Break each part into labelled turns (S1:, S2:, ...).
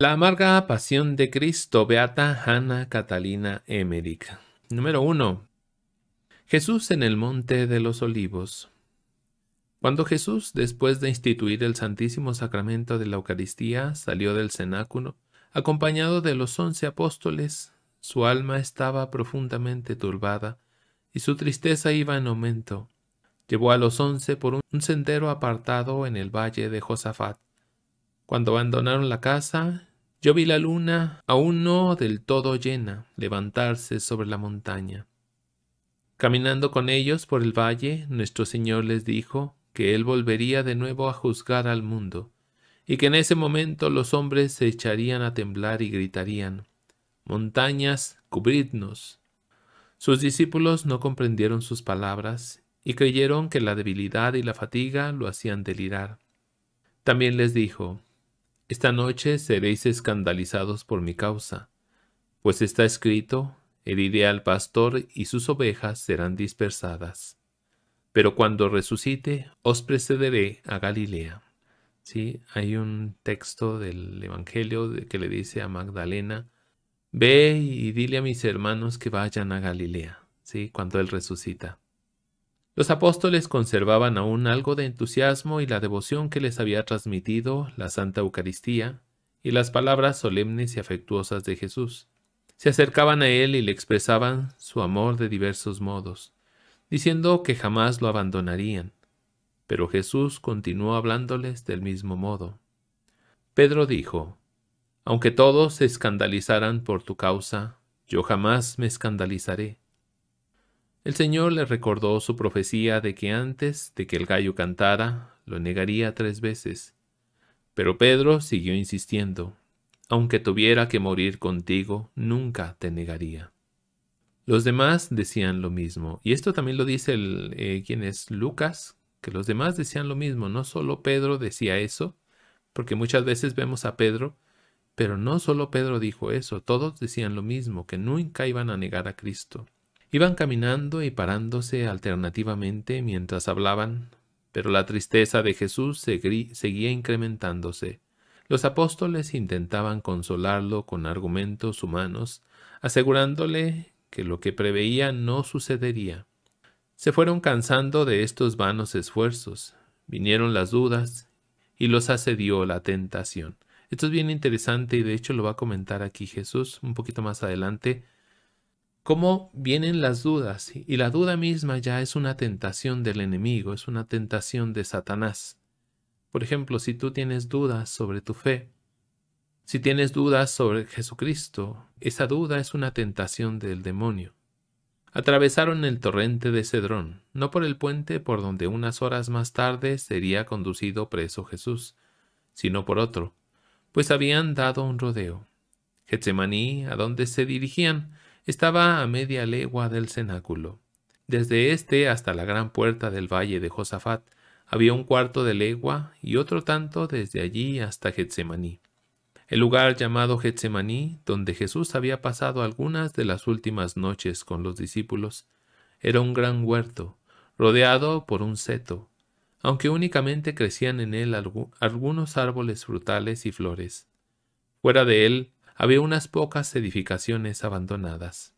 S1: La amarga pasión de Cristo, Beata Hanna Catalina Emmerich. Número 1. Jesús en el Monte de los Olivos. Cuando Jesús, después de instituir el Santísimo Sacramento de la Eucaristía, salió del cenáculo, acompañado de los once apóstoles, su alma estaba profundamente turbada y su tristeza iba en aumento. Llevó a los once por un sendero apartado en el valle de Josafat. Cuando abandonaron la casa, yo vi la luna, aún no del todo llena, levantarse sobre la montaña. Caminando con ellos por el valle, nuestro Señor les dijo que Él volvería de nuevo a juzgar al mundo, y que en ese momento los hombres se echarían a temblar y gritarían, Montañas, cubridnos. Sus discípulos no comprendieron sus palabras, y creyeron que la debilidad y la fatiga lo hacían delirar. También les dijo, esta noche seréis escandalizados por mi causa, pues está escrito, heriré al pastor y sus ovejas serán dispersadas. Pero cuando resucite, os precederé a Galilea. ¿Sí? Hay un texto del Evangelio que le dice a Magdalena, ve y dile a mis hermanos que vayan a Galilea, ¿sí? cuando Él resucita. Los apóstoles conservaban aún algo de entusiasmo y la devoción que les había transmitido la Santa Eucaristía y las palabras solemnes y afectuosas de Jesús. Se acercaban a él y le expresaban su amor de diversos modos, diciendo que jamás lo abandonarían. Pero Jesús continuó hablándoles del mismo modo. Pedro dijo, Aunque todos se escandalizaran por tu causa, yo jamás me escandalizaré. El Señor le recordó su profecía de que antes de que el gallo cantara, lo negaría tres veces. Pero Pedro siguió insistiendo, aunque tuviera que morir contigo, nunca te negaría. Los demás decían lo mismo, y esto también lo dice el, eh, es Lucas, que los demás decían lo mismo, no solo Pedro decía eso, porque muchas veces vemos a Pedro, pero no solo Pedro dijo eso, todos decían lo mismo, que nunca iban a negar a Cristo. Iban caminando y parándose alternativamente mientras hablaban, pero la tristeza de Jesús seguía incrementándose. Los apóstoles intentaban consolarlo con argumentos humanos, asegurándole que lo que preveía no sucedería. Se fueron cansando de estos vanos esfuerzos, vinieron las dudas y los asedió la tentación. Esto es bien interesante y de hecho lo va a comentar aquí Jesús un poquito más adelante cómo vienen las dudas. Y la duda misma ya es una tentación del enemigo, es una tentación de Satanás. Por ejemplo, si tú tienes dudas sobre tu fe, si tienes dudas sobre Jesucristo, esa duda es una tentación del demonio. Atravesaron el torrente de Cedrón, no por el puente por donde unas horas más tarde sería conducido preso Jesús, sino por otro, pues habían dado un rodeo. Getsemaní, a dónde se dirigían, estaba a media legua del cenáculo. Desde este hasta la gran puerta del valle de Josafat había un cuarto de legua y otro tanto desde allí hasta Getsemaní. El lugar llamado Getsemaní, donde Jesús había pasado algunas de las últimas noches con los discípulos, era un gran huerto, rodeado por un seto, aunque únicamente crecían en él algunos árboles frutales y flores. Fuera de él había unas pocas edificaciones abandonadas.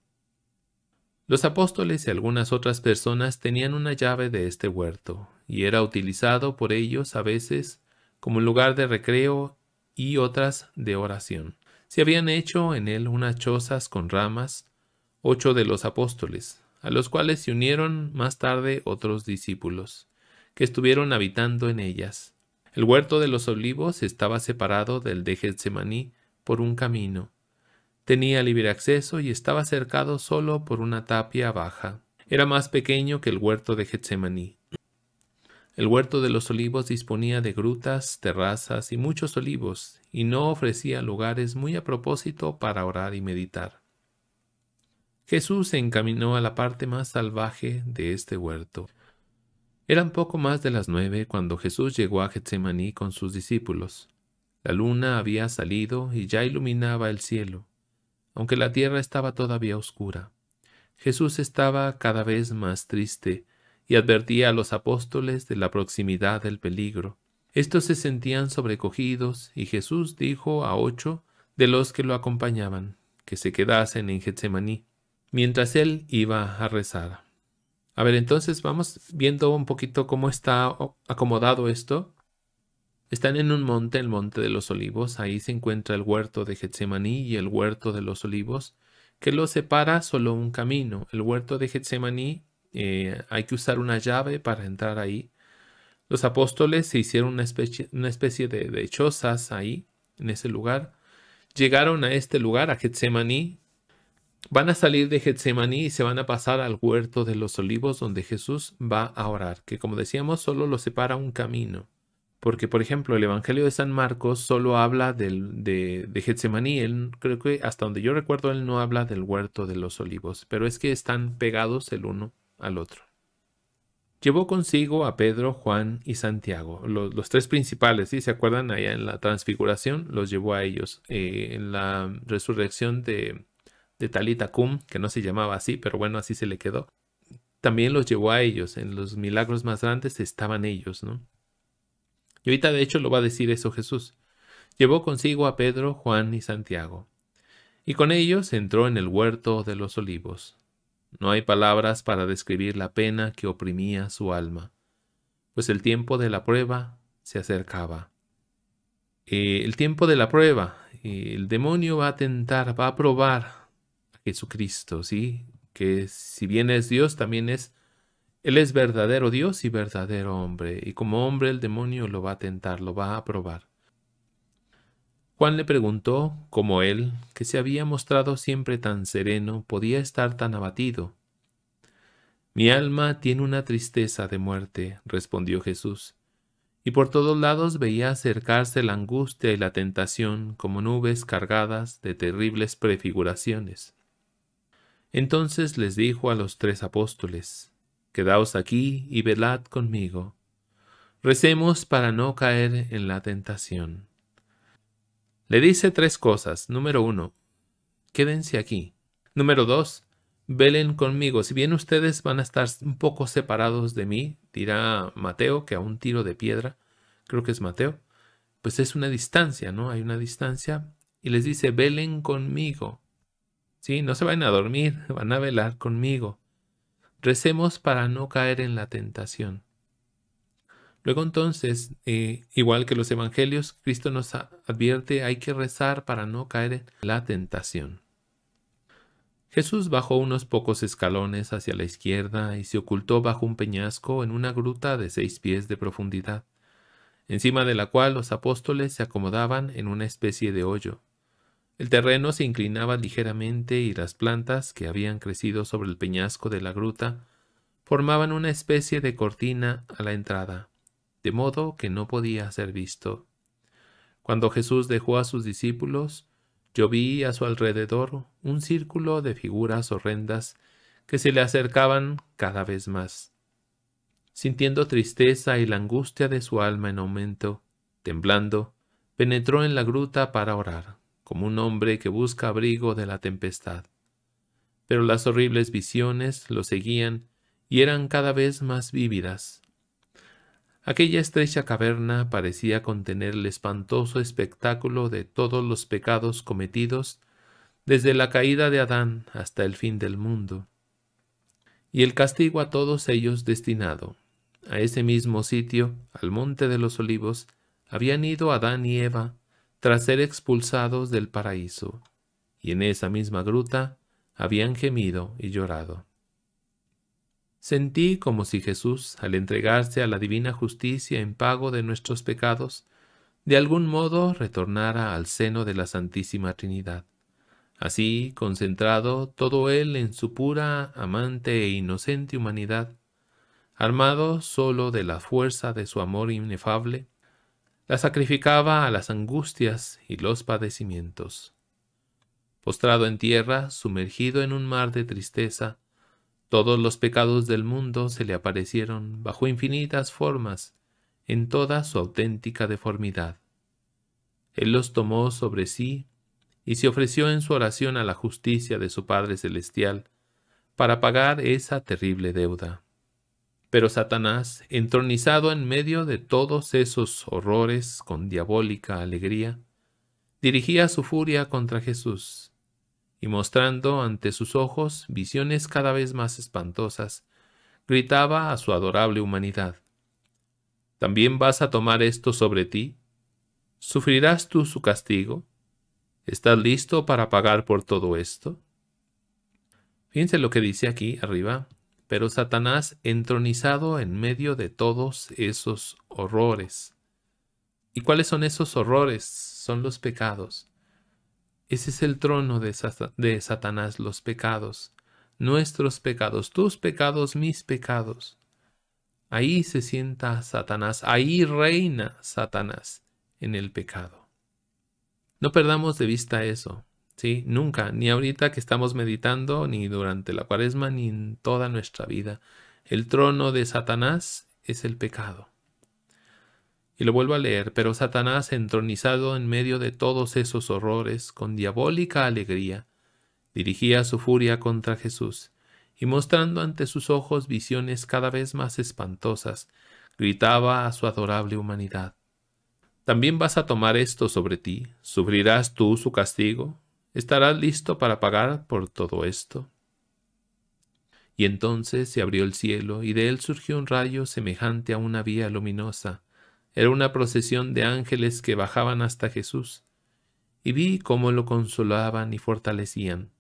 S1: Los apóstoles y algunas otras personas tenían una llave de este huerto, y era utilizado por ellos a veces como lugar de recreo y otras de oración. Se habían hecho en él unas chozas con ramas, ocho de los apóstoles, a los cuales se unieron más tarde otros discípulos, que estuvieron habitando en ellas. El huerto de los olivos estaba separado del de Getsemaní por un camino. Tenía libre acceso y estaba cercado solo por una tapia baja. Era más pequeño que el huerto de Getsemaní. El huerto de los olivos disponía de grutas, terrazas y muchos olivos, y no ofrecía lugares muy a propósito para orar y meditar. Jesús se encaminó a la parte más salvaje de este huerto. Eran poco más de las nueve cuando Jesús llegó a Getsemaní con sus discípulos. La luna había salido y ya iluminaba el cielo, aunque la tierra estaba todavía oscura. Jesús estaba cada vez más triste y advertía a los apóstoles de la proximidad del peligro. Estos se sentían sobrecogidos y Jesús dijo a ocho de los que lo acompañaban que se quedasen en Getsemaní mientras él iba a rezar. A ver, entonces vamos viendo un poquito cómo está acomodado esto. Están en un monte, el monte de los olivos. Ahí se encuentra el huerto de Getsemaní y el huerto de los olivos, que los separa solo un camino. El huerto de Getsemaní eh, hay que usar una llave para entrar ahí. Los apóstoles se hicieron una especie, de, de chozas ahí, en ese lugar. Llegaron a este lugar, a Getsemaní, Van a salir de Getsemaní y se van a pasar al huerto de los olivos donde Jesús va a orar, que como decíamos solo lo separa un camino. Porque, por ejemplo, el Evangelio de San Marcos solo habla de, de Getsemaní. Él, creo que hasta donde yo recuerdo, él no habla del huerto de los olivos, pero es que están pegados el uno al otro. Llevó consigo a Pedro, Juan y Santiago, los, tres principales, ¿sí? ¿Se acuerdan? Allá en la transfiguración los llevó a ellos. Eh, en la resurrección de, de Talita Kum, que no se llamaba así, pero bueno, así se le quedó. También los llevó a ellos. En los milagros más grandes estaban ellos, ¿no? Y ahorita de hecho lo va a decir eso Jesús. Llevó consigo a Pedro, Juan y Santiago. Y con ellos entró en el huerto de los olivos. No hay palabras para describir la pena que oprimía su alma, pues el tiempo de la prueba se acercaba. Eh, el tiempo de la prueba, eh, el demonio va a tentar, va a probar a Jesucristo, ¿sí? Que si bien es Dios, también es él es verdadero Dios y verdadero hombre, y como hombre el demonio lo va a tentar, lo va a probar. Juan le preguntó, cómo él, que se había mostrado siempre tan sereno, podía estar tan abatido. Mi alma tiene una tristeza de muerte, respondió Jesús, y por todos lados veía acercarse la angustia y la tentación como nubes cargadas de terribles prefiguraciones. Entonces les dijo a los tres apóstoles, Quedaos aquí y velad conmigo. Recemos para no caer en la tentación. Le dice tres cosas. Número uno, quédense aquí. Número dos, velen conmigo. Si bien ustedes van a estar un poco separados de mí, dirá Mateo, que a un tiro de piedra, creo que es Mateo, pues es una distancia, ¿no? Hay una distancia. Y les dice, velen conmigo. Sí, no se van a dormir, van a velar conmigo. Recemos para no caer en la tentación. Luego entonces, eh, igual que los evangelios, Cristo nos advierte hay que rezar para no caer en la tentación. Jesús bajó unos pocos escalones hacia la izquierda y se ocultó bajo un peñasco en una gruta de seis pies de profundidad, encima de la cual los apóstoles se acomodaban en una especie de hoyo. El terreno se inclinaba ligeramente y las plantas que habían crecido sobre el peñasco de la gruta formaban una especie de cortina a la entrada, de modo que no podía ser visto. Cuando Jesús dejó a sus discípulos, yo vi a su alrededor un círculo de figuras horrendas que se le acercaban cada vez más. Sintiendo tristeza y la angustia de su alma en aumento, temblando, penetró en la gruta para orar como un hombre que busca abrigo de la tempestad. Pero las horribles visiones lo seguían y eran cada vez más vívidas. Aquella estrecha caverna parecía contener el espantoso espectáculo de todos los pecados cometidos desde la caída de Adán hasta el fin del mundo, y el castigo a todos ellos destinado. A ese mismo sitio, al monte de los olivos, habían ido Adán y Eva tras ser expulsados del paraíso, y en esa misma gruta habían gemido y llorado. Sentí como si Jesús, al entregarse a la divina justicia en pago de nuestros pecados, de algún modo retornara al seno de la Santísima Trinidad. Así, concentrado todo él en su pura, amante e inocente humanidad, armado sólo de la fuerza de su amor inefable, la sacrificaba a las angustias y los padecimientos. Postrado en tierra, sumergido en un mar de tristeza, todos los pecados del mundo se le aparecieron bajo infinitas formas, en toda su auténtica deformidad. Él los tomó sobre sí y se ofreció en su oración a la justicia de su Padre Celestial para pagar esa terrible deuda. Pero Satanás, entronizado en medio de todos esos horrores con diabólica alegría, dirigía su furia contra Jesús, y mostrando ante sus ojos visiones cada vez más espantosas, gritaba a su adorable humanidad, ¿También vas a tomar esto sobre ti? ¿Sufrirás tú su castigo? ¿Estás listo para pagar por todo esto? Fíjense lo que dice aquí arriba, pero Satanás entronizado en medio de todos esos horrores. ¿Y cuáles son esos horrores? Son los pecados. Ese es el trono de, Satanás, los pecados, nuestros pecados, tus pecados, mis pecados. Ahí se sienta Satanás, ahí reina Satanás en el pecado. No perdamos de vista eso. ¿sí? Nunca, ni ahorita que estamos meditando, ni durante la cuaresma, ni en toda nuestra vida. El trono de Satanás es el pecado. Y lo vuelvo a leer, pero Satanás, entronizado en medio de todos esos horrores, con diabólica alegría, dirigía su furia contra Jesús, y mostrando ante sus ojos visiones cada vez más espantosas, gritaba a su adorable humanidad. También vas a tomar esto sobre ti, sufrirás tú su castigo, estarás listo para pagar por todo esto. Y entonces se abrió el cielo, y de él surgió un rayo semejante a una vía luminosa. Era una procesión de ángeles que bajaban hasta Jesús, y vi cómo lo consolaban y fortalecían.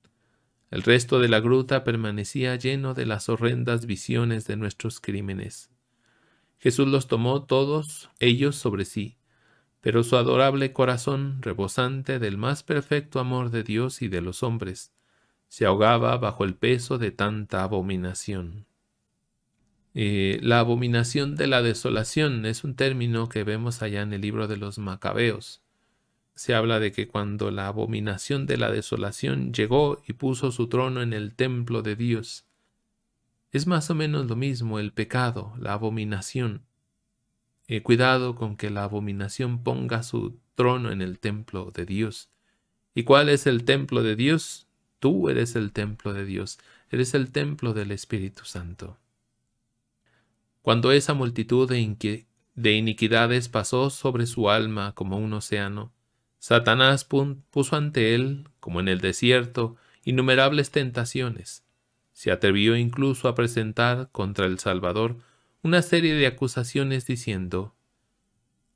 S1: El resto de la gruta permanecía lleno de las horrendas visiones de nuestros crímenes. Jesús los tomó todos ellos sobre sí, pero su adorable corazón, rebosante del más perfecto amor de Dios y de los hombres, se ahogaba bajo el peso de tanta abominación. Eh, la abominación de la desolación es un término que vemos allá en el libro de los Macabeos. Se habla de que cuando la abominación de la desolación llegó y puso su trono en el templo de Dios, es más o menos lo mismo el pecado, la abominación, eh, cuidado con que la abominación ponga su trono en el templo de Dios. ¿Y cuál es el templo de Dios? Tú eres el templo de Dios, eres el templo del Espíritu Santo. Cuando esa multitud de iniquidades pasó sobre su alma como un océano, Satanás puso ante él, como en el desierto, innumerables tentaciones. Se atrevió incluso a presentar contra el Salvador una serie de acusaciones diciendo,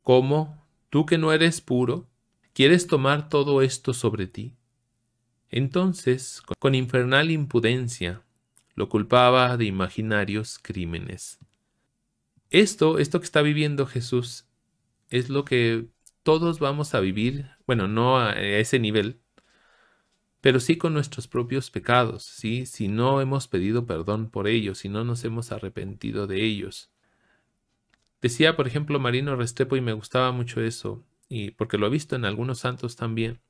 S1: ¿Cómo, tú que no eres puro, quieres tomar todo esto sobre ti? Entonces, con infernal impudencia, lo culpaba de imaginarios crímenes. Esto, esto que está viviendo Jesús, es lo que todos vamos a vivir, bueno, no a ese nivel, pero sí con nuestros propios pecados, ¿sí? si no hemos pedido perdón por ellos, si no nos hemos arrepentido de ellos. Decía, por ejemplo, Marino Restrepo, y me gustaba mucho eso, y porque lo he visto en algunos santos también,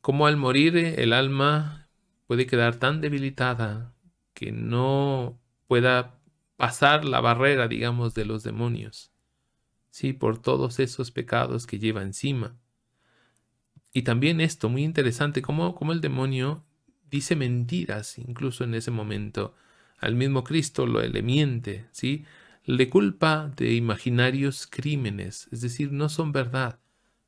S1: como al morir eh, el alma puede quedar tan debilitada que no pueda pasar la barrera, digamos, de los demonios, sí, por todos esos pecados que lleva encima. Y también esto, muy interesante, como el demonio dice mentiras incluso en ese momento. Al mismo Cristo lo le miente, ¿sí? Le culpa de imaginarios crímenes, es decir, no son verdad.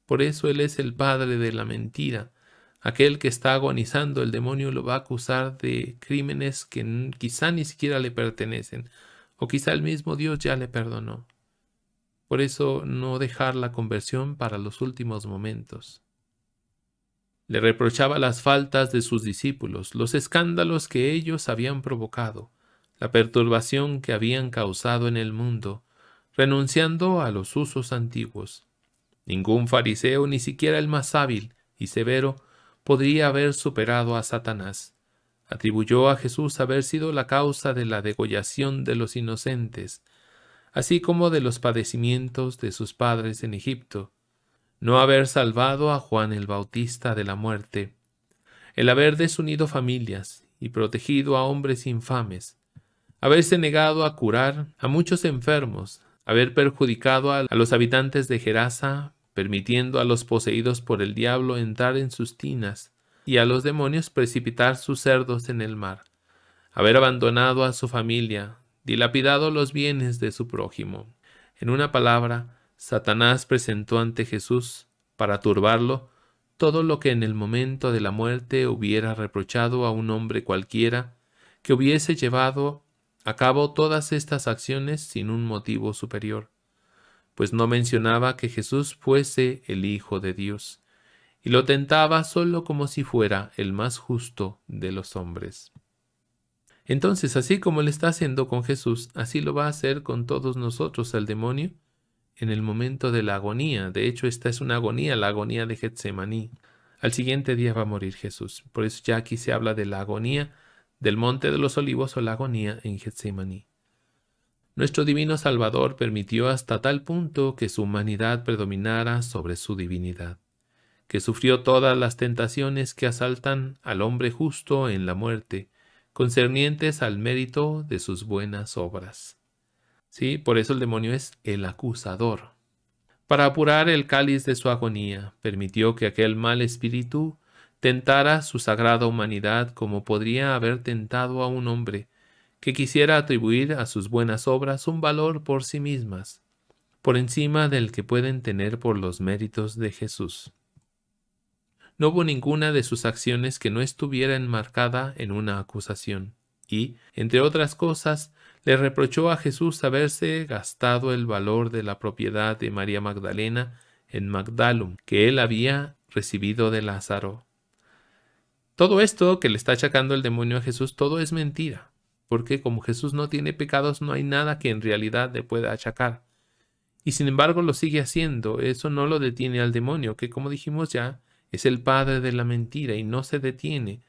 S1: Por eso Él es el padre de la mentira. Aquel que está agonizando, el demonio lo va a acusar de crímenes que quizá ni siquiera le pertenecen, o quizá el mismo Dios ya le perdonó. Por eso no dejar la conversión para los últimos momentos. Le reprochaba las faltas de sus discípulos, los escándalos que ellos habían provocado, la perturbación que habían causado en el mundo, renunciando a los usos antiguos. Ningún fariseo, ni siquiera el más hábil y severo, podría haber superado a Satanás. Atribuyó a Jesús haber sido la causa de la degollación de los inocentes, así como de los padecimientos de sus padres en Egipto, no haber salvado a Juan el Bautista de la muerte, el haber desunido familias y protegido a hombres infames, haberse negado a curar a muchos enfermos, haber perjudicado a los habitantes de Gerasa, permitiendo a los poseídos por el diablo entrar en sus tinas y a los demonios precipitar sus cerdos en el mar, haber abandonado a su familia, dilapidado los bienes de su prójimo. En una palabra, Satanás presentó ante Jesús, para turbarlo, todo lo que en el momento de la muerte hubiera reprochado a un hombre cualquiera que hubiese llevado a cabo todas estas acciones sin un motivo superior, pues no mencionaba que Jesús fuese el Hijo de Dios, y lo tentaba sólo como si fuera el más justo de los hombres. Entonces, así como le está haciendo con Jesús, así lo va a hacer con todos nosotros el demonio, en el momento de la agonía. De hecho, esta es una agonía, la agonía de Getsemaní. Al siguiente día va a morir Jesús. Por eso ya aquí se habla de la agonía del Monte de los Olivos o la agonía en Getsemaní. Nuestro divino Salvador permitió hasta tal punto que su humanidad predominara sobre su divinidad, que sufrió todas las tentaciones que asaltan al hombre justo en la muerte, concernientes al mérito de sus buenas obras. ¿sí? Por eso el demonio es el acusador. Para apurar el cáliz de su agonía, permitió que aquel mal espíritu tentara su sagrada humanidad como podría haber tentado a un hombre que quisiera atribuir a sus buenas obras un valor por sí mismas, por encima del que pueden tener por los méritos de Jesús. No hubo ninguna de sus acciones que no estuviera enmarcada en una acusación, y, entre otras cosas, le reprochó a Jesús haberse gastado el valor de la propiedad de María Magdalena en Magdalum, que él había recibido de Lázaro. Todo esto que le está achacando el demonio a Jesús, todo es mentira, porque como Jesús no tiene pecados, no hay nada que en realidad le pueda achacar. Y sin embargo lo sigue haciendo, eso no lo detiene al demonio, que como dijimos ya, es el padre de la mentira y no se detiene.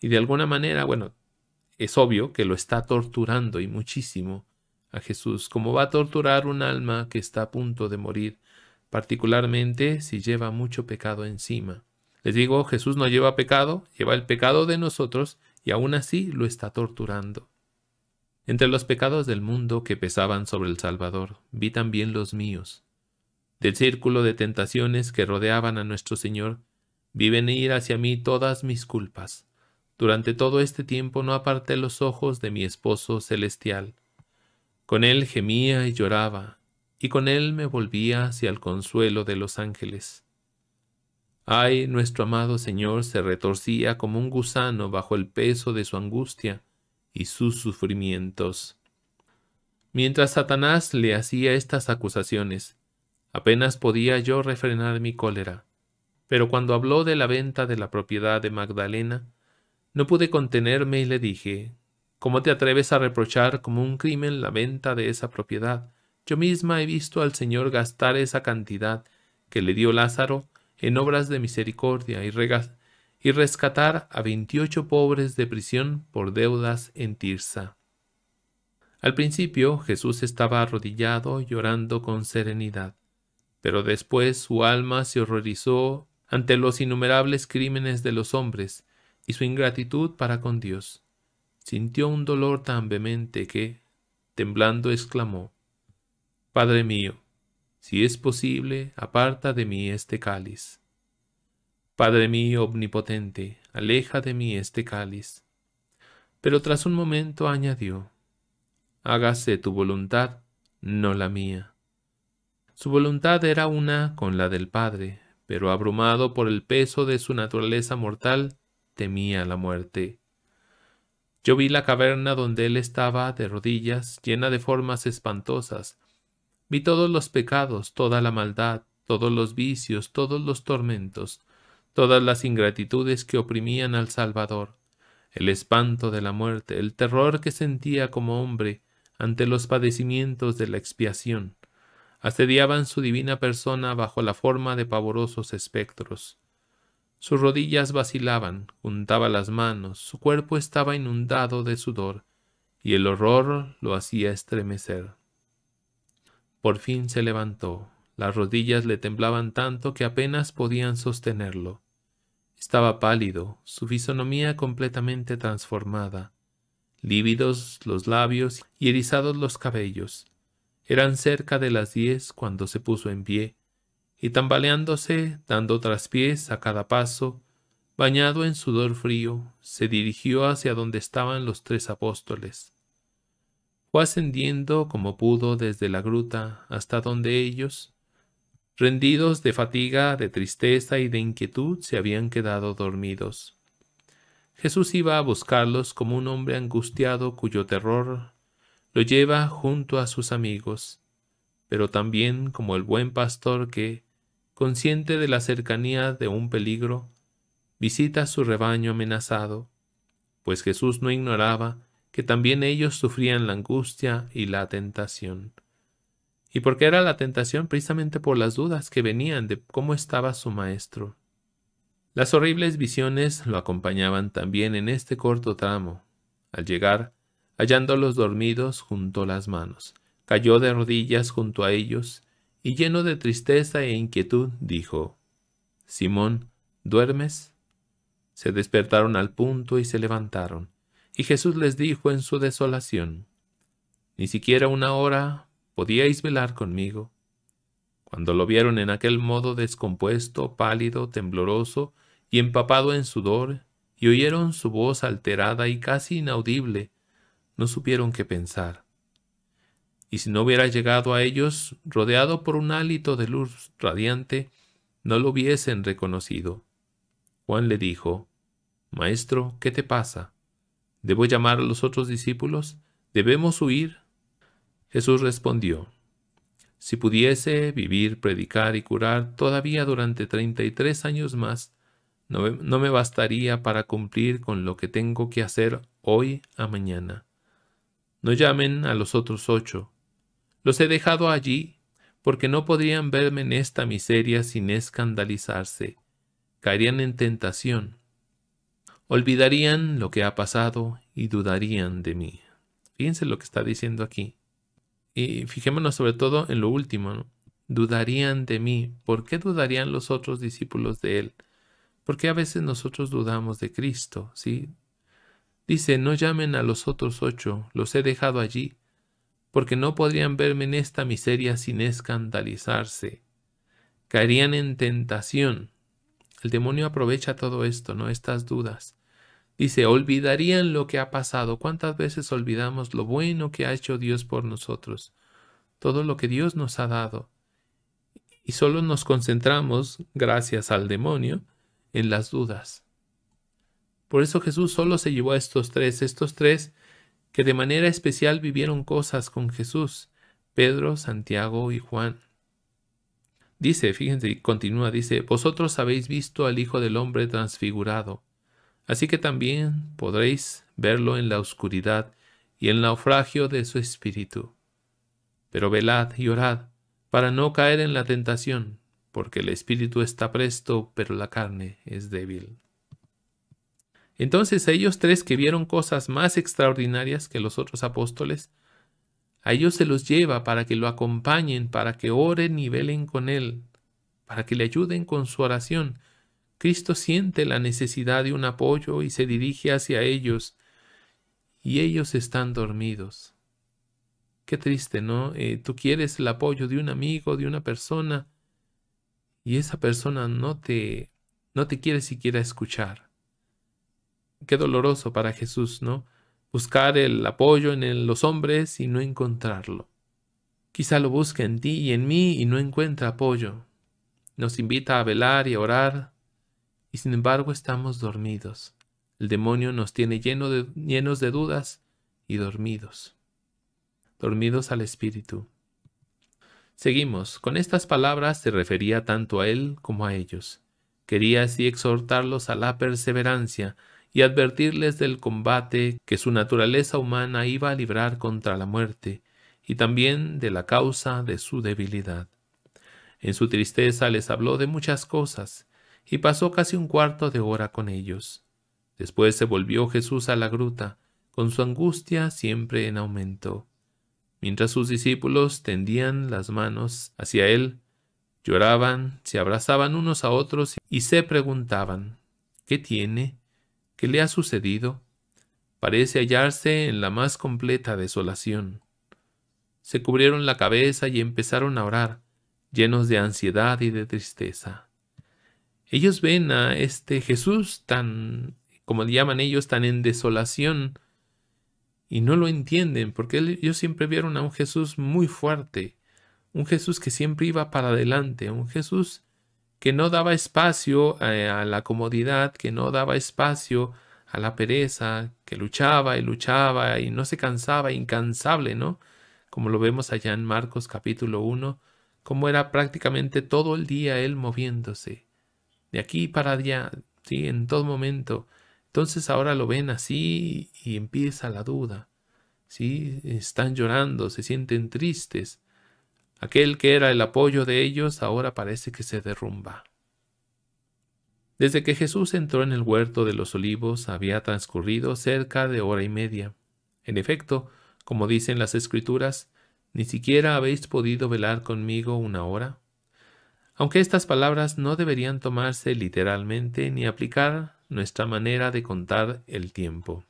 S1: Y de alguna manera, bueno, es obvio que lo está torturando y muchísimo a Jesús, como va a torturar un alma que está a punto de morir, particularmente si lleva mucho pecado encima. Les digo, Jesús no lleva pecado, lleva el pecado de nosotros y aún así lo está torturando. Entre los pecados del mundo que pesaban sobre el Salvador, vi también los míos. Del círculo de tentaciones que rodeaban a nuestro Señor, vi venir hacia mí todas mis culpas, durante todo este tiempo no aparté los ojos de mi esposo celestial. Con él gemía y lloraba, y con él me volvía hacia el consuelo de los ángeles. Ay, nuestro amado Señor se retorcía como un gusano bajo el peso de su angustia y sus sufrimientos. Mientras Satanás le hacía estas acusaciones, apenas podía yo refrenar mi cólera. Pero cuando habló de la venta de la propiedad de Magdalena, no pude contenerme y le dije, ¿Cómo te atreves a reprochar como un crimen la venta de esa propiedad? Yo misma he visto al Señor gastar esa cantidad que le dio Lázaro en obras de misericordia y, y rescatar a veintiocho pobres de prisión por deudas en Tirsa. Al principio Jesús estaba arrodillado llorando con serenidad, pero después su alma se horrorizó ante los innumerables crímenes de los hombres y su ingratitud para con Dios. Sintió un dolor tan vehemente que, temblando, exclamó, Padre mío, si es posible, aparta de mí este cáliz. Padre mío omnipotente, aleja de mí este cáliz. Pero tras un momento añadió, Hágase tu voluntad, no la mía. Su voluntad era una con la del Padre, pero abrumado por el peso de su naturaleza mortal, temía la muerte. Yo vi la caverna donde él estaba de rodillas, llena de formas espantosas. Vi todos los pecados, toda la maldad, todos los vicios, todos los tormentos, todas las ingratitudes que oprimían al Salvador, el espanto de la muerte, el terror que sentía como hombre ante los padecimientos de la expiación. Asediaban su divina persona bajo la forma de pavorosos espectros. Sus rodillas vacilaban, juntaba las manos, su cuerpo estaba inundado de sudor, y el horror lo hacía estremecer. Por fin se levantó. Las rodillas le temblaban tanto que apenas podían sostenerlo. Estaba pálido, su fisonomía completamente transformada, lívidos los labios y erizados los cabellos. Eran cerca de las diez cuando se puso en pie y tambaleándose, dando traspiés a cada paso, bañado en sudor frío, se dirigió hacia donde estaban los tres apóstoles. Fue ascendiendo como pudo desde la gruta hasta donde ellos, rendidos de fatiga, de tristeza y de inquietud, se habían quedado dormidos. Jesús iba a buscarlos como un hombre angustiado cuyo terror lo lleva junto a sus amigos, pero también como el buen pastor que, consciente de la cercanía de un peligro, visita a su rebaño amenazado, pues Jesús no ignoraba que también ellos sufrían la angustia y la tentación. ¿Y porque era la tentación? Precisamente por las dudas que venían de cómo estaba su maestro. Las horribles visiones lo acompañaban también en este corto tramo. Al llegar, hallándolos dormidos, juntó las manos, cayó de rodillas junto a ellos y lleno de tristeza e inquietud, dijo, Simón, ¿duermes? Se despertaron al punto y se levantaron, y Jesús les dijo en su desolación, Ni siquiera una hora podíais velar conmigo. Cuando lo vieron en aquel modo descompuesto, pálido, tembloroso y empapado en sudor, y oyeron su voz alterada y casi inaudible, no supieron qué pensar y si no hubiera llegado a ellos rodeado por un hálito de luz radiante, no lo hubiesen reconocido. Juan le dijo, Maestro, ¿qué te pasa? ¿Debo llamar a los otros discípulos? ¿Debemos huir? Jesús respondió, Si pudiese vivir, predicar y curar todavía durante treinta y tres años más, no me bastaría para cumplir con lo que tengo que hacer hoy a mañana. No llamen a los otros ocho, los he dejado allí porque no podrían verme en esta miseria sin escandalizarse. Caerían en tentación. Olvidarían lo que ha pasado y dudarían de mí. Fíjense lo que está diciendo aquí. Y fijémonos sobre todo en lo último. Dudarían de mí. ¿Por qué dudarían los otros discípulos de él? Porque a veces nosotros dudamos de Cristo, ¿sí? Dice, no llamen a los otros ocho, los he dejado allí porque no podrían verme en esta miseria sin escandalizarse. Caerían en tentación. El demonio aprovecha todo esto, no estas dudas. Dice, olvidarían lo que ha pasado. ¿Cuántas veces olvidamos lo bueno que ha hecho Dios por nosotros? Todo lo que Dios nos ha dado. Y solo nos concentramos, gracias al demonio, en las dudas. Por eso Jesús solo se llevó a estos tres. Estos tres que de manera especial vivieron cosas con Jesús, Pedro, Santiago y Juan. Dice, fíjense, y continúa, dice, vosotros habéis visto al Hijo del Hombre transfigurado, así que también podréis verlo en la oscuridad y el naufragio de su espíritu. Pero velad y orad, para no caer en la tentación, porque el espíritu está presto, pero la carne es débil. Entonces a ellos tres que vieron cosas más extraordinarias que los otros apóstoles, a ellos se los lleva para que lo acompañen, para que oren y velen con él, para que le ayuden con su oración. Cristo siente la necesidad de un apoyo y se dirige hacia ellos, y ellos están dormidos. Qué triste, ¿no? Eh, tú quieres el apoyo de un amigo, de una persona, y esa persona no te, no te quiere siquiera escuchar qué doloroso para Jesús, ¿no? Buscar el apoyo en los hombres y no encontrarlo. Quizá lo busque en ti y en mí y no encuentra apoyo. Nos invita a velar y a orar, y sin embargo estamos dormidos. El demonio nos tiene lleno llenos de dudas y dormidos. Dormidos al espíritu. Seguimos. Con estas palabras se refería tanto a él como a ellos. Quería así exhortarlos a la perseverancia, y advertirles del combate que su naturaleza humana iba a librar contra la muerte y también de la causa de su debilidad. En su tristeza les habló de muchas cosas y pasó casi un cuarto de hora con ellos. Después se volvió Jesús a la gruta, con su angustia siempre en aumento. Mientras sus discípulos tendían las manos hacia él, lloraban, se abrazaban unos a otros y se preguntaban, ¿qué tiene? qué le ha sucedido, parece hallarse en la más completa desolación. Se cubrieron la cabeza y empezaron a orar, llenos de ansiedad y de tristeza. Ellos ven a este Jesús tan, como llaman ellos, tan en desolación, y no lo entienden, porque ellos siempre vieron a un Jesús muy fuerte, un Jesús que siempre iba para adelante, un Jesús que no daba espacio eh, a la comodidad, que no daba espacio a la pereza, que luchaba y luchaba y no se cansaba, incansable, ¿no? Como lo vemos allá en Marcos capítulo 1, como era prácticamente todo el día él moviéndose, de aquí para allá, ¿sí? En todo momento. Entonces ahora lo ven así y empieza la duda, ¿sí? Están llorando, se sienten tristes, Aquel que era el apoyo de ellos ahora parece que se derrumba. Desde que Jesús entró en el huerto de los olivos había transcurrido cerca de hora y media. En efecto, como dicen las escrituras, ni siquiera habéis podido velar conmigo una hora. Aunque estas palabras no deberían tomarse literalmente ni aplicar nuestra manera de contar el tiempo.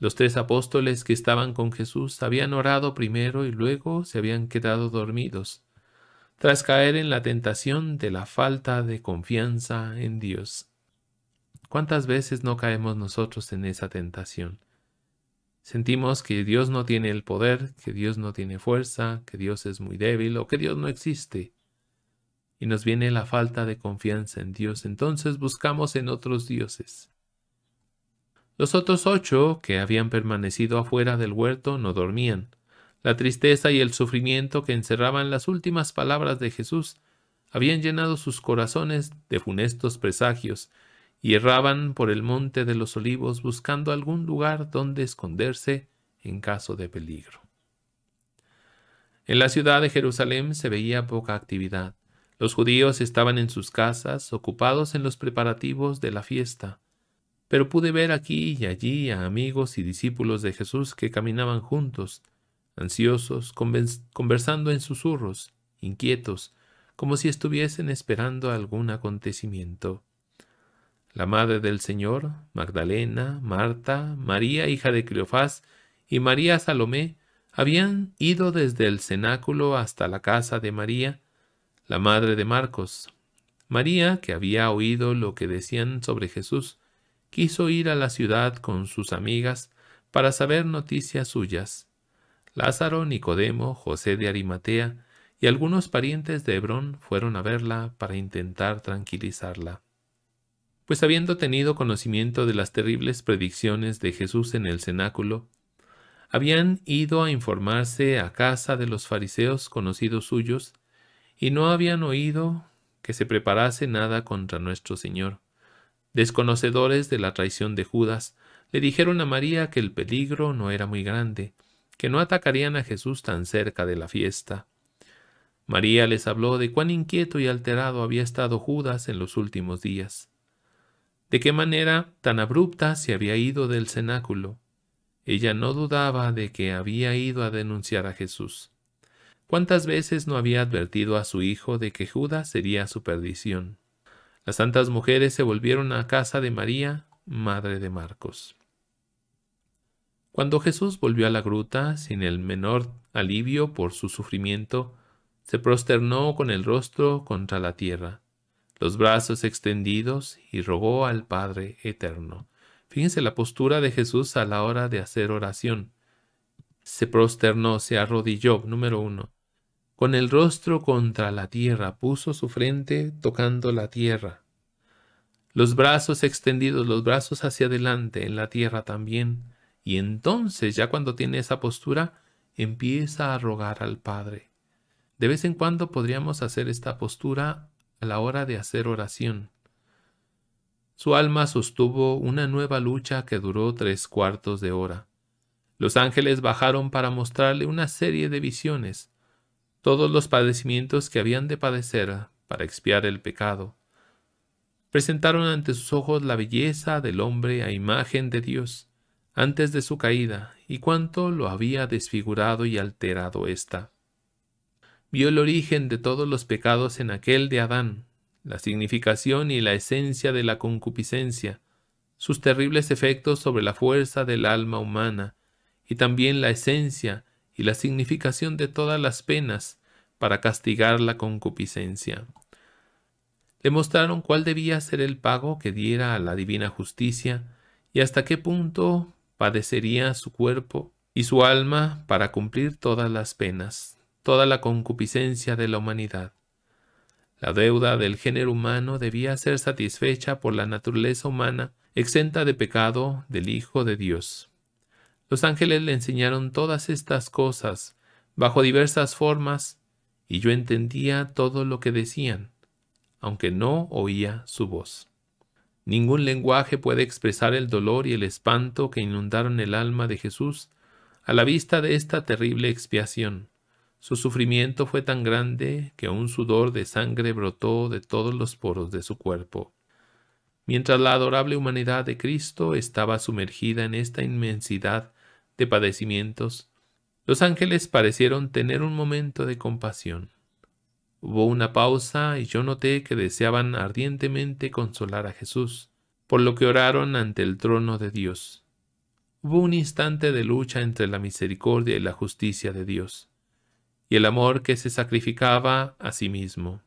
S1: Los tres apóstoles que estaban con Jesús habían orado primero y luego se habían quedado dormidos, tras caer en la tentación de la falta de confianza en Dios. ¿Cuántas veces no caemos nosotros en esa tentación? Sentimos que Dios no tiene el poder, que Dios no tiene fuerza, que Dios es muy débil o que Dios no existe. Y nos viene la falta de confianza en Dios, entonces buscamos en otros dioses. Los otros ocho que habían permanecido afuera del huerto no dormían. La tristeza y el sufrimiento que encerraban las últimas palabras de Jesús habían llenado sus corazones de funestos presagios y erraban por el monte de los olivos buscando algún lugar donde esconderse en caso de peligro. En la ciudad de Jerusalén se veía poca actividad. Los judíos estaban en sus casas, ocupados en los preparativos de la fiesta pero pude ver aquí y allí a amigos y discípulos de Jesús que caminaban juntos, ansiosos, conversando en susurros, inquietos, como si estuviesen esperando algún acontecimiento. La madre del Señor, Magdalena, Marta, María, hija de Cleofás, y María Salomé, habían ido desde el cenáculo hasta la casa de María, la madre de Marcos. María, que había oído lo que decían sobre Jesús, quiso ir a la ciudad con sus amigas para saber noticias suyas. Lázaro, Nicodemo, José de Arimatea y algunos parientes de Hebrón fueron a verla para intentar tranquilizarla. Pues habiendo tenido conocimiento de las terribles predicciones de Jesús en el cenáculo, habían ido a informarse a casa de los fariseos conocidos suyos y no habían oído que se preparase nada contra nuestro Señor Desconocedores de la traición de Judas, le dijeron a María que el peligro no era muy grande, que no atacarían a Jesús tan cerca de la fiesta. María les habló de cuán inquieto y alterado había estado Judas en los últimos días, de qué manera tan abrupta se había ido del cenáculo. Ella no dudaba de que había ido a denunciar a Jesús. ¿Cuántas veces no había advertido a su hijo de que Judas sería su perdición? Las santas mujeres se volvieron a casa de María, madre de Marcos. Cuando Jesús volvió a la gruta, sin el menor alivio por su sufrimiento, se prosternó con el rostro contra la tierra, los brazos extendidos y rogó al Padre Eterno. Fíjense la postura de Jesús a la hora de hacer oración. Se prosternó, se arrodilló, número uno. Con el rostro contra la tierra puso su frente tocando la tierra. Los brazos extendidos, los brazos hacia adelante en la tierra también. Y entonces, ya cuando tiene esa postura, empieza a rogar al Padre. De vez en cuando podríamos hacer esta postura a la hora de hacer oración. Su alma sostuvo una nueva lucha que duró tres cuartos de hora. Los ángeles bajaron para mostrarle una serie de visiones, todos los padecimientos que habían de padecer para expiar el pecado. Presentaron ante sus ojos la belleza del hombre a imagen de Dios antes de su caída y cuánto lo había desfigurado y alterado ésta. Vio el origen de todos los pecados en aquel de Adán, la significación y la esencia de la concupiscencia, sus terribles efectos sobre la fuerza del alma humana, y también la esencia y la significación de todas las penas para castigar la concupiscencia. Le mostraron cuál debía ser el pago que diera a la divina justicia y hasta qué punto padecería su cuerpo y su alma para cumplir todas las penas, toda la concupiscencia de la humanidad. La deuda del género humano debía ser satisfecha por la naturaleza humana exenta de pecado del Hijo de Dios. Los ángeles le enseñaron todas estas cosas bajo diversas formas y yo entendía todo lo que decían, aunque no oía su voz. Ningún lenguaje puede expresar el dolor y el espanto que inundaron el alma de Jesús a la vista de esta terrible expiación. Su sufrimiento fue tan grande que un sudor de sangre brotó de todos los poros de su cuerpo. Mientras la adorable humanidad de Cristo estaba sumergida en esta inmensidad padecimientos, los ángeles parecieron tener un momento de compasión. Hubo una pausa y yo noté que deseaban ardientemente consolar a Jesús, por lo que oraron ante el trono de Dios. Hubo un instante de lucha entre la misericordia y la justicia de Dios, y el amor que se sacrificaba a sí mismo.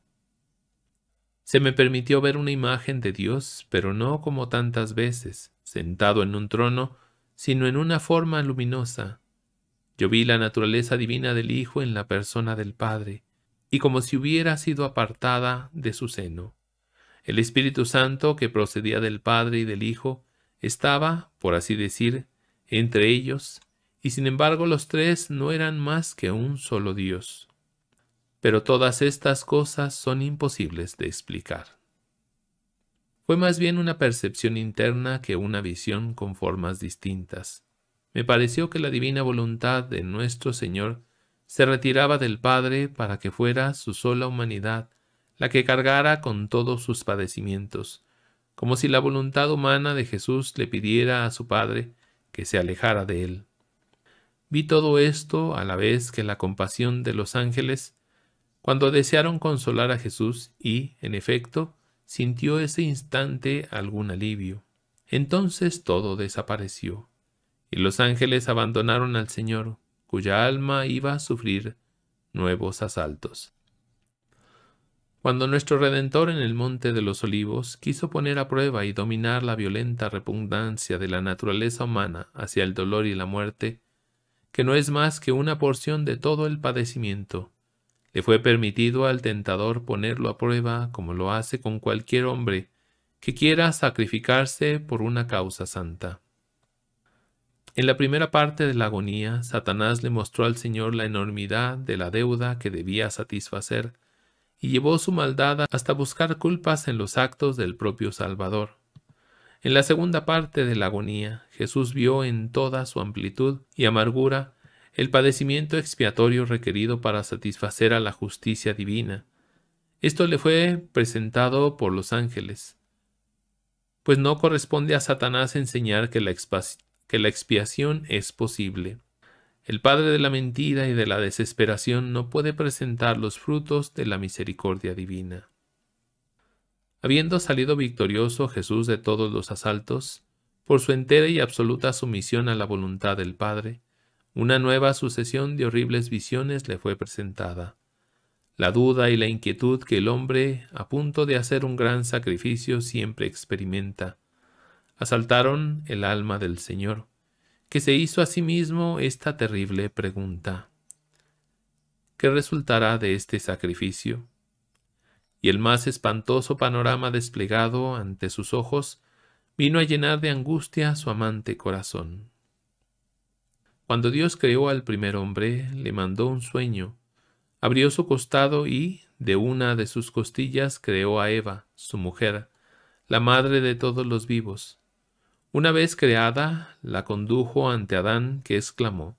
S1: Se me permitió ver una imagen de Dios, pero no como tantas veces, sentado en un trono, sino en una forma luminosa. Yo vi la naturaleza divina del Hijo en la persona del Padre, y como si hubiera sido apartada de su seno. El Espíritu Santo, que procedía del Padre y del Hijo, estaba, por así decir, entre ellos, y sin embargo los tres no eran más que un solo Dios. Pero todas estas cosas son imposibles de explicar. Fue más bien una percepción interna que una visión con formas distintas. Me pareció que la divina voluntad de nuestro Señor se retiraba del Padre para que fuera su sola humanidad la que cargara con todos sus padecimientos, como si la voluntad humana de Jesús le pidiera a su Padre que se alejara de él. Vi todo esto a la vez que la compasión de los ángeles, cuando desearon consolar a Jesús y, en efecto, sintió ese instante algún alivio. Entonces todo desapareció, y los ángeles abandonaron al Señor, cuya alma iba a sufrir nuevos asaltos. Cuando nuestro Redentor en el Monte de los Olivos quiso poner a prueba y dominar la violenta repugnancia de la naturaleza humana hacia el dolor y la muerte, que no es más que una porción de todo el padecimiento, le fue permitido al tentador ponerlo a prueba como lo hace con cualquier hombre que quiera sacrificarse por una causa santa. En la primera parte de la agonía, Satanás le mostró al Señor la enormidad de la deuda que debía satisfacer y llevó su maldad hasta buscar culpas en los actos del propio Salvador. En la segunda parte de la agonía, Jesús vio en toda su amplitud y amargura el padecimiento expiatorio requerido para satisfacer a la justicia divina. Esto le fue presentado por los ángeles, pues no corresponde a Satanás enseñar que la, expiación es posible. El padre de la mentira y de la desesperación no puede presentar los frutos de la misericordia divina. Habiendo salido victorioso Jesús de todos los asaltos, por su entera y absoluta sumisión a la voluntad del Padre, una nueva sucesión de horribles visiones le fue presentada. La duda y la inquietud que el hombre, a punto de hacer un gran sacrificio, siempre experimenta, asaltaron el alma del Señor, que se hizo a sí mismo esta terrible pregunta. ¿Qué resultará de este sacrificio? Y el más espantoso panorama desplegado ante sus ojos vino a llenar de angustia su amante corazón. Cuando Dios creó al primer hombre, le mandó un sueño. Abrió su costado y, de una de sus costillas, creó a Eva, su mujer, la madre de todos los vivos. Una vez creada, la condujo ante Adán, que exclamó,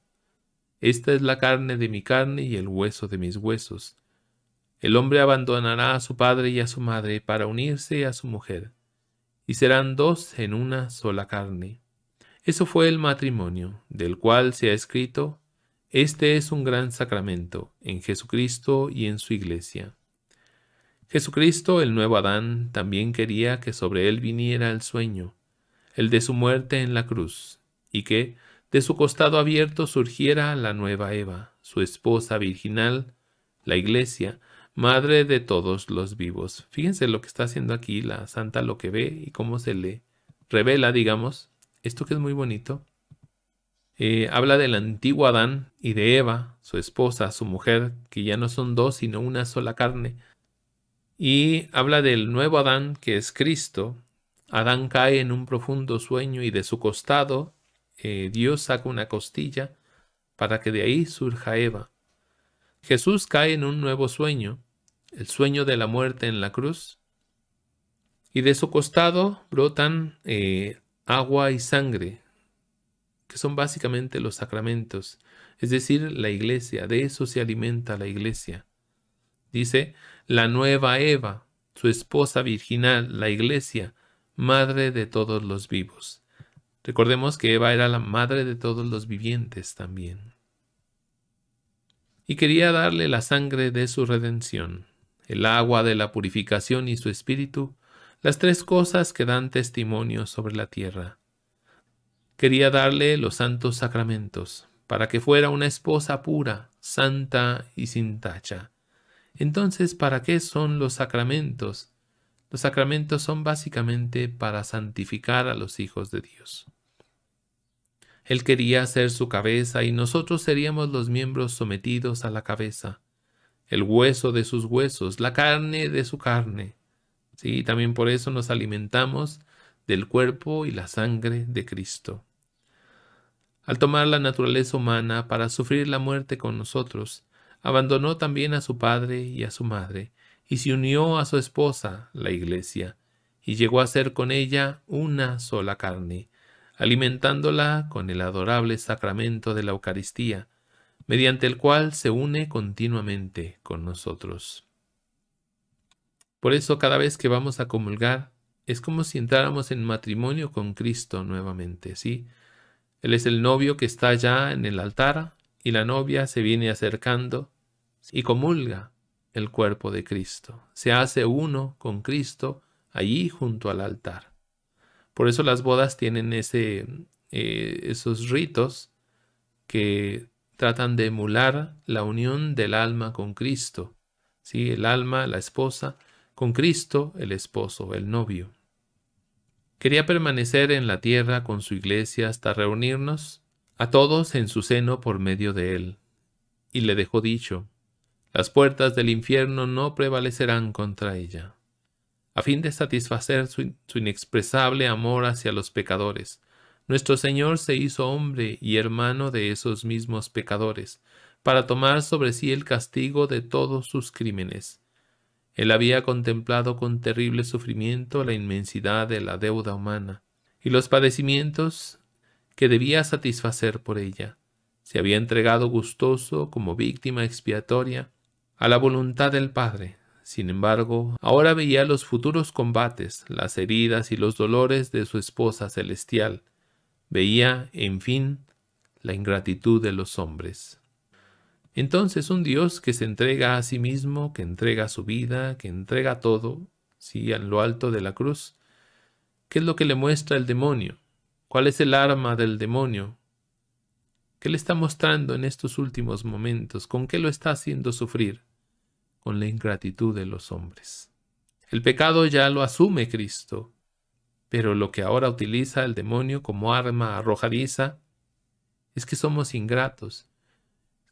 S1: Esta es la carne de mi carne y el hueso de mis huesos. El hombre abandonará a su padre y a su madre para unirse a su mujer, y serán dos en una sola carne. Eso fue el matrimonio, del cual se ha escrito, Este es un gran sacramento en Jesucristo y en su iglesia. Jesucristo, el nuevo Adán, también quería que sobre él viniera el sueño, el de su muerte en la cruz, y que, de su costado abierto, surgiera la nueva Eva, su esposa virginal, la iglesia, madre de todos los vivos. Fíjense lo que está haciendo aquí la santa, lo que ve y cómo se le revela, digamos, esto que es muy bonito, eh, habla del antiguo Adán y de Eva, su esposa, su mujer, que ya no son dos, sino una sola carne. Y habla del nuevo Adán, que es Cristo. Adán cae en un profundo sueño y de su costado eh, Dios saca una costilla para que de ahí surja Eva. Jesús cae en un nuevo sueño, el sueño de la muerte en la cruz, y de su costado brotan eh, agua y sangre, que son básicamente los sacramentos, es decir, la iglesia, de eso se alimenta la iglesia. Dice, la nueva Eva, su esposa virginal, la iglesia, madre de todos los vivos. Recordemos que Eva era la madre de todos los vivientes también. Y quería darle la sangre de su redención, el agua de la purificación y su espíritu las tres cosas que dan testimonio sobre la tierra. Quería darle los santos sacramentos, para que fuera una esposa pura, santa y sin tacha. Entonces, ¿para qué son los sacramentos? Los sacramentos son básicamente para santificar a los hijos de Dios. Él quería ser su cabeza y nosotros seríamos los miembros sometidos a la cabeza, el hueso de sus huesos, la carne de su carne, y También por eso nos alimentamos del cuerpo y la sangre de Cristo. Al tomar la naturaleza humana para sufrir la muerte con nosotros, abandonó también a su padre y a su madre, y se unió a su esposa, la Iglesia, y llegó a ser con ella una sola carne, alimentándola con el adorable sacramento de la Eucaristía, mediante el cual se une continuamente con nosotros. Por eso cada vez que vamos a comulgar es como si entráramos en matrimonio con Cristo nuevamente, ¿sí? Él es el novio que está ya en el altar y la novia se viene acercando y comulga el cuerpo de Cristo. Se hace uno con Cristo allí junto al altar. Por eso las bodas tienen ese, eh, esos ritos que tratan de emular la unión del alma con Cristo. ¿sí? El alma, la esposa, con Cristo el esposo, el novio. Quería permanecer en la tierra con su iglesia hasta reunirnos a todos en su seno por medio de él. Y le dejó dicho, las puertas del infierno no prevalecerán contra ella, a fin de satisfacer su, inexpresable amor hacia los pecadores. Nuestro Señor se hizo hombre y hermano de esos mismos pecadores, para tomar sobre sí el castigo de todos sus crímenes él había contemplado con terrible sufrimiento la inmensidad de la deuda humana y los padecimientos que debía satisfacer por ella. Se había entregado gustoso como víctima expiatoria a la voluntad del Padre. Sin embargo, ahora veía los futuros combates, las heridas y los dolores de su esposa celestial. Veía, en fin, la ingratitud de los hombres. Entonces un Dios que se entrega a sí mismo, que entrega su vida, que entrega todo, si, en lo alto de la cruz, ¿qué es lo que le muestra el demonio? ¿Cuál es el arma del demonio? ¿Qué le está mostrando en estos últimos momentos? ¿Con qué lo está haciendo sufrir? Con la ingratitud de los hombres. El pecado ya lo asume Cristo, pero lo que ahora utiliza el demonio como arma arrojadiza es que somos ingratos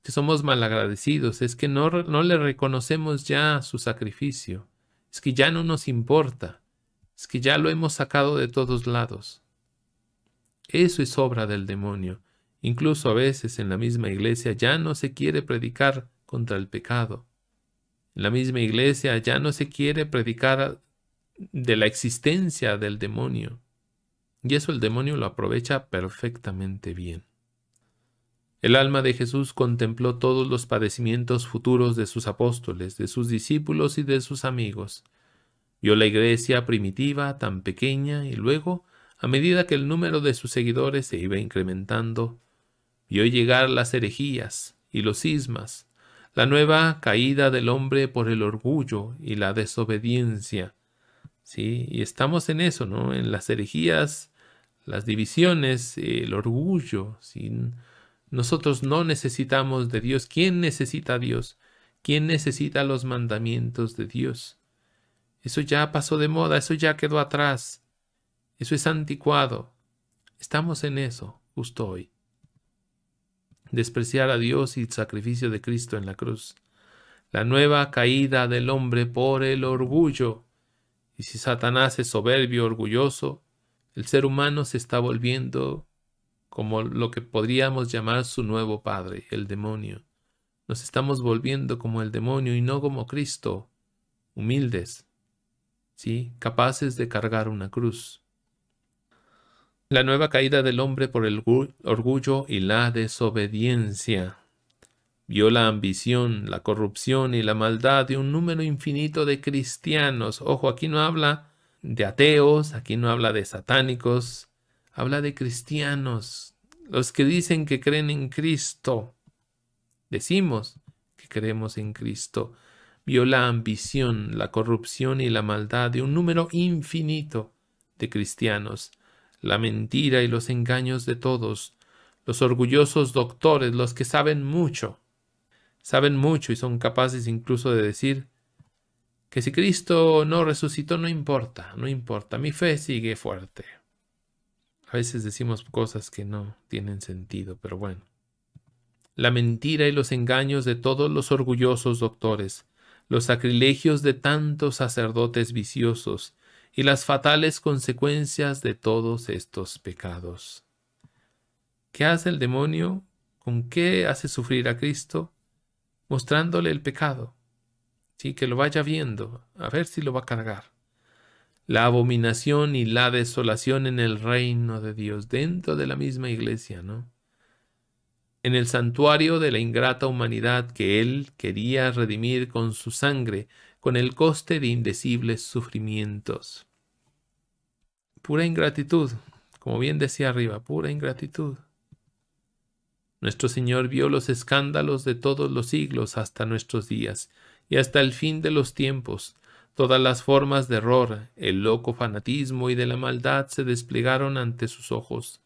S1: que somos malagradecidos, es que no, no le reconocemos ya su sacrificio, es que ya no nos importa, es que ya lo hemos sacado de todos lados. Eso es obra del demonio. Incluso a veces en la misma iglesia ya no se quiere predicar contra el pecado. En la misma iglesia ya no se quiere predicar de la existencia del demonio. Y eso el demonio lo aprovecha perfectamente bien. El alma de Jesús contempló todos los padecimientos futuros de sus apóstoles, de sus discípulos y de sus amigos. Vio la iglesia primitiva tan pequeña y luego, a medida que el número de sus seguidores se iba incrementando, vio llegar las herejías y los sismas, la nueva caída del hombre por el orgullo y la desobediencia. Sí, y estamos en eso, ¿no? En las herejías, las divisiones, el orgullo, sin nosotros no necesitamos de Dios. ¿Quién necesita a Dios? ¿Quién necesita los mandamientos de Dios? Eso ya pasó de moda, eso ya quedó atrás. Eso es anticuado. Estamos en eso justo hoy. Despreciar a Dios y el sacrificio de Cristo en la cruz. La nueva caída del hombre por el orgullo. Y si Satanás es soberbio, orgulloso, el ser humano se está volviendo como lo que podríamos llamar su nuevo padre, el demonio. Nos estamos volviendo como el demonio y no como Cristo, humildes, ¿sí? capaces de cargar una cruz. La nueva caída del hombre por el orgullo y la desobediencia. Vio la ambición, la corrupción y la maldad de un número infinito de cristianos. Ojo, aquí no habla de ateos, aquí no habla de satánicos, habla de cristianos, los que dicen que creen en Cristo. Decimos que creemos en Cristo. Vio la ambición, la corrupción y la maldad de un número infinito de cristianos, la mentira y los engaños de todos, los orgullosos doctores, los que saben mucho, saben mucho y son capaces incluso de decir que si Cristo no resucitó no importa, no importa, mi fe sigue fuerte. A veces decimos cosas que no tienen sentido, pero bueno. La mentira y los engaños de todos los orgullosos doctores, los sacrilegios de tantos sacerdotes viciosos y las fatales consecuencias de todos estos pecados. ¿Qué hace el demonio? ¿Con qué hace sufrir a Cristo? Mostrándole el pecado. Sí, que lo vaya viendo, a ver si lo va a cargar la abominación y la desolación en el reino de Dios, dentro de la misma iglesia, ¿no? En el santuario de la ingrata humanidad que Él quería redimir con su sangre, con el coste de indecibles sufrimientos. Pura ingratitud, como bien decía arriba, pura ingratitud. Nuestro Señor vio los escándalos de todos los siglos hasta nuestros días y hasta el fin de los tiempos, Todas las formas de error, el loco fanatismo y de la maldad se desplegaron ante sus ojos.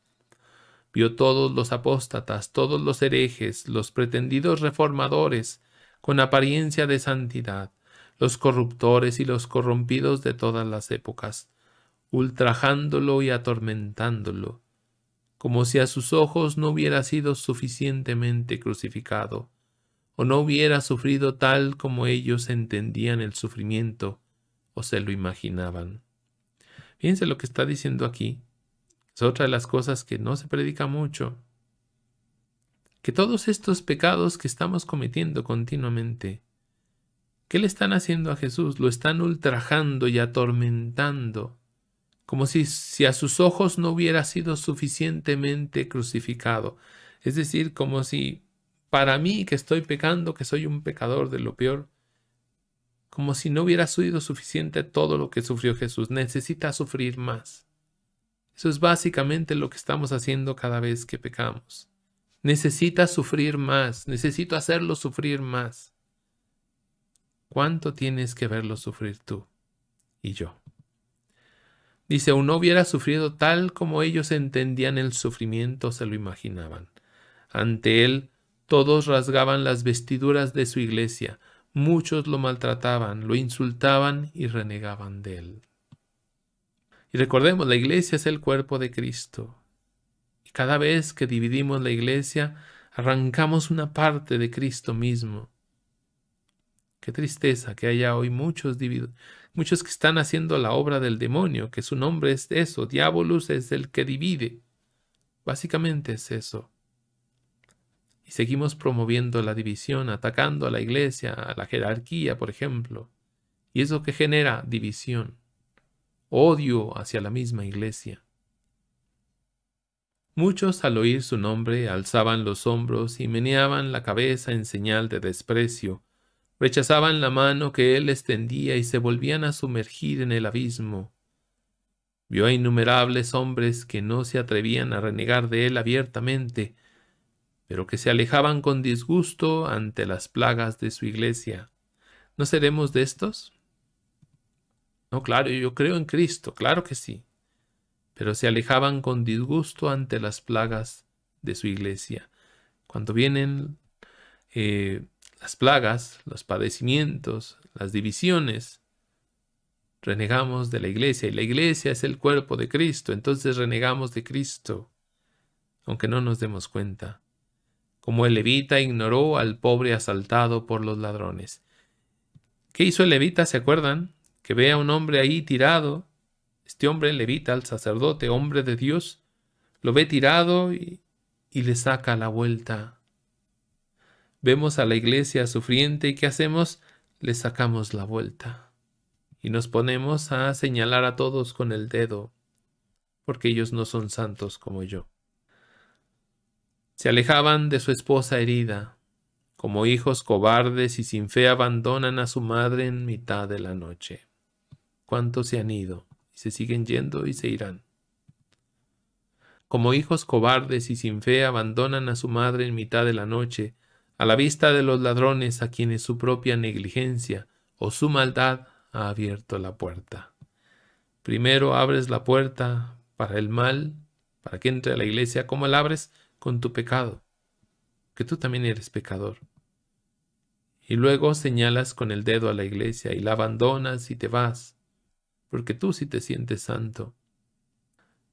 S1: Vio todos los apóstatas, todos los herejes, los pretendidos reformadores, con apariencia de santidad, los corruptores y los corrompidos de todas las épocas, ultrajándolo y atormentándolo, como si a sus ojos no hubiera sido suficientemente crucificado o no hubiera sufrido tal como ellos entendían el sufrimiento o se lo imaginaban. Fíjense lo que está diciendo aquí. Es otra de las cosas que no se predica mucho. Que todos estos pecados que estamos cometiendo continuamente, ¿qué le están haciendo a Jesús? Lo están ultrajando y atormentando, como si, si a sus ojos no hubiera sido suficientemente crucificado. Es decir, como si para mí que estoy pecando, que soy un pecador de lo peor, como si no hubiera sido suficiente todo lo que sufrió Jesús, necesita sufrir más. Eso es básicamente lo que estamos haciendo cada vez que pecamos. Necesita sufrir más, necesito hacerlo sufrir más. ¿Cuánto tienes que verlo sufrir tú y yo? Dice, uno hubiera sufrido tal como ellos entendían el sufrimiento, se lo imaginaban. Ante él, todos rasgaban las vestiduras de su iglesia, muchos lo maltrataban, lo insultaban y renegaban de él. Y recordemos, la iglesia es el cuerpo de Cristo. Y cada vez que dividimos la iglesia, arrancamos una parte de Cristo mismo. Qué tristeza que haya hoy muchos, muchos que están haciendo la obra del demonio, que su nombre es eso, diabolus es el que divide. Básicamente es eso. Y seguimos promoviendo la división, atacando a la iglesia, a la jerarquía, por ejemplo. Y eso que genera división, odio hacia la misma iglesia. Muchos al oír su nombre alzaban los hombros y meneaban la cabeza en señal de desprecio, rechazaban la mano que él extendía y se volvían a sumergir en el abismo. Vio a innumerables hombres que no se atrevían a renegar de él abiertamente, pero que se alejaban con disgusto ante las plagas de su iglesia. ¿No seremos de estos? No, claro, yo creo en Cristo, claro que sí, pero se alejaban con disgusto ante las plagas de su iglesia. Cuando vienen eh, las plagas, los padecimientos, las divisiones, renegamos de la iglesia y la iglesia es el cuerpo de Cristo, entonces renegamos de Cristo, aunque no nos demos cuenta como el levita ignoró al pobre asaltado por los ladrones. ¿Qué hizo el levita? ¿Se acuerdan? Que ve a un hombre ahí tirado. Este hombre levita al sacerdote, hombre de Dios, lo ve tirado y, y le saca la vuelta. Vemos a la iglesia sufriente y ¿qué hacemos? Le sacamos la vuelta. Y nos ponemos a señalar a todos con el dedo, porque ellos no son santos como yo. Se alejaban de su esposa herida, como hijos cobardes y sin fe abandonan a su madre en mitad de la noche. ¿Cuántos se han ido? Y se siguen yendo y se irán. Como hijos cobardes y sin fe abandonan a su madre en mitad de la noche, a la vista de los ladrones a quienes su propia negligencia o su maldad ha abierto la puerta. Primero abres la puerta para el mal, para que entre a la iglesia, como la abres con tu pecado, que tú también eres pecador. Y luego señalas con el dedo a la iglesia y la abandonas y te vas, porque tú sí te sientes santo.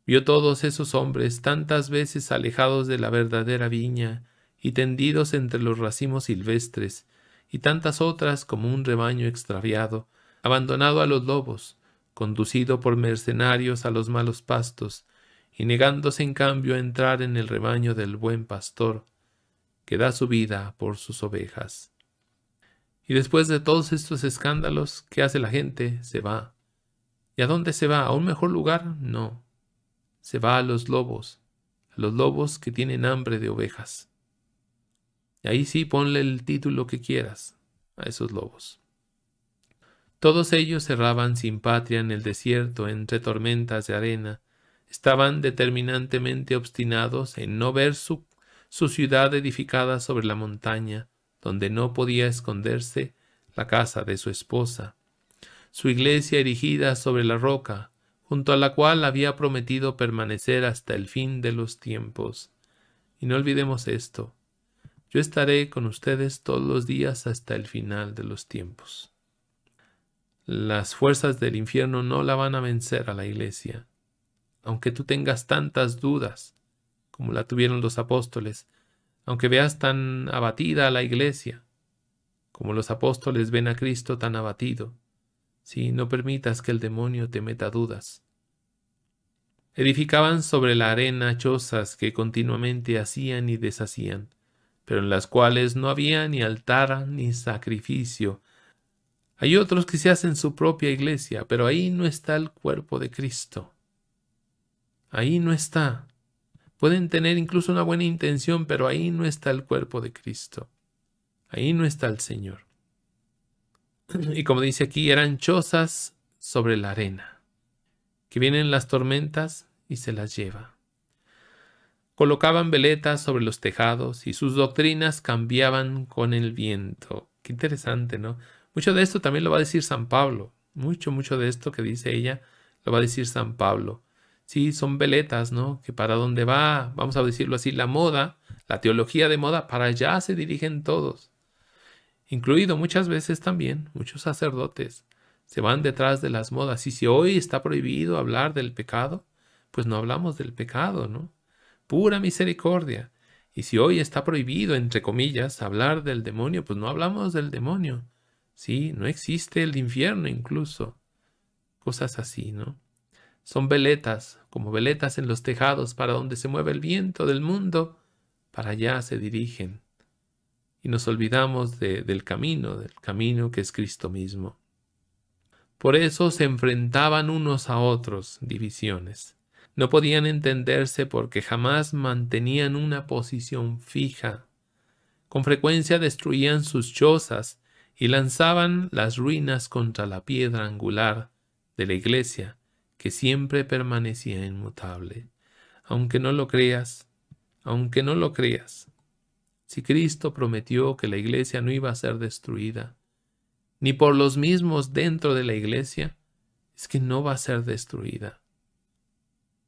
S1: Vio todos esos hombres tantas veces alejados de la verdadera viña y tendidos entre los racimos silvestres, y tantas otras como un rebaño extraviado, abandonado a los lobos, conducido por mercenarios a los malos pastos, y negándose en cambio a entrar en el rebaño del buen pastor, que da su vida por sus ovejas. Y después de todos estos escándalos, ¿qué hace la gente? Se va. ¿Y a dónde se va? ¿A un mejor lugar? No. Se va a los lobos, a los lobos que tienen hambre de ovejas. Y ahí sí ponle el título que quieras a esos lobos. Todos ellos cerraban sin patria en el desierto, entre tormentas de arena, Estaban determinantemente obstinados en no ver su, su ciudad edificada sobre la montaña, donde no podía esconderse la casa de su esposa, su iglesia erigida sobre la roca, junto a la cual había prometido permanecer hasta el fin de los tiempos. Y no olvidemos esto, yo estaré con ustedes todos los días hasta el final de los tiempos. Las fuerzas del infierno no la van a vencer a la iglesia aunque tú tengas tantas dudas como la tuvieron los apóstoles, aunque veas tan abatida a la iglesia, como los apóstoles ven a Cristo tan abatido, si no permitas que el demonio te meta dudas. Edificaban sobre la arena chozas que continuamente hacían y deshacían, pero en las cuales no había ni altar ni sacrificio. Hay otros que se hacen su propia iglesia, pero ahí no está el cuerpo de Cristo. Ahí no está. Pueden tener incluso una buena intención, pero ahí no está el cuerpo de Cristo. Ahí no está el Señor. Y como dice aquí, eran chozas sobre la arena, que vienen las tormentas y se las lleva. Colocaban veletas sobre los tejados y sus doctrinas cambiaban con el viento. Qué interesante, ¿no? Mucho de esto también lo va a decir San Pablo. Mucho, mucho de esto que dice ella lo va a decir San Pablo. Sí, son veletas, ¿no? Que para dónde va, vamos a decirlo así, la moda, la teología de moda, para allá se dirigen todos. Incluido muchas veces también muchos sacerdotes se van detrás de las modas. Y si hoy está prohibido hablar del pecado, pues no hablamos del pecado, ¿no? Pura misericordia. Y si hoy está prohibido, entre comillas, hablar del demonio, pues no hablamos del demonio. Sí, no existe el infierno incluso. Cosas así, ¿no? Son veletas, como veletas en los tejados, para donde se mueve el viento del mundo, para allá se dirigen. Y nos olvidamos del camino, del camino que es Cristo mismo. Por eso se enfrentaban unos a otros divisiones. No podían entenderse porque jamás mantenían una posición fija. Con frecuencia destruían sus chozas y lanzaban las ruinas contra la piedra angular de la iglesia, que siempre permanecía inmutable. Aunque no lo creas, aunque no lo creas, si Cristo prometió que la iglesia no iba a ser destruida, ni por los mismos dentro de la iglesia, es que no va a ser destruida.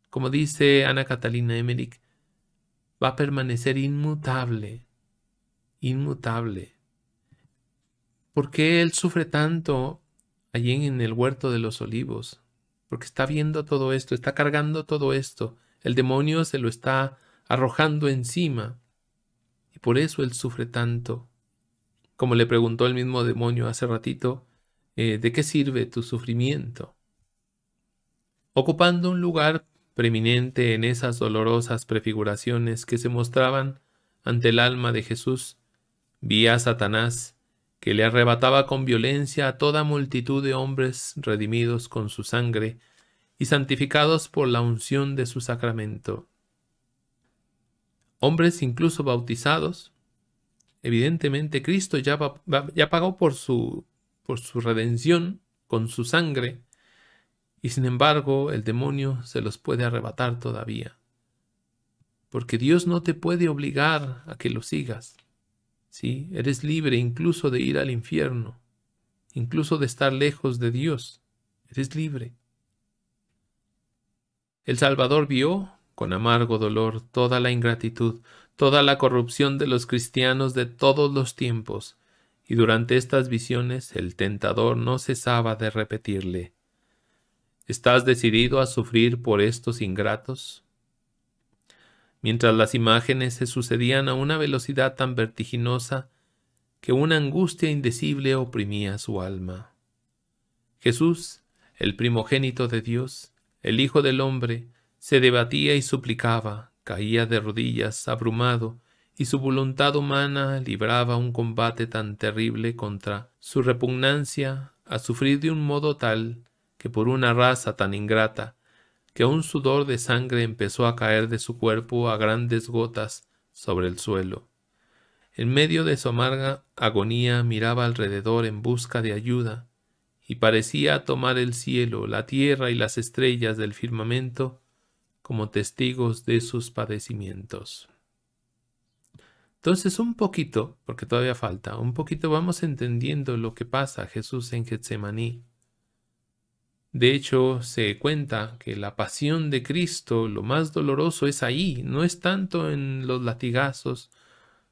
S1: Como dice Ana Catalina Emmerich, va a permanecer inmutable, inmutable. ¿Por qué él sufre tanto allí en el huerto de los olivos? porque está viendo todo esto, está cargando todo esto, el demonio se lo está arrojando encima, y por eso él sufre tanto. Como le preguntó el mismo demonio hace ratito, eh, ¿de qué sirve tu sufrimiento? Ocupando un lugar preeminente en esas dolorosas prefiguraciones que se mostraban ante el alma de Jesús, vi a Satanás que le arrebataba con violencia a toda multitud de hombres redimidos con su sangre y santificados por la unción de su sacramento. Hombres incluso bautizados, evidentemente Cristo ya, pagó por su, por su redención con su sangre, y sin embargo el demonio se los puede arrebatar todavía, porque Dios no te puede obligar a que lo sigas. ¿sí? Eres libre incluso de ir al infierno, incluso de estar lejos de Dios. Eres libre. El Salvador vio, con amargo dolor, toda la ingratitud, toda la corrupción de los cristianos de todos los tiempos, y durante estas visiones el tentador no cesaba de repetirle ¿Estás decidido a sufrir por estos ingratos? mientras las imágenes se sucedían a una velocidad tan vertiginosa que una angustia indecible oprimía su alma. Jesús, el primogénito de Dios, el Hijo del Hombre, se debatía y suplicaba, caía de rodillas, abrumado, y su voluntad humana libraba un combate tan terrible contra su repugnancia a sufrir de un modo tal que por una raza tan ingrata que un sudor de sangre empezó a caer de su cuerpo a grandes gotas sobre el suelo. En medio de su amarga agonía miraba alrededor en busca de ayuda, y parecía tomar el cielo, la tierra y las estrellas del firmamento como testigos de sus padecimientos. Entonces un poquito, porque todavía falta, un poquito vamos entendiendo lo que pasa Jesús en Getsemaní. De hecho, se cuenta que la pasión de Cristo, lo más doloroso es ahí, no es tanto en los latigazos,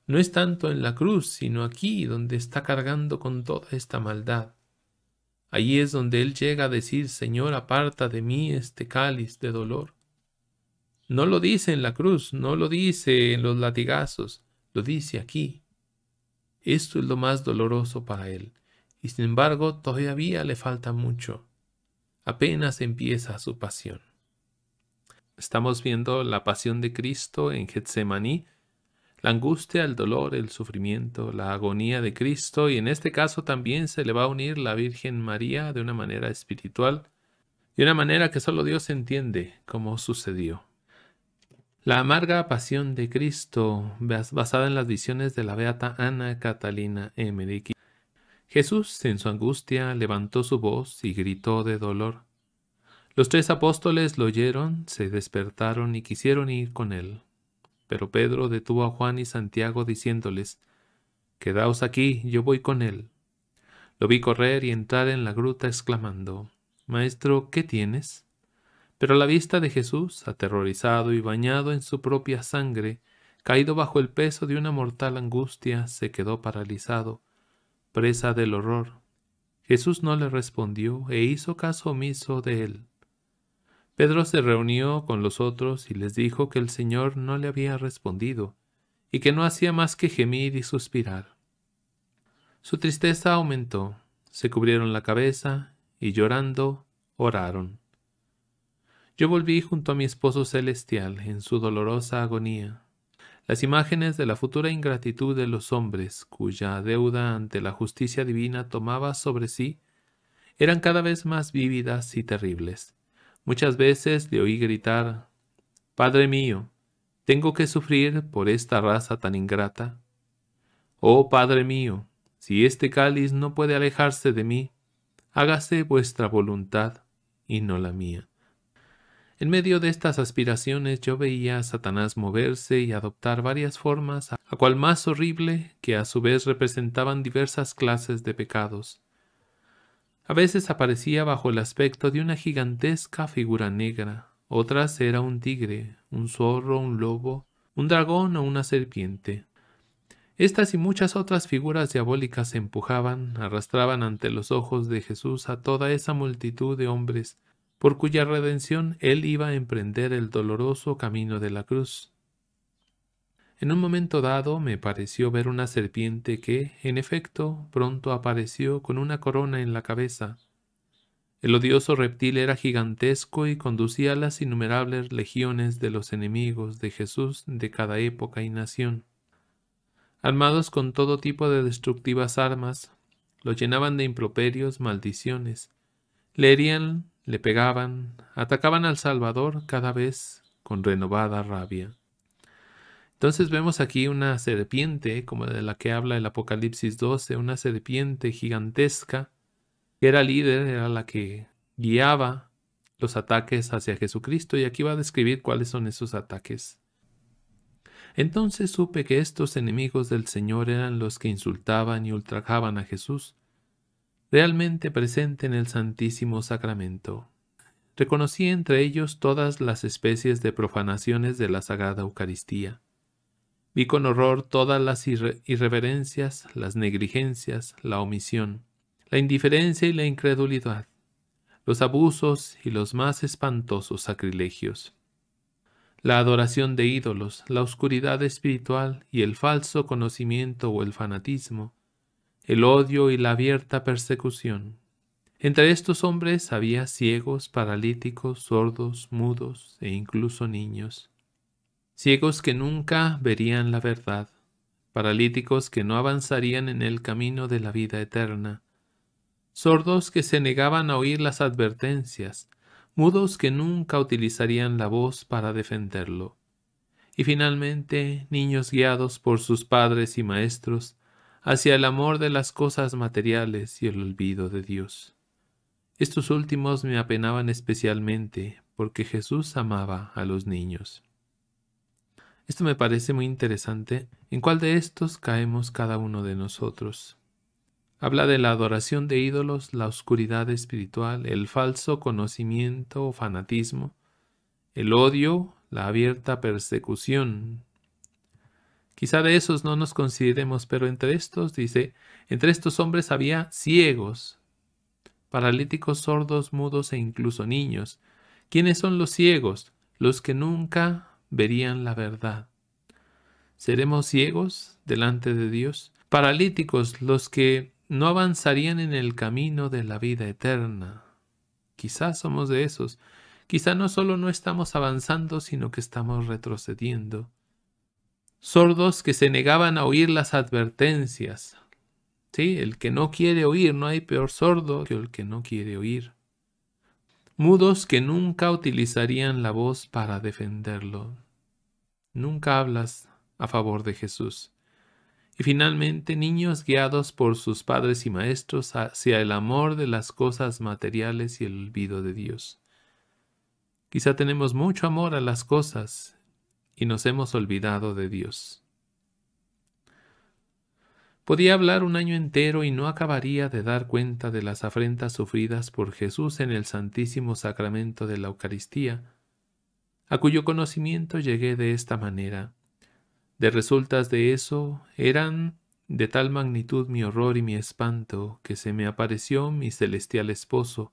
S1: no es tanto en la cruz, sino aquí donde está cargando con toda esta maldad. Allí es donde Él llega a decir, Señor, aparta de mí este cáliz de dolor. No lo dice en la cruz, no lo dice en los latigazos, lo dice aquí. Esto es lo más doloroso para Él, y sin embargo todavía le falta mucho. Apenas empieza su pasión. Estamos viendo la pasión de Cristo en Getsemaní, la angustia, el dolor, el sufrimiento, la agonía de Cristo y en este caso también se le va a unir la Virgen María de una manera espiritual, de una manera que solo Dios entiende cómo sucedió. La amarga pasión de Cristo, basada en las visiones de la beata Ana Catalina Emmerich Jesús en su angustia levantó su voz y gritó de dolor. Los tres apóstoles lo oyeron, se despertaron y quisieron ir con él. Pero Pedro detuvo a Juan y Santiago diciéndoles, Quedaos aquí, yo voy con él. Lo vi correr y entrar en la gruta exclamando, Maestro, ¿qué tienes? Pero a la vista de Jesús, aterrorizado y bañado en su propia sangre, caído bajo el peso de una mortal angustia, se quedó paralizado presa del horror. Jesús no le respondió e hizo caso omiso de él. Pedro se reunió con los otros y les dijo que el Señor no le había respondido y que no hacía más que gemir y suspirar. Su tristeza aumentó, se cubrieron la cabeza y llorando oraron. Yo volví junto a mi esposo celestial en su dolorosa agonía. Las imágenes de la futura ingratitud de los hombres, cuya deuda ante la justicia divina tomaba sobre sí, eran cada vez más vívidas y terribles. Muchas veces le oí gritar Padre mío, ¿tengo que sufrir por esta raza tan ingrata? Oh Padre mío, si este cáliz no puede alejarse de mí, hágase vuestra voluntad y no la mía. En medio de estas aspiraciones yo veía a Satanás moverse y adoptar varias formas, a cual más horrible, que a su vez representaban diversas clases de pecados. A veces aparecía bajo el aspecto de una gigantesca figura negra, otras era un tigre, un zorro, un lobo, un dragón o una serpiente. Estas y muchas otras figuras diabólicas empujaban, arrastraban ante los ojos de Jesús a toda esa multitud de hombres, por cuya redención él iba a emprender el doloroso camino de la cruz. En un momento dado me pareció ver una serpiente que, en efecto, pronto apareció con una corona en la cabeza. El odioso reptil era gigantesco y conducía a las innumerables legiones de los enemigos de Jesús de cada época y nación. Armados con todo tipo de destructivas armas, lo llenaban de improperios, maldiciones, le herían le pegaban, atacaban al Salvador cada vez con renovada rabia. Entonces vemos aquí una serpiente, como de la que habla el Apocalipsis 12, una serpiente gigantesca, que era líder, era la que guiaba los ataques hacia Jesucristo, y aquí va a describir cuáles son esos ataques. Entonces supe que estos enemigos del Señor eran los que insultaban y ultrajaban a Jesús, realmente presente en el Santísimo Sacramento. Reconocí entre ellos todas las especies de profanaciones de la Sagrada Eucaristía. Vi con horror todas las irreverencias, las negligencias, la omisión, la indiferencia y la incredulidad, los abusos y los más espantosos sacrilegios, la adoración de ídolos, la oscuridad espiritual y el falso conocimiento o el fanatismo, el odio y la abierta persecución. Entre estos hombres había ciegos, paralíticos, sordos, mudos e incluso niños. Ciegos que nunca verían la verdad, paralíticos que no avanzarían en el camino de la vida eterna, sordos que se negaban a oír las advertencias, mudos que nunca utilizarían la voz para defenderlo, y finalmente niños guiados por sus padres y maestros hacia el amor de las cosas materiales y el olvido de Dios. Estos últimos me apenaban especialmente porque Jesús amaba a los niños. Esto me parece muy interesante. ¿En cuál de estos caemos cada uno de nosotros? Habla de la adoración de ídolos, la oscuridad espiritual, el falso conocimiento o fanatismo, el odio, la abierta persecución, Quizá de esos no nos consideremos, pero entre estos, dice, entre estos hombres había ciegos, paralíticos, sordos, mudos e incluso niños. ¿Quiénes son los ciegos? Los que nunca verían la verdad. ¿Seremos ciegos delante de Dios? Paralíticos, los que no avanzarían en el camino de la vida eterna. Quizá somos de esos. Quizá no solo no estamos avanzando, sino que estamos retrocediendo sordos que se negaban a oír las advertencias. ¿Sí? El que no quiere oír, no hay peor sordo que el que no quiere oír. Mudos que nunca utilizarían la voz para defenderlo. Nunca hablas a favor de Jesús. Y finalmente, niños guiados por sus padres y maestros hacia el amor de las cosas materiales y el olvido de Dios. Quizá tenemos mucho amor a las cosas y nos hemos olvidado de Dios. Podía hablar un año entero y no acabaría de dar cuenta de las afrentas sufridas por Jesús en el Santísimo Sacramento de la Eucaristía, a cuyo conocimiento llegué de esta manera. De resultas de eso eran de tal magnitud mi horror y mi espanto que se me apareció mi celestial esposo,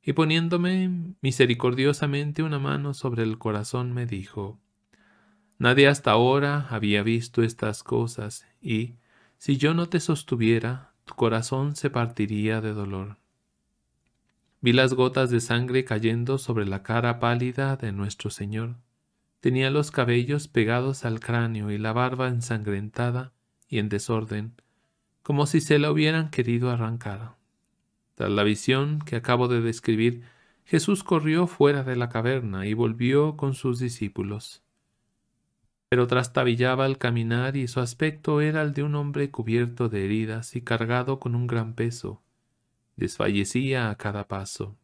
S1: y poniéndome misericordiosamente una mano sobre el corazón me dijo, Nadie hasta ahora había visto estas cosas y, si yo no te sostuviera, tu corazón se partiría de dolor. Vi las gotas de sangre cayendo sobre la cara pálida de nuestro Señor. Tenía los cabellos pegados al cráneo y la barba ensangrentada y en desorden, como si se la hubieran querido arrancar. Tras la visión que acabo de describir, Jesús corrió fuera de la caverna y volvió con sus discípulos pero trastabillaba al caminar y su aspecto era el de un hombre cubierto de heridas y cargado con un gran peso. Desfallecía a cada paso.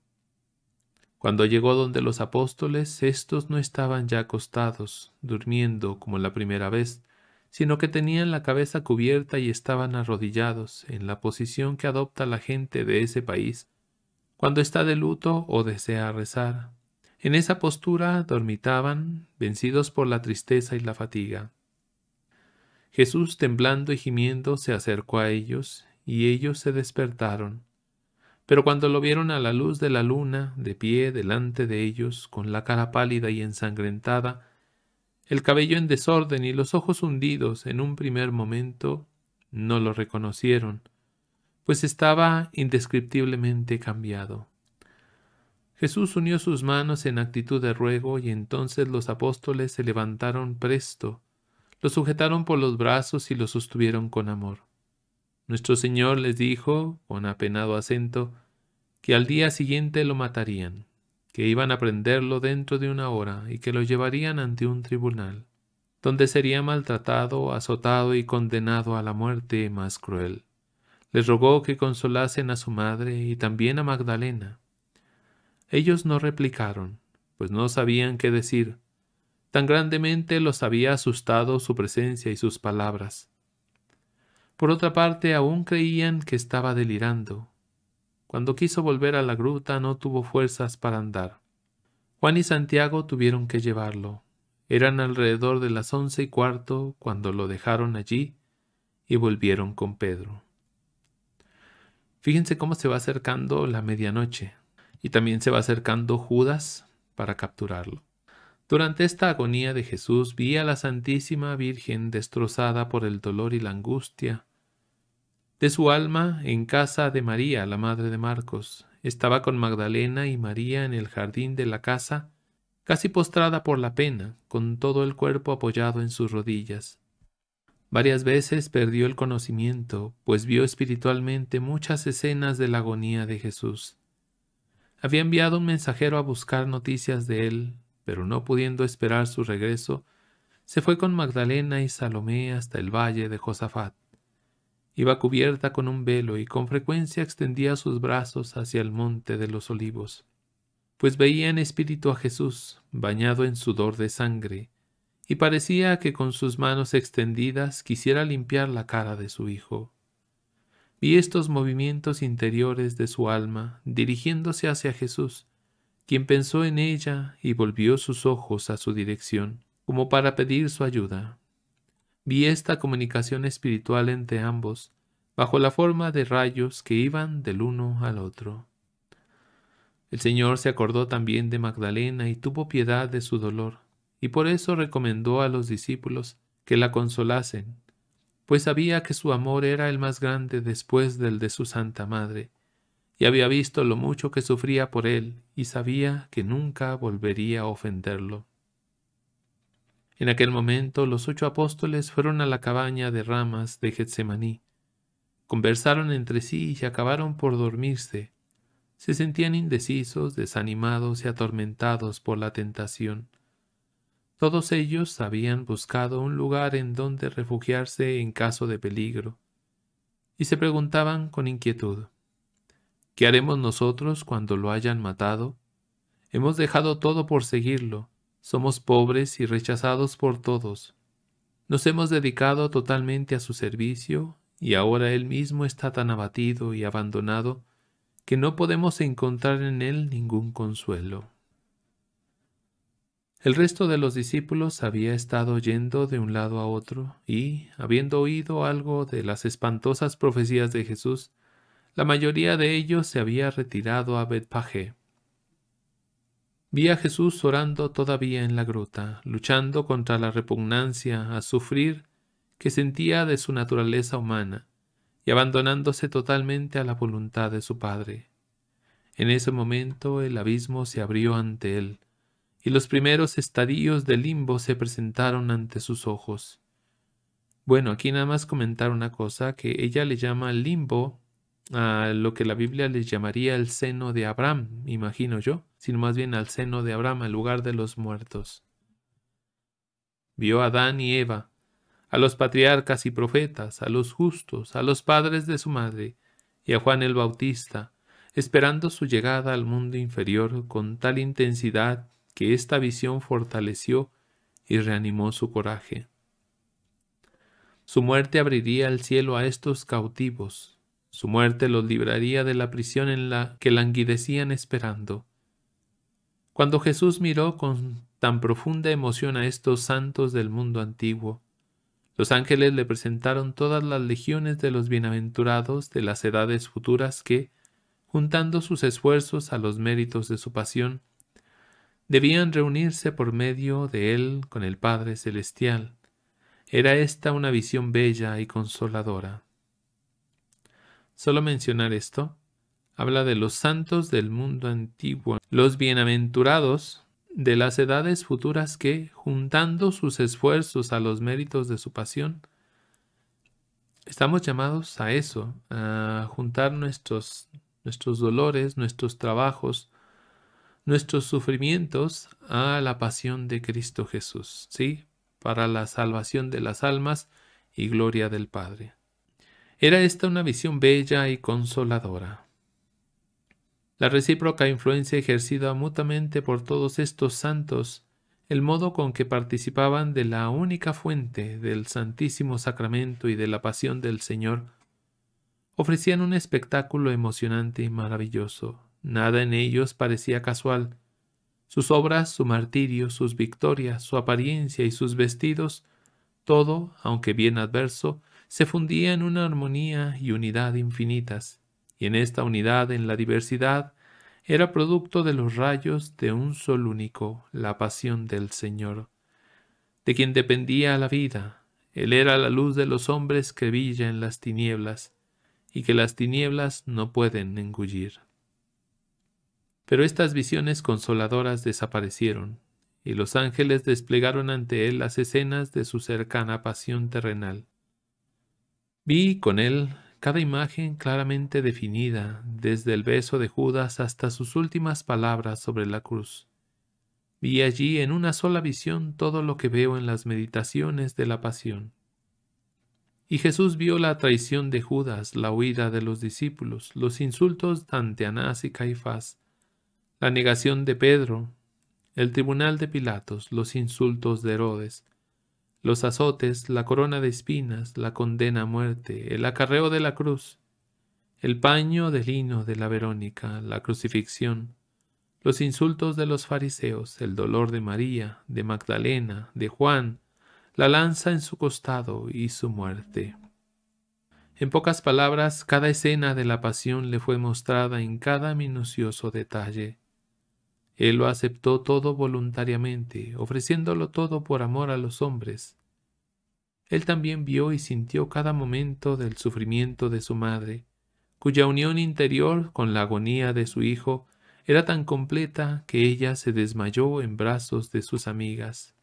S1: Cuando llegó donde los apóstoles, estos no estaban ya acostados, durmiendo como la primera vez, sino que tenían la cabeza cubierta y estaban arrodillados, en la posición que adopta la gente de ese país, cuando está de luto o desea rezar. En esa postura dormitaban, vencidos por la tristeza y la fatiga. Jesús, temblando y gimiendo, se acercó a ellos, y ellos se despertaron. Pero cuando lo vieron a la luz de la luna, de pie delante de ellos, con la cara pálida y ensangrentada, el cabello en desorden y los ojos hundidos en un primer momento, no lo reconocieron, pues estaba indescriptiblemente cambiado. Jesús unió sus manos en actitud de ruego y entonces los apóstoles se levantaron presto, lo sujetaron por los brazos y lo sostuvieron con amor. Nuestro Señor les dijo, con apenado acento, que al día siguiente lo matarían, que iban a prenderlo dentro de una hora y que lo llevarían ante un tribunal, donde sería maltratado, azotado y condenado a la muerte más cruel. Les rogó que consolasen a su madre y también a Magdalena, ellos no replicaron, pues no sabían qué decir. Tan grandemente los había asustado su presencia y sus palabras. Por otra parte, aún creían que estaba delirando. Cuando quiso volver a la gruta no tuvo fuerzas para andar. Juan y Santiago tuvieron que llevarlo. Eran alrededor de las once y cuarto cuando lo dejaron allí y volvieron con Pedro. Fíjense cómo se va acercando la medianoche y también se va acercando Judas para capturarlo. Durante esta agonía de Jesús vi a la Santísima Virgen destrozada por el dolor y la angustia. De su alma, en casa de María, la madre de Marcos, estaba con Magdalena y María en el jardín de la casa, casi postrada por la pena, con todo el cuerpo apoyado en sus rodillas. Varias veces perdió el conocimiento, pues vio espiritualmente muchas escenas de la agonía de Jesús. Había enviado un mensajero a buscar noticias de él, pero no pudiendo esperar su regreso, se fue con Magdalena y Salomé hasta el valle de Josafat. Iba cubierta con un velo y con frecuencia extendía sus brazos hacia el monte de los olivos, pues veía en espíritu a Jesús, bañado en sudor de sangre, y parecía que con sus manos extendidas quisiera limpiar la cara de su hijo. Vi estos movimientos interiores de su alma dirigiéndose hacia Jesús, quien pensó en ella y volvió sus ojos a su dirección, como para pedir su ayuda. Vi esta comunicación espiritual entre ambos, bajo la forma de rayos que iban del uno al otro. El Señor se acordó también de Magdalena y tuvo piedad de su dolor, y por eso recomendó a los discípulos que la consolasen pues sabía que su amor era el más grande después del de su Santa Madre, y había visto lo mucho que sufría por él, y sabía que nunca volvería a ofenderlo. En aquel momento los ocho apóstoles fueron a la cabaña de ramas de Getsemaní. Conversaron entre sí y acabaron por dormirse. Se sentían indecisos, desanimados y atormentados por la tentación. Todos ellos habían buscado un lugar en donde refugiarse en caso de peligro, y se preguntaban con inquietud, ¿qué haremos nosotros cuando lo hayan matado? Hemos dejado todo por seguirlo, somos pobres y rechazados por todos. Nos hemos dedicado totalmente a su servicio y ahora él mismo está tan abatido y abandonado que no podemos encontrar en él ningún consuelo. El resto de los discípulos había estado yendo de un lado a otro y, habiendo oído algo de las espantosas profecías de Jesús, la mayoría de ellos se había retirado a betpaje Vi a Jesús orando todavía en la gruta, luchando contra la repugnancia a sufrir que sentía de su naturaleza humana y abandonándose totalmente a la voluntad de su Padre. En ese momento el abismo se abrió ante él, y los primeros estadios de limbo se presentaron ante sus ojos. Bueno, aquí nada más comentar una cosa, que ella le llama limbo a lo que la Biblia les llamaría el seno de Abraham, imagino yo, sino más bien al seno de Abraham, al lugar de los muertos. Vio a Adán y Eva, a los patriarcas y profetas, a los justos, a los padres de su madre, y a Juan el Bautista, esperando su llegada al mundo inferior con tal intensidad que esta visión fortaleció y reanimó su coraje. Su muerte abriría el cielo a estos cautivos, su muerte los libraría de la prisión en la que languidecían esperando. Cuando Jesús miró con tan profunda emoción a estos santos del mundo antiguo, los ángeles le presentaron todas las legiones de los bienaventurados de las edades futuras que, juntando sus esfuerzos a los méritos de su pasión, debían reunirse por medio de él con el Padre Celestial. Era esta una visión bella y consoladora. Solo mencionar esto habla de los santos del mundo antiguo, los bienaventurados de las edades futuras que, juntando sus esfuerzos a los méritos de su pasión, estamos llamados a eso, a juntar nuestros, nuestros dolores, nuestros trabajos, nuestros sufrimientos a la pasión de Cristo Jesús, ¿sí? Para la salvación de las almas y gloria del Padre. Era esta una visión bella y consoladora. La recíproca influencia ejercida mutuamente por todos estos santos, el modo con que participaban de la única fuente del Santísimo Sacramento y de la pasión del Señor, ofrecían un espectáculo emocionante y maravilloso, Nada en ellos parecía casual. Sus obras, su martirio, sus victorias, su apariencia y sus vestidos, todo, aunque bien adverso, se fundía en una armonía y unidad infinitas, y en esta unidad, en la diversidad, era producto de los rayos de un sol único, la pasión del Señor, de quien dependía la vida. Él era la luz de los hombres que brilla en las tinieblas, y que las tinieblas no pueden engullir. Pero estas visiones consoladoras desaparecieron, y los ángeles desplegaron ante él las escenas de su cercana pasión terrenal. Vi con él cada imagen claramente definida, desde el beso de Judas hasta sus últimas palabras sobre la cruz. Vi allí en una sola visión todo lo que veo en las meditaciones de la pasión. Y Jesús vio la traición de Judas, la huida de los discípulos, los insultos ante Anás y Caifás, la negación de Pedro, el tribunal de Pilatos, los insultos de Herodes, los azotes, la corona de espinas, la condena a muerte, el acarreo de la cruz, el paño de lino de la Verónica, la crucifixión, los insultos de los fariseos, el dolor de María, de Magdalena, de Juan, la lanza en su costado y su muerte. En pocas palabras, cada escena de la pasión le fue mostrada en cada minucioso detalle, él lo aceptó todo voluntariamente, ofreciéndolo todo por amor a los hombres. Él también vio y sintió cada momento del sufrimiento de su madre, cuya unión interior con la agonía de su hijo era tan completa que ella se desmayó en brazos de sus amigas.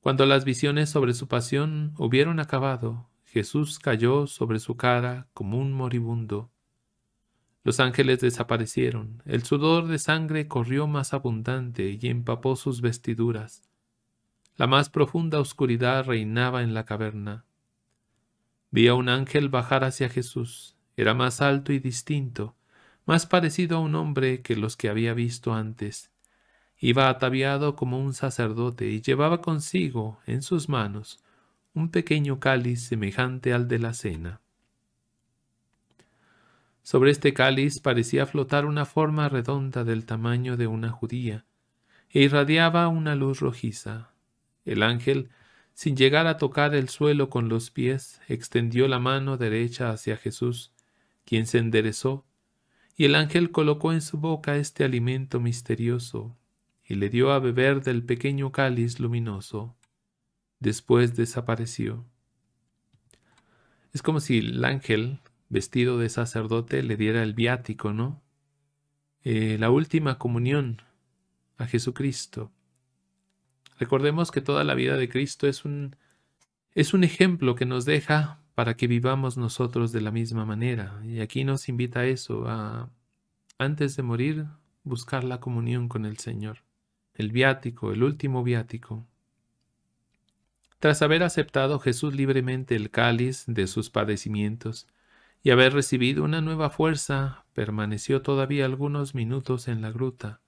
S1: Cuando las visiones sobre su pasión hubieron acabado, Jesús cayó sobre su cara como un moribundo. Los ángeles desaparecieron, el sudor de sangre corrió más abundante y empapó sus vestiduras. La más profunda oscuridad reinaba en la caverna. Vi a un ángel bajar hacia Jesús. Era más alto y distinto, más parecido a un hombre que los que había visto antes. Iba ataviado como un sacerdote y llevaba consigo, en sus manos, un pequeño cáliz semejante al de la cena. Sobre este cáliz parecía flotar una forma redonda del tamaño de una judía, e irradiaba una luz rojiza. El ángel, sin llegar a tocar el suelo con los pies, extendió la mano derecha hacia Jesús, quien se enderezó, y el ángel colocó en su boca este alimento misterioso, y le dio a beber del pequeño cáliz luminoso. Después desapareció. Es como si el ángel vestido de sacerdote, le diera el viático, ¿no? Eh, la última comunión a Jesucristo. Recordemos que toda la vida de Cristo es un, es un ejemplo que nos deja para que vivamos nosotros de la misma manera. Y aquí nos invita a eso, a antes de morir, buscar la comunión con el Señor, el viático, el último viático. Tras haber aceptado Jesús libremente el cáliz de sus padecimientos, y haber recibido una nueva fuerza, permaneció todavía algunos minutos en la gruta,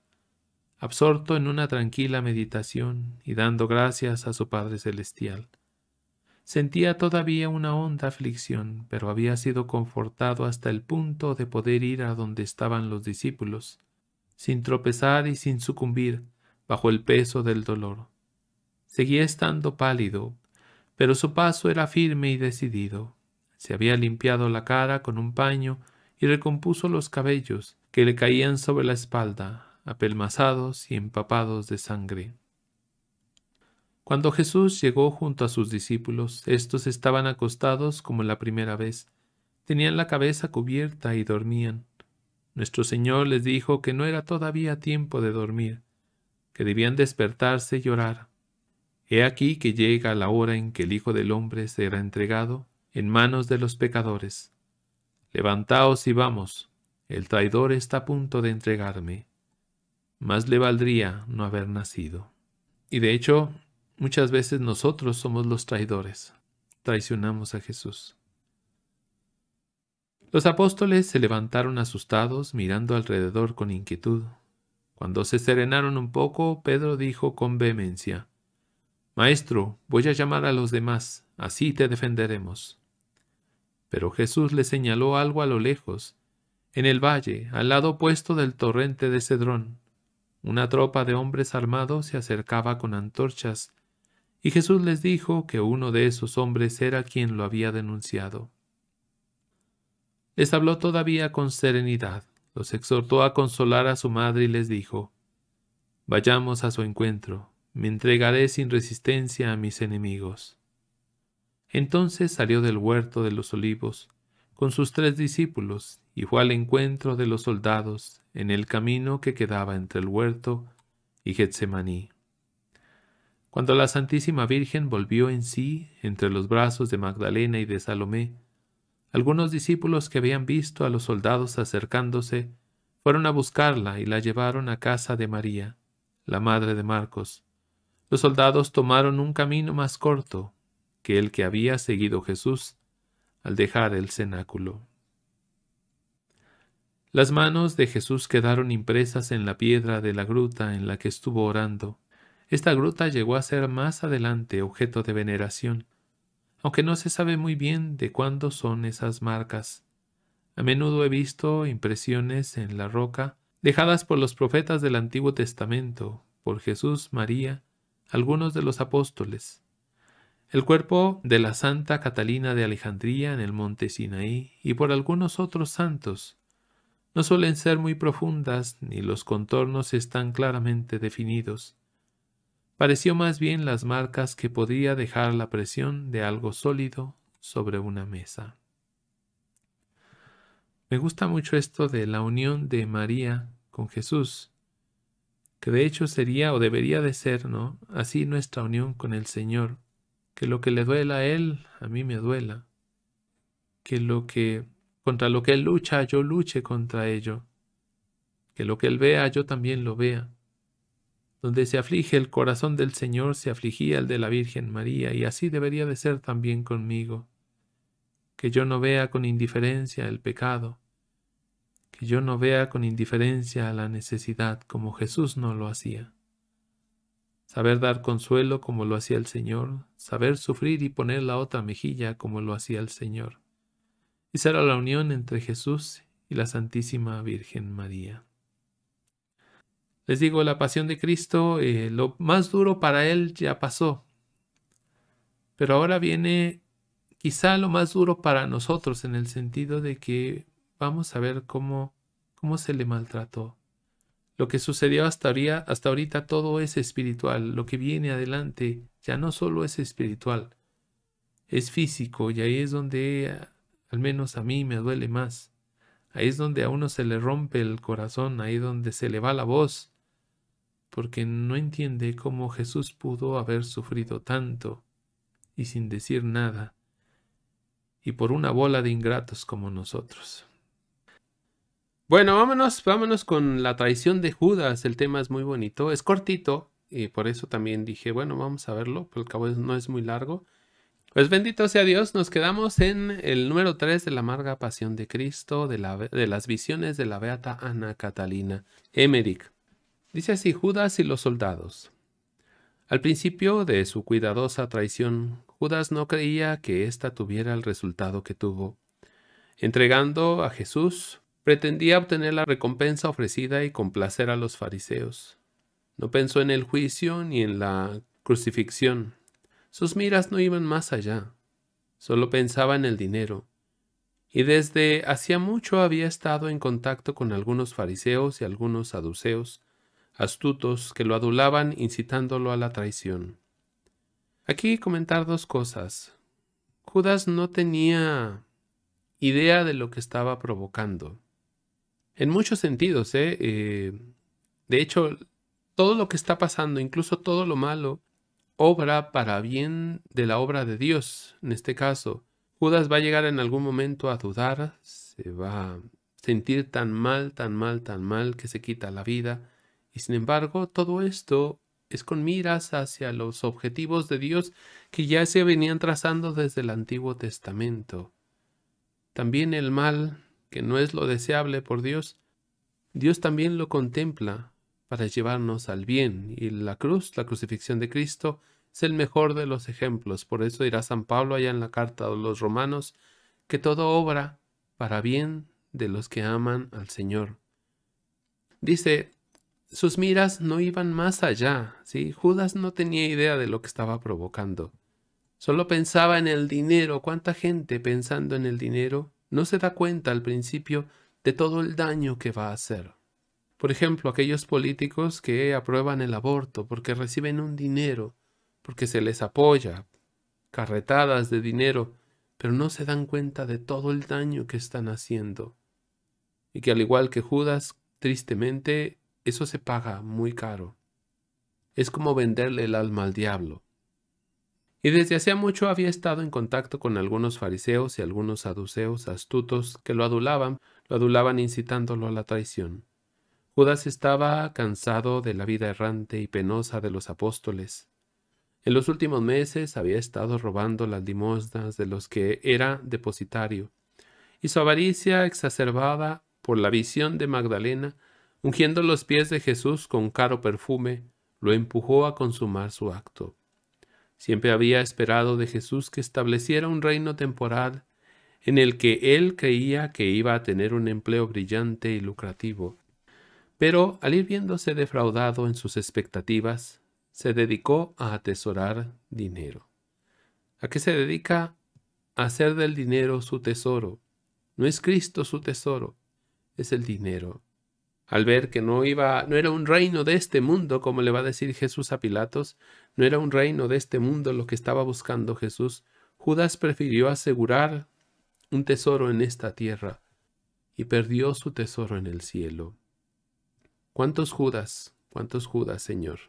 S1: absorto en una tranquila meditación y dando gracias a su Padre Celestial. Sentía todavía una honda aflicción, pero había sido confortado hasta el punto de poder ir a donde estaban los discípulos, sin tropezar y sin sucumbir bajo el peso del dolor. Seguía estando pálido, pero su paso era firme y decidido. Se había limpiado la cara con un paño y recompuso los cabellos que le caían sobre la espalda, apelmazados y empapados de sangre. Cuando Jesús llegó junto a sus discípulos, estos estaban acostados como la primera vez, tenían la cabeza cubierta y dormían. Nuestro Señor les dijo que no era todavía tiempo de dormir, que debían despertarse y llorar. He aquí que llega la hora en que el Hijo del Hombre será entregado en manos de los pecadores. Levantaos y vamos, el traidor está a punto de entregarme. Más le valdría no haber nacido. Y de hecho, muchas veces nosotros somos los traidores, traicionamos a Jesús. Los apóstoles se levantaron asustados, mirando alrededor con inquietud. Cuando se serenaron un poco, Pedro dijo con vehemencia, Maestro, voy a llamar a los demás, así te defenderemos. Pero Jesús le señaló algo a lo lejos, en el valle, al lado opuesto del torrente de Cedrón. Una tropa de hombres armados se acercaba con antorchas, y Jesús les dijo que uno de esos hombres era quien lo había denunciado. Les habló todavía con serenidad, los exhortó a consolar a su madre y les dijo, Vayamos a su encuentro, me entregaré sin resistencia a mis enemigos. Entonces salió del huerto de los olivos con sus tres discípulos y fue al encuentro de los soldados en el camino que quedaba entre el huerto y Getsemaní. Cuando la Santísima Virgen volvió en sí entre los brazos de Magdalena y de Salomé, algunos discípulos que habían visto a los soldados acercándose fueron a buscarla y la llevaron a casa de María, la madre de Marcos. Los soldados tomaron un camino más corto que el que había seguido Jesús al dejar el cenáculo. Las manos de Jesús quedaron impresas en la piedra de la gruta en la que estuvo orando. Esta gruta llegó a ser más adelante objeto de veneración, aunque no se sabe muy bien de cuándo son esas marcas. A menudo he visto impresiones en la roca dejadas por los profetas del Antiguo Testamento, por Jesús, María, algunos de los apóstoles. El cuerpo de la Santa Catalina de Alejandría en el monte Sinaí y por algunos otros santos no suelen ser muy profundas ni los contornos están claramente definidos. Pareció más bien las marcas que podría dejar la presión de algo sólido sobre una mesa. Me gusta mucho esto de la unión de María con Jesús, que de hecho sería o debería de ser, ¿no? Así nuestra unión con el Señor que lo que le duela a él, a mí me duela. Que lo que contra lo que él lucha, yo luche contra ello. Que lo que él vea, yo también lo vea. Donde se aflige el corazón del Señor, se afligía el de la Virgen María, y así debería de ser también conmigo. Que yo no vea con indiferencia el pecado, que yo no vea con indiferencia la necesidad como Jesús no lo hacía saber dar consuelo como lo hacía el Señor, saber sufrir y poner la otra mejilla como lo hacía el Señor. Y será la unión entre Jesús y la Santísima Virgen María. Les digo, la pasión de Cristo, eh, lo más duro para Él ya pasó, pero ahora viene quizá lo más duro para nosotros en el sentido de que vamos a ver cómo, cómo se le maltrató, lo que sucedió hasta ahora, hasta ahorita todo es espiritual. Lo que viene adelante ya no solo es espiritual, es físico y ahí es donde al menos a mí me duele más. Ahí es donde a uno se le rompe el corazón, ahí es donde se le va la voz, porque no entiende cómo Jesús pudo haber sufrido tanto y sin decir nada, y por una bola de ingratos como nosotros. Bueno, vámonos, vámonos con la traición de Judas. El tema es muy bonito, es cortito y por eso también dije, bueno, vamos a verlo, pero al cabo no es muy largo. Pues bendito sea Dios, nos quedamos en el número 3 de la amarga pasión de Cristo, de, de las visiones de la beata Ana Catalina Emmerich. Dice así Judas y los soldados. Al principio de su cuidadosa traición, Judas no creía que ésta tuviera el resultado que tuvo. Entregando a Jesús, Pretendía obtener la recompensa ofrecida y complacer a los fariseos. No pensó en el juicio ni en la crucifixión. Sus miras no iban más allá. Solo pensaba en el dinero. Y desde hacía mucho había estado en contacto con algunos fariseos y algunos saduceos, astutos que lo adulaban incitándolo a la traición. Aquí comentar dos cosas. Judas no tenía idea de lo que estaba provocando. En muchos sentidos, ¿eh? Eh, de hecho, todo lo que está pasando, incluso todo lo malo, obra para bien de la obra de Dios, en este caso. Judas va a llegar en algún momento a dudar, se va a sentir tan mal, tan mal, tan mal que se quita la vida. Y sin embargo, todo esto es con miras hacia los objetivos de Dios que ya se venían trazando desde el Antiguo Testamento. También el mal que no es lo deseable por Dios, Dios también lo contempla para llevarnos al bien, y la cruz, la crucifixión de Cristo, es el mejor de los ejemplos. Por eso dirá San Pablo allá en la carta a los romanos, que todo obra para bien de los que aman al Señor. Dice, sus miras no iban más allá, si Judas no tenía idea de lo que estaba provocando. Solo pensaba en el dinero. ¿Cuánta gente pensando en el dinero no se da cuenta al principio de todo el daño que va a hacer. Por ejemplo, aquellos políticos que aprueban el aborto porque reciben un dinero, porque se les apoya, carretadas de dinero, pero no se dan cuenta de todo el daño que están haciendo. Y que al igual que Judas, tristemente, eso se paga muy caro. Es como venderle el alma al diablo. Y desde hacía mucho había estado en contacto con algunos fariseos y algunos saduceos astutos que lo adulaban, lo adulaban incitándolo a la traición. Judas estaba cansado de la vida errante y penosa de los apóstoles. En los últimos meses había estado robando las limosnas de los que era depositario, y su avaricia exacerbada por la visión de Magdalena, ungiendo los pies de Jesús con caro perfume, lo empujó a consumar su acto. Siempre había esperado de Jesús que estableciera un reino temporal en el que él creía que iba a tener un empleo brillante y lucrativo. Pero al ir viéndose defraudado en sus expectativas, se dedicó a atesorar dinero. ¿A qué se dedica? A hacer del dinero su tesoro. No es Cristo su tesoro, es el dinero. Al ver que no iba, no era un reino de este mundo, como le va a decir Jesús a Pilatos, no era un reino de este mundo lo que estaba buscando Jesús, Judas prefirió asegurar un tesoro en esta tierra y perdió su tesoro en el cielo. ¿Cuántos Judas, cuántos Judas, Señor?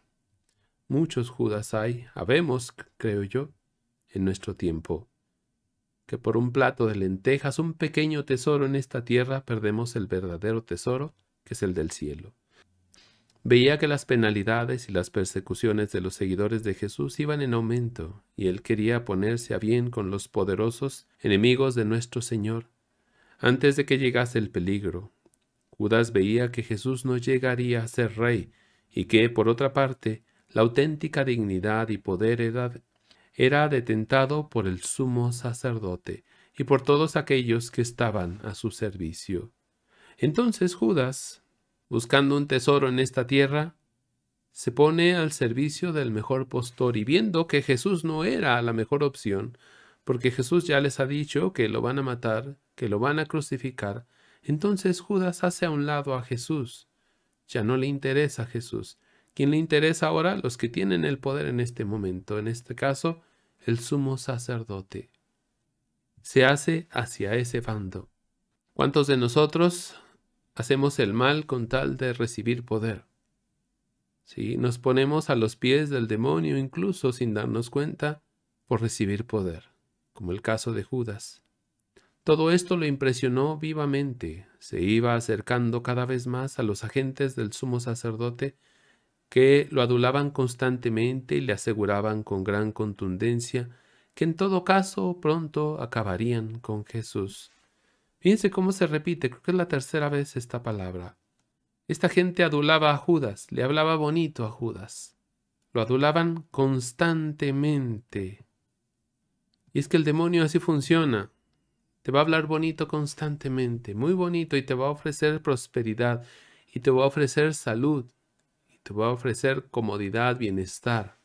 S1: Muchos Judas hay, habemos, creo yo, en nuestro tiempo, que por un plato de lentejas, un pequeño tesoro en esta tierra, perdemos el verdadero tesoro que es el del cielo. Veía que las penalidades y las persecuciones de los seguidores de Jesús iban en aumento, y él quería ponerse a bien con los poderosos enemigos de nuestro Señor, antes de que llegase el peligro. Judas veía que Jesús no llegaría a ser rey, y que, por otra parte, la auténtica dignidad y poder era, era detentado por el sumo sacerdote y por todos aquellos que estaban a su servicio. Entonces Judas, buscando un tesoro en esta tierra, se pone al servicio del mejor postor y viendo que Jesús no era la mejor opción, porque Jesús ya les ha dicho que lo van a matar, que lo van a crucificar, entonces Judas hace a un lado a Jesús. Ya no le interesa a Jesús. ¿Quién le interesa ahora? Los que tienen el poder en este momento, en este caso, el sumo sacerdote. Se hace hacia ese bando. ¿Cuántos de nosotros Hacemos el mal con tal de recibir poder. ¿Sí? Nos ponemos a los pies del demonio incluso sin darnos cuenta por recibir poder, como el caso de Judas. Todo esto lo impresionó vivamente. Se iba acercando cada vez más a los agentes del sumo sacerdote que lo adulaban constantemente y le aseguraban con gran contundencia que en todo caso pronto acabarían con Jesús. Fíjense cómo se repite, creo que es la tercera vez esta palabra. Esta gente adulaba a Judas, le hablaba bonito a Judas. Lo adulaban constantemente. Y es que el demonio así funciona. Te va a hablar bonito constantemente, muy bonito, y te va a ofrecer prosperidad, y te va a ofrecer salud, y te va a ofrecer comodidad, bienestar,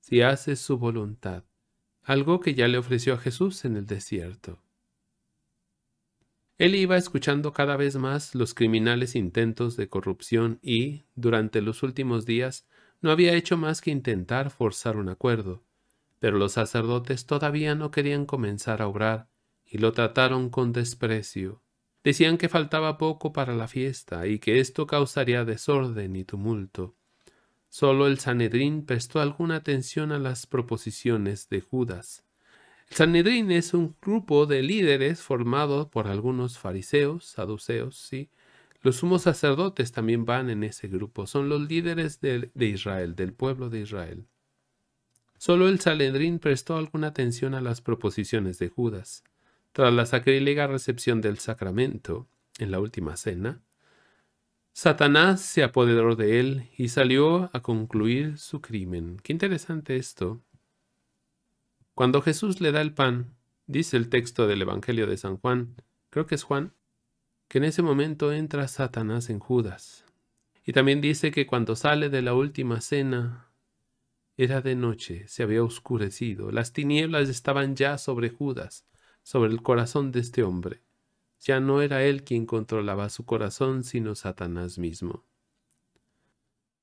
S1: si haces su voluntad. Algo que ya le ofreció a Jesús en el desierto. Él iba escuchando cada vez más los criminales intentos de corrupción y, durante los últimos días, no había hecho más que intentar forzar un acuerdo. Pero los sacerdotes todavía no querían comenzar a obrar y lo trataron con desprecio. Decían que faltaba poco para la fiesta y que esto causaría desorden y tumulto. Solo el Sanedrín prestó alguna atención a las proposiciones de Judas el Sanedrín es un grupo de líderes formado por algunos fariseos, saduceos, sí. Los sumos sacerdotes también van en ese grupo. Son los líderes de, Israel, del pueblo de Israel. Solo el Sanedrín prestó alguna atención a las proposiciones de Judas. Tras la sacrílega recepción del sacramento, en la última cena, Satanás se apoderó de él y salió a concluir su crimen. Qué interesante esto. Cuando Jesús le da el pan, dice el texto del Evangelio de San Juan, creo que es Juan, que en ese momento entra Satanás en Judas. Y también dice que cuando sale de la última cena, era de noche, se había oscurecido, las tinieblas estaban ya sobre Judas, sobre el corazón de este hombre. Ya no era él quien controlaba su corazón, sino Satanás mismo.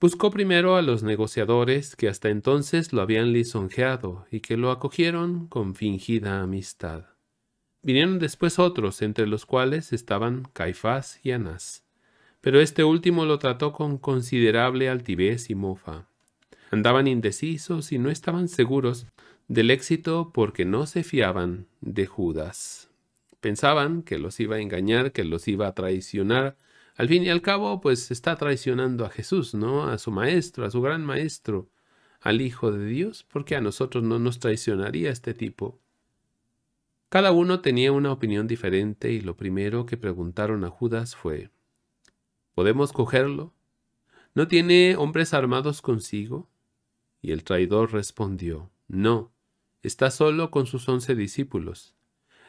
S1: Buscó primero a los negociadores que hasta entonces lo habían lisonjeado y que lo acogieron con fingida amistad. Vinieron después otros, entre los cuales estaban Caifás y Anás, pero este último lo trató con considerable altivez y mofa. Andaban indecisos y no estaban seguros del éxito porque no se fiaban de Judas. Pensaban que los iba a engañar, que los iba a traicionar, al fin y al cabo, pues está traicionando a Jesús, ¿no? A su maestro, a su gran maestro, al Hijo de Dios, porque a nosotros no nos traicionaría este tipo. Cada uno tenía una opinión diferente y lo primero que preguntaron a Judas fue, ¿podemos cogerlo? ¿No tiene hombres armados consigo? Y el traidor respondió, no, está solo con sus once discípulos.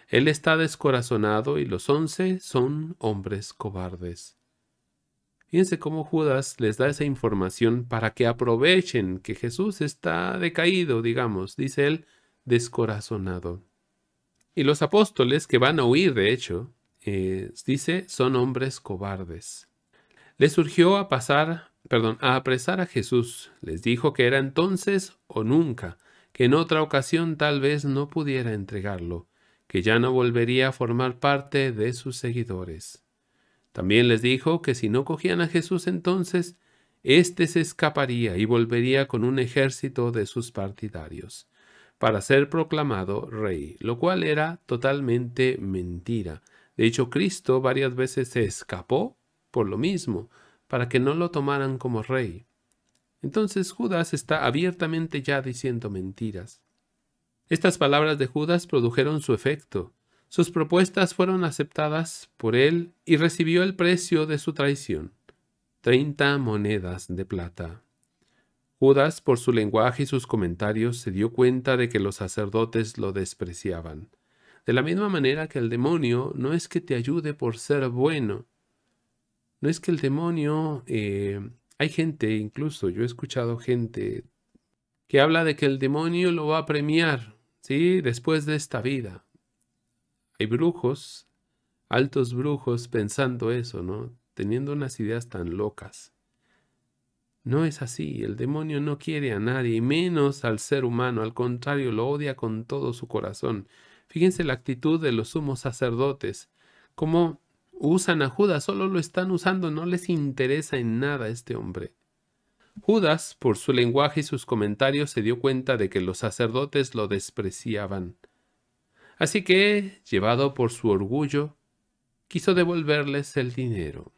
S1: Él está descorazonado y los once son hombres cobardes. Fíjense cómo Judas les da esa información para que aprovechen que Jesús está decaído, digamos, dice él, descorazonado. Y los apóstoles, que van a huir, de hecho, eh, dice, son hombres cobardes. Les surgió a pasar, perdón, a apresar a Jesús. Les dijo que era entonces o nunca, que en otra ocasión tal vez no pudiera entregarlo que ya no volvería a formar parte de sus seguidores. También les dijo que si no cogían a Jesús entonces, éste se escaparía y volvería con un ejército de sus partidarios para ser proclamado rey, lo cual era totalmente mentira. De hecho, Cristo varias veces se escapó por lo mismo, para que no lo tomaran como rey. Entonces Judas está abiertamente ya diciendo mentiras. Estas palabras de Judas produjeron su efecto. Sus propuestas fueron aceptadas por él y recibió el precio de su traición, treinta monedas de plata. Judas, por su lenguaje y sus comentarios, se dio cuenta de que los sacerdotes lo despreciaban. De la misma manera que el demonio no es que te ayude por ser bueno, no es que el demonio... Eh, hay gente, incluso yo he escuchado gente que habla de que el demonio lo va a premiar Sí, después de esta vida. Hay brujos, altos brujos pensando eso, ¿no? Teniendo unas ideas tan locas. No es así, el demonio no quiere a nadie, menos al ser humano, al contrario, lo odia con todo su corazón. Fíjense la actitud de los sumos sacerdotes, cómo usan a Judas, solo lo están usando, no les interesa en nada este hombre. Judas, por su lenguaje y sus comentarios, se dio cuenta de que los sacerdotes lo despreciaban. Así que, llevado por su orgullo, quiso devolverles el dinero.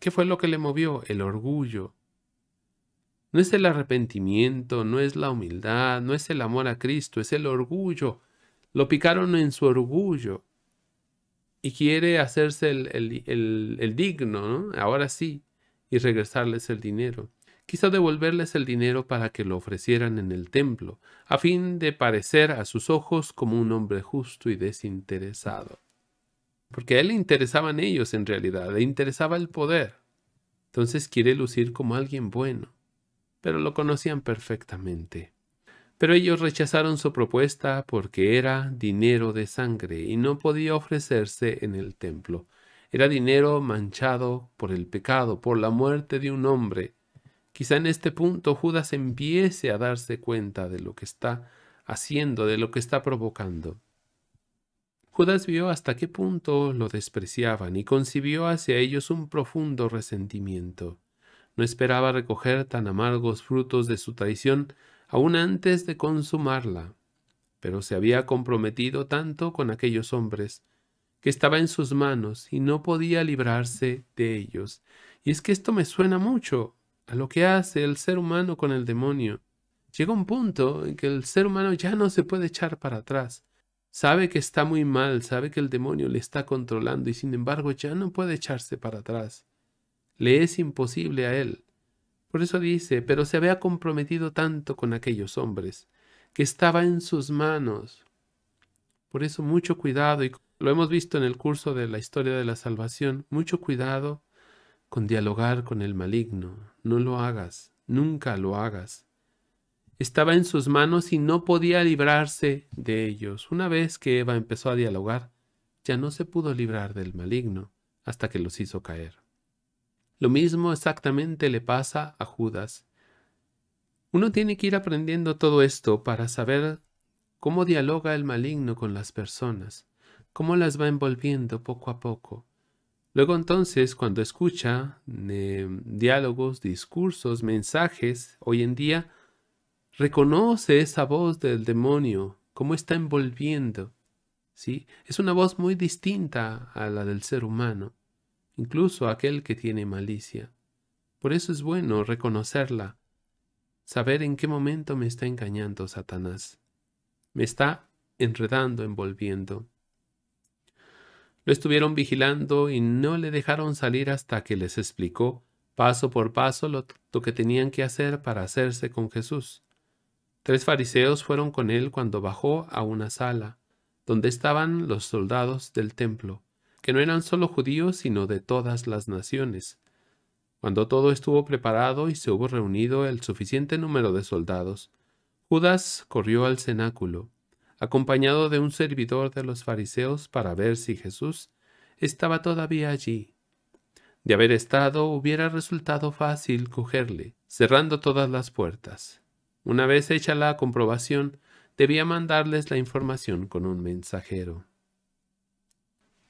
S1: ¿Qué fue lo que le movió? El orgullo. No es el arrepentimiento, no es la humildad, no es el amor a Cristo, es el orgullo. Lo picaron en su orgullo. Y quiere hacerse el, digno, ¿no? Ahora sí, y regresarles el dinero quiso devolverles el dinero para que lo ofrecieran en el templo, a fin de parecer a sus ojos como un hombre justo y desinteresado. Porque a él le interesaban ellos en realidad, le interesaba el poder. Entonces quiere lucir como alguien bueno. Pero lo conocían perfectamente. Pero ellos rechazaron su propuesta porque era dinero de sangre y no podía ofrecerse en el templo. Era dinero manchado por el pecado, por la muerte de un hombre, Quizá en este punto Judas empiece a darse cuenta de lo que está haciendo, de lo que está provocando. Judas vio hasta qué punto lo despreciaban y concibió hacia ellos un profundo resentimiento. No esperaba recoger tan amargos frutos de su traición aún antes de consumarla, pero se había comprometido tanto con aquellos hombres que estaba en sus manos y no podía librarse de ellos. Y es que esto me suena mucho a lo que hace el ser humano con el demonio. Llega un punto en que el ser humano ya no se puede echar para atrás. Sabe que está muy mal, sabe que el demonio le está controlando y sin embargo ya no puede echarse para atrás. Le es imposible a él. Por eso dice, pero se había comprometido tanto con aquellos hombres, que estaba en sus manos. Por eso mucho cuidado, y lo hemos visto en el curso de la historia de la salvación, mucho cuidado con dialogar con el maligno. No lo hagas, nunca lo hagas. Estaba en sus manos y no podía librarse de ellos. Una vez que Eva empezó a dialogar, ya no se pudo librar del maligno hasta que los hizo caer. Lo mismo exactamente le pasa a Judas. Uno tiene que ir aprendiendo todo esto para saber cómo dialoga el maligno con las personas, cómo las va envolviendo poco a poco, Luego entonces, cuando escucha eh, diálogos, discursos, mensajes, hoy en día, reconoce esa voz del demonio, cómo está envolviendo. ¿sí? Es una voz muy distinta a la del ser humano, incluso aquel que tiene malicia. Por eso es bueno reconocerla, saber en qué momento me está engañando Satanás. Me está enredando, envolviendo. Lo estuvieron vigilando y no le dejaron salir hasta que les explicó paso por paso lo, que tenían que hacer para hacerse con Jesús. Tres fariseos fueron con él cuando bajó a una sala, donde estaban los soldados del templo, que no eran solo judíos, sino de todas las naciones. Cuando todo estuvo preparado y se hubo reunido el suficiente número de soldados, Judas corrió al cenáculo acompañado de un servidor de los fariseos para ver si Jesús estaba todavía allí. De haber estado hubiera resultado fácil cogerle, cerrando todas las puertas. Una vez hecha la comprobación, debía mandarles la información con un mensajero.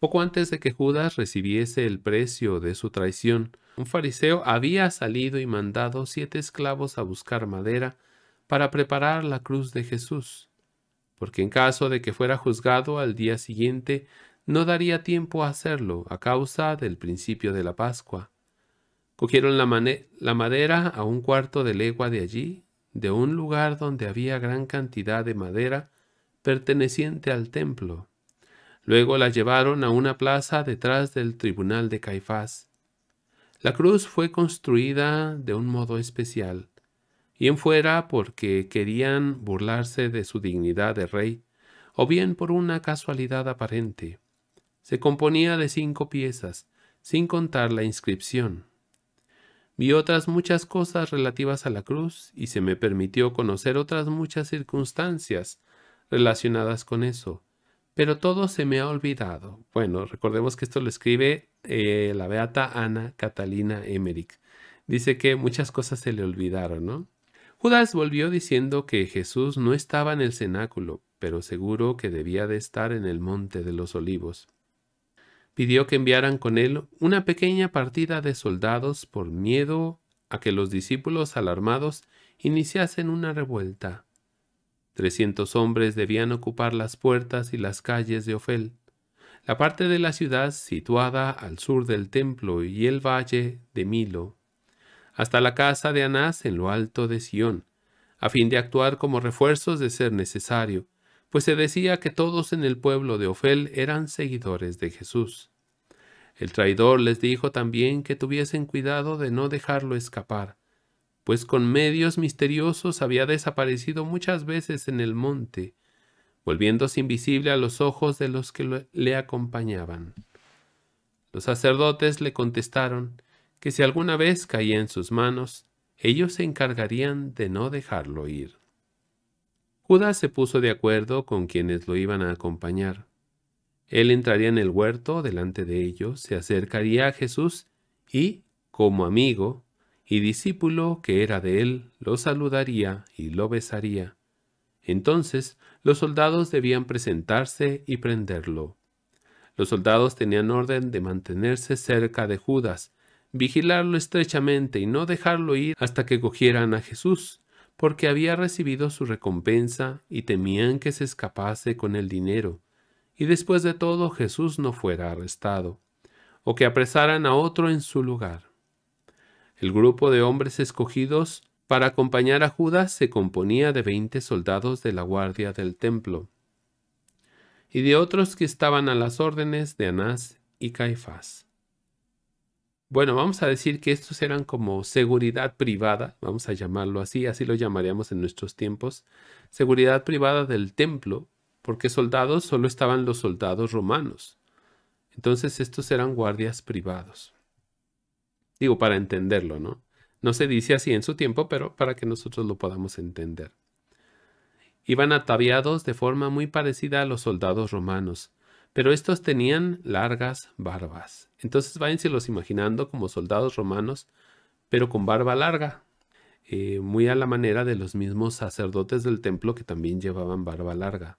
S1: Poco antes de que Judas recibiese el precio de su traición, un fariseo había salido y mandado siete esclavos a buscar madera para preparar la cruz de Jesús porque en caso de que fuera juzgado al día siguiente, no daría tiempo a hacerlo a causa del principio de la Pascua. Cogieron la, madera a un cuarto de legua de allí, de un lugar donde había gran cantidad de madera perteneciente al templo. Luego la llevaron a una plaza detrás del tribunal de Caifás. La cruz fue construida de un modo especial. Bien fuera porque querían burlarse de su dignidad de rey, o bien por una casualidad aparente. Se componía de cinco piezas, sin contar la inscripción. Vi otras muchas cosas relativas a la cruz y se me permitió conocer otras muchas circunstancias relacionadas con eso, pero todo se me ha olvidado. Bueno, recordemos que esto lo escribe eh, la beata Ana Catalina Emmerich. Dice que muchas cosas se le olvidaron, ¿no? Judas volvió diciendo que Jesús no estaba en el cenáculo, pero seguro que debía de estar en el monte de los olivos. Pidió que enviaran con él una pequeña partida de soldados por miedo a que los discípulos alarmados iniciasen una revuelta. Trescientos hombres debían ocupar las puertas y las calles de Ofel, la parte de la ciudad situada al sur del templo y el valle de Milo hasta la casa de Anás en lo alto de Sión, a fin de actuar como refuerzos de ser necesario, pues se decía que todos en el pueblo de Ofel eran seguidores de Jesús. El traidor les dijo también que tuviesen cuidado de no dejarlo escapar, pues con medios misteriosos había desaparecido muchas veces en el monte, volviéndose invisible a los ojos de los que le acompañaban. Los sacerdotes le contestaron, que si alguna vez caía en sus manos, ellos se encargarían de no dejarlo ir. Judas se puso de acuerdo con quienes lo iban a acompañar. Él entraría en el huerto delante de ellos, se acercaría a Jesús y, como amigo y discípulo que era de él, lo saludaría y lo besaría. Entonces los soldados debían presentarse y prenderlo. Los soldados tenían orden de mantenerse cerca de Judas, vigilarlo estrechamente y no dejarlo ir hasta que cogieran a Jesús, porque había recibido su recompensa y temían que se escapase con el dinero, y después de todo Jesús no fuera arrestado, o que apresaran a otro en su lugar. El grupo de hombres escogidos para acompañar a Judas se componía de veinte soldados de la guardia del templo, y de otros que estaban a las órdenes de Anás y Caifás bueno, vamos a decir que estos eran como seguridad privada, vamos a llamarlo así, así lo llamaríamos en nuestros tiempos, seguridad privada del templo, porque soldados solo estaban los soldados romanos. Entonces estos eran guardias privados. Digo, para entenderlo, ¿no? No se dice así en su tiempo, pero para que nosotros lo podamos entender. Iban ataviados de forma muy parecida a los soldados romanos, pero estos tenían largas barbas. Entonces váyanse los imaginando como soldados romanos, pero con barba larga, eh, muy a la manera de los mismos sacerdotes del templo que también llevaban barba larga.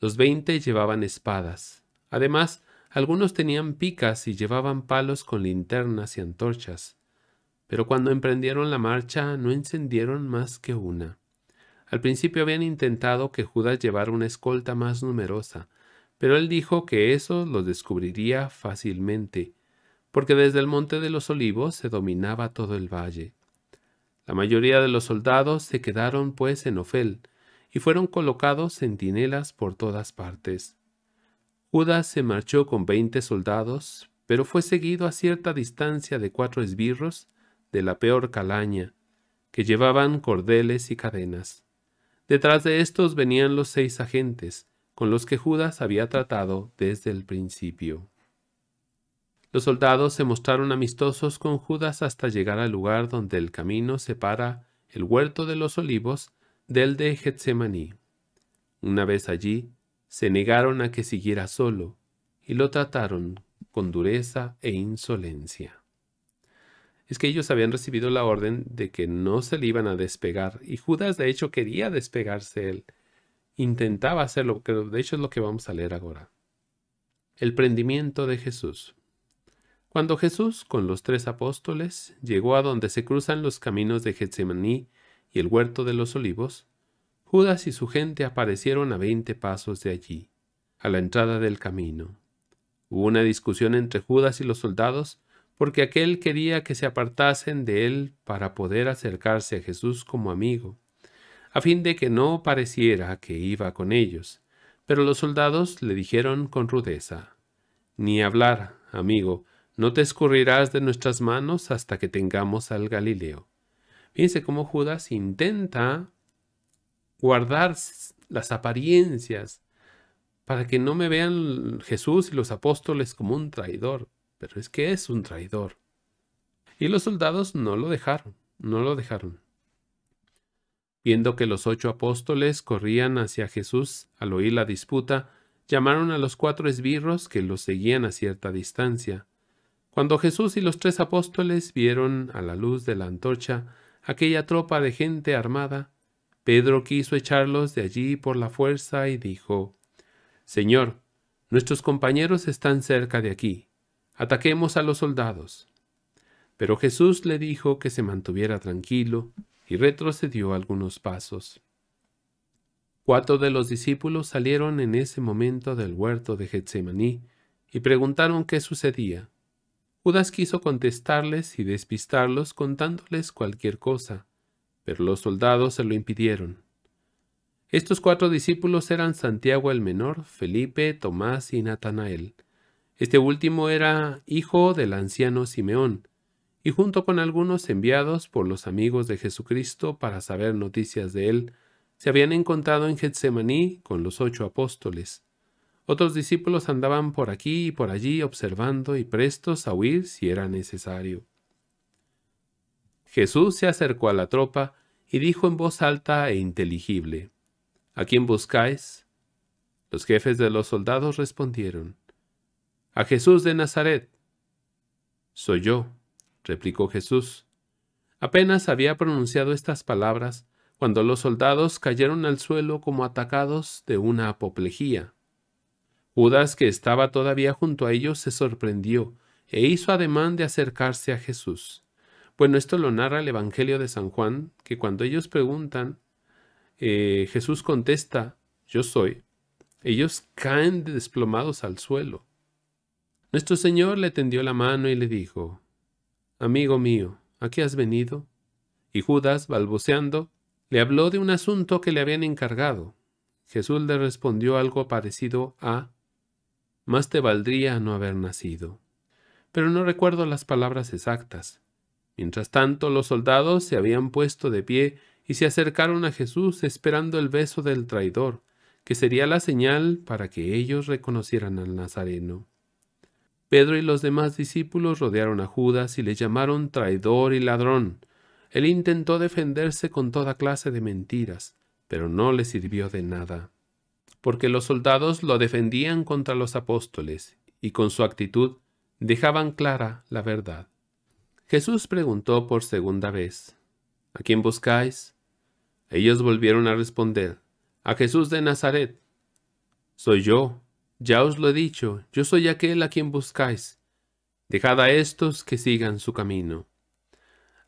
S1: Los veinte llevaban espadas. Además, algunos tenían picas y llevaban palos con linternas y antorchas. Pero cuando emprendieron la marcha no encendieron más que una. Al principio habían intentado que Judas llevara una escolta más numerosa, pero él dijo que eso lo descubriría fácilmente, porque desde el Monte de los Olivos se dominaba todo el valle. La mayoría de los soldados se quedaron pues en Ofel, y fueron colocados centinelas por todas partes. Judas se marchó con veinte soldados, pero fue seguido a cierta distancia de cuatro esbirros de la peor calaña, que llevaban cordeles y cadenas. Detrás de estos venían los seis agentes, con los que Judas había tratado desde el principio. Los soldados se mostraron amistosos con Judas hasta llegar al lugar donde el camino separa el huerto de los olivos del de Getsemaní. Una vez allí, se negaron a que siguiera solo y lo trataron con dureza e insolencia. Es que ellos habían recibido la orden de que no se le iban a despegar y Judas de hecho quería despegarse él intentaba hacerlo, que de hecho es lo que vamos a leer ahora. El prendimiento de Jesús. Cuando Jesús, con los tres apóstoles, llegó a donde se cruzan los caminos de Getsemaní y el huerto de los olivos, Judas y su gente aparecieron a veinte pasos de allí, a la entrada del camino. Hubo una discusión entre Judas y los soldados, porque aquel quería que se apartasen de él para poder acercarse a Jesús como amigo a fin de que no pareciera que iba con ellos. Pero los soldados le dijeron con rudeza, Ni hablar, amigo, no te escurrirás de nuestras manos hasta que tengamos al Galileo. Fíjense cómo Judas intenta guardar las apariencias para que no me vean Jesús y los apóstoles como un traidor. Pero es que es un traidor. Y los soldados no lo dejaron, no lo dejaron. Viendo que los ocho apóstoles corrían hacia Jesús al oír la disputa, llamaron a los cuatro esbirros que los seguían a cierta distancia. Cuando Jesús y los tres apóstoles vieron a la luz de la antorcha aquella tropa de gente armada, Pedro quiso echarlos de allí por la fuerza y dijo, Señor, nuestros compañeros están cerca de aquí, ataquemos a los soldados. Pero Jesús le dijo que se mantuviera tranquilo y retrocedió algunos pasos. Cuatro de los discípulos salieron en ese momento del huerto de Getsemaní y preguntaron qué sucedía. Judas quiso contestarles y despistarlos contándoles cualquier cosa, pero los soldados se lo impidieron. Estos cuatro discípulos eran Santiago el menor, Felipe, Tomás y Natanael. Este último era hijo del anciano Simeón, y junto con algunos enviados por los amigos de Jesucristo para saber noticias de él, se habían encontrado en Getsemaní con los ocho apóstoles. Otros discípulos andaban por aquí y por allí observando y prestos a huir si era necesario. Jesús se acercó a la tropa y dijo en voz alta e inteligible, ¿A quién buscáis? Los jefes de los soldados respondieron, A Jesús de Nazaret. Soy yo, replicó Jesús. Apenas había pronunciado estas palabras cuando los soldados cayeron al suelo como atacados de una apoplejía. Judas, que estaba todavía junto a ellos, se sorprendió e hizo ademán de acercarse a Jesús. Bueno, esto lo narra el Evangelio de San Juan, que cuando ellos preguntan, eh, Jesús contesta, yo soy. Ellos caen desplomados al suelo. Nuestro Señor le tendió la mano y le dijo, Amigo mío, ¿a qué has venido? Y Judas, balbuceando, le habló de un asunto que le habían encargado. Jesús le respondió algo parecido a Más te valdría no haber nacido. Pero no recuerdo las palabras exactas. Mientras tanto, los soldados se habían puesto de pie y se acercaron a Jesús esperando el beso del traidor, que sería la señal para que ellos reconocieran al Nazareno. Pedro y los demás discípulos rodearon a Judas y le llamaron traidor y ladrón. Él intentó defenderse con toda clase de mentiras, pero no le sirvió de nada, porque los soldados lo defendían contra los apóstoles y con su actitud dejaban clara la verdad. Jesús preguntó por segunda vez, ¿A quién buscáis? Ellos volvieron a responder, a Jesús de Nazaret. Soy yo, ya os lo he dicho, yo soy aquel a quien buscáis. Dejad a estos que sigan su camino.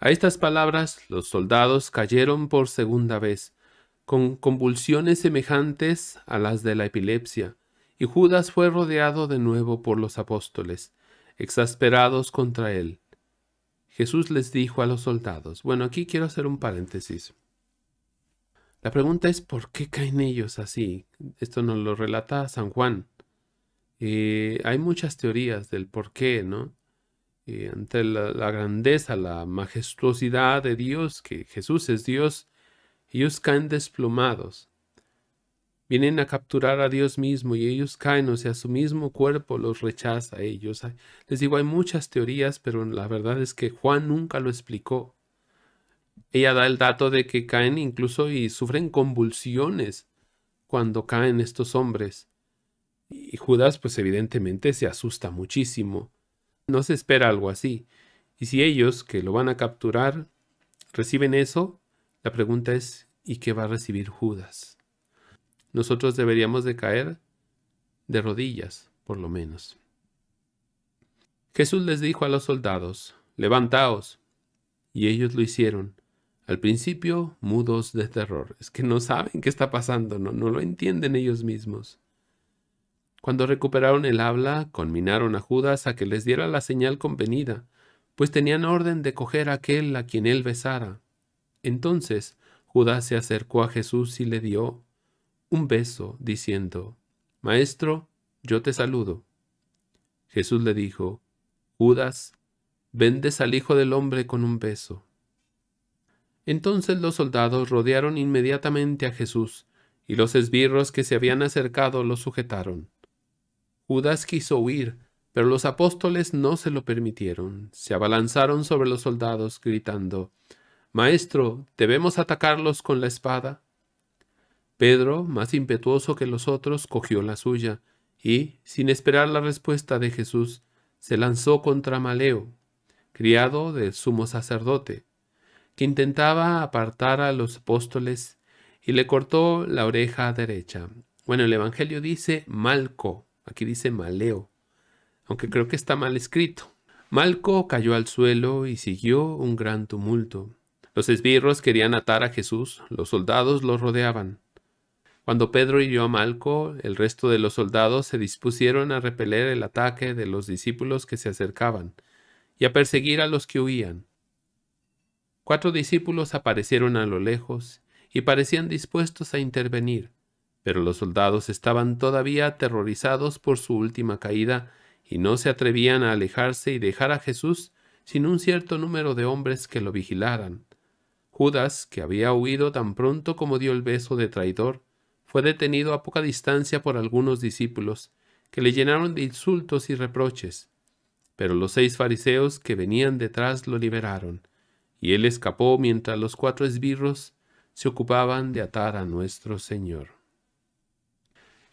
S1: A estas palabras los soldados cayeron por segunda vez, con convulsiones semejantes a las de la epilepsia, y Judas fue rodeado de nuevo por los apóstoles, exasperados contra él. Jesús les dijo a los soldados, bueno, aquí quiero hacer un paréntesis. La pregunta es, ¿por qué caen ellos así? Esto nos lo relata San Juan. Eh, hay muchas teorías del por qué, ¿no? Eh, entre la, grandeza, la majestuosidad de Dios, que Jesús es Dios, ellos caen desplomados. Vienen a capturar a Dios mismo y ellos caen, o sea, su mismo cuerpo los rechaza a ellos. Les digo, hay muchas teorías, pero la verdad es que Juan nunca lo explicó. Ella da el dato de que caen incluso y sufren convulsiones cuando caen estos hombres. Y Judas pues evidentemente se asusta muchísimo. No se espera algo así. Y si ellos que lo van a capturar reciben eso, la pregunta es ¿y qué va a recibir Judas? Nosotros deberíamos de caer de rodillas, por lo menos. Jesús les dijo a los soldados, levantaos. Y ellos lo hicieron. Al principio, mudos de terror. Es que no saben qué está pasando, no, no lo entienden ellos mismos. Cuando recuperaron el habla, conminaron a Judas a que les diera la señal convenida, pues tenían orden de coger a aquel a quien él besara. Entonces Judas se acercó a Jesús y le dio un beso, diciendo, Maestro, yo te saludo. Jesús le dijo, Judas, vendes al Hijo del Hombre con un beso. Entonces los soldados rodearon inmediatamente a Jesús, y los esbirros que se habían acercado lo sujetaron. Judas quiso huir, pero los apóstoles no se lo permitieron. Se abalanzaron sobre los soldados, gritando, Maestro, ¿debemos atacarlos con la espada? Pedro, más impetuoso que los otros, cogió la suya, y, sin esperar la respuesta de Jesús, se lanzó contra Maleo, criado del sumo sacerdote, que intentaba apartar a los apóstoles y le cortó la oreja derecha. Bueno, el Evangelio dice Malco, Aquí dice maleo, aunque creo que está mal escrito. Malco cayó al suelo y siguió un gran tumulto. Los esbirros querían atar a Jesús, los soldados lo rodeaban. Cuando Pedro hirió a Malco, el resto de los soldados se dispusieron a repeler el ataque de los discípulos que se acercaban y a perseguir a los que huían. Cuatro discípulos aparecieron a lo lejos y parecían dispuestos a intervenir pero los soldados estaban todavía aterrorizados por su última caída y no se atrevían a alejarse y dejar a Jesús sin un cierto número de hombres que lo vigilaran. Judas, que había huido tan pronto como dio el beso de traidor, fue detenido a poca distancia por algunos discípulos, que le llenaron de insultos y reproches. Pero los seis fariseos que venían detrás lo liberaron, y él escapó mientras los cuatro esbirros se ocupaban de atar a nuestro Señor.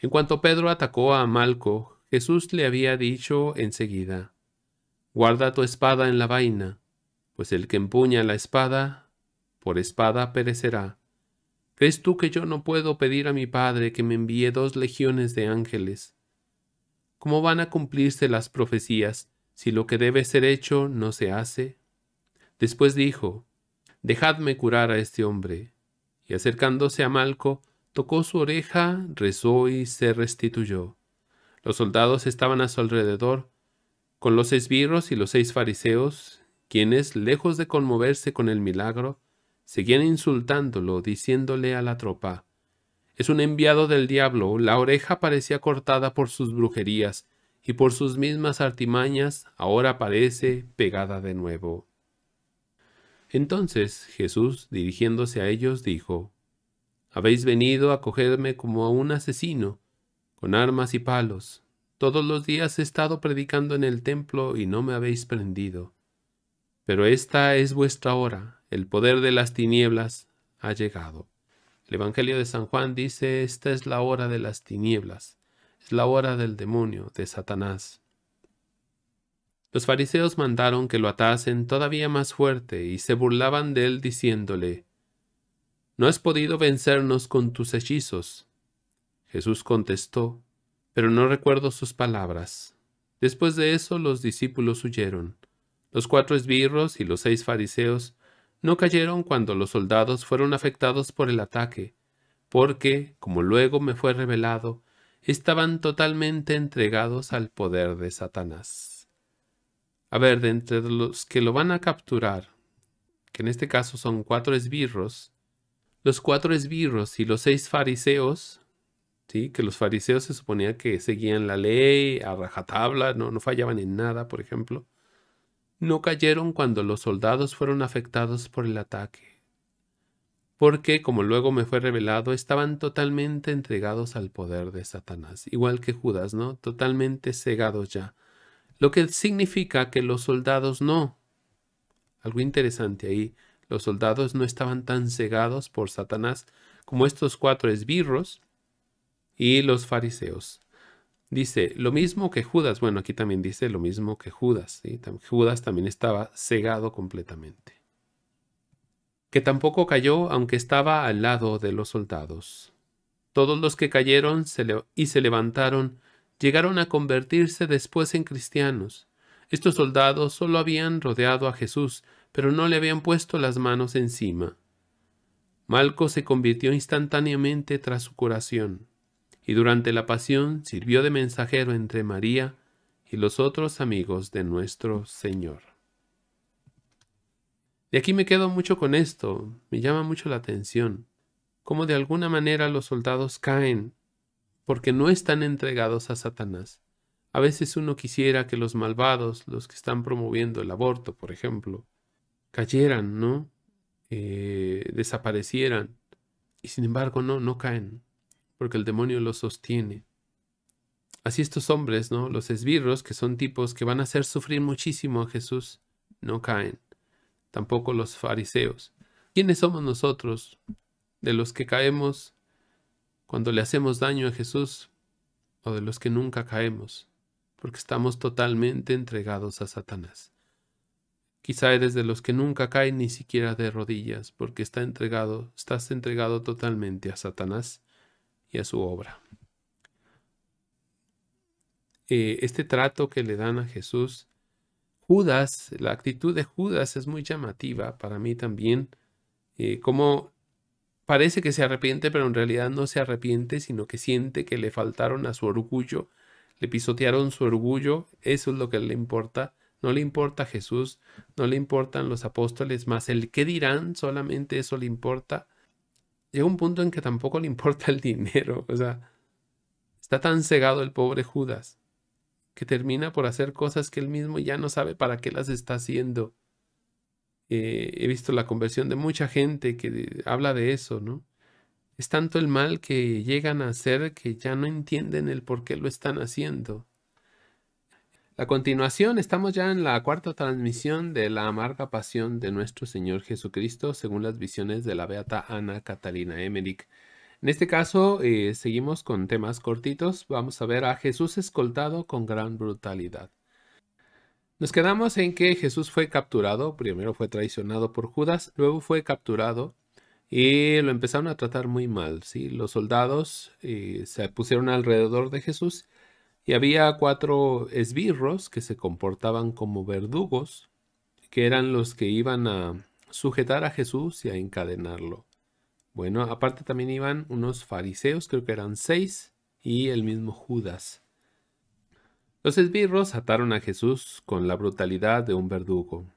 S1: En cuanto Pedro atacó a Malco, Jesús le había dicho enseguida, Guarda tu espada en la vaina, pues el que empuña la espada, por espada perecerá. ¿Crees tú que yo no puedo pedir a mi Padre que me envíe dos legiones de ángeles? ¿Cómo van a cumplirse las profecías si lo que debe ser hecho no se hace? Después dijo, Dejadme curar a este hombre. Y acercándose a Malco, tocó su oreja, rezó y se restituyó. Los soldados estaban a su alrededor, con los esbirros y los seis fariseos, quienes, lejos de conmoverse con el milagro, seguían insultándolo, diciéndole a la tropa, Es un enviado del diablo, la oreja parecía cortada por sus brujerías, y por sus mismas artimañas ahora parece pegada de nuevo. Entonces Jesús, dirigiéndose a ellos, dijo, habéis venido a cogerme como a un asesino, con armas y palos. Todos los días he estado predicando en el templo y no me habéis prendido. Pero esta es vuestra hora, el poder de las tinieblas ha llegado. El Evangelio de San Juan dice, esta es la hora de las tinieblas, es la hora del demonio, de Satanás. Los fariseos mandaron que lo atasen todavía más fuerte y se burlaban de él diciéndole, no has podido vencernos con tus hechizos. Jesús contestó, pero no recuerdo sus palabras. Después de eso los discípulos huyeron. Los cuatro esbirros y los seis fariseos no cayeron cuando los soldados fueron afectados por el ataque, porque, como luego me fue revelado, estaban totalmente entregados al poder de Satanás. A ver, de entre los que lo van a capturar, que en este caso son cuatro esbirros, los cuatro esbirros y los seis fariseos, ¿sí? que los fariseos se suponía que seguían la ley a rajatabla, no, no fallaban en nada, por ejemplo, no cayeron cuando los soldados fueron afectados por el ataque, porque, como luego me fue revelado, estaban totalmente entregados al poder de Satanás, igual que Judas, ¿no? Totalmente cegados ya. Lo que significa que los soldados no. Algo interesante ahí los soldados no estaban tan cegados por Satanás como estos cuatro esbirros y los fariseos. Dice lo mismo que Judas. Bueno, aquí también dice lo mismo que Judas. Judas también estaba cegado completamente. Que tampoco cayó aunque estaba al lado de los soldados. Todos los que cayeron y se levantaron llegaron a convertirse después en cristianos. Estos soldados solo habían rodeado a Jesús pero no le habían puesto las manos encima. Malco se convirtió instantáneamente tras su curación, y durante la pasión sirvió de mensajero entre María y los otros amigos de nuestro Señor. De aquí me quedo mucho con esto, me llama mucho la atención, cómo de alguna manera los soldados caen porque no están entregados a Satanás. A veces uno quisiera que los malvados, los que están promoviendo el aborto, por ejemplo, cayeran, ¿no? Eh, desaparecieran. Y sin embargo, no, no caen, porque el demonio los sostiene. Así estos hombres, ¿no? Los esbirros, que son tipos que van a hacer sufrir muchísimo a Jesús, no caen. Tampoco los fariseos. ¿Quiénes somos nosotros de los que caemos cuando le hacemos daño a Jesús o de los que nunca caemos? Porque estamos totalmente entregados a Satanás. Quizá eres de los que nunca caen ni siquiera de rodillas, porque está entregado, estás entregado totalmente a Satanás y a su obra. Eh, este trato que le dan a Jesús, Judas, la actitud de Judas es muy llamativa para mí también, eh, como parece que se arrepiente, pero en realidad no se arrepiente, sino que siente que le faltaron a su orgullo, le pisotearon su orgullo, eso es lo que le importa no le importa Jesús, no le importan los apóstoles, más el qué dirán, solamente eso le importa. Llega un punto en que tampoco le importa el dinero, o sea, está tan cegado el pobre Judas que termina por hacer cosas que él mismo ya no sabe para qué las está haciendo. Eh, he visto la conversión de mucha gente que habla de eso, ¿no? Es tanto el mal que llegan a hacer que ya no entienden el por qué lo están haciendo. A continuación, estamos ya en la cuarta transmisión de la amarga pasión de nuestro Señor Jesucristo, según las visiones de la Beata Ana Catalina Emmerich. En este caso, eh, seguimos con temas cortitos. Vamos a ver a Jesús escoltado con gran brutalidad. Nos quedamos en que Jesús fue capturado, primero fue traicionado por Judas, luego fue capturado y lo empezaron a tratar muy mal. ¿sí? Los soldados eh, se pusieron alrededor de Jesús y había cuatro esbirros que se comportaban como verdugos, que eran los que iban a sujetar a Jesús y a encadenarlo. Bueno, aparte también iban unos fariseos, creo que eran seis, y el mismo Judas. Los esbirros ataron a Jesús con la brutalidad de un verdugo.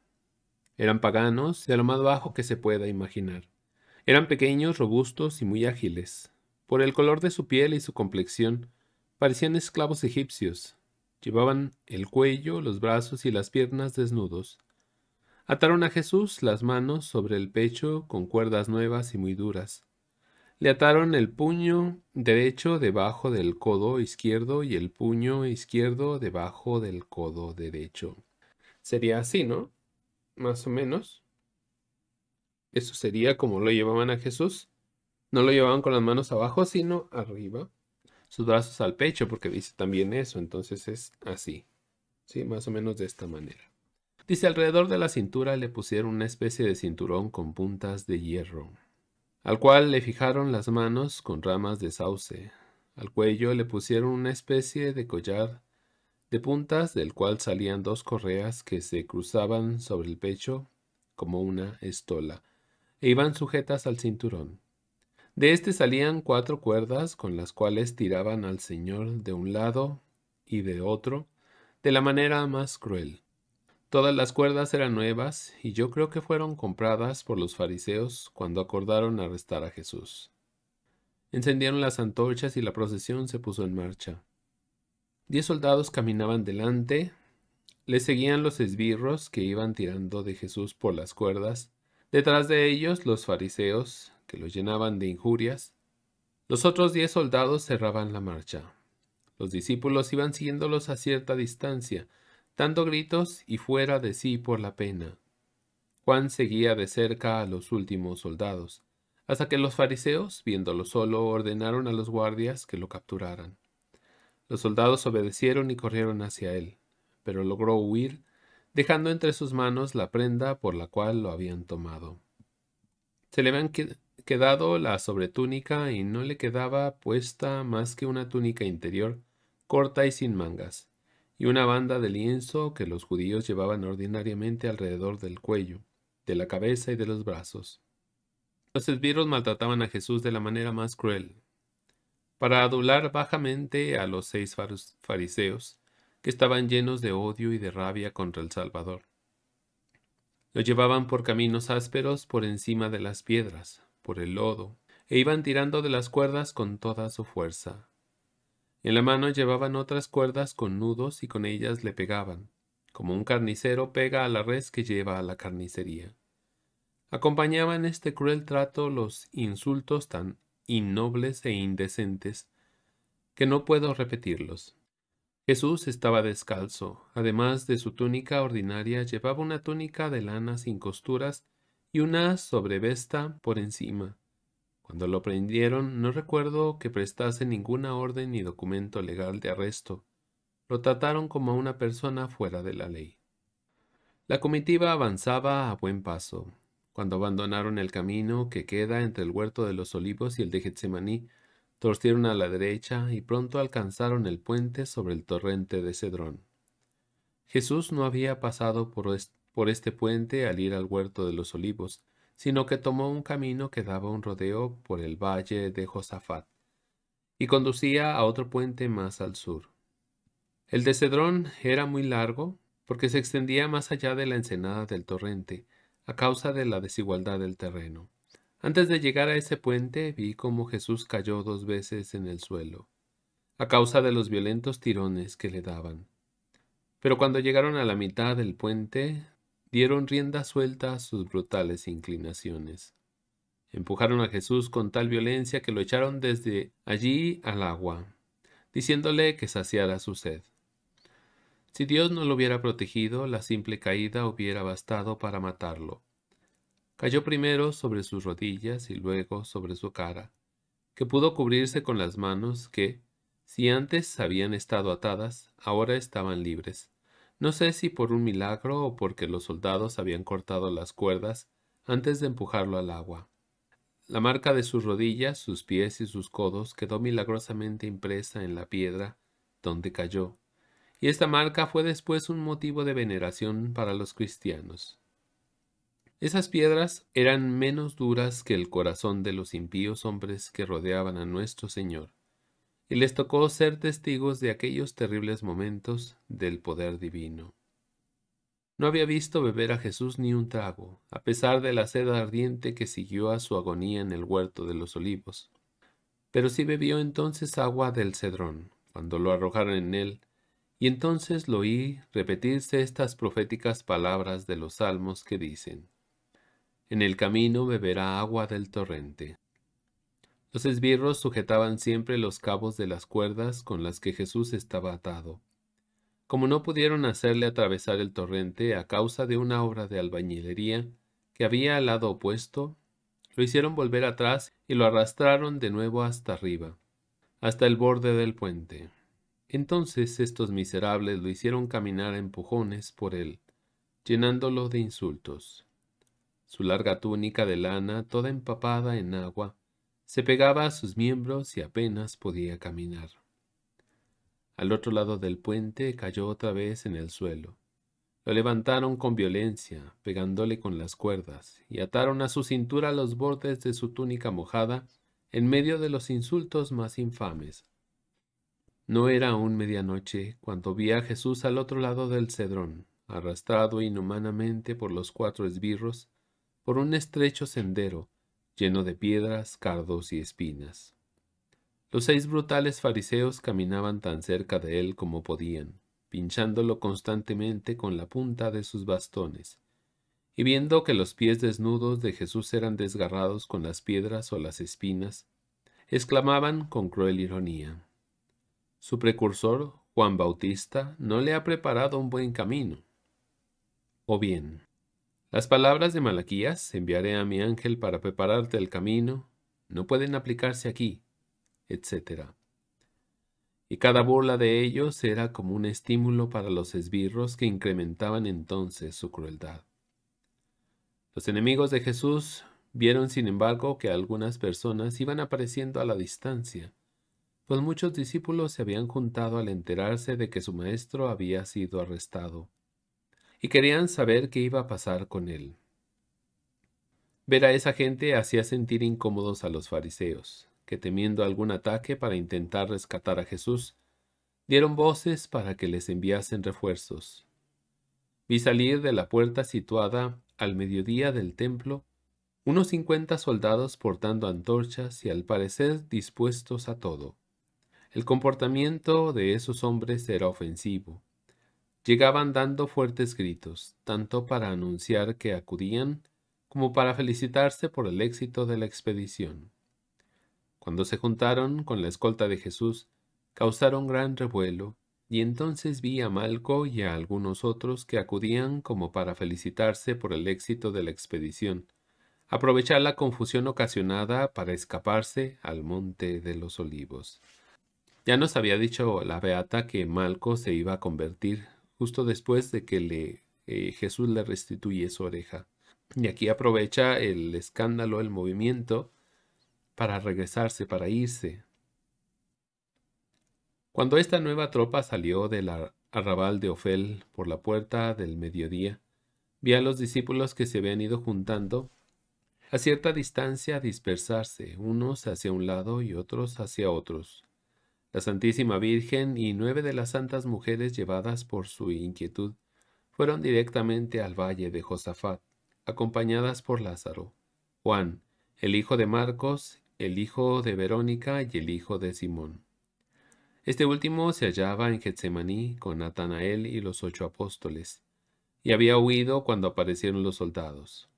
S1: Eran paganos de lo más bajo que se pueda imaginar. Eran pequeños, robustos y muy ágiles. Por el color de su piel y su complexión, Parecían esclavos egipcios. Llevaban el cuello, los brazos y las piernas desnudos. Ataron a Jesús las manos sobre el pecho con cuerdas nuevas y muy duras. Le ataron el puño derecho debajo del codo izquierdo y el puño izquierdo debajo del codo derecho. Sería así, ¿no? Más o menos. Eso sería como lo llevaban a Jesús. No lo llevaban con las manos abajo, sino arriba sus brazos al pecho, porque dice también eso, entonces es así, ¿sí? Más o menos de esta manera. Dice, alrededor de la cintura le pusieron una especie de cinturón con puntas de hierro, al cual le fijaron las manos con ramas de sauce. Al cuello le pusieron una especie de collar de puntas del cual salían dos correas que se cruzaban sobre el pecho como una estola e iban sujetas al cinturón. De este salían cuatro cuerdas con las cuales tiraban al Señor de un lado y de otro, de la manera más cruel. Todas las cuerdas eran nuevas y yo creo que fueron compradas por los fariseos cuando acordaron arrestar a Jesús. Encendieron las antorchas y la procesión se puso en marcha. Diez soldados caminaban delante, le seguían los esbirros que iban tirando de Jesús por las cuerdas, detrás de ellos los fariseos, que lo llenaban de injurias, los otros diez soldados cerraban la marcha. Los discípulos iban siguiéndolos a cierta distancia, dando gritos y fuera de sí por la pena. Juan seguía de cerca a los últimos soldados, hasta que los fariseos, viéndolo solo, ordenaron a los guardias que lo capturaran. Los soldados obedecieron y corrieron hacia él, pero logró huir, dejando entre sus manos la prenda por la cual lo habían tomado. Se le, habían, quedado la sobretúnica y no le quedaba puesta más que una túnica interior corta y sin mangas, y una banda de lienzo que los judíos llevaban ordinariamente alrededor del cuello, de la cabeza y de los brazos. Los esbirros maltrataban a Jesús de la manera más cruel, para adular bajamente a los seis fariseos, que estaban llenos de odio y de rabia contra el Salvador. Lo llevaban por caminos ásperos por encima de las piedras, por el lodo, e iban tirando de las cuerdas con toda su fuerza. En la mano llevaban otras cuerdas con nudos y con ellas le pegaban, como un carnicero pega a la res que lleva a la carnicería. Acompañaban este cruel trato los insultos tan innobles e indecentes que no puedo repetirlos. Jesús estaba descalzo, además de su túnica ordinaria llevaba una túnica de lana sin costuras y una sobrevesta por encima. Cuando lo prendieron, no recuerdo que prestase ninguna orden ni documento legal de arresto. Lo trataron como a una persona fuera de la ley. La comitiva avanzaba a buen paso. Cuando abandonaron el camino que queda entre el huerto de los olivos y el de Getsemaní, torcieron a la derecha y pronto alcanzaron el puente sobre el torrente de Cedrón. Jesús no había pasado por, por este puente al ir al huerto de los olivos, sino que tomó un camino que daba un rodeo por el valle de Josafat y conducía a otro puente más al sur. El de Cedrón era muy largo porque se extendía más allá de la ensenada del torrente, a causa de la desigualdad del terreno. Antes de llegar a ese puente vi cómo Jesús cayó dos veces en el suelo, a causa de los violentos tirones que le daban. Pero cuando llegaron a la mitad del puente, dieron rienda suelta a sus brutales inclinaciones. Empujaron a Jesús con tal violencia que lo echaron desde allí al agua, diciéndole que saciara su sed. Si Dios no lo hubiera protegido, la simple caída hubiera bastado para matarlo. Cayó primero sobre sus rodillas y luego sobre su cara, que pudo cubrirse con las manos que, si antes habían estado atadas, ahora estaban libres. No sé si por un milagro o porque los soldados habían cortado las cuerdas antes de empujarlo al agua. La marca de sus rodillas, sus pies y sus codos quedó milagrosamente impresa en la piedra donde cayó, y esta marca fue después un motivo de veneración para los cristianos. Esas piedras eran menos duras que el corazón de los impíos hombres que rodeaban a nuestro Señor y les tocó ser testigos de aquellos terribles momentos del poder divino. No había visto beber a Jesús ni un trago, a pesar de la sed ardiente que siguió a su agonía en el huerto de los olivos. Pero sí bebió entonces agua del cedrón, cuando lo arrojaron en él, y entonces lo oí repetirse estas proféticas palabras de los salmos que dicen, En el camino beberá agua del torrente. Los esbirros sujetaban siempre los cabos de las cuerdas con las que Jesús estaba atado. Como no pudieron hacerle atravesar el torrente a causa de una obra de albañilería que había al lado opuesto, lo hicieron volver atrás y lo arrastraron de nuevo hasta arriba, hasta el borde del puente. Entonces estos miserables lo hicieron caminar a empujones por él, llenándolo de insultos. Su larga túnica de lana, toda empapada en agua, se pegaba a sus miembros y apenas podía caminar. Al otro lado del puente cayó otra vez en el suelo. Lo levantaron con violencia, pegándole con las cuerdas, y ataron a su cintura los bordes de su túnica mojada en medio de los insultos más infames. No era aún medianoche cuando vi a Jesús al otro lado del cedrón, arrastrado inhumanamente por los cuatro esbirros, por un estrecho sendero, lleno de piedras, cardos y espinas. Los seis brutales fariseos caminaban tan cerca de él como podían, pinchándolo constantemente con la punta de sus bastones, y viendo que los pies desnudos de Jesús eran desgarrados con las piedras o las espinas, exclamaban con cruel ironía. Su precursor, Juan Bautista, no le ha preparado un buen camino. O bien, las palabras de Malaquías, enviaré a mi ángel para prepararte el camino, no pueden aplicarse aquí, etc. Y cada burla de ellos era como un estímulo para los esbirros que incrementaban entonces su crueldad. Los enemigos de Jesús vieron, sin embargo, que algunas personas iban apareciendo a la distancia, pues muchos discípulos se habían juntado al enterarse de que su maestro había sido arrestado y querían saber qué iba a pasar con él. Ver a esa gente hacía sentir incómodos a los fariseos, que temiendo algún ataque para intentar rescatar a Jesús, dieron voces para que les enviasen refuerzos. Vi salir de la puerta situada al mediodía del templo unos cincuenta soldados portando antorchas y al parecer dispuestos a todo. El comportamiento de esos hombres era ofensivo, Llegaban dando fuertes gritos, tanto para anunciar que acudían como para felicitarse por el éxito de la expedición. Cuando se juntaron con la escolta de Jesús, causaron gran revuelo, y entonces vi a Malco y a algunos otros que acudían como para felicitarse por el éxito de la expedición, aprovechar la confusión ocasionada para escaparse al monte de los olivos. Ya nos había dicho la beata que Malco se iba a convertir justo después de que eh, Jesús le restituye su oreja. Y aquí aprovecha el escándalo, el movimiento, para regresarse, para irse. Cuando esta nueva tropa salió del arrabal de Ofel por la puerta del mediodía, vi a los discípulos que se habían ido juntando a cierta distancia dispersarse, unos hacia un lado y otros hacia otros. La Santísima Virgen y nueve de las santas mujeres llevadas por su inquietud fueron directamente al valle de Josafat, acompañadas por Lázaro, Juan, el hijo de Marcos, el hijo de Verónica y el hijo de Simón. Este último se hallaba en Getsemaní con Natanael y los ocho apóstoles, y había huido cuando aparecieron los soldados.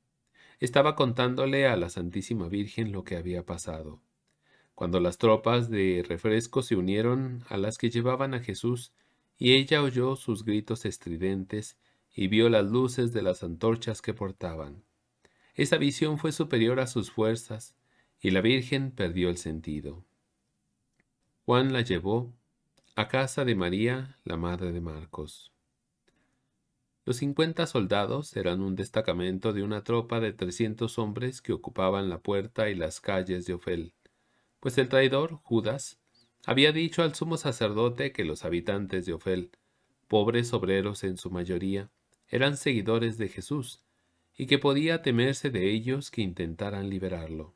S1: Estaba contándole a la Santísima Virgen lo que había pasado cuando las tropas de refresco se unieron a las que llevaban a Jesús, y ella oyó sus gritos estridentes y vio las luces de las antorchas que portaban. Esa visión fue superior a sus fuerzas, y la Virgen perdió el sentido. Juan la llevó a casa de María, la madre de Marcos. Los cincuenta soldados eran un destacamento de una tropa de trescientos hombres que ocupaban la puerta y las calles de Ofel pues el traidor, Judas, había dicho al sumo sacerdote que los habitantes de Ofel, pobres obreros en su mayoría, eran seguidores de Jesús, y que podía temerse de ellos que intentaran liberarlo.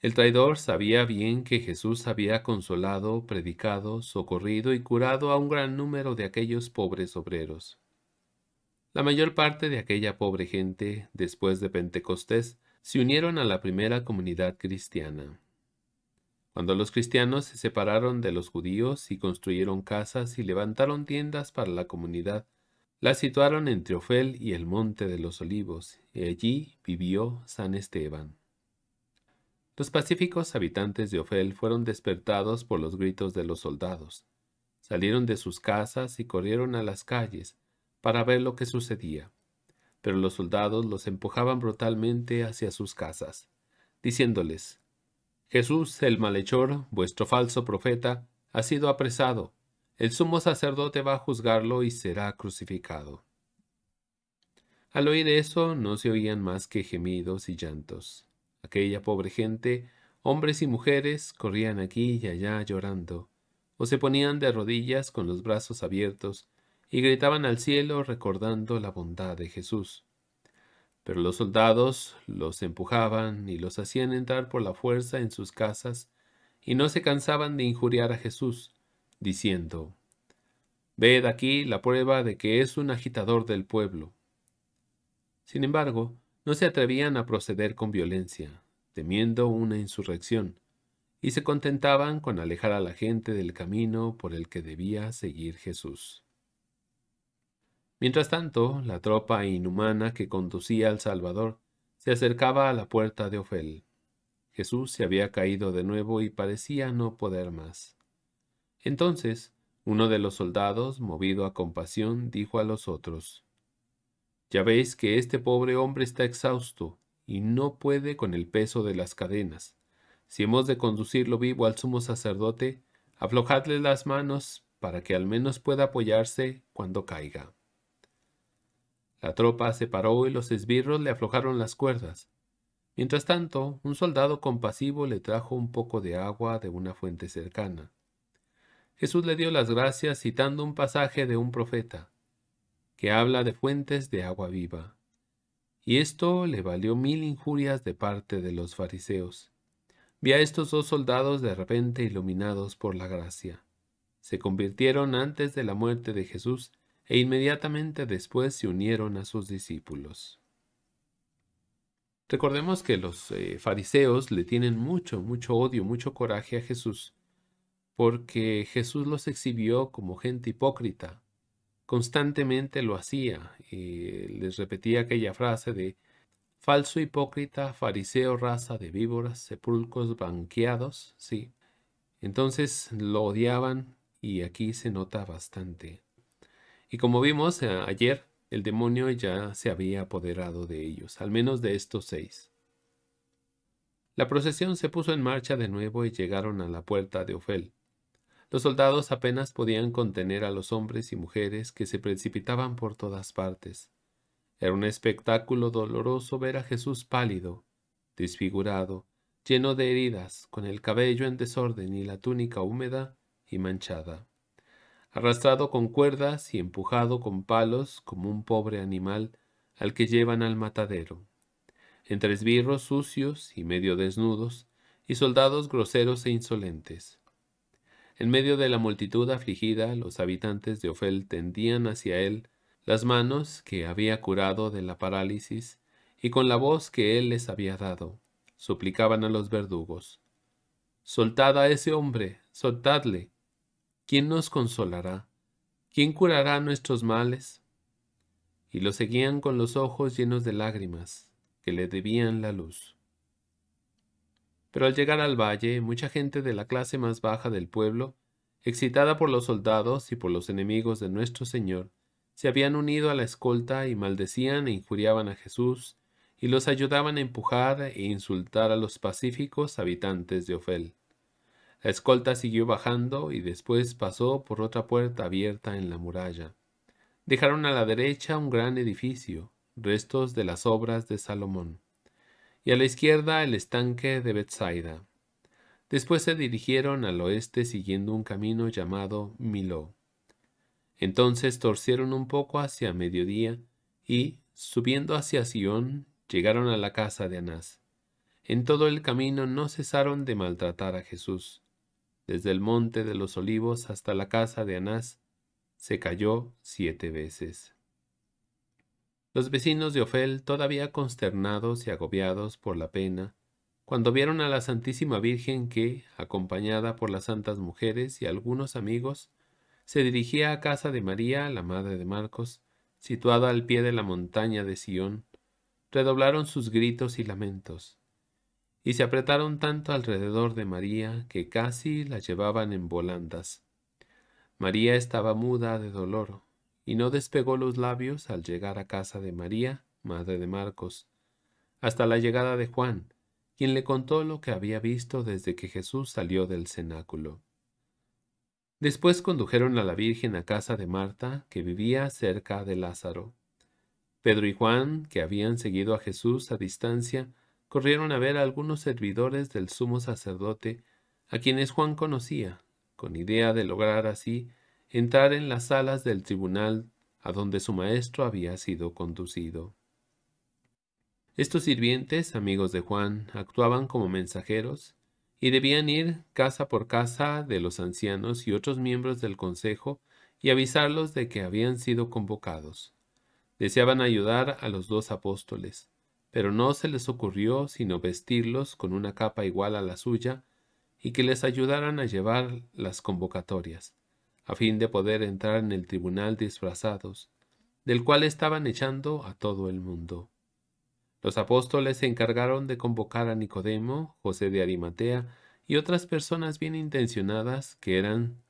S1: El traidor sabía bien que Jesús había consolado, predicado, socorrido y curado a un gran número de aquellos pobres obreros. La mayor parte de aquella pobre gente, después de Pentecostés, se unieron a la primera comunidad cristiana. Cuando los cristianos se separaron de los judíos y construyeron casas y levantaron tiendas para la comunidad, las situaron entre Ofel y el Monte de los Olivos, y allí vivió San Esteban. Los pacíficos habitantes de Ofel fueron despertados por los gritos de los soldados. Salieron de sus casas y corrieron a las calles para ver lo que sucedía. Pero los soldados los empujaban brutalmente hacia sus casas, diciéndoles, Jesús el malhechor, vuestro falso profeta, ha sido apresado. El sumo sacerdote va a juzgarlo y será crucificado. Al oír eso no se oían más que gemidos y llantos. Aquella pobre gente, hombres y mujeres, corrían aquí y allá llorando, o se ponían de rodillas con los brazos abiertos y gritaban al cielo recordando la bondad de Jesús. Pero los soldados los empujaban y los hacían entrar por la fuerza en sus casas y no se cansaban de injuriar a Jesús, diciendo, Ved aquí la prueba de que es un agitador del pueblo. Sin embargo, no se atrevían a proceder con violencia, temiendo una insurrección, y se contentaban con alejar a la gente del camino por el que debía seguir Jesús. Mientras tanto, la tropa inhumana que conducía al Salvador se acercaba a la puerta de Ofel. Jesús se había caído de nuevo y parecía no poder más. Entonces, uno de los soldados, movido a compasión, dijo a los otros, Ya veis que este pobre hombre está exhausto y no puede con el peso de las cadenas. Si hemos de conducirlo vivo al sumo sacerdote, aflojadle las manos para que al menos pueda apoyarse cuando caiga. La tropa se paró y los esbirros le aflojaron las cuerdas. Mientras tanto, un soldado compasivo le trajo un poco de agua de una fuente cercana. Jesús le dio las gracias citando un pasaje de un profeta, que habla de fuentes de agua viva. Y esto le valió mil injurias de parte de los fariseos. Vi a estos dos soldados de repente iluminados por la gracia. Se convirtieron antes de la muerte de Jesús e inmediatamente después se unieron a sus discípulos. Recordemos que los eh, fariseos le tienen mucho, mucho odio, mucho coraje a Jesús, porque Jesús los exhibió como gente hipócrita. Constantemente lo hacía y eh, les repetía aquella frase de falso hipócrita, fariseo, raza de víboras, sepulcros banqueados, sí. Entonces lo odiaban y aquí se nota bastante. Y como vimos eh, ayer, el demonio ya se había apoderado de ellos, al menos de estos seis. La procesión se puso en marcha de nuevo y llegaron a la puerta de Ofel. Los soldados apenas podían contener a los hombres y mujeres que se precipitaban por todas partes. Era un espectáculo doloroso ver a Jesús pálido, desfigurado, lleno de heridas, con el cabello en desorden y la túnica húmeda y manchada arrastrado con cuerdas y empujado con palos como un pobre animal al que llevan al matadero. Entre esbirros sucios y medio desnudos, y soldados groseros e insolentes. En medio de la multitud afligida, los habitantes de Ofel tendían hacia él las manos que había curado de la parálisis y con la voz que él les había dado, suplicaban a los verdugos. Soltad a ese hombre, soltadle, ¿Quién nos consolará? ¿Quién curará nuestros males? Y lo seguían con los ojos llenos de lágrimas, que le debían la luz. Pero al llegar al valle, mucha gente de la clase más baja del pueblo, excitada por los soldados y por los enemigos de nuestro Señor, se habían unido a la escolta y maldecían e injuriaban a Jesús, y los ayudaban a empujar e insultar a los pacíficos habitantes de Ofel. La escolta siguió bajando y después pasó por otra puerta abierta en la muralla. Dejaron a la derecha un gran edificio, restos de las obras de Salomón, y a la izquierda el estanque de Bethsaida. Después se dirigieron al oeste siguiendo un camino llamado Milo Entonces torcieron un poco hacia mediodía y, subiendo hacia Sion, llegaron a la casa de Anás. En todo el camino no cesaron de maltratar a Jesús desde el monte de los olivos hasta la casa de Anás, se cayó siete veces. Los vecinos de Ofel, todavía consternados y agobiados por la pena, cuando vieron a la Santísima Virgen que, acompañada por las santas mujeres y algunos amigos, se dirigía a casa de María, la madre de Marcos, situada al pie de la montaña de Sión, redoblaron sus gritos y lamentos y se apretaron tanto alrededor de María que casi la llevaban en volandas. María estaba muda de dolor y no despegó los labios al llegar a casa de María, madre de Marcos, hasta la llegada de Juan, quien le contó lo que había visto desde que Jesús salió del cenáculo. Después condujeron a la Virgen a casa de Marta, que vivía cerca de Lázaro. Pedro y Juan, que habían seguido a Jesús a distancia, corrieron a ver a algunos servidores del sumo sacerdote, a quienes Juan conocía, con idea de lograr así entrar en las salas del tribunal a donde su maestro había sido conducido. Estos sirvientes, amigos de Juan, actuaban como mensajeros y debían ir casa por casa de los ancianos y otros miembros del consejo y avisarlos de que habían sido convocados. Deseaban ayudar a los dos apóstoles, pero no se les ocurrió sino vestirlos con una capa igual a la suya y que les ayudaran a llevar las convocatorias, a fin de poder entrar en el tribunal disfrazados, del cual estaban echando a todo el mundo. Los apóstoles se encargaron de convocar a Nicodemo, José de Arimatea y otras personas bien intencionadas que eran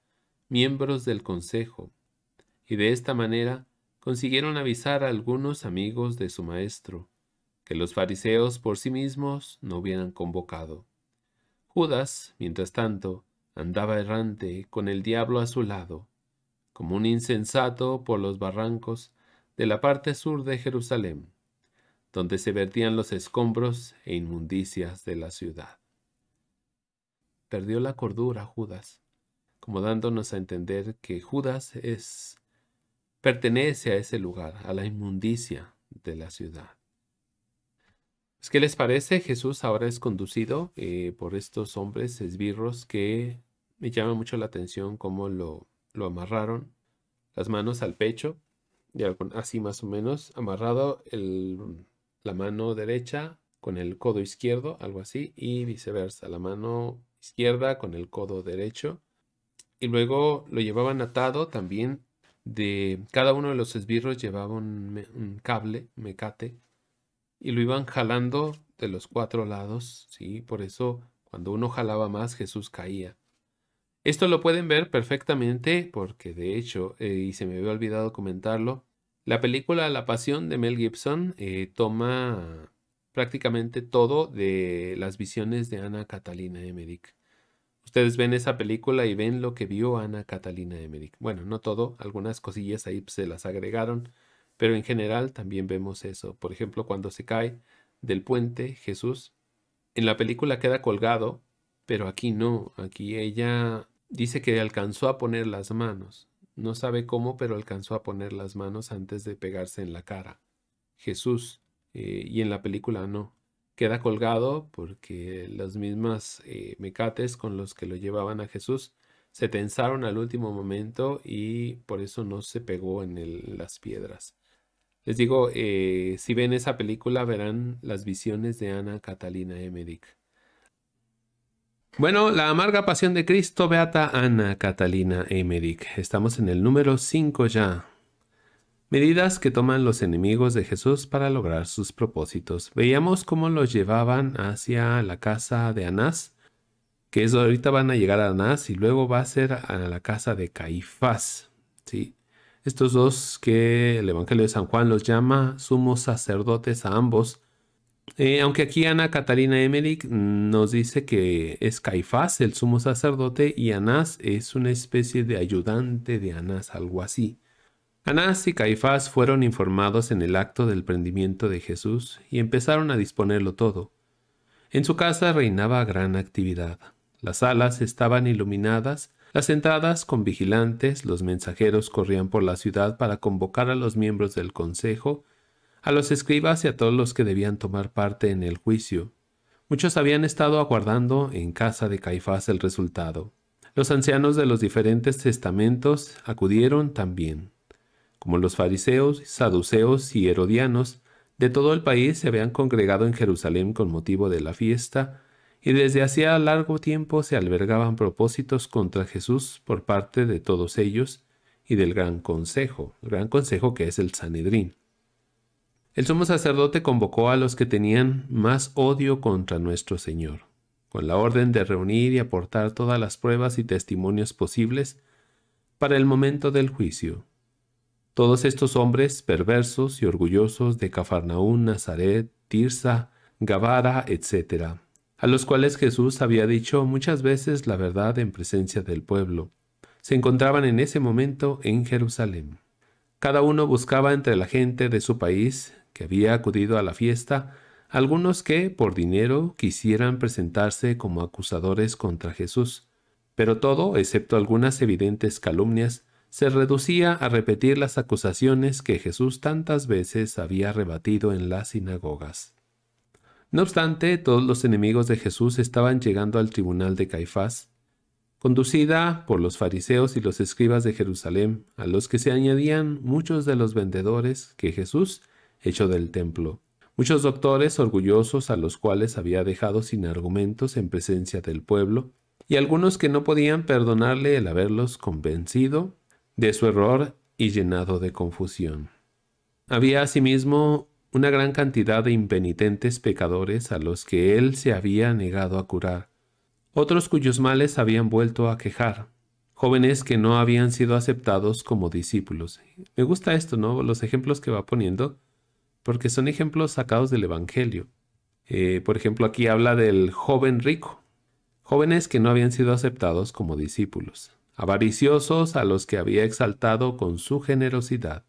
S1: miembros del consejo, y de esta manera consiguieron avisar a algunos amigos de su maestro, que los fariseos por sí mismos no hubieran convocado. Judas, mientras tanto, andaba errante con el diablo a su lado, como un insensato por los barrancos de la parte sur de Jerusalén, donde se vertían los escombros e inmundicias de la ciudad. Perdió la cordura Judas, como dándonos a entender que Judas es pertenece a ese lugar, a la inmundicia de la ciudad. ¿Qué les parece? Jesús ahora es conducido eh, por estos hombres esbirros que me llama mucho la atención cómo lo, lo amarraron las manos al pecho, y así más o menos, amarrado la mano derecha con el codo izquierdo, algo así, y viceversa, la mano izquierda con el codo derecho. Y luego lo llevaban atado también de cada uno de los esbirros llevaba un, un cable, mecate, y lo iban jalando de los cuatro lados, ¿sí? Por eso cuando uno jalaba más, Jesús caía. Esto lo pueden ver perfectamente porque de hecho, eh, y se me había olvidado comentarlo, la película La Pasión de Mel Gibson eh, toma prácticamente todo de las visiones de Ana Catalina Emmerich. Ustedes ven esa película y ven lo que vio Ana Catalina Emmerich. Bueno, no todo, algunas cosillas ahí se las agregaron, pero en general también vemos eso. Por ejemplo, cuando se cae del puente, Jesús en la película queda colgado, pero aquí no. Aquí ella dice que alcanzó a poner las manos. No sabe cómo, pero alcanzó a poner las manos antes de pegarse en la cara. Jesús, eh, y en la película no. Queda colgado porque las mismas eh, mecates con los que lo llevaban a Jesús se tensaron al último momento y por eso no se pegó en las piedras. Les digo, eh, si ven esa película verán las visiones de Ana Catalina Emmerich. Bueno, la amarga pasión de Cristo, beata Ana Catalina Emmerich. Estamos en el número 5 ya. Medidas que toman los enemigos de Jesús para lograr sus propósitos. Veíamos cómo los llevaban hacia la casa de Anás, que es ahorita van a llegar a Anás y luego va a ser a la casa de Caifás. ¿sí? Estos dos que el Evangelio de San Juan los llama sumos sacerdotes a ambos. Eh, aunque aquí Ana Catalina Emmerich nos dice que es Caifás el sumo sacerdote y Anás es una especie de ayudante de Anás, algo así. Anás y Caifás fueron informados en el acto del prendimiento de Jesús y empezaron a disponerlo todo. En su casa reinaba gran actividad. Las salas estaban iluminadas las entradas con vigilantes, los mensajeros corrían por la ciudad para convocar a los miembros del consejo, a los escribas y a todos los que debían tomar parte en el juicio. Muchos habían estado aguardando en casa de Caifás el resultado. Los ancianos de los diferentes testamentos acudieron también. Como los fariseos, saduceos y herodianos de todo el país se habían congregado en Jerusalén con motivo de la fiesta, y desde hacía largo tiempo se albergaban propósitos contra Jesús por parte de todos ellos y del gran consejo, gran consejo que es el Sanedrín. El sumo sacerdote convocó a los que tenían más odio contra nuestro Señor, con la orden de reunir y aportar todas las pruebas y testimonios posibles para el momento del juicio. Todos estos hombres perversos y orgullosos de Cafarnaún, Nazaret, Tirsa, Gavara, etc., a los cuales Jesús había dicho muchas veces la verdad en presencia del pueblo, se encontraban en ese momento en Jerusalén. Cada uno buscaba entre la gente de su país que había acudido a la fiesta algunos que, por dinero, quisieran presentarse como acusadores contra Jesús. Pero todo, excepto algunas evidentes calumnias, se reducía a repetir las acusaciones que Jesús tantas veces había rebatido en las sinagogas. No obstante, todos los enemigos de Jesús estaban llegando al tribunal de Caifás, conducida por los fariseos y los escribas de Jerusalén, a los que se añadían muchos de los vendedores que Jesús echó del templo, muchos doctores orgullosos a los cuales había dejado sin argumentos en presencia del pueblo, y algunos que no podían perdonarle el haberlos convencido de su error y llenado de confusión. Había asimismo una gran cantidad de impenitentes pecadores a los que él se había negado a curar, otros cuyos males habían vuelto a quejar, jóvenes que no habían sido aceptados como discípulos. Me gusta esto, ¿no? Los ejemplos que va poniendo, porque son ejemplos sacados del Evangelio. Eh, por ejemplo, aquí habla del joven rico, jóvenes que no habían sido aceptados como discípulos, avariciosos a los que había exaltado con su generosidad,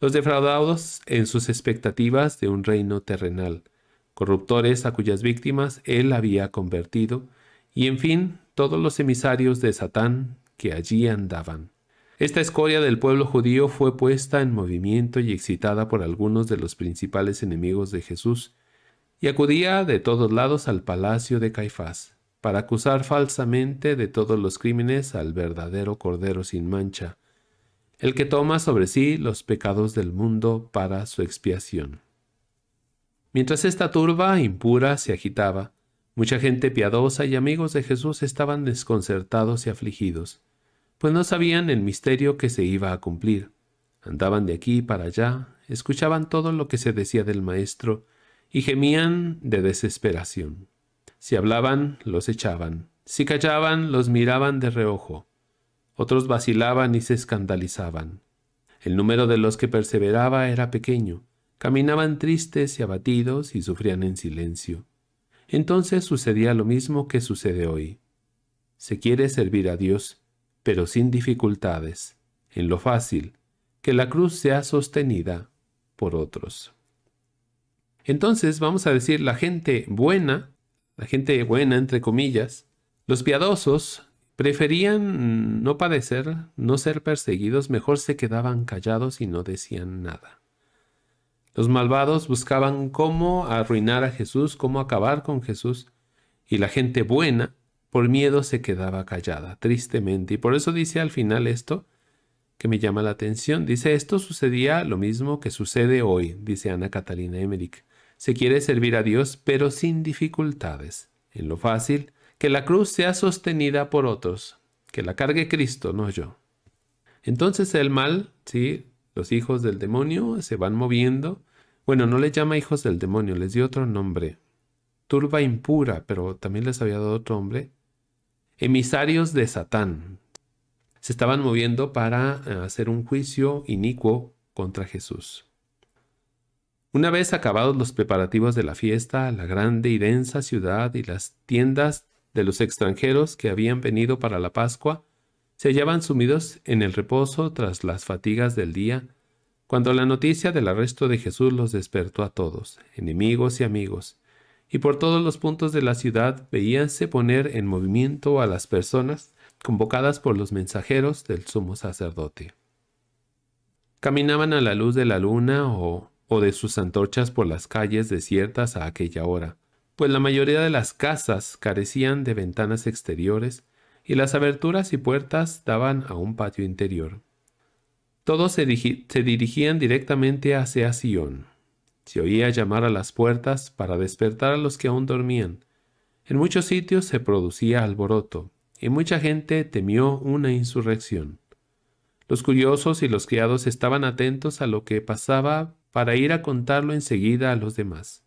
S1: los defraudados en sus expectativas de un reino terrenal, corruptores a cuyas víctimas él había convertido, y en fin, todos los emisarios de Satán que allí andaban. Esta escoria del pueblo judío fue puesta en movimiento y excitada por algunos de los principales enemigos de Jesús, y acudía de todos lados al palacio de Caifás, para acusar falsamente de todos los crímenes al verdadero Cordero sin mancha, el que toma sobre sí los pecados del mundo para su expiación. Mientras esta turba impura se agitaba, mucha gente piadosa y amigos de Jesús estaban desconcertados y afligidos, pues no sabían el misterio que se iba a cumplir. Andaban de aquí para allá, escuchaban todo lo que se decía del Maestro y gemían de desesperación. Si hablaban, los echaban, si callaban, los miraban de reojo otros vacilaban y se escandalizaban. El número de los que perseveraba era pequeño, caminaban tristes y abatidos y sufrían en silencio. Entonces sucedía lo mismo que sucede hoy. Se quiere servir a Dios, pero sin dificultades, en lo fácil, que la cruz sea sostenida por otros. Entonces vamos a decir la gente buena, la gente buena entre comillas, los piadosos Preferían no padecer, no ser perseguidos, mejor se quedaban callados y no decían nada. Los malvados buscaban cómo arruinar a Jesús, cómo acabar con Jesús, y la gente buena, por miedo, se quedaba callada, tristemente. Y por eso dice al final esto, que me llama la atención. Dice, esto sucedía lo mismo que sucede hoy, dice Ana Catalina Emmerich. Se quiere servir a Dios, pero sin dificultades, en lo fácil, que la cruz sea sostenida por otros, que la cargue Cristo, no yo. Entonces el mal, ¿sí? Los hijos del demonio se van moviendo. Bueno, no les llama hijos del demonio, les dio otro nombre. Turba impura, pero también les había dado otro nombre. Emisarios de Satán. Se estaban moviendo para eh, hacer un juicio inicuo contra Jesús. Una vez acabados los preparativos de la fiesta, la grande y densa ciudad y las tiendas de los extranjeros que habían venido para la Pascua se hallaban sumidos en el reposo tras las fatigas del día, cuando la noticia del arresto de Jesús los despertó a todos, enemigos y amigos, y por todos los puntos de la ciudad veíanse poner en movimiento a las personas convocadas por los mensajeros del sumo sacerdote. Caminaban a la luz de la luna o, de sus antorchas por las calles desiertas a aquella hora, pues la mayoría de las casas carecían de ventanas exteriores y las aberturas y puertas daban a un patio interior. Todos se, dirigían directamente hacia Sion. Se oía llamar a las puertas para despertar a los que aún dormían. En muchos sitios se producía alboroto, y mucha gente temió una insurrección. Los curiosos y los criados estaban atentos a lo que pasaba para ir a contarlo enseguida a los demás.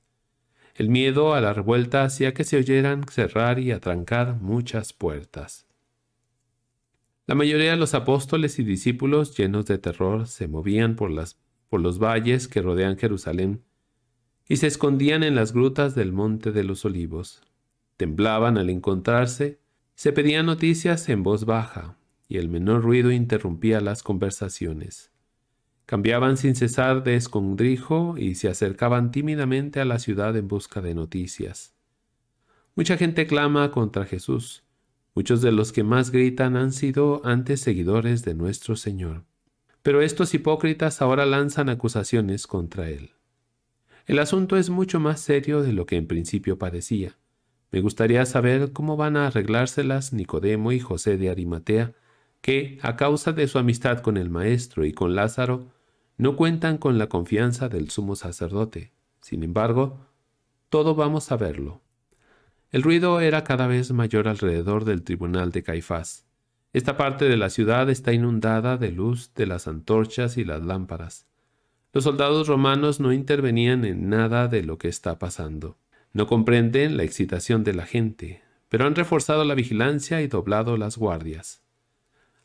S1: El miedo a la revuelta hacía que se oyeran cerrar y atrancar muchas puertas. La mayoría de los apóstoles y discípulos, llenos de terror, se movían por, por los valles que rodean Jerusalén y se escondían en las grutas del Monte de los Olivos. Temblaban al encontrarse, se pedían noticias en voz baja, y el menor ruido interrumpía las conversaciones. Cambiaban sin cesar de escondrijo y se acercaban tímidamente a la ciudad en busca de noticias. Mucha gente clama contra Jesús. Muchos de los que más gritan han sido antes seguidores de nuestro Señor. Pero estos hipócritas ahora lanzan acusaciones contra Él. El asunto es mucho más serio de lo que en principio parecía. Me gustaría saber cómo van a arreglárselas Nicodemo y José de Arimatea, que, a causa de su amistad con el maestro y con Lázaro, no cuentan con la confianza del sumo sacerdote. Sin embargo, todo vamos a verlo. El ruido era cada vez mayor alrededor del tribunal de Caifás. Esta parte de la ciudad está inundada de luz de las antorchas y las lámparas. Los soldados romanos no intervenían en nada de lo que está pasando. No comprenden la excitación de la gente, pero han reforzado la vigilancia y doblado las guardias.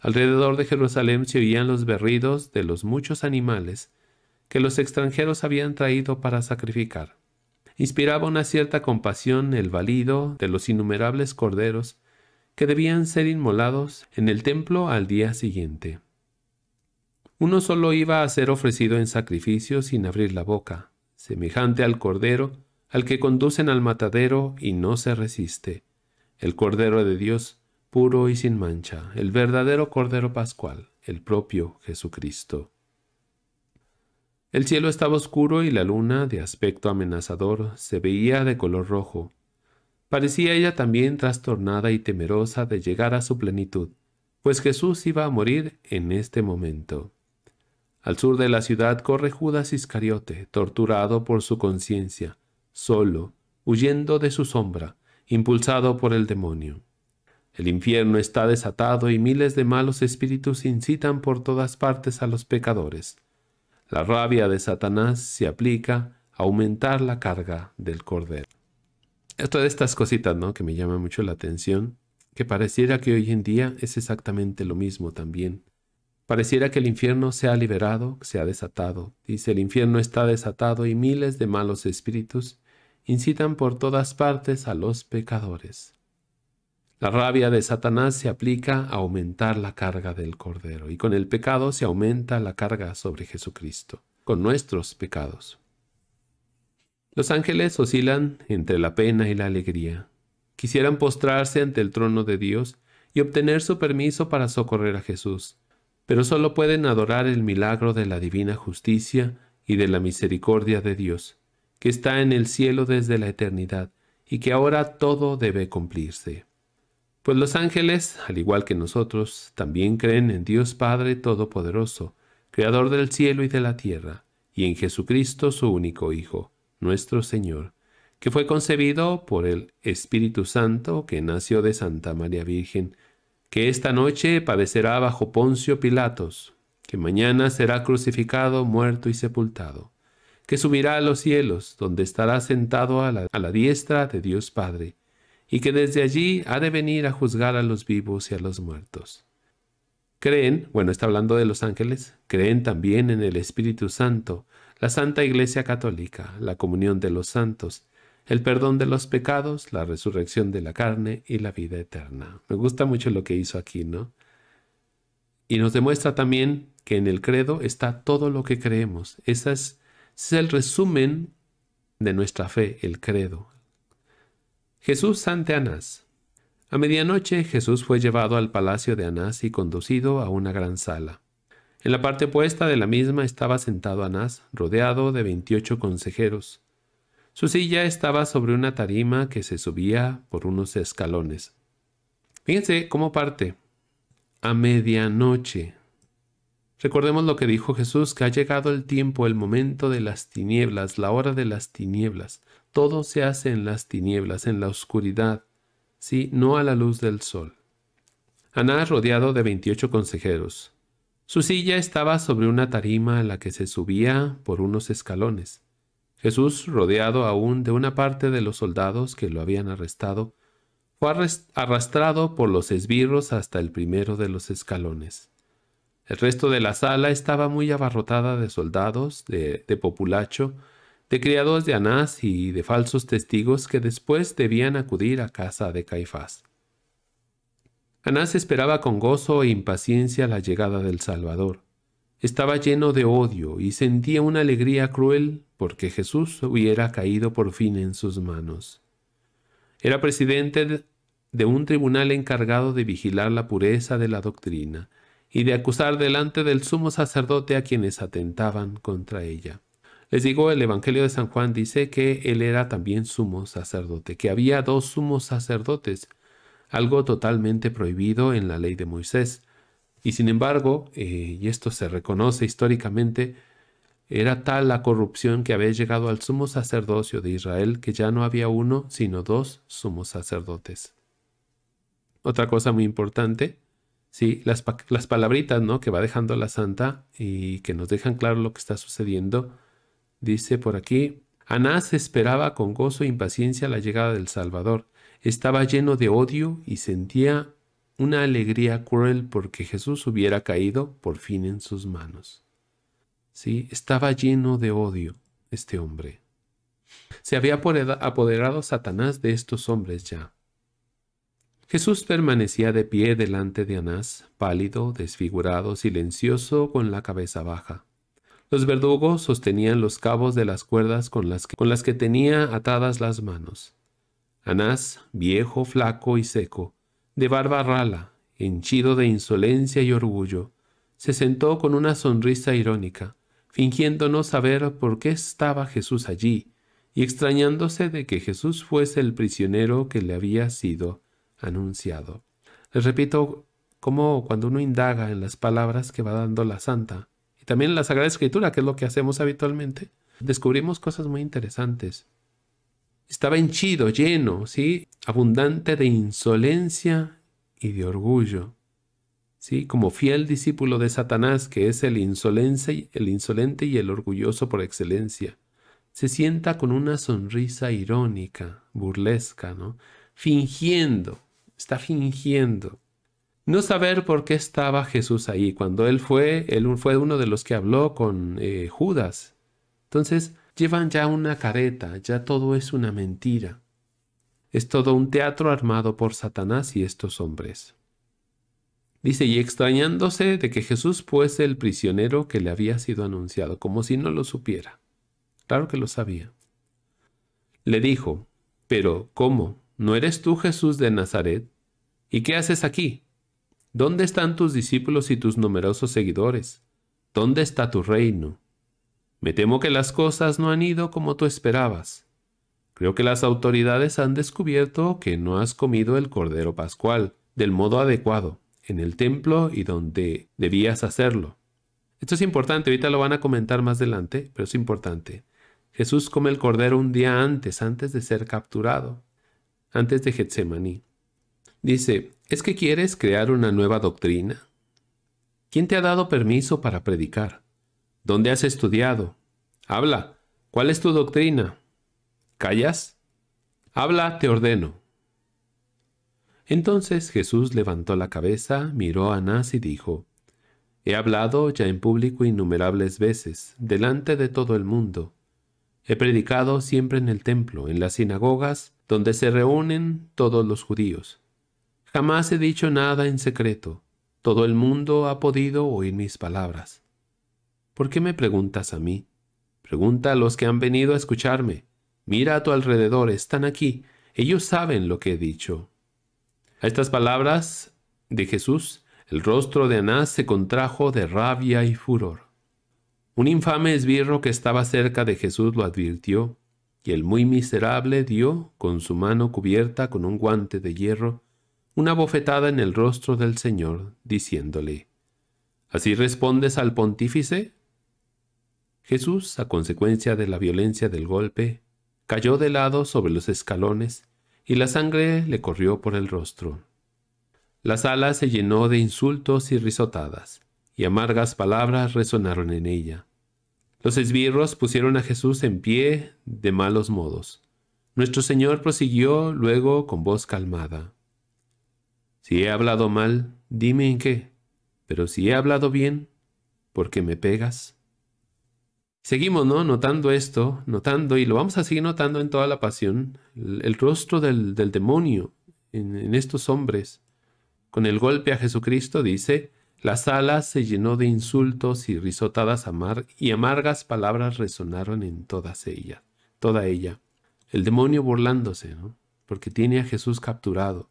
S1: Alrededor de Jerusalén se oían los berridos de los muchos animales que los extranjeros habían traído para sacrificar. Inspiraba una cierta compasión el valido de los innumerables corderos que debían ser inmolados en el templo al día siguiente. Uno solo iba a ser ofrecido en sacrificio sin abrir la boca, semejante al cordero al que conducen al matadero y no se resiste. El cordero de Dios puro y sin mancha, el verdadero Cordero Pascual, el propio Jesucristo. El cielo estaba oscuro y la luna, de aspecto amenazador, se veía de color rojo. Parecía ella también trastornada y temerosa de llegar a su plenitud, pues Jesús iba a morir en este momento. Al sur de la ciudad corre Judas Iscariote, torturado por su conciencia, solo, huyendo de su sombra, impulsado por el demonio. El infierno está desatado y miles de malos espíritus incitan por todas partes a los pecadores. La rabia de Satanás se aplica a aumentar la carga del cordero. Esto de estas cositas, ¿no? Que me llama mucho la atención, que pareciera que hoy en día es exactamente lo mismo también. Pareciera que el infierno se ha liberado, se ha desatado. Dice, el infierno está desatado y miles de malos espíritus incitan por todas partes a los pecadores. La rabia de Satanás se aplica a aumentar la carga del Cordero y con el pecado se aumenta la carga sobre Jesucristo, con nuestros pecados. Los ángeles oscilan entre la pena y la alegría. Quisieran postrarse ante el trono de Dios y obtener su permiso para socorrer a Jesús, pero solo pueden adorar el milagro de la divina justicia y de la misericordia de Dios, que está en el cielo desde la eternidad y que ahora todo debe cumplirse. Pues los ángeles, al igual que nosotros, también creen en Dios Padre Todopoderoso, Creador del cielo y de la tierra, y en Jesucristo su único Hijo, nuestro Señor, que fue concebido por el Espíritu Santo que nació de Santa María Virgen, que esta noche padecerá bajo Poncio Pilatos, que mañana será crucificado, muerto y sepultado, que subirá a los cielos, donde estará sentado a la, a la diestra de Dios Padre y que desde allí ha de venir a juzgar a los vivos y a los muertos. Creen, bueno, está hablando de los ángeles, creen también en el Espíritu Santo, la Santa Iglesia Católica, la comunión de los santos, el perdón de los pecados, la resurrección de la carne y la vida eterna. Me gusta mucho lo que hizo aquí, ¿no? Y nos demuestra también que en el credo está todo lo que creemos. Ese es, es el resumen de nuestra fe, el credo, Jesús ante Anás. A medianoche Jesús fue llevado al palacio de Anás y conducido a una gran sala. En la parte opuesta de la misma estaba sentado Anás, rodeado de veintiocho consejeros. Su silla estaba sobre una tarima que se subía por unos escalones. Fíjense cómo parte. A medianoche. Recordemos lo que dijo Jesús, que ha llegado el tiempo, el momento de las tinieblas, la hora de las tinieblas todo se hace en las tinieblas, en la oscuridad, si no a la luz del sol. Aná rodeado de veintiocho consejeros. Su silla estaba sobre una tarima a la que se subía por unos escalones. Jesús, rodeado aún de una parte de los soldados que lo habían arrestado, fue arrastrado por los esbirros hasta el primero de los escalones. El resto de la sala estaba muy abarrotada de soldados, de populacho, de criados de Anás y de falsos testigos que después debían acudir a casa de Caifás. Anás esperaba con gozo e impaciencia la llegada del Salvador. Estaba lleno de odio y sentía una alegría cruel porque Jesús hubiera caído por fin en sus manos. Era presidente de un tribunal encargado de vigilar la pureza de la doctrina y de acusar delante del sumo sacerdote a quienes atentaban contra ella. Les digo, el Evangelio de San Juan dice que él era también sumo sacerdote, que había dos sumos sacerdotes, algo totalmente prohibido en la ley de Moisés. Y sin embargo, eh, y esto se reconoce históricamente, era tal la corrupción que había llegado al sumo sacerdocio de Israel que ya no había uno, sino dos sumos sacerdotes. Otra cosa muy importante, sí, las, palabritas ¿no? que va dejando la santa y que nos dejan claro lo que está sucediendo Dice por aquí, Anás esperaba con gozo e impaciencia la llegada del Salvador. Estaba lleno de odio y sentía una alegría cruel porque Jesús hubiera caído por fin en sus manos. Sí, estaba lleno de odio este hombre. Se había apoderado Satanás de estos hombres ya. Jesús permanecía de pie delante de Anás, pálido, desfigurado, silencioso, con la cabeza baja. Los verdugos sostenían los cabos de las cuerdas con las que, con las que tenía atadas las manos. Anás, viejo, flaco y seco, de barba rala, henchido de insolencia y orgullo, se sentó con una sonrisa irónica, fingiendo no saber por qué estaba Jesús allí, y extrañándose de que Jesús fuese el prisionero que le había sido anunciado. Les repito, como cuando uno indaga en las palabras que va dando la santa, también en la Sagrada Escritura, que es lo que hacemos habitualmente, descubrimos cosas muy interesantes. Estaba henchido, lleno, ¿sí? Abundante de insolencia y de orgullo. ¿Sí? Como fiel discípulo de Satanás, que es el insolente, el insolente y el orgulloso por excelencia. Se sienta con una sonrisa irónica, burlesca, ¿no? Fingiendo, está fingiendo no saber por qué estaba Jesús ahí. Cuando él fue, él fue uno de los que habló con eh, Judas. Entonces, llevan ya una careta, ya todo es una mentira. Es todo un teatro armado por Satanás y estos hombres. Dice, y extrañándose de que Jesús fuese el prisionero que le había sido anunciado, como si no lo supiera. Claro que lo sabía. Le dijo, pero ¿cómo? ¿No eres tú Jesús de Nazaret? ¿Y qué haces aquí? ¿Dónde están tus discípulos y tus numerosos seguidores? ¿Dónde está tu reino? Me temo que las cosas no han ido como tú esperabas. Creo que las autoridades han descubierto que no has comido el Cordero Pascual del modo adecuado, en el templo y donde debías hacerlo. Esto es importante, ahorita lo van a comentar más adelante, pero es importante. Jesús come el Cordero un día antes, antes de ser capturado, antes de Getsemaní. Dice, ¿Es que quieres crear una nueva doctrina? ¿Quién te ha dado permiso para predicar? ¿Dónde has estudiado? Habla. ¿Cuál es tu doctrina? ¿Callas? Habla, te ordeno. Entonces Jesús levantó la cabeza, miró a Anás y dijo, He hablado ya en público innumerables veces, delante de todo el mundo. He predicado siempre en el templo, en las sinagogas, donde se reúnen todos los judíos Jamás he dicho nada en secreto. Todo el mundo ha podido oír mis palabras. ¿Por qué me preguntas a mí? Pregunta a los que han venido a escucharme. Mira a tu alrededor, están aquí. Ellos saben lo que he dicho. A estas palabras de Jesús, el rostro de Anás se contrajo de rabia y furor. Un infame esbirro que estaba cerca de Jesús lo advirtió, y el muy miserable dio, con su mano cubierta con un guante de hierro, una bofetada en el rostro del Señor, diciéndole, ¿Así respondes al pontífice? Jesús, a consecuencia de la violencia del golpe, cayó de lado sobre los escalones y la sangre le corrió por el rostro. La sala se llenó de insultos y risotadas, y amargas palabras resonaron en ella. Los esbirros pusieron a Jesús en pie de malos modos. Nuestro Señor prosiguió luego con voz calmada. Si he hablado mal, dime en qué, pero si he hablado bien, ¿por qué me pegas? Seguimos, ¿no? Notando esto, notando, y lo vamos a seguir notando en toda la pasión, el, rostro del, demonio en, estos hombres. Con el golpe a Jesucristo dice, la sala se llenó de insultos y risotadas amar y amargas palabras resonaron en todas ellas, toda ella. El demonio burlándose, ¿no? Porque tiene a Jesús capturado.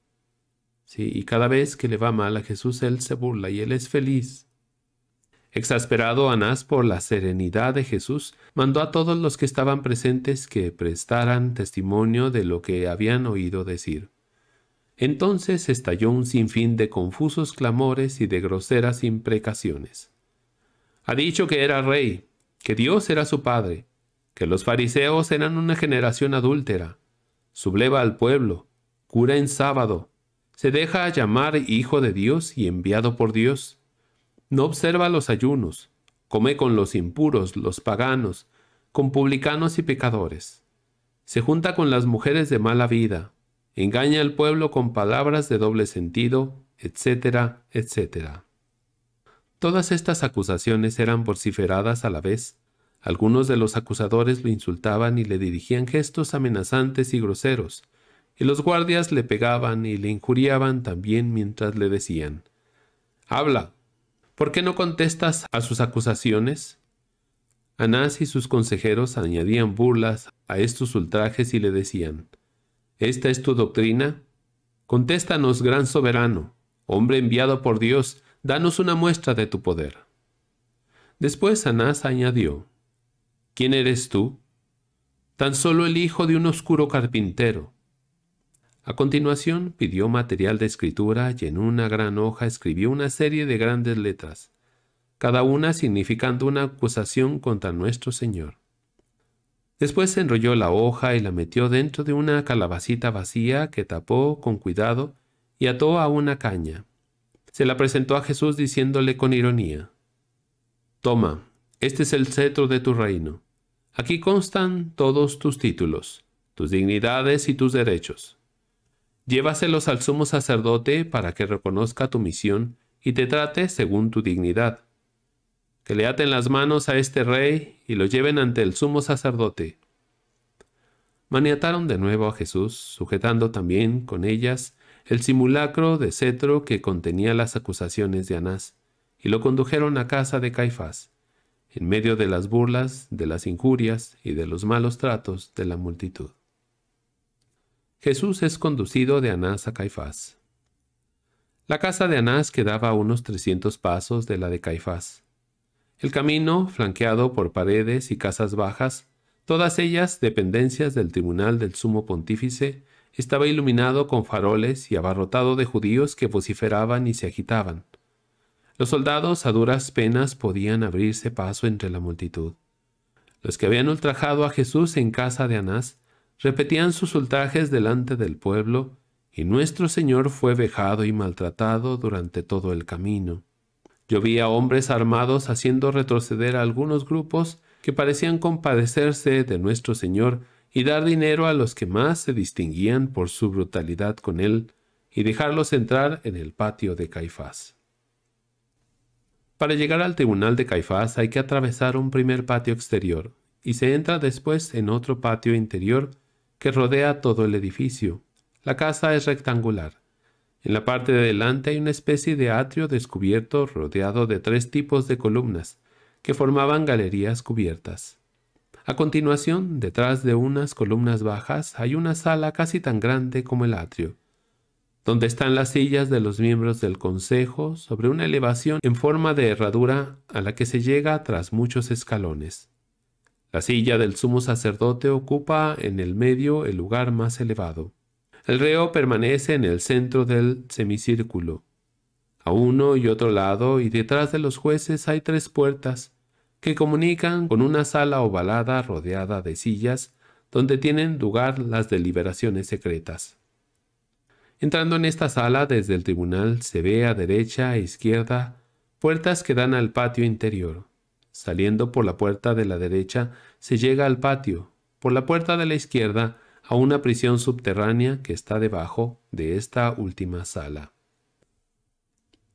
S1: Sí, y cada vez que le va mal a Jesús, él se burla y él es feliz. Exasperado Anás por la serenidad de Jesús, mandó a todos los que estaban presentes que prestaran testimonio de lo que habían oído decir. Entonces estalló un sinfín de confusos clamores y de groseras imprecaciones. Ha dicho que era rey, que Dios era su padre, que los fariseos eran una generación adúltera, subleva al pueblo, cura en sábado, se deja llamar hijo de Dios y enviado por Dios. No observa los ayunos, come con los impuros, los paganos, con publicanos y pecadores. Se junta con las mujeres de mala vida, engaña al pueblo con palabras de doble sentido, etcétera, etcétera. Todas estas acusaciones eran vociferadas a la vez. Algunos de los acusadores lo insultaban y le dirigían gestos amenazantes y groseros, y los guardias le pegaban y le injuriaban también mientras le decían, Habla, ¿por qué no contestas a sus acusaciones? Anás y sus consejeros añadían burlas a estos ultrajes y le decían, ¿Esta es tu doctrina? Contéstanos, gran soberano, hombre enviado por Dios, danos una muestra de tu poder. Después Anás añadió, ¿Quién eres tú? Tan solo el hijo de un oscuro carpintero a continuación pidió material de escritura y en una gran hoja escribió una serie de grandes letras, cada una significando una acusación contra nuestro Señor. Después enrolló la hoja y la metió dentro de una calabacita vacía que tapó con cuidado y ató a una caña. Se la presentó a Jesús diciéndole con ironía, Toma, este es el cetro de tu reino. Aquí constan todos tus títulos, tus dignidades y tus derechos. Llévaselos al sumo sacerdote para que reconozca tu misión y te trate según tu dignidad. Que le aten las manos a este rey y lo lleven ante el sumo sacerdote. Maniataron de nuevo a Jesús, sujetando también con ellas el simulacro de cetro que contenía las acusaciones de Anás, y lo condujeron a casa de Caifás, en medio de las burlas, de las injurias y de los malos tratos de la multitud. Jesús es conducido de Anás a Caifás. La casa de Anás quedaba a unos 300 pasos de la de Caifás. El camino, flanqueado por paredes y casas bajas, todas ellas dependencias del tribunal del sumo pontífice, estaba iluminado con faroles y abarrotado de judíos que vociferaban y se agitaban. Los soldados a duras penas podían abrirse paso entre la multitud. Los que habían ultrajado a Jesús en casa de Anás repetían sus ultrajes delante del pueblo, y nuestro Señor fue vejado y maltratado durante todo el camino. Yo vi a hombres armados haciendo retroceder a algunos grupos que parecían compadecerse de nuestro Señor y dar dinero a los que más se distinguían por su brutalidad con él, y dejarlos entrar en el patio de Caifás. Para llegar al tribunal de Caifás hay que atravesar un primer patio exterior, y se entra después en otro patio interior que rodea todo el edificio. La casa es rectangular. En la parte de delante hay una especie de atrio descubierto rodeado de tres tipos de columnas que formaban galerías cubiertas. A continuación, detrás de unas columnas bajas hay una sala casi tan grande como el atrio, donde están las sillas de los miembros del consejo sobre una elevación en forma de herradura a la que se llega tras muchos escalones. La silla del sumo sacerdote ocupa en el medio el lugar más elevado. El reo permanece en el centro del semicírculo. A uno y otro lado y detrás de los jueces hay tres puertas que comunican con una sala ovalada rodeada de sillas donde tienen lugar las deliberaciones secretas. Entrando en esta sala desde el tribunal se ve a derecha e izquierda puertas que dan al patio interior. Saliendo por la puerta de la derecha se llega al patio, por la puerta de la izquierda, a una prisión subterránea que está debajo de esta última sala.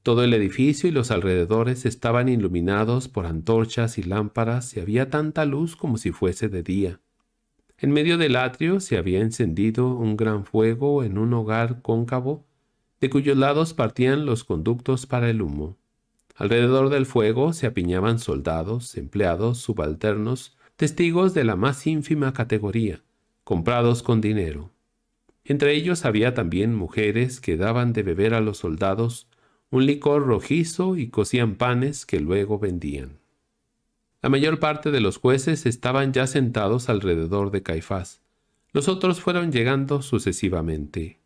S1: Todo el edificio y los alrededores estaban iluminados por antorchas y lámparas y había tanta luz como si fuese de día. En medio del atrio se había encendido un gran fuego en un hogar cóncavo, de cuyos lados partían los conductos para el humo. Alrededor del fuego se apiñaban soldados, empleados, subalternos, testigos de la más ínfima categoría, comprados con dinero. Entre ellos había también mujeres que daban de beber a los soldados un licor rojizo y cocían panes que luego vendían. La mayor parte de los jueces estaban ya sentados alrededor de Caifás. Los otros fueron llegando sucesivamente.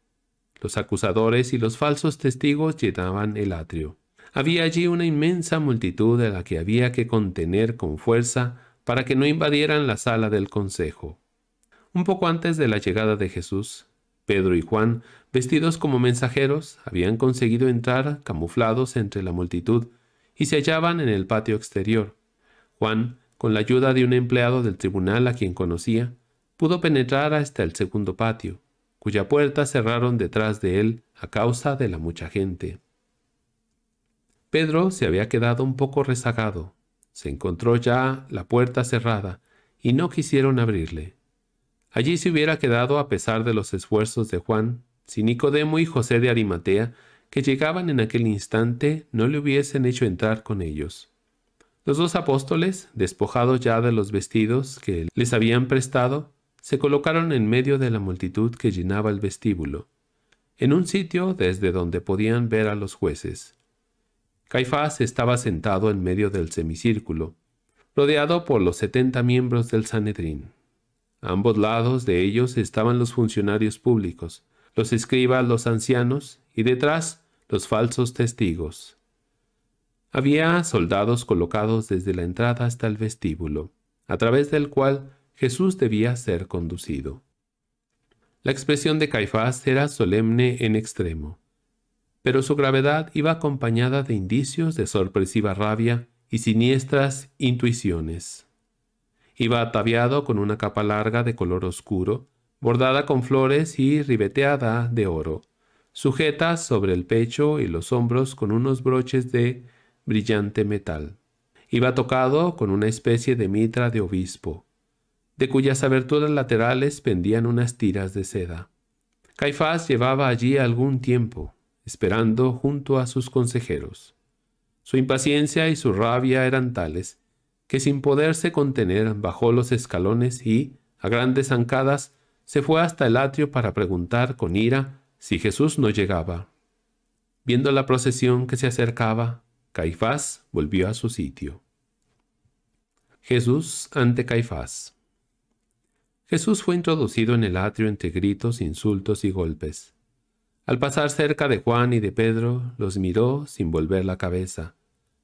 S1: Los acusadores y los falsos testigos llenaban el atrio. Había allí una inmensa multitud a la que había que contener con fuerza para que no invadieran la sala del consejo. Un poco antes de la llegada de Jesús, Pedro y Juan, vestidos como mensajeros, habían conseguido entrar camuflados entre la multitud y se hallaban en el patio exterior. Juan, con la ayuda de un empleado del tribunal a quien conocía, pudo penetrar hasta el segundo patio, cuya puerta cerraron detrás de él a causa de la mucha gente. Pedro se había quedado un poco rezagado, se encontró ya la puerta cerrada y no quisieron abrirle. Allí se hubiera quedado a pesar de los esfuerzos de Juan, si Nicodemo y José de Arimatea, que llegaban en aquel instante, no le hubiesen hecho entrar con ellos. Los dos apóstoles, despojados ya de los vestidos que les habían prestado, se colocaron en medio de la multitud que llenaba el vestíbulo, en un sitio desde donde podían ver a los jueces. Caifás estaba sentado en medio del semicírculo, rodeado por los setenta miembros del Sanedrín. A ambos lados de ellos estaban los funcionarios públicos, los escribas, los ancianos, y detrás los falsos testigos. Había soldados colocados desde la entrada hasta el vestíbulo, a través del cual Jesús debía ser conducido. La expresión de Caifás era solemne en extremo pero su gravedad iba acompañada de indicios de sorpresiva rabia y siniestras intuiciones. Iba ataviado con una capa larga de color oscuro, bordada con flores y ribeteada de oro, sujeta sobre el pecho y los hombros con unos broches de brillante metal. Iba tocado con una especie de mitra de obispo, de cuyas aberturas laterales pendían unas tiras de seda. Caifás llevaba allí algún tiempo, esperando junto a sus consejeros. Su impaciencia y su rabia eran tales que sin poderse contener bajó los escalones y, a grandes zancadas, se fue hasta el atrio para preguntar con ira si Jesús no llegaba. Viendo la procesión que se acercaba, Caifás volvió a su sitio. Jesús ante Caifás. Jesús fue introducido en el atrio entre gritos, insultos y golpes. Al pasar cerca de Juan y de Pedro, los miró sin volver la cabeza,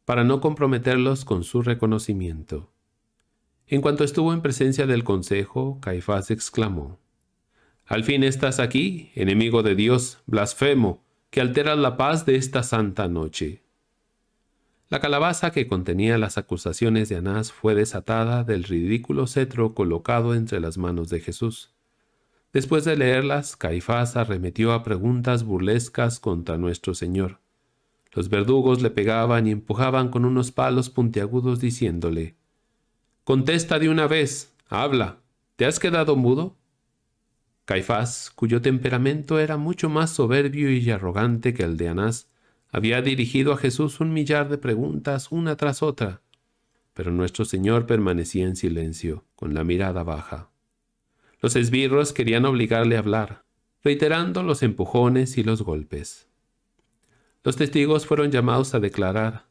S1: para no comprometerlos con su reconocimiento. En cuanto estuvo en presencia del consejo, Caifás exclamó, Al fin estás aquí, enemigo de Dios, blasfemo, que alteras la paz de esta santa noche. La calabaza que contenía las acusaciones de Anás fue desatada del ridículo cetro colocado entre las manos de Jesús. Después de leerlas, Caifás arremetió a preguntas burlescas contra nuestro Señor. Los verdugos le pegaban y empujaban con unos palos puntiagudos diciéndole, Contesta de una vez, habla, ¿te has quedado mudo? Caifás, cuyo temperamento era mucho más soberbio y arrogante que el de Anás, había dirigido a Jesús un millar de preguntas una tras otra, pero nuestro Señor permanecía en silencio, con la mirada baja. Los esbirros querían obligarle a hablar, reiterando los empujones y los golpes. Los testigos fueron llamados a declarar,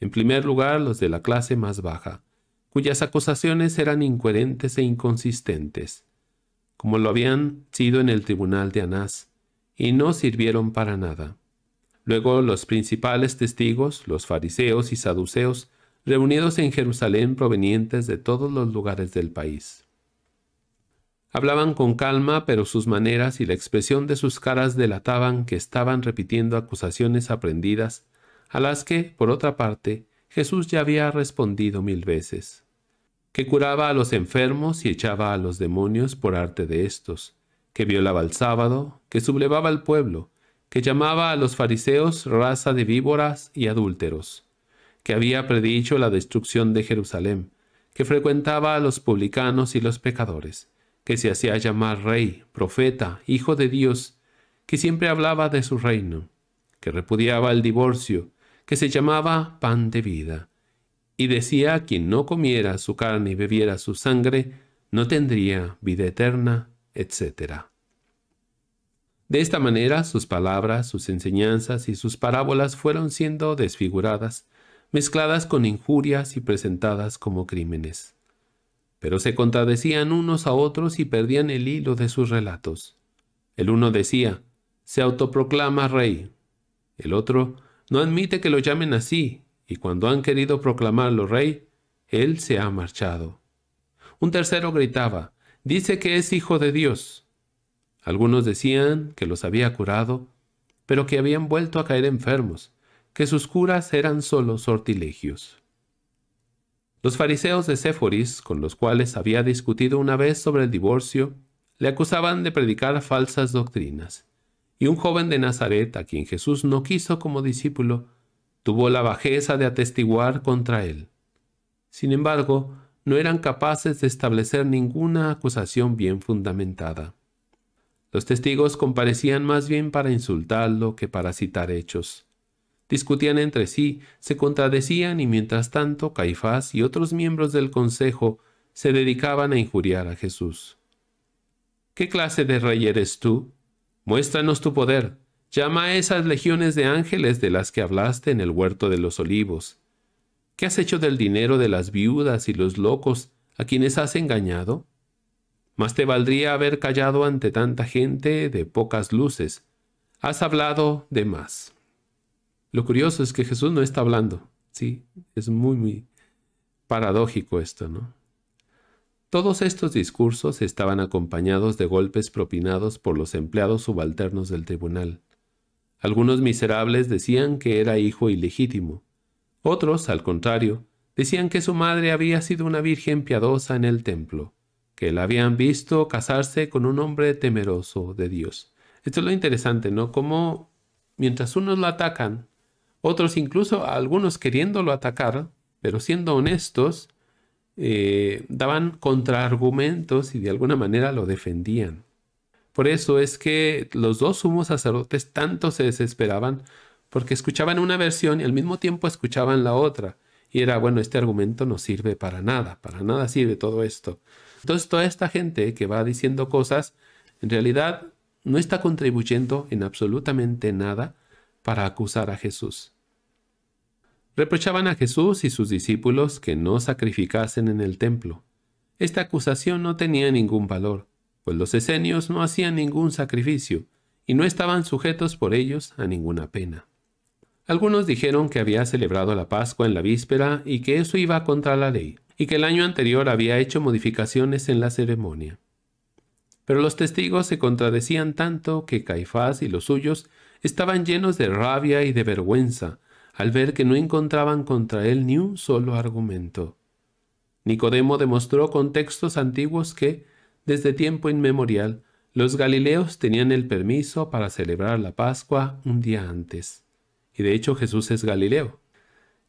S1: en primer lugar los de la clase más baja, cuyas acusaciones eran incoherentes e inconsistentes, como lo habían sido en el tribunal de Anás, y no sirvieron para nada. Luego los principales testigos, los fariseos y saduceos, reunidos en Jerusalén provenientes de todos los lugares del país. Hablaban con calma, pero sus maneras y la expresión de sus caras delataban que estaban repitiendo acusaciones aprendidas, a las que, por otra parte, Jesús ya había respondido mil veces, que curaba a los enfermos y echaba a los demonios por arte de estos, que violaba el sábado, que sublevaba al pueblo, que llamaba a los fariseos raza de víboras y adúlteros, que había predicho la destrucción de Jerusalén, que frecuentaba a los publicanos y los pecadores, que se hacía llamar rey, profeta, hijo de Dios, que siempre hablaba de su reino, que repudiaba el divorcio, que se llamaba pan de vida, y decía quien no comiera su carne y bebiera su sangre, no tendría vida eterna, etc. De esta manera sus palabras, sus enseñanzas y sus parábolas fueron siendo desfiguradas, mezcladas con injurias y presentadas como crímenes pero se contradecían unos a otros y perdían el hilo de sus relatos. El uno decía, se autoproclama rey. El otro no admite que lo llamen así, y cuando han querido proclamarlo rey, él se ha marchado. Un tercero gritaba, dice que es hijo de Dios. Algunos decían que los había curado, pero que habían vuelto a caer enfermos, que sus curas eran solo sortilegios. Los fariseos de Séforis, con los cuales había discutido una vez sobre el divorcio, le acusaban de predicar falsas doctrinas. Y un joven de Nazaret, a quien Jesús no quiso como discípulo, tuvo la bajeza de atestiguar contra él. Sin embargo, no eran capaces de establecer ninguna acusación bien fundamentada. Los testigos comparecían más bien para insultarlo que para citar hechos. Discutían entre sí, se contradecían y mientras tanto Caifás y otros miembros del consejo se dedicaban a injuriar a Jesús. ¿Qué clase de rey eres tú? Muéstranos tu poder. Llama a esas legiones de ángeles de las que hablaste en el huerto de los olivos. ¿Qué has hecho del dinero de las viudas y los locos a quienes has engañado? Más te valdría haber callado ante tanta gente de pocas luces. Has hablado de más. Lo curioso es que Jesús no está hablando, ¿sí? Es muy, muy paradójico esto, ¿no? Todos estos discursos estaban acompañados de golpes propinados por los empleados subalternos del tribunal. Algunos miserables decían que era hijo ilegítimo. Otros, al contrario, decían que su madre había sido una virgen piadosa en el templo, que la habían visto casarse con un hombre temeroso de Dios. Esto es lo interesante, ¿no? Como mientras unos lo atacan, otros incluso algunos queriéndolo atacar, pero siendo honestos, eh, daban contraargumentos y de alguna manera lo defendían. Por eso es que los dos sumos sacerdotes tanto se desesperaban porque escuchaban una versión y al mismo tiempo escuchaban la otra. Y era, bueno, este argumento no sirve para nada, para nada sirve todo esto. Entonces toda esta gente que va diciendo cosas, en realidad no está contribuyendo en absolutamente nada para acusar a Jesús. Reprochaban a Jesús y sus discípulos que no sacrificasen en el templo. Esta acusación no tenía ningún valor, pues los esenios no hacían ningún sacrificio y no estaban sujetos por ellos a ninguna pena. Algunos dijeron que había celebrado la Pascua en la víspera y que eso iba contra la ley, y que el año anterior había hecho modificaciones en la ceremonia. Pero los testigos se contradecían tanto que Caifás y los suyos Estaban llenos de rabia y de vergüenza al ver que no encontraban contra él ni un solo argumento. Nicodemo demostró con textos antiguos que, desde tiempo inmemorial, los galileos tenían el permiso para celebrar la Pascua un día antes. Y de hecho Jesús es galileo.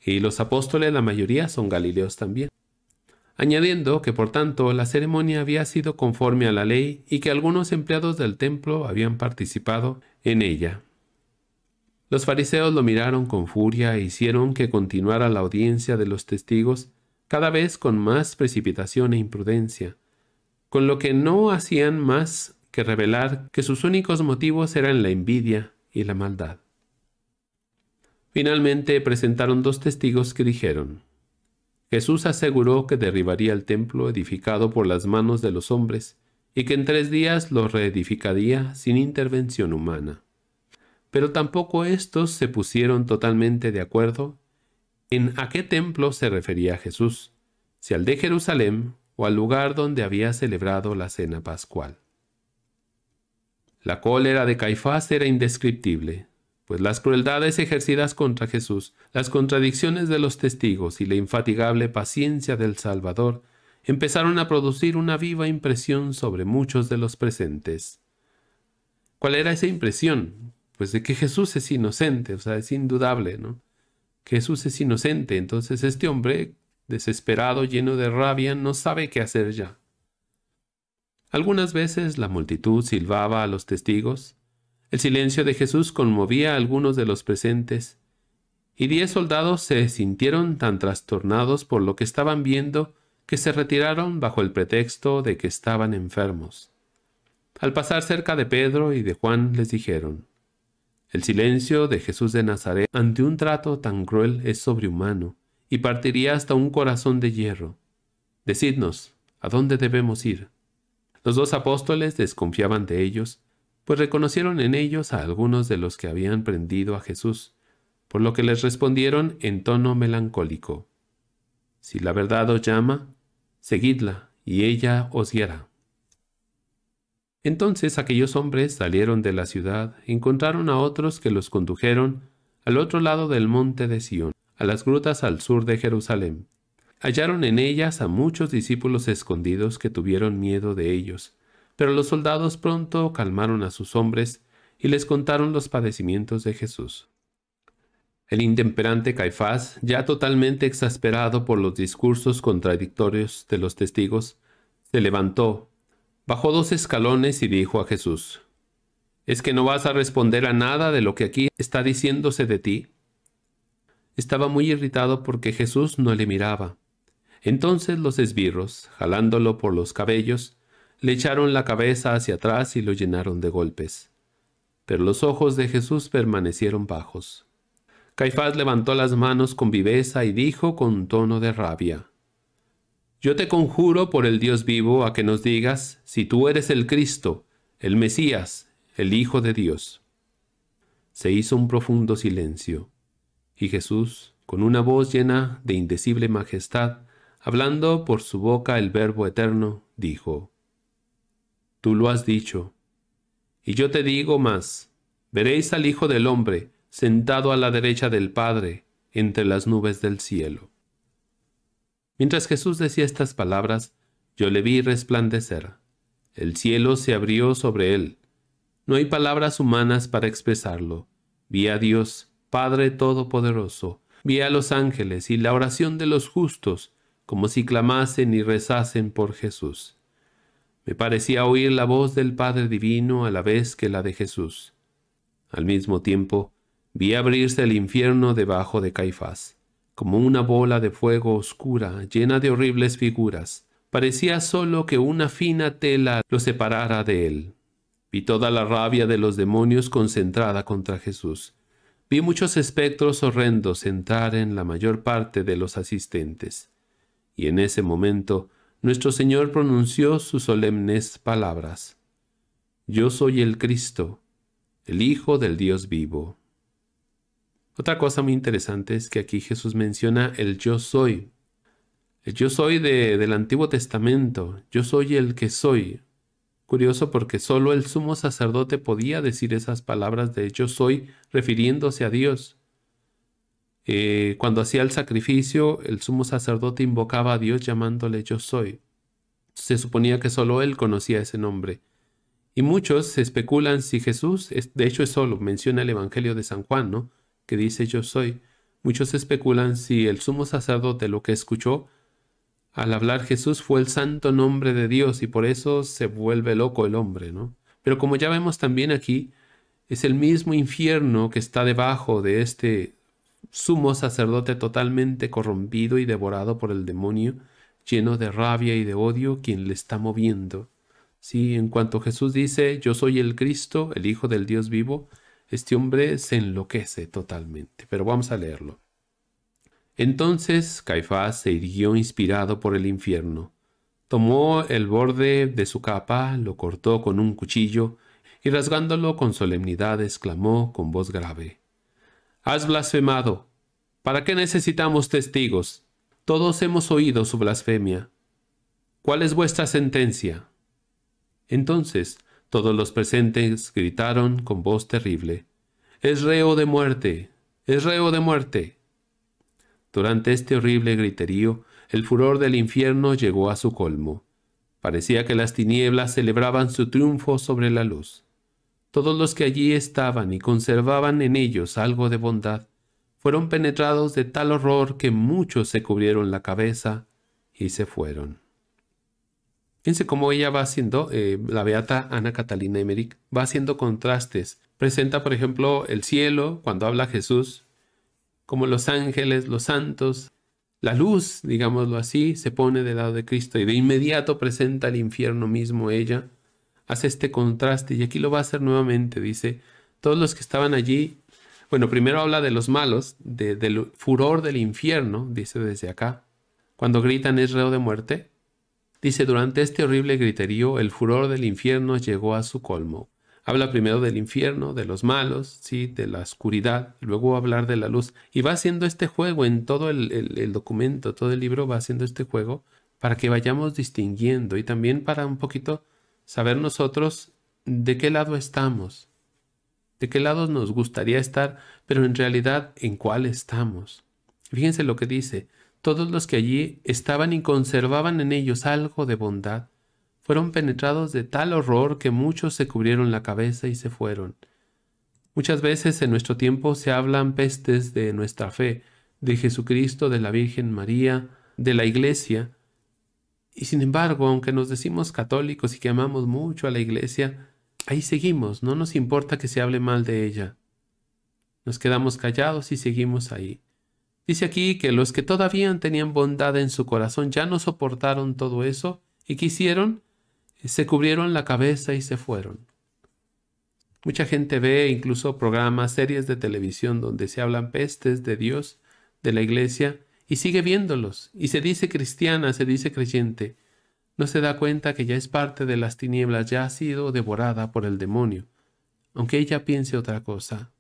S1: Y los apóstoles la mayoría son galileos también. Añadiendo que por tanto la ceremonia había sido conforme a la ley y que algunos empleados del templo habían participado en ella. Los fariseos lo miraron con furia e hicieron que continuara la audiencia de los testigos cada vez con más precipitación e imprudencia, con lo que no hacían más que revelar que sus únicos motivos eran la envidia y la maldad. Finalmente presentaron dos testigos que dijeron, Jesús aseguró que derribaría el templo edificado por las manos de los hombres y que en tres días lo reedificaría sin intervención humana. Pero tampoco estos se pusieron totalmente de acuerdo en a qué templo se refería Jesús, si al de Jerusalén o al lugar donde había celebrado la cena pascual. La cólera de Caifás era indescriptible, pues las crueldades ejercidas contra Jesús, las contradicciones de los testigos y la infatigable paciencia del Salvador empezaron a producir una viva impresión sobre muchos de los presentes. ¿Cuál era esa impresión? pues de que Jesús es inocente, o sea, es indudable, ¿no? Jesús es inocente, entonces este hombre, desesperado, lleno de rabia, no sabe qué hacer ya. Algunas veces la multitud silbaba a los testigos, el silencio de Jesús conmovía a algunos de los presentes, y diez soldados se sintieron tan trastornados por lo que estaban viendo que se retiraron bajo el pretexto de que estaban enfermos. Al pasar cerca de Pedro y de Juan les dijeron, el silencio de Jesús de Nazaret ante un trato tan cruel es sobrehumano y partiría hasta un corazón de hierro. Decidnos, ¿a dónde debemos ir? Los dos apóstoles desconfiaban de ellos, pues reconocieron en ellos a algunos de los que habían prendido a Jesús, por lo que les respondieron en tono melancólico. Si la verdad os llama, seguidla y ella os guiará. Entonces aquellos hombres salieron de la ciudad, encontraron a otros que los condujeron al otro lado del monte de Sión, a las grutas al sur de Jerusalén. Hallaron en ellas a muchos discípulos escondidos que tuvieron miedo de ellos, pero los soldados pronto calmaron a sus hombres y les contaron los padecimientos de Jesús. El intemperante Caifás, ya totalmente exasperado por los discursos contradictorios de los testigos, se levantó Bajó dos escalones y dijo a Jesús, ¿Es que no vas a responder a nada de lo que aquí está diciéndose de ti? Estaba muy irritado porque Jesús no le miraba. Entonces los esbirros, jalándolo por los cabellos, le echaron la cabeza hacia atrás y lo llenaron de golpes. Pero los ojos de Jesús permanecieron bajos. Caifás levantó las manos con viveza y dijo con tono de rabia, Yo te conjuro por el Dios vivo a que nos digas si tú eres el Cristo, el Mesías, el Hijo de Dios. Se hizo un profundo silencio, y Jesús, con una voz llena de indecible majestad, hablando por su boca el Verbo eterno, dijo, Tú lo has dicho, y yo te digo más, veréis al Hijo del Hombre sentado a la derecha del Padre, entre las nubes del cielo. Mientras Jesús decía estas palabras, yo le vi resplandecer, el cielo se abrió sobre él. No hay palabras humanas para expresarlo. Vi a Dios, Padre Todopoderoso, vi a los ángeles y la oración de los justos, como si clamasen y rezasen por Jesús. Me parecía oír la voz del Padre Divino a la vez que la de Jesús. Al mismo tiempo, vi abrirse el infierno debajo de Caifás, como una bola de fuego oscura llena de horribles figuras, Parecía solo que una fina tela lo separara de él. Vi toda la rabia de los demonios concentrada contra Jesús. Vi muchos espectros horrendos entrar en la mayor parte de los asistentes. Y en ese momento nuestro Señor pronunció sus solemnes palabras. Yo soy el Cristo, el Hijo del Dios vivo. Otra cosa muy interesante es que aquí Jesús menciona el yo soy yo soy de, del Antiguo Testamento, yo soy el que soy. Curioso porque solo el sumo sacerdote podía decir esas palabras de yo soy refiriéndose a Dios. Eh, cuando hacía el sacrificio, el sumo sacerdote invocaba a Dios llamándole yo soy. Se suponía que solo él conocía ese nombre. Y muchos especulan si Jesús, de hecho es solo, menciona el Evangelio de San Juan, ¿no? Que dice yo soy. Muchos especulan si el sumo sacerdote lo que escuchó al hablar Jesús fue el santo nombre de Dios y por eso se vuelve loco el hombre, ¿no? Pero como ya vemos también aquí, es el mismo infierno que está debajo de este sumo sacerdote totalmente corrompido y devorado por el demonio, lleno de rabia y de odio, quien le está moviendo. Sí, en cuanto Jesús dice, yo soy el Cristo, el Hijo del Dios vivo, este hombre se enloquece totalmente. Pero vamos a leerlo. Entonces Caifás se irguió inspirado por el infierno. Tomó el borde de su capa, lo cortó con un cuchillo y rasgándolo con solemnidad exclamó con voz grave. Has blasfemado. ¿Para qué necesitamos testigos? Todos hemos oído su blasfemia. ¿Cuál es vuestra sentencia? Entonces todos los presentes gritaron con voz terrible. Es reo de muerte. Es reo de muerte. Durante este horrible griterío, el furor del infierno llegó a su colmo. Parecía que las tinieblas celebraban su triunfo sobre la luz. Todos los que allí estaban y conservaban en ellos algo de bondad, fueron penetrados de tal horror que muchos se cubrieron la cabeza y se fueron. Fíjense cómo ella va haciendo, eh, la beata Ana Catalina Emmerich, va haciendo contrastes. Presenta, por ejemplo, el cielo cuando habla Jesús como los ángeles, los santos, la luz, digámoslo así, se pone del lado de Cristo y de inmediato presenta el infierno mismo ella. Hace este contraste y aquí lo va a hacer nuevamente. Dice, todos los que estaban allí, bueno, primero habla de los malos, del furor del infierno, dice desde acá, cuando gritan es reo de muerte. Dice, durante este horrible griterío, el furor del infierno llegó a su colmo. Habla primero del infierno, de los malos, ¿sí? de la oscuridad, luego hablar de la luz. Y va haciendo este juego en todo el, documento, todo el libro va haciendo este juego para que vayamos distinguiendo y también para un poquito saber nosotros de qué lado estamos, de qué lado nos gustaría estar, pero en realidad en cuál estamos. Fíjense lo que dice, todos los que allí estaban y conservaban en ellos algo de bondad, fueron penetrados de tal horror que muchos se cubrieron la cabeza y se fueron. Muchas veces en nuestro tiempo se hablan pestes de nuestra fe, de Jesucristo, de la Virgen María, de la Iglesia, y sin embargo, aunque nos decimos católicos y que amamos mucho a la Iglesia, ahí seguimos, no nos importa que se hable mal de ella. Nos quedamos callados y seguimos ahí. Dice aquí que los que todavía tenían bondad en su corazón ya no soportaron todo eso y quisieron se cubrieron la cabeza y se fueron. Mucha gente ve incluso programas, series de televisión donde se hablan pestes de Dios, de la iglesia, y sigue viéndolos, y se dice cristiana, se dice creyente. No se da cuenta que ya es parte de las tinieblas, ya ha sido devorada por el demonio, aunque ella piense otra cosa.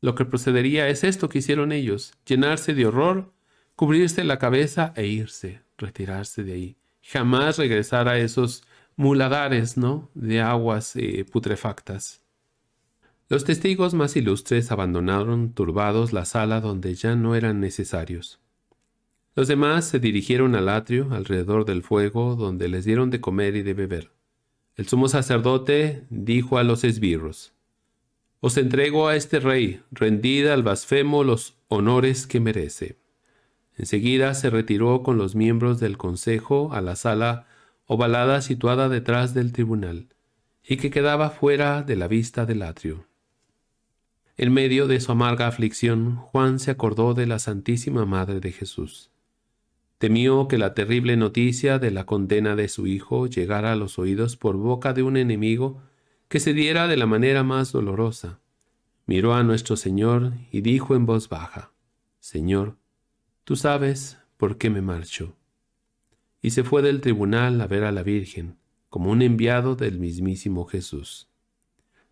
S1: Lo que procedería es esto que hicieron ellos, llenarse de horror, cubrirse la cabeza e irse, retirarse de ahí jamás regresar a esos muladares, ¿no? De aguas eh, putrefactas. Los testigos más ilustres abandonaron turbados la sala donde ya no eran necesarios. Los demás se dirigieron al atrio, alrededor del fuego, donde les dieron de comer y de beber. El sumo sacerdote dijo a los esbirros, Os entrego a este rey, rendida al blasfemo los honores que merece. Enseguida se retiró con los miembros del Consejo a la sala ovalada situada detrás del tribunal y que quedaba fuera de la vista del atrio. En medio de su amarga aflicción, Juan se acordó de la Santísima Madre de Jesús. Temió que la terrible noticia de la condena de su hijo llegara a los oídos por boca de un enemigo que se diera de la manera más dolorosa. Miró a nuestro Señor y dijo en voz baja, Señor, Tú sabes por qué me marcho. Y se fue del tribunal a ver a la Virgen, como un enviado del mismísimo Jesús.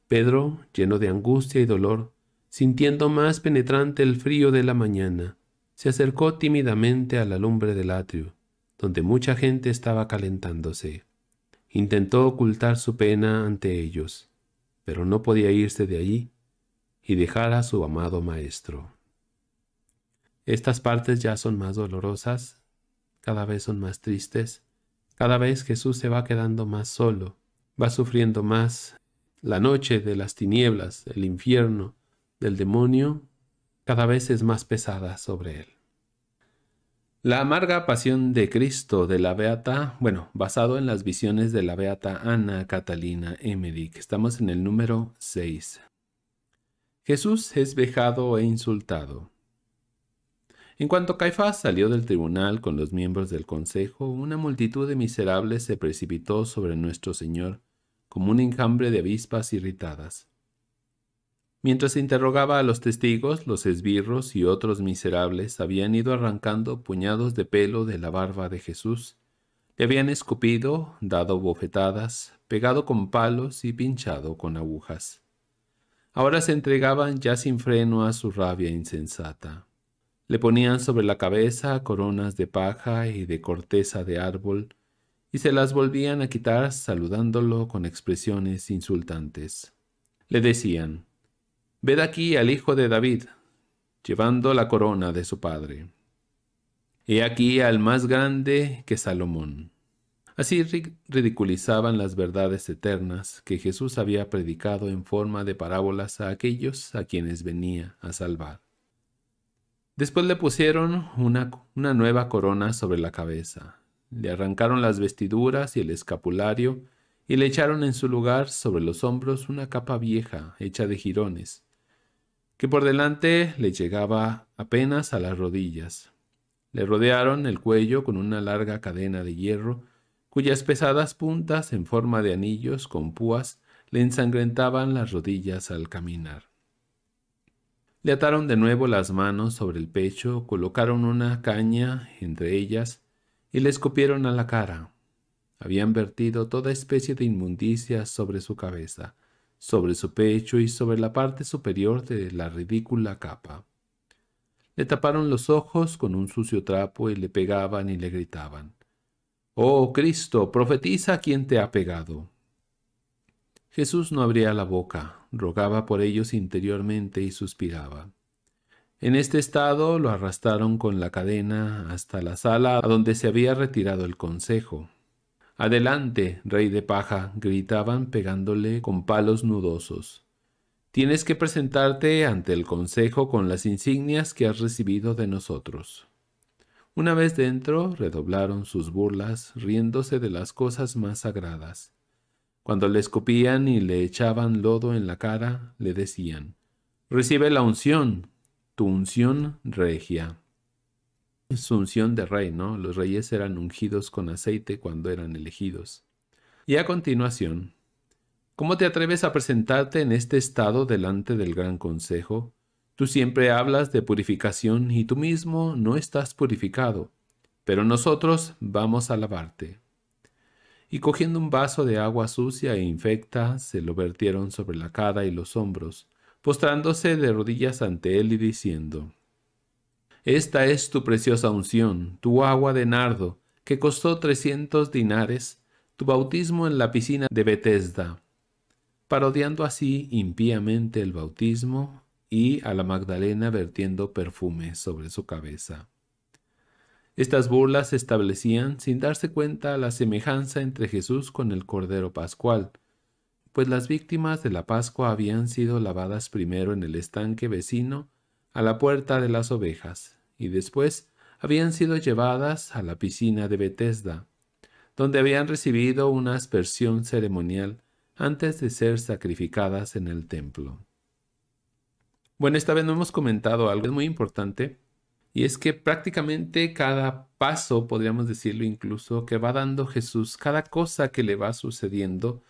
S1: Pedro, lleno de angustia y dolor, sintiendo más penetrante el frío de la mañana, se acercó tímidamente a la lumbre del atrio, donde mucha gente estaba calentándose. Intentó ocultar su pena ante ellos, pero no podía irse de allí y dejar a su amado maestro. Estas partes ya son más dolorosas, cada vez son más tristes, cada vez Jesús se va quedando más solo, va sufriendo más la noche de las tinieblas, el infierno, del demonio, cada vez es más pesada sobre él. La amarga pasión de Cristo de la Beata, bueno, basado en las visiones de la Beata Ana Catalina que estamos en el número 6. Jesús es vejado e insultado. En cuanto Caifás salió del tribunal con los miembros del consejo, una multitud de miserables se precipitó sobre nuestro Señor, como un enjambre de avispas irritadas. Mientras interrogaba a los testigos, los esbirros y otros miserables habían ido arrancando puñados de pelo de la barba de Jesús, le habían escupido, dado bofetadas, pegado con palos y pinchado con agujas. Ahora se entregaban ya sin freno a su rabia insensata. Le ponían sobre la cabeza coronas de paja y de corteza de árbol, y se las volvían a quitar saludándolo con expresiones insultantes. Le decían, Ved aquí al hijo de David, llevando la corona de su padre. He aquí al más grande que Salomón. Así ridiculizaban las verdades eternas que Jesús había predicado en forma de parábolas a aquellos a quienes venía a salvar. Después le pusieron una, una nueva corona sobre la cabeza, le arrancaron las vestiduras y el escapulario, y le echaron en su lugar sobre los hombros una capa vieja hecha de jirones, que por delante le llegaba apenas a las rodillas. Le rodearon el cuello con una larga cadena de hierro, cuyas pesadas puntas en forma de anillos con púas le ensangrentaban las rodillas al caminar. Le ataron de nuevo las manos sobre el pecho, colocaron una caña entre ellas y le escupieron a la cara. Habían vertido toda especie de inmundicia sobre su cabeza, sobre su pecho y sobre la parte superior de la ridícula capa. Le taparon los ojos con un sucio trapo y le pegaban y le gritaban. Oh Cristo, profetiza a quien te ha pegado. Jesús no abría la boca, rogaba por ellos interiormente y suspiraba. En este estado lo arrastraron con la cadena hasta la sala a donde se había retirado el consejo. Adelante, rey de paja, gritaban pegándole con palos nudosos. Tienes que presentarte ante el consejo con las insignias que has recibido de nosotros. Una vez dentro, redoblaron sus burlas, riéndose de las cosas más sagradas. Cuando le escupían y le echaban lodo en la cara, le decían, Recibe la unción, tu unción regia. Es unción de rey, ¿no? Los reyes eran ungidos con aceite cuando eran elegidos. Y a continuación, ¿cómo te atreves a presentarte en este estado delante del gran consejo? Tú siempre hablas de purificación y tú mismo no estás purificado, pero nosotros vamos a alabarte y cogiendo un vaso de agua sucia e infecta, se lo vertieron sobre la cara y los hombros, postrándose de rodillas ante él y diciendo, Esta es tu preciosa unción, tu agua de nardo, que costó trescientos dinares, tu bautismo en la piscina de Bethesda, parodiando así impíamente el bautismo y a la Magdalena vertiendo perfume sobre su cabeza. Estas burlas se establecían sin darse cuenta la semejanza entre Jesús con el Cordero Pascual, pues las víctimas de la Pascua habían sido lavadas primero en el estanque vecino a la puerta de las ovejas, y después habían sido llevadas a la piscina de Betesda, donde habían recibido una aspersión ceremonial antes de ser sacrificadas en el templo. Bueno, esta vez no hemos comentado algo muy importante y es que prácticamente cada paso, podríamos decirlo incluso, que va dando Jesús, cada cosa que le va sucediendo,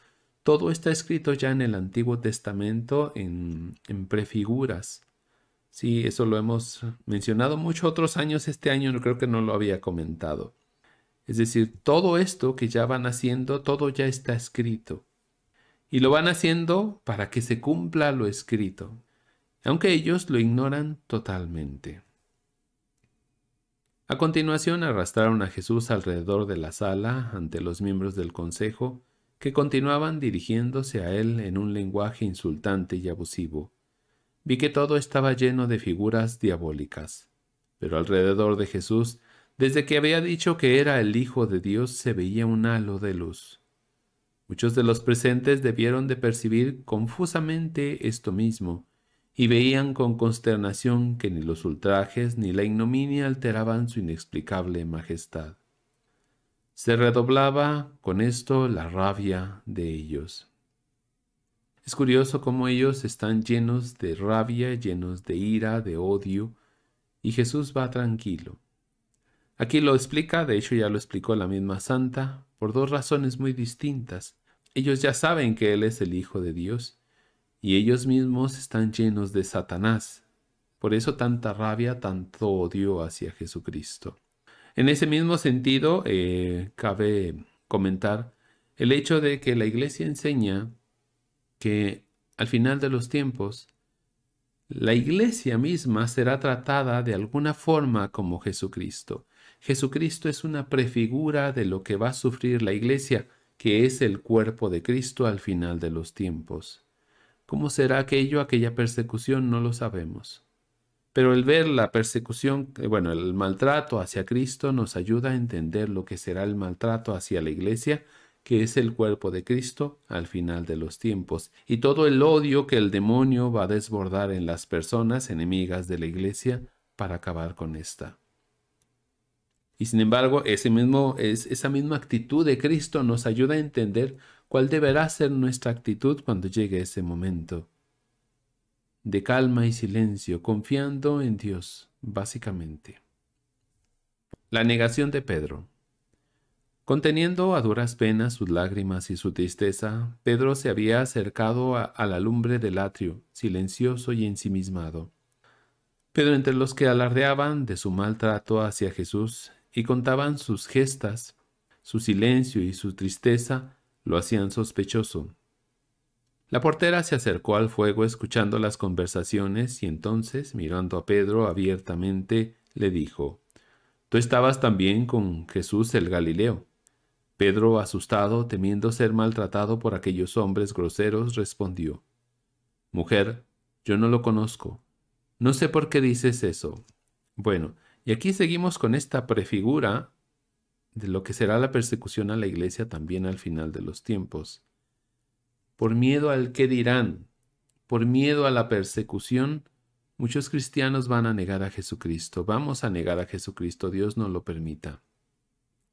S1: todo está escrito ya en el Antiguo Testamento en, prefiguras. Sí, eso lo hemos mencionado mucho otros años. Este año no creo que no lo había comentado. Es decir, todo esto que ya van haciendo, todo ya está escrito. Y lo van haciendo para que se cumpla lo escrito, aunque ellos lo ignoran totalmente. A continuación arrastraron a Jesús alrededor de la sala ante los miembros del consejo, que continuaban dirigiéndose a él en un lenguaje insultante y abusivo. Vi que todo estaba lleno de figuras diabólicas. Pero alrededor de Jesús, desde que había dicho que era el Hijo de Dios, se veía un halo de luz. Muchos de los presentes debieron de percibir confusamente esto mismo, y veían con consternación que ni los ultrajes ni la ignominia alteraban su inexplicable majestad. Se redoblaba con esto la rabia de ellos. Es curioso cómo ellos están llenos de rabia, llenos de ira, de odio, y Jesús va tranquilo. Aquí lo explica, de hecho ya lo explicó la misma santa, por dos razones muy distintas. Ellos ya saben que Él es el Hijo de Dios, y ellos mismos están llenos de Satanás. Por eso tanta rabia, tanto odio hacia Jesucristo. En ese mismo sentido, eh, cabe comentar el hecho de que la iglesia enseña que al final de los tiempos, la iglesia misma será tratada de alguna forma como Jesucristo. Jesucristo es una prefigura de lo que va a sufrir la iglesia, que es el cuerpo de Cristo al final de los tiempos. ¿Cómo será aquello, aquella persecución? No lo sabemos. Pero el ver la persecución, eh, bueno, el maltrato hacia Cristo nos ayuda a entender lo que será el maltrato hacia la iglesia, que es el cuerpo de Cristo al final de los tiempos, y todo el odio que el demonio va a desbordar en las personas enemigas de la iglesia para acabar con esta. Y sin embargo, ese mismo, es, esa misma actitud de Cristo nos ayuda a entender cuál deberá ser nuestra actitud cuando llegue ese momento. De calma y silencio, confiando en Dios, básicamente. La negación de Pedro. Conteniendo a duras penas sus lágrimas y su tristeza, Pedro se había acercado a, la lumbre del atrio, silencioso y ensimismado. Pero entre los que alardeaban de su maltrato hacia Jesús y contaban sus gestas, su silencio y su tristeza, lo hacían sospechoso. La portera se acercó al fuego escuchando las conversaciones y entonces, mirando a Pedro abiertamente, le dijo, Tú estabas también con Jesús el Galileo. Pedro, asustado, temiendo ser maltratado por aquellos hombres groseros, respondió, Mujer, yo no lo conozco. No sé por qué dices eso. Bueno, y aquí seguimos con esta prefigura de lo que será la persecución a la iglesia también al final de los tiempos. Por miedo al qué dirán, por miedo a la persecución, muchos cristianos van a negar a Jesucristo. Vamos a negar a Jesucristo, Dios no lo permita.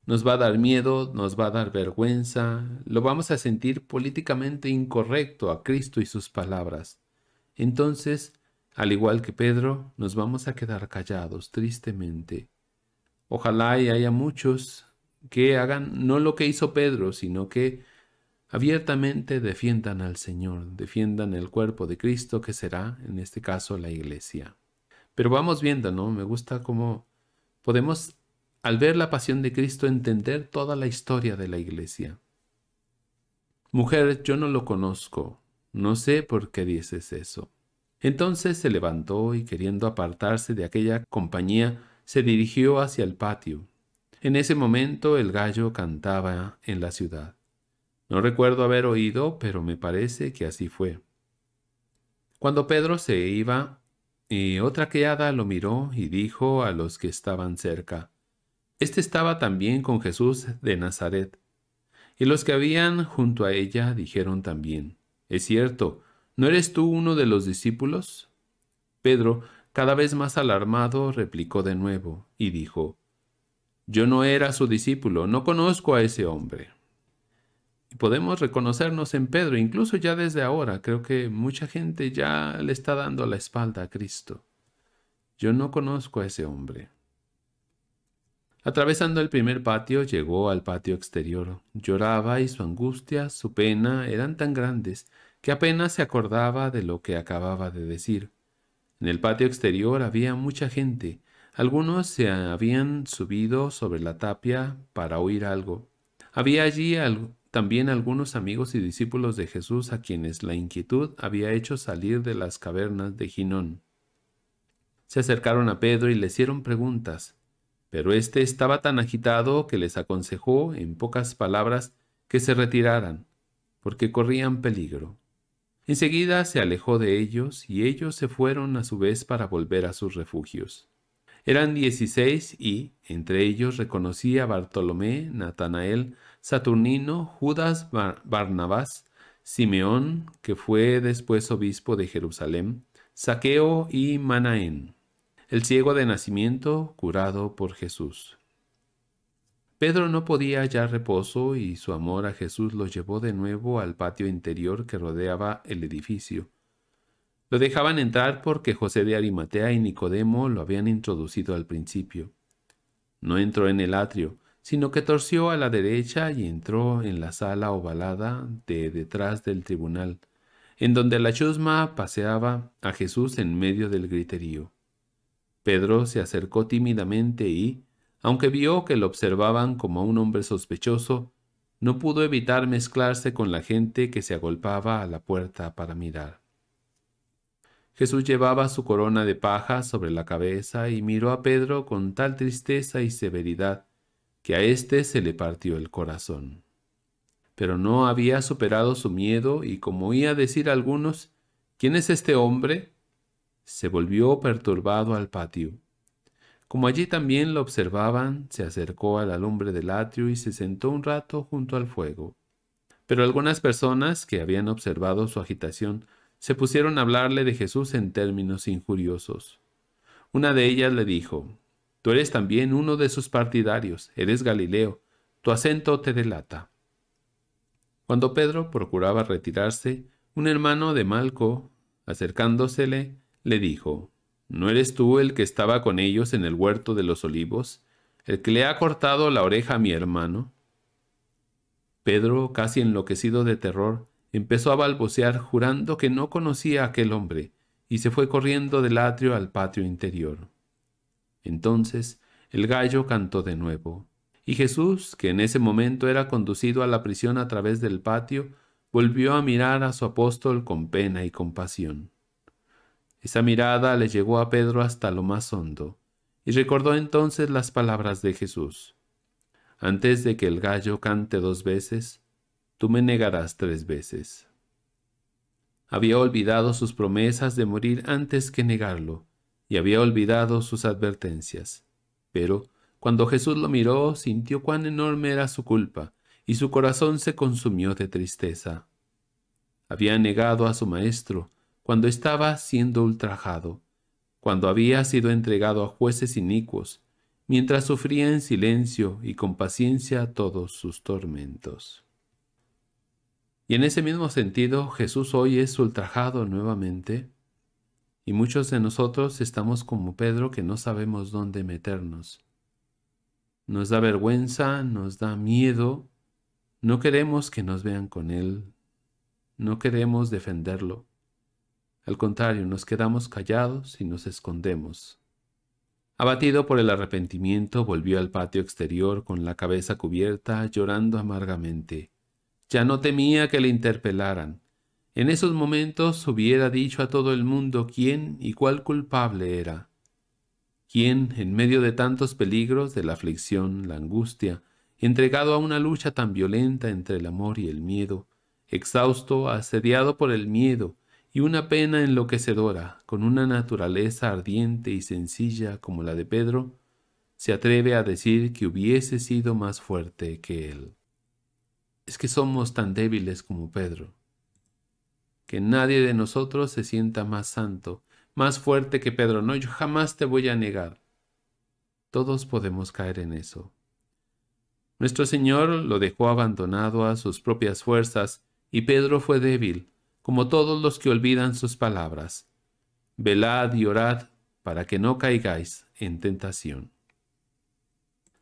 S1: Nos va a dar miedo, nos va a dar vergüenza, lo vamos a sentir políticamente incorrecto a Cristo y sus palabras. Entonces, al igual que Pedro, nos vamos a quedar callados tristemente. Ojalá y haya muchos que hagan no lo que hizo Pedro, sino que abiertamente defiendan al Señor, defiendan el cuerpo de Cristo, que será, en este caso, la iglesia. Pero vamos viendo, ¿no? Me gusta cómo podemos, al ver la pasión de Cristo, entender toda la historia de la iglesia. Mujer, yo no lo conozco, no sé por qué dices eso. Entonces se levantó y queriendo apartarse de aquella compañía, se dirigió hacia el patio. En ese momento el gallo cantaba en la ciudad. No recuerdo haber oído, pero me parece que así fue. Cuando Pedro se iba, y otra criada lo miró y dijo a los que estaban cerca, Este estaba también con Jesús de Nazaret. Y los que habían junto a ella dijeron también, Es cierto, ¿no eres tú uno de los discípulos? Pedro, cada vez más alarmado, replicó de nuevo y dijo, yo no era su discípulo, no conozco a ese hombre. Y podemos reconocernos en Pedro, incluso ya desde ahora. Creo que mucha gente ya le está dando la espalda a Cristo. Yo no conozco a ese hombre. Atravesando el primer patio, llegó al patio exterior. Lloraba y su angustia, su pena eran tan grandes que apenas se acordaba de lo que acababa de decir. En el patio exterior había mucha gente, algunos se habían subido sobre la tapia para oír algo. Había allí también algunos amigos y discípulos de Jesús a quienes la inquietud había hecho salir de las cavernas de Ginón. Se acercaron a Pedro y le hicieron preguntas, pero éste estaba tan agitado que les aconsejó, en pocas palabras, que se retiraran, porque corrían peligro. Enseguida se alejó de ellos y ellos se fueron a su vez para volver a sus refugios. Eran dieciséis y, entre ellos, reconocía a Bartolomé, Natanael, Saturnino, Judas, Barnabás, Simeón, que fue después obispo de Jerusalén, Saqueo y Manaén, el ciego de nacimiento curado por Jesús. Pedro no podía hallar reposo y su amor a Jesús lo llevó de nuevo al patio interior que rodeaba el edificio, lo dejaban entrar porque José de Arimatea y Nicodemo lo habían introducido al principio. No entró en el atrio, sino que torció a la derecha y entró en la sala ovalada de detrás del tribunal, en donde la chusma paseaba a Jesús en medio del griterío. Pedro se acercó tímidamente y, aunque vio que lo observaban como a un hombre sospechoso, no pudo evitar mezclarse con la gente que se agolpaba a la puerta para mirar. Jesús llevaba su corona de paja sobre la cabeza y miró a Pedro con tal tristeza y severidad que a éste se le partió el corazón. Pero no había superado su miedo y como oía decir a algunos, ¿quién es este hombre? se volvió perturbado al patio. Como allí también lo observaban, se acercó a la lumbre del atrio y se sentó un rato junto al fuego. Pero algunas personas que habían observado su agitación se pusieron a hablarle de Jesús en términos injuriosos. Una de ellas le dijo, Tú eres también uno de sus partidarios, eres Galileo, tu acento te delata. Cuando Pedro procuraba retirarse, un hermano de Malco, acercándosele, le dijo, ¿No eres tú el que estaba con ellos en el huerto de los olivos, el que le ha cortado la oreja a mi hermano? Pedro, casi enloquecido de terror, Empezó a balbucear jurando que no conocía a aquel hombre y se fue corriendo del atrio al patio interior. Entonces el gallo cantó de nuevo, y Jesús, que en ese momento era conducido a la prisión a través del patio, volvió a mirar a su apóstol con pena y compasión. Esa mirada le llegó a Pedro hasta lo más hondo, y recordó entonces las palabras de Jesús. Antes de que el gallo cante dos veces, tú me negarás tres veces. Había olvidado sus promesas de morir antes que negarlo, y había olvidado sus advertencias. Pero, cuando Jesús lo miró, sintió cuán enorme era su culpa, y su corazón se consumió de tristeza. Había negado a su Maestro cuando estaba siendo ultrajado, cuando había sido entregado a jueces inicuos, mientras sufría en silencio y con paciencia todos sus tormentos. Y en ese mismo sentido, Jesús hoy es ultrajado nuevamente y muchos de nosotros estamos como Pedro que no sabemos dónde meternos. Nos da vergüenza, nos da miedo, no queremos que nos vean con él, no queremos defenderlo. Al contrario, nos quedamos callados y nos escondemos. Abatido por el arrepentimiento, volvió al patio exterior con la cabeza cubierta, llorando amargamente. Ya no temía que le interpelaran. En esos momentos hubiera dicho a todo el mundo quién y cuál culpable era. Quién, en medio de tantos peligros de la aflicción, la angustia, entregado a una lucha tan violenta entre el amor y el miedo, exhausto, asediado por el miedo y una pena enloquecedora, con una naturaleza ardiente y sencilla como la de Pedro, se atreve a decir que hubiese sido más fuerte que él es que somos tan débiles como Pedro. Que nadie de nosotros se sienta más santo, más fuerte que Pedro. No, yo jamás te voy a negar. Todos podemos caer en eso. Nuestro Señor lo dejó abandonado a sus propias fuerzas y Pedro fue débil, como todos los que olvidan sus palabras. Velad y orad para que no caigáis en tentación.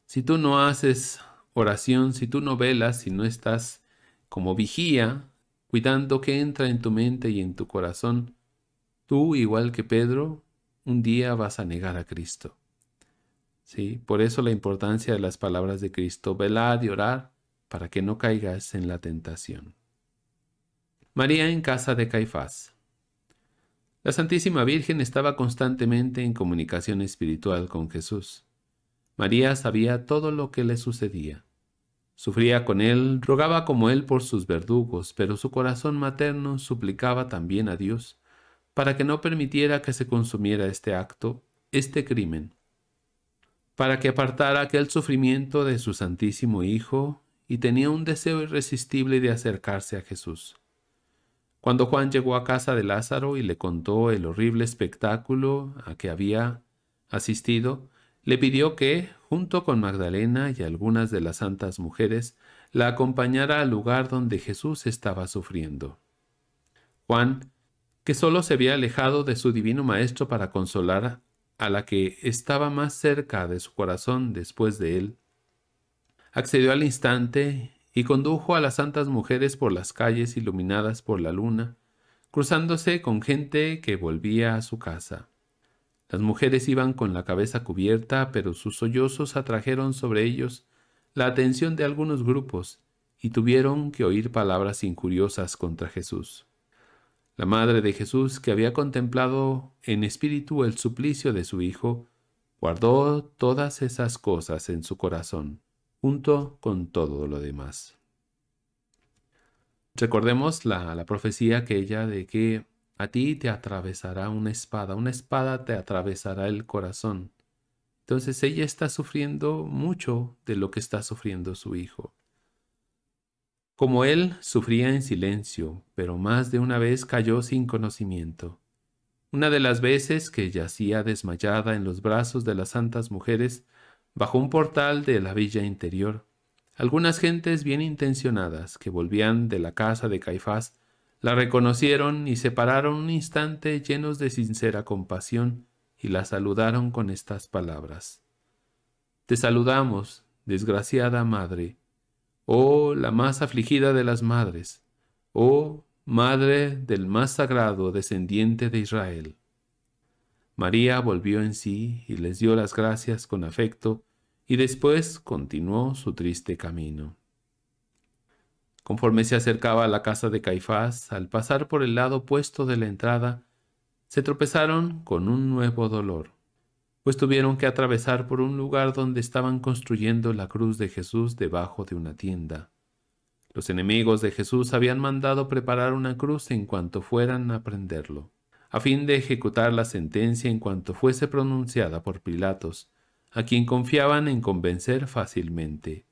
S1: Si tú no haces oración, si tú no velas, si no estás como vigía, cuidando que entra en tu mente y en tu corazón, tú, igual que Pedro, un día vas a negar a Cristo. ¿Sí? Por eso la importancia de las palabras de Cristo, velar y orar para que no caigas en la tentación. María en casa de Caifás. La Santísima Virgen estaba constantemente en comunicación espiritual con Jesús. María sabía todo lo que le sucedía. Sufría con él, rogaba como él por sus verdugos, pero su corazón materno suplicaba también a Dios para que no permitiera que se consumiera este acto, este crimen, para que apartara aquel sufrimiento de su Santísimo Hijo, y tenía un deseo irresistible de acercarse a Jesús. Cuando Juan llegó a casa de Lázaro y le contó el horrible espectáculo a que había asistido, le pidió que, junto con Magdalena y algunas de las santas mujeres, la acompañara al lugar donde Jesús estaba sufriendo. Juan, que sólo se había alejado de su divino Maestro para consolar a la que estaba más cerca de su corazón después de él, accedió al instante y condujo a las santas mujeres por las calles iluminadas por la luna, cruzándose con gente que volvía a su casa. Las mujeres iban con la cabeza cubierta, pero sus sollozos atrajeron sobre ellos la atención de algunos grupos y tuvieron que oír palabras injuriosas contra Jesús. La madre de Jesús, que había contemplado en espíritu el suplicio de su Hijo, guardó todas esas cosas en su corazón, junto con todo lo demás. Recordemos la, la profecía aquella de que a ti te atravesará una espada, una espada te atravesará el corazón. Entonces ella está sufriendo mucho de lo que está sufriendo su hijo. Como él, sufría en silencio, pero más de una vez cayó sin conocimiento. Una de las veces que yacía desmayada en los brazos de las santas mujeres, bajo un portal de la villa interior, algunas gentes bien intencionadas que volvían de la casa de Caifás la reconocieron y se pararon un instante llenos de sincera compasión y la saludaron con estas palabras. Te saludamos, desgraciada madre, oh la más afligida de las madres, oh madre del más sagrado descendiente de Israel. María volvió en sí y les dio las gracias con afecto y después continuó su triste camino. Conforme se acercaba a la casa de Caifás, al pasar por el lado opuesto de la entrada, se tropezaron con un nuevo dolor, pues tuvieron que atravesar por un lugar donde estaban construyendo la cruz de Jesús debajo de una tienda. Los enemigos de Jesús habían mandado preparar una cruz en cuanto fueran a prenderlo, a fin de ejecutar la sentencia en cuanto fuese pronunciada por Pilatos, a quien confiaban en convencer fácilmente.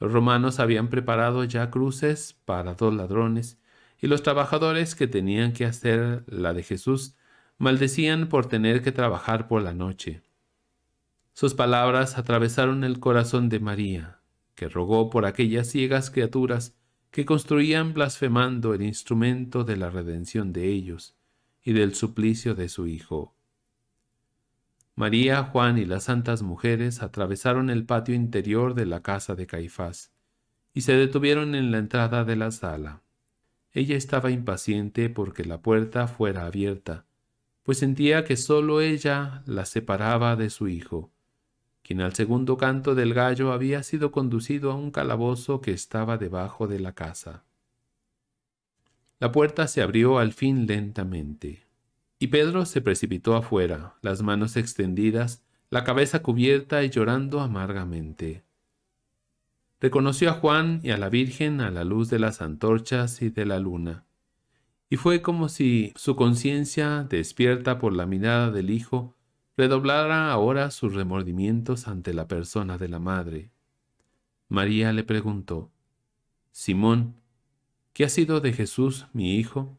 S1: Los romanos habían preparado ya cruces para dos ladrones, y los trabajadores que tenían que hacer la de Jesús maldecían por tener que trabajar por la noche. Sus palabras atravesaron el corazón de María, que rogó por aquellas ciegas criaturas que construían blasfemando el instrumento de la redención de ellos y del suplicio de su Hijo. María, Juan y las santas mujeres atravesaron el patio interior de la casa de Caifás y se detuvieron en la entrada de la sala. Ella estaba impaciente porque la puerta fuera abierta, pues sentía que sólo ella la separaba de su hijo, quien al segundo canto del gallo había sido conducido a un calabozo que estaba debajo de la casa. La puerta se abrió al fin lentamente. Y Pedro se precipitó afuera, las manos extendidas, la cabeza cubierta y llorando amargamente. Reconoció a Juan y a la Virgen a la luz de las antorchas y de la luna, y fue como si su conciencia, despierta por la mirada del Hijo, redoblara ahora sus remordimientos ante la persona de la Madre. María le preguntó, Simón, ¿qué ha sido de Jesús, mi hijo?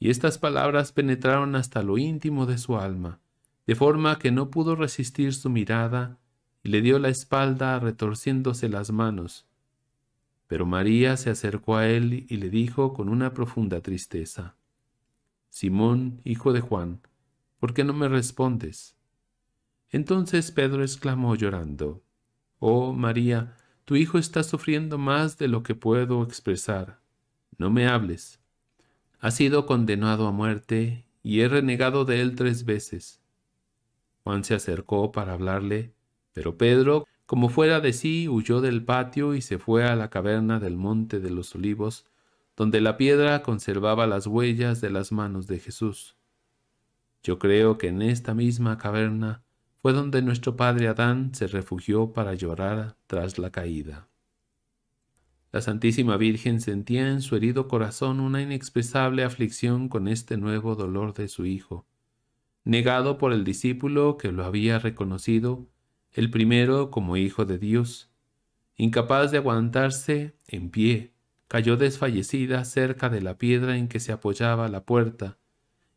S1: y estas palabras penetraron hasta lo íntimo de su alma, de forma que no pudo resistir su mirada y le dio la espalda retorciéndose las manos. Pero María se acercó a él y le dijo con una profunda tristeza, Simón, hijo de Juan, ¿por qué no me respondes? Entonces Pedro exclamó llorando, Oh María, tu hijo está sufriendo más de lo que puedo expresar. No me hables ha sido condenado a muerte y he renegado de él tres veces. Juan se acercó para hablarle, pero Pedro, como fuera de sí, huyó del patio y se fue a la caverna del monte de los olivos, donde la piedra conservaba las huellas de las manos de Jesús. Yo creo que en esta misma caverna fue donde nuestro padre Adán se refugió para llorar tras la caída. La Santísima Virgen sentía en su herido corazón una inexpresable aflicción con este nuevo dolor de su hijo. Negado por el discípulo que lo había reconocido, el primero como hijo de Dios, incapaz de aguantarse en pie, cayó desfallecida cerca de la piedra en que se apoyaba la puerta,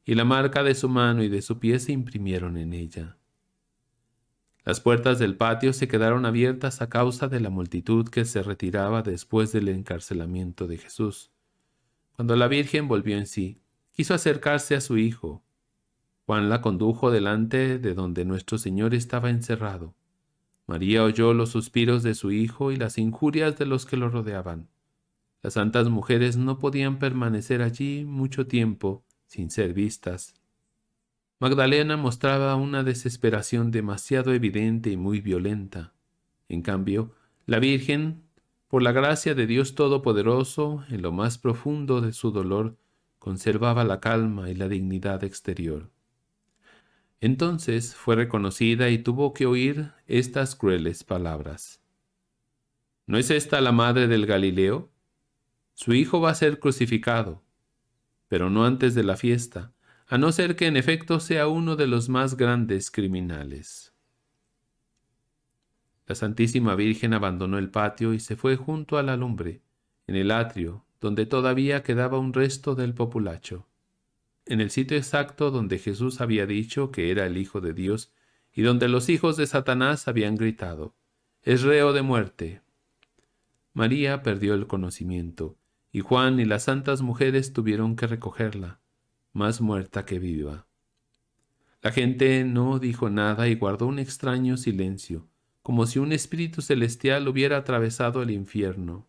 S1: y la marca de su mano y de su pie se imprimieron en ella. Las puertas del patio se quedaron abiertas a causa de la multitud que se retiraba después del encarcelamiento de Jesús. Cuando la Virgen volvió en sí, quiso acercarse a su hijo. Juan la condujo delante de donde nuestro Señor estaba encerrado. María oyó los suspiros de su hijo y las injurias de los que lo rodeaban. Las santas mujeres no podían permanecer allí mucho tiempo sin ser vistas Magdalena mostraba una desesperación demasiado evidente y muy violenta. En cambio, la Virgen, por la gracia de Dios Todopoderoso, en lo más profundo de su dolor, conservaba la calma y la dignidad exterior. Entonces fue reconocida y tuvo que oír estas crueles palabras. ¿No es esta la madre del Galileo? Su hijo va a ser crucificado, pero no antes de la fiesta, a no ser que en efecto sea uno de los más grandes criminales. La Santísima Virgen abandonó el patio y se fue junto a la lumbre, en el atrio, donde todavía quedaba un resto del populacho, en el sitio exacto donde Jesús había dicho que era el Hijo de Dios y donde los hijos de Satanás habían gritado, Es reo de muerte. María perdió el conocimiento, y Juan y las santas mujeres tuvieron que recogerla más muerta que viva. La gente no dijo nada y guardó un extraño silencio, como si un espíritu celestial hubiera atravesado el infierno.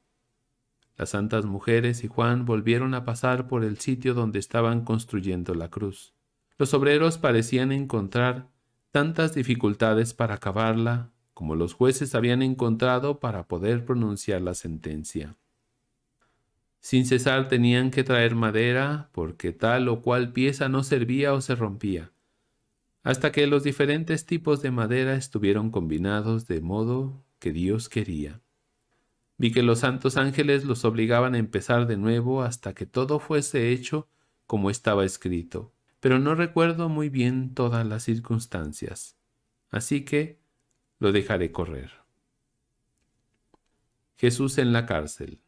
S1: Las santas mujeres y Juan volvieron a pasar por el sitio donde estaban construyendo la cruz. Los obreros parecían encontrar tantas dificultades para acabarla como los jueces habían encontrado para poder pronunciar la sentencia. Sin cesar tenían que traer madera porque tal o cual pieza no servía o se rompía, hasta que los diferentes tipos de madera estuvieron combinados de modo que Dios quería. Vi que los santos ángeles los obligaban a empezar de nuevo hasta que todo fuese hecho como estaba escrito, pero no recuerdo muy bien todas las circunstancias, así que lo dejaré correr. Jesús en la cárcel.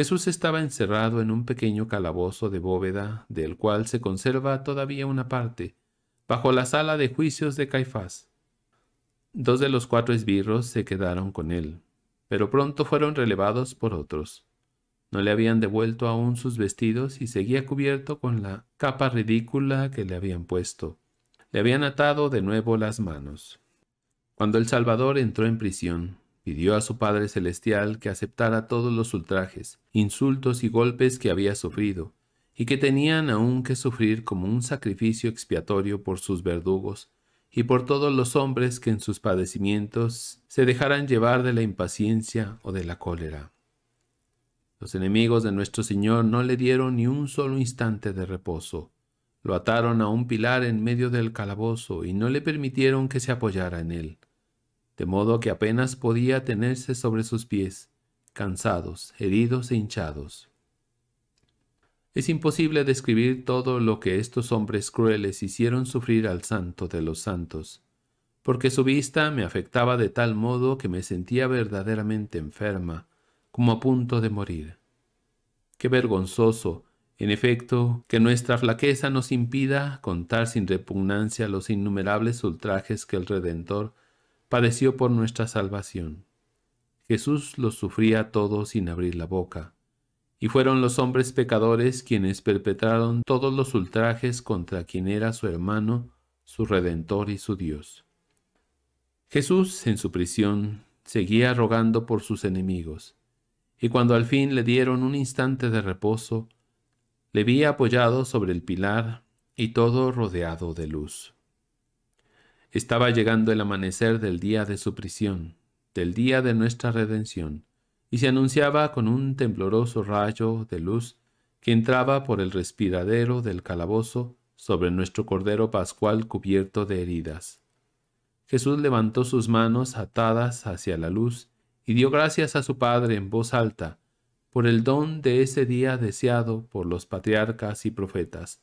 S1: Jesús estaba encerrado en un pequeño calabozo de bóveda, del cual se conserva todavía una parte, bajo la sala de juicios de Caifás. Dos de los cuatro esbirros se quedaron con él, pero pronto fueron relevados por otros. No le habían devuelto aún sus vestidos y seguía cubierto con la capa ridícula que le habían puesto. Le habían atado de nuevo las manos. Cuando el Salvador entró en prisión, Pidió a su Padre Celestial que aceptara todos los ultrajes, insultos y golpes que había sufrido, y que tenían aún que sufrir como un sacrificio expiatorio por sus verdugos, y por todos los hombres que en sus padecimientos se dejaran llevar de la impaciencia o de la cólera. Los enemigos de nuestro Señor no le dieron ni un solo instante de reposo. Lo ataron a un pilar en medio del calabozo y no le permitieron que se apoyara en él de modo que apenas podía tenerse sobre sus pies, cansados, heridos e hinchados. Es imposible describir todo lo que estos hombres crueles hicieron sufrir al santo de los santos, porque su vista me afectaba de tal modo que me sentía verdaderamente enferma, como a punto de morir. Qué vergonzoso, en efecto, que nuestra flaqueza nos impida contar sin repugnancia los innumerables ultrajes que el Redentor padeció por nuestra salvación. Jesús los sufría todo todos sin abrir la boca, y fueron los hombres pecadores quienes perpetraron todos los ultrajes contra quien era su hermano, su redentor y su Dios. Jesús, en su prisión, seguía rogando por sus enemigos, y cuando al fin le dieron un instante de reposo, le vi apoyado sobre el pilar y todo rodeado de luz. Estaba llegando el amanecer del día de su prisión, del día de nuestra redención, y se anunciaba con un tembloroso rayo de luz que entraba por el respiradero del calabozo sobre nuestro cordero pascual cubierto de heridas. Jesús levantó sus manos atadas hacia la luz y dio gracias a su Padre en voz alta por el don de ese día deseado por los patriarcas y profetas,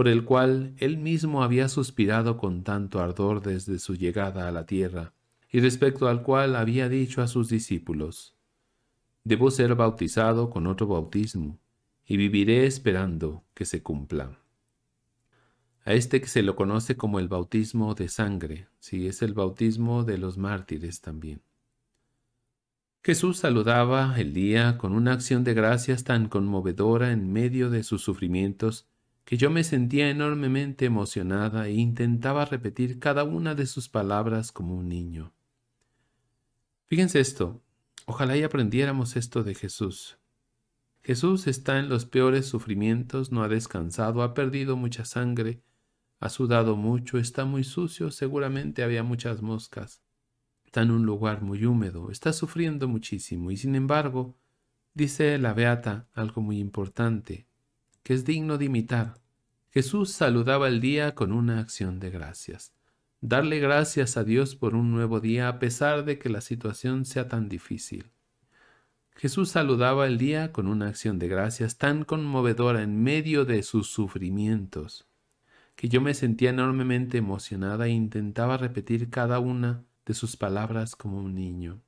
S1: por el cual él mismo había suspirado con tanto ardor desde su llegada a la tierra, y respecto al cual había dicho a sus discípulos, Debo ser bautizado con otro bautismo, y viviré esperando que se cumpla. A este que se lo conoce como el bautismo de sangre, si es el bautismo de los mártires también. Jesús saludaba el día con una acción de gracias tan conmovedora en medio de sus sufrimientos que yo me sentía enormemente emocionada e intentaba repetir cada una de sus palabras como un niño. Fíjense esto, ojalá y aprendiéramos esto de Jesús. Jesús está en los peores sufrimientos, no ha descansado, ha perdido mucha sangre, ha sudado mucho, está muy sucio, seguramente había muchas moscas. Está en un lugar muy húmedo, está sufriendo muchísimo y sin embargo, dice la beata algo muy importante, que es digno de imitar. Jesús saludaba el día con una acción de gracias. Darle gracias a Dios por un nuevo día a pesar de que la situación sea tan difícil. Jesús saludaba el día con una acción de gracias tan conmovedora en medio de sus sufrimientos, que yo me sentía enormemente emocionada e intentaba repetir cada una de sus palabras como un niño.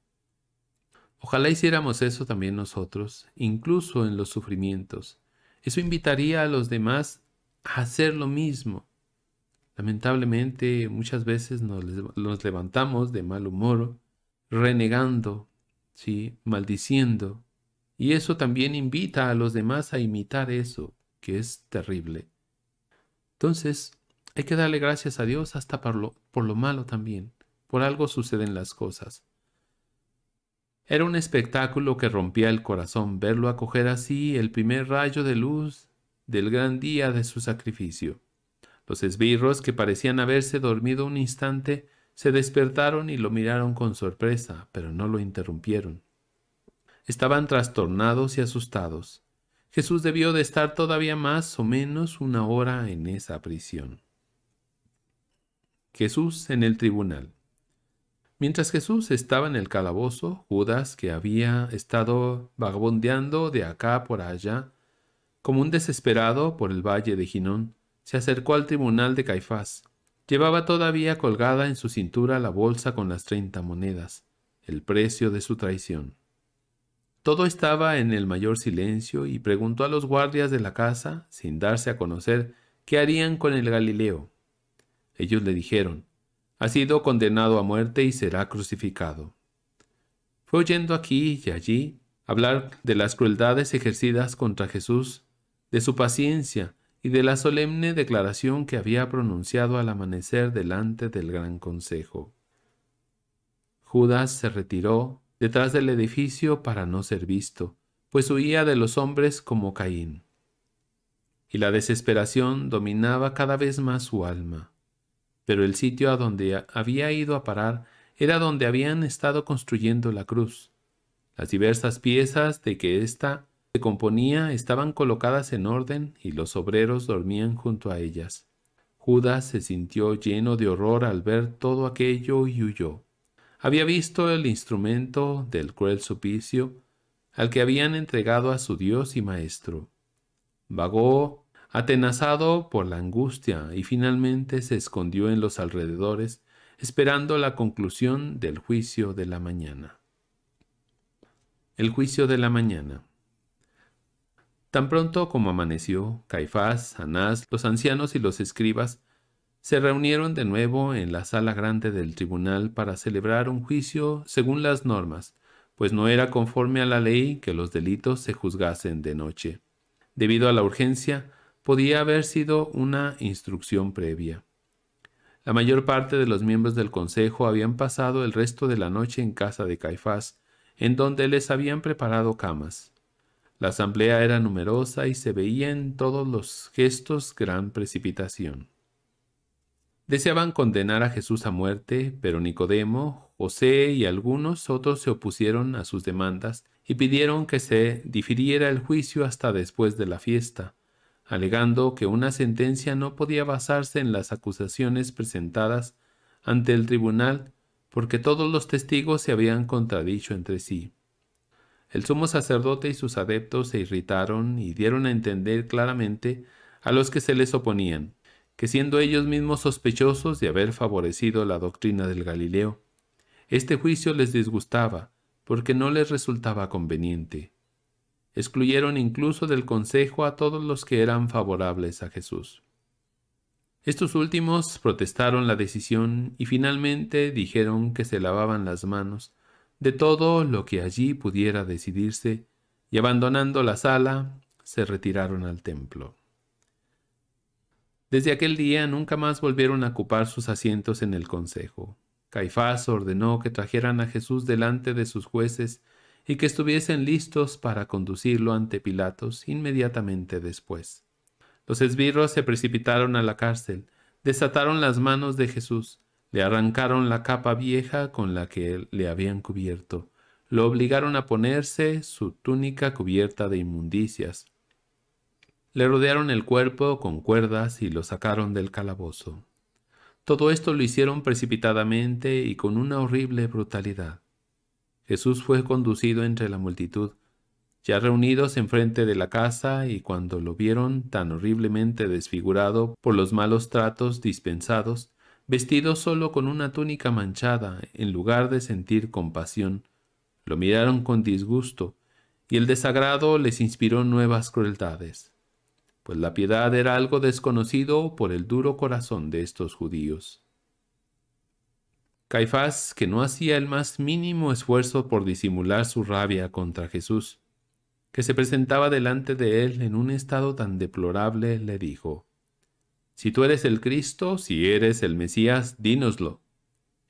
S1: Ojalá hiciéramos eso también nosotros, incluso en los sufrimientos. Eso invitaría a los demás hacer lo mismo. Lamentablemente muchas veces nos, levantamos de mal humor, renegando, ¿sí? maldiciendo. Y eso también invita a los demás a imitar eso, que es terrible. Entonces, hay que darle gracias a Dios hasta por lo, por lo malo también. Por algo suceden las cosas. Era un espectáculo que rompía el corazón verlo acoger así el primer rayo de luz del gran día de su sacrificio. Los esbirros, que parecían haberse dormido un instante, se despertaron y lo miraron con sorpresa, pero no lo interrumpieron. Estaban trastornados y asustados. Jesús debió de estar todavía más o menos una hora en esa prisión. Jesús en el tribunal. Mientras Jesús estaba en el calabozo, Judas, que había estado vagabundeando de acá por allá, como un desesperado por el valle de Ginón, se acercó al tribunal de Caifás. Llevaba todavía colgada en su cintura la bolsa con las treinta monedas, el precio de su traición. Todo estaba en el mayor silencio y preguntó a los guardias de la casa, sin darse a conocer, qué harían con el Galileo. Ellos le dijeron, ha sido condenado a muerte y será crucificado. Fue oyendo aquí y allí hablar de las crueldades ejercidas contra Jesús de su paciencia y de la solemne declaración que había pronunciado al amanecer delante del gran consejo. Judas se retiró detrás del edificio para no ser visto, pues huía de los hombres como Caín. Y la desesperación dominaba cada vez más su alma. Pero el sitio a donde había ido a parar era donde habían estado construyendo la cruz. Las diversas piezas de que ésta componía estaban colocadas en orden y los obreros dormían junto a ellas. Judas se sintió lleno de horror al ver todo aquello y huyó. Había visto el instrumento del cruel supicio al que habían entregado a su Dios y Maestro. Vagó, atenazado por la angustia, y finalmente se escondió en los alrededores, esperando la conclusión del juicio de la mañana. El juicio de la mañana. Tan pronto como amaneció, Caifás, Anás, los ancianos y los escribas se reunieron de nuevo en la sala grande del tribunal para celebrar un juicio según las normas, pues no era conforme a la ley que los delitos se juzgasen de noche. Debido a la urgencia, podía haber sido una instrucción previa. La mayor parte de los miembros del consejo habían pasado el resto de la noche en casa de Caifás, en donde les habían preparado camas. La asamblea era numerosa y se veía en todos los gestos gran precipitación. Deseaban condenar a Jesús a muerte, pero Nicodemo, José y algunos otros se opusieron a sus demandas y pidieron que se difiriera el juicio hasta después de la fiesta, alegando que una sentencia no podía basarse en las acusaciones presentadas ante el tribunal porque todos los testigos se habían contradicho entre sí. El sumo sacerdote y sus adeptos se irritaron y dieron a entender claramente a los que se les oponían, que siendo ellos mismos sospechosos de haber favorecido la doctrina del Galileo, este juicio les disgustaba porque no les resultaba conveniente. Excluyeron incluso del consejo a todos los que eran favorables a Jesús. Estos últimos protestaron la decisión y finalmente dijeron que se lavaban las manos de todo lo que allí pudiera decidirse, y abandonando la sala, se retiraron al templo. Desde aquel día nunca más volvieron a ocupar sus asientos en el consejo. Caifás ordenó que trajeran a Jesús delante de sus jueces y que estuviesen listos para conducirlo ante Pilatos inmediatamente después. Los esbirros se precipitaron a la cárcel, desataron las manos de Jesús, le arrancaron la capa vieja con la que le habían cubierto. Lo obligaron a ponerse su túnica cubierta de inmundicias. Le rodearon el cuerpo con cuerdas y lo sacaron del calabozo. Todo esto lo hicieron precipitadamente y con una horrible brutalidad. Jesús fue conducido entre la multitud, ya reunidos enfrente de la casa, y cuando lo vieron tan horriblemente desfigurado por los malos tratos dispensados, vestido solo con una túnica manchada, en lugar de sentir compasión. Lo miraron con disgusto, y el desagrado les inspiró nuevas crueldades, pues la piedad era algo desconocido por el duro corazón de estos judíos. Caifás, que no hacía el más mínimo esfuerzo por disimular su rabia contra Jesús, que se presentaba delante de él en un estado tan deplorable, le dijo, si tú eres el Cristo, si eres el Mesías, dínoslo.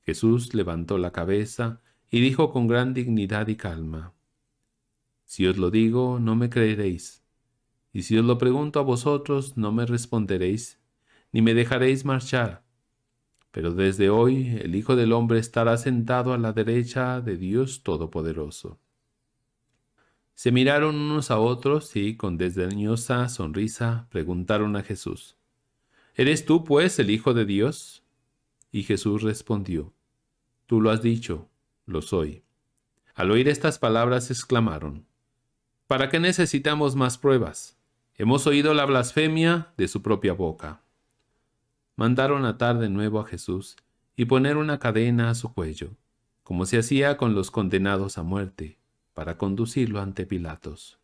S1: Jesús levantó la cabeza y dijo con gran dignidad y calma, Si os lo digo, no me creeréis, y si os lo pregunto a vosotros, no me responderéis, ni me dejaréis marchar. Pero desde hoy el Hijo del Hombre estará sentado a la derecha de Dios Todopoderoso. Se miraron unos a otros y, con desdeñosa sonrisa, preguntaron a Jesús, ¿Eres tú, pues, el Hijo de Dios? Y Jesús respondió, Tú lo has dicho, lo soy. Al oír estas palabras exclamaron, ¿Para qué necesitamos más pruebas? Hemos oído la blasfemia de su propia boca. Mandaron atar de nuevo a Jesús y poner una cadena a su cuello, como se hacía con los condenados a muerte, para conducirlo ante Pilatos.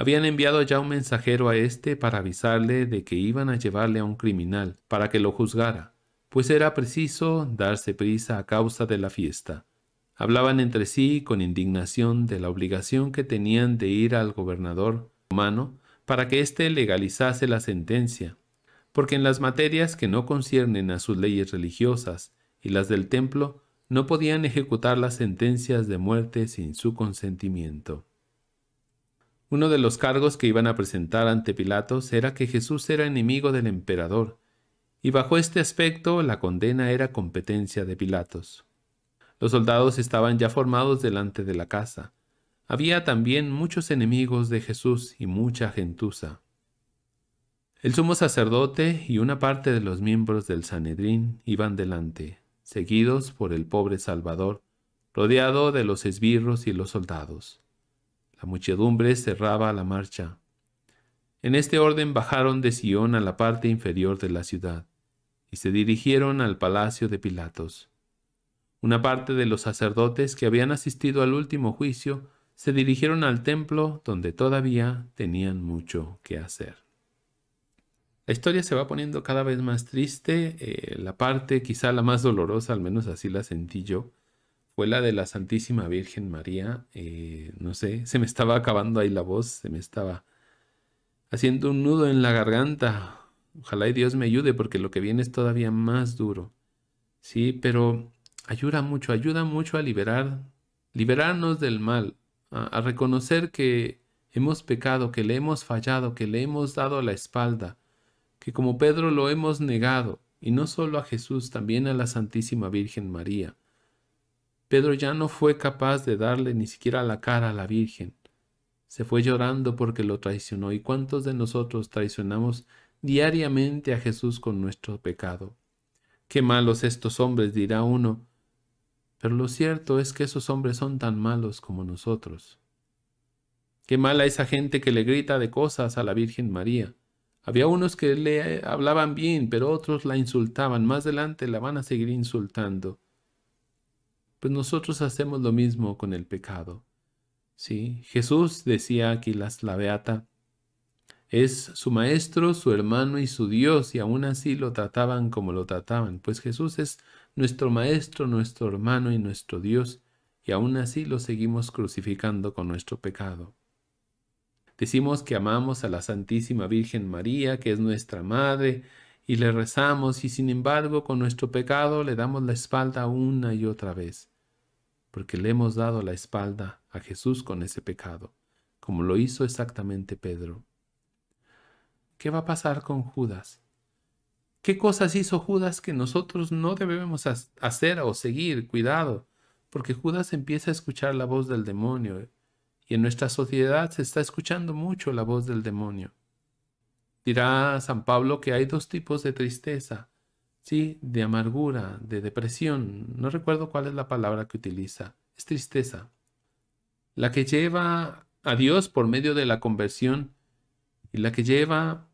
S1: Habían enviado ya un mensajero a éste para avisarle de que iban a llevarle a un criminal para que lo juzgara, pues era preciso darse prisa a causa de la fiesta. Hablaban entre sí con indignación de la obligación que tenían de ir al gobernador romano para que éste legalizase la sentencia, porque en las materias que no conciernen a sus leyes religiosas y las del templo, no podían ejecutar las sentencias de muerte sin su consentimiento. Uno de los cargos que iban a presentar ante Pilatos era que Jesús era enemigo del emperador, y bajo este aspecto la condena era competencia de Pilatos. Los soldados estaban ya formados delante de la casa. Había también muchos enemigos de Jesús y mucha gentuza. El sumo sacerdote y una parte de los miembros del Sanedrín iban delante, seguidos por el pobre Salvador, rodeado de los esbirros y los soldados. La muchedumbre cerraba la marcha. En este orden bajaron de Sion a la parte inferior de la ciudad y se dirigieron al palacio de Pilatos. Una parte de los sacerdotes que habían asistido al último juicio se dirigieron al templo donde todavía tenían mucho que hacer. La historia se va poniendo cada vez más triste, eh, la parte quizá la más dolorosa, al menos así la sentí yo, de la Santísima Virgen María. Eh, no sé, se me estaba acabando ahí la voz, se me estaba haciendo un nudo en la garganta. Ojalá y Dios me ayude porque lo que viene es todavía más duro. Sí, pero ayuda mucho, ayuda mucho a liberar, liberarnos del mal, a, a reconocer que hemos pecado, que le hemos fallado, que le hemos dado la espalda, que como Pedro lo hemos negado, y no solo a Jesús, también a la Santísima Virgen María. Pedro ya no fue capaz de darle ni siquiera la cara a la Virgen. Se fue llorando porque lo traicionó. ¿Y cuántos de nosotros traicionamos diariamente a Jesús con nuestro pecado? Qué malos estos hombres, dirá uno. Pero lo cierto es que esos hombres son tan malos como nosotros. Qué mala esa gente que le grita de cosas a la Virgen María. Había unos que le hablaban bien, pero otros la insultaban. Más adelante la van a seguir insultando. Pues nosotros hacemos lo mismo con el pecado. ¿sí? Jesús decía aquí la Beata, es su maestro, su hermano y su Dios, y aún así lo trataban como lo trataban, pues Jesús es nuestro maestro, nuestro hermano y nuestro Dios, y aún así lo seguimos crucificando con nuestro pecado. Decimos que amamos a la Santísima Virgen María, que es nuestra Madre, y le rezamos, y sin embargo con nuestro pecado le damos la espalda una y otra vez porque le hemos dado la espalda a Jesús con ese pecado, como lo hizo exactamente Pedro. ¿Qué va a pasar con Judas? ¿Qué cosas hizo Judas que nosotros no debemos hacer o seguir? Cuidado, porque Judas empieza a escuchar la voz del demonio eh, y en nuestra sociedad se está escuchando mucho la voz del demonio. Dirá San Pablo que hay dos tipos de tristeza, ¿sí? De amargura, de depresión. No recuerdo cuál es la palabra que utiliza. Es tristeza. La que lleva a Dios por medio de la conversión y la que lleva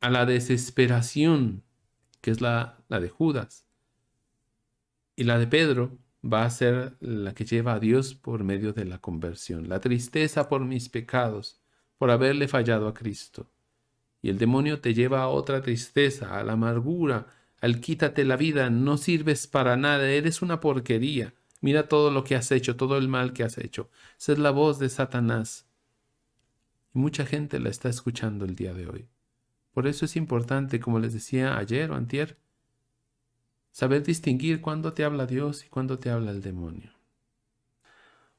S1: a la desesperación, que es la, la de Judas. Y la de Pedro va a ser la que lleva a Dios por medio de la conversión. La tristeza por mis pecados, por haberle fallado a Cristo. Y el demonio te lleva a otra tristeza, a la amargura, al quítate la vida, no sirves para nada, eres una porquería. Mira todo lo que has hecho, todo el mal que has hecho. Esa es la voz de Satanás. Y mucha gente la está escuchando el día de hoy. Por eso es importante, como les decía ayer o antier, saber distinguir cuándo te habla Dios y cuándo te habla el demonio.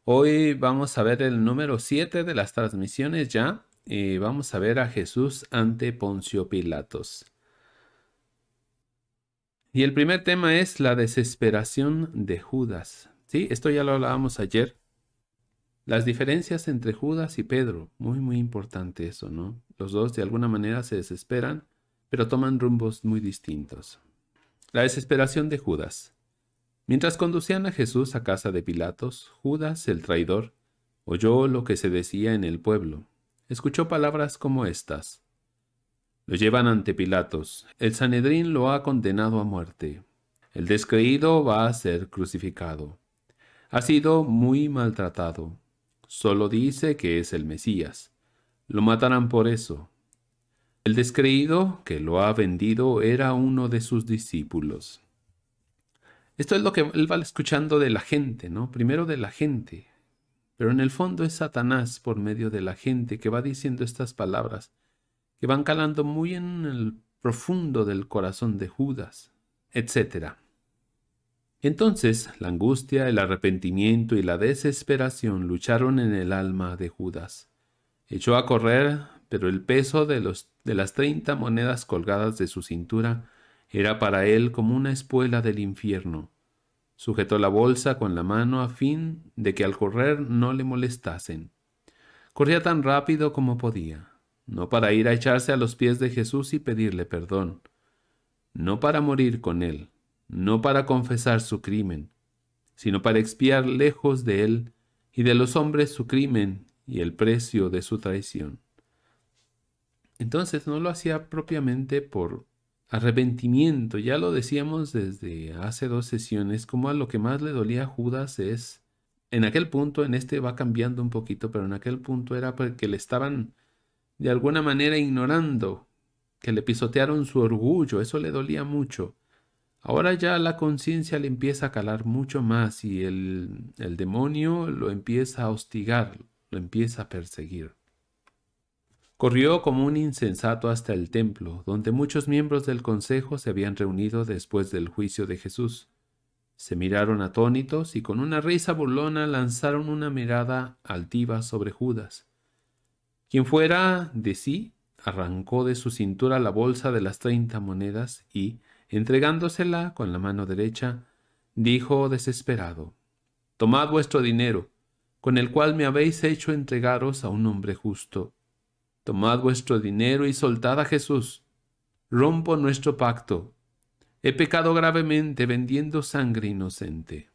S1: Hoy vamos a ver el número 7 de las transmisiones ya y vamos a ver a Jesús ante Poncio Pilatos. Y el primer tema es la desesperación de Judas. Sí, esto ya lo hablábamos ayer. Las diferencias entre Judas y Pedro. Muy, muy importante eso, ¿no? Los dos de alguna manera se desesperan, pero toman rumbos muy distintos. La desesperación de Judas. Mientras conducían a Jesús a casa de Pilatos, Judas, el traidor, oyó lo que se decía en el pueblo. Escuchó palabras como estas. Lo llevan ante Pilatos. El Sanedrín lo ha condenado a muerte. El descreído va a ser crucificado. Ha sido muy maltratado. Solo dice que es el Mesías. Lo matarán por eso. El descreído que lo ha vendido era uno de sus discípulos. Esto es lo que él va escuchando de la gente, ¿no? Primero de la gente. Pero en el fondo es Satanás por medio de la gente que va diciendo estas palabras que van calando muy en el profundo del corazón de Judas, etc. Entonces la angustia, el arrepentimiento y la desesperación lucharon en el alma de Judas. Echó a correr, pero el peso de, los, de las treinta monedas colgadas de su cintura era para él como una espuela del infierno. Sujetó la bolsa con la mano a fin de que al correr no le molestasen. Corría tan rápido como podía no para ir a echarse a los pies de Jesús y pedirle perdón, no para morir con Él, no para confesar su crimen, sino para expiar lejos de Él y de los hombres su crimen y el precio de su traición. Entonces no lo hacía propiamente por arrepentimiento, ya lo decíamos desde hace dos sesiones, como a lo que más le dolía a Judas es, en aquel punto, en este va cambiando un poquito, pero en aquel punto era porque le estaban de alguna manera ignorando que le pisotearon su orgullo, eso le dolía mucho. Ahora ya la conciencia le empieza a calar mucho más y el, el, demonio lo empieza a hostigar, lo empieza a perseguir. Corrió como un insensato hasta el templo, donde muchos miembros del consejo se habían reunido después del juicio de Jesús. Se miraron atónitos y con una risa burlona lanzaron una mirada altiva sobre Judas. Quien fuera de sí, arrancó de su cintura la bolsa de las treinta monedas y, entregándosela con la mano derecha, dijo desesperado, Tomad vuestro dinero, con el cual me habéis hecho entregaros a un hombre justo. Tomad vuestro dinero y soltad a Jesús. Rompo nuestro pacto. He pecado gravemente vendiendo sangre inocente.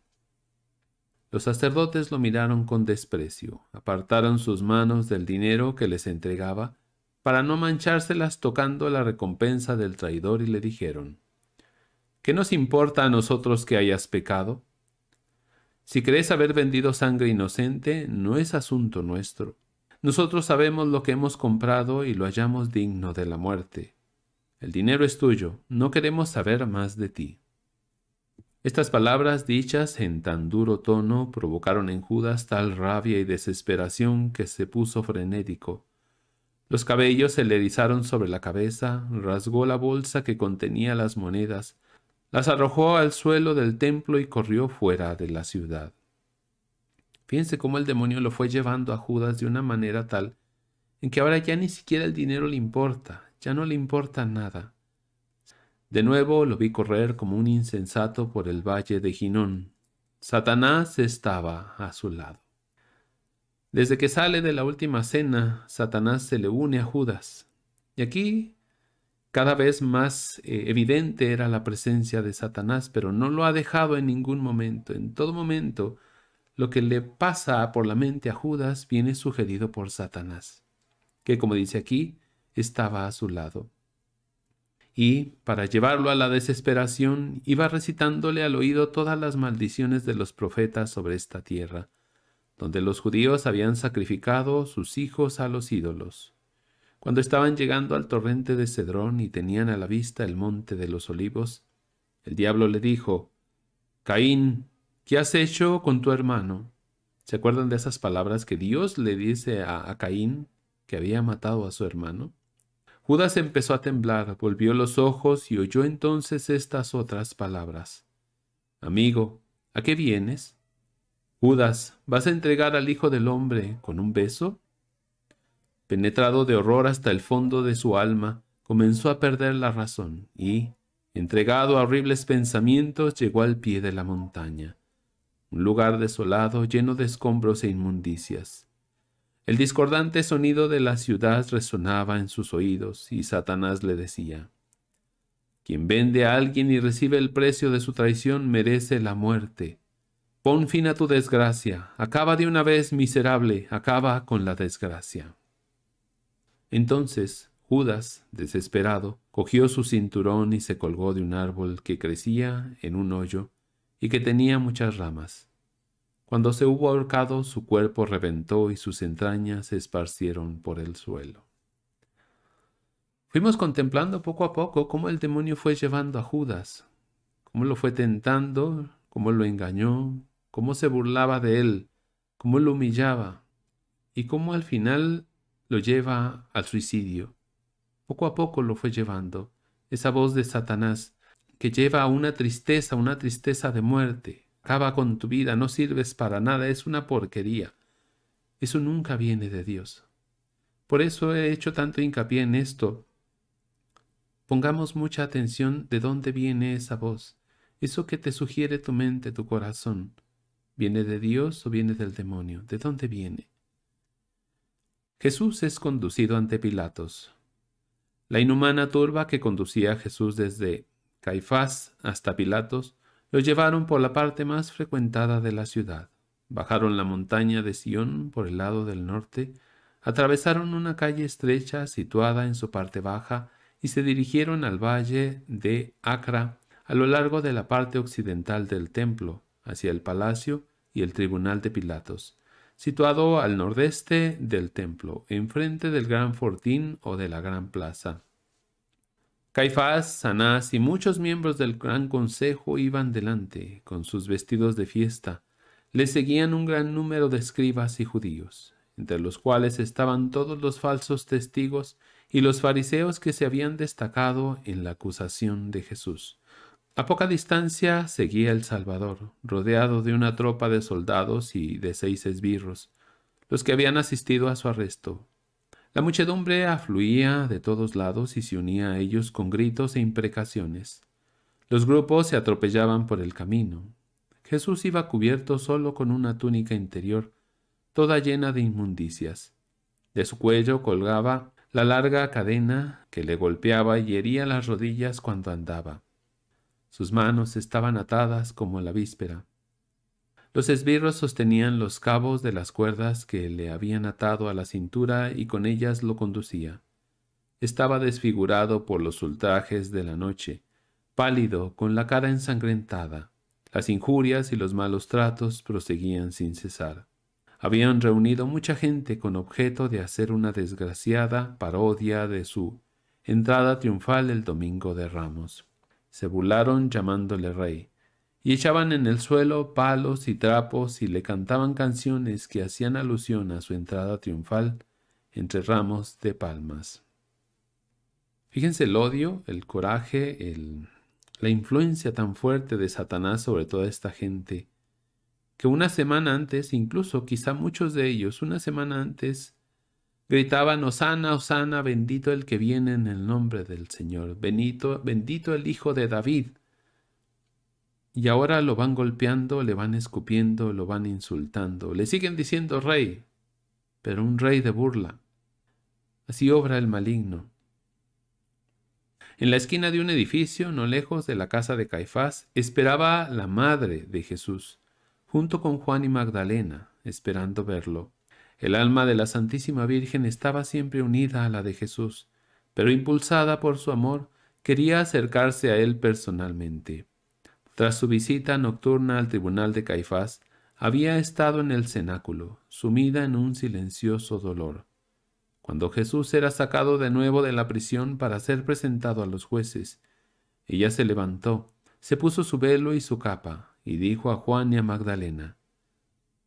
S1: Los sacerdotes lo miraron con desprecio, apartaron sus manos del dinero que les entregaba para no manchárselas tocando la recompensa del traidor y le dijeron, ¿Qué nos importa a nosotros que hayas pecado? Si crees haber vendido sangre inocente, no es asunto nuestro. Nosotros sabemos lo que hemos comprado y lo hallamos digno de la muerte. El dinero es tuyo, no queremos saber más de ti. Estas palabras dichas en tan duro tono provocaron en Judas tal rabia y desesperación que se puso frenético. Los cabellos se le erizaron sobre la cabeza, rasgó la bolsa que contenía las monedas, las arrojó al suelo del templo y corrió fuera de la ciudad. Fíjense cómo el demonio lo fue llevando a Judas de una manera tal en que ahora ya ni siquiera el dinero le importa, ya no le importa nada. De nuevo lo vi correr como un insensato por el valle de Ginón. Satanás estaba a su lado. Desde que sale de la última cena, Satanás se le une a Judas. Y aquí cada vez más eh, evidente era la presencia de Satanás, pero no lo ha dejado en ningún momento. En todo momento, lo que le pasa por la mente a Judas viene sugerido por Satanás, que como dice aquí, estaba a su lado y, para llevarlo a la desesperación, iba recitándole al oído todas las maldiciones de los profetas sobre esta tierra, donde los judíos habían sacrificado sus hijos a los ídolos. Cuando estaban llegando al torrente de Cedrón y tenían a la vista el monte de los olivos, el diablo le dijo, Caín, ¿qué has hecho con tu hermano? ¿Se acuerdan de esas palabras que Dios le dice a, Caín que había matado a su hermano? Judas empezó a temblar, volvió los ojos y oyó entonces estas otras palabras. Amigo, ¿a qué vienes? Judas, ¿vas a entregar al Hijo del Hombre con un beso? Penetrado de horror hasta el fondo de su alma, comenzó a perder la razón y, entregado a horribles pensamientos, llegó al pie de la montaña, un lugar desolado lleno de escombros e inmundicias. El discordante sonido de la ciudad resonaba en sus oídos y Satanás le decía, Quien vende a alguien y recibe el precio de su traición merece la muerte. Pon fin a tu desgracia, acaba de una vez, miserable, acaba con la desgracia. Entonces Judas, desesperado, cogió su cinturón y se colgó de un árbol que crecía en un hoyo y que tenía muchas ramas. Cuando se hubo ahorcado, su cuerpo reventó y sus entrañas se esparcieron por el suelo. Fuimos contemplando poco a poco cómo el demonio fue llevando a Judas, cómo lo fue tentando, cómo lo engañó, cómo se burlaba de él, cómo lo humillaba y cómo al final lo lleva al suicidio. Poco a poco lo fue llevando, esa voz de Satanás que lleva a una tristeza, una tristeza de muerte, Acaba con tu vida, no sirves para nada, es una porquería. Eso nunca viene de Dios. Por eso he hecho tanto hincapié en esto. Pongamos mucha atención de dónde viene esa voz, eso que te sugiere tu mente, tu corazón. ¿Viene de Dios o viene del demonio? ¿De dónde viene? Jesús es conducido ante Pilatos. La inhumana turba que conducía a Jesús desde Caifás hasta Pilatos lo llevaron por la parte más frecuentada de la ciudad. Bajaron la montaña de Sion por el lado del norte, atravesaron una calle estrecha situada en su parte baja y se dirigieron al valle de Acra, a lo largo de la parte occidental del templo, hacia el palacio y el tribunal de Pilatos, situado al nordeste del templo, enfrente del gran fortín o de la gran plaza. Caifás, Sanás y muchos miembros del gran consejo iban delante con sus vestidos de fiesta. le seguían un gran número de escribas y judíos, entre los cuales estaban todos los falsos testigos y los fariseos que se habían destacado en la acusación de Jesús. A poca distancia seguía el Salvador, rodeado de una tropa de soldados y de seis esbirros, los que habían asistido a su arresto, la muchedumbre afluía de todos lados y se unía a ellos con gritos e imprecaciones. Los grupos se atropellaban por el camino. Jesús iba cubierto solo con una túnica interior, toda llena de inmundicias. De su cuello colgaba la larga cadena que le golpeaba y hería las rodillas cuando andaba. Sus manos estaban atadas como la víspera. Los esbirros sostenían los cabos de las cuerdas que le habían atado a la cintura y con ellas lo conducía. Estaba desfigurado por los ultrajes de la noche, pálido, con la cara ensangrentada. Las injurias y los malos tratos proseguían sin cesar. Habían reunido mucha gente con objeto de hacer una desgraciada parodia de su entrada triunfal el domingo de Ramos. Se burlaron llamándole rey, y echaban en el suelo palos y trapos y le cantaban canciones que hacían alusión a su entrada triunfal entre ramos de palmas. Fíjense el odio, el coraje, el, la influencia tan fuerte de Satanás sobre toda esta gente, que una semana antes, incluso quizá muchos de ellos, una semana antes, gritaban, Osana, Osana, bendito el que viene en el nombre del Señor, bendito, bendito el Hijo de David, y ahora lo van golpeando, le van escupiendo, lo van insultando. Le siguen diciendo rey, pero un rey de burla. Así obra el maligno. En la esquina de un edificio, no lejos de la casa de Caifás, esperaba la madre de Jesús, junto con Juan y Magdalena, esperando verlo. El alma de la Santísima Virgen estaba siempre unida a la de Jesús, pero impulsada por su amor, quería acercarse a él personalmente. Tras su visita nocturna al tribunal de Caifás, había estado en el cenáculo, sumida en un silencioso dolor. Cuando Jesús era sacado de nuevo de la prisión para ser presentado a los jueces, ella se levantó, se puso su velo y su capa, y dijo a Juan y a Magdalena,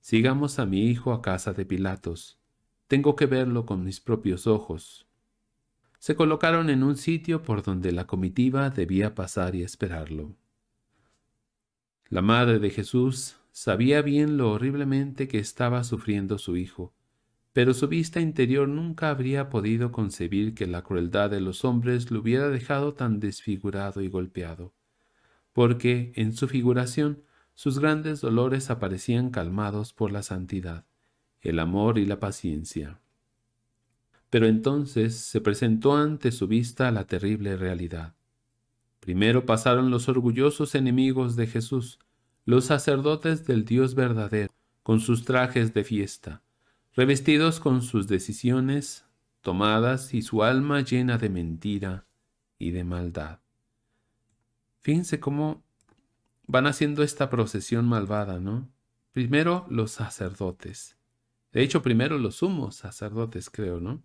S1: Sigamos a mi hijo a casa de Pilatos. Tengo que verlo con mis propios ojos. Se colocaron en un sitio por donde la comitiva debía pasar y esperarlo. La madre de Jesús sabía bien lo horriblemente que estaba sufriendo su hijo, pero su vista interior nunca habría podido concebir que la crueldad de los hombres lo hubiera dejado tan desfigurado y golpeado, porque en su figuración sus grandes dolores aparecían calmados por la santidad, el amor y la paciencia. Pero entonces se presentó ante su vista la terrible realidad. Primero pasaron los orgullosos enemigos de Jesús, los sacerdotes del Dios verdadero, con sus trajes de fiesta, revestidos con sus decisiones tomadas y su alma llena de mentira y de maldad. Fíjense cómo van haciendo esta procesión malvada, ¿no? Primero los sacerdotes. De hecho, primero los sumos sacerdotes, creo, ¿no?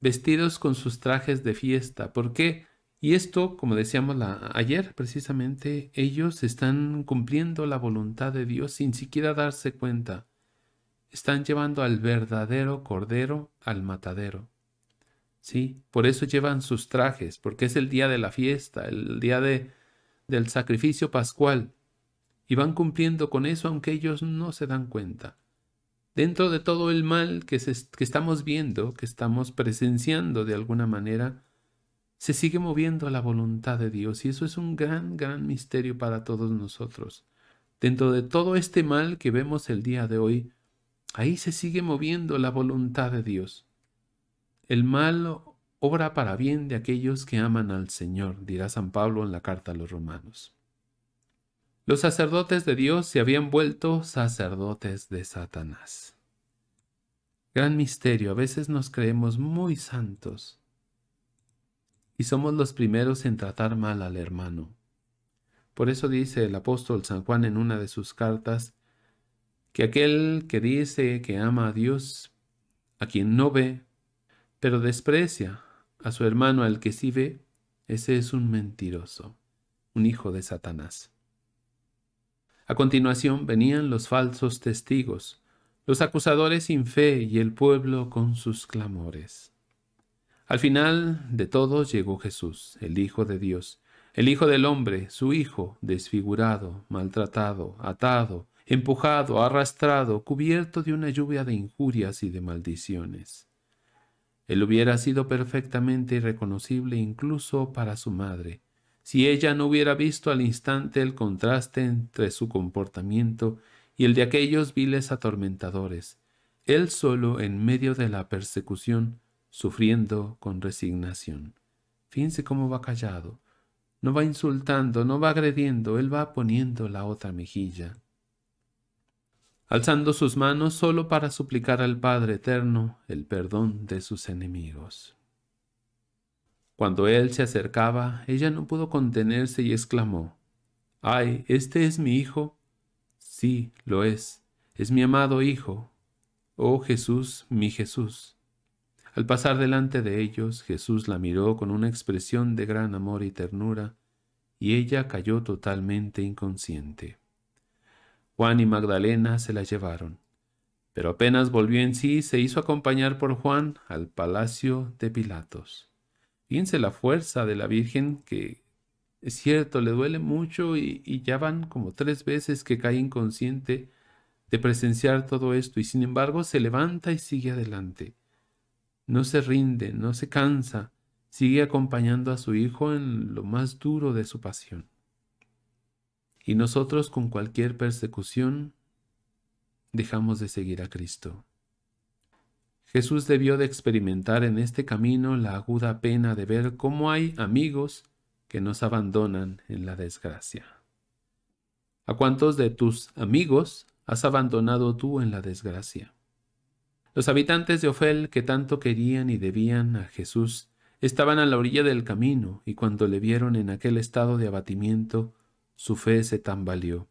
S1: Vestidos con sus trajes de fiesta. ¿Por qué? Y esto, como decíamos ayer, precisamente ellos están cumpliendo la voluntad de Dios sin siquiera darse cuenta. Están llevando al verdadero cordero al matadero. Sí, por eso llevan sus trajes, porque es el día de la fiesta, el día de, del sacrificio pascual. Y van cumpliendo con eso aunque ellos no se dan cuenta. Dentro de todo el mal que estamos viendo, que estamos presenciando de alguna manera, se sigue moviendo la voluntad de Dios y eso es un gran, gran misterio para todos nosotros. Dentro de todo este mal que vemos el día de hoy, ahí se sigue moviendo la voluntad de Dios. El mal obra para bien de aquellos que aman al Señor, dirá San Pablo en la carta a los romanos. Los sacerdotes de Dios se habían vuelto sacerdotes de Satanás. Gran misterio, a veces nos creemos muy santos y somos los primeros en tratar mal al hermano. Por eso dice el apóstol San Juan en una de sus cartas, que aquel que dice que ama a Dios, a quien no ve, pero desprecia a su hermano al que sí ve, ese es un mentiroso, un hijo de Satanás. A continuación venían los falsos testigos, los acusadores sin fe y el pueblo con sus clamores. Al final de todo llegó Jesús, el Hijo de Dios, el Hijo del Hombre, su Hijo, desfigurado, maltratado, atado, empujado, arrastrado, cubierto de una lluvia de injurias y de maldiciones. Él hubiera sido perfectamente irreconocible incluso para su madre, si ella no hubiera visto al instante el contraste entre su comportamiento y el de aquellos viles atormentadores, él solo en medio de la persecución, sufriendo con resignación. Fíjense cómo va callado, no va insultando, no va agrediendo, él va poniendo la otra mejilla. Alzando sus manos solo para suplicar al Padre Eterno el perdón de sus enemigos. Cuando él se acercaba, ella no pudo contenerse y exclamó, ¡Ay, este es mi hijo! Sí, lo es, es mi amado hijo. Oh Jesús, mi Jesús. Al pasar delante de ellos, Jesús la miró con una expresión de gran amor y ternura, y ella cayó totalmente inconsciente. Juan y Magdalena se la llevaron, pero apenas volvió en sí, se hizo acompañar por Juan al palacio de Pilatos. Fíjense la fuerza de la Virgen que es cierto, le duele mucho y, y, ya van como tres veces que cae inconsciente de presenciar todo esto y sin embargo se levanta y sigue adelante no se rinde, no se cansa, sigue acompañando a su Hijo en lo más duro de su pasión. Y nosotros con cualquier persecución dejamos de seguir a Cristo. Jesús debió de experimentar en este camino la aguda pena de ver cómo hay amigos que nos abandonan en la desgracia. ¿A cuántos de tus amigos has abandonado tú en la desgracia? Los habitantes de Ofel que tanto querían y debían a Jesús estaban a la orilla del camino y cuando le vieron en aquel estado de abatimiento, su fe se tambaleó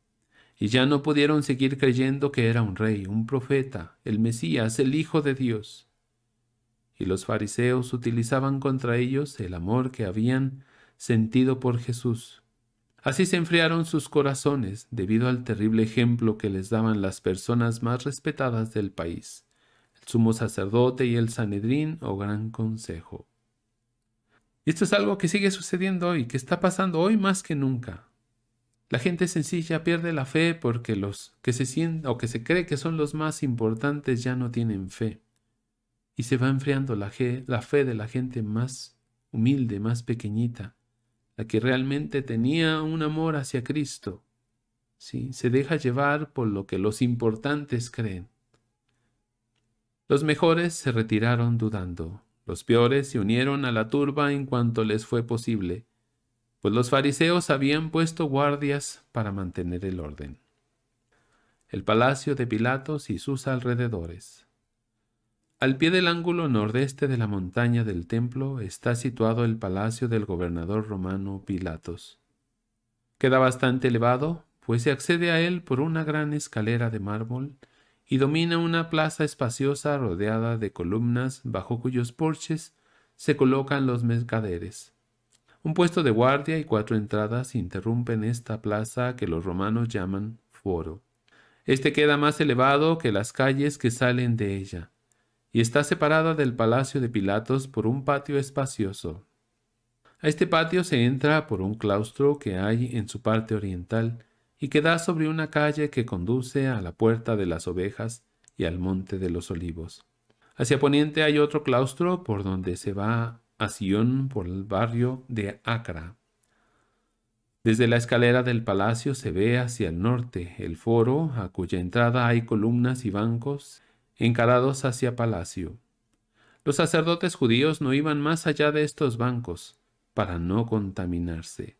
S1: y ya no pudieron seguir creyendo que era un rey, un profeta, el Mesías, el Hijo de Dios. Y los fariseos utilizaban contra ellos el amor que habían sentido por Jesús. Así se enfriaron sus corazones debido al terrible ejemplo que les daban las personas más respetadas del país sumo sacerdote y el Sanedrín o gran consejo. Y esto es algo que sigue sucediendo hoy, que está pasando hoy más que nunca. La gente sencilla pierde la fe porque los que se sienten o que se cree que son los más importantes ya no tienen fe. Y se va enfriando la, la fe de la gente más humilde, más pequeñita, la que realmente tenía un amor hacia Cristo. ¿sí? Se deja llevar por lo que los importantes creen. Los mejores se retiraron dudando, los peores se unieron a la turba en cuanto les fue posible, pues los fariseos habían puesto guardias para mantener el orden. El palacio de Pilatos y sus alrededores. Al pie del ángulo nordeste de la montaña del templo está situado el palacio del gobernador romano Pilatos. Queda bastante elevado, pues se accede a él por una gran escalera de mármol y domina una plaza espaciosa rodeada de columnas bajo cuyos porches se colocan los mercaderes. Un puesto de guardia y cuatro entradas interrumpen esta plaza que los romanos llaman foro. Este queda más elevado que las calles que salen de ella, y está separada del palacio de Pilatos por un patio espacioso. A este patio se entra por un claustro que hay en su parte oriental, y queda sobre una calle que conduce a la puerta de las ovejas y al monte de los olivos. Hacia poniente hay otro claustro por donde se va a Sion por el barrio de Acra. Desde la escalera del palacio se ve hacia el norte el foro, a cuya entrada hay columnas y bancos encarados hacia palacio. Los sacerdotes judíos no iban más allá de estos bancos para no contaminarse.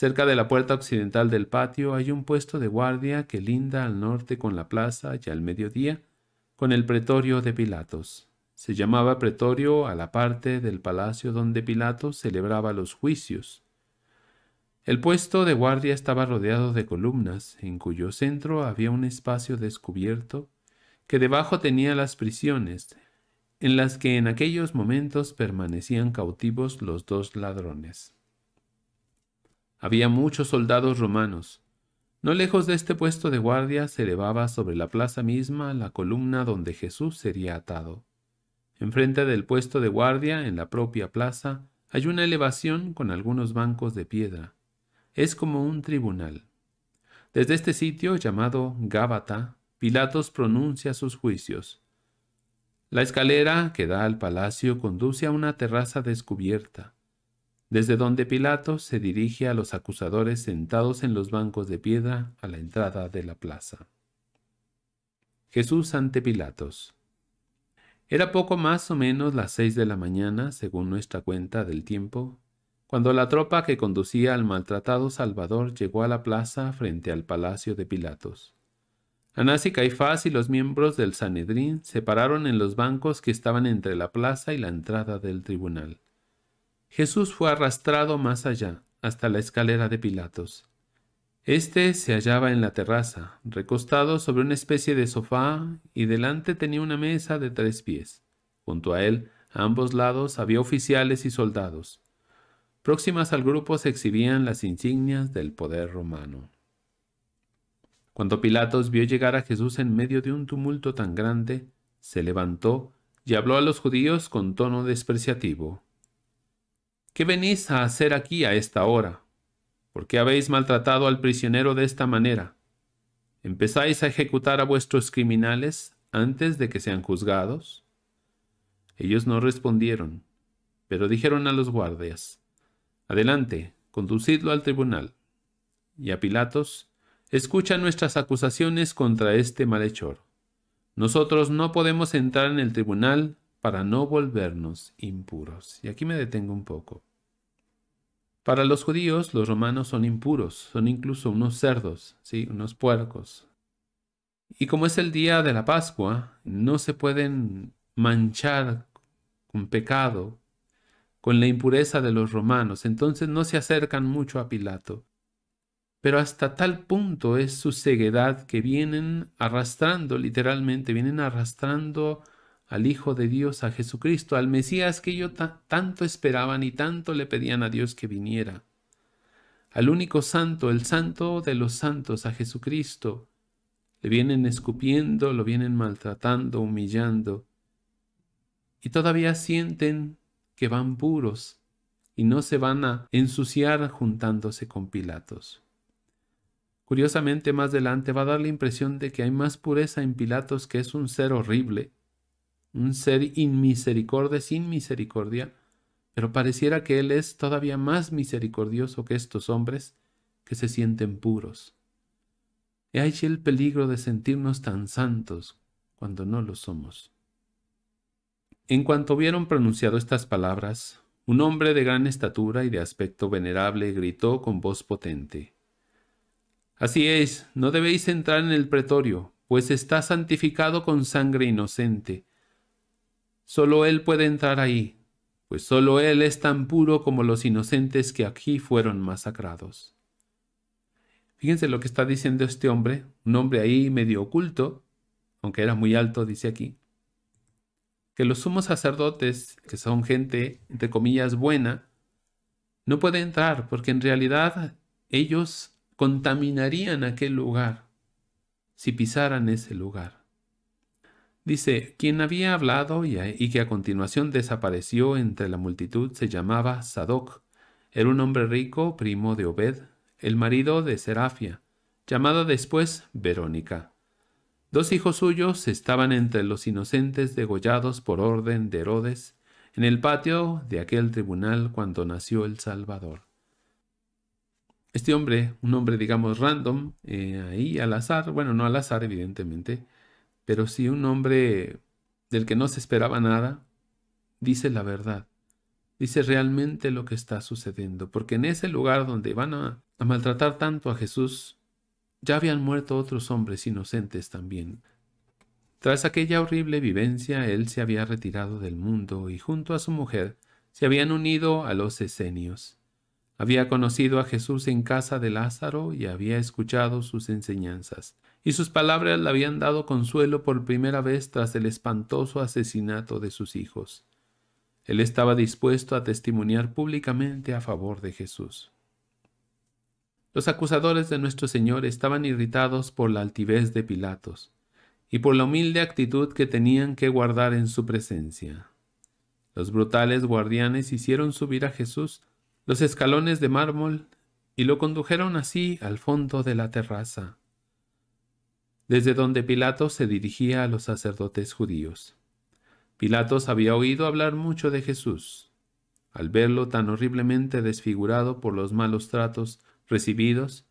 S1: Cerca de la puerta occidental del patio hay un puesto de guardia que linda al norte con la plaza y al mediodía con el pretorio de Pilatos. Se llamaba pretorio a la parte del palacio donde Pilatos celebraba los juicios. El puesto de guardia estaba rodeado de columnas, en cuyo centro había un espacio descubierto que debajo tenía las prisiones, en las que en aquellos momentos permanecían cautivos los dos ladrones. Había muchos soldados romanos. No lejos de este puesto de guardia se elevaba sobre la plaza misma la columna donde Jesús sería atado. Enfrente del puesto de guardia, en la propia plaza, hay una elevación con algunos bancos de piedra. Es como un tribunal. Desde este sitio, llamado Gábata, Pilatos pronuncia sus juicios. La escalera que da al palacio conduce a una terraza descubierta desde donde Pilatos se dirige a los acusadores sentados en los bancos de piedra a la entrada de la plaza. Jesús ante Pilatos. Era poco más o menos las seis de la mañana, según nuestra cuenta del tiempo, cuando la tropa que conducía al maltratado Salvador llegó a la plaza frente al palacio de Pilatos. Anás y Caifás y los miembros del Sanedrín se pararon en los bancos que estaban entre la plaza y la entrada del tribunal. Jesús fue arrastrado más allá, hasta la escalera de Pilatos. Este se hallaba en la terraza, recostado sobre una especie de sofá, y delante tenía una mesa de tres pies. Junto a él, a ambos lados, había oficiales y soldados. Próximas al grupo se exhibían las insignias del poder romano. Cuando Pilatos vio llegar a Jesús en medio de un tumulto tan grande, se levantó y habló a los judíos con tono despreciativo. ¿Qué venís a hacer aquí a esta hora? ¿Por qué habéis maltratado al prisionero de esta manera? ¿Empezáis a ejecutar a vuestros criminales antes de que sean juzgados? Ellos no respondieron, pero dijeron a los guardias, Adelante, conducidlo al tribunal. Y a Pilatos, escucha nuestras acusaciones contra este malhechor. Nosotros no podemos entrar en el tribunal para no volvernos impuros. Y aquí me detengo un poco. Para los judíos, los romanos son impuros, son incluso unos cerdos, ¿sí? unos puercos. Y como es el día de la Pascua, no se pueden manchar con pecado, con la impureza de los romanos, entonces no se acercan mucho a Pilato. Pero hasta tal punto es su ceguedad que vienen arrastrando, literalmente, vienen arrastrando al Hijo de Dios, a Jesucristo, al Mesías que ellos tanto esperaban y tanto le pedían a Dios que viniera, al único santo, el santo de los santos, a Jesucristo. Le vienen escupiendo, lo vienen maltratando, humillando, y todavía sienten que van puros y no se van a ensuciar juntándose con Pilatos. Curiosamente, más adelante va a dar la impresión de que hay más pureza en Pilatos, que es un ser horrible, un ser inmisericordia sin misericordia, pero pareciera que Él es todavía más misericordioso que estos hombres que se sienten puros. He allí el peligro de sentirnos tan santos cuando no lo somos. En cuanto vieron pronunciado estas palabras, un hombre de gran estatura y de aspecto venerable gritó con voz potente, Así es, no debéis entrar en el pretorio, pues está santificado con sangre inocente, Solo Él puede entrar ahí, pues solo Él es tan puro como los inocentes que aquí fueron masacrados. Fíjense lo que está diciendo este hombre, un hombre ahí medio oculto, aunque era muy alto, dice aquí, que los sumos sacerdotes, que son gente, entre comillas, buena, no puede entrar porque en realidad ellos contaminarían aquel lugar si pisaran ese lugar. Dice, quien había hablado y, que a continuación desapareció entre la multitud se llamaba Sadoc. Era un hombre rico, primo de Obed, el marido de Serafia, llamada después Verónica. Dos hijos suyos estaban entre los inocentes degollados por orden de Herodes en el patio de aquel tribunal cuando nació el Salvador. Este hombre, un hombre digamos random, eh, ahí al azar, bueno, no al azar evidentemente, pero si un hombre del que no se esperaba nada dice la verdad, dice realmente lo que está sucediendo, porque en ese lugar donde van a, a maltratar tanto a Jesús, ya habían muerto otros hombres inocentes también. Tras aquella horrible vivencia, él se había retirado del mundo y junto a su mujer se habían unido a los esenios. Había conocido a Jesús en casa de Lázaro y había escuchado sus enseñanzas y sus palabras le habían dado consuelo por primera vez tras el espantoso asesinato de sus hijos. Él estaba dispuesto a testimoniar públicamente a favor de Jesús. Los acusadores de nuestro Señor estaban irritados por la altivez de Pilatos y por la humilde actitud que tenían que guardar en su presencia. Los brutales guardianes hicieron subir a Jesús los escalones de mármol y lo condujeron así al fondo de la terraza desde donde Pilato se dirigía a los sacerdotes judíos. Pilatos había oído hablar mucho de Jesús. Al verlo tan horriblemente desfigurado por los malos tratos recibidos,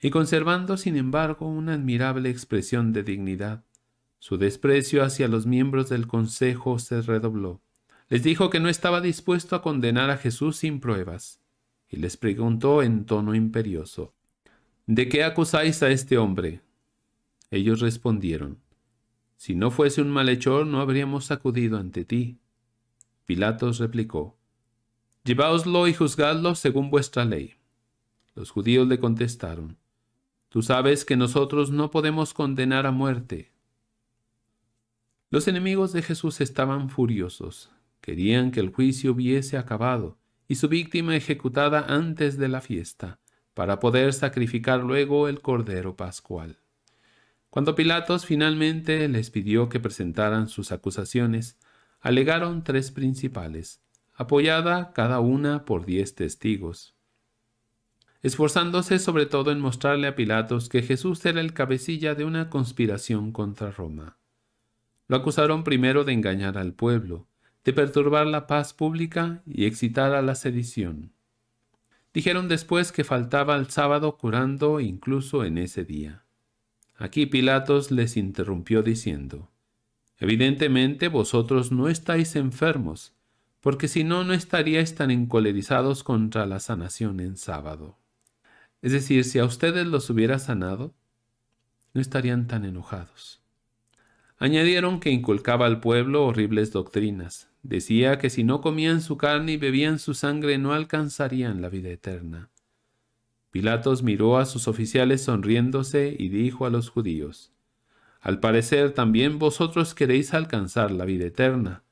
S1: y conservando sin embargo una admirable expresión de dignidad, su desprecio hacia los miembros del consejo se redobló. Les dijo que no estaba dispuesto a condenar a Jesús sin pruebas, y les preguntó en tono imperioso, ¿De qué acusáis a este hombre? Ellos respondieron, Si no fuese un malhechor no habríamos acudido ante ti. Pilatos replicó, Lleváoslo y juzgadlo según vuestra ley. Los judíos le contestaron, Tú sabes que nosotros no podemos condenar a muerte. Los enemigos de Jesús estaban furiosos, querían que el juicio hubiese acabado y su víctima ejecutada antes de la fiesta, para poder sacrificar luego el Cordero Pascual. Cuando Pilatos finalmente les pidió que presentaran sus acusaciones, alegaron tres principales, apoyada cada una por diez testigos. Esforzándose sobre todo en mostrarle a Pilatos que Jesús era el cabecilla de una conspiración contra Roma. Lo acusaron primero de engañar al pueblo, de perturbar la paz pública y excitar a la sedición. Dijeron después que faltaba al sábado curando incluso en ese día. Aquí Pilatos les interrumpió diciendo, Evidentemente vosotros no estáis enfermos, porque si no, no estaríais tan encolerizados contra la sanación en sábado. Es decir, si a ustedes los hubiera sanado, no estarían tan enojados. Añadieron que inculcaba al pueblo horribles doctrinas. Decía que si no comían su carne y bebían su sangre no alcanzarían la vida eterna. Pilatos miró a sus oficiales sonriéndose y dijo a los judíos, Al parecer también vosotros queréis alcanzar la vida eterna,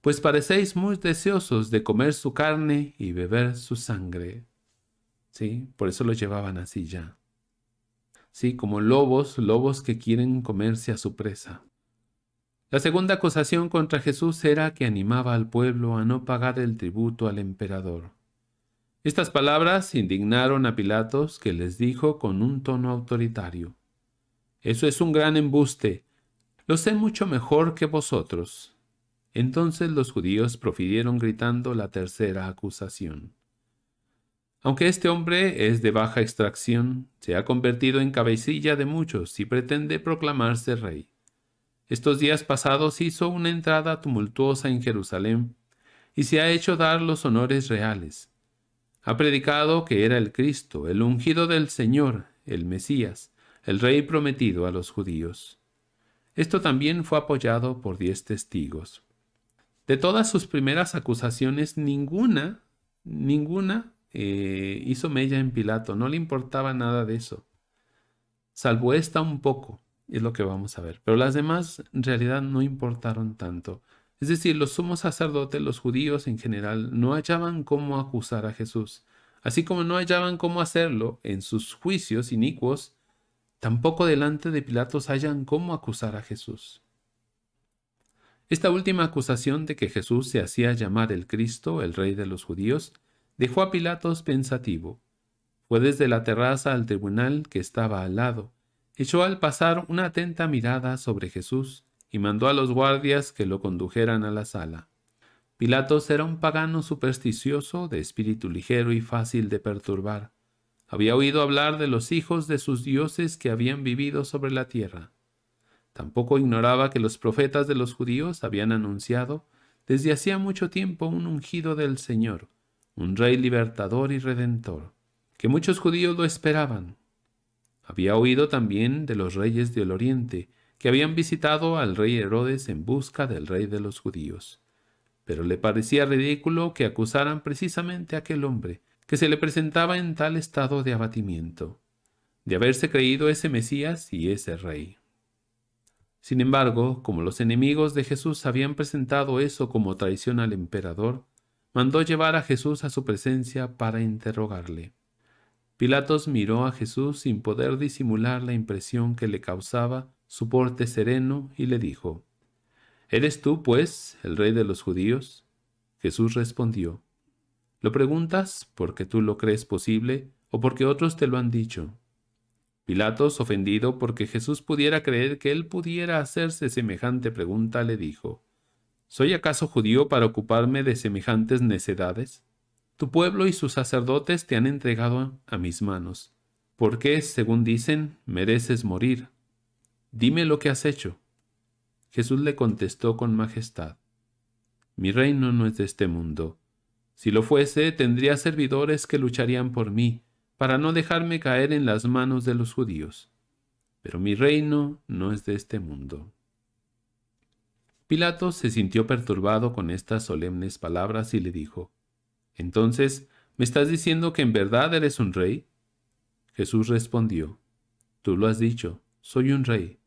S1: pues parecéis muy deseosos de comer su carne y beber su sangre. Sí, por eso lo llevaban así ya. Sí, como lobos, lobos que quieren comerse a su presa. La segunda acusación contra Jesús era que animaba al pueblo a no pagar el tributo al emperador. Estas palabras indignaron a Pilatos, que les dijo con un tono autoritario, Eso es un gran embuste, lo sé mucho mejor que vosotros. Entonces los judíos profirieron gritando la tercera acusación. Aunque este hombre es de baja extracción, se ha convertido en cabecilla de muchos y pretende proclamarse rey. Estos días pasados hizo una entrada tumultuosa en Jerusalén y se ha hecho dar los honores reales ha predicado que era el Cristo, el ungido del Señor, el Mesías, el Rey prometido a los judíos. Esto también fue apoyado por diez testigos. De todas sus primeras acusaciones, ninguna, ninguna eh, hizo mella en Pilato, no le importaba nada de eso, salvo esta un poco, es lo que vamos a ver, pero las demás en realidad no importaron tanto. Es decir, los sumos sacerdotes, los judíos en general, no hallaban cómo acusar a Jesús, así como no hallaban cómo hacerlo en sus juicios inicuos, tampoco delante de Pilatos hallan cómo acusar a Jesús. Esta última acusación de que Jesús se hacía llamar el Cristo, el Rey de los judíos, dejó a Pilatos pensativo. Fue desde la terraza al tribunal que estaba al lado. Echó al pasar una atenta mirada sobre Jesús y mandó a los guardias que lo condujeran a la sala. Pilatos era un pagano supersticioso, de espíritu ligero y fácil de perturbar. Había oído hablar de los hijos de sus dioses que habían vivido sobre la tierra. Tampoco ignoraba que los profetas de los judíos habían anunciado desde hacía mucho tiempo un ungido del Señor, un rey libertador y redentor, que muchos judíos lo esperaban. Había oído también de los reyes del oriente, que habían visitado al rey Herodes en busca del rey de los judíos. Pero le parecía ridículo que acusaran precisamente a aquel hombre, que se le presentaba en tal estado de abatimiento, de haberse creído ese Mesías y ese rey. Sin embargo, como los enemigos de Jesús habían presentado eso como traición al emperador, mandó llevar a Jesús a su presencia para interrogarle. Pilatos miró a Jesús sin poder disimular la impresión que le causaba su porte sereno, y le dijo, ¿Eres tú, pues, el rey de los judíos? Jesús respondió, ¿Lo preguntas porque tú lo crees posible o porque otros te lo han dicho? Pilatos, ofendido porque Jesús pudiera creer que él pudiera hacerse semejante pregunta, le dijo, ¿Soy acaso judío para ocuparme de semejantes necedades? Tu pueblo y sus sacerdotes te han entregado a mis manos. porque qué, según dicen, mereces morir? Dime lo que has hecho. Jesús le contestó con majestad, Mi reino no es de este mundo. Si lo fuese, tendría servidores que lucharían por mí, para no dejarme caer en las manos de los judíos. Pero mi reino no es de este mundo. Pilato se sintió perturbado con estas solemnes palabras y le dijo, Entonces, ¿me estás diciendo que en verdad eres un rey? Jesús respondió, Tú lo has dicho soy un rey.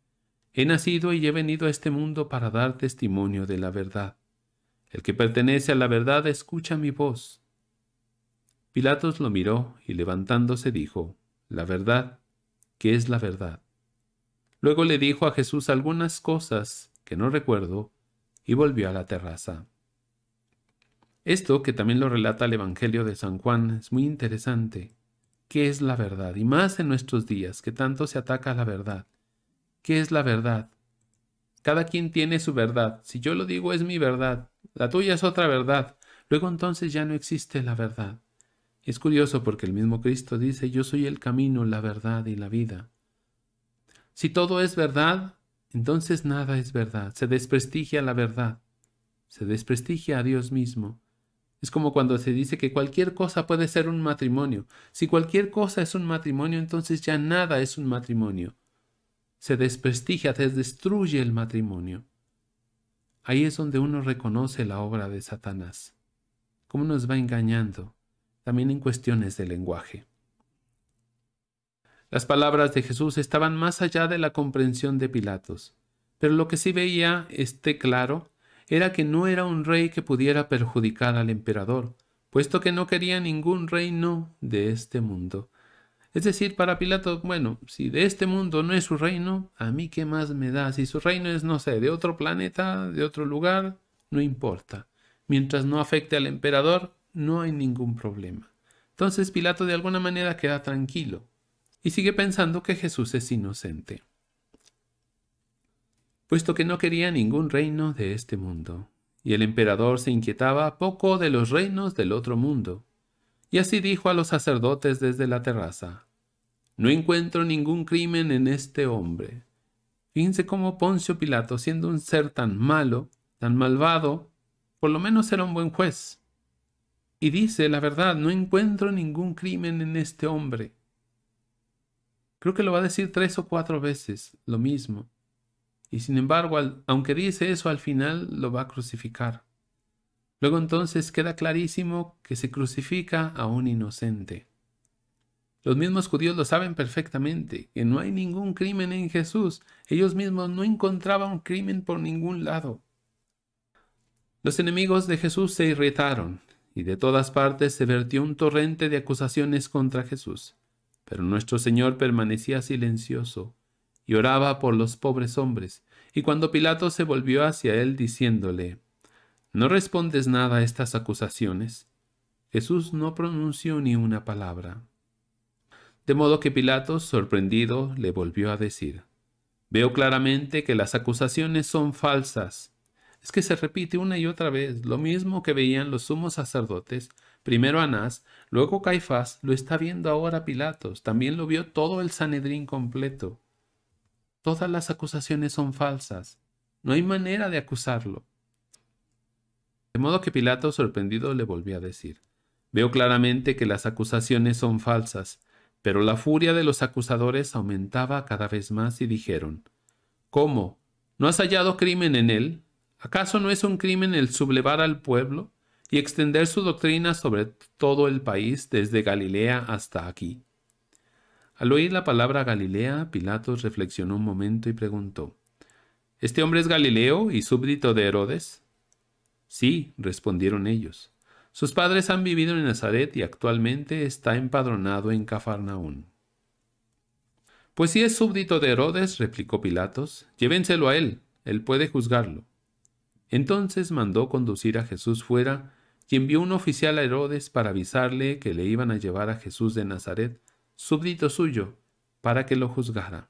S1: He nacido y he venido a este mundo para dar testimonio de la verdad. El que pertenece a la verdad escucha mi voz. Pilatos lo miró y levantándose dijo, La verdad, que es la verdad. Luego le dijo a Jesús algunas cosas que no recuerdo y volvió a la terraza. Esto, que también lo relata el Evangelio de San Juan, es muy interesante qué es la verdad, y más en nuestros días, que tanto se ataca a la verdad. ¿Qué es la verdad? Cada quien tiene su verdad. Si yo lo digo es mi verdad, la tuya es otra verdad. Luego entonces ya no existe la verdad. Es curioso porque el mismo Cristo dice, yo soy el camino, la verdad y la vida. Si todo es verdad, entonces nada es verdad. Se desprestigia la verdad. Se desprestigia a Dios mismo. Es como cuando se dice que cualquier cosa puede ser un matrimonio. Si cualquier cosa es un matrimonio, entonces ya nada es un matrimonio. Se desprestigia, se destruye el matrimonio. Ahí es donde uno reconoce la obra de Satanás, cómo nos va engañando, también en cuestiones de lenguaje. Las palabras de Jesús estaban más allá de la comprensión de Pilatos, pero lo que sí veía esté claro era que no era un rey que pudiera perjudicar al emperador, puesto que no quería ningún reino de este mundo. Es decir, para Pilato, bueno, si de este mundo no es su reino, a mí qué más me da. Si su reino es, no sé, de otro planeta, de otro lugar, no importa. Mientras no afecte al emperador, no hay ningún problema. Entonces Pilato de alguna manera queda tranquilo y sigue pensando que Jesús es inocente puesto que no quería ningún reino de este mundo, y el emperador se inquietaba poco de los reinos del otro mundo. Y así dijo a los sacerdotes desde la terraza, No encuentro ningún crimen en este hombre. Fíjense cómo Poncio Pilato, siendo un ser tan malo, tan malvado, por lo menos era un buen juez. Y dice, la verdad, no encuentro ningún crimen en este hombre. Creo que lo va a decir tres o cuatro veces, lo mismo. Y sin embargo, aunque dice eso, al final lo va a crucificar. Luego entonces queda clarísimo que se crucifica a un inocente. Los mismos judíos lo saben perfectamente, que no hay ningún crimen en Jesús. Ellos mismos no encontraban crimen por ningún lado. Los enemigos de Jesús se irritaron y de todas partes se vertió un torrente de acusaciones contra Jesús. Pero nuestro Señor permanecía silencioso, y oraba por los pobres hombres. Y cuando Pilato se volvió hacia él diciéndole, ¿No respondes nada a estas acusaciones? Jesús no pronunció ni una palabra. De modo que Pilato, sorprendido, le volvió a decir, Veo claramente que las acusaciones son falsas. Es que se repite una y otra vez lo mismo que veían los sumos sacerdotes, primero Anás, luego Caifás, lo está viendo ahora Pilatos, también lo vio todo el Sanedrín completo. Todas las acusaciones son falsas. No hay manera de acusarlo. De modo que Pilato, sorprendido, le volvió a decir, Veo claramente que las acusaciones son falsas, pero la furia de los acusadores aumentaba cada vez más y dijeron, ¿Cómo? ¿No has hallado crimen en él? ¿Acaso no es un crimen el sublevar al pueblo y extender su doctrina sobre todo el país desde Galilea hasta aquí? Al oír la palabra Galilea, Pilatos reflexionó un momento y preguntó, ¿Este hombre es Galileo y súbdito de Herodes? Sí, respondieron ellos. Sus padres han vivido en Nazaret y actualmente está empadronado en Cafarnaún. Pues si es súbdito de Herodes, replicó Pilatos, llévenselo a él, él puede juzgarlo. Entonces mandó conducir a Jesús fuera y envió un oficial a Herodes para avisarle que le iban a llevar a Jesús de Nazaret súbdito suyo, para que lo juzgara.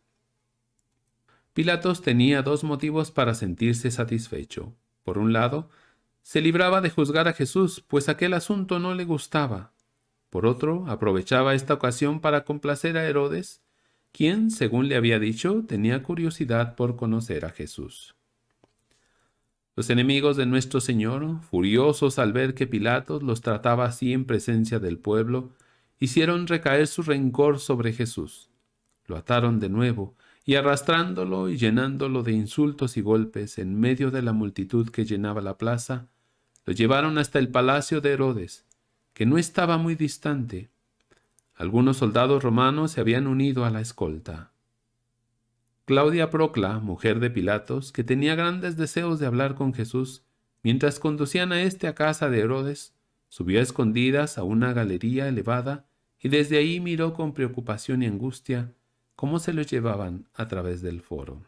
S1: Pilatos tenía dos motivos para sentirse satisfecho. Por un lado, se libraba de juzgar a Jesús, pues aquel asunto no le gustaba. Por otro, aprovechaba esta ocasión para complacer a Herodes, quien, según le había dicho, tenía curiosidad por conocer a Jesús. Los enemigos de nuestro Señor, furiosos al ver que Pilatos los trataba así en presencia del pueblo, hicieron recaer su rencor sobre Jesús. Lo ataron de nuevo y arrastrándolo y llenándolo de insultos y golpes en medio de la multitud que llenaba la plaza, lo llevaron hasta el palacio de Herodes, que no estaba muy distante. Algunos soldados romanos se habían unido a la escolta. Claudia Procla, mujer de Pilatos, que tenía grandes deseos de hablar con Jesús, mientras conducían a éste a casa de Herodes, subió a escondidas a una galería elevada y desde ahí miró con preocupación y angustia cómo se los llevaban a través del foro.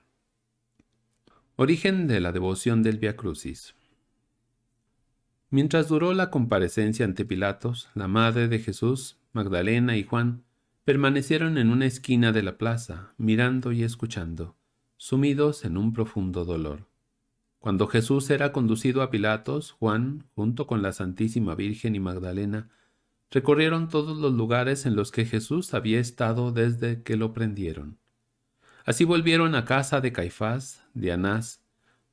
S1: Origen de la devoción del Via Crucis. Mientras duró la comparecencia ante Pilatos, la madre de Jesús, Magdalena y Juan permanecieron en una esquina de la plaza, mirando y escuchando, sumidos en un profundo dolor. Cuando Jesús era conducido a Pilatos, Juan, junto con la Santísima Virgen y Magdalena, Recorrieron todos los lugares en los que Jesús había estado desde que lo prendieron. Así volvieron a casa de Caifás, de Anás,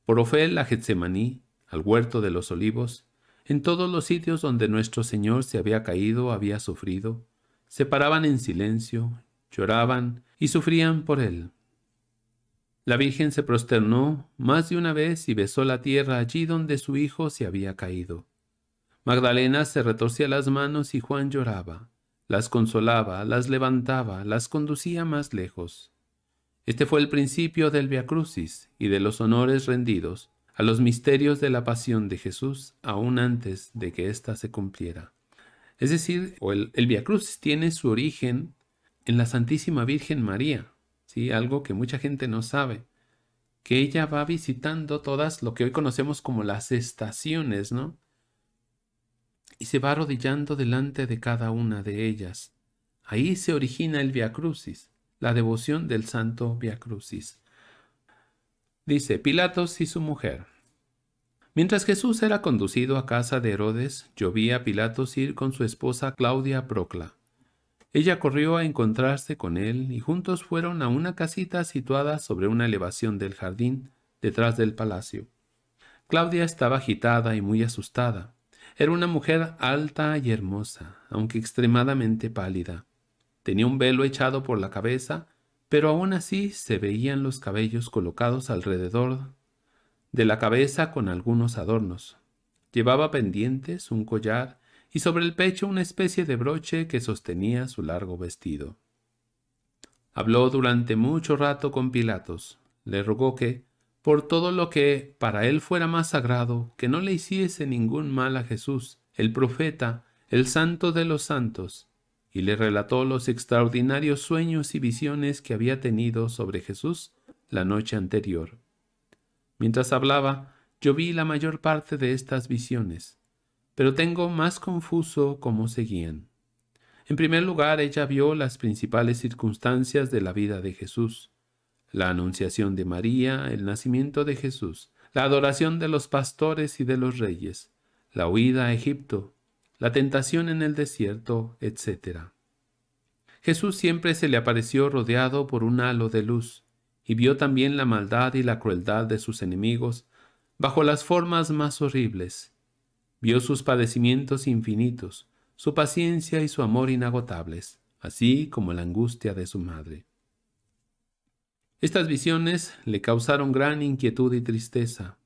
S1: por Ofel a Getsemaní, al huerto de los olivos, en todos los sitios donde nuestro Señor se había caído, había sufrido, se paraban en silencio, lloraban y sufrían por él. La Virgen se prosternó más de una vez y besó la tierra allí donde su hijo se había caído. Magdalena se retorcía las manos y Juan lloraba. Las consolaba, las levantaba, las conducía más lejos. Este fue el principio del Via Crucis y de los honores rendidos a los misterios de la pasión de Jesús aún antes de que ésta se cumpliera. Es decir, el, Viacrucis Via Crucis tiene su origen en la Santísima Virgen María, ¿sí? algo que mucha gente no sabe, que ella va visitando todas lo que hoy conocemos como las estaciones, ¿no? y se va arrodillando delante de cada una de ellas. Ahí se origina el Via Crucis, la devoción del santo Via Crucis. Dice Pilatos y su mujer. Mientras Jesús era conducido a casa de Herodes, llovía Pilatos ir con su esposa Claudia Procla. Ella corrió a encontrarse con él y juntos fueron a una casita situada sobre una elevación del jardín, detrás del palacio. Claudia estaba agitada y muy asustada. Era una mujer alta y hermosa, aunque extremadamente pálida. Tenía un velo echado por la cabeza, pero aún así se veían los cabellos colocados alrededor de la cabeza con algunos adornos. Llevaba pendientes, un collar y sobre el pecho una especie de broche que sostenía su largo vestido. Habló durante mucho rato con Pilatos. Le rogó que, por todo lo que para él fuera más sagrado, que no le hiciese ningún mal a Jesús, el profeta, el santo de los santos, y le relató los extraordinarios sueños y visiones que había tenido sobre Jesús la noche anterior. Mientras hablaba, yo vi la mayor parte de estas visiones, pero tengo más confuso cómo seguían. En primer lugar, ella vio las principales circunstancias de la vida de Jesús, la anunciación de María, el nacimiento de Jesús, la adoración de los pastores y de los reyes, la huida a Egipto, la tentación en el desierto, etc. Jesús siempre se le apareció rodeado por un halo de luz, y vio también la maldad y la crueldad de sus enemigos bajo las formas más horribles. Vio sus padecimientos infinitos, su paciencia y su amor inagotables, así como la angustia de su madre. Estas visiones le causaron gran inquietud y tristeza.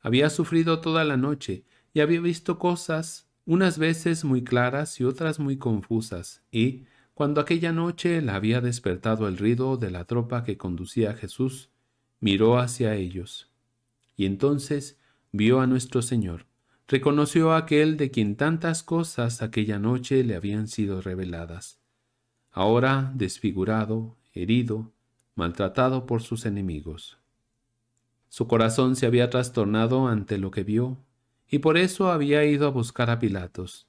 S1: Había sufrido toda la noche y había visto cosas, unas veces muy claras y otras muy confusas, y, cuando aquella noche la había despertado el ruido de la tropa que conducía a Jesús, miró hacia ellos. Y entonces vio a nuestro Señor, reconoció a aquel de quien tantas cosas aquella noche le habían sido reveladas. Ahora, desfigurado, herido, maltratado por sus enemigos. Su corazón se había trastornado ante lo que vio, y por eso había ido a buscar a Pilatos,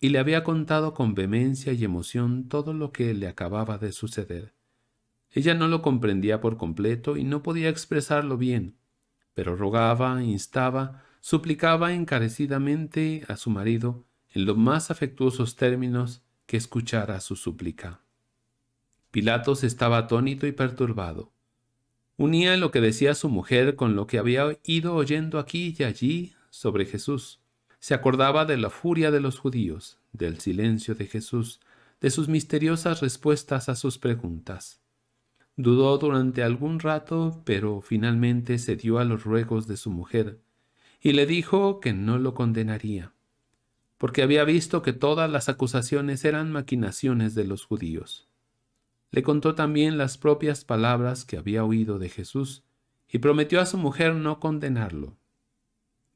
S1: y le había contado con vehemencia y emoción todo lo que le acababa de suceder. Ella no lo comprendía por completo y no podía expresarlo bien, pero rogaba, instaba, suplicaba encarecidamente a su marido, en los más afectuosos términos, que escuchara su súplica. Pilatos estaba atónito y perturbado. Unía lo que decía su mujer con lo que había ido oyendo aquí y allí sobre Jesús. Se acordaba de la furia de los judíos, del silencio de Jesús, de sus misteriosas respuestas a sus preguntas. Dudó durante algún rato, pero finalmente cedió a los ruegos de su mujer, y le dijo que no lo condenaría, porque había visto que todas las acusaciones eran maquinaciones de los judíos. Le contó también las propias palabras que había oído de Jesús y prometió a su mujer no condenarlo.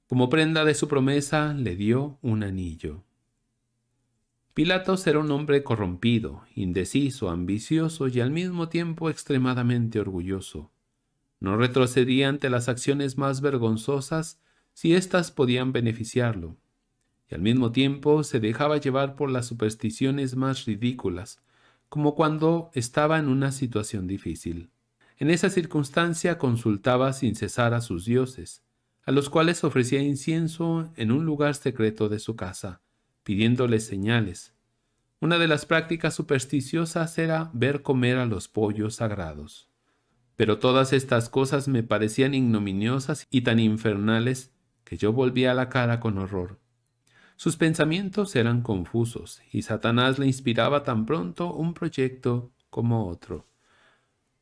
S1: Como prenda de su promesa le dio un anillo. Pilatos era un hombre corrompido, indeciso, ambicioso y al mismo tiempo extremadamente orgulloso. No retrocedía ante las acciones más vergonzosas si éstas podían beneficiarlo, y al mismo tiempo se dejaba llevar por las supersticiones más ridículas, como cuando estaba en una situación difícil. En esa circunstancia consultaba sin cesar a sus dioses, a los cuales ofrecía incienso en un lugar secreto de su casa, pidiéndoles señales. Una de las prácticas supersticiosas era ver comer a los pollos sagrados. Pero todas estas cosas me parecían ignominiosas y tan infernales que yo volvía la cara con horror sus pensamientos eran confusos y Satanás le inspiraba tan pronto un proyecto como otro.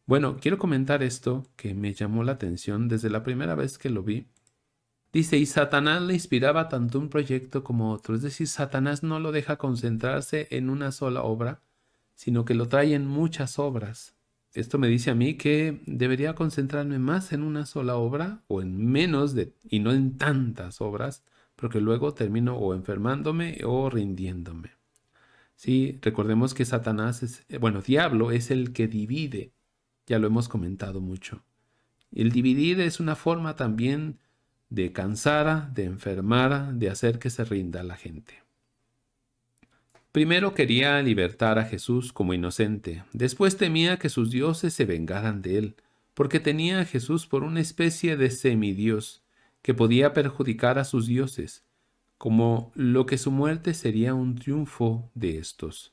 S1: Bueno, quiero comentar esto que me llamó la atención desde la primera vez que lo vi. Dice, y Satanás le inspiraba tanto un proyecto como otro. Es decir, Satanás no lo deja concentrarse en una sola obra, sino que lo trae en muchas obras. Esto me dice a mí que debería concentrarme más en una sola obra o en menos de, y no en tantas obras, porque luego termino o enfermándome o rindiéndome. Sí, recordemos que Satanás es, eh, bueno, diablo es el que divide, ya lo hemos comentado mucho. El dividir es una forma también de cansar, de enfermar, de hacer que se rinda la gente. Primero quería libertar a Jesús como inocente, después temía que sus dioses se vengaran de él, porque tenía a Jesús por una especie de semidios, que podía perjudicar a sus dioses, como lo que su muerte sería un triunfo de estos.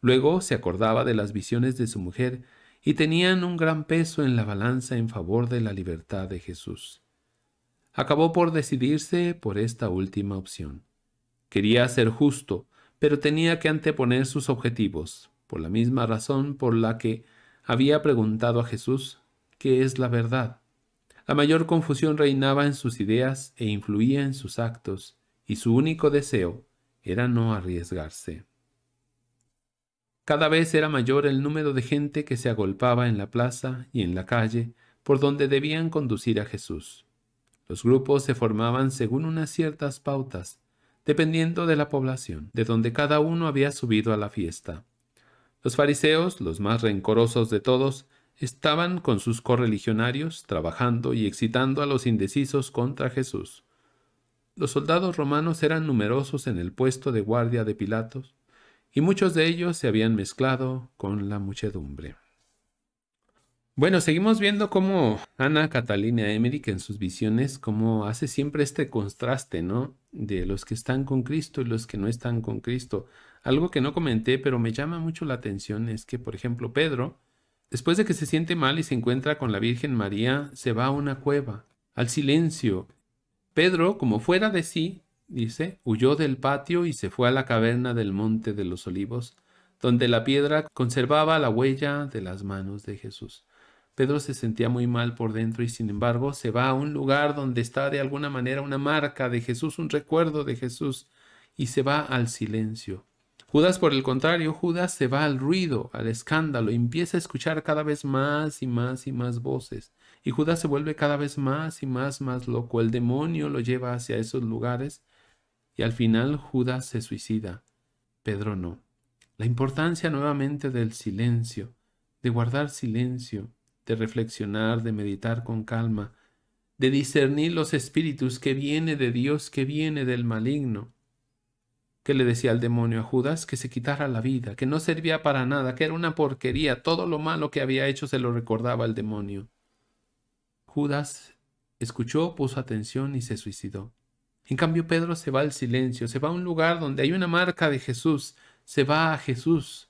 S1: Luego se acordaba de las visiones de su mujer y tenían un gran peso en la balanza en favor de la libertad de Jesús. Acabó por decidirse por esta última opción. Quería ser justo, pero tenía que anteponer sus objetivos, por la misma razón por la que había preguntado a Jesús, ¿qué es la verdad? La mayor confusión reinaba en sus ideas e influía en sus actos, y su único deseo era no arriesgarse. Cada vez era mayor el número de gente que se agolpaba en la plaza y en la calle por donde debían conducir a Jesús. Los grupos se formaban según unas ciertas pautas, dependiendo de la población, de donde cada uno había subido a la fiesta. Los fariseos, los más rencorosos de todos, estaban con sus correligionarios trabajando y excitando a los indecisos contra Jesús. Los soldados romanos eran numerosos en el puesto de guardia de Pilatos, y muchos de ellos se habían mezclado con la muchedumbre. Bueno, seguimos viendo cómo Ana Catalina Emmerich en sus visiones, cómo hace siempre este contraste, ¿no? De los que están con Cristo y los que no están con Cristo. Algo que no comenté, pero me llama mucho la atención es que, por ejemplo, Pedro, Después de que se siente mal y se encuentra con la Virgen María, se va a una cueva, al silencio. Pedro, como fuera de sí, dice, huyó del patio y se fue a la caverna del Monte de los Olivos, donde la piedra conservaba la huella de las manos de Jesús. Pedro se sentía muy mal por dentro y sin embargo se va a un lugar donde está de alguna manera una marca de Jesús, un recuerdo de Jesús, y se va al silencio. Judas, por el contrario, Judas se va al ruido, al escándalo, empieza a escuchar cada vez más y más y más voces. Y Judas se vuelve cada vez más y más más loco. El demonio lo lleva hacia esos lugares y al final Judas se suicida. Pedro no. La importancia nuevamente del silencio, de guardar silencio, de reflexionar, de meditar con calma, de discernir los espíritus que viene de Dios, que viene del maligno que le decía el demonio a Judas que se quitara la vida, que no servía para nada, que era una porquería, todo lo malo que había hecho se lo recordaba el demonio. Judas escuchó, puso atención y se suicidó. En cambio Pedro se va al silencio, se va a un lugar donde hay una marca de Jesús, se va a Jesús.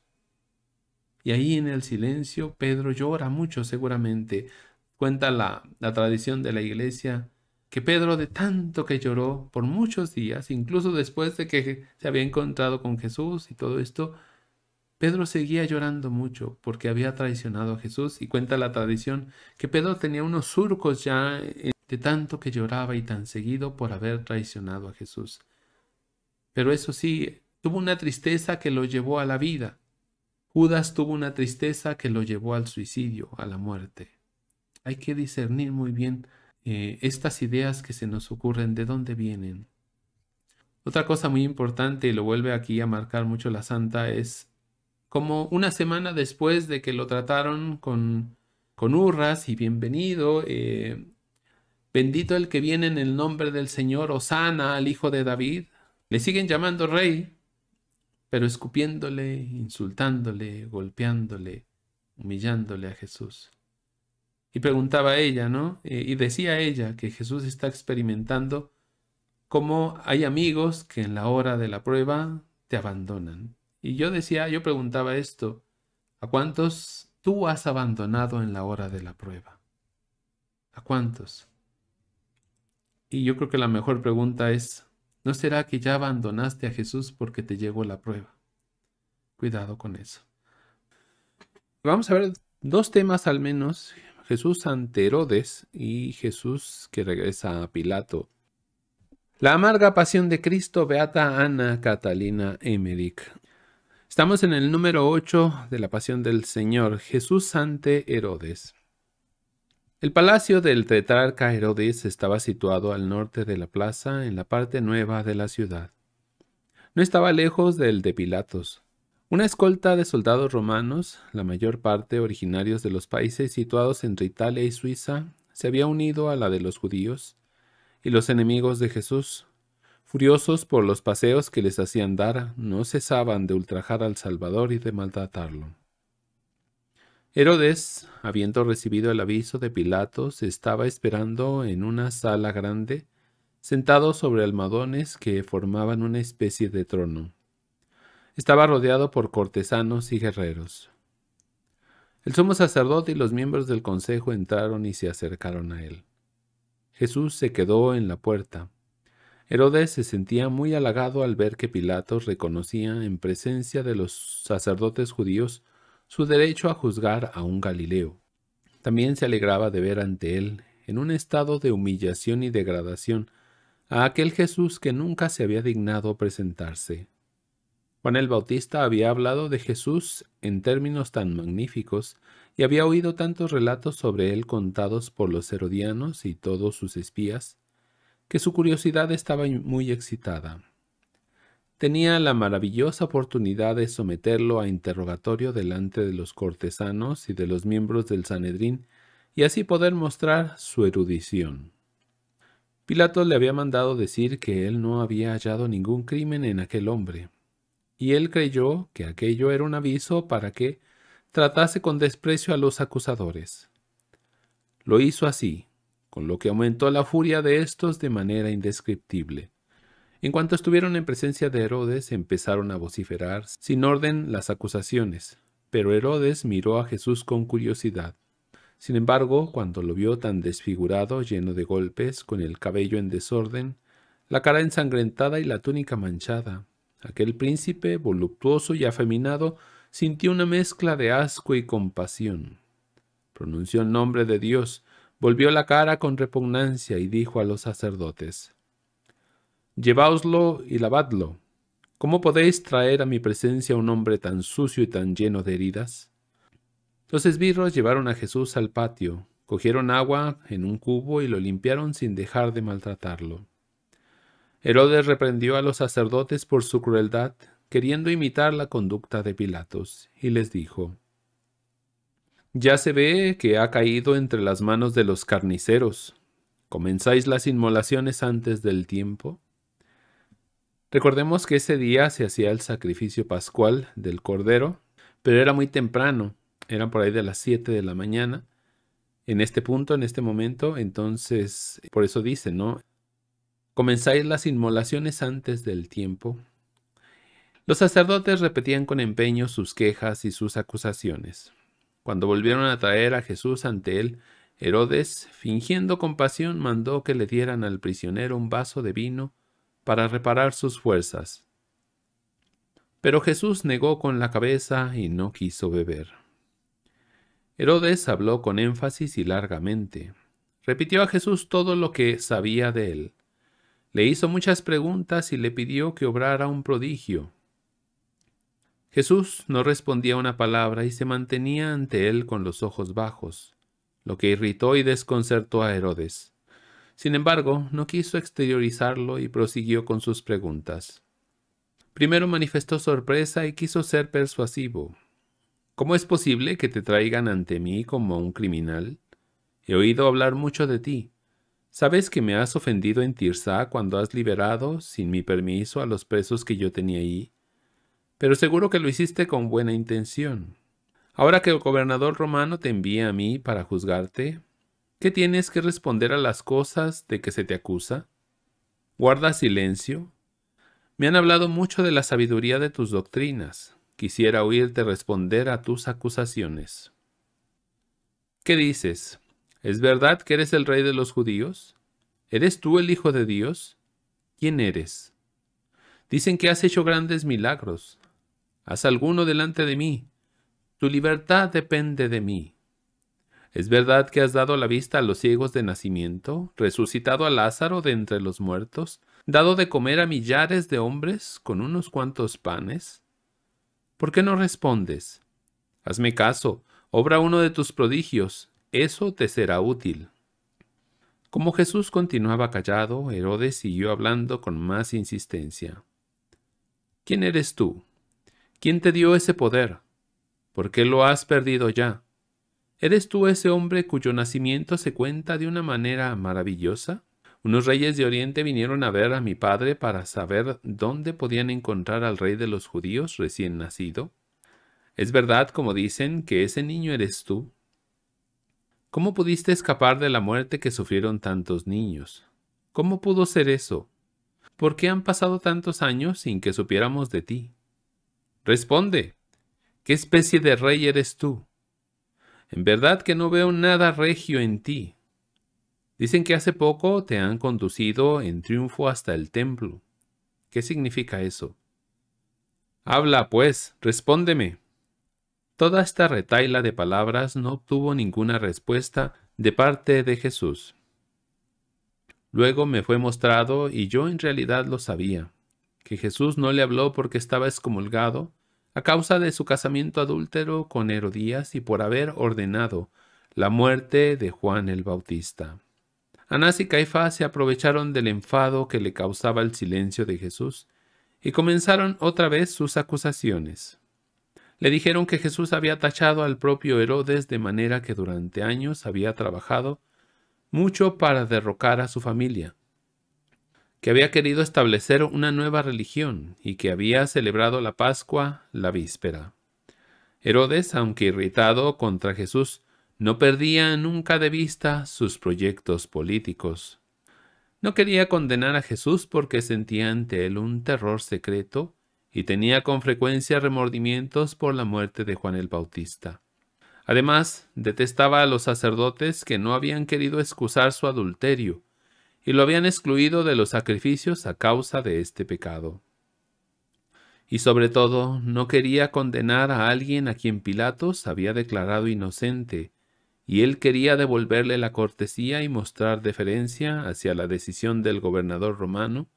S1: Y ahí en el silencio Pedro llora mucho seguramente. Cuenta la, la tradición de la iglesia que Pedro de tanto que lloró por muchos días, incluso después de que se había encontrado con Jesús y todo esto, Pedro seguía llorando mucho porque había traicionado a Jesús y cuenta la tradición que Pedro tenía unos surcos ya eh, de tanto que lloraba y tan seguido por haber traicionado a Jesús. Pero eso sí, tuvo una tristeza que lo llevó a la vida. Judas tuvo una tristeza que lo llevó al suicidio, a la muerte. Hay que discernir muy bien eh, estas ideas que se nos ocurren, ¿de dónde vienen? Otra cosa muy importante, y lo vuelve aquí a marcar mucho la santa, es como una semana después de que lo trataron con, con hurras y bienvenido, eh, bendito el que viene en el nombre del Señor, Osana al hijo de David, le siguen llamando rey, pero escupiéndole, insultándole, golpeándole, humillándole a Jesús. Y preguntaba ella, ¿no? Eh, y decía ella que Jesús está experimentando cómo hay amigos que en la hora de la prueba te abandonan. Y yo decía, yo preguntaba esto, ¿a cuántos tú has abandonado en la hora de la prueba? ¿A cuántos? Y yo creo que la mejor pregunta es, ¿no será que ya abandonaste a Jesús porque te llegó la prueba? Cuidado con eso. Vamos a ver dos temas al menos Jesús ante Herodes y Jesús que regresa a Pilato. La amarga pasión de Cristo, Beata Ana Catalina emerick Estamos en el número 8 de la pasión del Señor, Jesús ante Herodes. El palacio del tetrarca Herodes estaba situado al norte de la plaza, en la parte nueva de la ciudad. No estaba lejos del de Pilatos. Una escolta de soldados romanos, la mayor parte originarios de los países situados entre Italia y Suiza, se había unido a la de los judíos y los enemigos de Jesús. Furiosos por los paseos que les hacían dar, no cesaban de ultrajar al Salvador y de maltratarlo. Herodes, habiendo recibido el aviso de Pilatos, estaba esperando en una sala grande, sentado sobre almadones que formaban una especie de trono. Estaba rodeado por cortesanos y guerreros. El sumo sacerdote y los miembros del consejo entraron y se acercaron a él. Jesús se quedó en la puerta. Herodes se sentía muy halagado al ver que Pilato reconocía en presencia de los sacerdotes judíos su derecho a juzgar a un Galileo. También se alegraba de ver ante él, en un estado de humillación y degradación, a aquel Jesús que nunca se había dignado presentarse. Juan el Bautista había hablado de Jesús en términos tan magníficos y había oído tantos relatos sobre él contados por los herodianos y todos sus espías, que su curiosidad estaba muy excitada. Tenía la maravillosa oportunidad de someterlo a interrogatorio delante de los cortesanos y de los miembros del Sanedrín, y así poder mostrar su erudición. Pilato le había mandado decir que él no había hallado ningún crimen en aquel hombre, y él creyó que aquello era un aviso para que tratase con desprecio a los acusadores. Lo hizo así, con lo que aumentó la furia de estos de manera indescriptible. En cuanto estuvieron en presencia de Herodes, empezaron a vociferar sin orden las acusaciones, pero Herodes miró a Jesús con curiosidad. Sin embargo, cuando lo vio tan desfigurado, lleno de golpes, con el cabello en desorden, la cara ensangrentada y la túnica manchada, Aquel príncipe, voluptuoso y afeminado, sintió una mezcla de asco y compasión. Pronunció el nombre de Dios, volvió la cara con repugnancia y dijo a los sacerdotes, Lleváoslo y lavadlo. ¿Cómo podéis traer a mi presencia un hombre tan sucio y tan lleno de heridas? Los esbirros llevaron a Jesús al patio, cogieron agua en un cubo y lo limpiaron sin dejar de maltratarlo. Herodes reprendió a los sacerdotes por su crueldad, queriendo imitar la conducta de Pilatos, y les dijo, Ya se ve que ha caído entre las manos de los carniceros. ¿Comenzáis las inmolaciones antes del tiempo? Recordemos que ese día se hacía el sacrificio pascual del Cordero, pero era muy temprano, eran por ahí de las 7 de la mañana, en este punto, en este momento, entonces, por eso dice, ¿no? comenzáis las inmolaciones antes del tiempo. Los sacerdotes repetían con empeño sus quejas y sus acusaciones. Cuando volvieron a traer a Jesús ante él, Herodes, fingiendo compasión, mandó que le dieran al prisionero un vaso de vino para reparar sus fuerzas. Pero Jesús negó con la cabeza y no quiso beber. Herodes habló con énfasis y largamente. Repitió a Jesús todo lo que sabía de él le hizo muchas preguntas y le pidió que obrara un prodigio. Jesús no respondía una palabra y se mantenía ante él con los ojos bajos, lo que irritó y desconcertó a Herodes. Sin embargo, no quiso exteriorizarlo y prosiguió con sus preguntas. Primero manifestó sorpresa y quiso ser persuasivo. ¿Cómo es posible que te traigan ante mí como un criminal? He oído hablar mucho de ti. ¿Sabes que me has ofendido en Tirsa cuando has liberado, sin mi permiso, a los presos que yo tenía ahí? Pero seguro que lo hiciste con buena intención. Ahora que el gobernador romano te envía a mí para juzgarte, ¿qué tienes que responder a las cosas de que se te acusa? ¿Guarda silencio? Me han hablado mucho de la sabiduría de tus doctrinas. Quisiera oírte responder a tus acusaciones. ¿Qué dices? ¿Es verdad que eres el rey de los judíos? ¿Eres tú el Hijo de Dios? ¿Quién eres? Dicen que has hecho grandes milagros. Haz alguno delante de mí. Tu libertad depende de mí. ¿Es verdad que has dado la vista a los ciegos de nacimiento, resucitado a Lázaro de entre los muertos, dado de comer a millares de hombres con unos cuantos panes? ¿Por qué no respondes? Hazme caso, obra uno de tus prodigios, eso te será útil. Como Jesús continuaba callado, Herodes siguió hablando con más insistencia. ¿Quién eres tú? ¿Quién te dio ese poder? ¿Por qué lo has perdido ya? ¿Eres tú ese hombre cuyo nacimiento se cuenta de una manera maravillosa? Unos reyes de Oriente vinieron a ver a mi padre para saber dónde podían encontrar al rey de los judíos recién nacido. Es verdad, como dicen, que ese niño eres tú, ¿Cómo pudiste escapar de la muerte que sufrieron tantos niños? ¿Cómo pudo ser eso? ¿Por qué han pasado tantos años sin que supiéramos de ti? Responde, ¿qué especie de rey eres tú? En verdad que no veo nada regio en ti. Dicen que hace poco te han conducido en triunfo hasta el templo. ¿Qué significa eso? Habla, pues, respóndeme. Toda esta retaila de palabras no obtuvo ninguna respuesta de parte de Jesús. Luego me fue mostrado, y yo en realidad lo sabía, que Jesús no le habló porque estaba excomulgado a causa de su casamiento adúltero con Herodías y por haber ordenado la muerte de Juan el Bautista. Anás y Caifás se aprovecharon del enfado que le causaba el silencio de Jesús y comenzaron otra vez sus acusaciones. Le dijeron que Jesús había tachado al propio Herodes de manera que durante años había trabajado mucho para derrocar a su familia, que había querido establecer una nueva religión y que había celebrado la Pascua la víspera. Herodes, aunque irritado contra Jesús, no perdía nunca de vista sus proyectos políticos. No quería condenar a Jesús porque sentía ante él un terror secreto y tenía con frecuencia remordimientos por la muerte de Juan el Bautista. Además, detestaba a los sacerdotes que no habían querido excusar su adulterio y lo habían excluido de los sacrificios a causa de este pecado. Y sobre todo, no quería condenar a alguien a quien Pilatos había declarado inocente, y él quería devolverle la cortesía y mostrar deferencia hacia la decisión del gobernador romano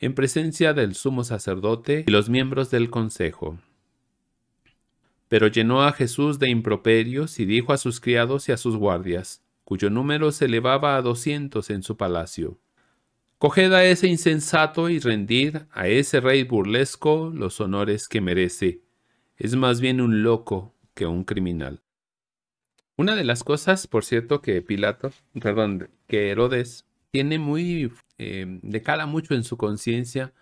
S1: en presencia del sumo sacerdote y los miembros del consejo. Pero llenó a Jesús de improperios y dijo a sus criados y a sus guardias, cuyo número se elevaba a doscientos en su palacio. Coged a ese insensato y rendid a ese rey burlesco los honores que merece. Es más bien un loco que un criminal. Una de las cosas, por cierto, que Pilato, perdón, que Herodes tiene muy eh, le cala mucho en su conciencia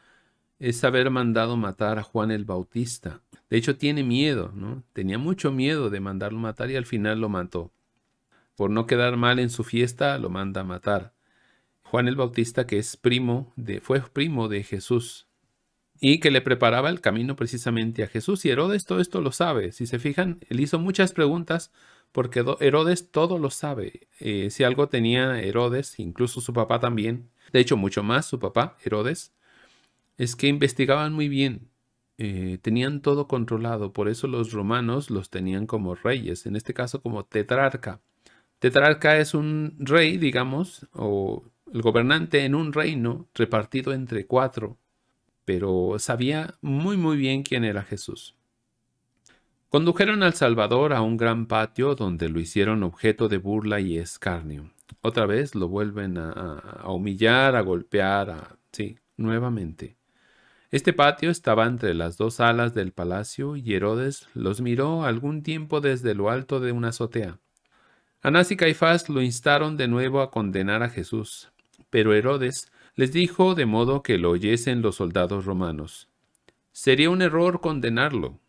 S1: es haber mandado matar a Juan el Bautista. De hecho, tiene miedo, ¿no? Tenía mucho miedo de mandarlo matar y al final lo mató. Por no quedar mal en su fiesta, lo manda a matar. Juan el Bautista, que es primo de, fue primo de Jesús y que le preparaba el camino precisamente a Jesús. Y Herodes todo esto lo sabe. Si se fijan, él hizo muchas preguntas porque Herodes todo lo sabe. Eh, si algo tenía Herodes, incluso su papá también, de hecho mucho más su papá, Herodes, es que investigaban muy bien, eh, tenían todo controlado, por eso los romanos los tenían como reyes, en este caso como tetrarca. Tetrarca es un rey, digamos, o el gobernante en un reino repartido entre cuatro, pero sabía muy muy bien quién era Jesús. Condujeron al Salvador a un gran patio donde lo hicieron objeto de burla y escarnio otra vez lo vuelven a, humillar, a golpear, a, sí, nuevamente. Este patio estaba entre las dos alas del palacio y Herodes los miró algún tiempo desde lo alto de una azotea. Anás y Caifás lo instaron de nuevo a condenar a Jesús, pero Herodes les dijo de modo que lo oyesen los soldados romanos. Sería un error condenarlo.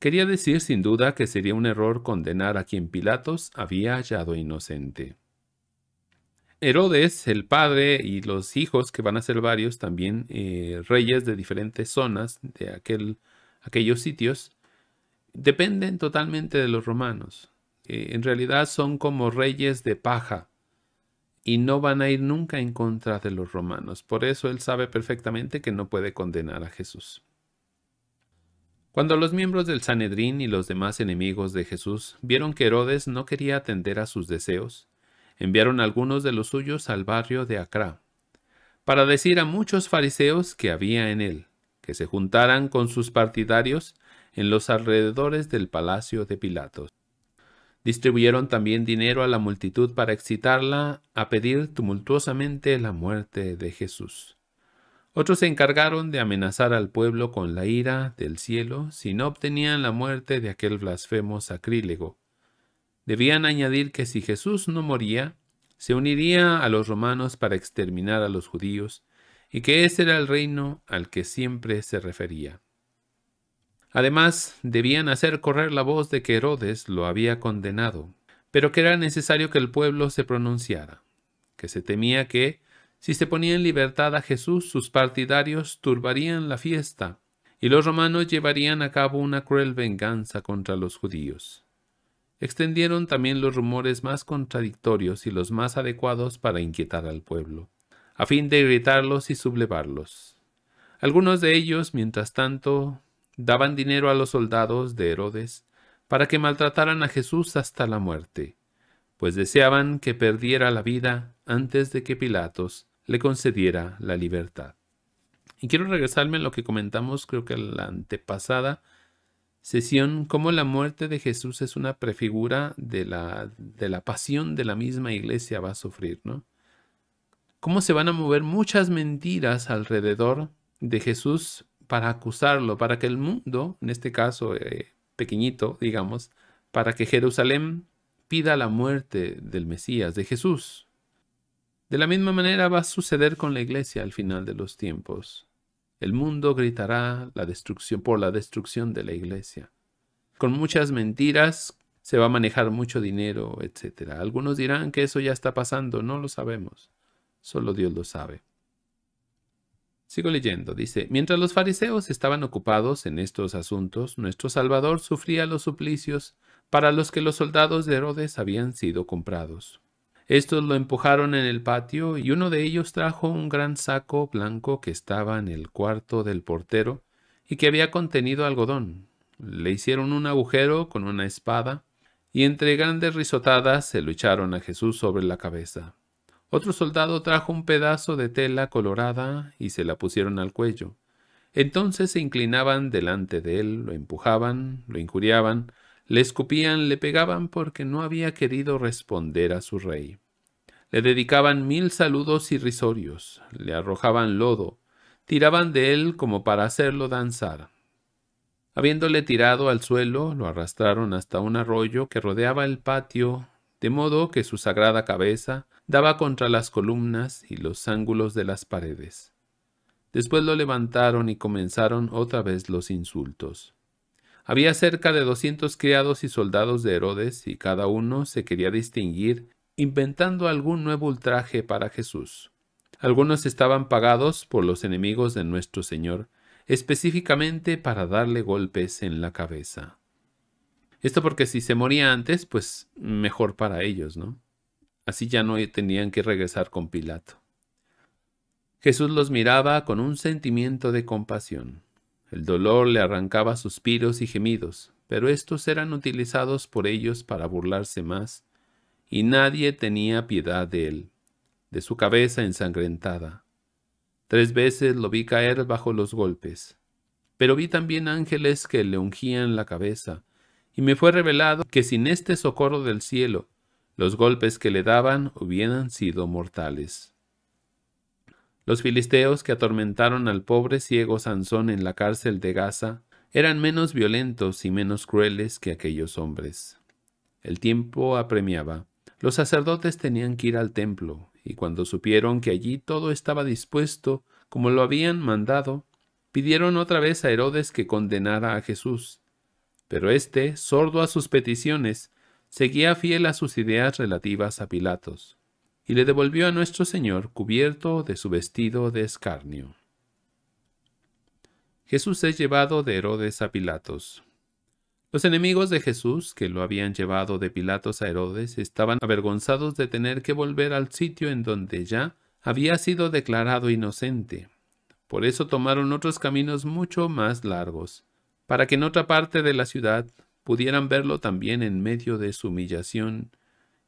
S1: Quería decir sin duda que sería un error condenar a quien Pilatos había hallado inocente. Herodes, el padre y los hijos, que van a ser varios también eh, reyes de diferentes zonas de aquel, aquellos sitios, dependen totalmente de los romanos. Eh, en realidad son como reyes de paja y no van a ir nunca en contra de los romanos. Por eso él sabe perfectamente que no puede condenar a Jesús. Cuando los miembros del Sanedrín y los demás enemigos de Jesús vieron que Herodes no quería atender a sus deseos, enviaron algunos de los suyos al barrio de Acra, para decir a muchos fariseos que había en él, que se juntaran con sus partidarios en los alrededores del palacio de Pilatos. Distribuyeron también dinero a la multitud para excitarla a pedir tumultuosamente la muerte de Jesús. Otros se encargaron de amenazar al pueblo con la ira del cielo si no obtenían la muerte de aquel blasfemo sacrílego Debían añadir que si Jesús no moría, se uniría a los romanos para exterminar a los judíos, y que ese era el reino al que siempre se refería. Además, debían hacer correr la voz de que Herodes lo había condenado, pero que era necesario que el pueblo se pronunciara, que se temía que, si se ponía en libertad a Jesús, sus partidarios turbarían la fiesta, y los romanos llevarían a cabo una cruel venganza contra los judíos extendieron también los rumores más contradictorios y los más adecuados para inquietar al pueblo, a fin de irritarlos y sublevarlos. Algunos de ellos, mientras tanto, daban dinero a los soldados de Herodes para que maltrataran a Jesús hasta la muerte, pues deseaban que perdiera la vida antes de que Pilatos le concediera la libertad. Y quiero regresarme a lo que comentamos, creo que la antepasada, sesión cómo la muerte de Jesús es una prefigura de la, pasión de la misma iglesia va a sufrir, ¿no? Cómo se van a mover muchas mentiras alrededor de Jesús para acusarlo, para que el mundo, en este caso eh, pequeñito, digamos, para que Jerusalén pida la muerte del Mesías, de Jesús. De la misma manera va a suceder con la iglesia al final de los tiempos. El mundo gritará la destrucción por la destrucción de la iglesia. Con muchas mentiras se va a manejar mucho dinero, etc. Algunos dirán que eso ya está pasando, no lo sabemos. Solo Dios lo sabe. Sigo leyendo, dice, mientras los fariseos estaban ocupados en estos asuntos, nuestro Salvador sufría los suplicios para los que los soldados de Herodes habían sido comprados. Estos lo empujaron en el patio y uno de ellos trajo un gran saco blanco que estaba en el cuarto del portero y que había contenido algodón. Le hicieron un agujero con una espada y entre grandes risotadas se lo echaron a Jesús sobre la cabeza. Otro soldado trajo un pedazo de tela colorada y se la pusieron al cuello. Entonces se inclinaban delante de él, lo empujaban, lo injuriaban, le escupían, le pegaban porque no había querido responder a su rey. Le dedicaban mil saludos irrisorios, le arrojaban lodo, tiraban de él como para hacerlo danzar. Habiéndole tirado al suelo, lo arrastraron hasta un arroyo que rodeaba el patio, de modo que su sagrada cabeza daba contra las columnas y los ángulos de las paredes. Después lo levantaron y comenzaron otra vez los insultos. Había cerca de 200 criados y soldados de Herodes y cada uno se quería distinguir inventando algún nuevo ultraje para Jesús. Algunos estaban pagados por los enemigos de nuestro Señor, específicamente para darle golpes en la cabeza. Esto porque si se moría antes, pues mejor para ellos, ¿no? Así ya no tenían que regresar con Pilato. Jesús los miraba con un sentimiento de compasión. El dolor le arrancaba suspiros y gemidos, pero estos eran utilizados por ellos para burlarse más, y nadie tenía piedad de él, de su cabeza ensangrentada. Tres veces lo vi caer bajo los golpes, pero vi también ángeles que le ungían la cabeza, y me fue revelado que sin este socorro del cielo, los golpes que le daban hubieran sido mortales. Los filisteos que atormentaron al pobre ciego Sansón en la cárcel de Gaza eran menos violentos y menos crueles que aquellos hombres. El tiempo apremiaba. Los sacerdotes tenían que ir al templo, y cuando supieron que allí todo estaba dispuesto como lo habían mandado, pidieron otra vez a Herodes que condenara a Jesús. Pero éste, sordo a sus peticiones, seguía fiel a sus ideas relativas a Pilatos y le devolvió a nuestro Señor cubierto de su vestido de escarnio. Jesús es llevado de Herodes a Pilatos. Los enemigos de Jesús, que lo habían llevado de Pilatos a Herodes, estaban avergonzados de tener que volver al sitio en donde ya había sido declarado inocente. Por eso tomaron otros caminos mucho más largos, para que en otra parte de la ciudad pudieran verlo también en medio de su humillación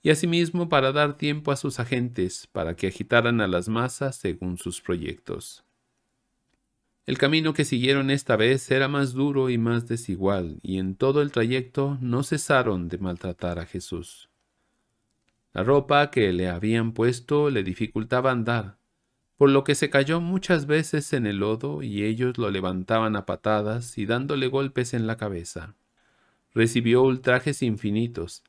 S1: y asimismo para dar tiempo a sus agentes para que agitaran a las masas según sus proyectos. El camino que siguieron esta vez era más duro y más desigual, y en todo el trayecto no cesaron de maltratar a Jesús. La ropa que le habían puesto le dificultaba andar, por lo que se cayó muchas veces en el lodo y ellos lo levantaban a patadas y dándole golpes en la cabeza. Recibió ultrajes infinitos,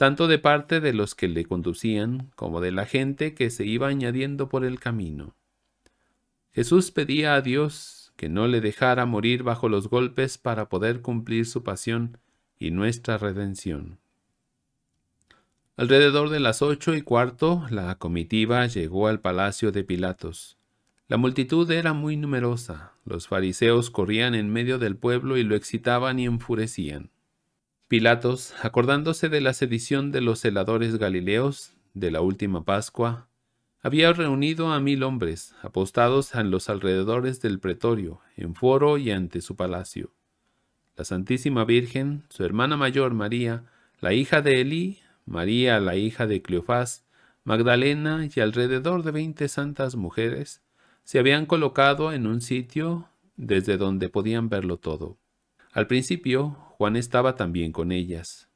S1: tanto de parte de los que le conducían como de la gente que se iba añadiendo por el camino. Jesús pedía a Dios que no le dejara morir bajo los golpes para poder cumplir su pasión y nuestra redención. Alrededor de las ocho y cuarto, la comitiva llegó al palacio de Pilatos. La multitud era muy numerosa. Los fariseos corrían en medio del pueblo y lo excitaban y enfurecían. Pilatos, acordándose de la sedición de los celadores galileos de la última Pascua, había reunido a mil hombres, apostados en los alrededores del pretorio, en foro y ante su palacio. La Santísima Virgen, su hermana mayor María, la hija de Elí, María la hija de Cleofás, Magdalena y alrededor de veinte santas mujeres, se habían colocado en un sitio desde donde podían verlo todo. Al principio Juan estaba también con ellas.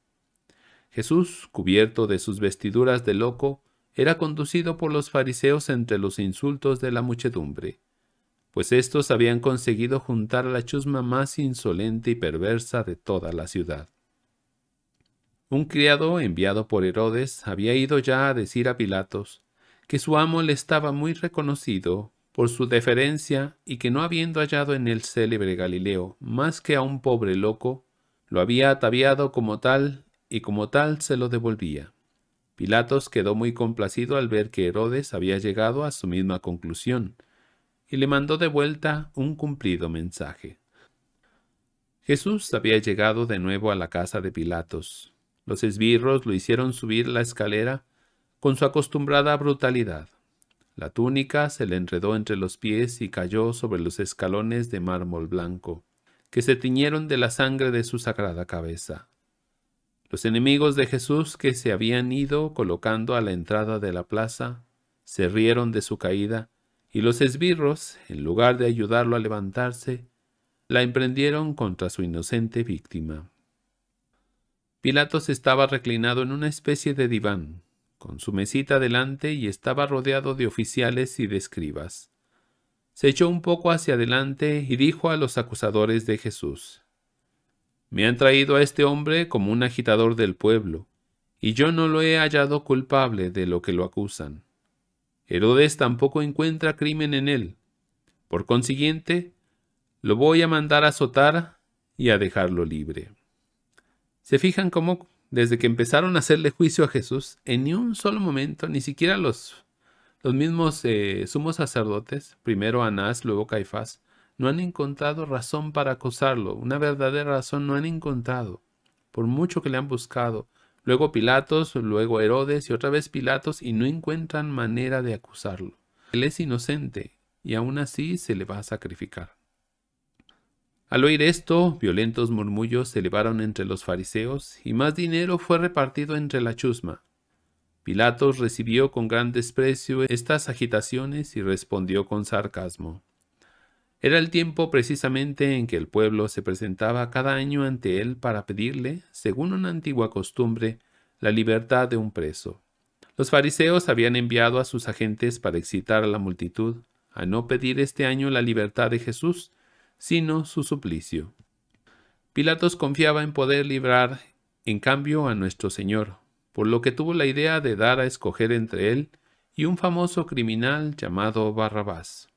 S1: Jesús, cubierto de sus vestiduras de loco, era conducido por los fariseos entre los insultos de la muchedumbre, pues éstos habían conseguido juntar a la chusma más insolente y perversa de toda la ciudad. Un criado enviado por Herodes había ido ya a decir a Pilatos que su amo le estaba muy reconocido por su deferencia y que no habiendo hallado en el célebre Galileo más que a un pobre loco, lo había ataviado como tal y como tal se lo devolvía. Pilatos quedó muy complacido al ver que Herodes había llegado a su misma conclusión, y le mandó de vuelta un cumplido mensaje. Jesús había llegado de nuevo a la casa de Pilatos. Los esbirros lo hicieron subir la escalera con su acostumbrada brutalidad. La túnica se le enredó entre los pies y cayó sobre los escalones de mármol blanco que se tiñeron de la sangre de su sagrada cabeza. Los enemigos de Jesús que se habían ido colocando a la entrada de la plaza se rieron de su caída y los esbirros, en lugar de ayudarlo a levantarse, la emprendieron contra su inocente víctima. Pilatos estaba reclinado en una especie de diván, con su mesita delante y estaba rodeado de oficiales y de escribas se echó un poco hacia adelante y dijo a los acusadores de Jesús, Me han traído a este hombre como un agitador del pueblo, y yo no lo he hallado culpable de lo que lo acusan. Herodes tampoco encuentra crimen en él. Por consiguiente, lo voy a mandar a azotar y a dejarlo libre. Se fijan cómo, desde que empezaron a hacerle juicio a Jesús, en ni un solo momento, ni siquiera los los mismos eh, sumos sacerdotes, primero Anás, luego Caifás, no han encontrado razón para acusarlo, una verdadera razón no han encontrado, por mucho que le han buscado. Luego Pilatos, luego Herodes y otra vez Pilatos y no encuentran manera de acusarlo. Él es inocente y aún así se le va a sacrificar. Al oír esto, violentos murmullos se elevaron entre los fariseos y más dinero fue repartido entre la chusma. Pilatos recibió con gran desprecio estas agitaciones y respondió con sarcasmo. Era el tiempo precisamente en que el pueblo se presentaba cada año ante él para pedirle, según una antigua costumbre, la libertad de un preso. Los fariseos habían enviado a sus agentes para excitar a la multitud a no pedir este año la libertad de Jesús, sino su suplicio. Pilatos confiaba en poder librar, en cambio, a nuestro Señor, por lo que tuvo la idea de dar a escoger entre él y un famoso criminal llamado Barrabás.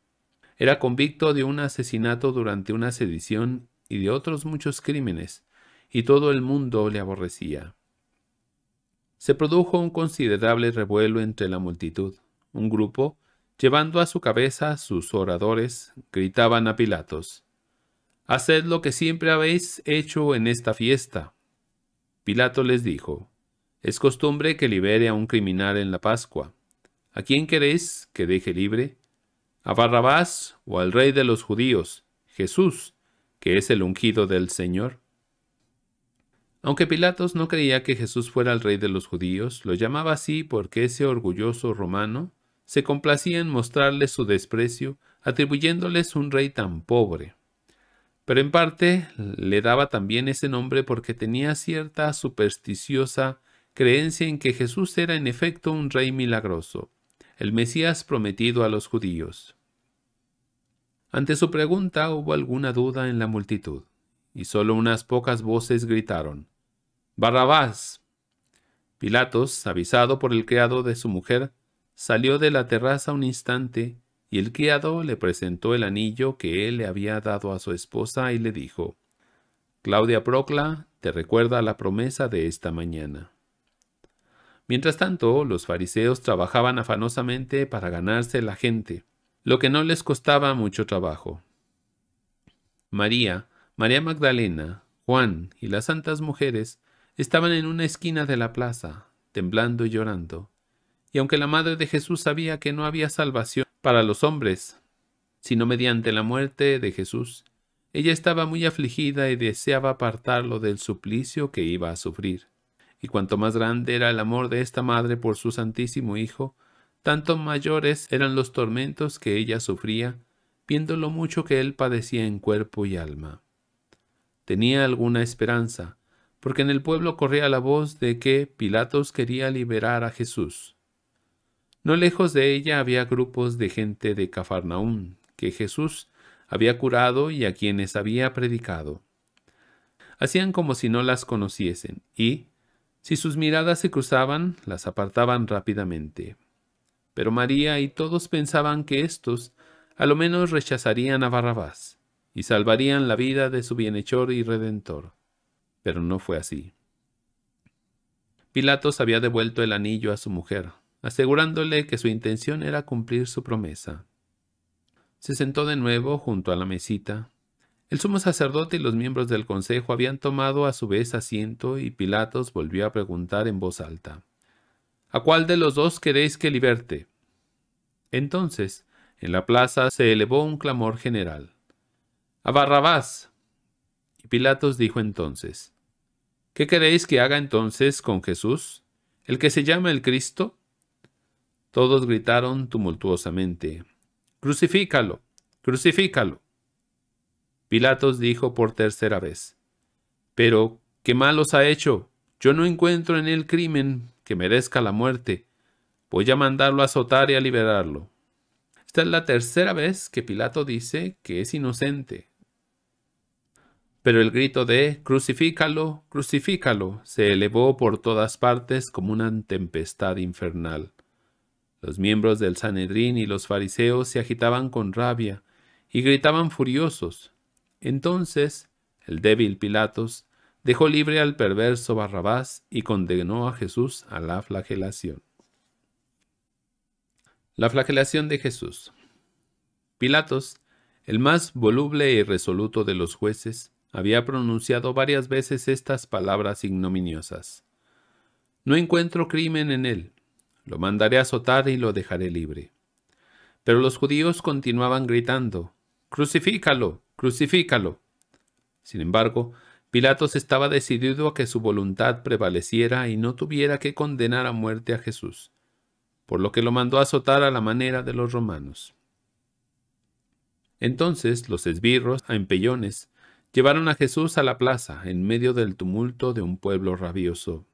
S1: Era convicto de un asesinato durante una sedición y de otros muchos crímenes, y todo el mundo le aborrecía. Se produjo un considerable revuelo entre la multitud. Un grupo, llevando a su cabeza sus oradores, gritaban a Pilatos, Haced lo que siempre habéis hecho en esta fiesta. Pilato les dijo, es costumbre que libere a un criminal en la Pascua. ¿A quién queréis que deje libre? ¿A Barrabás o al rey de los judíos, Jesús, que es el ungido del Señor? Aunque Pilatos no creía que Jesús fuera el rey de los judíos, lo llamaba así porque ese orgulloso romano se complacía en mostrarles su desprecio, atribuyéndoles un rey tan pobre. Pero en parte le daba también ese nombre porque tenía cierta supersticiosa creencia en que Jesús era en efecto un rey milagroso, el Mesías prometido a los judíos. Ante su pregunta hubo alguna duda en la multitud, y solo unas pocas voces gritaron, Barrabás. Pilatos, avisado por el criado de su mujer, salió de la terraza un instante, y el criado le presentó el anillo que él le había dado a su esposa y le dijo, Claudia Procla te recuerda la promesa de esta mañana. Mientras tanto, los fariseos trabajaban afanosamente para ganarse la gente, lo que no les costaba mucho trabajo. María, María Magdalena, Juan y las santas mujeres estaban en una esquina de la plaza, temblando y llorando. Y aunque la Madre de Jesús sabía que no había salvación para los hombres, sino mediante la muerte de Jesús, ella estaba muy afligida y deseaba apartarlo del suplicio que iba a sufrir. Y cuanto más grande era el amor de esta madre por su santísimo Hijo, tanto mayores eran los tormentos que ella sufría, viendo lo mucho que él padecía en cuerpo y alma. Tenía alguna esperanza, porque en el pueblo corría la voz de que Pilatos quería liberar a Jesús. No lejos de ella había grupos de gente de Cafarnaún, que Jesús había curado y a quienes había predicado. Hacían como si no las conociesen, y, si sus miradas se cruzaban, las apartaban rápidamente. Pero María y todos pensaban que estos a lo menos rechazarían a Barrabás y salvarían la vida de su bienhechor y redentor. Pero no fue así. Pilatos había devuelto el anillo a su mujer, asegurándole que su intención era cumplir su promesa. Se sentó de nuevo junto a la mesita el sumo sacerdote y los miembros del consejo habían tomado a su vez asiento y Pilatos volvió a preguntar en voz alta, ¿A cuál de los dos queréis que liberte? Entonces, en la plaza se elevó un clamor general. ¡A Barrabás! Y Pilatos dijo entonces, ¿Qué queréis que haga entonces con Jesús, el que se llama el Cristo? Todos gritaron tumultuosamente, ¡Crucifícalo! ¡Crucifícalo! Pilatos dijo por tercera vez, Pero, ¿qué malos ha hecho? Yo no encuentro en él crimen que merezca la muerte. Voy a mandarlo a azotar y a liberarlo. Esta es la tercera vez que Pilato dice que es inocente. Pero el grito de Crucifícalo, crucifícalo se elevó por todas partes como una tempestad infernal. Los miembros del Sanedrín y los fariseos se agitaban con rabia y gritaban furiosos. Entonces el débil Pilatos dejó libre al perverso Barrabás y condenó a Jesús a la flagelación. La flagelación de Jesús. Pilatos, el más voluble y resoluto de los jueces, había pronunciado varias veces estas palabras ignominiosas. No encuentro crimen en él. Lo mandaré a azotar y lo dejaré libre. Pero los judíos continuaban gritando, Crucifícalo, crucifícalo. Sin embargo, Pilatos estaba decidido a que su voluntad prevaleciera y no tuviera que condenar a muerte a Jesús, por lo que lo mandó azotar a la manera de los romanos. Entonces los esbirros, a empellones, llevaron a Jesús a la plaza, en medio del tumulto de un pueblo rabioso.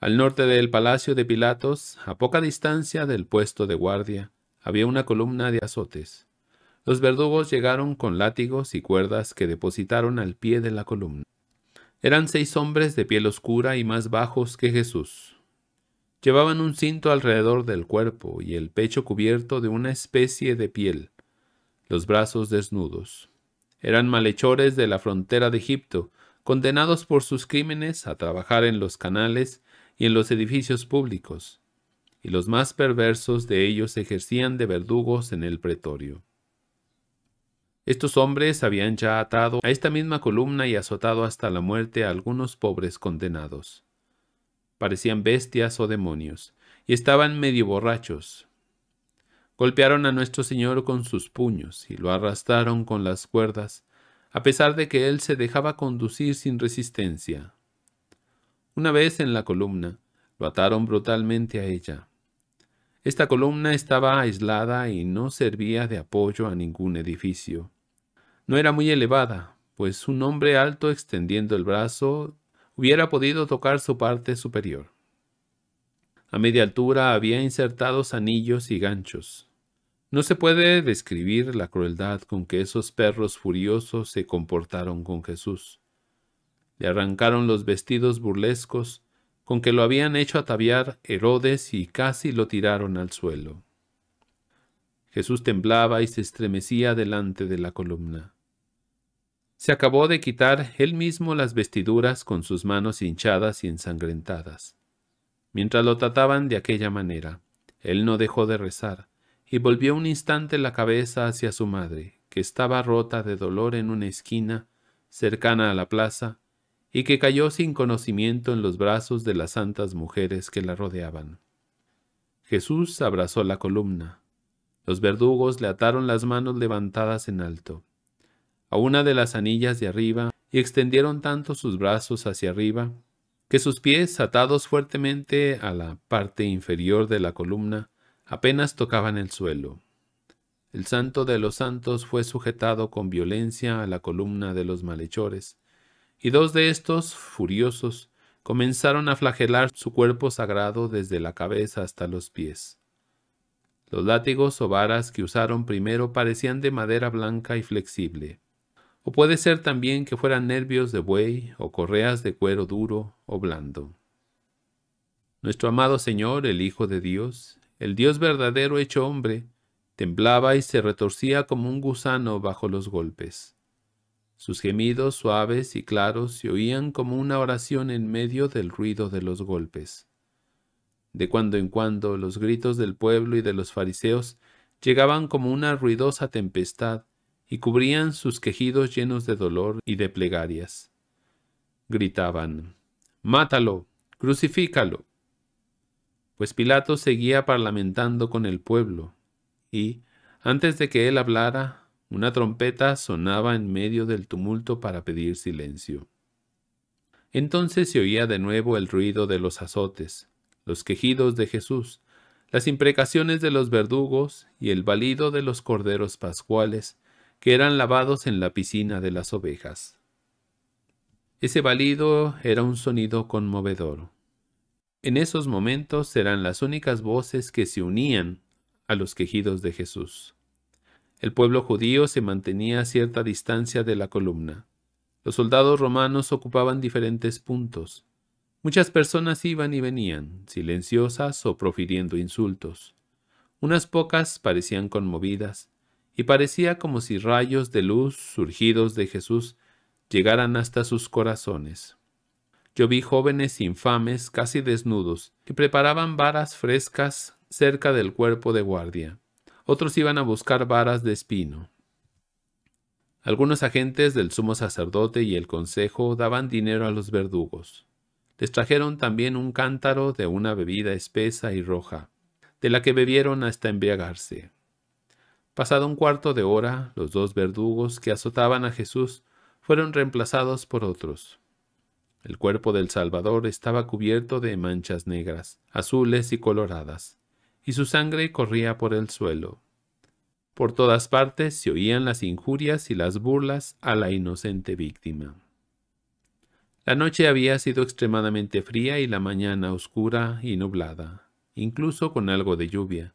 S1: Al norte del palacio de Pilatos, a poca distancia del puesto de guardia, había una columna de azotes. Los verdugos llegaron con látigos y cuerdas que depositaron al pie de la columna. Eran seis hombres de piel oscura y más bajos que Jesús. Llevaban un cinto alrededor del cuerpo y el pecho cubierto de una especie de piel, los brazos desnudos. Eran malhechores de la frontera de Egipto, condenados por sus crímenes a trabajar en los canales y en los edificios públicos, y los más perversos de ellos ejercían de verdugos en el pretorio. Estos hombres habían ya atado a esta misma columna y azotado hasta la muerte a algunos pobres condenados. Parecían bestias o demonios, y estaban medio borrachos. Golpearon a nuestro Señor con sus puños y lo arrastraron con las cuerdas, a pesar de que él se dejaba conducir sin resistencia. Una vez en la columna, lo ataron brutalmente a ella. Esta columna estaba aislada y no servía de apoyo a ningún edificio. No era muy elevada, pues un hombre alto extendiendo el brazo hubiera podido tocar su parte superior. A media altura había insertados anillos y ganchos. No se puede describir la crueldad con que esos perros furiosos se comportaron con Jesús. Le arrancaron los vestidos burlescos con que lo habían hecho ataviar Herodes y casi lo tiraron al suelo. Jesús temblaba y se estremecía delante de la columna. Se acabó de quitar él mismo las vestiduras con sus manos hinchadas y ensangrentadas. Mientras lo trataban de aquella manera, él no dejó de rezar y volvió un instante la cabeza hacia su madre, que estaba rota de dolor en una esquina cercana a la plaza y que cayó sin conocimiento en los brazos de las santas mujeres que la rodeaban. Jesús abrazó la columna. Los verdugos le ataron las manos levantadas en alto a una de las anillas de arriba y extendieron tanto sus brazos hacia arriba que sus pies, atados fuertemente a la parte inferior de la columna, apenas tocaban el suelo. El santo de los santos fue sujetado con violencia a la columna de los malhechores, y dos de estos, furiosos, comenzaron a flagelar su cuerpo sagrado desde la cabeza hasta los pies. Los látigos o varas que usaron primero parecían de madera blanca y flexible, o puede ser también que fueran nervios de buey o correas de cuero duro o blando. Nuestro amado Señor, el Hijo de Dios, el Dios verdadero hecho hombre, temblaba y se retorcía como un gusano bajo los golpes. Sus gemidos suaves y claros se oían como una oración en medio del ruido de los golpes. De cuando en cuando los gritos del pueblo y de los fariseos llegaban como una ruidosa tempestad y cubrían sus quejidos llenos de dolor y de plegarias. Gritaban, Mátalo, crucifícalo. Pues Pilato seguía parlamentando con el pueblo, y, antes de que él hablara, una trompeta sonaba en medio del tumulto para pedir silencio. Entonces se oía de nuevo el ruido de los azotes, los quejidos de Jesús, las imprecaciones de los verdugos y el balido de los corderos pascuales, que eran lavados en la piscina de las ovejas. Ese balido era un sonido conmovedor. En esos momentos eran las únicas voces que se unían a los quejidos de Jesús. El pueblo judío se mantenía a cierta distancia de la columna. Los soldados romanos ocupaban diferentes puntos. Muchas personas iban y venían, silenciosas o profiriendo insultos. Unas pocas parecían conmovidas, y parecía como si rayos de luz surgidos de Jesús llegaran hasta sus corazones. Yo vi jóvenes infames casi desnudos que preparaban varas frescas cerca del cuerpo de guardia. Otros iban a buscar varas de espino. Algunos agentes del sumo sacerdote y el consejo daban dinero a los verdugos. Les trajeron también un cántaro de una bebida espesa y roja, de la que bebieron hasta embriagarse. Pasado un cuarto de hora, los dos verdugos que azotaban a Jesús fueron reemplazados por otros. El cuerpo del Salvador estaba cubierto de manchas negras, azules y coloradas, y su sangre corría por el suelo. Por todas partes se oían las injurias y las burlas a la inocente víctima. La noche había sido extremadamente fría y la mañana oscura y nublada, incluso con algo de lluvia.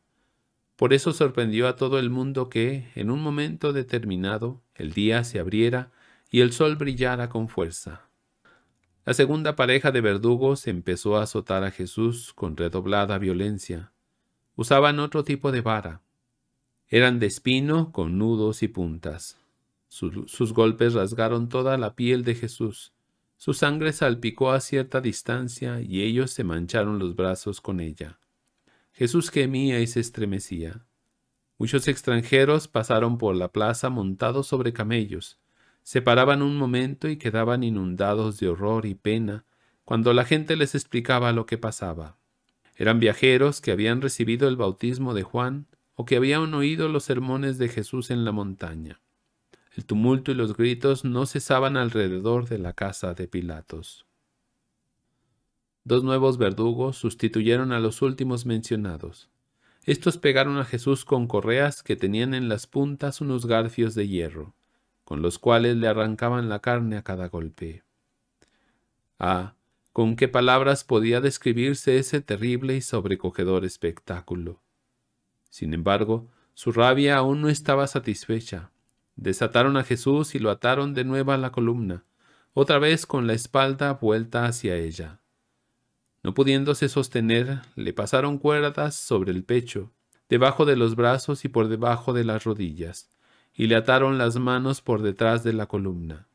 S1: Por eso sorprendió a todo el mundo que, en un momento determinado, el día se abriera y el sol brillara con fuerza. La segunda pareja de verdugos empezó a azotar a Jesús con redoblada violencia. Usaban otro tipo de vara. Eran de espino con nudos y puntas. Sus, sus golpes rasgaron toda la piel de Jesús. Su sangre salpicó a cierta distancia y ellos se mancharon los brazos con ella. Jesús gemía y se estremecía. Muchos extranjeros pasaron por la plaza montados sobre camellos, se paraban un momento y quedaban inundados de horror y pena cuando la gente les explicaba lo que pasaba. Eran viajeros que habían recibido el bautismo de Juan o que habían oído los sermones de Jesús en la montaña. El tumulto y los gritos no cesaban alrededor de la casa de Pilatos. Dos nuevos verdugos sustituyeron a los últimos mencionados. Estos pegaron a Jesús con correas que tenían en las puntas unos garfios de hierro, con los cuales le arrancaban la carne a cada golpe. Ah, con qué palabras podía describirse ese terrible y sobrecogedor espectáculo. Sin embargo, su rabia aún no estaba satisfecha. Desataron a Jesús y lo ataron de nuevo a la columna, otra vez con la espalda vuelta hacia ella. No pudiéndose sostener, le pasaron cuerdas sobre el pecho, debajo de los brazos y por debajo de las rodillas, y le ataron las manos por detrás de la columna.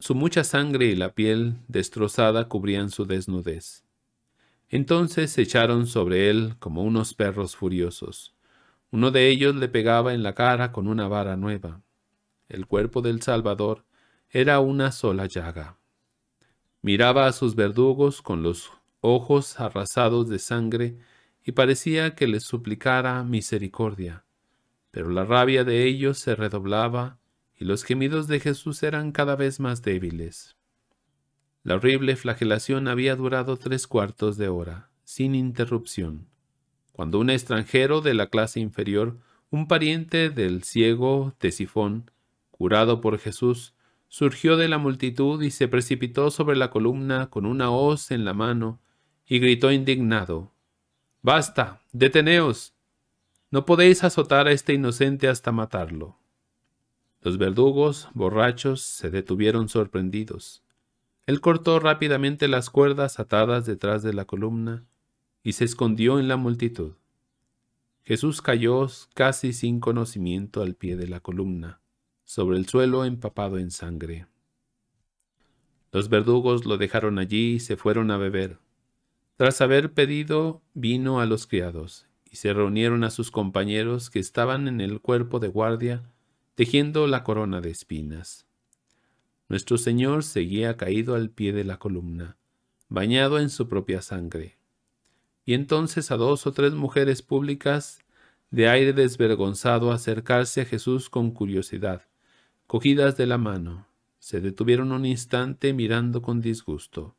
S1: Su mucha sangre y la piel destrozada cubrían su desnudez. Entonces se echaron sobre él como unos perros furiosos. Uno de ellos le pegaba en la cara con una vara nueva. El cuerpo del Salvador era una sola llaga. Miraba a sus verdugos con los ojos arrasados de sangre, y parecía que les suplicara misericordia. Pero la rabia de ellos se redoblaba, y los gemidos de Jesús eran cada vez más débiles. La horrible flagelación había durado tres cuartos de hora, sin interrupción, cuando un extranjero de la clase inferior, un pariente del ciego Tesifón, curado por Jesús, surgió de la multitud y se precipitó sobre la columna con una hoz en la mano y gritó indignado, Basta, deteneos. No podéis azotar a este inocente hasta matarlo. Los verdugos, borrachos, se detuvieron sorprendidos. Él cortó rápidamente las cuerdas atadas detrás de la columna y se escondió en la multitud. Jesús cayó casi sin conocimiento al pie de la columna, sobre el suelo empapado en sangre. Los verdugos lo dejaron allí y se fueron a beber. Tras haber pedido, vino a los criados, y se reunieron a sus compañeros que estaban en el cuerpo de guardia, tejiendo la corona de espinas. Nuestro Señor seguía caído al pie de la columna, bañado en su propia sangre. Y entonces a dos o tres mujeres públicas, de aire desvergonzado, acercarse a Jesús con curiosidad, cogidas de la mano, se detuvieron un instante mirando con disgusto.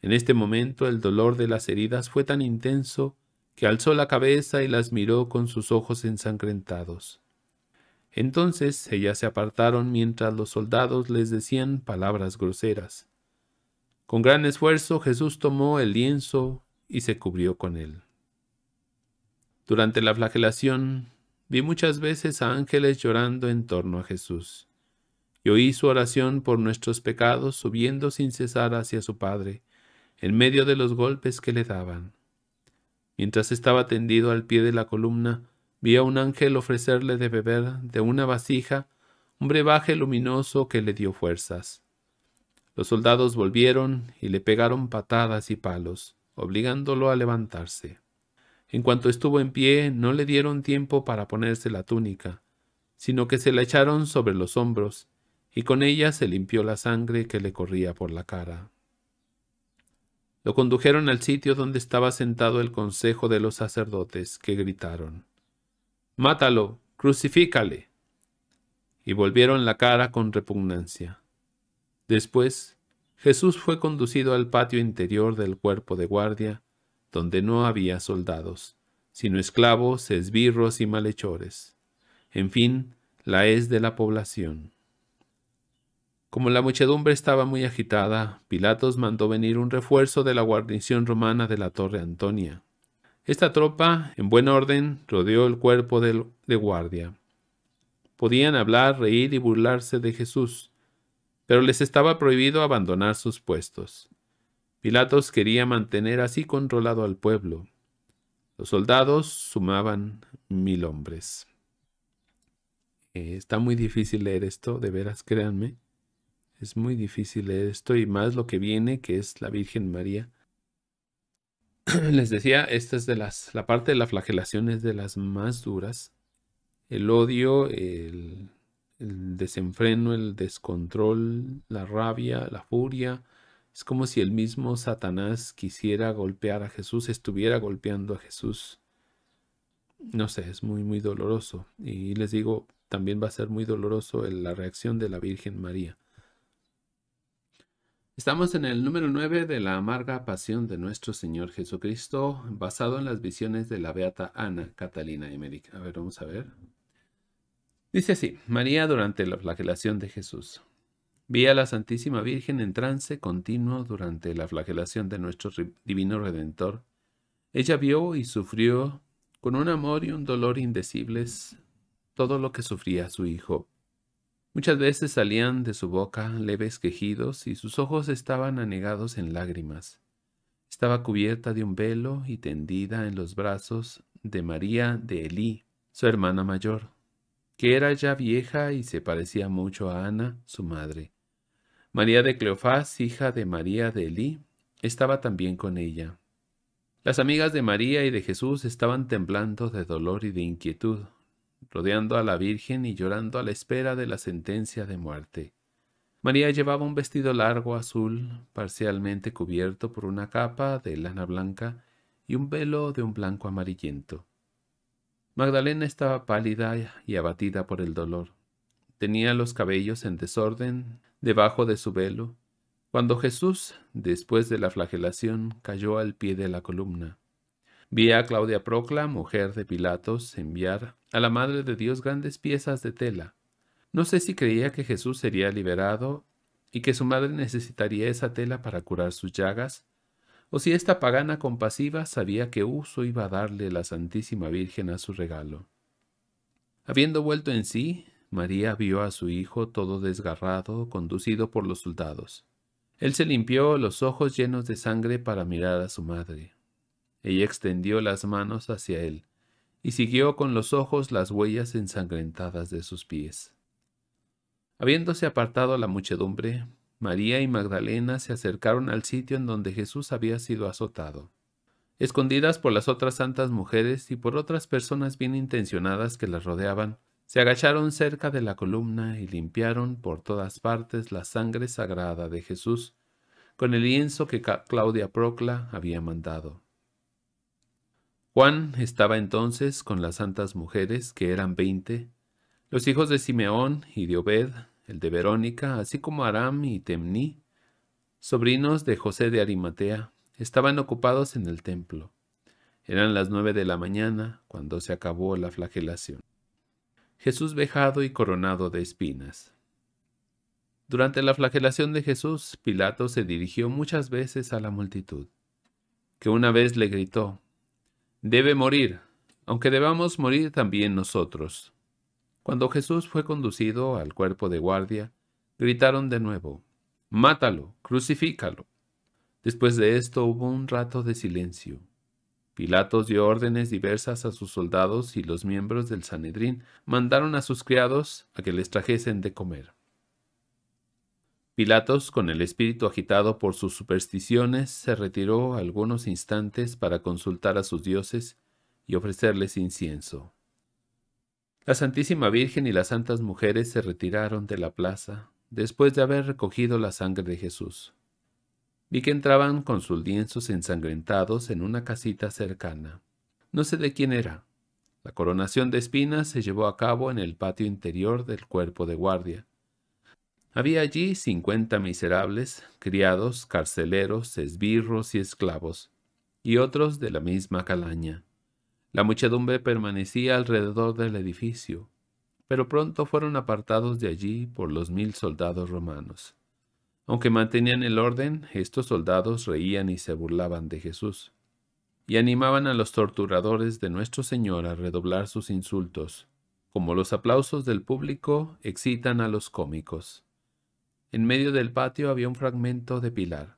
S1: En este momento el dolor de las heridas fue tan intenso que alzó la cabeza y las miró con sus ojos ensangrentados. Entonces ellas se apartaron mientras los soldados les decían palabras groseras. Con gran esfuerzo Jesús tomó el lienzo y se cubrió con él. Durante la flagelación vi muchas veces a ángeles llorando en torno a Jesús, y oí su oración por nuestros pecados subiendo sin cesar hacia su Padre, en medio de los golpes que le daban. Mientras estaba tendido al pie de la columna, vi a un ángel ofrecerle de beber de una vasija un brebaje luminoso que le dio fuerzas. Los soldados volvieron y le pegaron patadas y palos, obligándolo a levantarse. En cuanto estuvo en pie, no le dieron tiempo para ponerse la túnica, sino que se la echaron sobre los hombros, y con ella se limpió la sangre que le corría por la cara. Lo condujeron al sitio donde estaba sentado el consejo de los sacerdotes, que gritaron, Mátalo, crucifícale. Y volvieron la cara con repugnancia. Después, Jesús fue conducido al patio interior del cuerpo de guardia, donde no había soldados, sino esclavos, esbirros y malhechores, en fin, la es de la población. Como la muchedumbre estaba muy agitada, Pilatos mandó venir un refuerzo de la guarnición romana de la Torre Antonia. Esta tropa, en buen orden, rodeó el cuerpo de, guardia. Podían hablar, reír y burlarse de Jesús, pero les estaba prohibido abandonar sus puestos. Pilatos quería mantener así controlado al pueblo. Los soldados sumaban mil hombres. Eh, está muy difícil leer esto, de veras, créanme. Es muy difícil esto y más lo que viene, que es la Virgen María. Les decía, esta es de las, la parte de la flagelación es de las más duras. El odio, el, el desenfreno, el descontrol, la rabia, la furia. Es como si el mismo Satanás quisiera golpear a Jesús, estuviera golpeando a Jesús. No sé, es muy, muy doloroso. Y les digo, también va a ser muy doloroso la reacción de la Virgen María. Estamos en el número 9 de la amarga pasión de nuestro Señor Jesucristo, basado en las visiones de la Beata Ana Catalina Emmerich. A ver, vamos a ver. Dice así, María durante la flagelación de Jesús. Vi a la Santísima Virgen en trance continuo durante la flagelación de nuestro Divino Redentor. Ella vio y sufrió con un amor y un dolor indecibles todo lo que sufría su Hijo. Muchas veces salían de su boca leves quejidos y sus ojos estaban anegados en lágrimas. Estaba cubierta de un velo y tendida en los brazos de María de Elí, su hermana mayor, que era ya vieja y se parecía mucho a Ana, su madre. María de Cleofás, hija de María de Elí, estaba también con ella. Las amigas de María y de Jesús estaban temblando de dolor y de inquietud, rodeando a la Virgen y llorando a la espera de la sentencia de muerte. María llevaba un vestido largo azul, parcialmente cubierto por una capa de lana blanca y un velo de un blanco amarillento. Magdalena estaba pálida y abatida por el dolor. Tenía los cabellos en desorden debajo de su velo, cuando Jesús, después de la flagelación, cayó al pie de la columna. Vi a Claudia Procla, mujer de Pilatos, enviar a la Madre de Dios grandes piezas de tela. No sé si creía que Jesús sería liberado y que su madre necesitaría esa tela para curar sus llagas, o si esta pagana compasiva sabía qué uso iba a darle la Santísima Virgen a su regalo. Habiendo vuelto en sí, María vio a su hijo todo desgarrado, conducido por los soldados. Él se limpió los ojos llenos de sangre para mirar a su madre. Ella extendió las manos hacia él y siguió con los ojos las huellas ensangrentadas de sus pies. Habiéndose apartado la muchedumbre, María y Magdalena se acercaron al sitio en donde Jesús había sido azotado. Escondidas por las otras santas mujeres y por otras personas bien intencionadas que las rodeaban, se agacharon cerca de la columna y limpiaron por todas partes la sangre sagrada de Jesús con el lienzo que Claudia Procla había mandado. Juan estaba entonces con las santas mujeres, que eran veinte, los hijos de Simeón y de Obed, el de Verónica, así como Aram y Temní, sobrinos de José de Arimatea, estaban ocupados en el templo. Eran las nueve de la mañana cuando se acabó la flagelación. Jesús vejado y coronado de espinas. Durante la flagelación de Jesús, Pilato se dirigió muchas veces a la multitud, que una vez le gritó, debe morir, aunque debamos morir también nosotros. Cuando Jesús fue conducido al cuerpo de guardia, gritaron de nuevo, Mátalo, crucifícalo. Después de esto hubo un rato de silencio. Pilatos dio órdenes diversas a sus soldados y los miembros del Sanedrín mandaron a sus criados a que les trajesen de comer. Pilatos, con el espíritu agitado por sus supersticiones, se retiró algunos instantes para consultar a sus dioses y ofrecerles incienso. La Santísima Virgen y las santas mujeres se retiraron de la plaza después de haber recogido la sangre de Jesús. Vi que entraban con sus lienzos ensangrentados en una casita cercana. No sé de quién era. La coronación de espinas se llevó a cabo en el patio interior del cuerpo de guardia. Había allí cincuenta miserables, criados, carceleros, esbirros y esclavos, y otros de la misma calaña. La muchedumbre permanecía alrededor del edificio, pero pronto fueron apartados de allí por los mil soldados romanos. Aunque mantenían el orden, estos soldados reían y se burlaban de Jesús, y animaban a los torturadores de nuestro Señor a redoblar sus insultos, como los aplausos del público excitan a los cómicos. En medio del patio había un fragmento de pilar.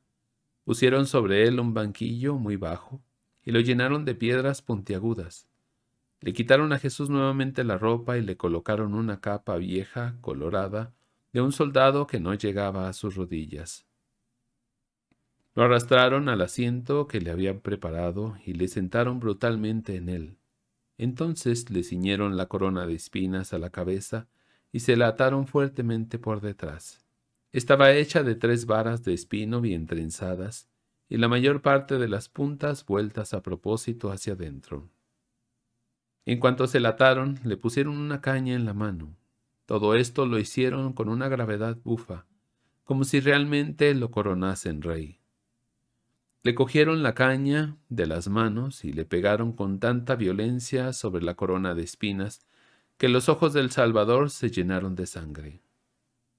S1: Pusieron sobre él un banquillo muy bajo y lo llenaron de piedras puntiagudas. Le quitaron a Jesús nuevamente la ropa y le colocaron una capa vieja, colorada, de un soldado que no llegaba a sus rodillas. Lo arrastraron al asiento que le habían preparado y le sentaron brutalmente en él. Entonces le ciñeron la corona de espinas a la cabeza y se la ataron fuertemente por detrás. Estaba hecha de tres varas de espino bien trenzadas y la mayor parte de las puntas vueltas a propósito hacia adentro. En cuanto se la ataron, le pusieron una caña en la mano. Todo esto lo hicieron con una gravedad bufa, como si realmente lo coronasen rey. Le cogieron la caña de las manos y le pegaron con tanta violencia sobre la corona de espinas que los ojos del Salvador se llenaron de sangre.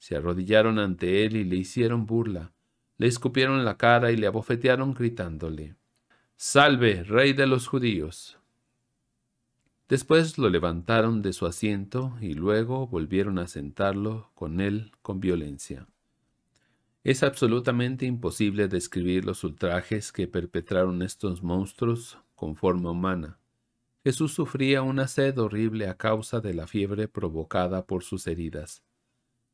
S1: Se arrodillaron ante él y le hicieron burla. Le escupieron la cara y le abofetearon gritándole, Salve, rey de los judíos. Después lo levantaron de su asiento y luego volvieron a sentarlo con él con violencia. Es absolutamente imposible describir los ultrajes que perpetraron estos monstruos con forma humana. Jesús sufría una sed horrible a causa de la fiebre provocada por sus heridas.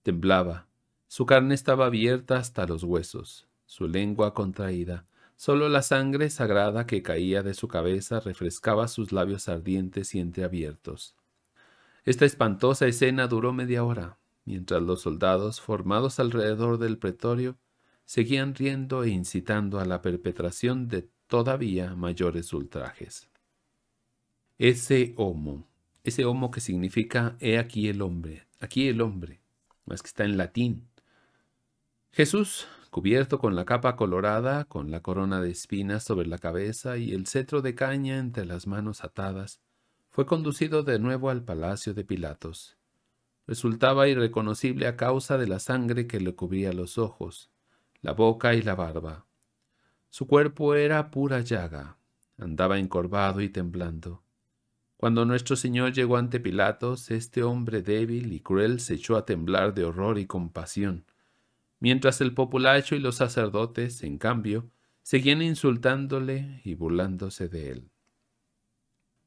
S1: Temblaba. Su carne estaba abierta hasta los huesos, su lengua contraída. Solo la sangre sagrada que caía de su cabeza refrescaba sus labios ardientes y entreabiertos. Esta espantosa escena duró media hora, mientras los soldados, formados alrededor del pretorio, seguían riendo e incitando a la perpetración de todavía mayores ultrajes. Ese homo, ese homo que significa he aquí el hombre, aquí el hombre, es que está en latín. Jesús, cubierto con la capa colorada, con la corona de espinas sobre la cabeza y el cetro de caña entre las manos atadas, fue conducido de nuevo al palacio de Pilatos. Resultaba irreconocible a causa de la sangre que le cubría los ojos, la boca y la barba. Su cuerpo era pura llaga, andaba encorvado y temblando. Cuando nuestro Señor llegó ante Pilatos, este hombre débil y cruel se echó a temblar de horror y compasión, mientras el populacho y los sacerdotes, en cambio, seguían insultándole y burlándose de él.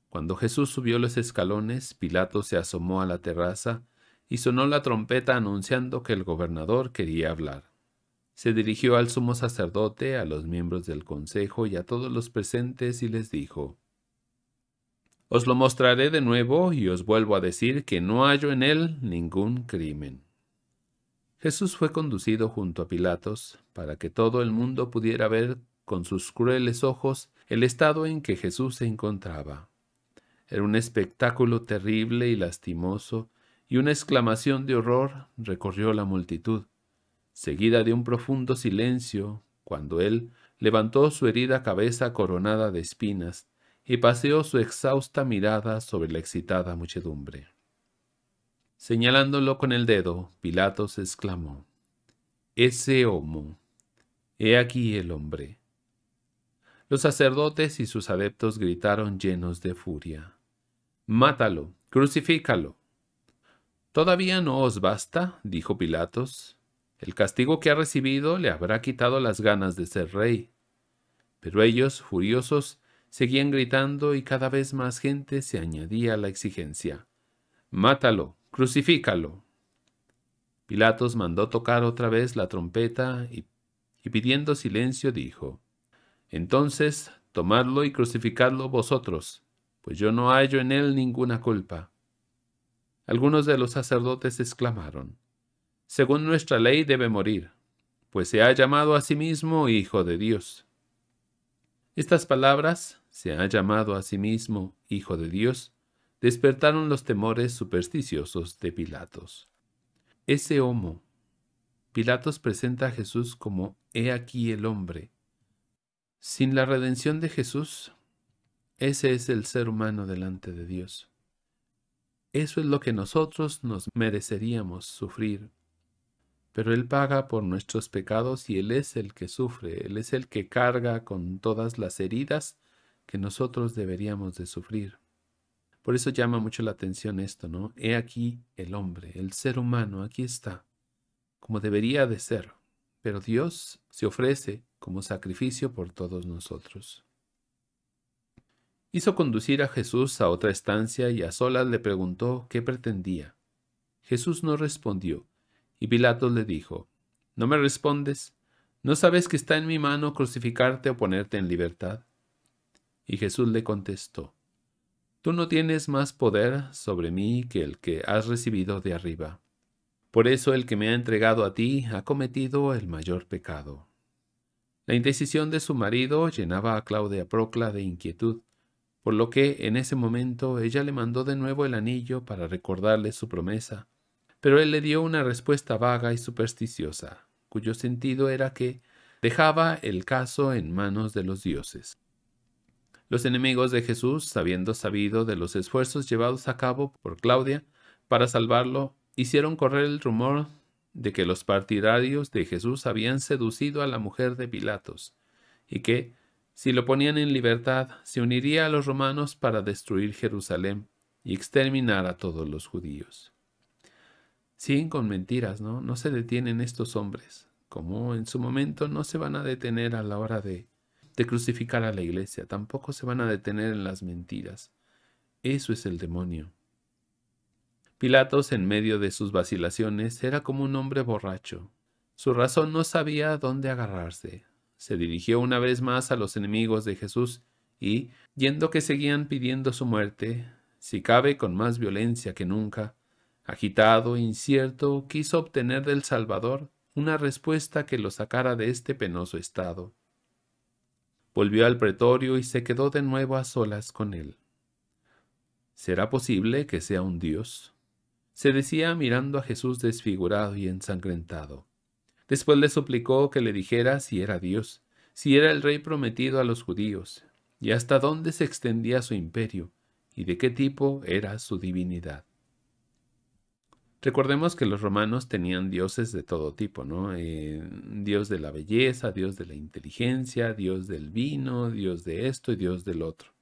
S1: Cuando Jesús subió los escalones, Pilatos se asomó a la terraza y sonó la trompeta anunciando que el gobernador quería hablar. Se dirigió al sumo sacerdote, a los miembros del consejo y a todos los presentes y les dijo, os lo mostraré de nuevo y os vuelvo a decir que no hallo en él ningún crimen. Jesús fue conducido junto a Pilatos para que todo el mundo pudiera ver con sus crueles ojos el estado en que Jesús se encontraba. Era un espectáculo terrible y lastimoso, y una exclamación de horror recorrió la multitud, seguida de un profundo silencio, cuando él levantó su herida cabeza coronada de espinas y paseó su exhausta mirada sobre la excitada muchedumbre. Señalándolo con el dedo, Pilatos exclamó, Ese homo, he aquí el hombre. Los sacerdotes y sus adeptos gritaron llenos de furia, Mátalo, crucifícalo. ¿Todavía no os basta? dijo Pilatos. El castigo que ha recibido le habrá quitado las ganas de ser rey. Pero ellos, furiosos, Seguían gritando y cada vez más gente se añadía a la exigencia. Mátalo, crucifícalo. Pilatos mandó tocar otra vez la trompeta y, pidiendo silencio dijo, Entonces, tomadlo y crucificadlo vosotros, pues yo no hallo en él ninguna culpa. Algunos de los sacerdotes exclamaron, Según nuestra ley debe morir, pues se ha llamado a sí mismo Hijo de Dios. Estas palabras se ha llamado a sí mismo Hijo de Dios, despertaron los temores supersticiosos de Pilatos. Ese homo, Pilatos presenta a Jesús como He aquí el hombre. Sin la redención de Jesús, ese es el ser humano delante de Dios. Eso es lo que nosotros nos mereceríamos sufrir. Pero Él paga por nuestros pecados y Él es el que sufre, Él es el que carga con todas las heridas que nosotros deberíamos de sufrir. Por eso llama mucho la atención esto, ¿no? He aquí el hombre, el ser humano, aquí está, como debería de ser, pero Dios se ofrece como sacrificio por todos nosotros. Hizo conducir a Jesús a otra estancia y a solas le preguntó qué pretendía. Jesús no respondió, y Pilato le dijo, ¿No me respondes? ¿No sabes que está en mi mano crucificarte o ponerte en libertad? Y Jesús le contestó, Tú no tienes más poder sobre mí que el que has recibido de arriba. Por eso el que me ha entregado a ti ha cometido el mayor pecado. La indecisión de su marido llenaba a Claudia Procla de inquietud, por lo que en ese momento ella le mandó de nuevo el anillo para recordarle su promesa, pero él le dio una respuesta vaga y supersticiosa, cuyo sentido era que dejaba el caso en manos de los dioses. Los enemigos de Jesús, habiendo sabido de los esfuerzos llevados a cabo por Claudia para salvarlo, hicieron correr el rumor de que los partidarios de Jesús habían seducido a la mujer de Pilatos, y que, si lo ponían en libertad, se uniría a los romanos para destruir Jerusalén y exterminar a todos los judíos. Siguen con mentiras, ¿no? No se detienen estos hombres, como en su momento no se van a detener a la hora de de crucificar a la iglesia, tampoco se van a detener en las mentiras. Eso es el demonio. Pilatos, en medio de sus vacilaciones, era como un hombre borracho. Su razón no sabía dónde agarrarse. Se dirigió una vez más a los enemigos de Jesús y, yendo que seguían pidiendo su muerte, si cabe con más violencia que nunca, agitado e incierto, quiso obtener del Salvador una respuesta que lo sacara de este penoso estado. Volvió al pretorio y se quedó de nuevo a solas con él. ¿Será posible que sea un dios? se decía mirando a Jesús desfigurado y ensangrentado. Después le suplicó que le dijera si era Dios, si era el rey prometido a los judíos, y hasta dónde se extendía su imperio, y de qué tipo era su divinidad. Recordemos que los romanos tenían dioses de todo tipo, ¿no? Eh, dios de la belleza, dios de la inteligencia, dios del vino, dios de esto y dios del otro.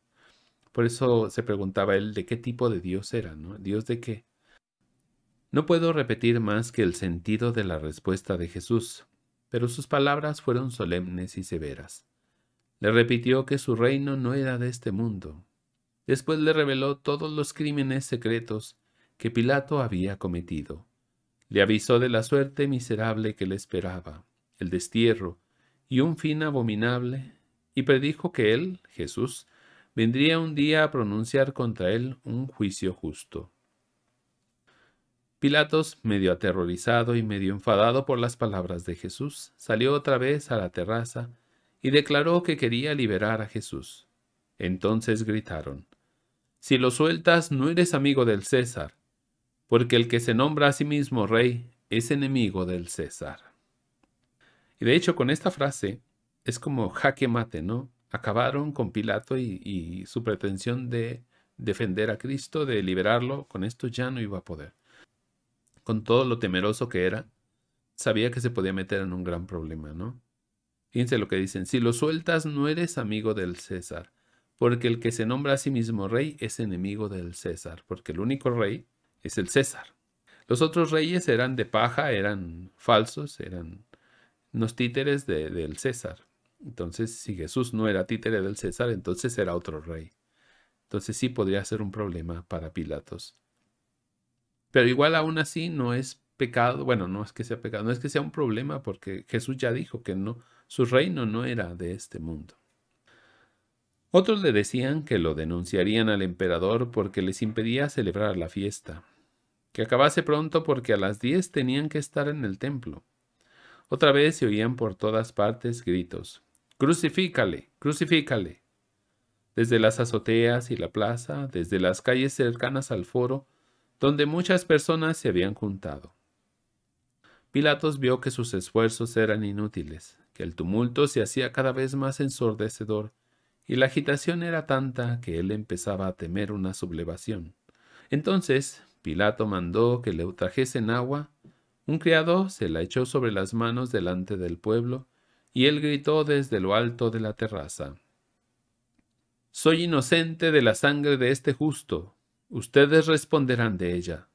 S1: Por eso se preguntaba él de qué tipo de dios era, ¿no? ¿Dios de qué? No puedo repetir más que el sentido de la respuesta de Jesús, pero sus palabras fueron solemnes y severas. Le repitió que su reino no era de este mundo. Después le reveló todos los crímenes secretos que Pilato había cometido. Le avisó de la suerte miserable que le esperaba, el destierro y un fin abominable, y predijo que él, Jesús, vendría un día a pronunciar contra él un juicio justo. Pilatos, medio aterrorizado y medio enfadado por las palabras de Jesús, salió otra vez a la terraza y declaró que quería liberar a Jesús. Entonces gritaron, Si lo sueltas, no eres amigo del César, porque el que se nombra a sí mismo rey es enemigo del César. Y de hecho, con esta frase es como jaque mate, ¿no? Acabaron con Pilato y, su pretensión de defender a Cristo, de liberarlo, con esto ya no iba a poder. Con todo lo temeroso que era, sabía que se podía meter en un gran problema, ¿no? Fíjense lo que dicen, si lo sueltas no eres amigo del César, porque el que se nombra a sí mismo rey es enemigo del César, porque el único rey es el César. Los otros reyes eran de paja, eran falsos, eran unos títeres del César. Entonces, si Jesús no era títere del César, entonces era otro rey. Entonces sí podría ser un problema para Pilatos. Pero igual aún así no es pecado, bueno, no es que sea pecado, no es que sea un problema porque Jesús ya dijo que no, su reino no era de este mundo. Otros le decían que lo denunciarían al emperador porque les impedía celebrar la fiesta, que acabase pronto porque a las diez tenían que estar en el templo. Otra vez se oían por todas partes gritos. Crucifícale, crucifícale. Desde las azoteas y la plaza, desde las calles cercanas al foro, donde muchas personas se habían juntado. Pilatos vio que sus esfuerzos eran inútiles, que el tumulto se hacía cada vez más ensordecedor y la agitación era tanta que él empezaba a temer una sublevación. Entonces Pilato mandó que le trajesen agua. Un criado se la echó sobre las manos delante del pueblo, y él gritó desde lo alto de la terraza. Soy inocente de la sangre de este justo. Ustedes responderán de ella.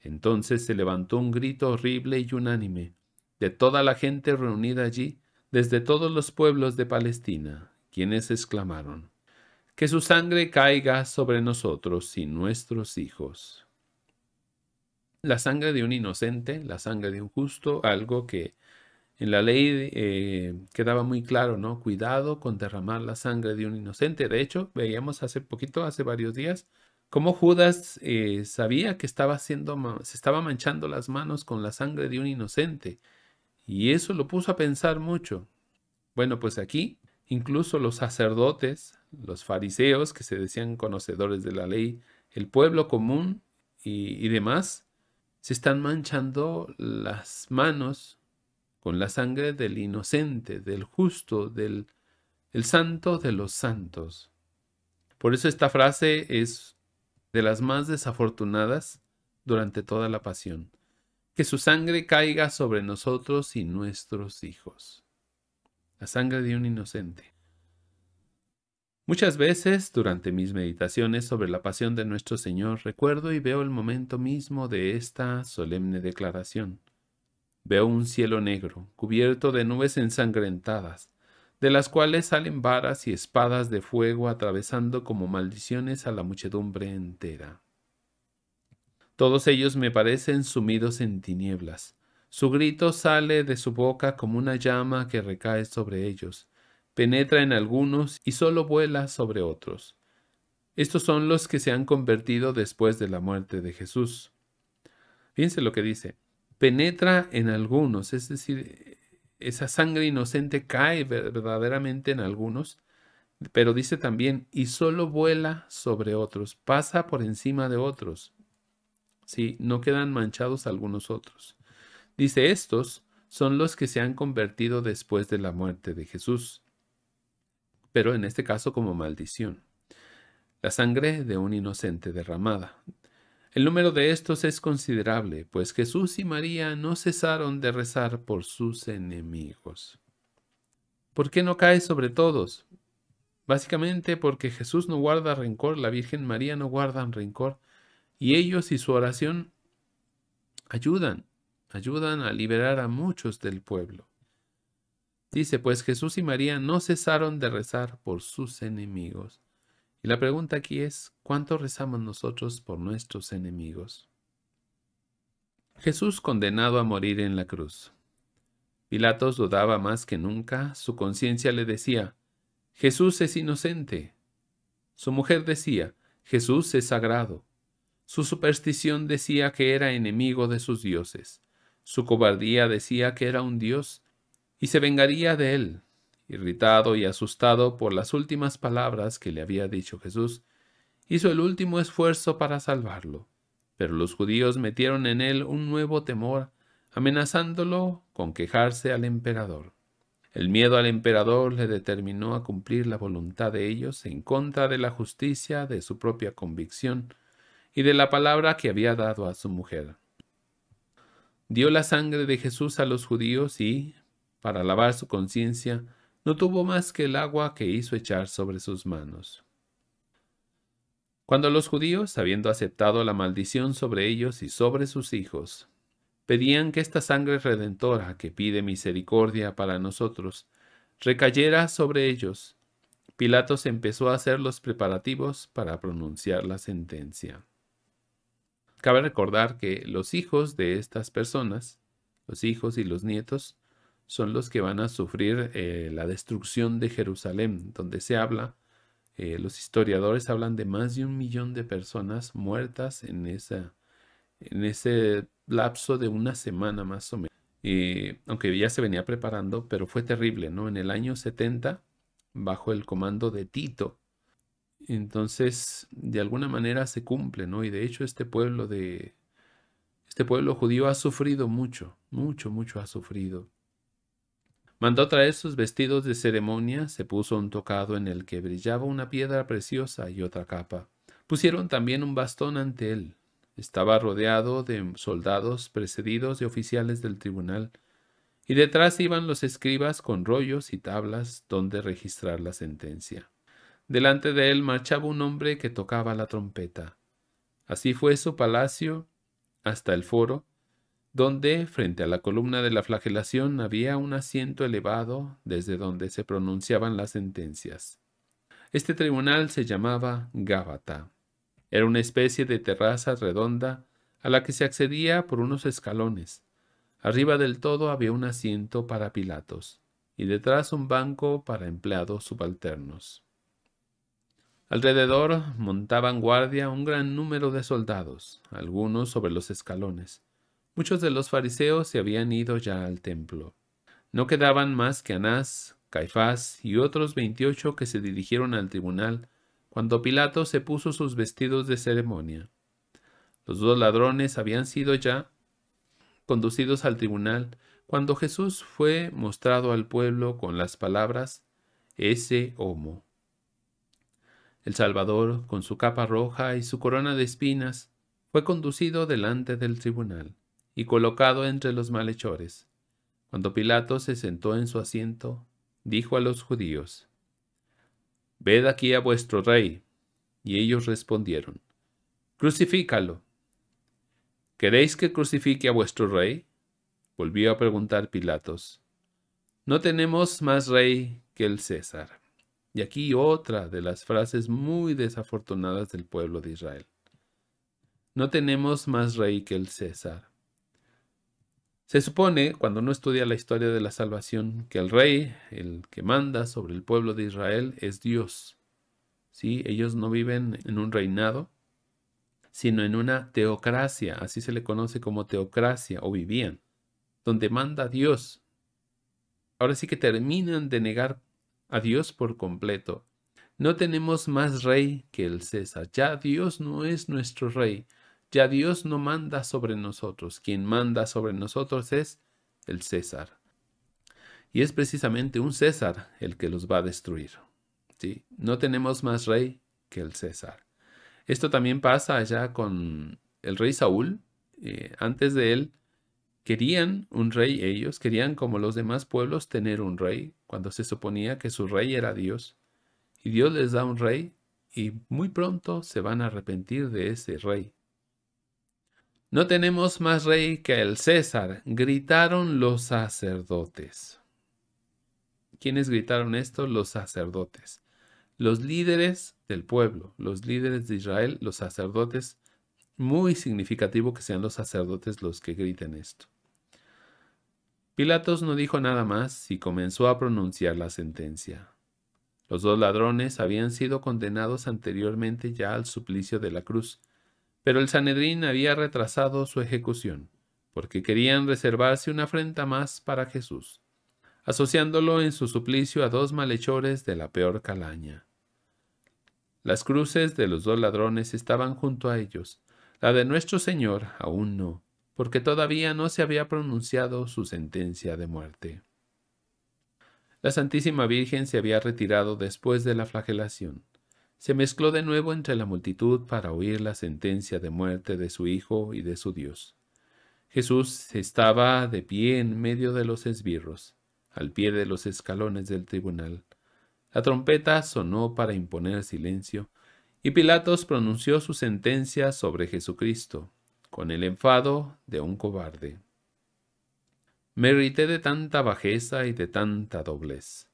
S1: Entonces se levantó un grito horrible y unánime de toda la gente reunida allí, desde todos los pueblos de Palestina, quienes exclamaron, Que su sangre caiga sobre nosotros y nuestros hijos. La sangre de un inocente, la sangre de un justo, algo que en la ley eh, quedaba muy claro, ¿no? Cuidado con derramar la sangre de un inocente. De hecho, veíamos hace poquito, hace varios días, cómo Judas eh, sabía que estaba haciendo, se estaba manchando las manos con la sangre de un inocente. Y eso lo puso a pensar mucho. Bueno, pues aquí Incluso los sacerdotes, los fariseos, que se decían conocedores de la ley, el pueblo común y, demás, se están manchando las manos con la sangre del inocente, del justo, del el santo de los santos. Por eso esta frase es de las más desafortunadas durante toda la pasión. Que su sangre caiga sobre nosotros y nuestros hijos la sangre de un inocente. Muchas veces, durante mis meditaciones sobre la pasión de nuestro Señor, recuerdo y veo el momento mismo de esta solemne declaración. Veo un cielo negro, cubierto de nubes ensangrentadas, de las cuales salen varas y espadas de fuego atravesando como maldiciones a la muchedumbre entera. Todos ellos me parecen sumidos en tinieblas, su grito sale de su boca como una llama que recae sobre ellos, penetra en algunos y solo vuela sobre otros. Estos son los que se han convertido después de la muerte de Jesús. Fíjense lo que dice, penetra en algunos, es decir, esa sangre inocente cae verdaderamente en algunos, pero dice también, y solo vuela sobre otros, pasa por encima de otros. Sí, no quedan manchados algunos otros. Dice, estos son los que se han convertido después de la muerte de Jesús, pero en este caso como maldición. La sangre de un inocente derramada. El número de estos es considerable, pues Jesús y María no cesaron de rezar por sus enemigos. ¿Por qué no cae sobre todos? Básicamente porque Jesús no guarda rencor, la Virgen María no guarda rencor, y ellos y su oración ayudan ayudan a liberar a muchos del pueblo. Dice, pues Jesús y María no cesaron de rezar por sus enemigos. Y la pregunta aquí es, ¿cuánto rezamos nosotros por nuestros enemigos? Jesús condenado a morir en la cruz. Pilatos dudaba más que nunca, su conciencia le decía, Jesús es inocente. Su mujer decía, Jesús es sagrado. Su superstición decía que era enemigo de sus dioses. Su cobardía decía que era un dios y se vengaría de él. Irritado y asustado por las últimas palabras que le había dicho Jesús, hizo el último esfuerzo para salvarlo. Pero los judíos metieron en él un nuevo temor, amenazándolo con quejarse al emperador. El miedo al emperador le determinó a cumplir la voluntad de ellos en contra de la justicia, de su propia convicción y de la palabra que había dado a su mujer dio la sangre de Jesús a los judíos y, para lavar su conciencia, no tuvo más que el agua que hizo echar sobre sus manos. Cuando los judíos, habiendo aceptado la maldición sobre ellos y sobre sus hijos, pedían que esta sangre redentora que pide misericordia para nosotros recayera sobre ellos, Pilatos empezó a hacer los preparativos para pronunciar la sentencia. Cabe recordar que los hijos de estas personas, los hijos y los nietos, son los que van a sufrir eh, la destrucción de Jerusalén, donde se habla, eh, los historiadores hablan de más de un millón de personas muertas en, esa, en ese lapso de una semana más o menos. aunque ya se venía preparando, pero fue terrible, ¿no? En el año 70, bajo el comando de Tito, entonces, de alguna manera se cumple, ¿no? Y de hecho este pueblo de este pueblo judío ha sufrido mucho, mucho, mucho ha sufrido. Mandó traer sus vestidos de ceremonia, se puso un tocado en el que brillaba una piedra preciosa y otra capa. Pusieron también un bastón ante él. Estaba rodeado de soldados precedidos de oficiales del tribunal, y detrás iban los escribas con rollos y tablas donde registrar la sentencia. Delante de él marchaba un hombre que tocaba la trompeta. Así fue su palacio hasta el foro, donde, frente a la columna de la flagelación, había un asiento elevado desde donde se pronunciaban las sentencias. Este tribunal se llamaba Gábata. Era una especie de terraza redonda a la que se accedía por unos escalones. Arriba del todo había un asiento para Pilatos y detrás un banco para empleados subalternos. Alrededor montaban guardia un gran número de soldados, algunos sobre los escalones. Muchos de los fariseos se habían ido ya al templo. No quedaban más que Anás, Caifás y otros veintiocho que se dirigieron al tribunal cuando Pilato se puso sus vestidos de ceremonia. Los dos ladrones habían sido ya conducidos al tribunal cuando Jesús fue mostrado al pueblo con las palabras Ese homo el Salvador, con su capa roja y su corona de espinas, fue conducido delante del tribunal y colocado entre los malhechores. Cuando Pilato se sentó en su asiento, dijo a los judíos, Ved aquí a vuestro rey. Y ellos respondieron, Crucifícalo. ¿Queréis que crucifique a vuestro rey? Volvió a preguntar Pilatos. No tenemos más rey que el César. Y aquí otra de las frases muy desafortunadas del pueblo de Israel. No tenemos más rey que el César. Se supone, cuando uno estudia la historia de la salvación, que el rey, el que manda sobre el pueblo de Israel, es Dios. Ellos no viven en un reinado, sino en una teocracia, así se le conoce como teocracia, o vivían, donde manda Dios. Ahora sí que terminan de negar a Dios por completo. No tenemos más rey que el César. Ya Dios no es nuestro rey. Ya Dios no manda sobre nosotros. Quien manda sobre nosotros es el César. Y es precisamente un César el que los va a destruir. ¿sí? No tenemos más rey que el César. Esto también pasa allá con el rey Saúl. Eh, antes de él Querían un rey ellos, querían como los demás pueblos tener un rey, cuando se suponía que su rey era Dios. Y Dios les da un rey y muy pronto se van a arrepentir de ese rey. No tenemos más rey que el César, gritaron los sacerdotes. ¿Quiénes gritaron esto? Los sacerdotes. Los líderes del pueblo, los líderes de Israel, los sacerdotes. Muy significativo que sean los sacerdotes los que griten esto. Pilatos no dijo nada más y comenzó a pronunciar la sentencia. Los dos ladrones habían sido condenados anteriormente ya al suplicio de la cruz, pero el Sanedrín había retrasado su ejecución, porque querían reservarse una afrenta más para Jesús, asociándolo en su suplicio a dos malhechores de la peor calaña. Las cruces de los dos ladrones estaban junto a ellos, la de nuestro Señor aún no, porque todavía no se había pronunciado su sentencia de muerte. La Santísima Virgen se había retirado después de la flagelación. Se mezcló de nuevo entre la multitud para oír la sentencia de muerte de su Hijo y de su Dios. Jesús estaba de pie en medio de los esbirros, al pie de los escalones del tribunal. La trompeta sonó para imponer silencio, y Pilatos pronunció su sentencia sobre Jesucristo, con el enfado de un cobarde. Me irrité de tanta bajeza y de tanta doblez.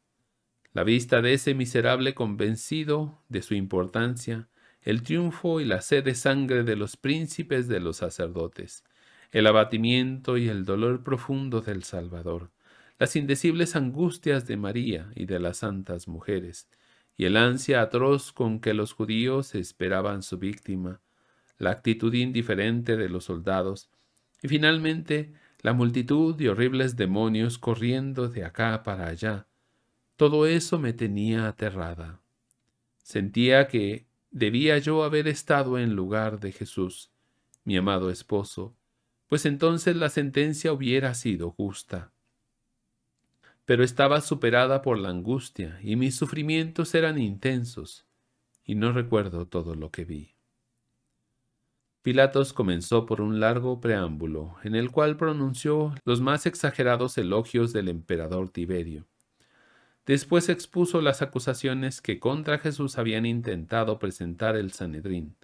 S1: La vista de ese miserable convencido de su importancia, el triunfo y la sed de sangre de los príncipes de los sacerdotes, el abatimiento y el dolor profundo del Salvador, las indecibles angustias de María y de las santas mujeres, y el ansia atroz con que los judíos esperaban su víctima, la actitud indiferente de los soldados, y finalmente la multitud de horribles demonios corriendo de acá para allá. Todo eso me tenía aterrada. Sentía que debía yo haber estado en lugar de Jesús, mi amado esposo, pues entonces la sentencia hubiera sido justa. Pero estaba superada por la angustia y mis sufrimientos eran intensos, y no recuerdo todo lo que vi. Pilatos comenzó por un largo preámbulo, en el cual pronunció los más exagerados elogios del emperador Tiberio. Después expuso las acusaciones que contra Jesús habían intentado presentar el Sanedrín.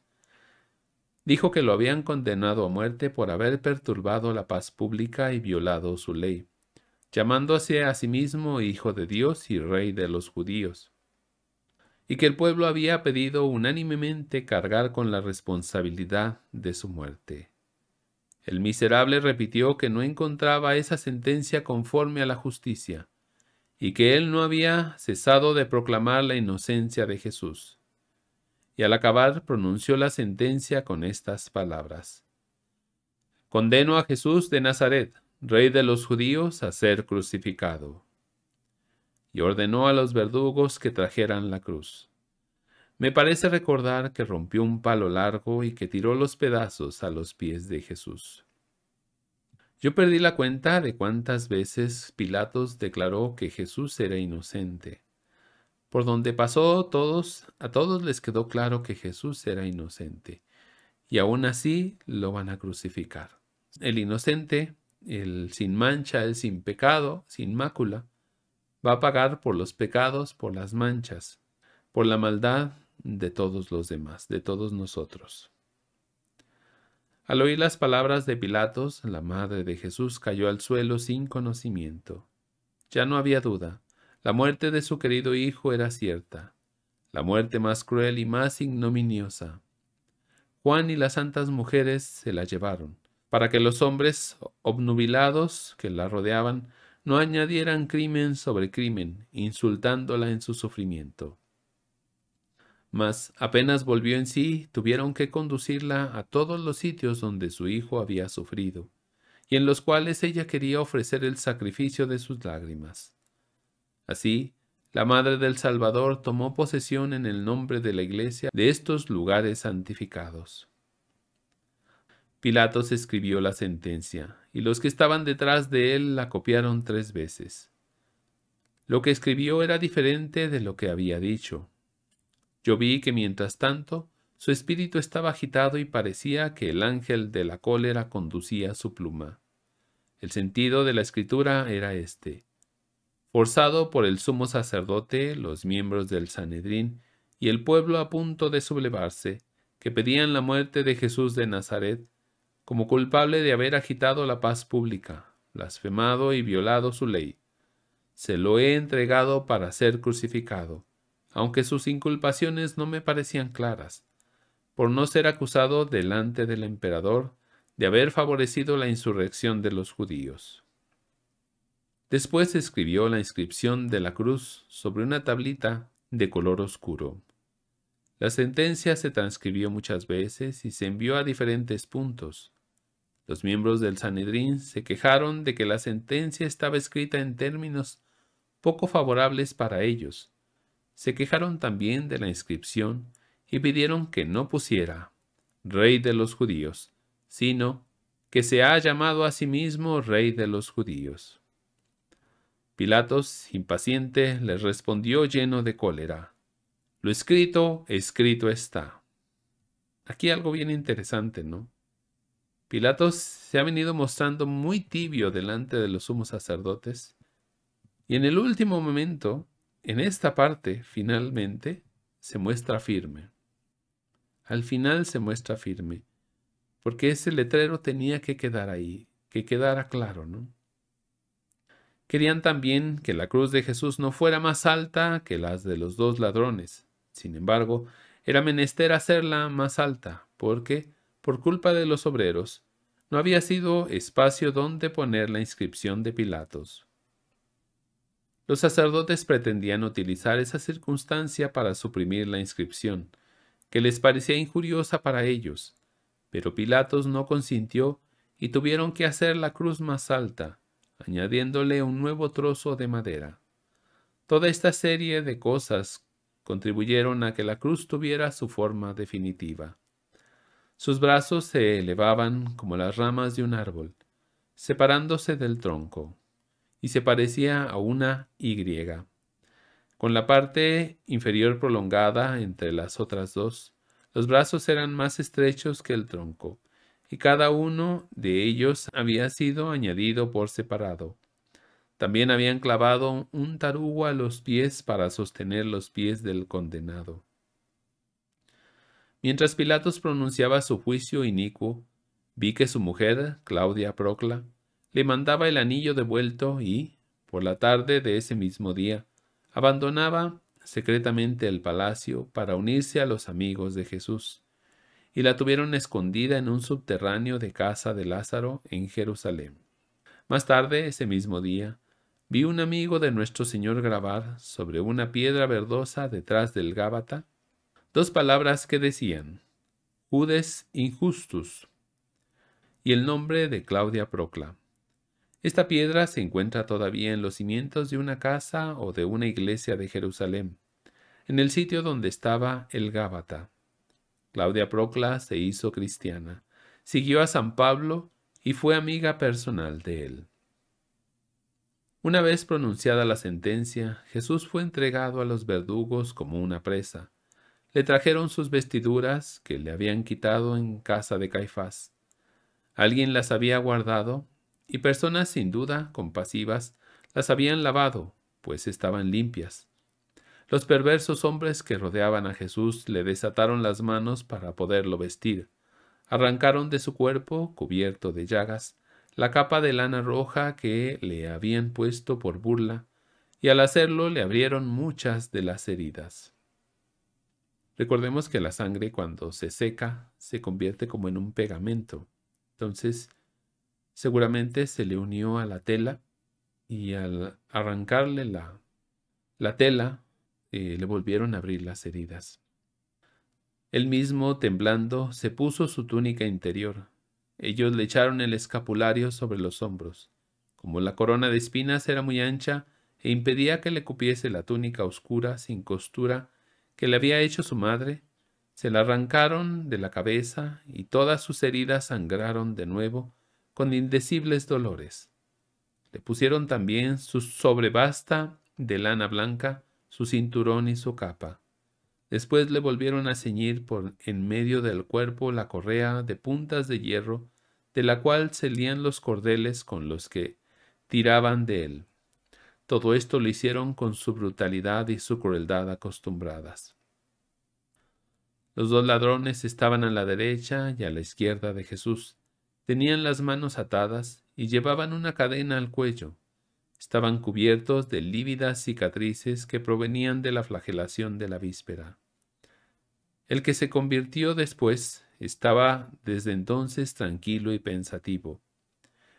S1: Dijo que lo habían condenado a muerte por haber perturbado la paz pública y violado su ley, llamándose a sí mismo Hijo de Dios y Rey de los judíos y que el pueblo había pedido unánimemente cargar con la responsabilidad de su muerte. El miserable repitió que no encontraba esa sentencia conforme a la justicia, y que él no había cesado de proclamar la inocencia de Jesús. Y al acabar pronunció la sentencia con estas palabras. Condeno a Jesús de Nazaret, rey de los judíos, a ser crucificado y ordenó a los verdugos que trajeran la cruz. Me parece recordar que rompió un palo largo y que tiró los pedazos a los pies de Jesús. Yo perdí la cuenta de cuántas veces Pilatos declaró que Jesús era inocente. Por donde pasó todos, a todos les quedó claro que Jesús era inocente, y aún así lo van a crucificar. El inocente, el sin mancha, el sin pecado, sin mácula, va a pagar por los pecados, por las manchas, por la maldad de todos los demás, de todos nosotros. Al oír las palabras de Pilatos, la madre de Jesús cayó al suelo sin conocimiento. Ya no había duda. La muerte de su querido hijo era cierta, la muerte más cruel y más ignominiosa. Juan y las santas mujeres se la llevaron, para que los hombres obnubilados que la rodeaban no añadieran crimen sobre crimen, insultándola en su sufrimiento. Mas apenas volvió en sí, tuvieron que conducirla a todos los sitios donde su hijo había sufrido, y en los cuales ella quería ofrecer el sacrificio de sus lágrimas. Así, la Madre del Salvador tomó posesión en el nombre de la Iglesia de estos lugares santificados. Pilatos escribió la sentencia y los que estaban detrás de él la copiaron tres veces. Lo que escribió era diferente de lo que había dicho. Yo vi que mientras tanto su espíritu estaba agitado y parecía que el ángel de la cólera conducía su pluma. El sentido de la escritura era este. Forzado por el sumo sacerdote, los miembros del Sanedrín y el pueblo a punto de sublevarse, que pedían la muerte de Jesús de Nazaret, como culpable de haber agitado la paz pública, blasfemado y violado su ley. Se lo he entregado para ser crucificado, aunque sus inculpaciones no me parecían claras, por no ser acusado delante del emperador de haber favorecido la insurrección de los judíos. Después escribió la inscripción de la cruz sobre una tablita de color oscuro. La sentencia se transcribió muchas veces y se envió a diferentes puntos, los miembros del Sanedrín se quejaron de que la sentencia estaba escrita en términos poco favorables para ellos. Se quejaron también de la inscripción y pidieron que no pusiera Rey de los judíos, sino que se ha llamado a sí mismo Rey de los judíos. Pilatos, impaciente, les respondió lleno de cólera. Lo escrito, escrito está. Aquí algo bien interesante, ¿no? Pilatos se ha venido mostrando muy tibio delante de los sumos sacerdotes y en el último momento, en esta parte, finalmente, se muestra firme. Al final se muestra firme, porque ese letrero tenía que quedar ahí, que quedara claro, ¿no? Querían también que la cruz de Jesús no fuera más alta que las de los dos ladrones. Sin embargo, era menester hacerla más alta, porque por culpa de los obreros, no había sido espacio donde poner la inscripción de Pilatos. Los sacerdotes pretendían utilizar esa circunstancia para suprimir la inscripción, que les parecía injuriosa para ellos, pero Pilatos no consintió y tuvieron que hacer la cruz más alta, añadiéndole un nuevo trozo de madera. Toda esta serie de cosas contribuyeron a que la cruz tuviera su forma definitiva. Sus brazos se elevaban como las ramas de un árbol, separándose del tronco, y se parecía a una Y, con la parte inferior prolongada entre las otras dos. Los brazos eran más estrechos que el tronco, y cada uno de ellos había sido añadido por separado. También habían clavado un tarugo a los pies para sostener los pies del condenado. Mientras Pilatos pronunciaba su juicio inicuo, vi que su mujer, Claudia Procla, le mandaba el anillo devuelto y, por la tarde de ese mismo día, abandonaba secretamente el palacio para unirse a los amigos de Jesús, y la tuvieron escondida en un subterráneo de casa de Lázaro en Jerusalén. Más tarde, ese mismo día, vi un amigo de nuestro Señor grabar sobre una piedra verdosa detrás del Gábata dos palabras que decían Udes Injustus y el nombre de Claudia Procla. Esta piedra se encuentra todavía en los cimientos de una casa o de una iglesia de Jerusalén, en el sitio donde estaba el Gábata. Claudia Procla se hizo cristiana, siguió a San Pablo y fue amiga personal de él. Una vez pronunciada la sentencia, Jesús fue entregado a los verdugos como una presa le trajeron sus vestiduras que le habían quitado en casa de Caifás. Alguien las había guardado y personas sin duda compasivas las habían lavado, pues estaban limpias. Los perversos hombres que rodeaban a Jesús le desataron las manos para poderlo vestir. Arrancaron de su cuerpo, cubierto de llagas, la capa de lana roja que le habían puesto por burla, y al hacerlo le abrieron muchas de las heridas. Recordemos que la sangre cuando se seca se convierte como en un pegamento. Entonces, seguramente se le unió a la tela y al arrancarle la, tela, eh, le volvieron a abrir las heridas. Él mismo, temblando, se puso su túnica interior. Ellos le echaron el escapulario sobre los hombros. Como la corona de espinas era muy ancha e impedía que le cupiese la túnica oscura sin costura, que le había hecho su madre, se la arrancaron de la cabeza y todas sus heridas sangraron de nuevo con indecibles dolores. Le pusieron también su sobrebasta de lana blanca, su cinturón y su capa. Después le volvieron a ceñir por en medio del cuerpo la correa de puntas de hierro, de la cual se lían los cordeles con los que tiraban de él. Todo esto lo hicieron con su brutalidad y su crueldad acostumbradas. Los dos ladrones estaban a la derecha y a la izquierda de Jesús. Tenían las manos atadas y llevaban una cadena al cuello. Estaban cubiertos de lívidas cicatrices que provenían de la flagelación de la víspera. El que se convirtió después estaba desde entonces tranquilo y pensativo.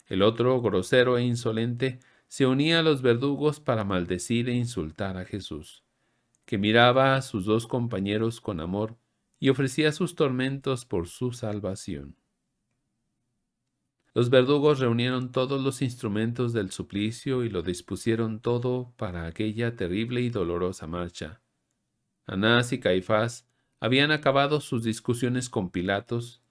S1: El otro, grosero e insolente, se unía a los verdugos para maldecir e insultar a Jesús, que miraba a sus dos compañeros con amor y ofrecía sus tormentos por su salvación. Los verdugos reunieron todos los instrumentos del suplicio y lo dispusieron todo para aquella terrible y dolorosa marcha. Anás y Caifás habían acabado sus discusiones con Pilatos,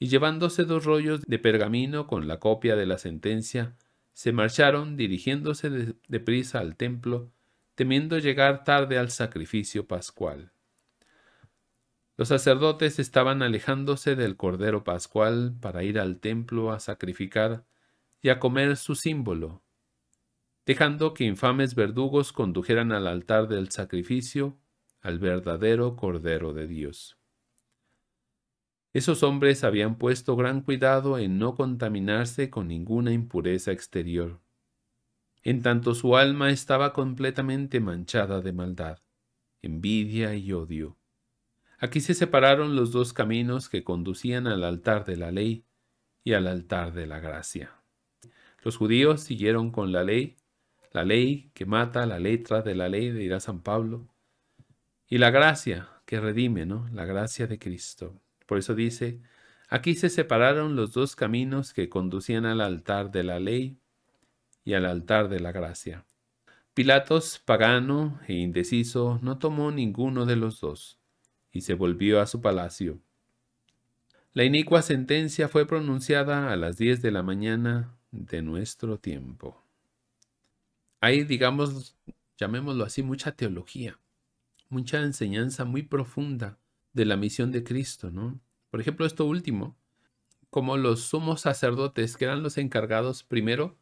S1: y llevándose dos rollos de pergamino con la copia de la sentencia, se marcharon dirigiéndose de, deprisa al templo, temiendo llegar tarde al sacrificio pascual. Los sacerdotes estaban alejándose del Cordero Pascual para ir al templo a sacrificar y a comer su símbolo, dejando que infames verdugos condujeran al altar del sacrificio al verdadero Cordero de Dios. Esos hombres habían puesto gran cuidado en no contaminarse con ninguna impureza exterior, en tanto su alma estaba completamente manchada de maldad, envidia y odio. Aquí se separaron los dos caminos que conducían al altar de la ley y al altar de la gracia. Los judíos siguieron con la ley, la ley que mata, la letra de la ley, dirá San Pablo, y la gracia que redime, ¿no? La gracia de Cristo. Por eso dice, aquí se separaron los dos caminos que conducían al altar de la ley y al altar de la gracia. Pilatos, pagano e indeciso, no tomó ninguno de los dos, y se volvió a su palacio. La inicua sentencia fue pronunciada a las diez de la mañana de nuestro tiempo. Hay, digamos, llamémoslo así, mucha teología, mucha enseñanza muy profunda de la misión de Cristo, ¿no? Por ejemplo, esto último, como los sumos sacerdotes, que eran los encargados primero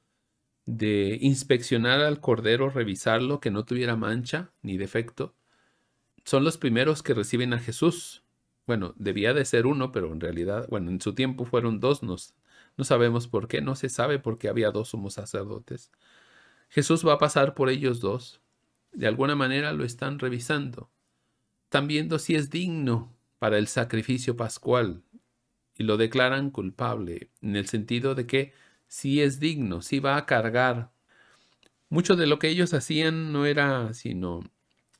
S1: de inspeccionar al cordero, revisarlo, que no tuviera mancha ni defecto, son los primeros que reciben a Jesús. Bueno, debía de ser uno, pero en realidad, bueno, en su tiempo fueron dos, no sabemos por qué, no se sabe por qué había dos sumos sacerdotes. Jesús va a pasar por ellos dos. De alguna manera lo están revisando están viendo si es digno para el sacrificio pascual y lo declaran culpable, en el sentido de que si es digno, si va a cargar. Mucho de lo que ellos hacían no era sino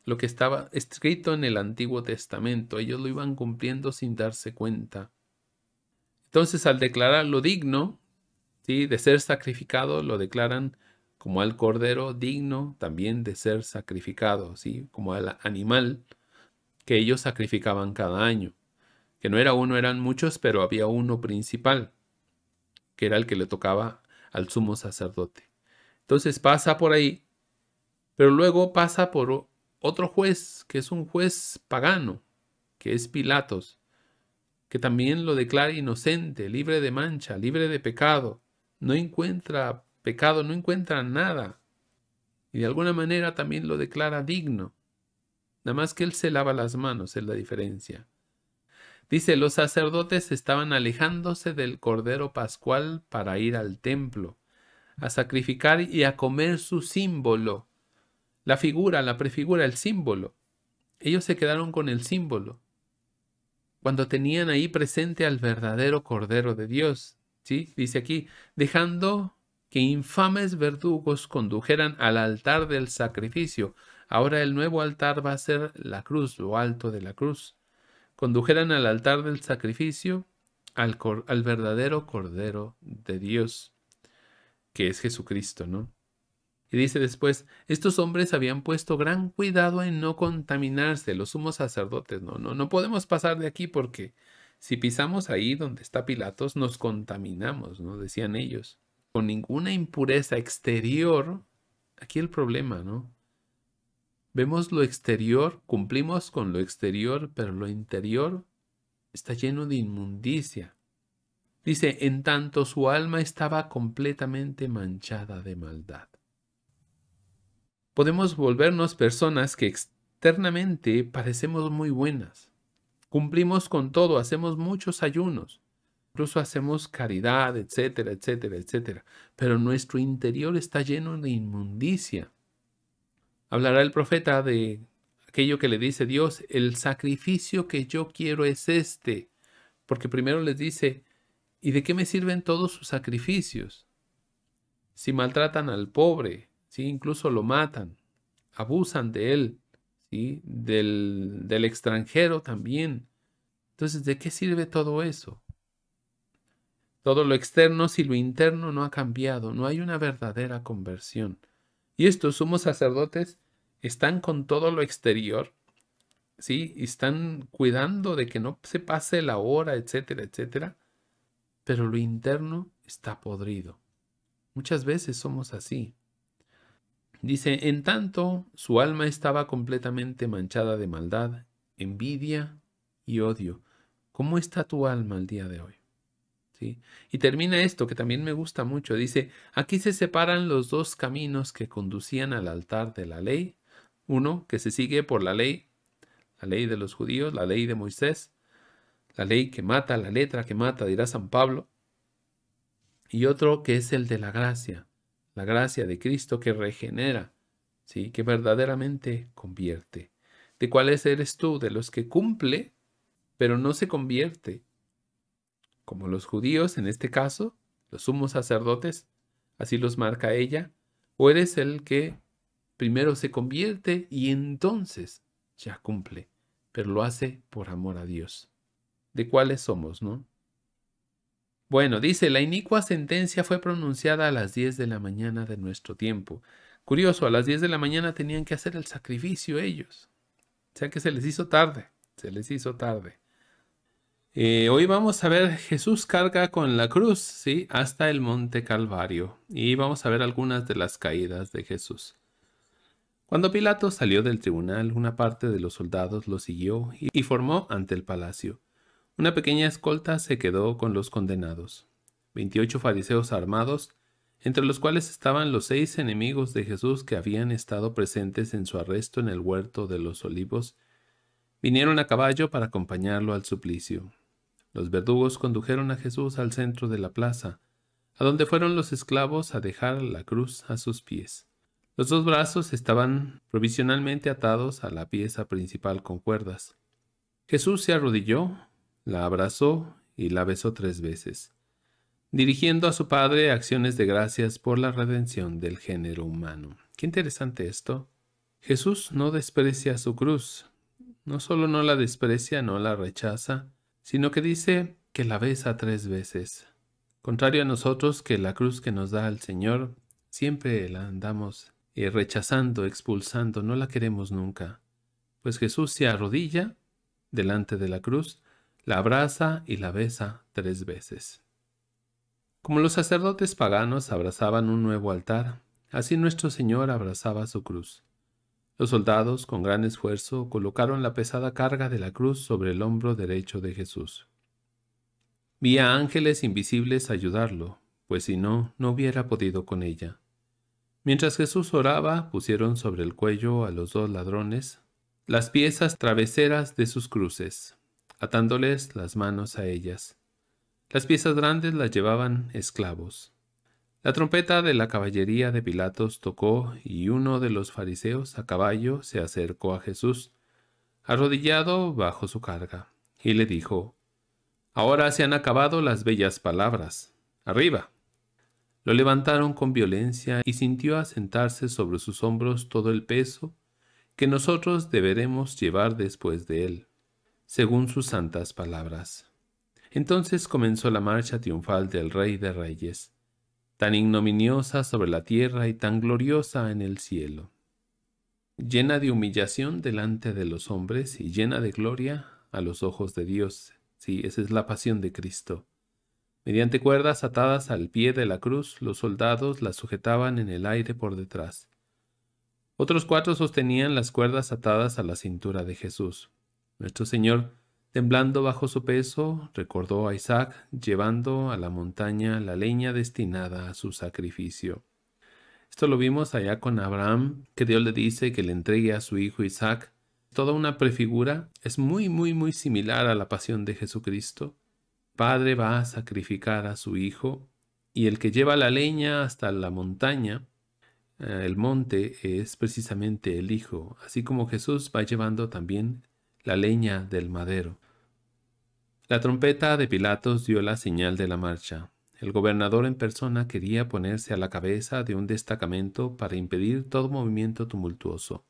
S1: lo que estaba escrito en el Antiguo Testamento, ellos lo iban cumpliendo sin darse cuenta. Entonces, al declararlo digno, ¿sí? de ser sacrificado, lo declaran como al cordero digno también de ser sacrificado, ¿sí? como al animal que ellos sacrificaban cada año, que no era uno, eran muchos, pero había uno principal, que era el que le tocaba al sumo sacerdote. Entonces pasa por ahí, pero luego pasa por otro juez, que es un juez pagano, que es Pilatos, que también lo declara inocente, libre de mancha, libre de pecado, no encuentra pecado, no encuentra nada, y de alguna manera también lo declara digno. Nada más que él se lava las manos, es la diferencia. Dice, los sacerdotes estaban alejándose del Cordero Pascual para ir al templo, a sacrificar y a comer su símbolo. La figura, la prefigura, el símbolo. Ellos se quedaron con el símbolo. Cuando tenían ahí presente al verdadero Cordero de Dios, ¿sí? Dice aquí, dejando que infames verdugos condujeran al altar del sacrificio Ahora el nuevo altar va a ser la cruz, lo alto de la cruz. Condujeran al altar del sacrificio al, verdadero Cordero de Dios, que es Jesucristo, ¿no? Y dice después, estos hombres habían puesto gran cuidado en no contaminarse, los sumos sacerdotes, no, no, no podemos pasar de aquí porque si pisamos ahí donde está Pilatos nos contaminamos, ¿no? Decían ellos, con ninguna impureza exterior, aquí el problema, ¿no? Vemos lo exterior, cumplimos con lo exterior, pero lo interior está lleno de inmundicia. Dice, en tanto su alma estaba completamente manchada de maldad. Podemos volvernos personas que externamente parecemos muy buenas. Cumplimos con todo, hacemos muchos ayunos, incluso hacemos caridad, etcétera, etcétera, etcétera. Pero nuestro interior está lleno de inmundicia. Hablará el profeta de aquello que le dice Dios, el sacrificio que yo quiero es este, porque primero les dice, ¿y de qué me sirven todos sus sacrificios? Si maltratan al pobre, si incluso lo matan, abusan de él, del, del extranjero también. Entonces, ¿de qué sirve todo eso? Todo lo externo si lo interno no ha cambiado, no hay una verdadera conversión. Y estos sumos sacerdotes están con todo lo exterior, ¿sí? están cuidando de que no se pase la hora, etcétera, etcétera. Pero lo interno está podrido. Muchas veces somos así. Dice, en tanto su alma estaba completamente manchada de maldad, envidia y odio. ¿Cómo está tu alma el día de hoy? Y termina esto, que también me gusta mucho. Dice, aquí se separan los dos caminos que conducían al altar de la ley. Uno, que se sigue por la ley, la ley de los judíos, la ley de Moisés, la ley que mata, la letra que mata, dirá San Pablo. Y otro que es el de la gracia, la gracia de Cristo que regenera, ¿sí? que verdaderamente convierte. ¿De cuáles eres tú? De los que cumple, pero no se convierte como los judíos en este caso, los sumos sacerdotes, así los marca ella, o eres el que primero se convierte y entonces ya cumple, pero lo hace por amor a Dios. ¿De cuáles somos, no? Bueno, dice, la inicua sentencia fue pronunciada a las 10 de la mañana de nuestro tiempo. Curioso, a las 10 de la mañana tenían que hacer el sacrificio ellos. O sea que se les hizo tarde, se les hizo tarde. Eh, hoy vamos a ver Jesús carga con la cruz, ¿sí? Hasta el monte Calvario. Y vamos a ver algunas de las caídas de Jesús. Cuando Pilato salió del tribunal, una parte de los soldados lo siguió y formó ante el palacio. Una pequeña escolta se quedó con los condenados. Veintiocho fariseos armados, entre los cuales estaban los seis enemigos de Jesús que habían estado presentes en su arresto en el huerto de los olivos, vinieron a caballo para acompañarlo al suplicio. Los verdugos condujeron a Jesús al centro de la plaza, a donde fueron los esclavos a dejar la cruz a sus pies. Los dos brazos estaban provisionalmente atados a la pieza principal con cuerdas. Jesús se arrodilló, la abrazó y la besó tres veces, dirigiendo a su Padre acciones de gracias por la redención del género humano. Qué interesante esto. Jesús no desprecia su cruz. No solo no la desprecia, no la rechaza, sino que dice que la besa tres veces. Contrario a nosotros que la cruz que nos da el Señor, siempre la andamos eh, rechazando, expulsando, no la queremos nunca. Pues Jesús se arrodilla delante de la cruz, la abraza y la besa tres veces. Como los sacerdotes paganos abrazaban un nuevo altar, así nuestro Señor abrazaba su cruz. Los soldados, con gran esfuerzo, colocaron la pesada carga de la cruz sobre el hombro derecho de Jesús. Vi a ángeles invisibles ayudarlo, pues si no, no hubiera podido con ella. Mientras Jesús oraba, pusieron sobre el cuello a los dos ladrones las piezas traveseras de sus cruces, atándoles las manos a ellas. Las piezas grandes las llevaban esclavos. La trompeta de la caballería de Pilatos tocó y uno de los fariseos a caballo se acercó a Jesús, arrodillado bajo su carga, y le dijo, Ahora se han acabado las bellas palabras. Arriba. Lo levantaron con violencia y sintió asentarse sobre sus hombros todo el peso que nosotros deberemos llevar después de él, según sus santas palabras. Entonces comenzó la marcha triunfal del Rey de Reyes tan ignominiosa sobre la tierra y tan gloriosa en el cielo, llena de humillación delante de los hombres y llena de gloria a los ojos de Dios. Sí, esa es la pasión de Cristo. Mediante cuerdas atadas al pie de la cruz, los soldados la sujetaban en el aire por detrás. Otros cuatro sostenían las cuerdas atadas a la cintura de Jesús. Nuestro Señor Temblando bajo su peso, recordó a Isaac llevando a la montaña la leña destinada a su sacrificio. Esto lo vimos allá con Abraham, que Dios le dice que le entregue a su hijo Isaac. Toda una prefigura es muy, muy, muy similar a la pasión de Jesucristo. padre va a sacrificar a su hijo y el que lleva la leña hasta la montaña, eh, el monte, es precisamente el hijo, así como Jesús va llevando también la leña del madero. La trompeta de Pilatos dio la señal de la marcha. El gobernador en persona quería ponerse a la cabeza de un destacamento para impedir todo movimiento tumultuoso.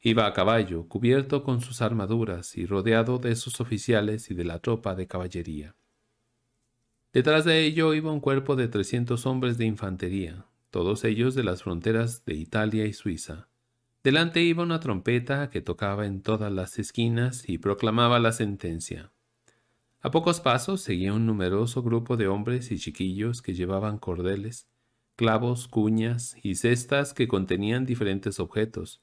S1: Iba a caballo, cubierto con sus armaduras y rodeado de sus oficiales y de la tropa de caballería. Detrás de ello iba un cuerpo de trescientos hombres de infantería, todos ellos de las fronteras de Italia y Suiza. Delante iba una trompeta que tocaba en todas las esquinas y proclamaba la sentencia. A pocos pasos seguía un numeroso grupo de hombres y chiquillos que llevaban cordeles, clavos, cuñas y cestas que contenían diferentes objetos.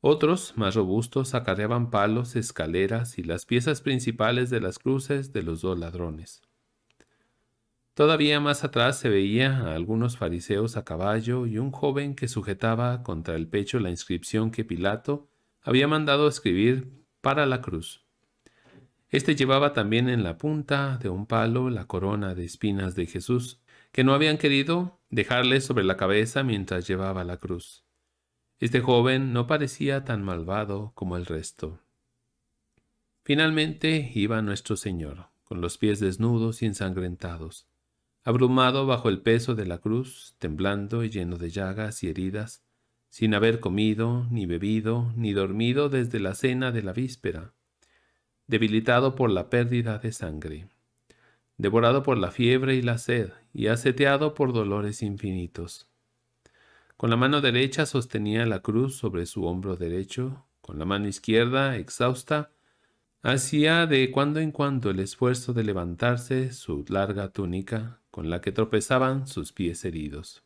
S1: Otros, más robustos, acarreaban palos, escaleras y las piezas principales de las cruces de los dos ladrones. Todavía más atrás se veía a algunos fariseos a caballo y un joven que sujetaba contra el pecho la inscripción que Pilato había mandado escribir para la cruz. Este llevaba también en la punta de un palo la corona de espinas de Jesús, que no habían querido dejarle sobre la cabeza mientras llevaba la cruz. Este joven no parecía tan malvado como el resto. Finalmente iba nuestro Señor, con los pies desnudos y ensangrentados, abrumado bajo el peso de la cruz, temblando y lleno de llagas y heridas, sin haber comido, ni bebido, ni dormido desde la cena de la víspera debilitado por la pérdida de sangre, devorado por la fiebre y la sed, y aseteado por dolores infinitos. Con la mano derecha sostenía la cruz sobre su hombro derecho, con la mano izquierda, exhausta, hacía de cuando en cuando el esfuerzo de levantarse su larga túnica, con la que tropezaban sus pies heridos.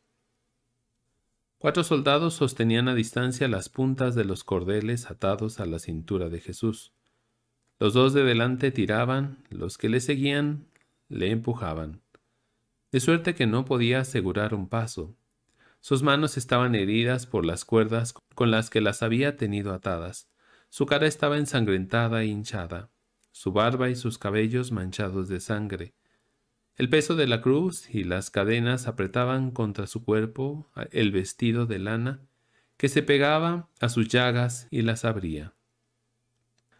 S1: Cuatro soldados sostenían a distancia las puntas de los cordeles atados a la cintura de Jesús. Los dos de delante tiraban, los que le seguían le empujaban, de suerte que no podía asegurar un paso. Sus manos estaban heridas por las cuerdas con las que las había tenido atadas. Su cara estaba ensangrentada e hinchada, su barba y sus cabellos manchados de sangre. El peso de la cruz y las cadenas apretaban contra su cuerpo el vestido de lana que se pegaba a sus llagas y las abría.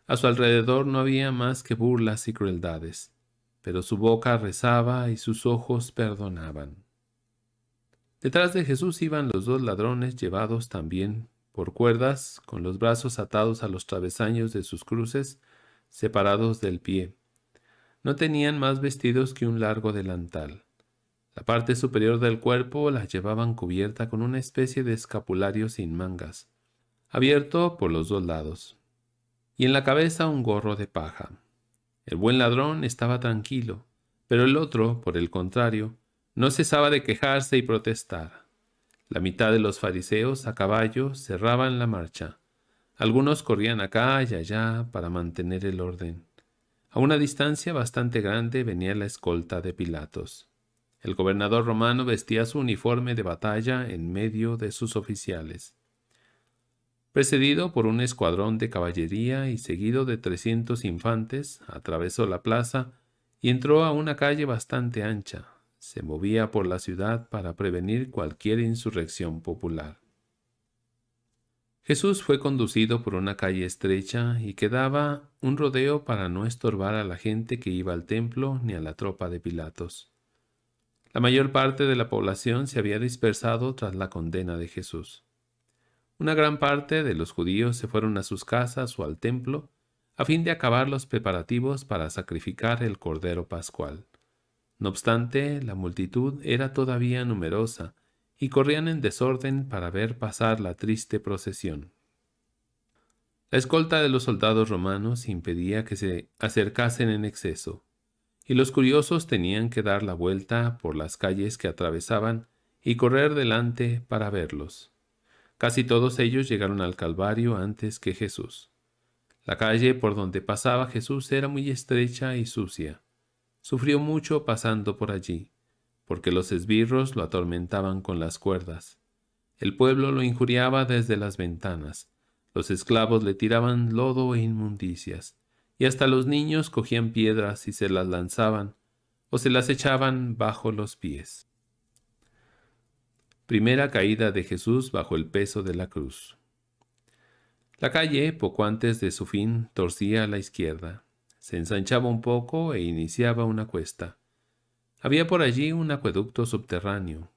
S1: A su alrededor no había más que burlas y crueldades, pero su boca rezaba y sus ojos perdonaban. Detrás de Jesús iban los dos ladrones llevados también por cuerdas, con los brazos atados a los travesaños de sus cruces, separados del pie. No tenían más vestidos que un largo delantal. La parte superior del cuerpo la llevaban cubierta con una especie de escapulario sin mangas, abierto por los dos lados y en la cabeza un gorro de paja. El buen ladrón estaba tranquilo, pero el otro, por el contrario, no cesaba de quejarse y protestar. La mitad de los fariseos a caballo cerraban la marcha. Algunos corrían acá y allá para mantener el orden. A una distancia bastante grande venía la escolta de Pilatos. El gobernador romano vestía su uniforme de batalla en medio de sus oficiales. Precedido por un escuadrón de caballería y seguido de 300 infantes, atravesó la plaza y entró a una calle bastante ancha. Se movía por la ciudad para prevenir cualquier insurrección popular. Jesús fue conducido por una calle estrecha y quedaba un rodeo para no estorbar a la gente que iba al templo ni a la tropa de Pilatos. La mayor parte de la población se había dispersado tras la condena de Jesús. Una gran parte de los judíos se fueron a sus casas o al templo a fin de acabar los preparativos para sacrificar el Cordero Pascual. No obstante, la multitud era todavía numerosa y corrían en desorden para ver pasar la triste procesión. La escolta de los soldados romanos impedía que se acercasen en exceso, y los curiosos tenían que dar la vuelta por las calles que atravesaban y correr delante para verlos. Casi todos ellos llegaron al Calvario antes que Jesús. La calle por donde pasaba Jesús era muy estrecha y sucia. Sufrió mucho pasando por allí, porque los esbirros lo atormentaban con las cuerdas. El pueblo lo injuriaba desde las ventanas. Los esclavos le tiraban lodo e inmundicias, y hasta los niños cogían piedras y se las lanzaban, o se las echaban bajo los pies. Primera caída de Jesús bajo el peso de la cruz. La calle, poco antes de su fin, torcía a la izquierda. Se ensanchaba un poco e iniciaba una cuesta. Había por allí un acueducto subterráneo,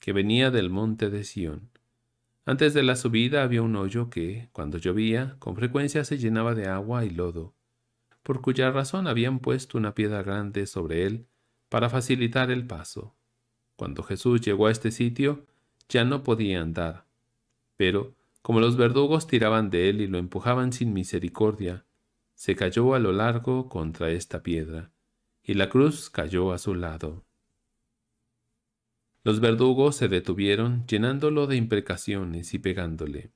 S1: que venía del monte de Sión. Antes de la subida había un hoyo que, cuando llovía, con frecuencia se llenaba de agua y lodo, por cuya razón habían puesto una piedra grande sobre él para facilitar el paso. Cuando Jesús llegó a este sitio, ya no podía andar. Pero, como los verdugos tiraban de él y lo empujaban sin misericordia, se cayó a lo largo contra esta piedra, y la cruz cayó a su lado. Los verdugos se detuvieron, llenándolo de imprecaciones y pegándole.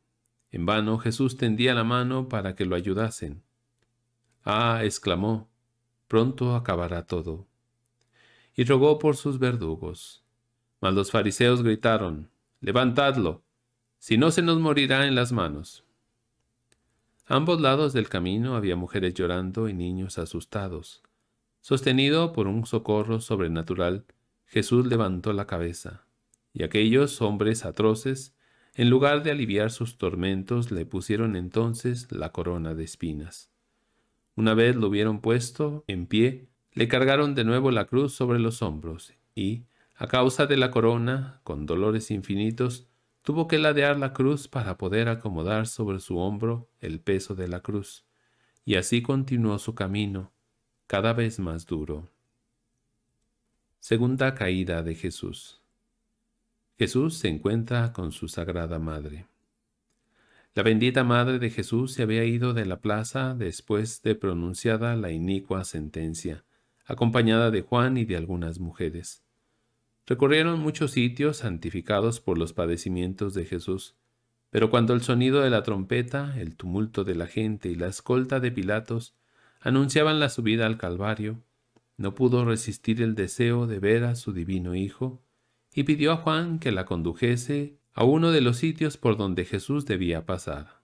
S1: En vano Jesús tendía la mano para que lo ayudasen. Ah, exclamó, pronto acabará todo. Y rogó por sus verdugos. Mas los fariseos gritaron, Levantadlo, si no se nos morirá en las manos. A ambos lados del camino había mujeres llorando y niños asustados. Sostenido por un socorro sobrenatural, Jesús levantó la cabeza, y aquellos hombres atroces, en lugar de aliviar sus tormentos, le pusieron entonces la corona de espinas. Una vez lo hubieron puesto en pie, le cargaron de nuevo la cruz sobre los hombros y, a causa de la corona, con dolores infinitos, tuvo que ladear la cruz para poder acomodar sobre su hombro el peso de la cruz, y así continuó su camino, cada vez más duro. Segunda caída de Jesús. Jesús se encuentra con su Sagrada Madre. La bendita Madre de Jesús se había ido de la plaza después de pronunciada la inicua sentencia, acompañada de Juan y de algunas mujeres. Recorrieron muchos sitios santificados por los padecimientos de Jesús, pero cuando el sonido de la trompeta, el tumulto de la gente y la escolta de Pilatos anunciaban la subida al Calvario, no pudo resistir el deseo de ver a su divino Hijo y pidió a Juan que la condujese a uno de los sitios por donde Jesús debía pasar.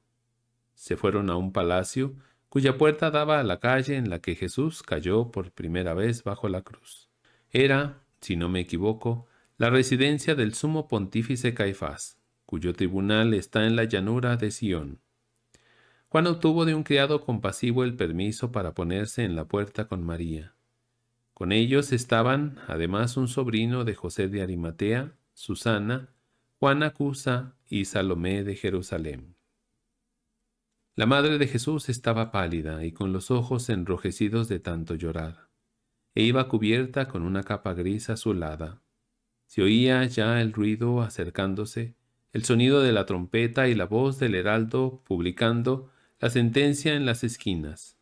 S1: Se fueron a un palacio cuya puerta daba a la calle en la que Jesús cayó por primera vez bajo la cruz. Era si no me equivoco, la residencia del sumo pontífice Caifás, cuyo tribunal está en la llanura de Sión. Juan obtuvo de un criado compasivo el permiso para ponerse en la puerta con María. Con ellos estaban, además, un sobrino de José de Arimatea, Susana, Juan Acusa y Salomé de Jerusalén. La madre de Jesús estaba pálida y con los ojos enrojecidos de tanto llorar e iba cubierta con una capa gris azulada. Se oía ya el ruido acercándose, el sonido de la trompeta y la voz del heraldo publicando la sentencia en las esquinas.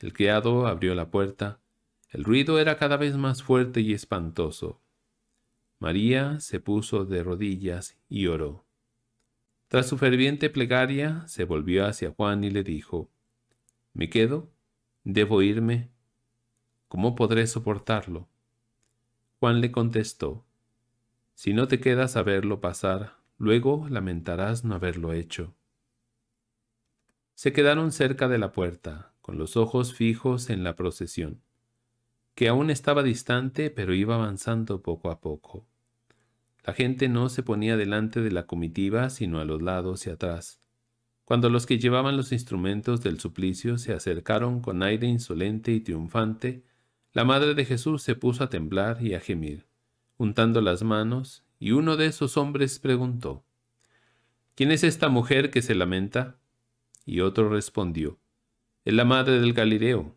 S1: El criado abrió la puerta. El ruido era cada vez más fuerte y espantoso. María se puso de rodillas y oró. Tras su ferviente plegaria, se volvió hacia Juan y le dijo, ¿Me quedo? ¿Debo irme? ¿Cómo podré soportarlo? Juan le contestó, Si no te quedas a verlo pasar, luego lamentarás no haberlo hecho. Se quedaron cerca de la puerta, con los ojos fijos en la procesión, que aún estaba distante pero iba avanzando poco a poco. La gente no se ponía delante de la comitiva, sino a los lados y atrás. Cuando los que llevaban los instrumentos del suplicio se acercaron con aire insolente y triunfante, la madre de Jesús se puso a temblar y a gemir, juntando las manos, y uno de esos hombres preguntó, ¿Quién es esta mujer que se lamenta? Y otro respondió, es la madre del Galileo.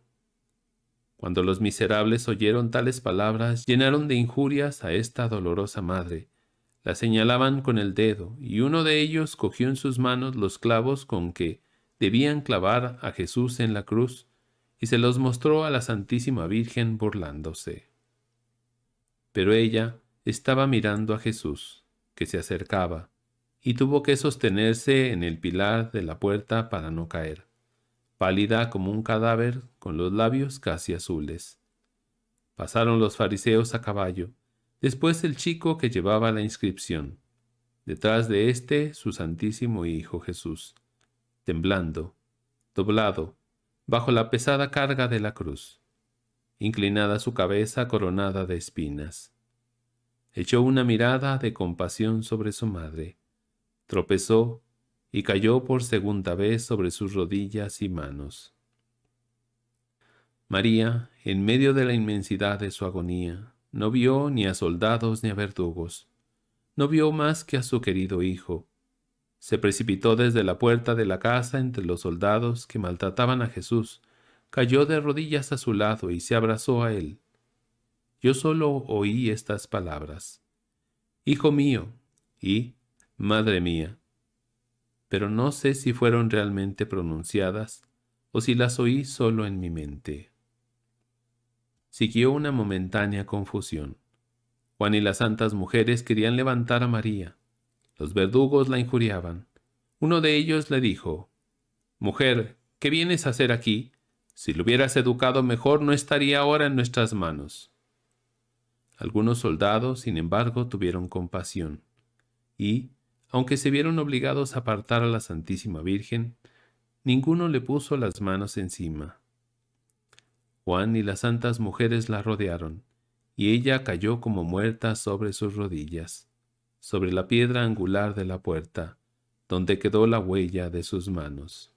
S1: Cuando los miserables oyeron tales palabras, llenaron de injurias a esta dolorosa madre. La señalaban con el dedo, y uno de ellos cogió en sus manos los clavos con que debían clavar a Jesús en la cruz, y se los mostró a la Santísima Virgen burlándose. Pero ella estaba mirando a Jesús, que se acercaba, y tuvo que sostenerse en el pilar de la puerta para no caer, pálida como un cadáver, con los labios casi azules. Pasaron los fariseos a caballo, después el chico que llevaba la inscripción, detrás de éste su santísimo Hijo Jesús, temblando, doblado, bajo la pesada carga de la cruz, inclinada su cabeza coronada de espinas. Echó una mirada de compasión sobre su madre, tropezó y cayó por segunda vez sobre sus rodillas y manos. María, en medio de la inmensidad de su agonía, no vio ni a soldados ni a verdugos, no vio más que a su querido hijo, se precipitó desde la puerta de la casa entre los soldados que maltrataban a Jesús, cayó de rodillas a su lado y se abrazó a él. Yo solo oí estas palabras. Hijo mío y Madre mía. Pero no sé si fueron realmente pronunciadas o si las oí solo en mi mente. Siguió una momentánea confusión. Juan y las santas mujeres querían levantar a María, los verdugos la injuriaban. Uno de ellos le dijo, Mujer, ¿qué vienes a hacer aquí? Si lo hubieras educado mejor no estaría ahora en nuestras manos. Algunos soldados, sin embargo, tuvieron compasión, y, aunque se vieron obligados a apartar a la Santísima Virgen, ninguno le puso las manos encima. Juan y las santas mujeres la rodearon, y ella cayó como muerta sobre sus rodillas sobre la piedra angular de la puerta, donde quedó la huella de sus manos.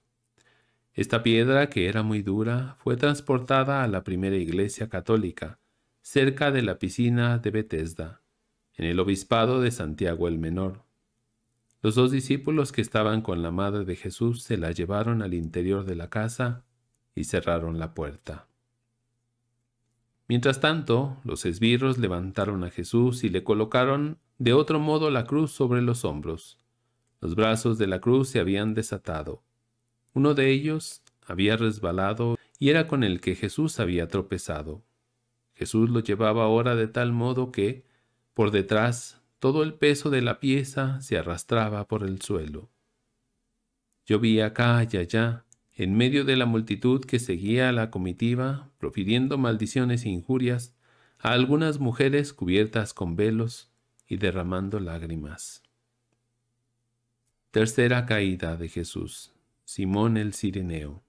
S1: Esta piedra, que era muy dura, fue transportada a la primera iglesia católica, cerca de la piscina de Bethesda, en el obispado de Santiago el Menor. Los dos discípulos que estaban con la madre de Jesús se la llevaron al interior de la casa y cerraron la puerta. Mientras tanto, los esbirros levantaron a Jesús y le colocaron de otro modo la cruz sobre los hombros. Los brazos de la cruz se habían desatado. Uno de ellos había resbalado y era con el que Jesús había tropezado. Jesús lo llevaba ahora de tal modo que, por detrás, todo el peso de la pieza se arrastraba por el suelo. Yo vi acá y allá, en medio de la multitud que seguía a la comitiva, profiriendo maldiciones e injurias, a algunas mujeres cubiertas con velos, y derramando lágrimas. Tercera caída de Jesús, Simón el Cireneo.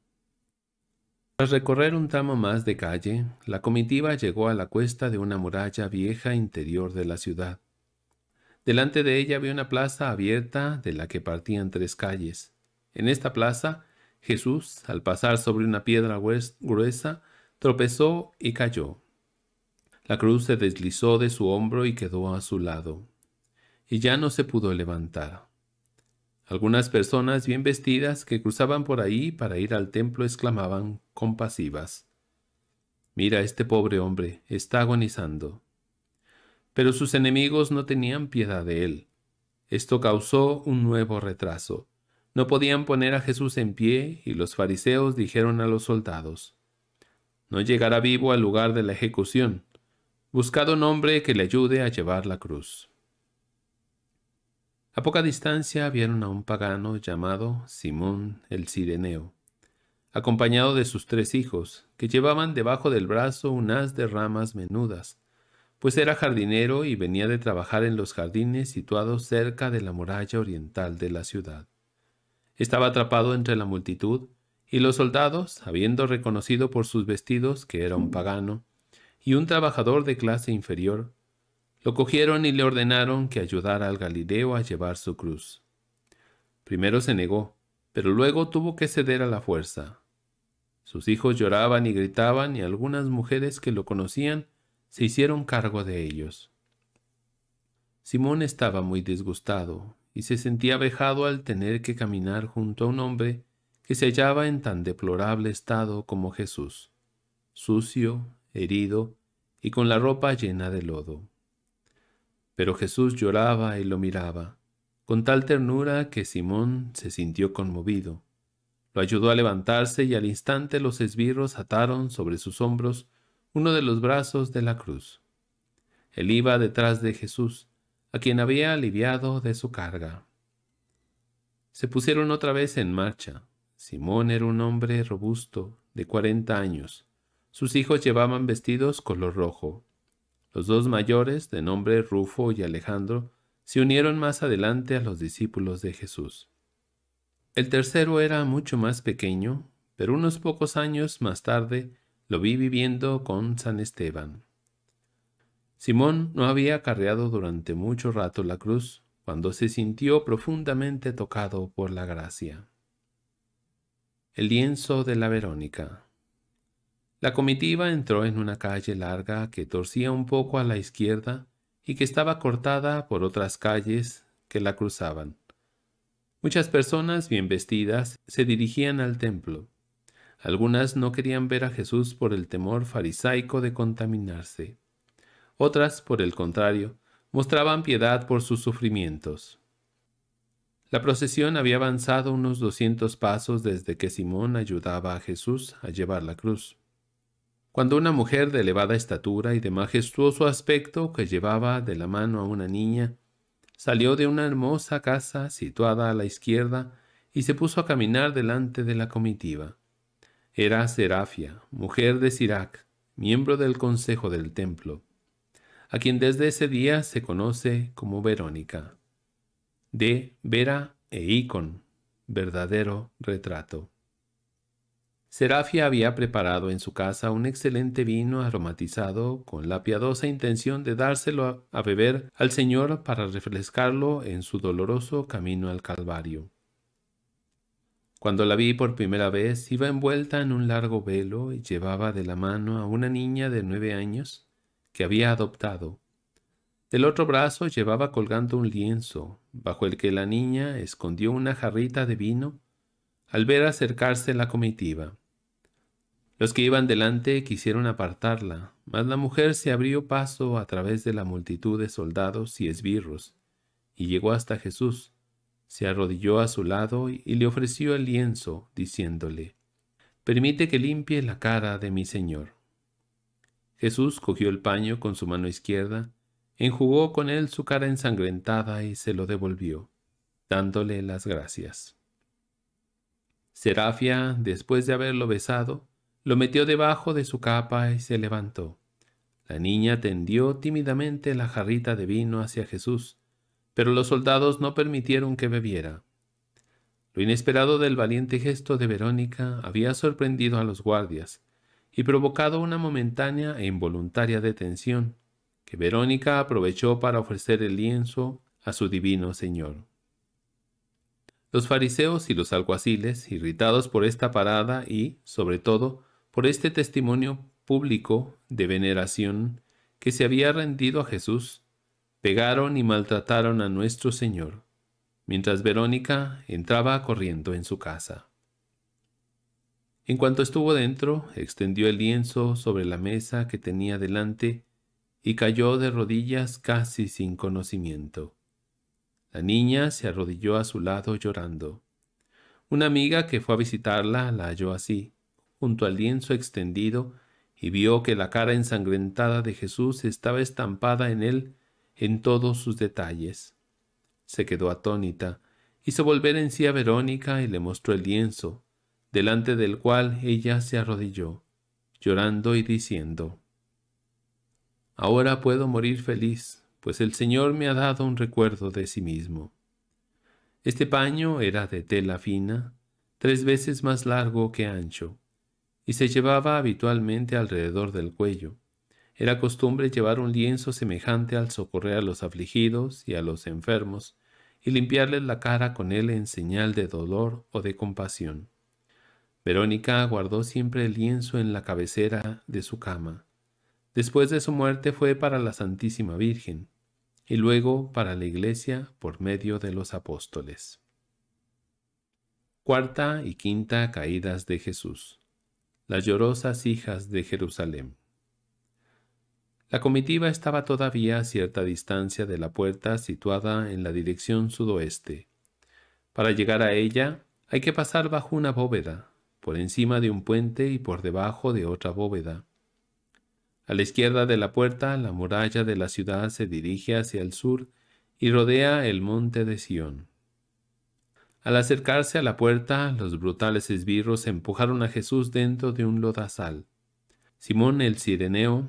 S1: Tras recorrer un tramo más de calle, la comitiva llegó a la cuesta de una muralla vieja interior de la ciudad. Delante de ella había una plaza abierta de la que partían tres calles. En esta plaza, Jesús, al pasar sobre una piedra gruesa, tropezó y cayó. La cruz se deslizó de su hombro y quedó a su lado, y ya no se pudo levantar. Algunas personas bien vestidas que cruzaban por ahí para ir al templo exclamaban compasivas, Mira, este pobre hombre está agonizando. Pero sus enemigos no tenían piedad de él. Esto causó un nuevo retraso. No podían poner a Jesús en pie y los fariseos dijeron a los soldados, No llegará vivo al lugar de la ejecución Buscado un hombre que le ayude a llevar la cruz. A poca distancia vieron a un pagano llamado Simón el Sireneo, acompañado de sus tres hijos, que llevaban debajo del brazo unas haz de ramas menudas, pues era jardinero y venía de trabajar en los jardines situados cerca de la muralla oriental de la ciudad. Estaba atrapado entre la multitud, y los soldados, habiendo reconocido por sus vestidos que era un pagano, y un trabajador de clase inferior, lo cogieron y le ordenaron que ayudara al Galileo a llevar su cruz. Primero se negó, pero luego tuvo que ceder a la fuerza. Sus hijos lloraban y gritaban y algunas mujeres que lo conocían se hicieron cargo de ellos. Simón estaba muy disgustado y se sentía vejado al tener que caminar junto a un hombre que se hallaba en tan deplorable estado como Jesús, sucio, herido y con la ropa llena de lodo. Pero Jesús lloraba y lo miraba, con tal ternura que Simón se sintió conmovido. Lo ayudó a levantarse y al instante los esbirros ataron sobre sus hombros uno de los brazos de la cruz. Él iba detrás de Jesús, a quien había aliviado de su carga. Se pusieron otra vez en marcha. Simón era un hombre robusto, de cuarenta años, sus hijos llevaban vestidos color rojo. Los dos mayores, de nombre Rufo y Alejandro, se unieron más adelante a los discípulos de Jesús. El tercero era mucho más pequeño, pero unos pocos años más tarde lo vi viviendo con San Esteban. Simón no había acarreado durante mucho rato la cruz cuando se sintió profundamente tocado por la gracia. El lienzo de la Verónica. La comitiva entró en una calle larga que torcía un poco a la izquierda y que estaba cortada por otras calles que la cruzaban. Muchas personas bien vestidas se dirigían al templo. Algunas no querían ver a Jesús por el temor farisaico de contaminarse. Otras, por el contrario, mostraban piedad por sus sufrimientos. La procesión había avanzado unos 200 pasos desde que Simón ayudaba a Jesús a llevar la cruz cuando una mujer de elevada estatura y de majestuoso aspecto que llevaba de la mano a una niña, salió de una hermosa casa situada a la izquierda y se puso a caminar delante de la comitiva. Era Serafia, mujer de Sirac, miembro del Consejo del Templo, a quien desde ese día se conoce como Verónica, de Vera e Icon, verdadero retrato. Serafia había preparado en su casa un excelente vino aromatizado con la piadosa intención de dárselo a beber al Señor para refrescarlo en su doloroso camino al Calvario. Cuando la vi por primera vez, iba envuelta en un largo velo y llevaba de la mano a una niña de nueve años que había adoptado. Del otro brazo llevaba colgando un lienzo, bajo el que la niña escondió una jarrita de vino al ver acercarse la comitiva. Los que iban delante quisieron apartarla, mas la mujer se abrió paso a través de la multitud de soldados y esbirros, y llegó hasta Jesús. Se arrodilló a su lado y le ofreció el lienzo, diciéndole, Permite que limpie la cara de mi Señor. Jesús cogió el paño con su mano izquierda, enjugó con él su cara ensangrentada y se lo devolvió, dándole las gracias. Serafia, después de haberlo besado, lo metió debajo de su capa y se levantó. La niña tendió tímidamente la jarrita de vino hacia Jesús, pero los soldados no permitieron que bebiera. Lo inesperado del valiente gesto de Verónica había sorprendido a los guardias y provocado una momentánea e involuntaria detención que Verónica aprovechó para ofrecer el lienzo a su divino Señor. Los fariseos y los alguaciles, irritados por esta parada y, sobre todo, por este testimonio público de veneración que se había rendido a Jesús, pegaron y maltrataron a nuestro Señor, mientras Verónica entraba corriendo en su casa. En cuanto estuvo dentro, extendió el lienzo sobre la mesa que tenía delante y cayó de rodillas casi sin conocimiento. La niña se arrodilló a su lado llorando. Una amiga que fue a visitarla la halló así junto al lienzo extendido y vio que la cara ensangrentada de Jesús estaba estampada en él en todos sus detalles. Se quedó atónita, hizo volver en sí a Verónica y le mostró el lienzo, delante del cual ella se arrodilló, llorando y diciendo, Ahora puedo morir feliz, pues el Señor me ha dado un recuerdo de sí mismo. Este paño era de tela fina, tres veces más largo que ancho, y se llevaba habitualmente alrededor del cuello. Era costumbre llevar un lienzo semejante al socorrer a los afligidos y a los enfermos, y limpiarles la cara con él en señal de dolor o de compasión. Verónica guardó siempre el lienzo en la cabecera de su cama. Después de su muerte fue para la Santísima Virgen, y luego para la Iglesia por medio de los apóstoles. Cuarta y quinta caídas de Jesús las llorosas hijas de Jerusalén. La comitiva estaba todavía a cierta distancia de la puerta situada en la dirección sudoeste. Para llegar a ella hay que pasar bajo una bóveda, por encima de un puente y por debajo de otra bóveda. A la izquierda de la puerta, la muralla de la ciudad se dirige hacia el sur y rodea el monte de Sión. Al acercarse a la puerta, los brutales esbirros empujaron a Jesús dentro de un lodazal. Simón el Sireneo,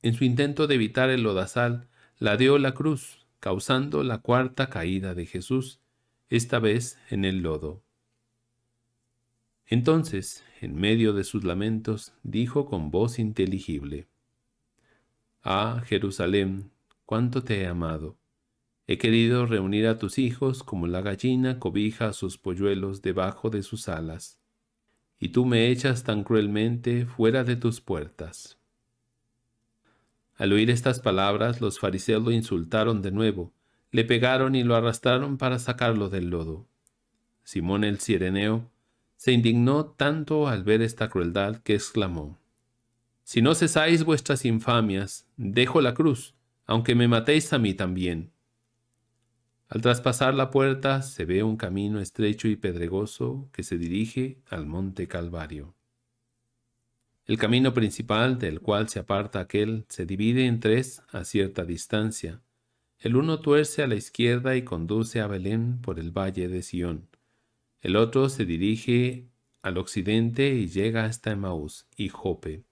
S1: en su intento de evitar el lodazal, ladeó la cruz, causando la cuarta caída de Jesús, esta vez en el lodo. Entonces, en medio de sus lamentos, dijo con voz inteligible, Ah, Jerusalén, cuánto te he amado He querido reunir a tus hijos como la gallina cobija a sus polluelos debajo de sus alas, y tú me echas tan cruelmente fuera de tus puertas. Al oír estas palabras, los fariseos lo insultaron de nuevo, le pegaron y lo arrastraron para sacarlo del lodo. Simón el Cireneo se indignó tanto al ver esta crueldad que exclamó, Si no cesáis vuestras infamias, dejo la cruz, aunque me matéis a mí también. Al traspasar la puerta se ve un camino estrecho y pedregoso que se dirige al monte Calvario. El camino principal del cual se aparta aquel se divide en tres a cierta distancia. El uno tuerce a la izquierda y conduce a Belén por el valle de Sión. El otro se dirige al occidente y llega hasta Emmaus y Jope.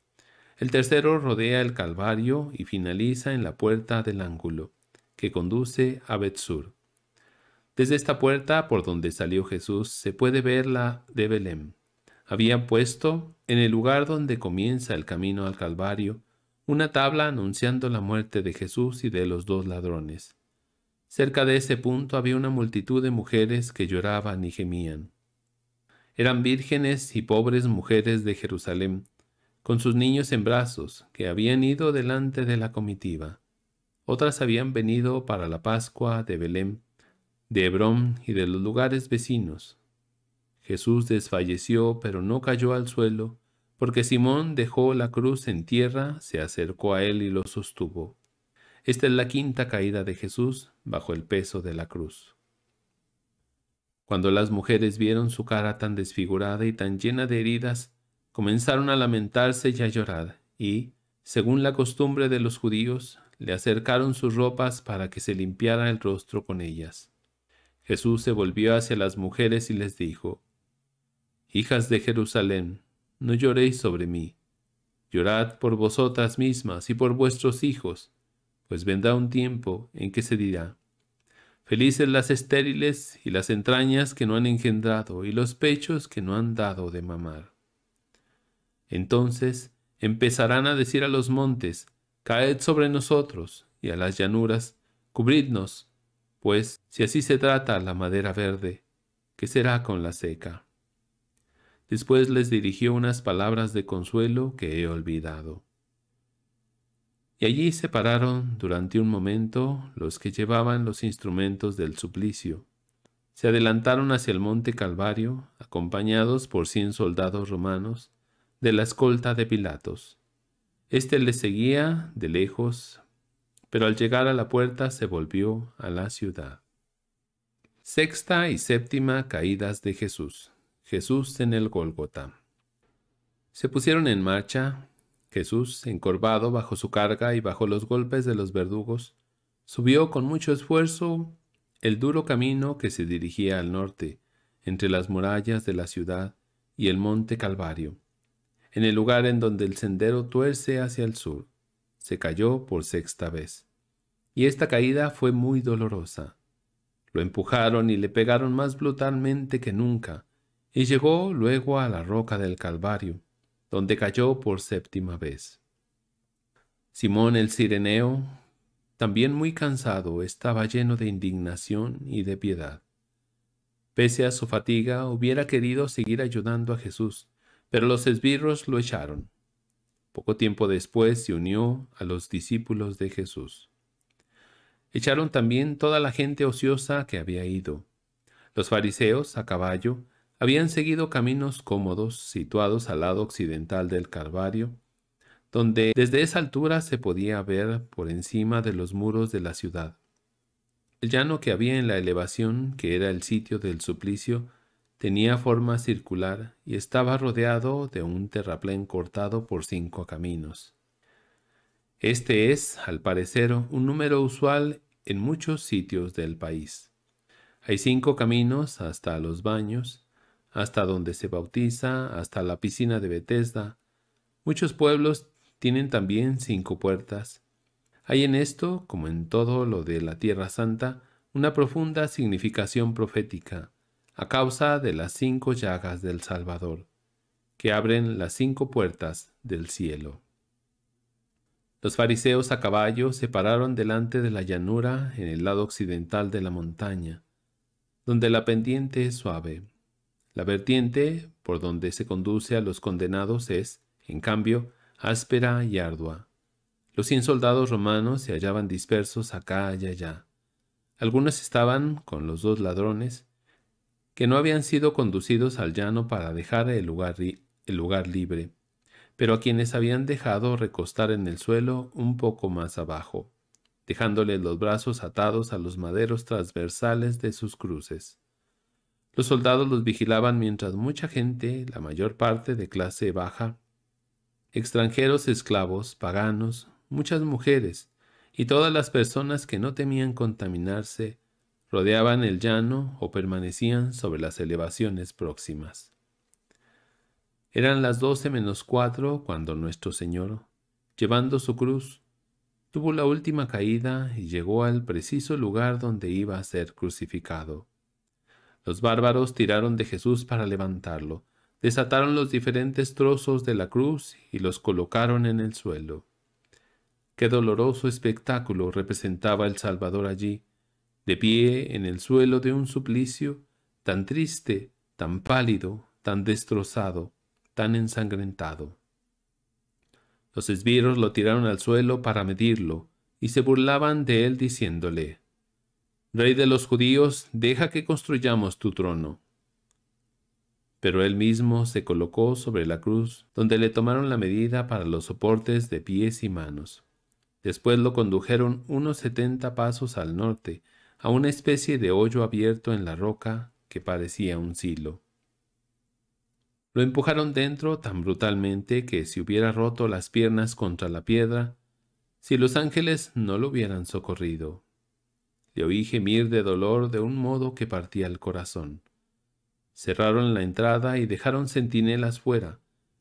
S1: El tercero rodea el Calvario y finaliza en la puerta del ángulo, que conduce a Betzur. Desde esta puerta por donde salió Jesús se puede ver la de Belén. Habían puesto, en el lugar donde comienza el camino al Calvario, una tabla anunciando la muerte de Jesús y de los dos ladrones. Cerca de ese punto había una multitud de mujeres que lloraban y gemían. Eran vírgenes y pobres mujeres de Jerusalén, con sus niños en brazos, que habían ido delante de la comitiva. Otras habían venido para la Pascua de Belén de Hebrón y de los lugares vecinos. Jesús desfalleció, pero no cayó al suelo, porque Simón dejó la cruz en tierra, se acercó a él y lo sostuvo. Esta es la quinta caída de Jesús bajo el peso de la cruz. Cuando las mujeres vieron su cara tan desfigurada y tan llena de heridas, comenzaron a lamentarse y a llorar, y, según la costumbre de los judíos, le acercaron sus ropas para que se limpiara el rostro con ellas. Jesús se volvió hacia las mujeres y les dijo, Hijas de Jerusalén, no lloréis sobre mí, llorad por vosotras mismas y por vuestros hijos, pues vendrá un tiempo en que se dirá, Felices las estériles y las entrañas que no han engendrado y los pechos que no han dado de mamar. Entonces empezarán a decir a los montes, Caed sobre nosotros, y a las llanuras, Cubridnos, pues si así se trata la madera verde, ¿qué será con la seca? Después les dirigió unas palabras de consuelo que he olvidado. Y allí se pararon durante un momento los que llevaban los instrumentos del suplicio. Se adelantaron hacia el monte Calvario, acompañados por cien soldados romanos de la escolta de Pilatos. Este les seguía de lejos pero al llegar a la puerta se volvió a la ciudad. Sexta y séptima caídas de Jesús. Jesús en el Gólgota. Se pusieron en marcha. Jesús, encorvado bajo su carga y bajo los golpes de los verdugos, subió con mucho esfuerzo el duro camino que se dirigía al norte, entre las murallas de la ciudad y el monte Calvario, en el lugar en donde el sendero tuerce hacia el sur se cayó por sexta vez. Y esta caída fue muy dolorosa. Lo empujaron y le pegaron más brutalmente que nunca, y llegó luego a la roca del Calvario, donde cayó por séptima vez. Simón el Sireneo, también muy cansado, estaba lleno de indignación y de piedad. Pese a su fatiga, hubiera querido seguir ayudando a Jesús, pero los esbirros lo echaron. Poco tiempo después se unió a los discípulos de Jesús. Echaron también toda la gente ociosa que había ido. Los fariseos, a caballo, habían seguido caminos cómodos situados al lado occidental del Calvario, donde desde esa altura se podía ver por encima de los muros de la ciudad. El llano que había en la elevación, que era el sitio del suplicio, Tenía forma circular y estaba rodeado de un terraplén cortado por cinco caminos. Este es, al parecer, un número usual en muchos sitios del país. Hay cinco caminos hasta los baños, hasta donde se bautiza, hasta la piscina de Bethesda. Muchos pueblos tienen también cinco puertas. Hay en esto, como en todo lo de la Tierra Santa, una profunda significación profética a causa de las cinco llagas del Salvador, que abren las cinco puertas del cielo. Los fariseos a caballo se pararon delante de la llanura en el lado occidental de la montaña, donde la pendiente es suave. La vertiente por donde se conduce a los condenados es, en cambio, áspera y ardua. Los cien soldados romanos se hallaban dispersos acá y allá. Algunos estaban con los dos ladrones, que no habían sido conducidos al llano para dejar el lugar, el lugar libre, pero a quienes habían dejado recostar en el suelo un poco más abajo, dejándoles los brazos atados a los maderos transversales de sus cruces. Los soldados los vigilaban mientras mucha gente, la mayor parte de clase baja, extranjeros esclavos, paganos, muchas mujeres y todas las personas que no temían contaminarse, rodeaban el llano o permanecían sobre las elevaciones próximas. Eran las doce menos cuatro cuando nuestro Señor, llevando su cruz, tuvo la última caída y llegó al preciso lugar donde iba a ser crucificado. Los bárbaros tiraron de Jesús para levantarlo, desataron los diferentes trozos de la cruz y los colocaron en el suelo. Qué doloroso espectáculo representaba el Salvador allí, de pie en el suelo de un suplicio tan triste, tan pálido, tan destrozado, tan ensangrentado. Los esbirros lo tiraron al suelo para medirlo, y se burlaban de él diciéndole, Rey de los judíos, deja que construyamos tu trono. Pero él mismo se colocó sobre la cruz, donde le tomaron la medida para los soportes de pies y manos. Después lo condujeron unos setenta pasos al norte, a una especie de hoyo abierto en la roca que parecía un silo. Lo empujaron dentro tan brutalmente que se hubiera roto las piernas contra la piedra si los ángeles no lo hubieran socorrido. Le oí gemir de dolor de un modo que partía el corazón. Cerraron la entrada y dejaron centinelas fuera,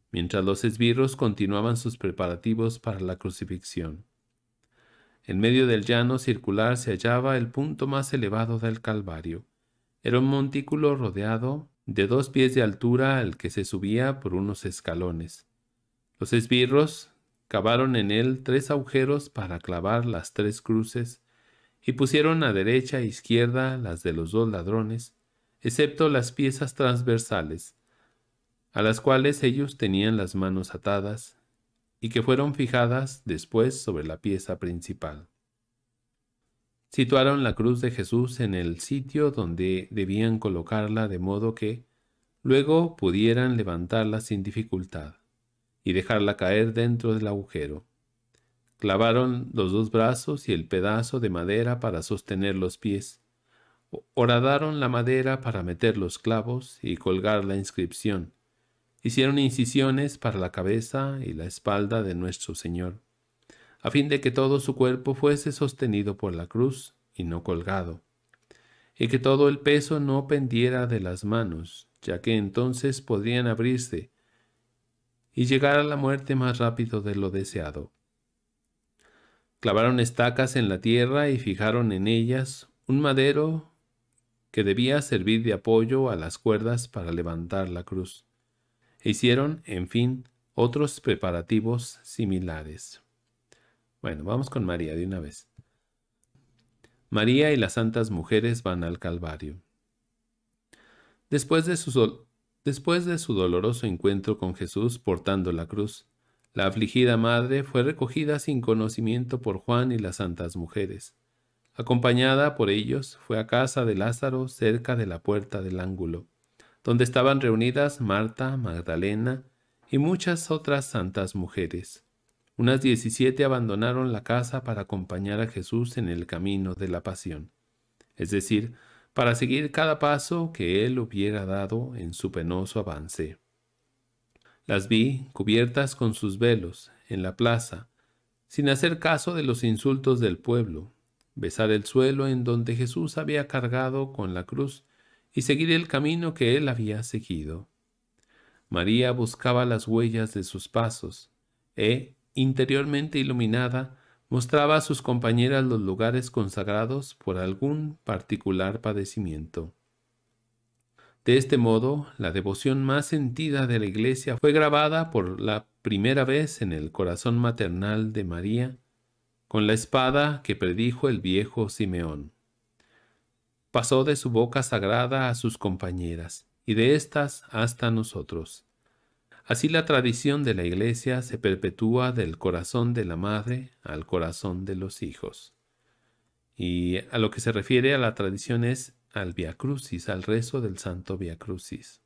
S1: mientras los esbirros continuaban sus preparativos para la crucifixión. En medio del llano circular se hallaba el punto más elevado del Calvario. Era un montículo rodeado de dos pies de altura al que se subía por unos escalones. Los esbirros cavaron en él tres agujeros para clavar las tres cruces y pusieron a derecha e izquierda las de los dos ladrones, excepto las piezas transversales, a las cuales ellos tenían las manos atadas, y que fueron fijadas después sobre la pieza principal. Situaron la cruz de Jesús en el sitio donde debían colocarla de modo que luego pudieran levantarla sin dificultad y dejarla caer dentro del agujero. Clavaron los dos brazos y el pedazo de madera para sostener los pies. Horadaron la madera para meter los clavos y colgar la inscripción, hicieron incisiones para la cabeza y la espalda de nuestro Señor, a fin de que todo su cuerpo fuese sostenido por la cruz y no colgado, y que todo el peso no pendiera de las manos, ya que entonces podrían abrirse y llegar a la muerte más rápido de lo deseado. Clavaron estacas en la tierra y fijaron en ellas un madero que debía servir de apoyo a las cuerdas para levantar la cruz hicieron, en fin, otros preparativos similares. Bueno, vamos con María de una vez. María y las santas mujeres van al Calvario. Después de su, después de su doloroso encuentro con Jesús portando la cruz, la afligida madre fue recogida sin conocimiento por Juan y las santas mujeres. Acompañada por ellos, fue a casa de Lázaro cerca de la puerta del ángulo donde estaban reunidas Marta, Magdalena y muchas otras santas mujeres. Unas diecisiete abandonaron la casa para acompañar a Jesús en el camino de la pasión, es decir, para seguir cada paso que él hubiera dado en su penoso avance. Las vi cubiertas con sus velos en la plaza, sin hacer caso de los insultos del pueblo, besar el suelo en donde Jesús había cargado con la cruz y seguir el camino que él había seguido. María buscaba las huellas de sus pasos e, interiormente iluminada, mostraba a sus compañeras los lugares consagrados por algún particular padecimiento. De este modo, la devoción más sentida de la Iglesia fue grabada por la primera vez en el corazón maternal de María, con la espada que predijo el viejo Simeón pasó de su boca sagrada a sus compañeras y de éstas hasta nosotros. Así la tradición de la Iglesia se perpetúa del corazón de la madre al corazón de los hijos. Y a lo que se refiere a la tradición es al Via Crucis, al rezo del Santo Via Crucis.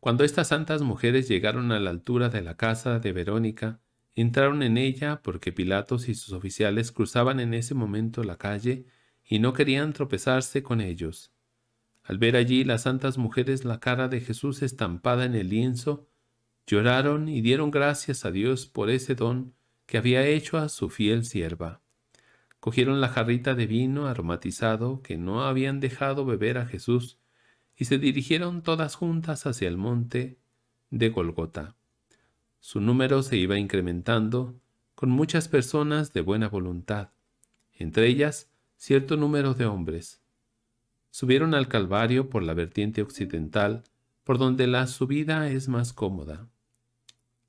S1: Cuando estas santas mujeres llegaron a la altura de la casa de Verónica, entraron en ella porque Pilatos y sus oficiales cruzaban en ese momento la calle y no querían tropezarse con ellos. Al ver allí las santas mujeres la cara de Jesús estampada en el lienzo, lloraron y dieron gracias a Dios por ese don que había hecho a su fiel sierva. Cogieron la jarrita de vino aromatizado que no habían dejado beber a Jesús y se dirigieron todas juntas hacia el monte de Golgota. Su número se iba incrementando con muchas personas de buena voluntad, entre ellas cierto número de hombres. Subieron al Calvario por la vertiente occidental, por donde la subida es más cómoda.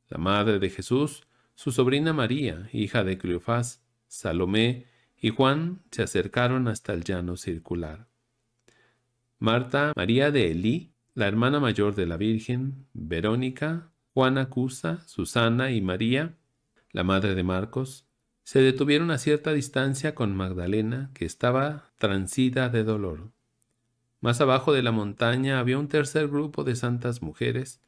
S1: La madre de Jesús, su sobrina María, hija de Cleofás, Salomé y Juan se acercaron hasta el llano circular. Marta, María de Elí, la hermana mayor de la Virgen, Verónica, Juana Cusa, Susana y María, la madre de Marcos, se detuvieron a cierta distancia con Magdalena, que estaba transida de dolor. Más abajo de la montaña había un tercer grupo de santas mujeres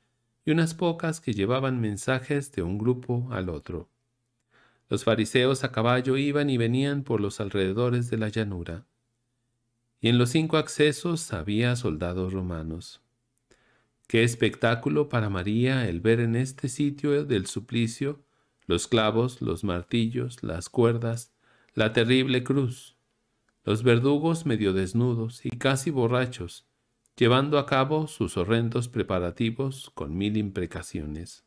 S1: y unas pocas que llevaban mensajes de un grupo al otro. Los fariseos a caballo iban y venían por los alrededores de la llanura. Y en los cinco accesos había soldados romanos. Qué espectáculo para María el ver en este sitio del suplicio los clavos, los martillos, las cuerdas, la terrible cruz, los verdugos medio desnudos y casi borrachos, llevando a cabo sus horrendos preparativos con mil imprecaciones.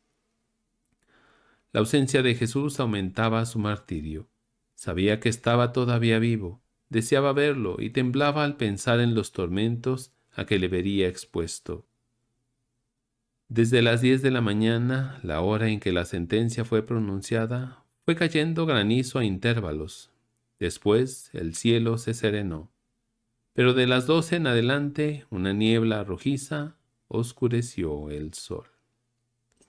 S1: La ausencia de Jesús aumentaba su martirio. Sabía que estaba todavía vivo, deseaba verlo y temblaba al pensar en los tormentos a que le vería expuesto. Desde las 10 de la mañana, la hora en que la sentencia fue pronunciada, fue cayendo granizo a intervalos. Después el cielo se serenó. Pero de las 12 en adelante, una niebla rojiza oscureció el sol.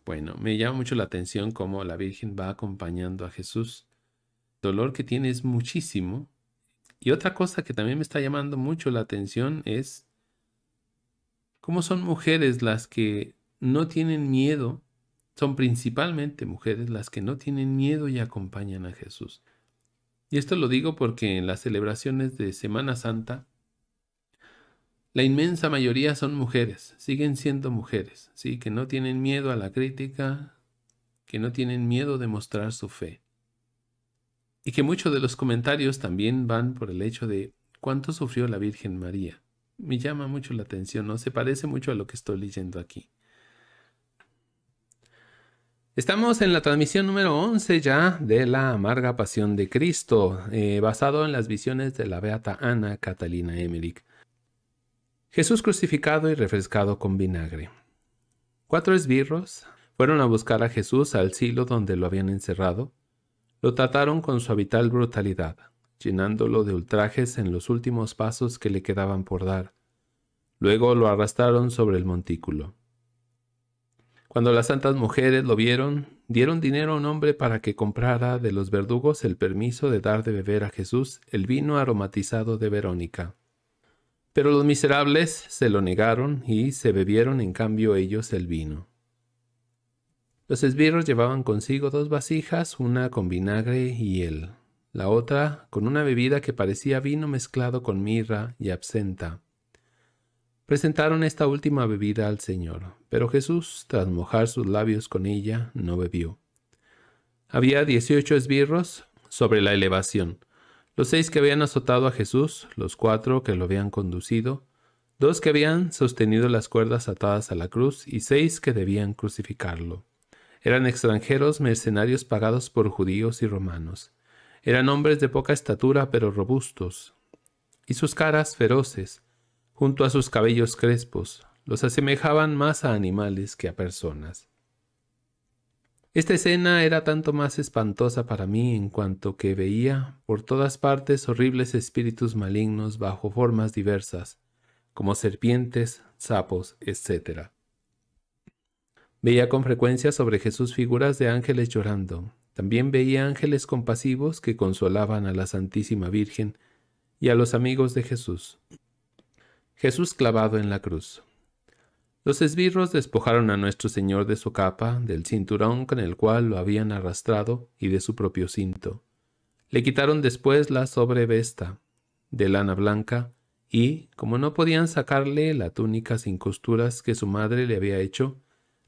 S1: Bueno, me llama mucho la atención cómo la Virgen va acompañando a Jesús. dolor que tiene es muchísimo. Y otra cosa que también me está llamando mucho la atención es cómo son mujeres las que no tienen miedo, son principalmente mujeres las que no tienen miedo y acompañan a Jesús. Y esto lo digo porque en las celebraciones de Semana Santa, la inmensa mayoría son mujeres, siguen siendo mujeres, ¿sí? que no tienen miedo a la crítica, que no tienen miedo de mostrar su fe. Y que muchos de los comentarios también van por el hecho de cuánto sufrió la Virgen María. Me llama mucho la atención, ¿no? Se parece mucho a lo que estoy leyendo aquí. Estamos en la transmisión número 11 ya de la amarga pasión de Cristo, eh, basado en las visiones de la beata Ana Catalina Emmerich. Jesús crucificado y refrescado con vinagre. Cuatro esbirros fueron a buscar a Jesús al silo donde lo habían encerrado. Lo trataron con su habitual brutalidad, llenándolo de ultrajes en los últimos pasos que le quedaban por dar. Luego lo arrastraron sobre el montículo. Cuando las santas mujeres lo vieron, dieron dinero a un hombre para que comprara de los verdugos el permiso de dar de beber a Jesús el vino aromatizado de Verónica. Pero los miserables se lo negaron y se bebieron en cambio ellos el vino. Los esbirros llevaban consigo dos vasijas, una con vinagre y hiel, la otra con una bebida que parecía vino mezclado con mirra y absenta. Presentaron esta última bebida al Señor, pero Jesús, tras mojar sus labios con ella, no bebió. Había dieciocho esbirros sobre la elevación, los seis que habían azotado a Jesús, los cuatro que lo habían conducido, dos que habían sostenido las cuerdas atadas a la cruz y seis que debían crucificarlo. Eran extranjeros mercenarios pagados por judíos y romanos. Eran hombres de poca estatura pero robustos, y sus caras feroces, junto a sus cabellos crespos, los asemejaban más a animales que a personas. Esta escena era tanto más espantosa para mí en cuanto que veía por todas partes horribles espíritus malignos bajo formas diversas, como serpientes, sapos, etc. Veía con frecuencia sobre Jesús figuras de ángeles llorando. También veía ángeles compasivos que consolaban a la Santísima Virgen y a los amigos de Jesús. Jesús clavado en la cruz. Los esbirros despojaron a nuestro Señor de su capa, del cinturón con el cual lo habían arrastrado y de su propio cinto. Le quitaron después la sobrevesta, de lana blanca, y, como no podían sacarle la túnica sin costuras que su madre le había hecho,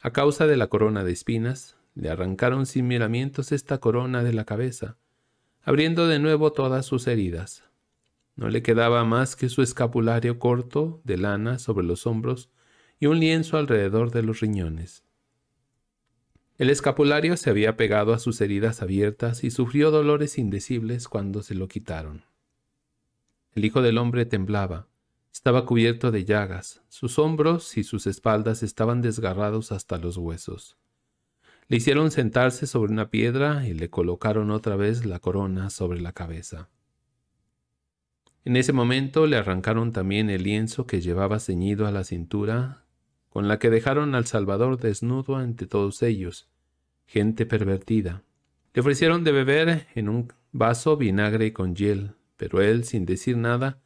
S1: a causa de la corona de espinas, le arrancaron sin miramientos esta corona de la cabeza, abriendo de nuevo todas sus heridas, no le quedaba más que su escapulario corto de lana sobre los hombros y un lienzo alrededor de los riñones. El escapulario se había pegado a sus heridas abiertas y sufrió dolores indecibles cuando se lo quitaron. El Hijo del Hombre temblaba, estaba cubierto de llagas, sus hombros y sus espaldas estaban desgarrados hasta los huesos. Le hicieron sentarse sobre una piedra y le colocaron otra vez la corona sobre la cabeza. En ese momento le arrancaron también el lienzo que llevaba ceñido a la cintura, con la que dejaron al Salvador desnudo ante todos ellos, gente pervertida. Le ofrecieron de beber en un vaso vinagre con hiel, pero él, sin decir nada,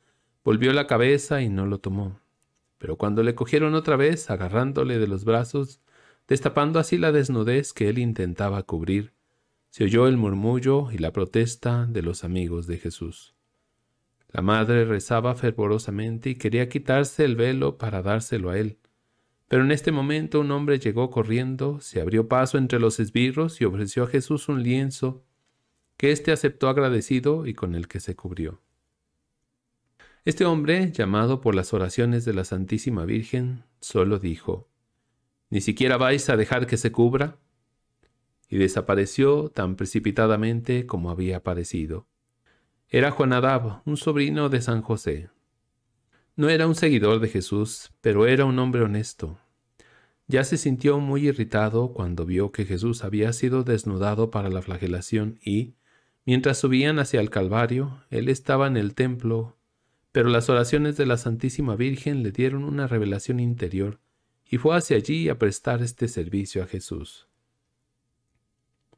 S1: volvió la cabeza y no lo tomó. Pero cuando le cogieron otra vez, agarrándole de los brazos, destapando así la desnudez que él intentaba cubrir, se oyó el murmullo y la protesta de los amigos de Jesús. La madre rezaba fervorosamente y quería quitarse el velo para dárselo a él. Pero en este momento un hombre llegó corriendo, se abrió paso entre los esbirros y ofreció a Jesús un lienzo, que éste aceptó agradecido y con el que se cubrió. Este hombre, llamado por las oraciones de la Santísima Virgen, solo dijo, ¿Ni siquiera vais a dejar que se cubra? Y desapareció tan precipitadamente como había aparecido. Era Juan Adab, un sobrino de San José. No era un seguidor de Jesús, pero era un hombre honesto. Ya se sintió muy irritado cuando vio que Jesús había sido desnudado para la flagelación y, mientras subían hacia el Calvario, él estaba en el templo, pero las oraciones de la Santísima Virgen le dieron una revelación interior y fue hacia allí a prestar este servicio a Jesús.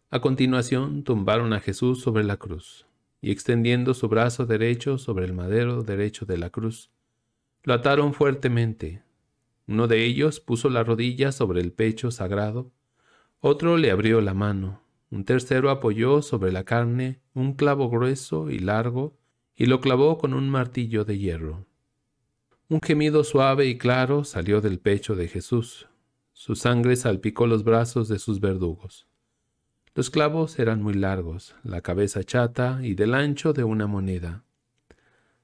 S1: A continuación tumbaron a Jesús sobre la cruz y extendiendo su brazo derecho sobre el madero derecho de la cruz. Lo ataron fuertemente. Uno de ellos puso la rodilla sobre el pecho sagrado, otro le abrió la mano, un tercero apoyó sobre la carne un clavo grueso y largo y lo clavó con un martillo de hierro. Un gemido suave y claro salió del pecho de Jesús. Su sangre salpicó los brazos de sus verdugos. Los clavos eran muy largos, la cabeza chata y del ancho de una moneda.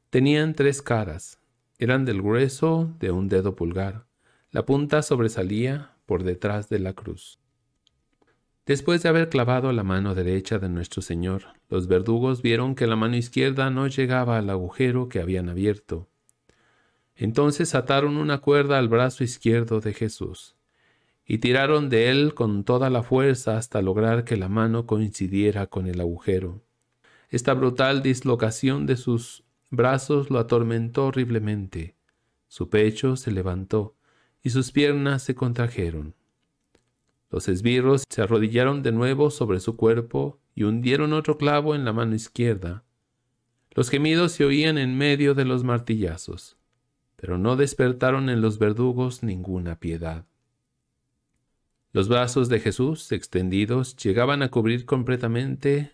S1: Tenían tres caras, eran del grueso de un dedo pulgar. La punta sobresalía por detrás de la cruz. Después de haber clavado la mano derecha de nuestro Señor, los verdugos vieron que la mano izquierda no llegaba al agujero que habían abierto. Entonces ataron una cuerda al brazo izquierdo de Jesús y tiraron de él con toda la fuerza hasta lograr que la mano coincidiera con el agujero. Esta brutal dislocación de sus brazos lo atormentó horriblemente. Su pecho se levantó y sus piernas se contrajeron. Los esbirros se arrodillaron de nuevo sobre su cuerpo y hundieron otro clavo en la mano izquierda. Los gemidos se oían en medio de los martillazos, pero no despertaron en los verdugos ninguna piedad. Los brazos de Jesús extendidos llegaban a cubrir completamente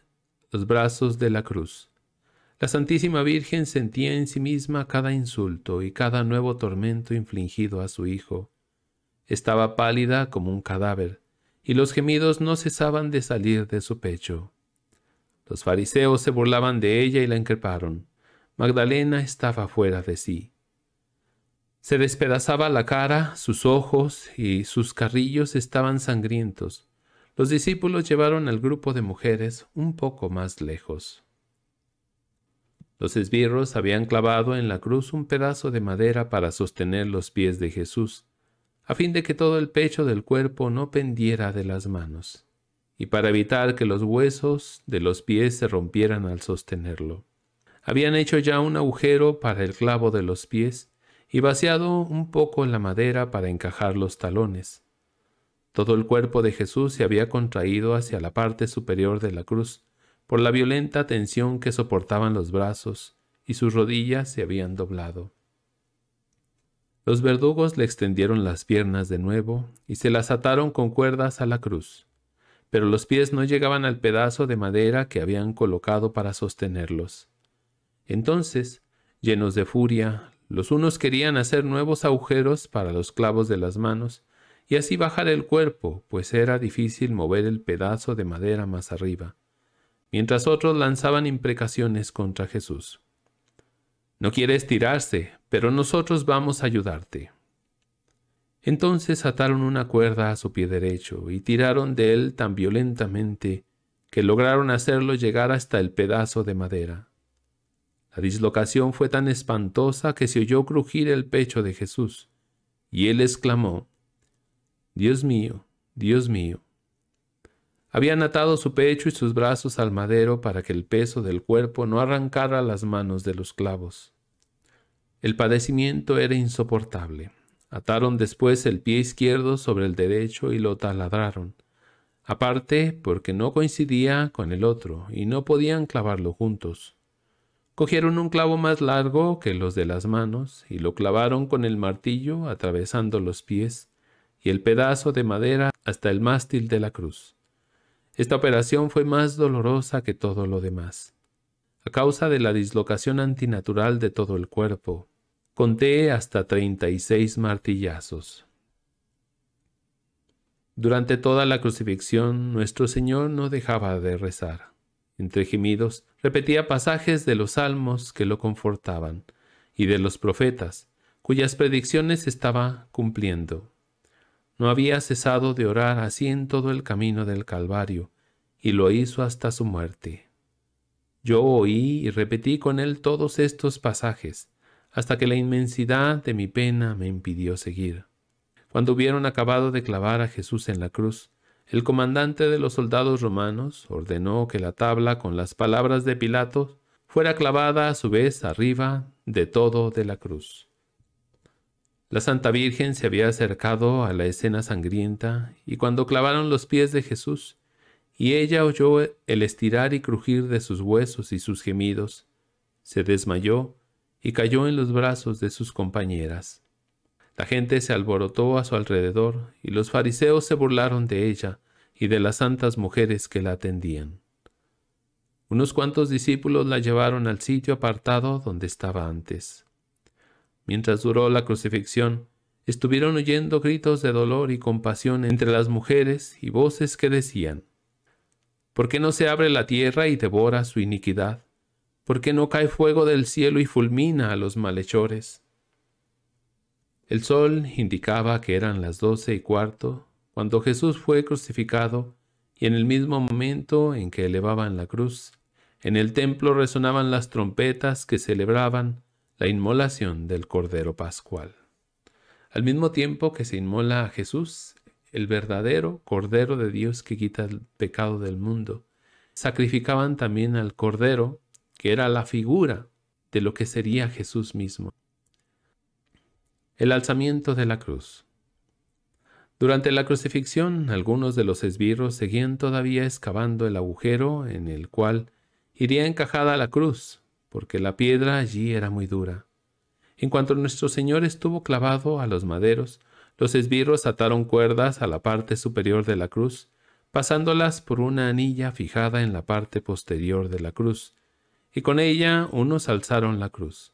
S1: los brazos de la cruz. La Santísima Virgen sentía en sí misma cada insulto y cada nuevo tormento infligido a su Hijo. Estaba pálida como un cadáver, y los gemidos no cesaban de salir de su pecho. Los fariseos se burlaban de ella y la increparon. Magdalena estaba fuera de sí. Se despedazaba la cara, sus ojos y sus carrillos estaban sangrientos. Los discípulos llevaron al grupo de mujeres un poco más lejos. Los esbirros habían clavado en la cruz un pedazo de madera para sostener los pies de Jesús, a fin de que todo el pecho del cuerpo no pendiera de las manos, y para evitar que los huesos de los pies se rompieran al sostenerlo. Habían hecho ya un agujero para el clavo de los pies, y vaciado un poco en la madera para encajar los talones. Todo el cuerpo de Jesús se había contraído hacia la parte superior de la cruz por la violenta tensión que soportaban los brazos y sus rodillas se habían doblado. Los verdugos le extendieron las piernas de nuevo y se las ataron con cuerdas a la cruz, pero los pies no llegaban al pedazo de madera que habían colocado para sostenerlos. Entonces, llenos de furia, los unos querían hacer nuevos agujeros para los clavos de las manos y así bajar el cuerpo, pues era difícil mover el pedazo de madera más arriba, mientras otros lanzaban imprecaciones contra Jesús. No quieres tirarse, pero nosotros vamos a ayudarte. Entonces ataron una cuerda a su pie derecho y tiraron de él tan violentamente que lograron hacerlo llegar hasta el pedazo de madera. La dislocación fue tan espantosa que se oyó crujir el pecho de Jesús, y él exclamó, Dios mío, Dios mío. Habían atado su pecho y sus brazos al madero para que el peso del cuerpo no arrancara las manos de los clavos. El padecimiento era insoportable. Ataron después el pie izquierdo sobre el derecho y lo taladraron, aparte porque no coincidía con el otro y no podían clavarlo juntos. Cogieron un clavo más largo que los de las manos y lo clavaron con el martillo atravesando los pies y el pedazo de madera hasta el mástil de la cruz. Esta operación fue más dolorosa que todo lo demás. A causa de la dislocación antinatural de todo el cuerpo, conté hasta treinta y seis martillazos. Durante toda la crucifixión, nuestro Señor no dejaba de rezar. Entre gemidos repetía pasajes de los salmos que lo confortaban y de los profetas, cuyas predicciones estaba cumpliendo. No había cesado de orar así en todo el camino del Calvario, y lo hizo hasta su muerte. Yo oí y repetí con él todos estos pasajes, hasta que la inmensidad de mi pena me impidió seguir. Cuando hubieron acabado de clavar a Jesús en la cruz, el comandante de los soldados romanos ordenó que la tabla con las palabras de Pilato fuera clavada a su vez arriba de todo de la cruz. La Santa Virgen se había acercado a la escena sangrienta y cuando clavaron los pies de Jesús, y ella oyó el estirar y crujir de sus huesos y sus gemidos, se desmayó y cayó en los brazos de sus compañeras. La gente se alborotó a su alrededor, y los fariseos se burlaron de ella y de las santas mujeres que la atendían. Unos cuantos discípulos la llevaron al sitio apartado donde estaba antes. Mientras duró la crucifixión, estuvieron oyendo gritos de dolor y compasión entre las mujeres y voces que decían, ¿Por qué no se abre la tierra y devora su iniquidad? ¿Por qué no cae fuego del cielo y fulmina a los malhechores? El sol indicaba que eran las doce y cuarto cuando Jesús fue crucificado y en el mismo momento en que elevaban la cruz, en el templo resonaban las trompetas que celebraban la inmolación del Cordero Pascual. Al mismo tiempo que se inmola a Jesús, el verdadero Cordero de Dios que quita el pecado del mundo, sacrificaban también al Cordero, que era la figura de lo que sería Jesús mismo. El alzamiento de la cruz. Durante la crucifixión, algunos de los esbirros seguían todavía excavando el agujero en el cual iría encajada la cruz, porque la piedra allí era muy dura. En cuanto nuestro Señor estuvo clavado a los maderos, los esbirros ataron cuerdas a la parte superior de la cruz, pasándolas por una anilla fijada en la parte posterior de la cruz, y con ella unos alzaron la cruz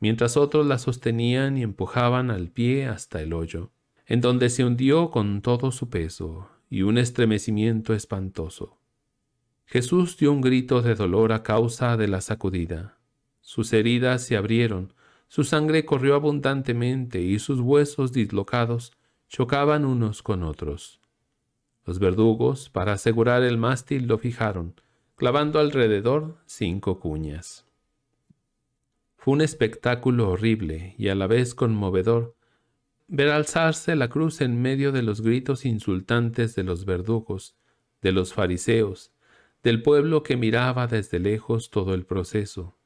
S1: mientras otros la sostenían y empujaban al pie hasta el hoyo, en donde se hundió con todo su peso y un estremecimiento espantoso. Jesús dio un grito de dolor a causa de la sacudida. Sus heridas se abrieron, su sangre corrió abundantemente y sus huesos dislocados chocaban unos con otros. Los verdugos, para asegurar el mástil, lo fijaron, clavando alrededor cinco cuñas. Fue un espectáculo horrible y a la vez conmovedor ver alzarse la cruz en medio de los gritos insultantes de los verdugos, de los fariseos, del pueblo que miraba desde lejos todo el proceso.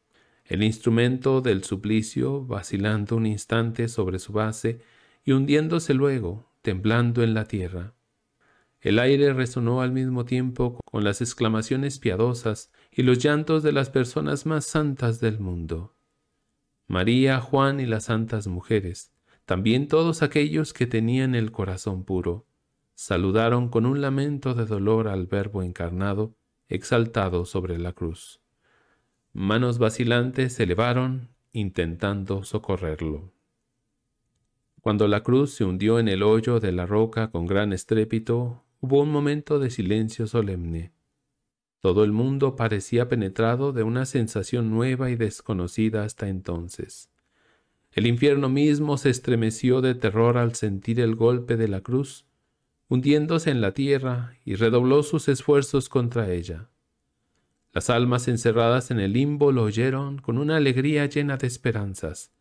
S1: El instrumento del suplicio vacilando un instante sobre su base y hundiéndose luego, temblando en la tierra. El aire resonó al mismo tiempo con las exclamaciones piadosas y los llantos de las personas más santas del mundo. María, Juan y las santas mujeres, también todos aquellos que tenían el corazón puro, saludaron con un lamento de dolor al Verbo encarnado, exaltado sobre la cruz. Manos vacilantes se elevaron, intentando socorrerlo. Cuando la cruz se hundió en el hoyo de la roca con gran estrépito, hubo un momento de silencio solemne. Todo el mundo parecía penetrado de una sensación nueva y desconocida hasta entonces. El infierno mismo se estremeció de terror al sentir el golpe de la cruz, hundiéndose en la tierra y redobló sus esfuerzos contra ella. Las almas encerradas en el limbo lo oyeron con una alegría llena de esperanzas.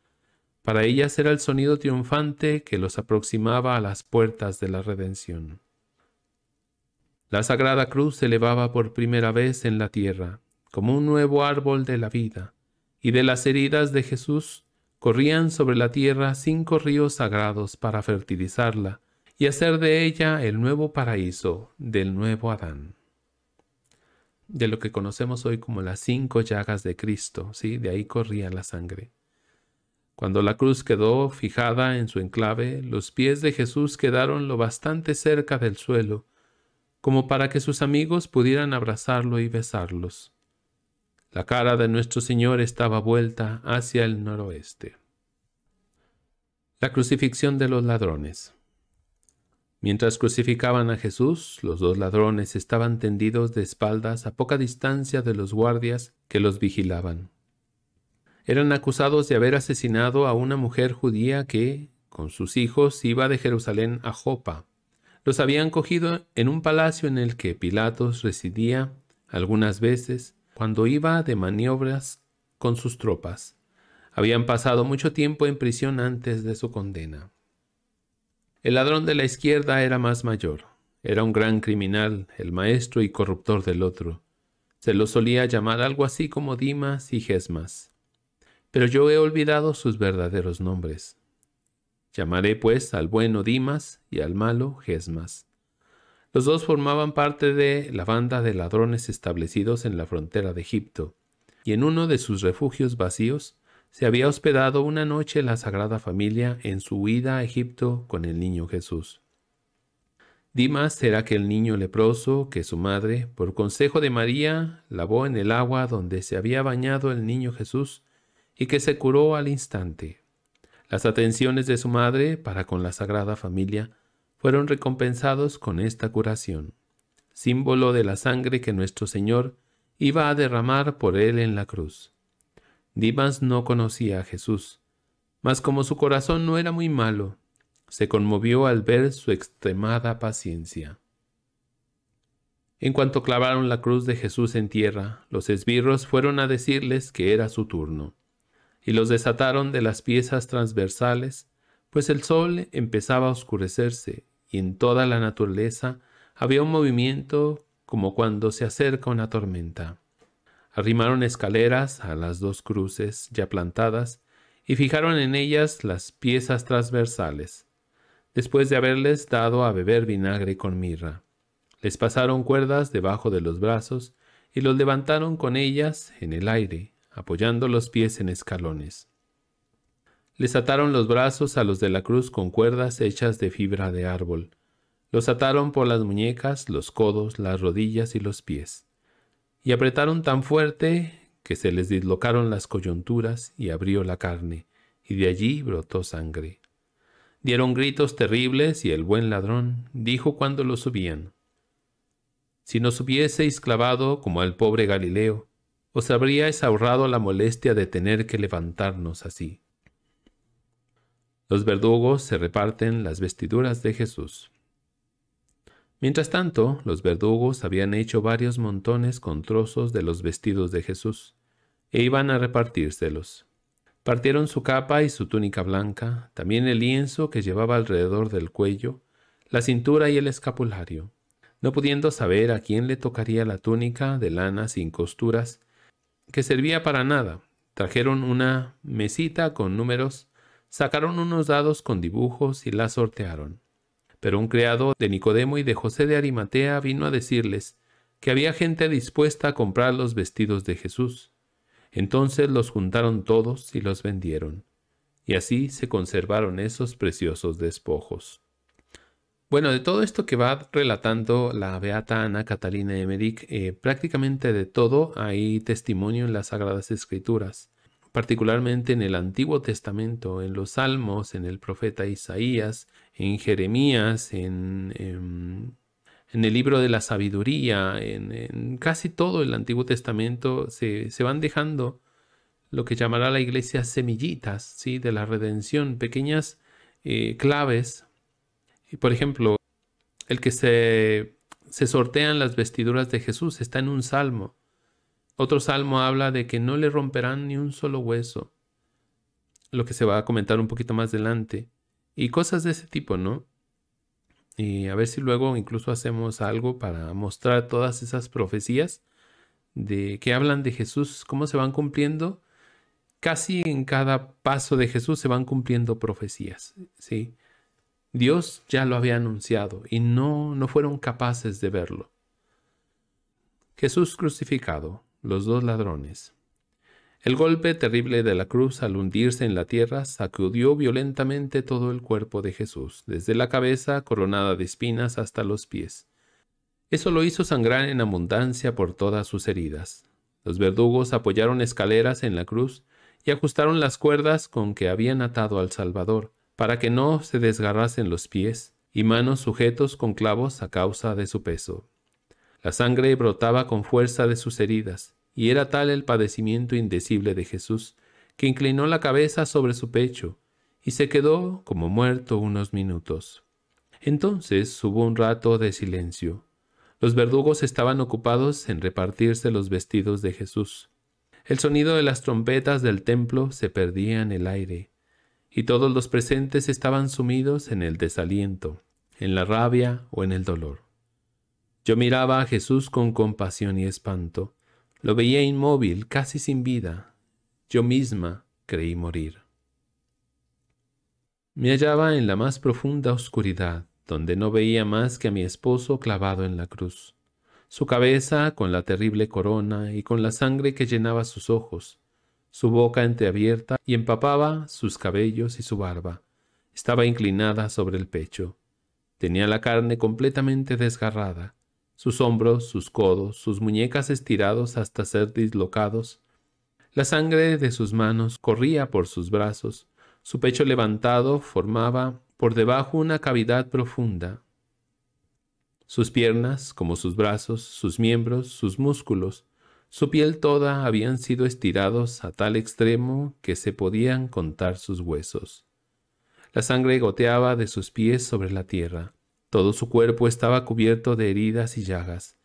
S1: Para ellas era el sonido triunfante que los aproximaba a las puertas de la redención. La Sagrada Cruz se elevaba por primera vez en la tierra, como un nuevo árbol de la vida, y de las heridas de Jesús corrían sobre la tierra cinco ríos sagrados para fertilizarla y hacer de ella el nuevo paraíso del nuevo Adán. De lo que conocemos hoy como las cinco llagas de Cristo, ¿sí? de ahí corría la sangre. Cuando la cruz quedó fijada en su enclave, los pies de Jesús quedaron lo bastante cerca del suelo como para que sus amigos pudieran abrazarlo y besarlos. La cara de nuestro Señor estaba vuelta hacia el noroeste. La crucifixión de los ladrones. Mientras crucificaban a Jesús, los dos ladrones estaban tendidos de espaldas a poca distancia de los guardias que los vigilaban. Eran acusados de haber asesinado a una mujer judía que, con sus hijos, iba de Jerusalén a Jopa, los habían cogido en un palacio en el que Pilatos residía algunas veces cuando iba de maniobras con sus tropas. Habían pasado mucho tiempo en prisión antes de su condena. El ladrón de la izquierda era más mayor. Era un gran criminal, el maestro y corruptor del otro. Se lo solía llamar algo así como Dimas y Gesmas. Pero yo he olvidado sus verdaderos nombres. Llamaré pues al bueno Dimas y al malo Gesmas. Los dos formaban parte de la banda de ladrones establecidos en la frontera de Egipto, y en uno de sus refugios vacíos se había hospedado una noche la Sagrada Familia en su huida a Egipto con el niño Jesús. Dimas era aquel niño leproso que su madre, por consejo de María, lavó en el agua donde se había bañado el niño Jesús y que se curó al instante. Las atenciones de su madre para con la Sagrada Familia fueron recompensados con esta curación, símbolo de la sangre que nuestro Señor iba a derramar por él en la cruz. Dimas no conocía a Jesús, mas como su corazón no era muy malo, se conmovió al ver su extremada paciencia. En cuanto clavaron la cruz de Jesús en tierra, los esbirros fueron a decirles que era su turno y los desataron de las piezas transversales, pues el sol empezaba a oscurecerse y en toda la naturaleza había un movimiento como cuando se acerca una tormenta. Arrimaron escaleras a las dos cruces ya plantadas y fijaron en ellas las piezas transversales, después de haberles dado a beber vinagre con mirra. Les pasaron cuerdas debajo de los brazos y los levantaron con ellas en el aire, apoyando los pies en escalones. Les ataron los brazos a los de la cruz con cuerdas hechas de fibra de árbol. Los ataron por las muñecas, los codos, las rodillas y los pies. Y apretaron tan fuerte que se les dislocaron las coyunturas y abrió la carne, y de allí brotó sangre. Dieron gritos terribles y el buen ladrón dijo cuando lo subían, Si nos hubieseis clavado como al pobre Galileo, os habríais ahorrado la molestia de tener que levantarnos así. Los verdugos se reparten las vestiduras de Jesús. Mientras tanto, los verdugos habían hecho varios montones con trozos de los vestidos de Jesús, e iban a repartírselos. Partieron su capa y su túnica blanca, también el lienzo que llevaba alrededor del cuello, la cintura y el escapulario. No pudiendo saber a quién le tocaría la túnica de lana sin costuras, que servía para nada. Trajeron una mesita con números, sacaron unos dados con dibujos y la sortearon. Pero un criado de Nicodemo y de José de Arimatea vino a decirles que había gente dispuesta a comprar los vestidos de Jesús. Entonces los juntaron todos y los vendieron. Y así se conservaron esos preciosos despojos. Bueno, de todo esto que va relatando la beata Ana Catalina de eh, prácticamente de todo hay testimonio en las Sagradas Escrituras, particularmente en el Antiguo Testamento, en los Salmos, en el profeta Isaías, en Jeremías, en, em, el libro de la sabiduría, en, casi todo el Antiguo Testamento se, van dejando lo que llamará la iglesia semillitas ¿sí? de la redención, pequeñas eh, claves y por ejemplo, el que se, se sortean las vestiduras de Jesús está en un salmo. Otro salmo habla de que no le romperán ni un solo hueso, lo que se va a comentar un poquito más adelante. Y cosas de ese tipo, ¿no? Y a ver si luego incluso hacemos algo para mostrar todas esas profecías de que hablan de Jesús, cómo se van cumpliendo. Casi en cada paso de Jesús se van cumpliendo profecías, ¿sí? Dios ya lo había anunciado y no, no fueron capaces de verlo. Jesús crucificado, los dos ladrones. El golpe terrible de la cruz al hundirse en la tierra sacudió violentamente todo el cuerpo de Jesús, desde la cabeza coronada de espinas hasta los pies. Eso lo hizo sangrar en abundancia por todas sus heridas. Los verdugos apoyaron escaleras en la cruz y ajustaron las cuerdas con que habían atado al Salvador, para que no se desgarrasen los pies y manos sujetos con clavos a causa de su peso. La sangre brotaba con fuerza de sus heridas, y era tal el padecimiento indecible de Jesús, que inclinó la cabeza sobre su pecho, y se quedó como muerto unos minutos. Entonces hubo un rato de silencio. Los verdugos estaban ocupados en repartirse los vestidos de Jesús. El sonido de las trompetas del templo se perdía en el aire, y todos los presentes estaban sumidos en el desaliento, en la rabia o en el dolor. Yo miraba a Jesús con compasión y espanto, lo veía inmóvil, casi sin vida. Yo misma creí morir. Me hallaba en la más profunda oscuridad, donde no veía más que a mi esposo clavado en la cruz, su cabeza con la terrible corona y con la sangre que llenaba sus ojos, su boca entreabierta y empapaba sus cabellos y su barba. Estaba inclinada sobre el pecho. Tenía la carne completamente desgarrada, sus hombros, sus codos, sus muñecas estirados hasta ser dislocados. La sangre de sus manos corría por sus brazos. Su pecho levantado formaba por debajo una cavidad profunda. Sus piernas, como sus brazos, sus miembros, sus músculos, su piel toda habían sido estirados a tal extremo que se podían contar sus huesos. La sangre goteaba de sus pies sobre la tierra. Todo su cuerpo estaba cubierto de heridas y llagas,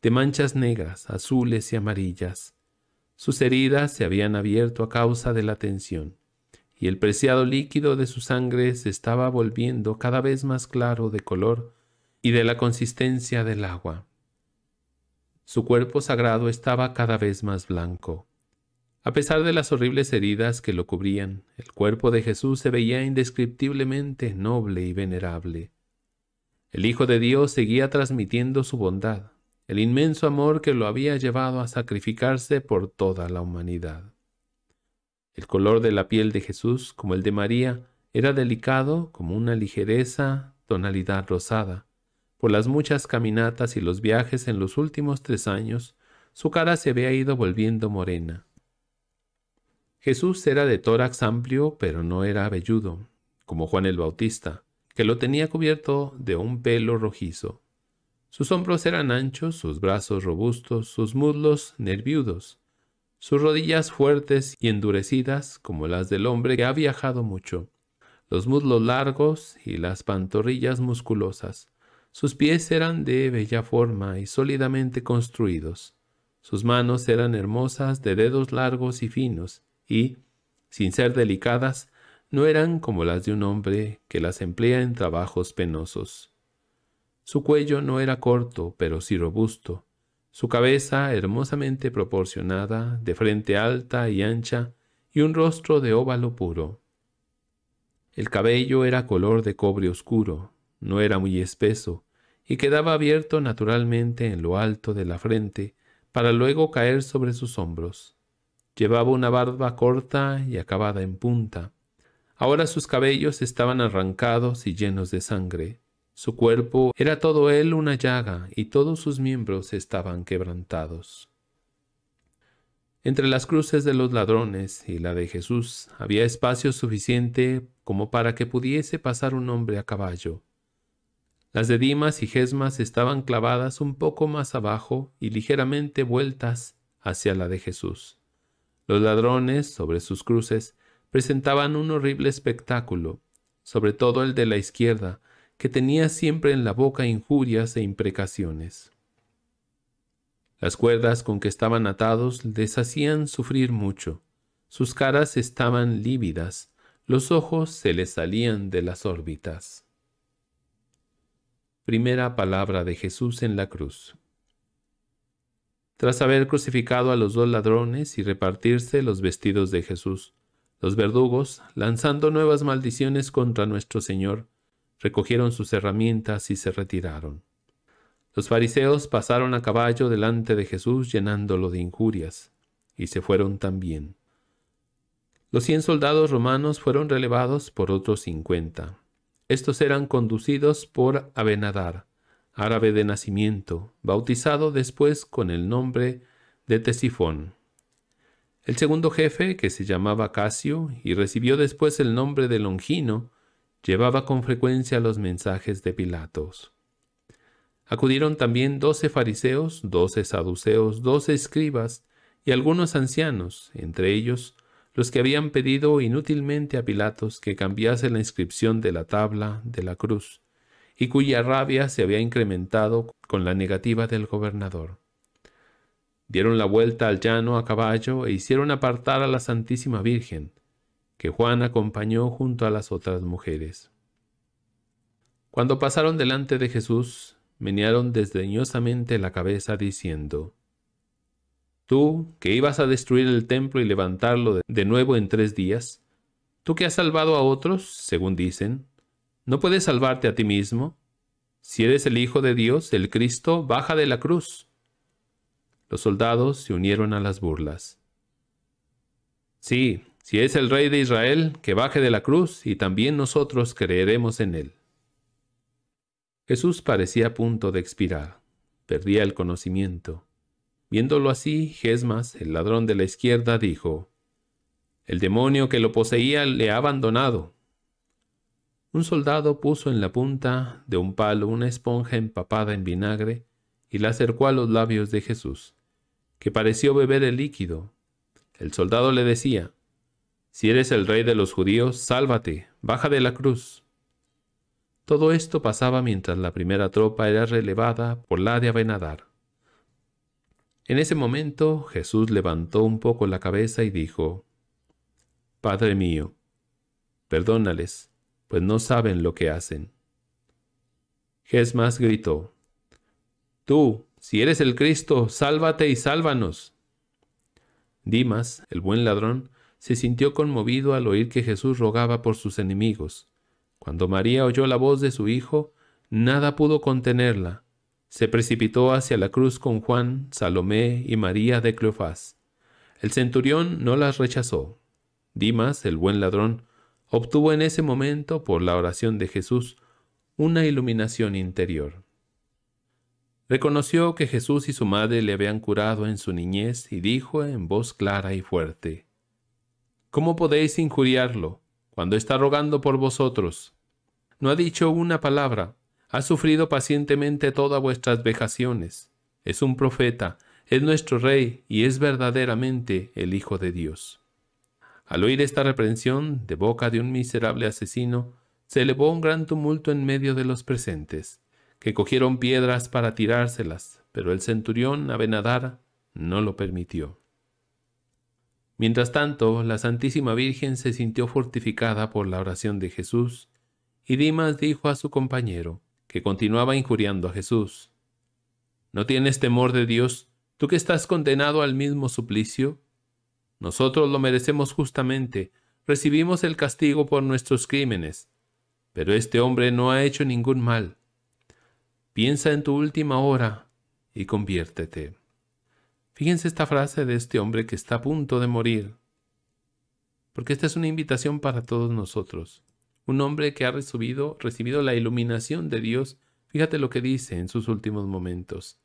S1: de manchas negras, azules y amarillas. Sus heridas se habían abierto a causa de la tensión, y el preciado líquido de su sangre se estaba volviendo cada vez más claro de color y de la consistencia del agua. Su cuerpo sagrado estaba cada vez más blanco. A pesar de las horribles heridas que lo cubrían, el cuerpo de Jesús se veía indescriptiblemente noble y venerable. El Hijo de Dios seguía transmitiendo su bondad, el inmenso amor que lo había llevado a sacrificarse por toda la humanidad. El color de la piel de Jesús, como el de María, era delicado como una ligereza tonalidad rosada, por las muchas caminatas y los viajes en los últimos tres años, su cara se había ido volviendo morena. Jesús era de tórax amplio, pero no era velludo, como Juan el Bautista, que lo tenía cubierto de un pelo rojizo. Sus hombros eran anchos, sus brazos robustos, sus muslos nerviudos, sus rodillas fuertes y endurecidas como las del hombre que ha viajado mucho, los muslos largos y las pantorrillas musculosas. Sus pies eran de bella forma y sólidamente construidos. Sus manos eran hermosas, de dedos largos y finos, y, sin ser delicadas, no eran como las de un hombre que las emplea en trabajos penosos. Su cuello no era corto, pero sí robusto. Su cabeza, hermosamente proporcionada, de frente alta y ancha, y un rostro de óvalo puro. El cabello era color de cobre oscuro, no era muy espeso y quedaba abierto naturalmente en lo alto de la frente para luego caer sobre sus hombros. Llevaba una barba corta y acabada en punta. Ahora sus cabellos estaban arrancados y llenos de sangre. Su cuerpo era todo él una llaga y todos sus miembros estaban quebrantados. Entre las cruces de los ladrones y la de Jesús había espacio suficiente como para que pudiese pasar un hombre a caballo. Las de Dimas y Gesmas estaban clavadas un poco más abajo y ligeramente vueltas hacia la de Jesús. Los ladrones, sobre sus cruces, presentaban un horrible espectáculo, sobre todo el de la izquierda, que tenía siempre en la boca injurias e imprecaciones. Las cuerdas con que estaban atados les hacían sufrir mucho. Sus caras estaban lívidas, los ojos se les salían de las órbitas. Primera palabra de Jesús en la cruz. Tras haber crucificado a los dos ladrones y repartirse los vestidos de Jesús, los verdugos, lanzando nuevas maldiciones contra nuestro Señor, recogieron sus herramientas y se retiraron. Los fariseos pasaron a caballo delante de Jesús llenándolo de injurias, y se fueron también. Los cien soldados romanos fueron relevados por otros cincuenta. Estos eran conducidos por Abenadar, árabe de nacimiento, bautizado después con el nombre de Tesifón. El segundo jefe, que se llamaba Casio y recibió después el nombre de Longino, llevaba con frecuencia los mensajes de Pilatos. Acudieron también doce fariseos, doce saduceos, doce escribas y algunos ancianos, entre ellos los que habían pedido inútilmente a Pilatos que cambiase la inscripción de la tabla de la cruz, y cuya rabia se había incrementado con la negativa del gobernador. Dieron la vuelta al llano a caballo e hicieron apartar a la Santísima Virgen, que Juan acompañó junto a las otras mujeres. Cuando pasaron delante de Jesús, menearon desdeñosamente la cabeza diciendo, Tú, que ibas a destruir el templo y levantarlo de nuevo en tres días, tú que has salvado a otros, según dicen, ¿no puedes salvarte a ti mismo? Si eres el Hijo de Dios, el Cristo, baja de la cruz. Los soldados se unieron a las burlas. Sí, si es el Rey de Israel, que baje de la cruz, y también nosotros creeremos en él. Jesús parecía a punto de expirar. Perdía el conocimiento. Viéndolo así, Gesmas, el ladrón de la izquierda, dijo, El demonio que lo poseía le ha abandonado. Un soldado puso en la punta de un palo una esponja empapada en vinagre y la acercó a los labios de Jesús, que pareció beber el líquido. El soldado le decía, Si eres el rey de los judíos, sálvate, baja de la cruz. Todo esto pasaba mientras la primera tropa era relevada por la de Abenadar. En ese momento Jesús levantó un poco la cabeza y dijo, Padre mío, perdónales, pues no saben lo que hacen. Gesmas gritó, Tú, si eres el Cristo, sálvate y sálvanos. Dimas, el buen ladrón, se sintió conmovido al oír que Jesús rogaba por sus enemigos. Cuando María oyó la voz de su hijo, nada pudo contenerla se precipitó hacia la cruz con Juan, Salomé y María de Cleofás. El centurión no las rechazó. Dimas, el buen ladrón, obtuvo en ese momento, por la oración de Jesús, una iluminación interior. Reconoció que Jesús y su madre le habían curado en su niñez y dijo en voz clara y fuerte, ¿Cómo podéis injuriarlo cuando está rogando por vosotros? No ha dicho una palabra, ha sufrido pacientemente todas vuestras vejaciones. Es un profeta, es nuestro rey y es verdaderamente el Hijo de Dios. Al oír esta reprensión de boca de un miserable asesino, se elevó un gran tumulto en medio de los presentes, que cogieron piedras para tirárselas, pero el centurión Abenadar no lo permitió. Mientras tanto, la Santísima Virgen se sintió fortificada por la oración de Jesús, y Dimas dijo a su compañero, que continuaba injuriando a Jesús. ¿No tienes temor de Dios, tú que estás condenado al mismo suplicio? Nosotros lo merecemos justamente, recibimos el castigo por nuestros crímenes, pero este hombre no ha hecho ningún mal. Piensa en tu última hora y conviértete. Fíjense esta frase de este hombre que está a punto de morir, porque esta es una invitación para todos nosotros un hombre que ha recibido, recibido la iluminación de Dios, fíjate lo que dice en sus últimos momentos.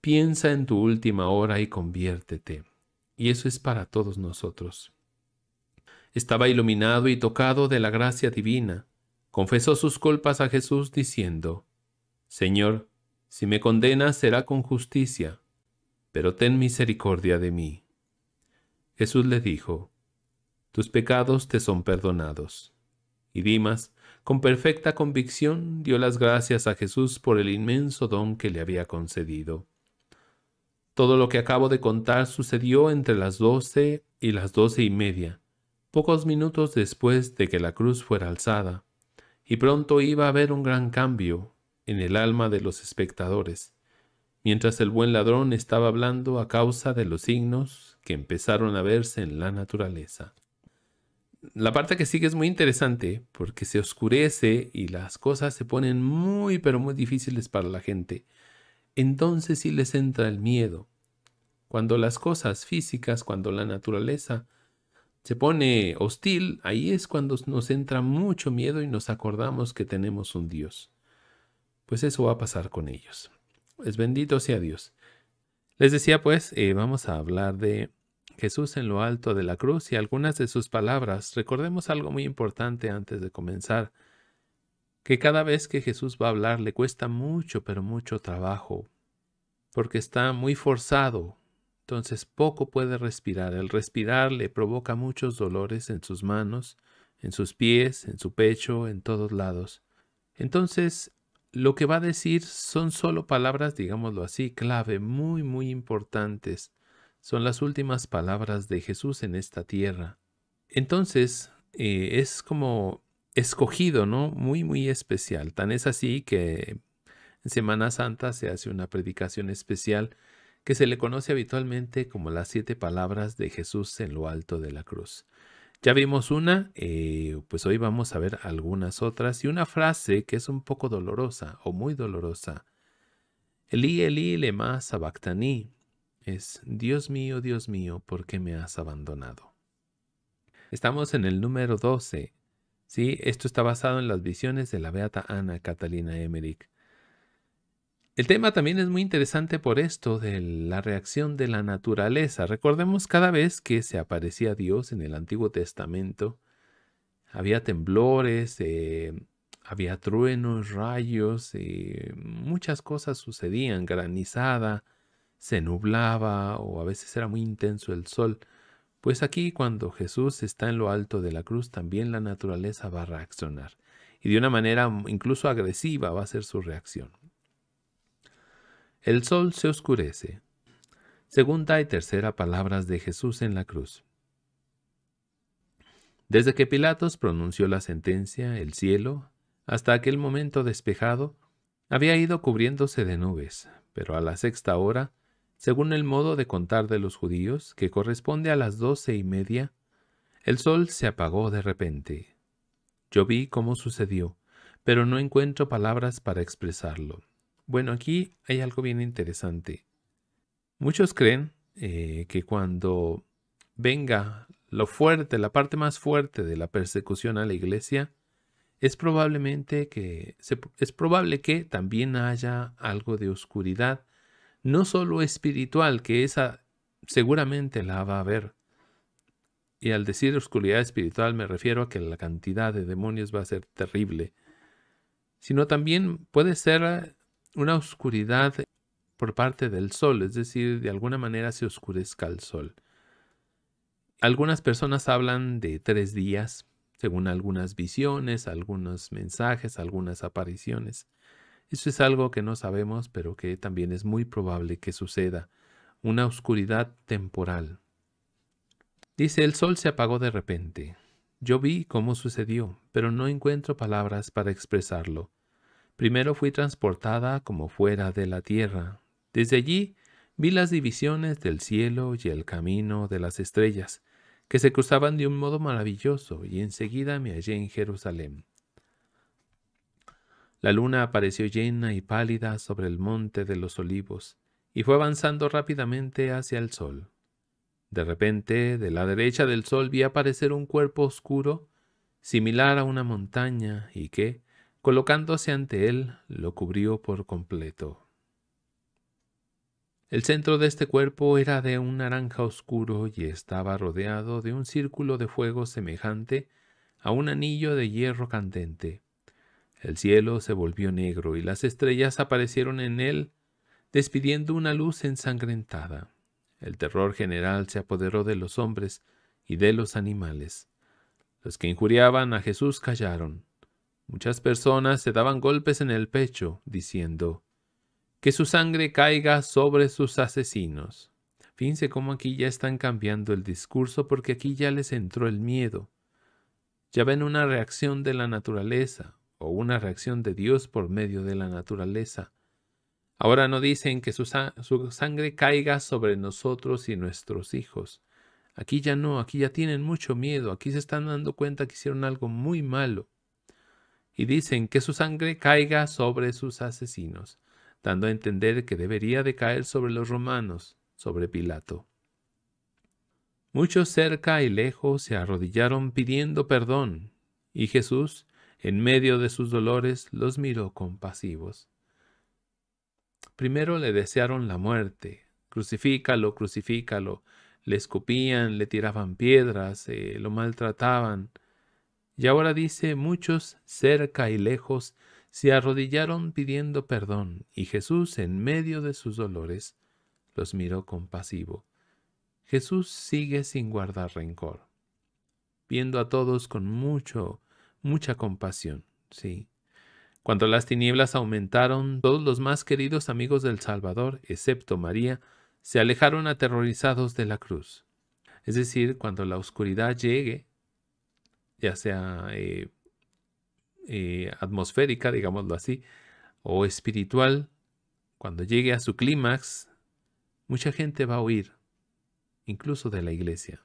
S1: Piensa en tu última hora y conviértete. Y eso es para todos nosotros. Estaba iluminado y tocado de la gracia divina. Confesó sus culpas a Jesús diciendo, Señor, si me condenas será con justicia, pero ten misericordia de mí. Jesús le dijo, Tus pecados te son perdonados. Y Dimas, con perfecta convicción, dio las gracias a Jesús por el inmenso don que le había concedido. Todo lo que acabo de contar sucedió entre las doce y las doce y media, pocos minutos después de que la cruz fuera alzada, y pronto iba a haber un gran cambio en el alma de los espectadores, mientras el buen ladrón estaba hablando a causa de los signos que empezaron a verse en la naturaleza la parte que sigue es muy interesante porque se oscurece y las cosas se ponen muy pero muy difíciles para la gente. Entonces sí les entra el miedo. Cuando las cosas físicas, cuando la naturaleza se pone hostil, ahí es cuando nos entra mucho miedo y nos acordamos que tenemos un Dios. Pues eso va a pasar con ellos. Es pues bendito sea Dios. Les decía pues, eh, vamos a hablar de Jesús en lo alto de la cruz y algunas de sus palabras, recordemos algo muy importante antes de comenzar, que cada vez que Jesús va a hablar le cuesta mucho, pero mucho trabajo, porque está muy forzado, entonces poco puede respirar. El respirar le provoca muchos dolores en sus manos, en sus pies, en su pecho, en todos lados. Entonces, lo que va a decir son solo palabras, digámoslo así, clave, muy, muy importantes son las últimas palabras de Jesús en esta tierra. Entonces, eh, es como escogido, ¿no? Muy, muy especial. Tan es así que en Semana Santa se hace una predicación especial que se le conoce habitualmente como las siete palabras de Jesús en lo alto de la cruz. Ya vimos una, eh, pues hoy vamos a ver algunas otras y una frase que es un poco dolorosa o muy dolorosa. Elí, Elí, lema sabactaní. Dios mío, Dios mío, ¿por qué me has abandonado? Estamos en el número 12. ¿sí? Esto está basado en las visiones de la beata Ana Catalina Emmerich. El tema también es muy interesante por esto de la reacción de la naturaleza. Recordemos cada vez que se aparecía Dios en el Antiguo Testamento, había temblores, eh, había truenos, rayos, y eh, muchas cosas sucedían, granizada, se nublaba o a veces era muy intenso el sol, pues aquí cuando Jesús está en lo alto de la cruz también la naturaleza va a reaccionar y de una manera incluso agresiva va a ser su reacción. El sol se oscurece. Segunda y tercera palabras de Jesús en la cruz. Desde que Pilatos pronunció la sentencia, el cielo, hasta aquel momento despejado, había ido cubriéndose de nubes, pero a la sexta hora según el modo de contar de los judíos, que corresponde a las doce y media, el sol se apagó de repente. Yo vi cómo sucedió, pero no encuentro palabras para expresarlo. Bueno, aquí hay algo bien interesante. Muchos creen eh, que cuando venga lo fuerte, la parte más fuerte de la persecución a la iglesia, es probablemente que es probable que también haya algo de oscuridad no solo espiritual, que esa seguramente la va a haber. Y al decir oscuridad espiritual me refiero a que la cantidad de demonios va a ser terrible, sino también puede ser eh, una oscuridad por parte del sol, es decir, de alguna manera se oscurezca el sol. Algunas personas hablan de tres días, según algunas visiones, algunos mensajes, algunas apariciones. Eso es algo que no sabemos, pero que también es muy probable que suceda, una oscuridad temporal. Dice, el sol se apagó de repente. Yo vi cómo sucedió, pero no encuentro palabras para expresarlo. Primero fui transportada como fuera de la tierra. Desde allí vi las divisiones del cielo y el camino de las estrellas, que se cruzaban de un modo maravilloso, y enseguida me hallé en Jerusalén la luna apareció llena y pálida sobre el monte de los olivos y fue avanzando rápidamente hacia el sol. De repente, de la derecha del sol vi aparecer un cuerpo oscuro, similar a una montaña, y que, colocándose ante él, lo cubrió por completo. El centro de este cuerpo era de un naranja oscuro y estaba rodeado de un círculo de fuego semejante a un anillo de hierro candente. El cielo se volvió negro y las estrellas aparecieron en él, despidiendo una luz ensangrentada. El terror general se apoderó de los hombres y de los animales. Los que injuriaban a Jesús callaron. Muchas personas se daban golpes en el pecho, diciendo, Que su sangre caiga sobre sus asesinos. Fíjense cómo aquí ya están cambiando el discurso porque aquí ya les entró el miedo. Ya ven una reacción de la naturaleza, o una reacción de Dios por medio de la naturaleza. Ahora no dicen que su, sangre caiga sobre nosotros y nuestros hijos. Aquí ya no, aquí ya tienen mucho miedo, aquí se están dando cuenta que hicieron algo muy malo. Y dicen que su sangre caiga sobre sus asesinos, dando a entender que debería de caer sobre los romanos, sobre Pilato. Muchos cerca y lejos se arrodillaron pidiendo perdón, y Jesús en medio de sus dolores, los miró compasivos. Primero le desearon la muerte. Crucifícalo, crucifícalo. Le escupían, le tiraban piedras, eh, lo maltrataban. Y ahora dice, muchos cerca y lejos se arrodillaron pidiendo perdón, y Jesús, en medio de sus dolores, los miró compasivo. Jesús sigue sin guardar rencor, viendo a todos con mucho mucha compasión, sí. Cuando las tinieblas aumentaron, todos los más queridos amigos del Salvador, excepto María, se alejaron aterrorizados de la cruz. Es decir, cuando la oscuridad llegue, ya sea eh, eh, atmosférica, digámoslo así, o espiritual, cuando llegue a su clímax, mucha gente va a huir, incluso de la iglesia.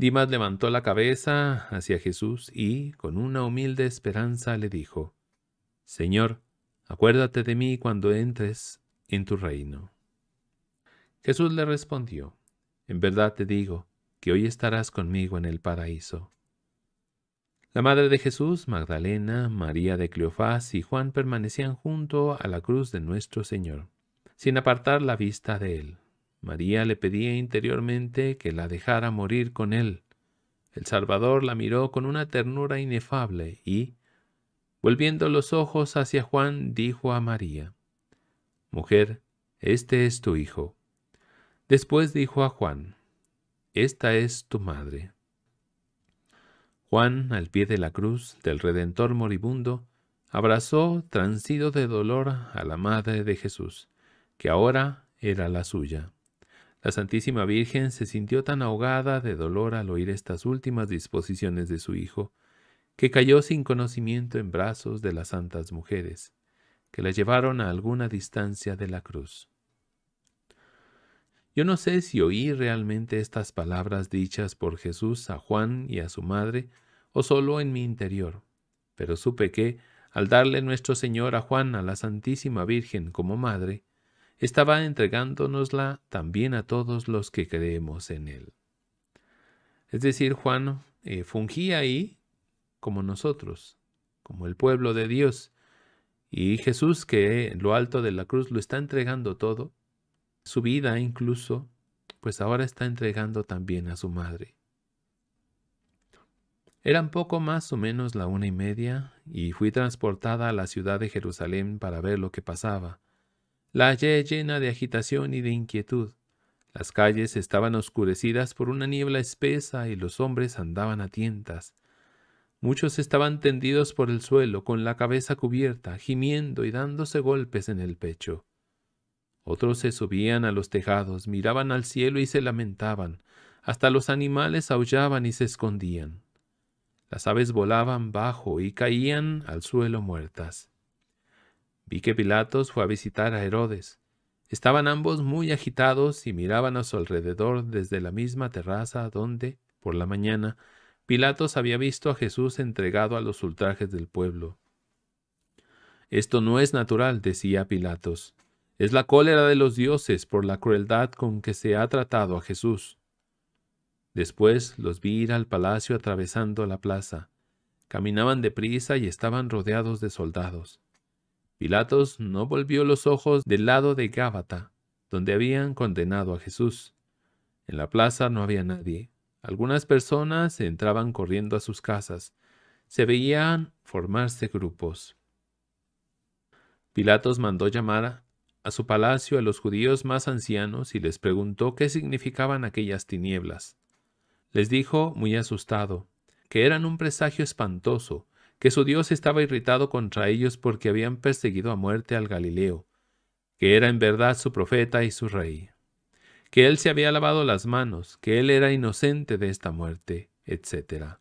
S1: Dimas levantó la cabeza hacia Jesús y, con una humilde esperanza, le dijo, Señor, acuérdate de mí cuando entres en tu reino. Jesús le respondió, En verdad te digo, que hoy estarás conmigo en el paraíso. La madre de Jesús, Magdalena, María de Cleofás y Juan permanecían junto a la cruz de nuestro Señor, sin apartar la vista de él. María le pedía interiormente que la dejara morir con él. El Salvador la miró con una ternura inefable y, volviendo los ojos hacia Juan, dijo a María, Mujer, este es tu hijo. Después dijo a Juan, Esta es tu madre. Juan, al pie de la cruz del Redentor moribundo, abrazó, transido de dolor, a la madre de Jesús, que ahora era la suya. La Santísima Virgen se sintió tan ahogada de dolor al oír estas últimas disposiciones de su hijo, que cayó sin conocimiento en brazos de las santas mujeres, que la llevaron a alguna distancia de la cruz. Yo no sé si oí realmente estas palabras dichas por Jesús a Juan y a su madre, o solo en mi interior, pero supe que, al darle nuestro Señor a Juan a la Santísima Virgen como madre, estaba entregándonosla también a todos los que creemos en Él. Es decir, Juan eh, fungía ahí como nosotros, como el pueblo de Dios, y Jesús que en lo alto de la cruz lo está entregando todo, su vida incluso, pues ahora está entregando también a su madre. Eran poco más o menos la una y media, y fui transportada a la ciudad de Jerusalén para ver lo que pasaba la hallé llena de agitación y de inquietud. Las calles estaban oscurecidas por una niebla espesa y los hombres andaban a tientas. Muchos estaban tendidos por el suelo, con la cabeza cubierta, gimiendo y dándose golpes en el pecho. Otros se subían a los tejados, miraban al cielo y se lamentaban. Hasta los animales aullaban y se escondían. Las aves volaban bajo y caían al suelo muertas. Vi que Pilatos fue a visitar a Herodes. Estaban ambos muy agitados y miraban a su alrededor desde la misma terraza donde, por la mañana, Pilatos había visto a Jesús entregado a los ultrajes del pueblo. Esto no es natural, decía Pilatos. Es la cólera de los dioses por la crueldad con que se ha tratado a Jesús. Después los vi ir al palacio atravesando la plaza. Caminaban deprisa y estaban rodeados de soldados. Pilatos no volvió los ojos del lado de Gábata, donde habían condenado a Jesús. En la plaza no había nadie. Algunas personas entraban corriendo a sus casas. Se veían formarse grupos. Pilatos mandó llamar a su palacio a los judíos más ancianos y les preguntó qué significaban aquellas tinieblas. Les dijo, muy asustado, que eran un presagio espantoso que su Dios estaba irritado contra ellos porque habían perseguido a muerte al Galileo, que era en verdad su profeta y su rey, que él se había lavado las manos, que él era inocente de esta muerte, etc.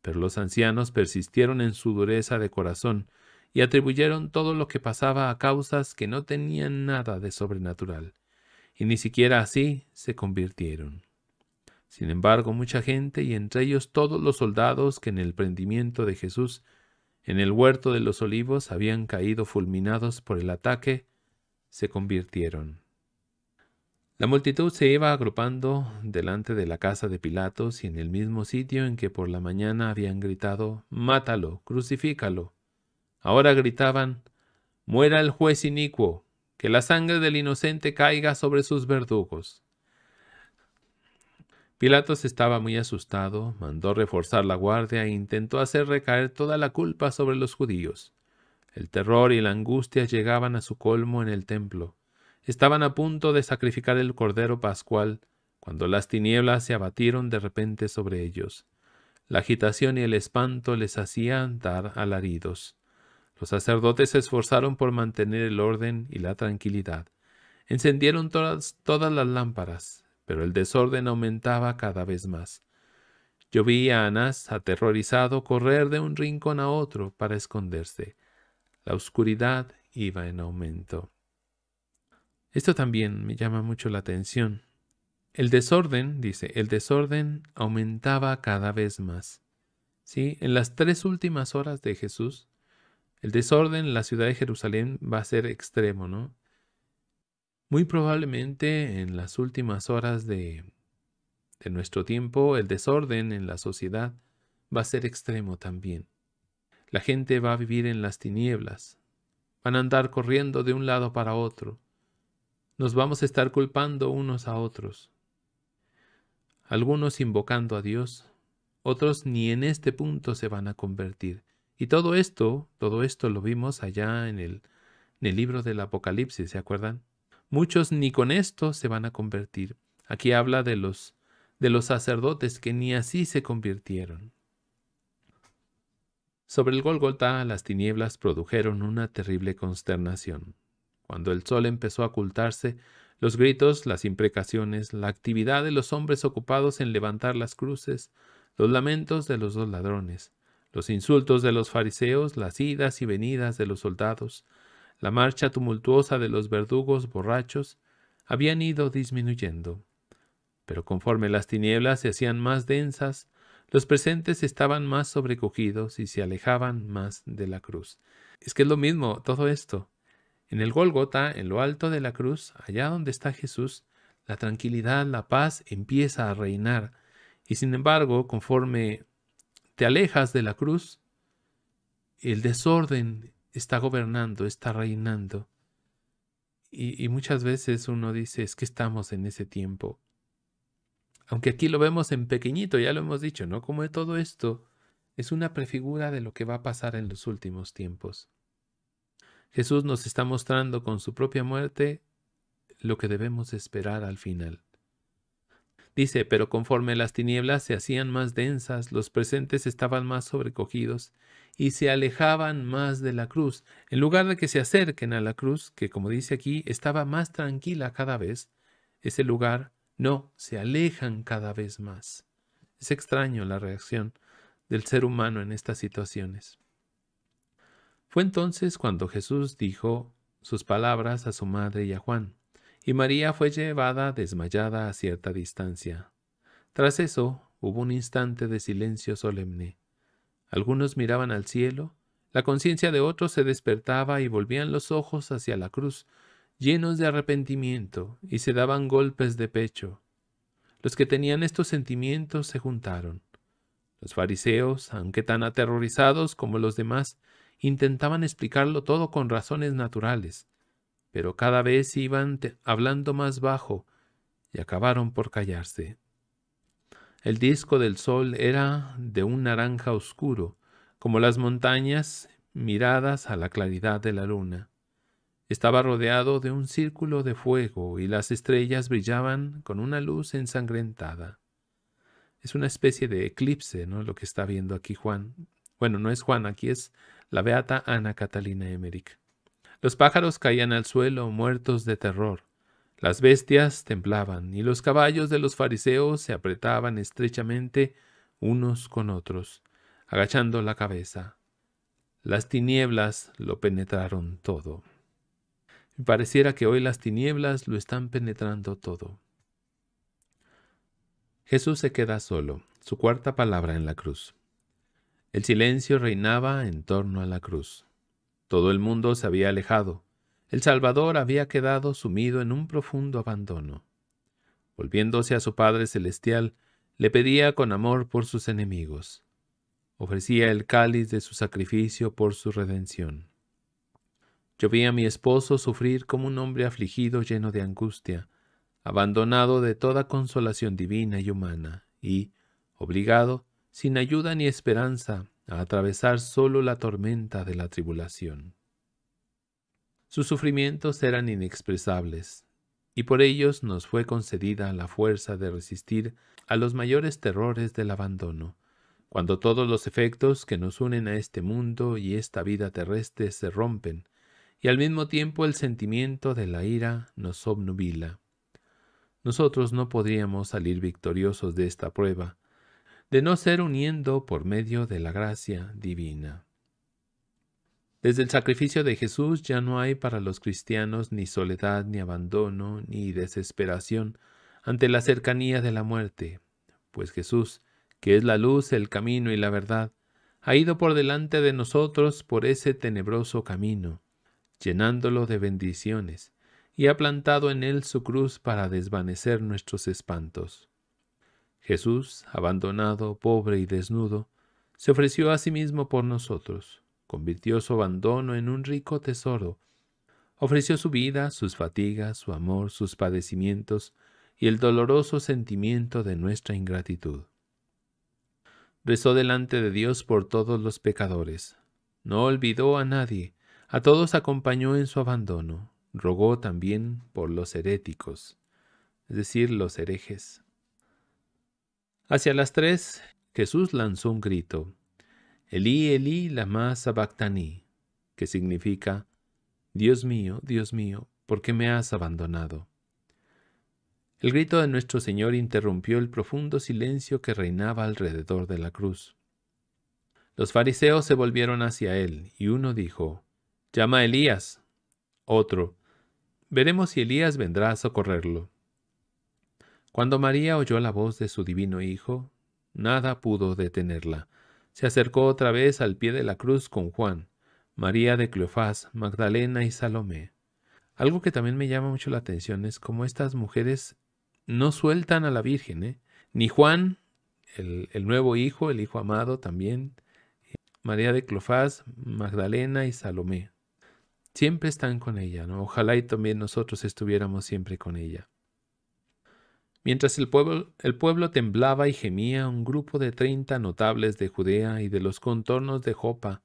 S1: Pero los ancianos persistieron en su dureza de corazón y atribuyeron todo lo que pasaba a causas que no tenían nada de sobrenatural, y ni siquiera así se convirtieron. Sin embargo, mucha gente, y entre ellos todos los soldados que en el prendimiento de Jesús en el huerto de los olivos habían caído fulminados por el ataque, se convirtieron. La multitud se iba agrupando delante de la casa de Pilatos y en el mismo sitio en que por la mañana habían gritado Mátalo, crucifícalo. Ahora gritaban Muera el juez inicuo, que la sangre del inocente caiga sobre sus verdugos. Pilatos estaba muy asustado, mandó reforzar la guardia e intentó hacer recaer toda la culpa sobre los judíos. El terror y la angustia llegaban a su colmo en el templo. Estaban a punto de sacrificar el Cordero Pascual, cuando las tinieblas se abatieron de repente sobre ellos. La agitación y el espanto les hacían dar alaridos. Los sacerdotes se esforzaron por mantener el orden y la tranquilidad. Encendieron todas, todas las lámparas, pero el desorden aumentaba cada vez más. Yo vi a Anás, aterrorizado, correr de un rincón a otro para esconderse. La oscuridad iba en aumento. Esto también me llama mucho la atención. El desorden, dice, el desorden aumentaba cada vez más. ¿Sí? En las tres últimas horas de Jesús, el desorden en la ciudad de Jerusalén va a ser extremo, ¿no? Muy probablemente en las últimas horas de, nuestro tiempo el desorden en la sociedad va a ser extremo también. La gente va a vivir en las tinieblas, van a andar corriendo de un lado para otro, nos vamos a estar culpando unos a otros, algunos invocando a Dios, otros ni en este punto se van a convertir. Y todo esto, todo esto lo vimos allá en el, en el libro del Apocalipsis, ¿se acuerdan? Muchos ni con esto se van a convertir. Aquí habla de los, de los sacerdotes que ni así se convirtieron. Sobre el Golgota las tinieblas produjeron una terrible consternación. Cuando el sol empezó a ocultarse, los gritos, las imprecaciones, la actividad de los hombres ocupados en levantar las cruces, los lamentos de los dos ladrones, los insultos de los fariseos, las idas y venidas de los soldados, la marcha tumultuosa de los verdugos borrachos habían ido disminuyendo, pero conforme las tinieblas se hacían más densas, los presentes estaban más sobrecogidos y se alejaban más de la cruz. Es que es lo mismo todo esto. En el Golgota, en lo alto de la cruz, allá donde está Jesús, la tranquilidad, la paz empieza a reinar. Y sin embargo, conforme te alejas de la cruz, el desorden está gobernando, está reinando. Y, muchas veces uno dice, es que estamos en ese tiempo. Aunque aquí lo vemos en pequeñito, ya lo hemos dicho, ¿no? Como de todo esto es una prefigura de lo que va a pasar en los últimos tiempos. Jesús nos está mostrando con su propia muerte lo que debemos esperar al final. Dice, pero conforme las tinieblas se hacían más densas, los presentes estaban más sobrecogidos y se alejaban más de la cruz. En lugar de que se acerquen a la cruz, que como dice aquí, estaba más tranquila cada vez, ese lugar no, se alejan cada vez más. Es extraño la reacción del ser humano en estas situaciones. Fue entonces cuando Jesús dijo sus palabras a su madre y a Juan, y María fue llevada desmayada a cierta distancia. Tras eso hubo un instante de silencio solemne. Algunos miraban al cielo, la conciencia de otros se despertaba y volvían los ojos hacia la cruz, llenos de arrepentimiento, y se daban golpes de pecho. Los que tenían estos sentimientos se juntaron. Los fariseos, aunque tan aterrorizados como los demás, intentaban explicarlo todo con razones naturales, pero cada vez iban hablando más bajo y acabaron por callarse. El disco del sol era de un naranja oscuro, como las montañas miradas a la claridad de la luna. Estaba rodeado de un círculo de fuego y las estrellas brillaban con una luz ensangrentada. Es una especie de eclipse, ¿no? Lo que está viendo aquí Juan. Bueno, no es Juan, aquí es la beata Ana Catalina Emmerich. Los pájaros caían al suelo muertos de terror. Las bestias temblaban y los caballos de los fariseos se apretaban estrechamente unos con otros, agachando la cabeza. Las tinieblas lo penetraron todo. Pareciera que hoy las tinieblas lo están penetrando todo. Jesús se queda solo, su cuarta palabra en la cruz. El silencio reinaba en torno a la cruz. Todo el mundo se había alejado. El Salvador había quedado sumido en un profundo abandono. Volviéndose a su Padre Celestial, le pedía con amor por sus enemigos. Ofrecía el cáliz de su sacrificio por su redención. Yo vi a mi esposo sufrir como un hombre afligido lleno de angustia, abandonado de toda consolación divina y humana, y, obligado, sin ayuda ni esperanza, a atravesar solo la tormenta de la tribulación. Sus sufrimientos eran inexpresables, y por ellos nos fue concedida la fuerza de resistir a los mayores terrores del abandono, cuando todos los efectos que nos unen a este mundo y esta vida terrestre se rompen, y al mismo tiempo el sentimiento de la ira nos obnubila. Nosotros no podríamos salir victoriosos de esta prueba, de no ser uniendo por medio de la gracia divina. Desde el sacrificio de Jesús ya no hay para los cristianos ni soledad, ni abandono, ni desesperación ante la cercanía de la muerte, pues Jesús, que es la luz, el camino y la verdad, ha ido por delante de nosotros por ese tenebroso camino, llenándolo de bendiciones, y ha plantado en él su cruz para desvanecer nuestros espantos. Jesús, abandonado, pobre y desnudo, se ofreció a sí mismo por nosotros convirtió su abandono en un rico tesoro. Ofreció su vida, sus fatigas, su amor, sus padecimientos y el doloroso sentimiento de nuestra ingratitud. Rezó delante de Dios por todos los pecadores. No olvidó a nadie, a todos acompañó en su abandono. Rogó también por los heréticos, es decir, los herejes. Hacia las tres, Jesús lanzó un grito. Elí, Elí, lama abactaní, que significa, Dios mío, Dios mío, ¿por qué me has abandonado? El grito de nuestro Señor interrumpió el profundo silencio que reinaba alrededor de la cruz. Los fariseos se volvieron hacia él, y uno dijo, Llama a Elías. Otro, Veremos si Elías vendrá a socorrerlo. Cuando María oyó la voz de su divino Hijo, nada pudo detenerla se acercó otra vez al pie de la cruz con Juan, María de Cleofás, Magdalena y Salomé. Algo que también me llama mucho la atención es cómo estas mujeres no sueltan a la Virgen, ¿eh? ni Juan, el, nuevo hijo, el hijo amado también, María de Cleofás, Magdalena y Salomé. Siempre están con ella, ¿no? Ojalá y también nosotros estuviéramos siempre con ella. Mientras el pueblo, temblaba y gemía, un grupo de treinta notables de Judea y de los contornos de Jopa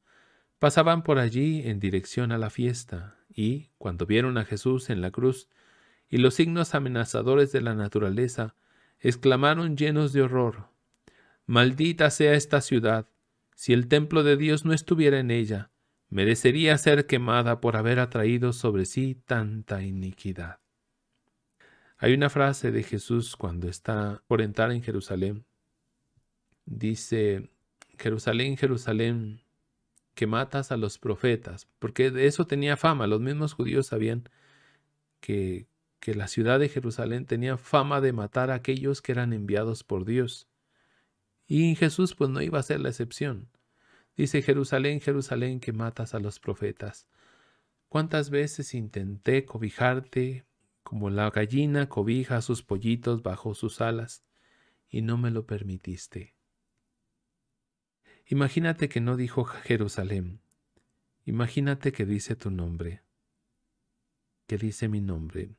S1: pasaban por allí en dirección a la fiesta, y, cuando vieron a Jesús en la cruz y los signos amenazadores de la naturaleza, exclamaron llenos de horror, Maldita sea esta ciudad, si el templo de Dios no estuviera en ella, merecería ser quemada por haber atraído sobre sí tanta iniquidad. Hay una frase de Jesús cuando está por entrar en Jerusalén. Dice, Jerusalén, Jerusalén, que matas a los profetas, porque de eso tenía fama. Los mismos judíos sabían que, que la ciudad de Jerusalén tenía fama de matar a aquellos que eran enviados por Dios. Y Jesús pues no iba a ser la excepción. Dice Jerusalén, Jerusalén, que matas a los profetas. ¿Cuántas veces intenté cobijarte como la gallina cobija a sus pollitos bajo sus alas, y no me lo permitiste. Imagínate que no dijo Jerusalén, imagínate que dice tu nombre, que dice mi nombre,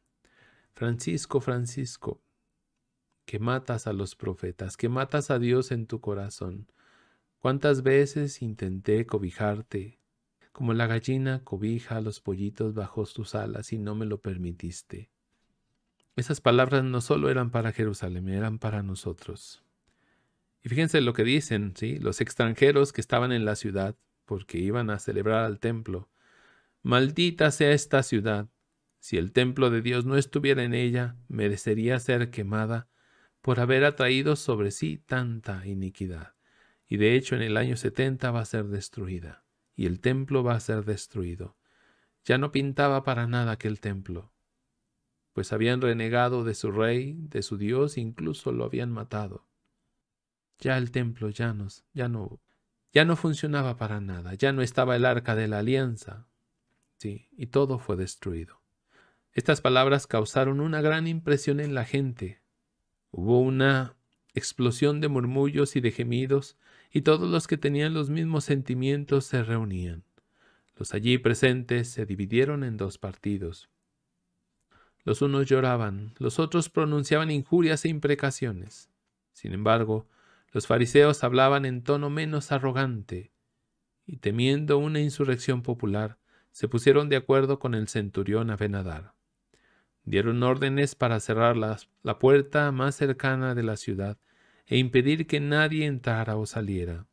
S1: Francisco, Francisco, que matas a los profetas, que matas a Dios en tu corazón. ¿Cuántas veces intenté cobijarte, como la gallina cobija a los pollitos bajo tus alas y no me lo permitiste? Esas palabras no solo eran para Jerusalén, eran para nosotros. Y fíjense lo que dicen, ¿sí? Los extranjeros que estaban en la ciudad, porque iban a celebrar al templo. Maldita sea esta ciudad. Si el templo de Dios no estuviera en ella, merecería ser quemada por haber atraído sobre sí tanta iniquidad. Y de hecho en el año 70 va a ser destruida, y el templo va a ser destruido. Ya no pintaba para nada aquel templo pues habían renegado de su rey, de su Dios, e incluso lo habían matado. Ya el templo ya no, ya no, ya no funcionaba para nada, ya no estaba el arca de la alianza. Sí, y todo fue destruido. Estas palabras causaron una gran impresión en la gente. Hubo una explosión de murmullos y de gemidos, y todos los que tenían los mismos sentimientos se reunían. Los allí presentes se dividieron en dos partidos. Los unos lloraban, los otros pronunciaban injurias e imprecaciones. Sin embargo, los fariseos hablaban en tono menos arrogante, y temiendo una insurrección popular, se pusieron de acuerdo con el centurión Abenadar. Dieron órdenes para cerrar la puerta más cercana de la ciudad e impedir que nadie entrara o saliera.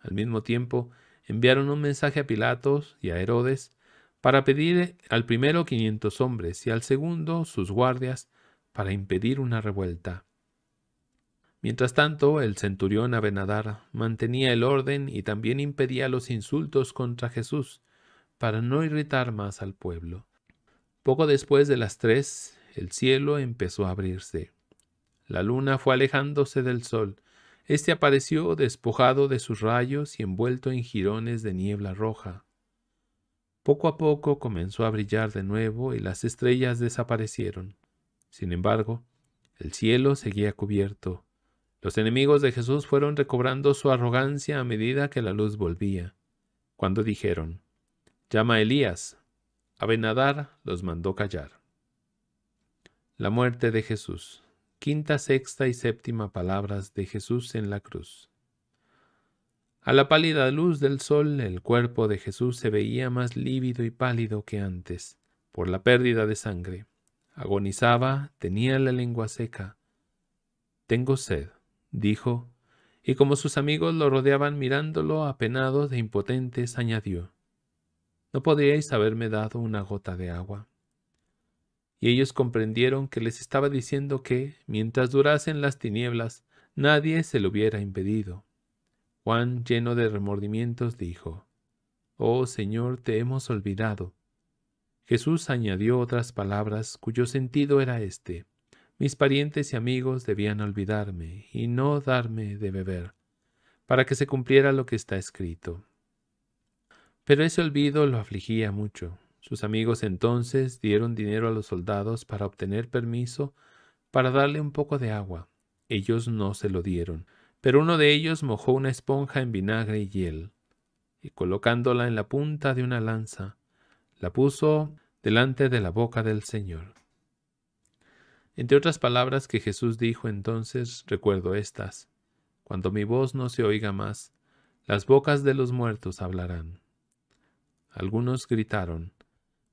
S1: Al mismo tiempo, enviaron un mensaje a Pilatos y a Herodes para pedir al primero quinientos hombres y al segundo sus guardias para impedir una revuelta. Mientras tanto, el centurión Abenadar mantenía el orden y también impedía los insultos contra Jesús, para no irritar más al pueblo. Poco después de las tres, el cielo empezó a abrirse. La luna fue alejándose del sol. Este apareció despojado de sus rayos y envuelto en jirones de niebla roja. Poco a poco comenzó a brillar de nuevo y las estrellas desaparecieron. Sin embargo, el cielo seguía cubierto. Los enemigos de Jesús fueron recobrando su arrogancia a medida que la luz volvía. Cuando dijeron, llama a Elías, Abenadar los mandó callar. La muerte de Jesús. Quinta, sexta y séptima palabras de Jesús en la cruz. A la pálida luz del sol el cuerpo de Jesús se veía más lívido y pálido que antes, por la pérdida de sangre. Agonizaba, tenía la lengua seca. Tengo sed, dijo, y como sus amigos lo rodeaban mirándolo apenados e impotentes, añadió, No podíais haberme dado una gota de agua. Y ellos comprendieron que les estaba diciendo que, mientras durasen las tinieblas, nadie se lo hubiera impedido. Juan, lleno de remordimientos, dijo, Oh Señor, te hemos olvidado. Jesús añadió otras palabras cuyo sentido era este. Mis parientes y amigos debían olvidarme y no darme de beber, para que se cumpliera lo que está escrito. Pero ese olvido lo afligía mucho. Sus amigos entonces dieron dinero a los soldados para obtener permiso para darle un poco de agua. Ellos no se lo dieron, pero uno de ellos mojó una esponja en vinagre y hiel, y colocándola en la punta de una lanza, la puso delante de la boca del Señor. Entre otras palabras que Jesús dijo entonces, recuerdo estas, cuando mi voz no se oiga más, las bocas de los muertos hablarán. Algunos gritaron,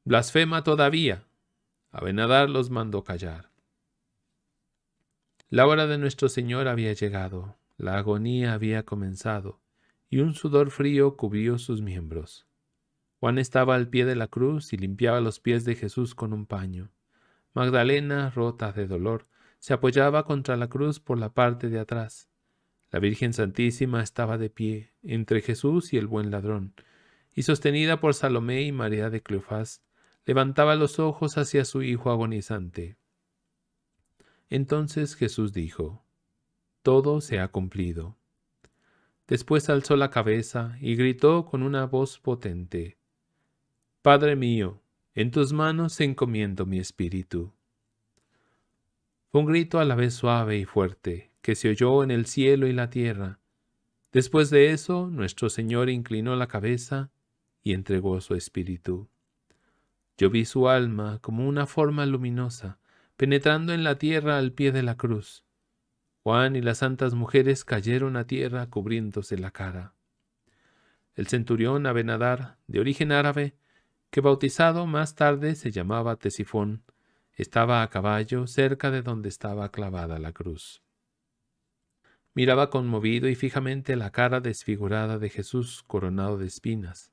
S1: Blasfema todavía. Abenadar los mandó callar. La hora de nuestro Señor había llegado la agonía había comenzado, y un sudor frío cubrió sus miembros. Juan estaba al pie de la cruz y limpiaba los pies de Jesús con un paño. Magdalena, rota de dolor, se apoyaba contra la cruz por la parte de atrás. La Virgen Santísima estaba de pie, entre Jesús y el buen ladrón, y sostenida por Salomé y María de Cleofás, levantaba los ojos hacia su hijo agonizante. Entonces Jesús dijo, todo se ha cumplido. Después alzó la cabeza y gritó con una voz potente, Padre mío, en tus manos encomiendo mi espíritu. Fue un grito a la vez suave y fuerte, que se oyó en el cielo y la tierra. Después de eso, nuestro Señor inclinó la cabeza y entregó su espíritu. Yo vi su alma como una forma luminosa, penetrando en la tierra al pie de la cruz Juan y las santas mujeres cayeron a tierra cubriéndose la cara. El centurión Abenadar, de origen árabe, que bautizado más tarde se llamaba Tesifón, estaba a caballo cerca de donde estaba clavada la cruz. Miraba conmovido y fijamente la cara desfigurada de Jesús coronado de espinas.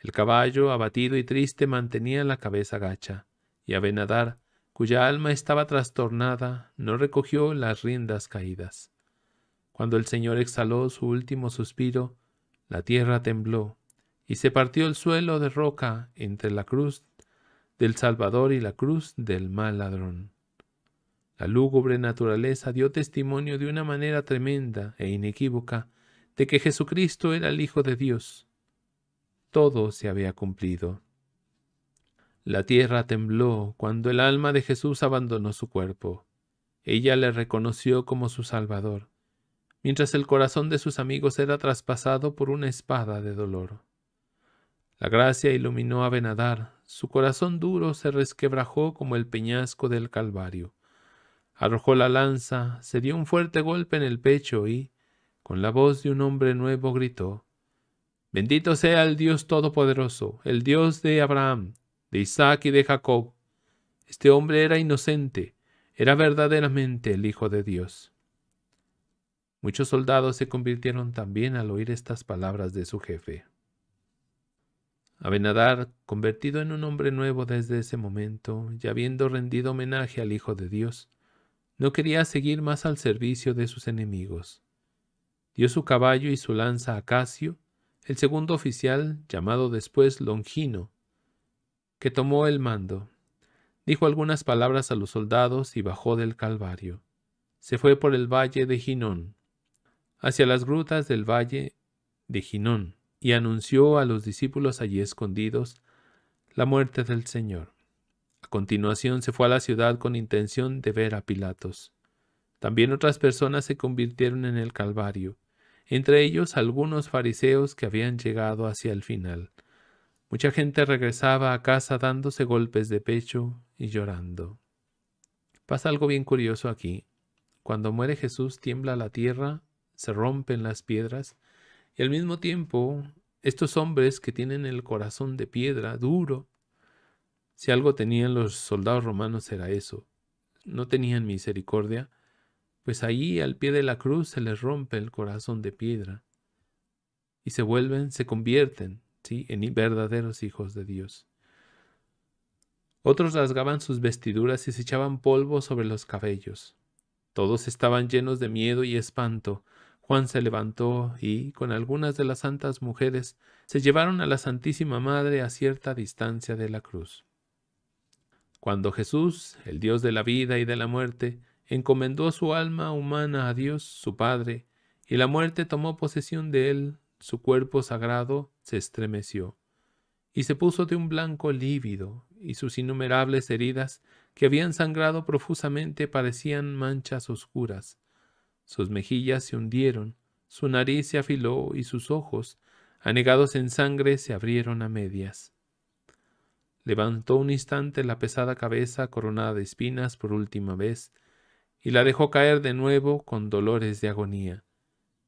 S1: El caballo, abatido y triste, mantenía la cabeza gacha, y Abenadar, cuya alma estaba trastornada, no recogió las riendas caídas. Cuando el Señor exhaló su último suspiro, la tierra tembló, y se partió el suelo de roca entre la cruz del Salvador y la cruz del mal ladrón. La lúgubre naturaleza dio testimonio de una manera tremenda e inequívoca de que Jesucristo era el Hijo de Dios. Todo se había cumplido. La tierra tembló cuando el alma de Jesús abandonó su cuerpo. Ella le reconoció como su Salvador, mientras el corazón de sus amigos era traspasado por una espada de dolor. La gracia iluminó a Benadar, su corazón duro se resquebrajó como el peñasco del Calvario. Arrojó la lanza, se dio un fuerte golpe en el pecho y, con la voz de un hombre nuevo, gritó Bendito sea el Dios Todopoderoso, el Dios de Abraham, Isaac y de Jacob. Este hombre era inocente, era verdaderamente el Hijo de Dios. Muchos soldados se convirtieron también al oír estas palabras de su jefe. Abenadar, convertido en un hombre nuevo desde ese momento y habiendo rendido homenaje al Hijo de Dios, no quería seguir más al servicio de sus enemigos. Dio su caballo y su lanza a Casio, el segundo oficial, llamado después Longino, que tomó el mando. Dijo algunas palabras a los soldados y bajó del Calvario. Se fue por el valle de Ginón, hacia las grutas del valle de Ginón, y anunció a los discípulos allí escondidos la muerte del Señor. A continuación se fue a la ciudad con intención de ver a Pilatos. También otras personas se convirtieron en el Calvario, entre ellos algunos fariseos que habían llegado hacia el final. Mucha gente regresaba a casa dándose golpes de pecho y llorando. Pasa algo bien curioso aquí. Cuando muere Jesús tiembla la tierra, se rompen las piedras, y al mismo tiempo estos hombres que tienen el corazón de piedra duro, si algo tenían los soldados romanos era eso, no tenían misericordia, pues allí al pie de la cruz se les rompe el corazón de piedra, y se vuelven, se convierten, ¿sí? en verdaderos hijos de Dios. Otros rasgaban sus vestiduras y se echaban polvo sobre los cabellos. Todos estaban llenos de miedo y espanto. Juan se levantó y, con algunas de las santas mujeres, se llevaron a la Santísima Madre a cierta distancia de la cruz. Cuando Jesús, el Dios de la vida y de la muerte, encomendó su alma humana a Dios, su Padre, y la muerte tomó posesión de él, su cuerpo sagrado se estremeció y se puso de un blanco lívido, y sus innumerables heridas, que habían sangrado profusamente, parecían manchas oscuras. Sus mejillas se hundieron, su nariz se afiló y sus ojos, anegados en sangre, se abrieron a medias. Levantó un instante la pesada cabeza coronada de espinas por última vez, y la dejó caer de nuevo con dolores de agonía,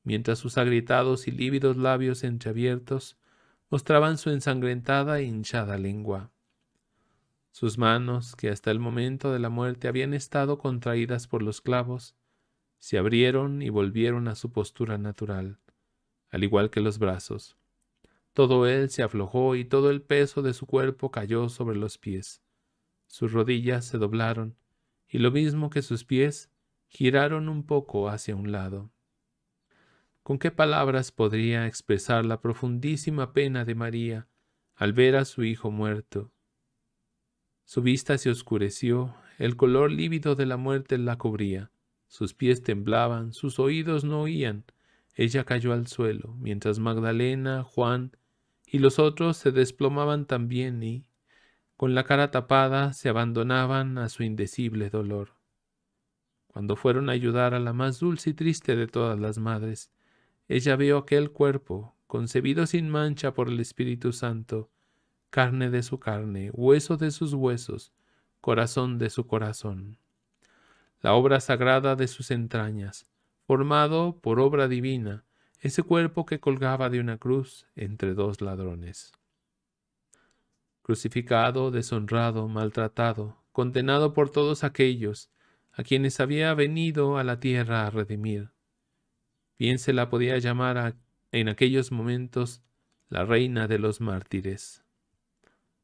S1: mientras sus agrietados y lívidos labios entreabiertos mostraban su ensangrentada e hinchada lengua. Sus manos, que hasta el momento de la muerte habían estado contraídas por los clavos, se abrieron y volvieron a su postura natural, al igual que los brazos. Todo él se aflojó y todo el peso de su cuerpo cayó sobre los pies. Sus rodillas se doblaron, y lo mismo que sus pies, giraron un poco hacia un lado. ¿Con qué palabras podría expresar la profundísima pena de María al ver a su hijo muerto? Su vista se oscureció, el color lívido de la muerte la cubría, sus pies temblaban, sus oídos no oían. Ella cayó al suelo, mientras Magdalena, Juan y los otros se desplomaban también y, con la cara tapada, se abandonaban a su indecible dolor. Cuando fueron a ayudar a la más dulce y triste de todas las madres, ella vio aquel cuerpo, concebido sin mancha por el Espíritu Santo, carne de su carne, hueso de sus huesos, corazón de su corazón. La obra sagrada de sus entrañas, formado por obra divina, ese cuerpo que colgaba de una cruz entre dos ladrones. Crucificado, deshonrado, maltratado, condenado por todos aquellos a quienes había venido a la tierra a redimir, Bien se la podía llamar en aquellos momentos la reina de los mártires.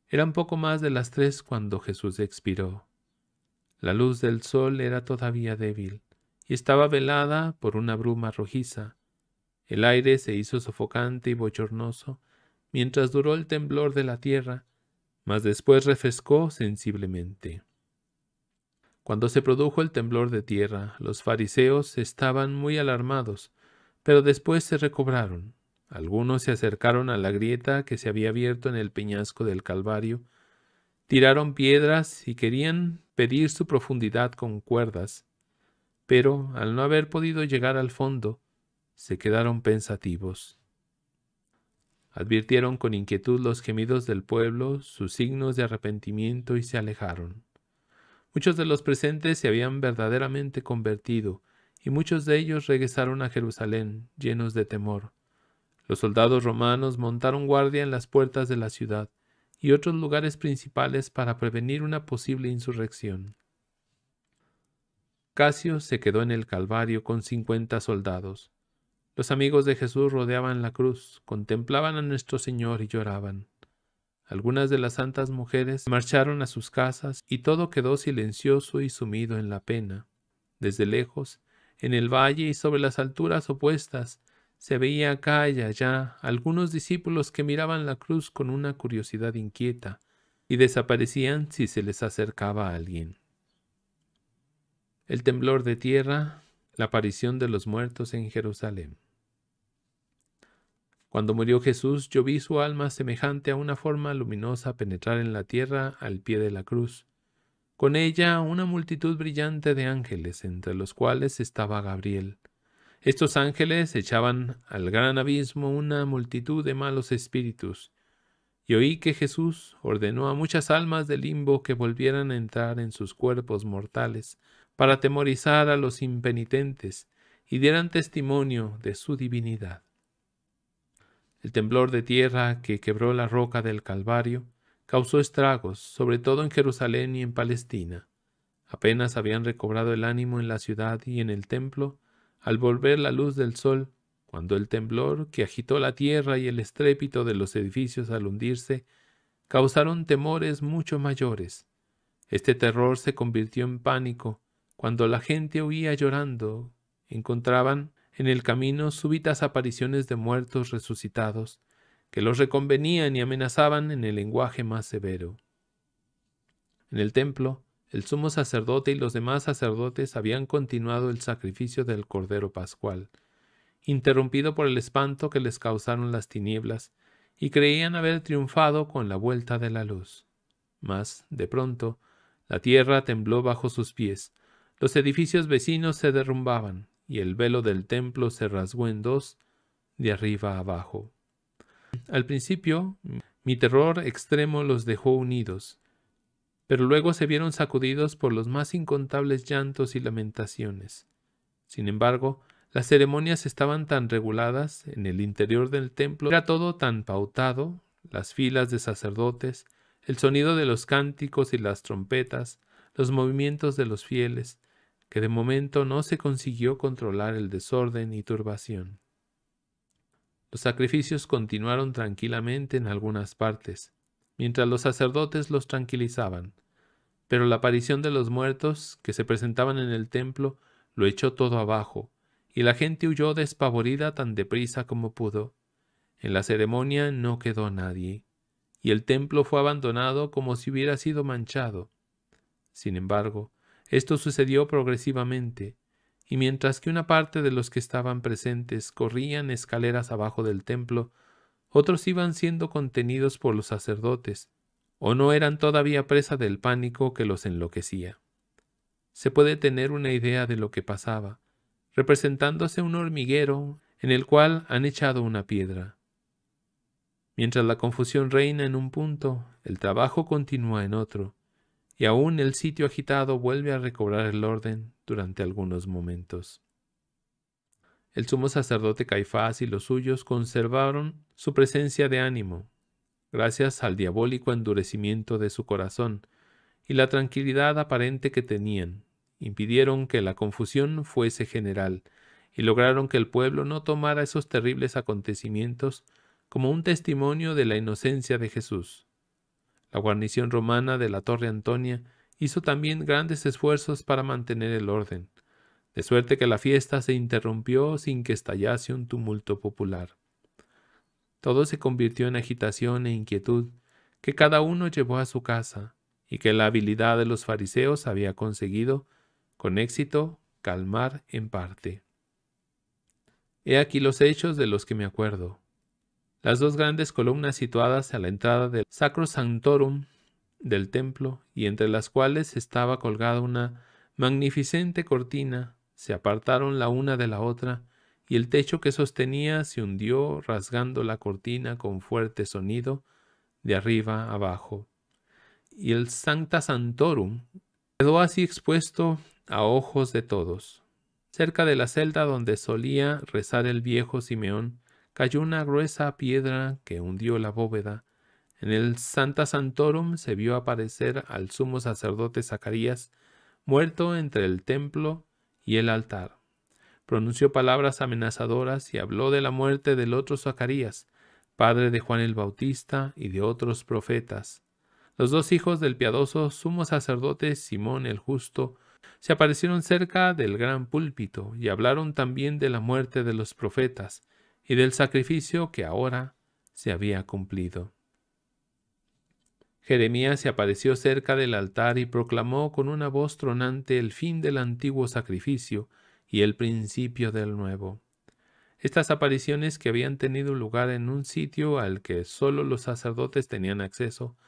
S1: Eran poco más de las tres cuando Jesús expiró. La luz del sol era todavía débil y estaba velada por una bruma rojiza. El aire se hizo sofocante y bochornoso mientras duró el temblor de la tierra, mas después refrescó sensiblemente. Cuando se produjo el temblor de tierra, los fariseos estaban muy alarmados, pero después se recobraron. Algunos se acercaron a la grieta que se había abierto en el peñasco del Calvario, tiraron piedras y querían pedir su profundidad con cuerdas, pero al no haber podido llegar al fondo, se quedaron pensativos. Advirtieron con inquietud los gemidos del pueblo, sus signos de arrepentimiento y se alejaron. Muchos de los presentes se habían verdaderamente convertido, y muchos de ellos regresaron a Jerusalén llenos de temor. Los soldados romanos montaron guardia en las puertas de la ciudad y otros lugares principales para prevenir una posible insurrección. Casio se quedó en el Calvario con cincuenta soldados. Los amigos de Jesús rodeaban la cruz, contemplaban a nuestro Señor y lloraban. Algunas de las santas mujeres marcharon a sus casas y todo quedó silencioso y sumido en la pena. Desde lejos en el valle y sobre las alturas opuestas se veía acá y allá algunos discípulos que miraban la cruz con una curiosidad inquieta y desaparecían si se les acercaba a alguien. El temblor de tierra, la aparición de los muertos en Jerusalén. Cuando murió Jesús, yo vi su alma semejante a una forma luminosa penetrar en la tierra al pie de la cruz, con ella una multitud brillante de ángeles, entre los cuales estaba Gabriel. Estos ángeles echaban al gran abismo una multitud de malos espíritus, y oí que Jesús ordenó a muchas almas del limbo que volvieran a entrar en sus cuerpos mortales, para atemorizar a los impenitentes y dieran testimonio de su divinidad. El temblor de tierra que quebró la roca del Calvario causó estragos, sobre todo en Jerusalén y en Palestina. Apenas habían recobrado el ánimo en la ciudad y en el templo, al volver la luz del sol, cuando el temblor que agitó la tierra y el estrépito de los edificios al hundirse causaron temores mucho mayores. Este terror se convirtió en pánico cuando la gente huía llorando. Encontraban en el camino súbitas apariciones de muertos resucitados que los reconvenían y amenazaban en el lenguaje más severo. En el templo, el sumo sacerdote y los demás sacerdotes habían continuado el sacrificio del Cordero Pascual, interrumpido por el espanto que les causaron las tinieblas, y creían haber triunfado con la vuelta de la luz. Mas, de pronto, la tierra tembló bajo sus pies, los edificios vecinos se derrumbaban, y el velo del templo se rasgó en dos, de arriba abajo. Al principio, mi terror extremo los dejó unidos, pero luego se vieron sacudidos por los más incontables llantos y lamentaciones. Sin embargo, las ceremonias estaban tan reguladas en el interior del templo, era todo tan pautado, las filas de sacerdotes, el sonido de los cánticos y las trompetas, los movimientos de los fieles, que de momento no se consiguió controlar el desorden y turbación. Los sacrificios continuaron tranquilamente en algunas partes, mientras los sacerdotes los tranquilizaban. Pero la aparición de los muertos que se presentaban en el templo lo echó todo abajo, y la gente huyó despavorida tan deprisa como pudo. En la ceremonia no quedó nadie, y el templo fue abandonado como si hubiera sido manchado. Sin embargo, esto sucedió progresivamente, y mientras que una parte de los que estaban presentes corrían escaleras abajo del templo, otros iban siendo contenidos por los sacerdotes, o no eran todavía presa del pánico que los enloquecía. Se puede tener una idea de lo que pasaba, representándose un hormiguero en el cual han echado una piedra. Mientras la confusión reina en un punto, el trabajo continúa en otro, y aún el sitio agitado vuelve a recobrar el orden durante algunos momentos. El sumo sacerdote Caifás y los suyos conservaron su presencia de ánimo, gracias al diabólico endurecimiento de su corazón y la tranquilidad aparente que tenían, impidieron que la confusión fuese general y lograron que el pueblo no tomara esos terribles acontecimientos como un testimonio de la inocencia de Jesús. La guarnición romana de la Torre Antonia hizo también grandes esfuerzos para mantener el orden, de suerte que la fiesta se interrumpió sin que estallase un tumulto popular. Todo se convirtió en agitación e inquietud que cada uno llevó a su casa y que la habilidad de los fariseos había conseguido, con éxito, calmar en parte. He aquí los hechos de los que me acuerdo. Las dos grandes columnas situadas a la entrada del Sacro Sanctorum del templo, y entre las cuales estaba colgada una magnificente cortina, se apartaron la una de la otra, y el techo que sostenía se hundió rasgando la cortina con fuerte sonido de arriba abajo. Y el Sancta Santorum quedó así expuesto a ojos de todos. Cerca de la celda donde solía rezar el viejo Simeón cayó una gruesa piedra que hundió la bóveda en el Santa Santorum se vio aparecer al sumo sacerdote Zacarías, muerto entre el templo y el altar. Pronunció palabras amenazadoras y habló de la muerte del otro Zacarías, padre de Juan el Bautista y de otros profetas. Los dos hijos del piadoso sumo sacerdote Simón el Justo se aparecieron cerca del gran púlpito y hablaron también de la muerte de los profetas y del sacrificio que ahora se había cumplido. Jeremías se apareció cerca del altar y proclamó con una voz tronante el fin del antiguo sacrificio y el principio del nuevo. Estas apariciones que habían tenido lugar en un sitio al que sólo los sacerdotes tenían acceso,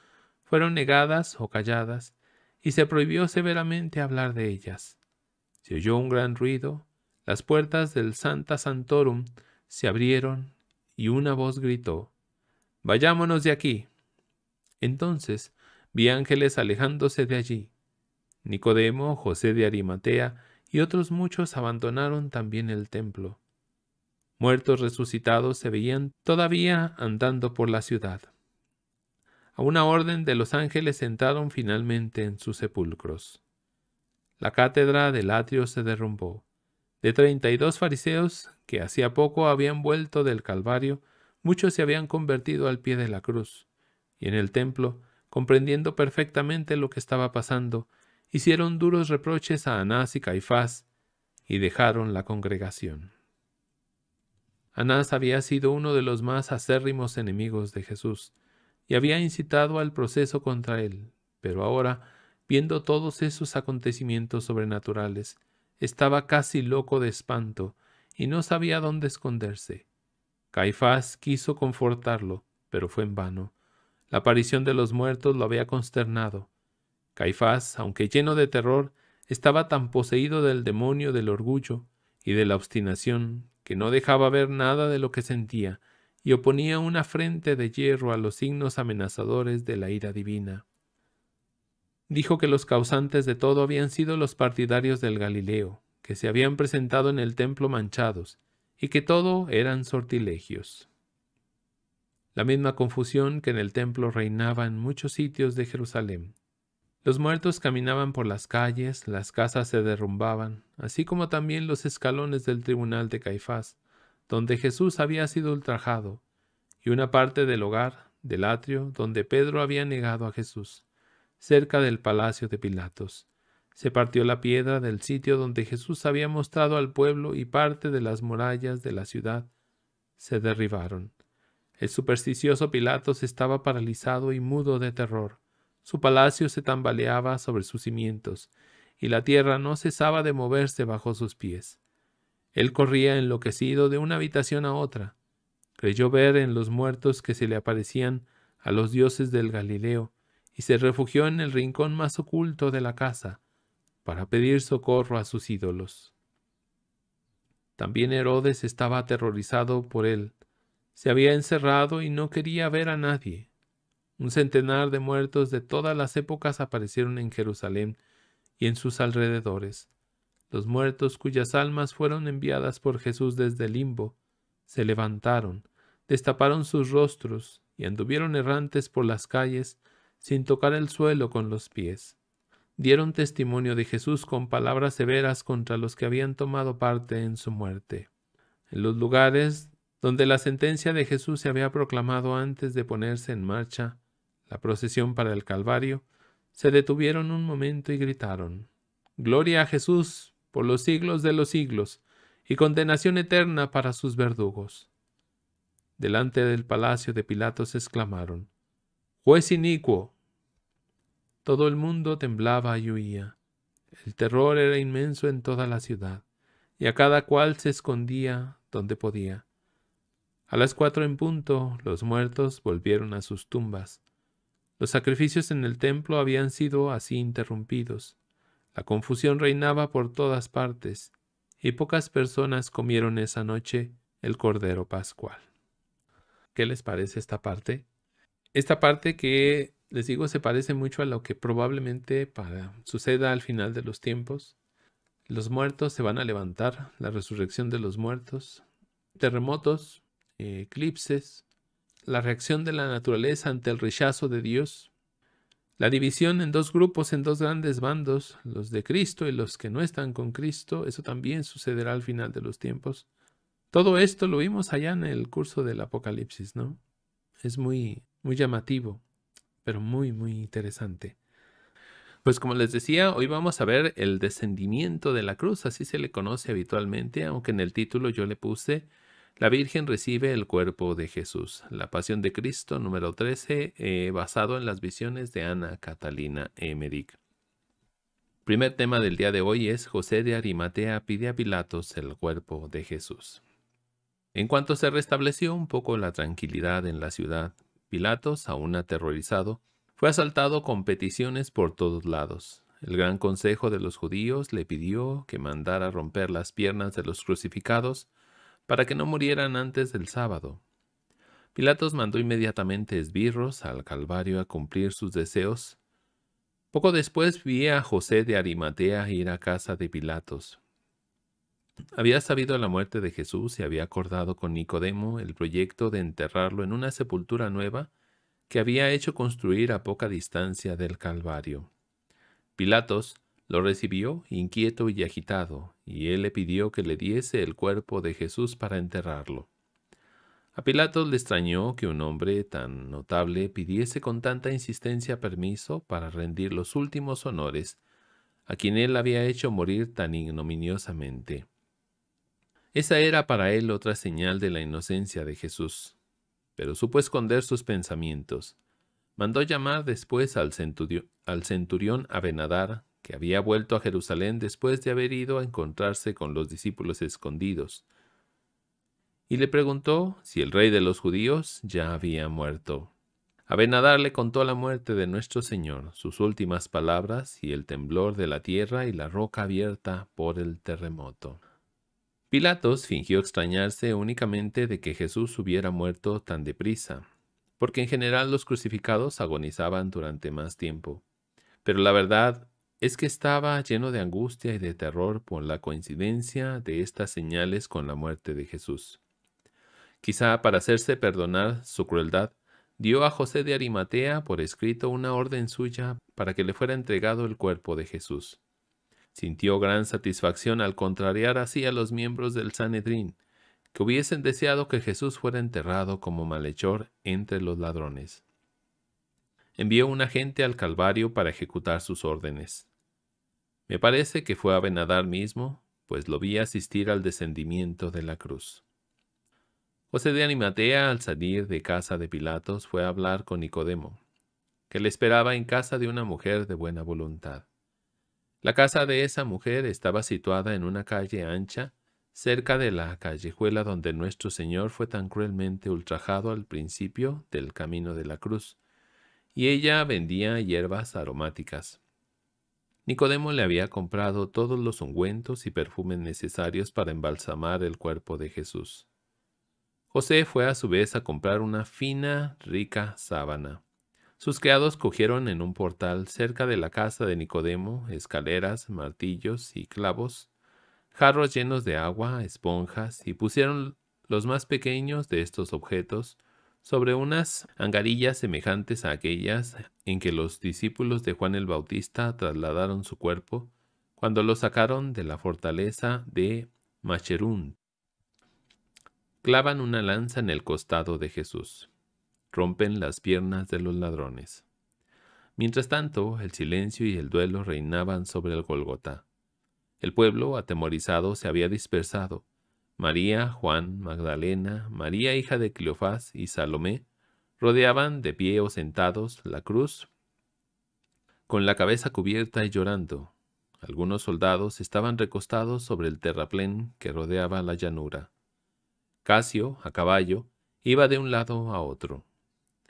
S1: fueron negadas o calladas, y se prohibió severamente hablar de ellas. Se oyó un gran ruido, las puertas del Santa Santorum se abrieron y una voz gritó, Vayámonos de aquí. Entonces vi ángeles alejándose de allí. Nicodemo, José de Arimatea y otros muchos abandonaron también el templo. Muertos resucitados se veían todavía andando por la ciudad. A una orden de los ángeles entraron finalmente en sus sepulcros. La cátedra del atrio se derrumbó. De treinta y dos fariseos que hacía poco habían vuelto del Calvario, muchos se habían convertido al pie de la cruz y en el templo, comprendiendo perfectamente lo que estaba pasando, hicieron duros reproches a Anás y Caifás y dejaron la congregación. Anás había sido uno de los más acérrimos enemigos de Jesús y había incitado al proceso contra él, pero ahora, viendo todos esos acontecimientos sobrenaturales, estaba casi loco de espanto y no sabía dónde esconderse. Caifás quiso confortarlo, pero fue en vano. La aparición de los muertos lo había consternado. Caifás, aunque lleno de terror, estaba tan poseído del demonio del orgullo y de la obstinación que no dejaba ver nada de lo que sentía y oponía una frente de hierro a los signos amenazadores de la ira divina. Dijo que los causantes de todo habían sido los partidarios del Galileo, que se habían presentado en el templo manchados, y que todo eran sortilegios la misma confusión que en el templo reinaba en muchos sitios de Jerusalén. Los muertos caminaban por las calles, las casas se derrumbaban, así como también los escalones del tribunal de Caifás, donde Jesús había sido ultrajado, y una parte del hogar, del atrio, donde Pedro había negado a Jesús, cerca del palacio de Pilatos. Se partió la piedra del sitio donde Jesús había mostrado al pueblo y parte de las murallas de la ciudad se derribaron. El supersticioso Pilatos estaba paralizado y mudo de terror. Su palacio se tambaleaba sobre sus cimientos, y la tierra no cesaba de moverse bajo sus pies. Él corría enloquecido de una habitación a otra. Creyó ver en los muertos que se le aparecían a los dioses del Galileo, y se refugió en el rincón más oculto de la casa, para pedir socorro a sus ídolos. También Herodes estaba aterrorizado por él, se había encerrado y no quería ver a nadie. Un centenar de muertos de todas las épocas aparecieron en Jerusalén y en sus alrededores. Los muertos cuyas almas fueron enviadas por Jesús desde el limbo se levantaron, destaparon sus rostros y anduvieron errantes por las calles sin tocar el suelo con los pies. Dieron testimonio de Jesús con palabras severas contra los que habían tomado parte en su muerte. En los lugares donde la sentencia de Jesús se había proclamado antes de ponerse en marcha la procesión para el Calvario, se detuvieron un momento y gritaron, Gloria a Jesús por los siglos de los siglos, y condenación eterna para sus verdugos. Delante del palacio de Pilatos exclamaron, Juez inicuo. Todo el mundo temblaba y huía. El terror era inmenso en toda la ciudad, y a cada cual se escondía donde podía. A las cuatro en punto los muertos volvieron a sus tumbas. Los sacrificios en el templo habían sido así interrumpidos. La confusión reinaba por todas partes, y pocas personas comieron esa noche el Cordero Pascual. ¿Qué les parece esta parte? Esta parte que les digo se parece mucho a lo que probablemente suceda al final de los tiempos. Los muertos se van a levantar, la resurrección de los muertos, terremotos, eh, eclipses, la reacción de la naturaleza ante el rechazo de Dios, la división en dos grupos, en dos grandes bandos, los de Cristo y los que no están con Cristo, eso también sucederá al final de los tiempos. Todo esto lo vimos allá en el curso del Apocalipsis, ¿no? Es muy, muy llamativo, pero muy, muy interesante. Pues como les decía, hoy vamos a ver el descendimiento de la cruz, así se le conoce habitualmente, aunque en el título yo le puse la Virgen recibe el cuerpo de Jesús. La Pasión de Cristo, número 13, eh, basado en las visiones de Ana Catalina Emmerich. Primer tema del día de hoy es José de Arimatea pide a Pilatos el cuerpo de Jesús. En cuanto se restableció un poco la tranquilidad en la ciudad, Pilatos, aún aterrorizado, fue asaltado con peticiones por todos lados. El gran consejo de los judíos le pidió que mandara romper las piernas de los crucificados para que no murieran antes del sábado. Pilatos mandó inmediatamente esbirros al Calvario a cumplir sus deseos. Poco después vi a José de Arimatea ir a casa de Pilatos. Había sabido la muerte de Jesús y había acordado con Nicodemo el proyecto de enterrarlo en una sepultura nueva que había hecho construir a poca distancia del Calvario. Pilatos lo recibió inquieto y agitado, y él le pidió que le diese el cuerpo de Jesús para enterrarlo. A Pilato le extrañó que un hombre tan notable pidiese con tanta insistencia permiso para rendir los últimos honores a quien él había hecho morir tan ignominiosamente. Esa era para él otra señal de la inocencia de Jesús. Pero supo esconder sus pensamientos. Mandó llamar después al, centurión Abenadar que había vuelto a Jerusalén después de haber ido a encontrarse con los discípulos escondidos, y le preguntó si el rey de los judíos ya había muerto. Abenadar le contó la muerte de nuestro Señor, sus últimas palabras y el temblor de la tierra y la roca abierta por el terremoto. Pilatos fingió extrañarse únicamente de que Jesús hubiera muerto tan deprisa, porque en general los crucificados agonizaban durante más tiempo. Pero la verdad es que estaba lleno de angustia y de terror por la coincidencia de estas señales con la muerte de Jesús. Quizá para hacerse perdonar su crueldad, dio a José de Arimatea por escrito una orden suya para que le fuera entregado el cuerpo de Jesús. Sintió gran satisfacción al contrariar así a los miembros del Sanedrín, que hubiesen deseado que Jesús fuera enterrado como malhechor entre los ladrones envió un agente al Calvario para ejecutar sus órdenes. Me parece que fue a Benadar mismo, pues lo vi asistir al descendimiento de la cruz. José de Animatea, al salir de casa de Pilatos, fue a hablar con Nicodemo, que le esperaba en casa de una mujer de buena voluntad. La casa de esa mujer estaba situada en una calle ancha, cerca de la callejuela donde nuestro Señor fue tan cruelmente ultrajado al principio del camino de la cruz, y ella vendía hierbas aromáticas. Nicodemo le había comprado todos los ungüentos y perfumes necesarios para embalsamar el cuerpo de Jesús. José fue a su vez a comprar una fina, rica sábana. Sus criados cogieron en un portal cerca de la casa de Nicodemo escaleras, martillos y clavos, jarros llenos de agua, esponjas, y pusieron los más pequeños de estos objetos sobre unas angarillas semejantes a aquellas en que los discípulos de Juan el Bautista trasladaron su cuerpo cuando lo sacaron de la fortaleza de Macherún. Clavan una lanza en el costado de Jesús. Rompen las piernas de los ladrones. Mientras tanto, el silencio y el duelo reinaban sobre el Golgota. El pueblo, atemorizado, se había dispersado María, Juan, Magdalena, María hija de Cleofás y Salomé rodeaban de pie o sentados la cruz, con la cabeza cubierta y llorando. Algunos soldados estaban recostados sobre el terraplén que rodeaba la llanura. Casio, a caballo, iba de un lado a otro.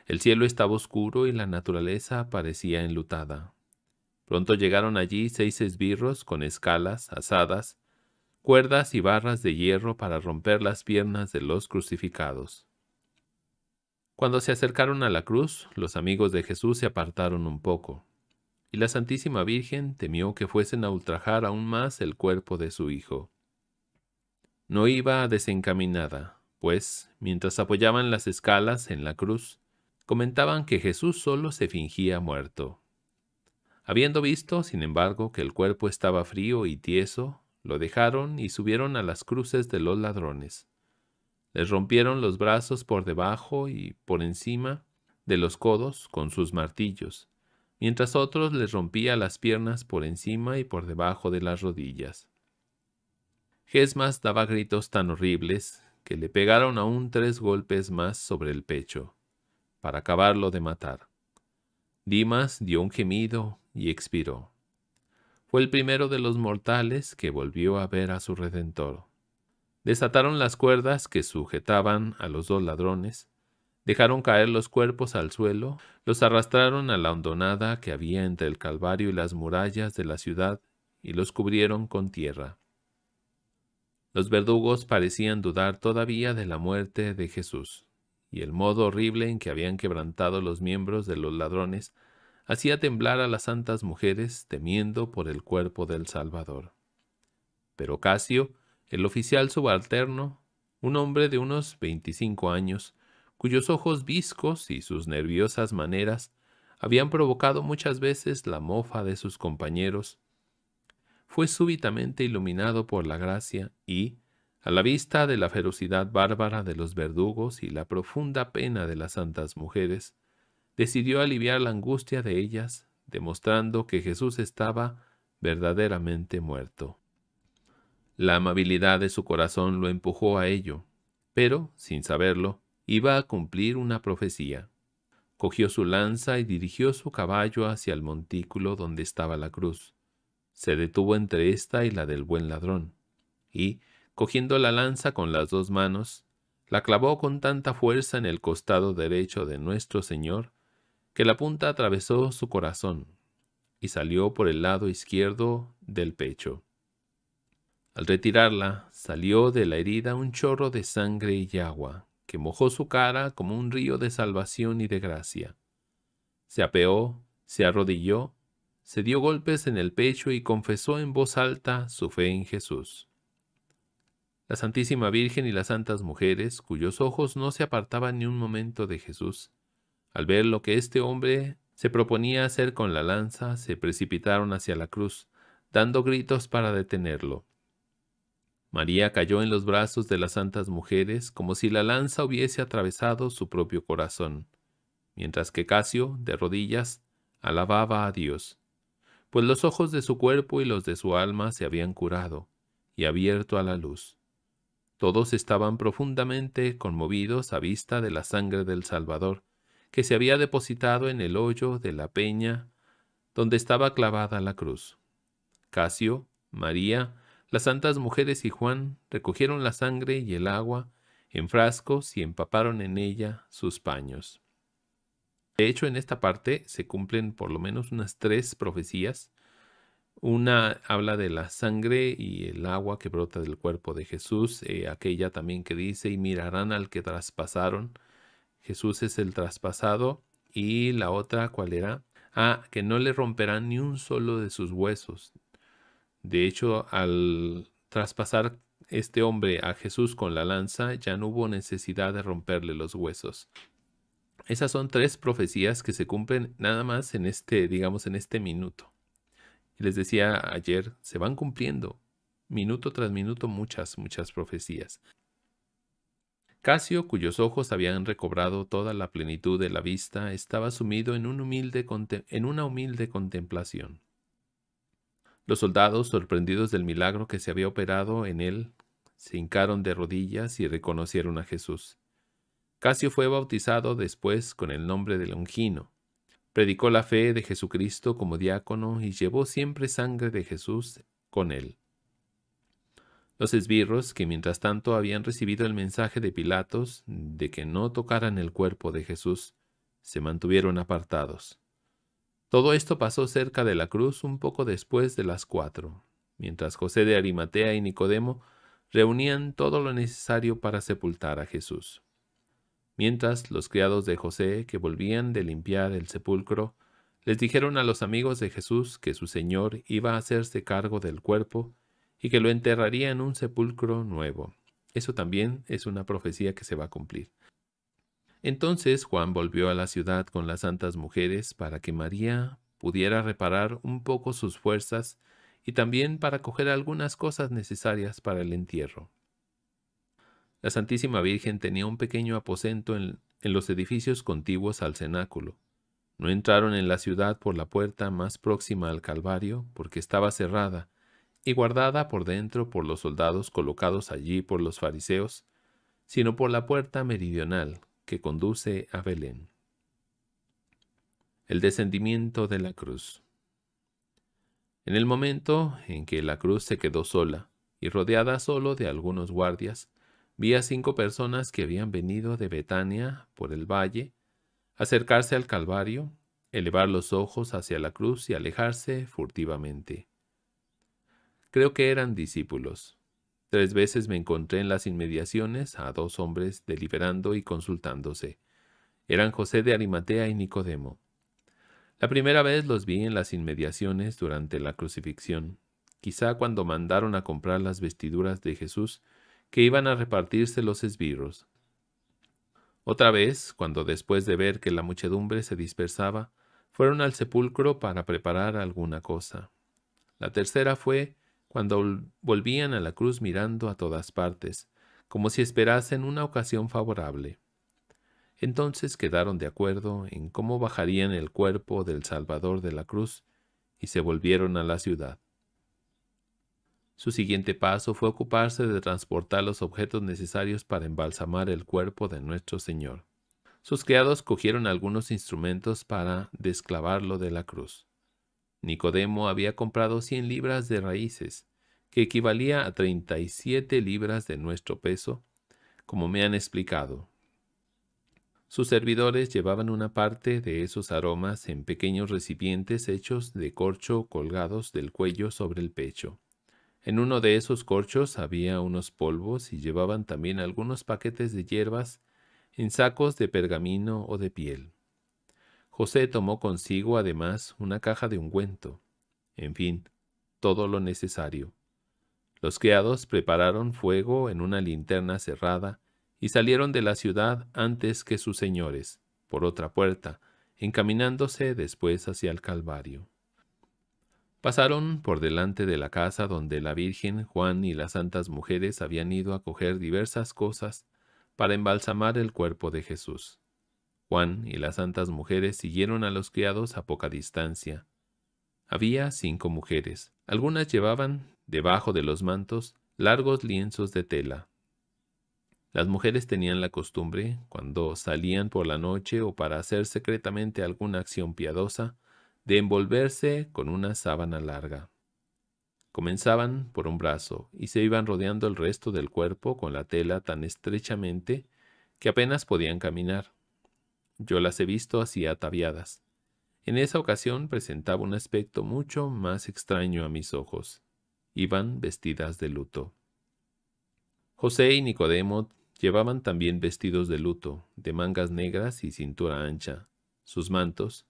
S1: El cielo estaba oscuro y la naturaleza parecía enlutada. Pronto llegaron allí seis esbirros con escalas asadas cuerdas y barras de hierro para romper las piernas de los crucificados. Cuando se acercaron a la cruz, los amigos de Jesús se apartaron un poco, y la Santísima Virgen temió que fuesen a ultrajar aún más el cuerpo de su Hijo. No iba desencaminada, pues, mientras apoyaban las escalas en la cruz, comentaban que Jesús solo se fingía muerto. Habiendo visto, sin embargo, que el cuerpo estaba frío y tieso, lo dejaron y subieron a las cruces de los ladrones. Les rompieron los brazos por debajo y por encima de los codos con sus martillos, mientras otros les rompía las piernas por encima y por debajo de las rodillas. Gesmas daba gritos tan horribles que le pegaron aún tres golpes más sobre el pecho, para acabarlo de matar. Dimas dio un gemido y expiró. Fue el primero de los mortales que volvió a ver a su redentor. Desataron las cuerdas que sujetaban a los dos ladrones, dejaron caer los cuerpos al suelo, los arrastraron a la hondonada que había entre el Calvario y las murallas de la ciudad y los cubrieron con tierra. Los verdugos parecían dudar todavía de la muerte de Jesús, y el modo horrible en que habían quebrantado los miembros de los ladrones hacía temblar a las santas mujeres temiendo por el cuerpo del Salvador. Pero Casio, el oficial subalterno, un hombre de unos veinticinco años, cuyos ojos viscos y sus nerviosas maneras habían provocado muchas veces la mofa de sus compañeros, fue súbitamente iluminado por la gracia y, a la vista de la ferocidad bárbara de los verdugos y la profunda pena de las santas mujeres, decidió aliviar la angustia de ellas, demostrando que Jesús estaba verdaderamente muerto. La amabilidad de su corazón lo empujó a ello, pero, sin saberlo, iba a cumplir una profecía. Cogió su lanza y dirigió su caballo hacia el montículo donde estaba la cruz. Se detuvo entre ésta y la del buen ladrón, y, cogiendo la lanza con las dos manos, la clavó con tanta fuerza en el costado derecho de nuestro Señor que la punta atravesó su corazón y salió por el lado izquierdo del pecho. Al retirarla, salió de la herida un chorro de sangre y agua, que mojó su cara como un río de salvación y de gracia. Se apeó, se arrodilló, se dio golpes en el pecho y confesó en voz alta su fe en Jesús. La Santísima Virgen y las santas mujeres, cuyos ojos no se apartaban ni un momento de Jesús, al ver lo que este hombre se proponía hacer con la lanza, se precipitaron hacia la cruz, dando gritos para detenerlo. María cayó en los brazos de las santas mujeres como si la lanza hubiese atravesado su propio corazón, mientras que Casio, de rodillas, alababa a Dios, pues los ojos de su cuerpo y los de su alma se habían curado y abierto a la luz. Todos estaban profundamente conmovidos a vista de la sangre del Salvador, que se había depositado en el hoyo de la peña donde estaba clavada la cruz. Casio, María, las santas mujeres y Juan recogieron la sangre y el agua en frascos y empaparon en ella sus paños. De hecho, en esta parte se cumplen por lo menos unas tres profecías. Una habla de la sangre y el agua que brota del cuerpo de Jesús, eh, aquella también que dice, y mirarán al que traspasaron, Jesús es el traspasado y la otra, ¿cuál era? Ah, que no le romperán ni un solo de sus huesos. De hecho, al traspasar este hombre a Jesús con la lanza, ya no hubo necesidad de romperle los huesos. Esas son tres profecías que se cumplen nada más en este, digamos, en este minuto. les decía ayer, se van cumpliendo minuto tras minuto muchas, muchas profecías. Casio, cuyos ojos habían recobrado toda la plenitud de la vista, estaba sumido en, una humilde contemplación. Los soldados, sorprendidos del milagro que se había operado en él, se hincaron de rodillas y reconocieron a Jesús. Casio fue bautizado después con el nombre de Longino. Predicó la fe de Jesucristo como diácono y llevó siempre sangre de Jesús con él. Los esbirros, que mientras tanto habían recibido el mensaje de Pilatos de que no tocaran el cuerpo de Jesús, se mantuvieron apartados. Todo esto pasó cerca de la cruz un poco después de las cuatro, mientras José de Arimatea y Nicodemo reunían todo lo necesario para sepultar a Jesús. Mientras los criados de José, que volvían de limpiar el sepulcro, les dijeron a los amigos de Jesús que su Señor iba a hacerse cargo del cuerpo, y que lo enterraría en un sepulcro nuevo. Eso también es una profecía que se va a cumplir. Entonces Juan volvió a la ciudad con las santas mujeres para que María pudiera reparar un poco sus fuerzas y también para coger algunas cosas necesarias para el entierro. La Santísima Virgen tenía un pequeño aposento en, en los edificios contiguos al cenáculo. No entraron en la ciudad por la puerta más próxima al Calvario porque estaba cerrada y guardada por dentro por los soldados colocados allí por los fariseos, sino por la puerta meridional que conduce a Belén. El descendimiento de la cruz. En el momento en que la cruz se quedó sola y rodeada solo de algunos guardias, vi a cinco personas que habían venido de Betania por el valle, acercarse al Calvario, elevar los ojos hacia la cruz y alejarse furtivamente. Creo que eran discípulos. Tres veces me encontré en las inmediaciones a dos hombres deliberando y consultándose. Eran José de Arimatea y Nicodemo. La primera vez los vi en las inmediaciones durante la crucifixión, quizá cuando mandaron a comprar las vestiduras de Jesús que iban a repartirse los esbirros. Otra vez, cuando después de ver que la muchedumbre se dispersaba, fueron al sepulcro para preparar alguna cosa. La tercera fue cuando volvían a la cruz mirando a todas partes, como si esperasen una ocasión favorable. Entonces quedaron de acuerdo en cómo bajarían el cuerpo del Salvador de la cruz y se volvieron a la ciudad. Su siguiente paso fue ocuparse de transportar los objetos necesarios para embalsamar el cuerpo de nuestro Señor. Sus criados cogieron algunos instrumentos para desclavarlo de la cruz. Nicodemo había comprado 100 libras de raíces, que equivalía a 37 libras de nuestro peso, como me han explicado. Sus servidores llevaban una parte de esos aromas en pequeños recipientes hechos de corcho colgados del cuello sobre el pecho. En uno de esos corchos había unos polvos y llevaban también algunos paquetes de hierbas en sacos de pergamino o de piel. José tomó consigo además una caja de ungüento, en fin, todo lo necesario. Los criados prepararon fuego en una linterna cerrada y salieron de la ciudad antes que sus señores, por otra puerta, encaminándose después hacia el Calvario. Pasaron por delante de la casa donde la Virgen, Juan y las santas mujeres habían ido a coger diversas cosas para embalsamar el cuerpo de Jesús. Juan y las santas mujeres siguieron a los criados a poca distancia. Había cinco mujeres. Algunas llevaban, debajo de los mantos, largos lienzos de tela. Las mujeres tenían la costumbre, cuando salían por la noche o para hacer secretamente alguna acción piadosa, de envolverse con una sábana larga. Comenzaban por un brazo y se iban rodeando el resto del cuerpo con la tela tan estrechamente que apenas podían caminar. Yo las he visto así ataviadas. En esa ocasión presentaba un aspecto mucho más extraño a mis ojos. Iban vestidas de luto. José y Nicodemo llevaban también vestidos de luto, de mangas negras y cintura ancha. Sus mantos,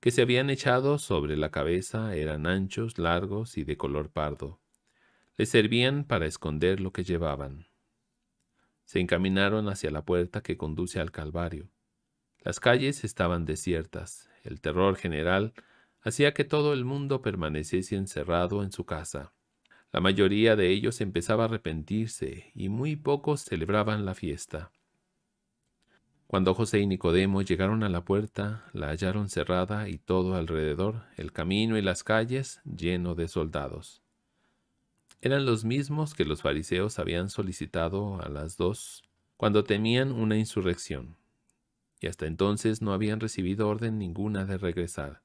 S1: que se habían echado sobre la cabeza, eran anchos, largos y de color pardo. Les servían para esconder lo que llevaban. Se encaminaron hacia la puerta que conduce al Calvario. Las calles estaban desiertas. El terror general hacía que todo el mundo permaneciese encerrado en su casa. La mayoría de ellos empezaba a arrepentirse y muy pocos celebraban la fiesta. Cuando José y Nicodemo llegaron a la puerta, la hallaron cerrada y todo alrededor, el camino y las calles, lleno de soldados. Eran los mismos que los fariseos habían solicitado a las dos cuando temían una insurrección y hasta entonces no habían recibido orden ninguna de regresar.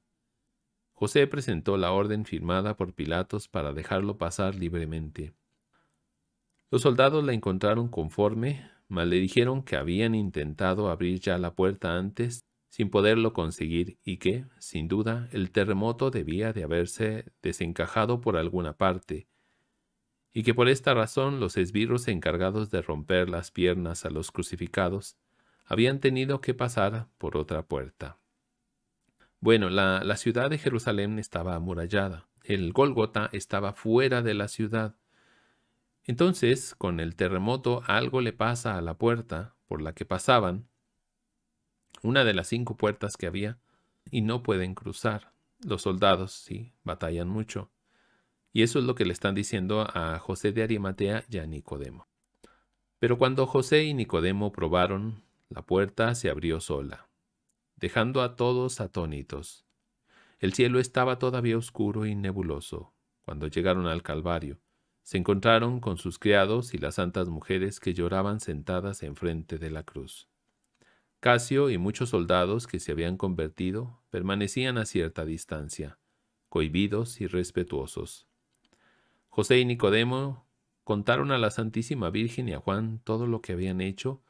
S1: José presentó la orden firmada por Pilatos para dejarlo pasar libremente. Los soldados la encontraron conforme, mas le dijeron que habían intentado abrir ya la puerta antes sin poderlo conseguir y que, sin duda, el terremoto debía de haberse desencajado por alguna parte, y que por esta razón los esbirros encargados de romper las piernas a los crucificados habían tenido que pasar por otra puerta. Bueno, la, ciudad de Jerusalén estaba amurallada. El Gólgota estaba fuera de la ciudad. Entonces, con el terremoto, algo le pasa a la puerta por la que pasaban, una de las cinco puertas que había, y no pueden cruzar. Los soldados, sí, batallan mucho. Y eso es lo que le están diciendo a José de Arimatea y a Nicodemo. Pero cuando José y Nicodemo probaron la puerta se abrió sola, dejando a todos atónitos. El cielo estaba todavía oscuro y nebuloso. Cuando llegaron al Calvario, se encontraron con sus criados y las santas mujeres que lloraban sentadas enfrente de la cruz. Casio y muchos soldados que se habían convertido permanecían a cierta distancia, cohibidos y respetuosos. José y Nicodemo contaron a la Santísima Virgen y a Juan todo lo que habían hecho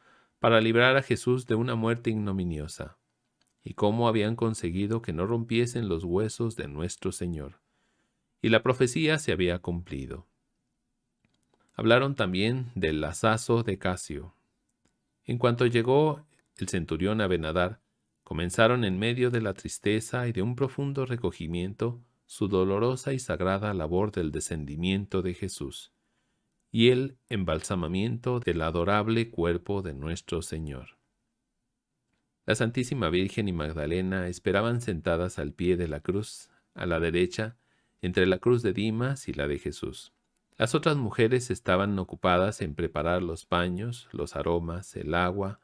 S1: para librar a Jesús de una muerte ignominiosa, y cómo habían conseguido que no rompiesen los huesos de nuestro Señor. Y la profecía se había cumplido. Hablaron también del lazazo de Casio. En cuanto llegó el centurión a Benadar, comenzaron en medio de la tristeza y de un profundo recogimiento su dolorosa y sagrada labor del descendimiento de Jesús y el embalsamamiento del adorable cuerpo de nuestro Señor. La Santísima Virgen y Magdalena esperaban sentadas al pie de la cruz, a la derecha, entre la cruz de Dimas y la de Jesús. Las otras mujeres estaban ocupadas en preparar los paños, los aromas, el agua,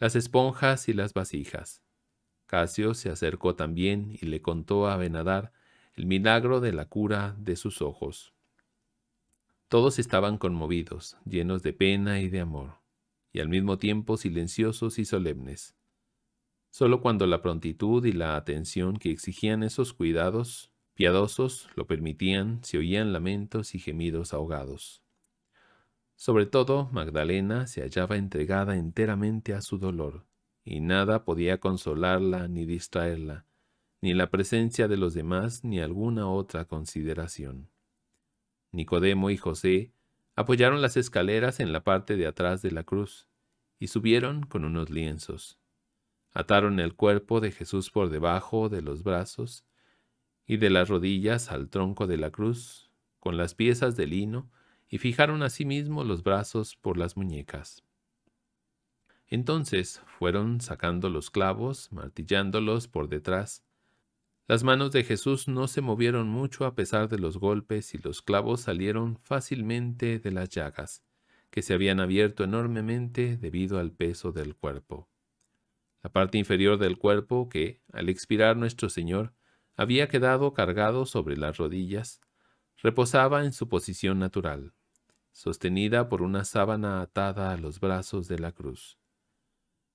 S1: las esponjas y las vasijas. Casio se acercó también y le contó a Benadar el milagro de la cura de sus ojos. Todos estaban conmovidos, llenos de pena y de amor, y al mismo tiempo silenciosos y solemnes. Solo cuando la prontitud y la atención que exigían esos cuidados piadosos lo permitían, se oían lamentos y gemidos ahogados. Sobre todo, Magdalena se hallaba entregada enteramente a su dolor, y nada podía consolarla ni distraerla, ni la presencia de los demás ni alguna otra consideración. Nicodemo y José apoyaron las escaleras en la parte de atrás de la cruz y subieron con unos lienzos. Ataron el cuerpo de Jesús por debajo de los brazos y de las rodillas al tronco de la cruz con las piezas de lino y fijaron asimismo los brazos por las muñecas. Entonces fueron sacando los clavos, martillándolos por detrás las manos de Jesús no se movieron mucho a pesar de los golpes y los clavos salieron fácilmente de las llagas, que se habían abierto enormemente debido al peso del cuerpo. La parte inferior del cuerpo que, al expirar nuestro Señor, había quedado cargado sobre las rodillas, reposaba en su posición natural, sostenida por una sábana atada a los brazos de la cruz.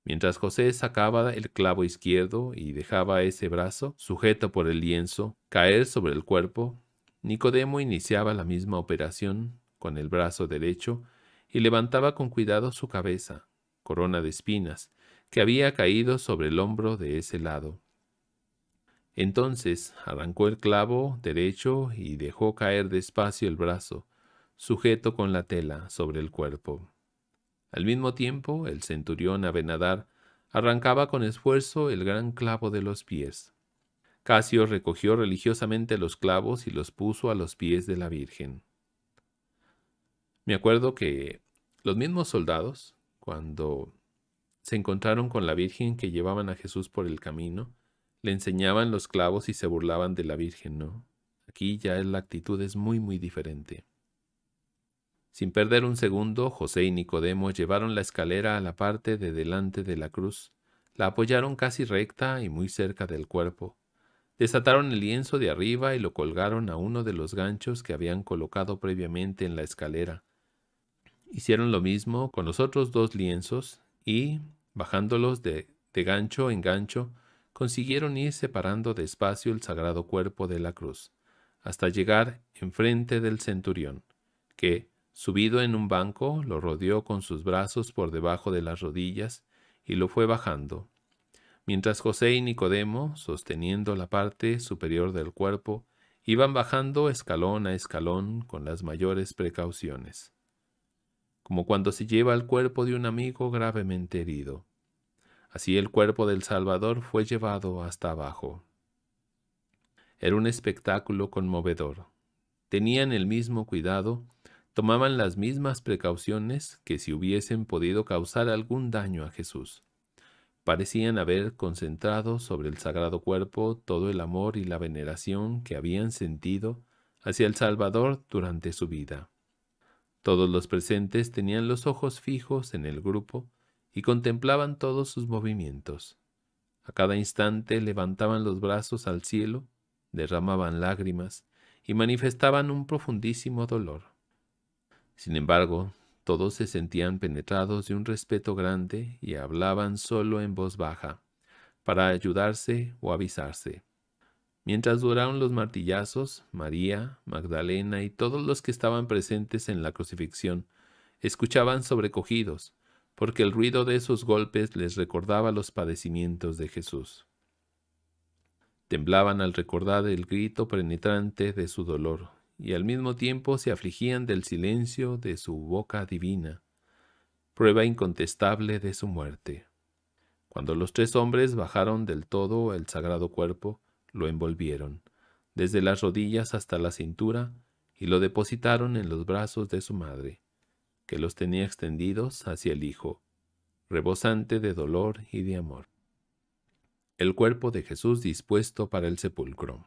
S1: Mientras José sacaba el clavo izquierdo y dejaba ese brazo, sujeto por el lienzo, caer sobre el cuerpo, Nicodemo iniciaba la misma operación con el brazo derecho y levantaba con cuidado su cabeza, corona de espinas, que había caído sobre el hombro de ese lado. Entonces arrancó el clavo derecho y dejó caer despacio el brazo, sujeto con la tela sobre el cuerpo. Al mismo tiempo, el centurión Abenadar arrancaba con esfuerzo el gran clavo de los pies. Casio recogió religiosamente los clavos y los puso a los pies de la Virgen. Me acuerdo que los mismos soldados, cuando se encontraron con la Virgen que llevaban a Jesús por el camino, le enseñaban los clavos y se burlaban de la Virgen, ¿no? Aquí ya la actitud es muy, muy diferente. Sin perder un segundo, José y Nicodemo llevaron la escalera a la parte de delante de la cruz, la apoyaron casi recta y muy cerca del cuerpo, desataron el lienzo de arriba y lo colgaron a uno de los ganchos que habían colocado previamente en la escalera. Hicieron lo mismo con los otros dos lienzos y, bajándolos de, de gancho en gancho, consiguieron ir separando despacio el sagrado cuerpo de la cruz, hasta llegar enfrente del centurión, que, Subido en un banco, lo rodeó con sus brazos por debajo de las rodillas y lo fue bajando. Mientras José y Nicodemo, sosteniendo la parte superior del cuerpo, iban bajando escalón a escalón con las mayores precauciones, como cuando se lleva el cuerpo de un amigo gravemente herido. Así el cuerpo del Salvador fue llevado hasta abajo. Era un espectáculo conmovedor. Tenían el mismo cuidado tomaban las mismas precauciones que si hubiesen podido causar algún daño a Jesús. Parecían haber concentrado sobre el sagrado cuerpo todo el amor y la veneración que habían sentido hacia el Salvador durante su vida. Todos los presentes tenían los ojos fijos en el grupo y contemplaban todos sus movimientos. A cada instante levantaban los brazos al cielo, derramaban lágrimas y manifestaban un profundísimo dolor. Sin embargo, todos se sentían penetrados de un respeto grande y hablaban solo en voz baja, para ayudarse o avisarse. Mientras duraron los martillazos, María, Magdalena y todos los que estaban presentes en la crucifixión escuchaban sobrecogidos, porque el ruido de esos golpes les recordaba los padecimientos de Jesús. Temblaban al recordar el grito penetrante de su dolor, y al mismo tiempo se afligían del silencio de su boca divina, prueba incontestable de su muerte. Cuando los tres hombres bajaron del todo el sagrado cuerpo, lo envolvieron, desde las rodillas hasta la cintura, y lo depositaron en los brazos de su madre, que los tenía extendidos hacia el Hijo, rebosante de dolor y de amor. El cuerpo de Jesús dispuesto para el sepulcro.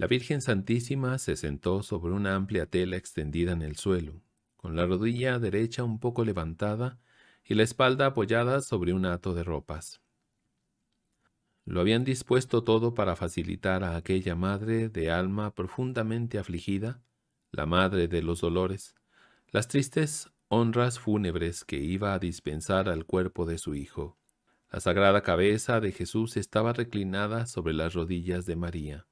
S1: La Virgen Santísima se sentó sobre una amplia tela extendida en el suelo, con la rodilla derecha un poco levantada y la espalda apoyada sobre un hato de ropas. Lo habían dispuesto todo para facilitar a aquella madre de alma profundamente afligida, la madre de los dolores, las tristes honras fúnebres que iba a dispensar al cuerpo de su hijo. La sagrada cabeza de Jesús estaba reclinada sobre las rodillas de María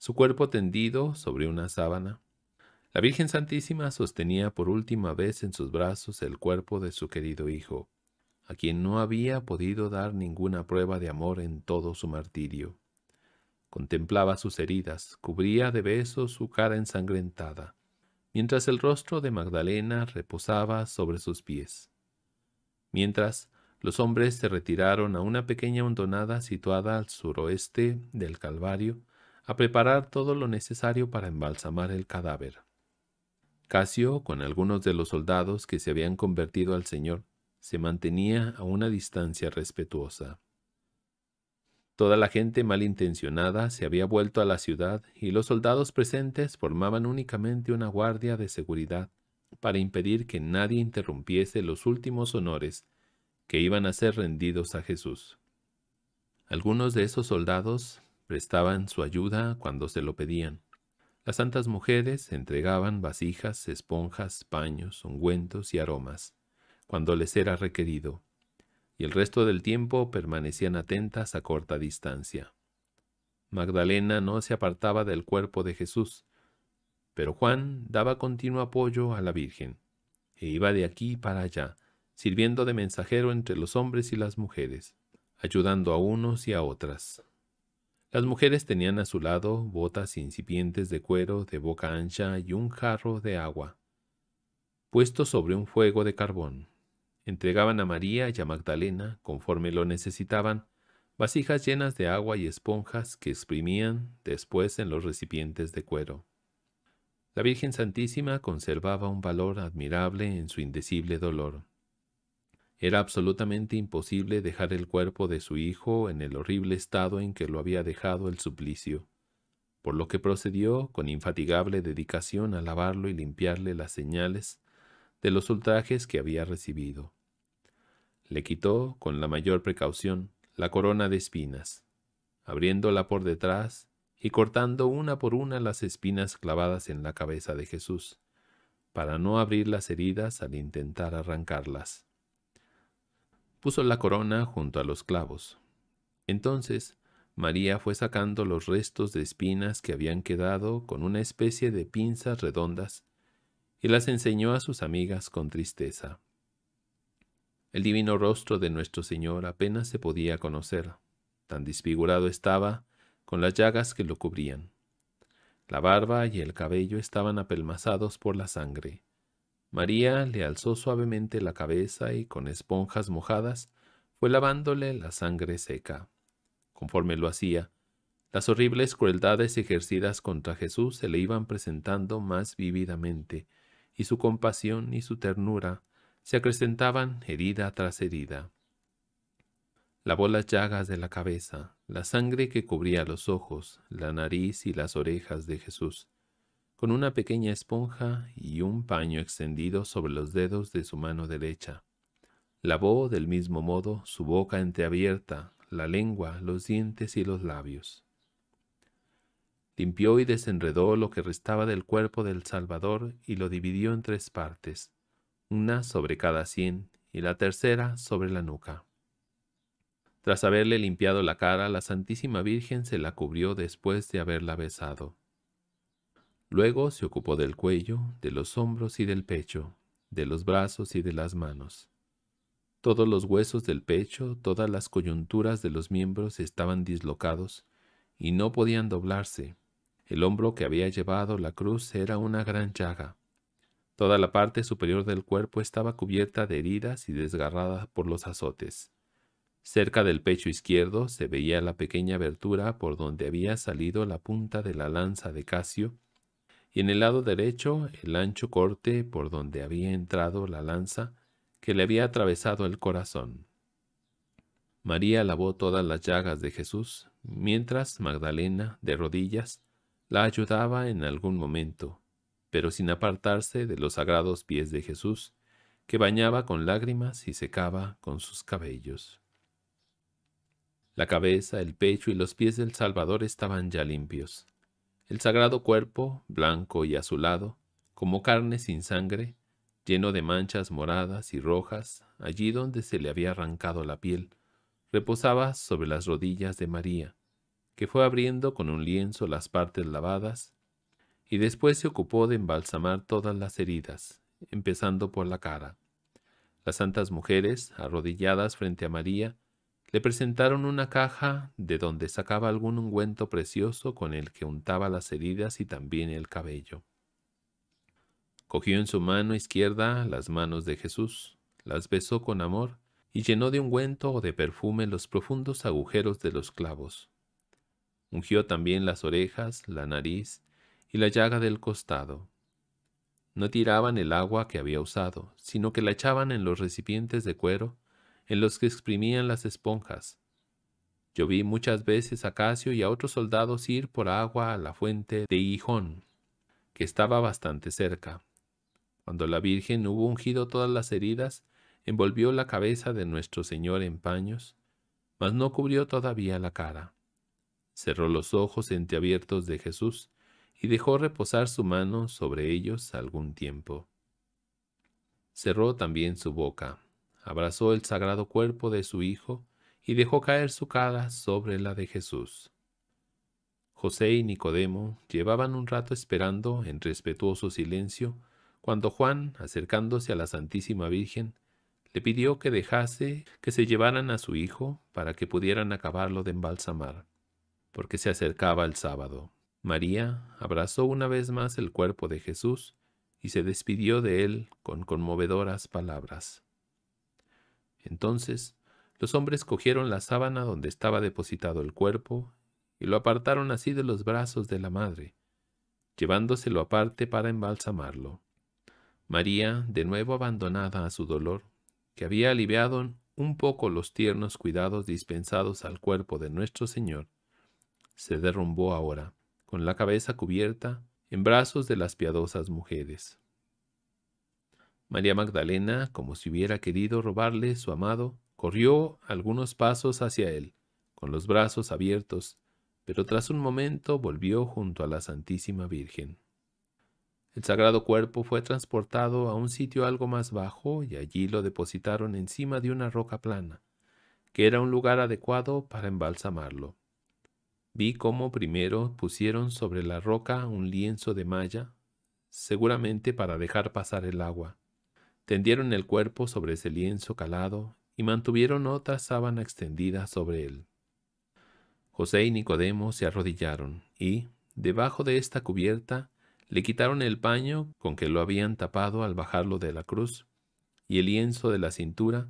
S1: su cuerpo tendido sobre una sábana. La Virgen Santísima sostenía por última vez en sus brazos el cuerpo de su querido hijo, a quien no había podido dar ninguna prueba de amor en todo su martirio. Contemplaba sus heridas, cubría de besos su cara ensangrentada, mientras el rostro de Magdalena reposaba sobre sus pies. Mientras, los hombres se retiraron a una pequeña hondonada situada al suroeste del Calvario, a preparar todo lo necesario para embalsamar el cadáver. Casio, con algunos de los soldados que se habían convertido al Señor, se mantenía a una distancia respetuosa. Toda la gente malintencionada se había vuelto a la ciudad y los soldados presentes formaban únicamente una guardia de seguridad para impedir que nadie interrumpiese los últimos honores que iban a ser rendidos a Jesús. Algunos de esos soldados prestaban su ayuda cuando se lo pedían. Las santas mujeres entregaban vasijas, esponjas, paños, ungüentos y aromas, cuando les era requerido, y el resto del tiempo permanecían atentas a corta distancia. Magdalena no se apartaba del cuerpo de Jesús, pero Juan daba continuo apoyo a la Virgen, e iba de aquí para allá, sirviendo de mensajero entre los hombres y las mujeres, ayudando a unos y a otras. Las mujeres tenían a su lado botas incipientes de cuero de boca ancha y un jarro de agua, puesto sobre un fuego de carbón. Entregaban a María y a Magdalena, conforme lo necesitaban, vasijas llenas de agua y esponjas que exprimían después en los recipientes de cuero. La Virgen Santísima conservaba un valor admirable en su indecible dolor. Era absolutamente imposible dejar el cuerpo de su hijo en el horrible estado en que lo había dejado el suplicio, por lo que procedió con infatigable dedicación a lavarlo y limpiarle las señales de los ultrajes que había recibido. Le quitó, con la mayor precaución, la corona de espinas, abriéndola por detrás y cortando una por una las espinas clavadas en la cabeza de Jesús, para no abrir las heridas al intentar arrancarlas puso la corona junto a los clavos. Entonces María fue sacando los restos de espinas que habían quedado con una especie de pinzas redondas y las enseñó a sus amigas con tristeza. El divino rostro de nuestro Señor apenas se podía conocer, tan desfigurado estaba con las llagas que lo cubrían. La barba y el cabello estaban apelmazados por la sangre. María le alzó suavemente la cabeza y con esponjas mojadas fue lavándole la sangre seca. Conforme lo hacía, las horribles crueldades ejercidas contra Jesús se le iban presentando más vívidamente, y su compasión y su ternura se acrecentaban herida tras herida. Lavó las llagas de la cabeza, la sangre que cubría los ojos, la nariz y las orejas de Jesús con una pequeña esponja y un paño extendido sobre los dedos de su mano derecha. Lavó del mismo modo su boca entreabierta, la lengua, los dientes y los labios. Limpió y desenredó lo que restaba del cuerpo del Salvador y lo dividió en tres partes, una sobre cada cien y la tercera sobre la nuca. Tras haberle limpiado la cara, la Santísima Virgen se la cubrió después de haberla besado. Luego se ocupó del cuello, de los hombros y del pecho, de los brazos y de las manos. Todos los huesos del pecho, todas las coyunturas de los miembros estaban dislocados y no podían doblarse. El hombro que había llevado la cruz era una gran llaga. Toda la parte superior del cuerpo estaba cubierta de heridas y desgarrada por los azotes. Cerca del pecho izquierdo se veía la pequeña abertura por donde había salido la punta de la lanza de Casio, y en el lado derecho el ancho corte por donde había entrado la lanza que le había atravesado el corazón. María lavó todas las llagas de Jesús, mientras Magdalena, de rodillas, la ayudaba en algún momento, pero sin apartarse de los sagrados pies de Jesús, que bañaba con lágrimas y secaba con sus cabellos. La cabeza, el pecho y los pies del Salvador estaban ya limpios el sagrado cuerpo, blanco y azulado, como carne sin sangre, lleno de manchas moradas y rojas, allí donde se le había arrancado la piel, reposaba sobre las rodillas de María, que fue abriendo con un lienzo las partes lavadas, y después se ocupó de embalsamar todas las heridas, empezando por la cara. Las santas mujeres, arrodilladas frente a María, le presentaron una caja de donde sacaba algún ungüento precioso con el que untaba las heridas y también el cabello. Cogió en su mano izquierda las manos de Jesús, las besó con amor y llenó de ungüento o de perfume los profundos agujeros de los clavos. Ungió también las orejas, la nariz y la llaga del costado. No tiraban el agua que había usado, sino que la echaban en los recipientes de cuero en los que exprimían las esponjas. Yo vi muchas veces a Casio y a otros soldados ir por agua a la fuente de Gijón, que estaba bastante cerca. Cuando la Virgen hubo ungido todas las heridas, envolvió la cabeza de nuestro Señor en paños, mas no cubrió todavía la cara. Cerró los ojos entreabiertos de Jesús y dejó reposar su mano sobre ellos algún tiempo. Cerró también su boca abrazó el sagrado cuerpo de su Hijo y dejó caer su cara sobre la de Jesús. José y Nicodemo llevaban un rato esperando en respetuoso silencio cuando Juan, acercándose a la Santísima Virgen, le pidió que dejase que se llevaran a su hijo para que pudieran acabarlo de embalsamar, porque se acercaba el sábado. María abrazó una vez más el cuerpo de Jesús y se despidió de él con conmovedoras palabras. Entonces los hombres cogieron la sábana donde estaba depositado el cuerpo y lo apartaron así de los brazos de la madre, llevándoselo aparte para embalsamarlo. María, de nuevo abandonada a su dolor, que había aliviado un poco los tiernos cuidados dispensados al cuerpo de nuestro Señor, se derrumbó ahora, con la cabeza cubierta, en brazos de las piadosas mujeres. María Magdalena, como si hubiera querido robarle su amado, corrió algunos pasos hacia él, con los brazos abiertos, pero tras un momento volvió junto a la Santísima Virgen. El sagrado cuerpo fue transportado a un sitio algo más bajo y allí lo depositaron encima de una roca plana, que era un lugar adecuado para embalsamarlo. Vi cómo primero pusieron sobre la roca un lienzo de malla, seguramente para dejar pasar el agua. Tendieron el cuerpo sobre ese lienzo calado y mantuvieron otra sábana extendida sobre él. José y Nicodemo se arrodillaron y, debajo de esta cubierta, le quitaron el paño con que lo habían tapado al bajarlo de la cruz, y el lienzo de la cintura,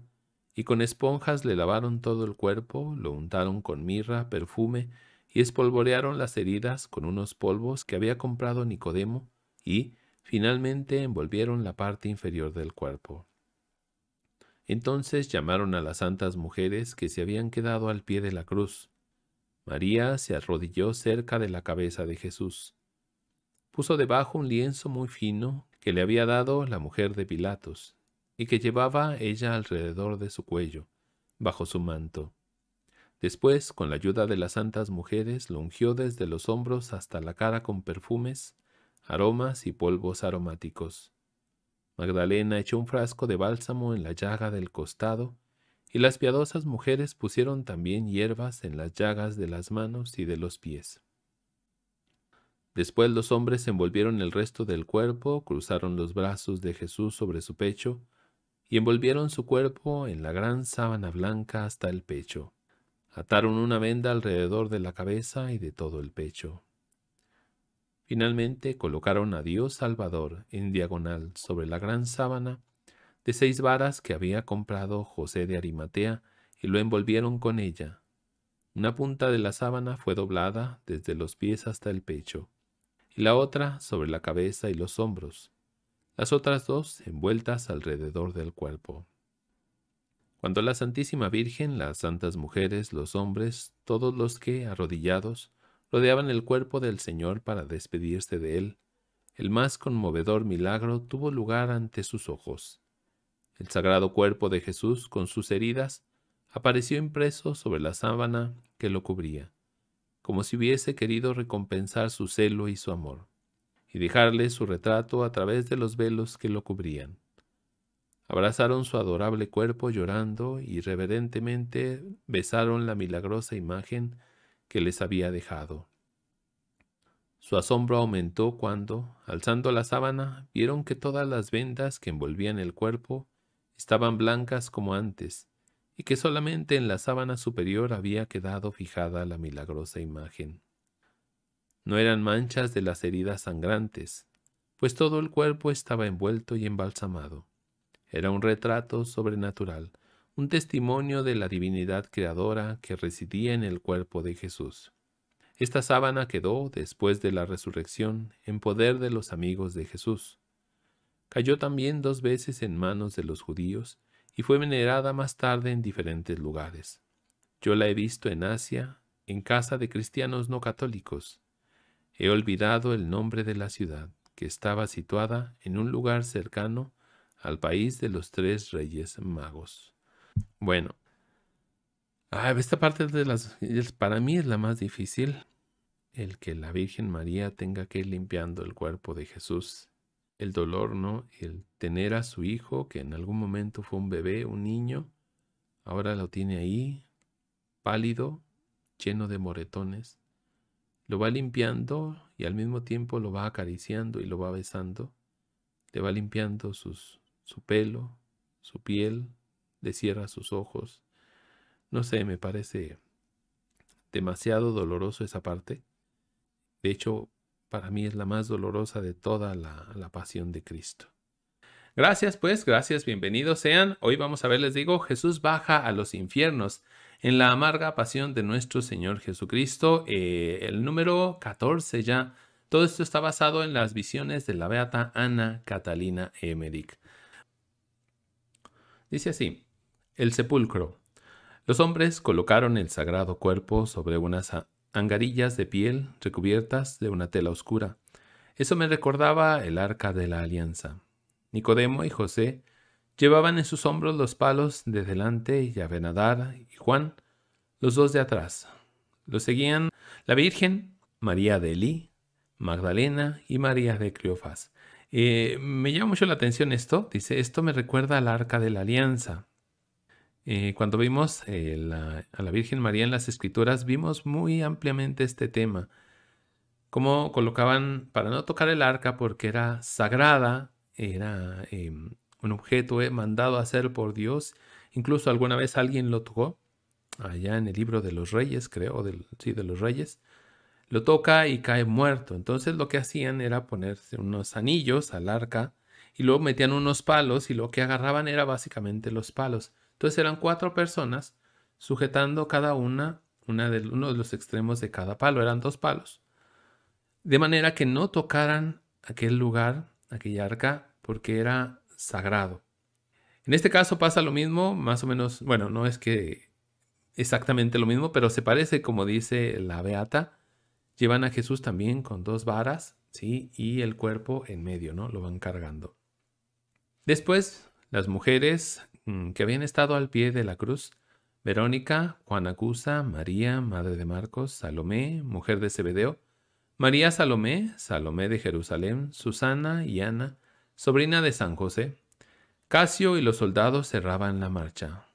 S1: y con esponjas le lavaron todo el cuerpo, lo untaron con mirra, perfume, y espolvorearon las heridas con unos polvos que había comprado Nicodemo, y, Finalmente envolvieron la parte inferior del cuerpo. Entonces llamaron a las santas mujeres que se habían quedado al pie de la cruz. María se arrodilló cerca de la cabeza de Jesús. Puso debajo un lienzo muy fino que le había dado la mujer de Pilatos, y que llevaba ella alrededor de su cuello, bajo su manto. Después, con la ayuda de las santas mujeres, lo ungió desde los hombros hasta la cara con perfumes aromas y polvos aromáticos. Magdalena echó un frasco de bálsamo en la llaga del costado, y las piadosas mujeres pusieron también hierbas en las llagas de las manos y de los pies. Después los hombres envolvieron el resto del cuerpo, cruzaron los brazos de Jesús sobre su pecho, y envolvieron su cuerpo en la gran sábana blanca hasta el pecho. Ataron una venda alrededor de la cabeza y de todo el pecho. Finalmente colocaron a Dios Salvador en diagonal sobre la gran sábana de seis varas que había comprado José de Arimatea y lo envolvieron con ella. Una punta de la sábana fue doblada desde los pies hasta el pecho, y la otra sobre la cabeza y los hombros, las otras dos envueltas alrededor del cuerpo. Cuando la Santísima Virgen, las santas mujeres, los hombres, todos los que, arrodillados, rodeaban el cuerpo del Señor para despedirse de él. El más conmovedor milagro tuvo lugar ante sus ojos. El sagrado cuerpo de Jesús, con sus heridas, apareció impreso sobre la sábana que lo cubría, como si hubiese querido recompensar su celo y su amor, y dejarle su retrato a través de los velos que lo cubrían. Abrazaron su adorable cuerpo llorando y reverentemente besaron la milagrosa imagen que les había dejado. Su asombro aumentó cuando, alzando la sábana, vieron que todas las vendas que envolvían el cuerpo estaban blancas como antes, y que solamente en la sábana superior había quedado fijada la milagrosa imagen. No eran manchas de las heridas sangrantes, pues todo el cuerpo estaba envuelto y embalsamado. Era un retrato sobrenatural, un testimonio de la divinidad creadora que residía en el cuerpo de Jesús. Esta sábana quedó, después de la resurrección, en poder de los amigos de Jesús. Cayó también dos veces en manos de los judíos y fue venerada más tarde en diferentes lugares. Yo la he visto en Asia, en casa de cristianos no católicos. He olvidado el nombre de la ciudad, que estaba situada en un lugar cercano al país de los tres reyes magos. Bueno. esta parte de las para mí es la más difícil. El que la Virgen María tenga que ir limpiando el cuerpo de Jesús. El dolor, ¿no? El tener a su hijo, que en algún momento fue un bebé, un niño, ahora lo tiene ahí, pálido, lleno de moretones. Lo va limpiando y al mismo tiempo lo va acariciando y lo va besando. Le va limpiando su pelo, su piel, de cierra sus ojos. No sé, me parece demasiado doloroso esa parte. De hecho, para mí es la más dolorosa de toda la, pasión de Cristo. Gracias pues, gracias, bienvenidos sean. Hoy vamos a ver, les digo, Jesús baja a los infiernos en la amarga pasión de nuestro Señor Jesucristo, eh, el número 14 ya. Todo esto está basado en las visiones de la beata Ana Catalina Emmerich. Dice así, el sepulcro. Los hombres colocaron el sagrado cuerpo sobre unas angarillas de piel recubiertas de una tela oscura. Eso me recordaba el arca de la alianza. Nicodemo y José llevaban en sus hombros los palos de delante y Abenadar y Juan, los dos de atrás. Los seguían la Virgen, María de Elí, Magdalena y María de Criofás. Eh, me llama mucho la atención esto. Dice, esto me recuerda al arca de la alianza. Eh, cuando vimos eh, a la Virgen María en las Escrituras, vimos muy ampliamente este tema. Cómo colocaban, para no tocar el arca, porque era sagrada, era em, un objeto eh, mandado a hacer por Dios. Incluso alguna vez alguien lo tocó, allá en el libro de los reyes, creo, del, sí, de los reyes. Lo toca y cae muerto. Entonces lo que hacían era ponerse unos anillos al arca y luego metían unos palos y lo que agarraban era básicamente los palos. Entonces eran cuatro personas sujetando cada una, una de, uno de los extremos de cada palo, eran dos palos, de manera que no tocaran aquel lugar, aquella arca, porque era sagrado. En este caso pasa lo mismo, más o menos, bueno, no es que exactamente lo mismo, pero se parece como dice la beata, llevan a Jesús también con dos varas, ¿sí? Y el cuerpo en medio, ¿no? Lo van cargando. Después, las mujeres Mm, que habían estado al pie de la cruz, Verónica, juan acusa María, madre de Marcos, Salomé, mujer de cebedeo María Salomé, Salomé de Jerusalén, Susana y Ana, sobrina de San José. Casio y los soldados cerraban la marcha.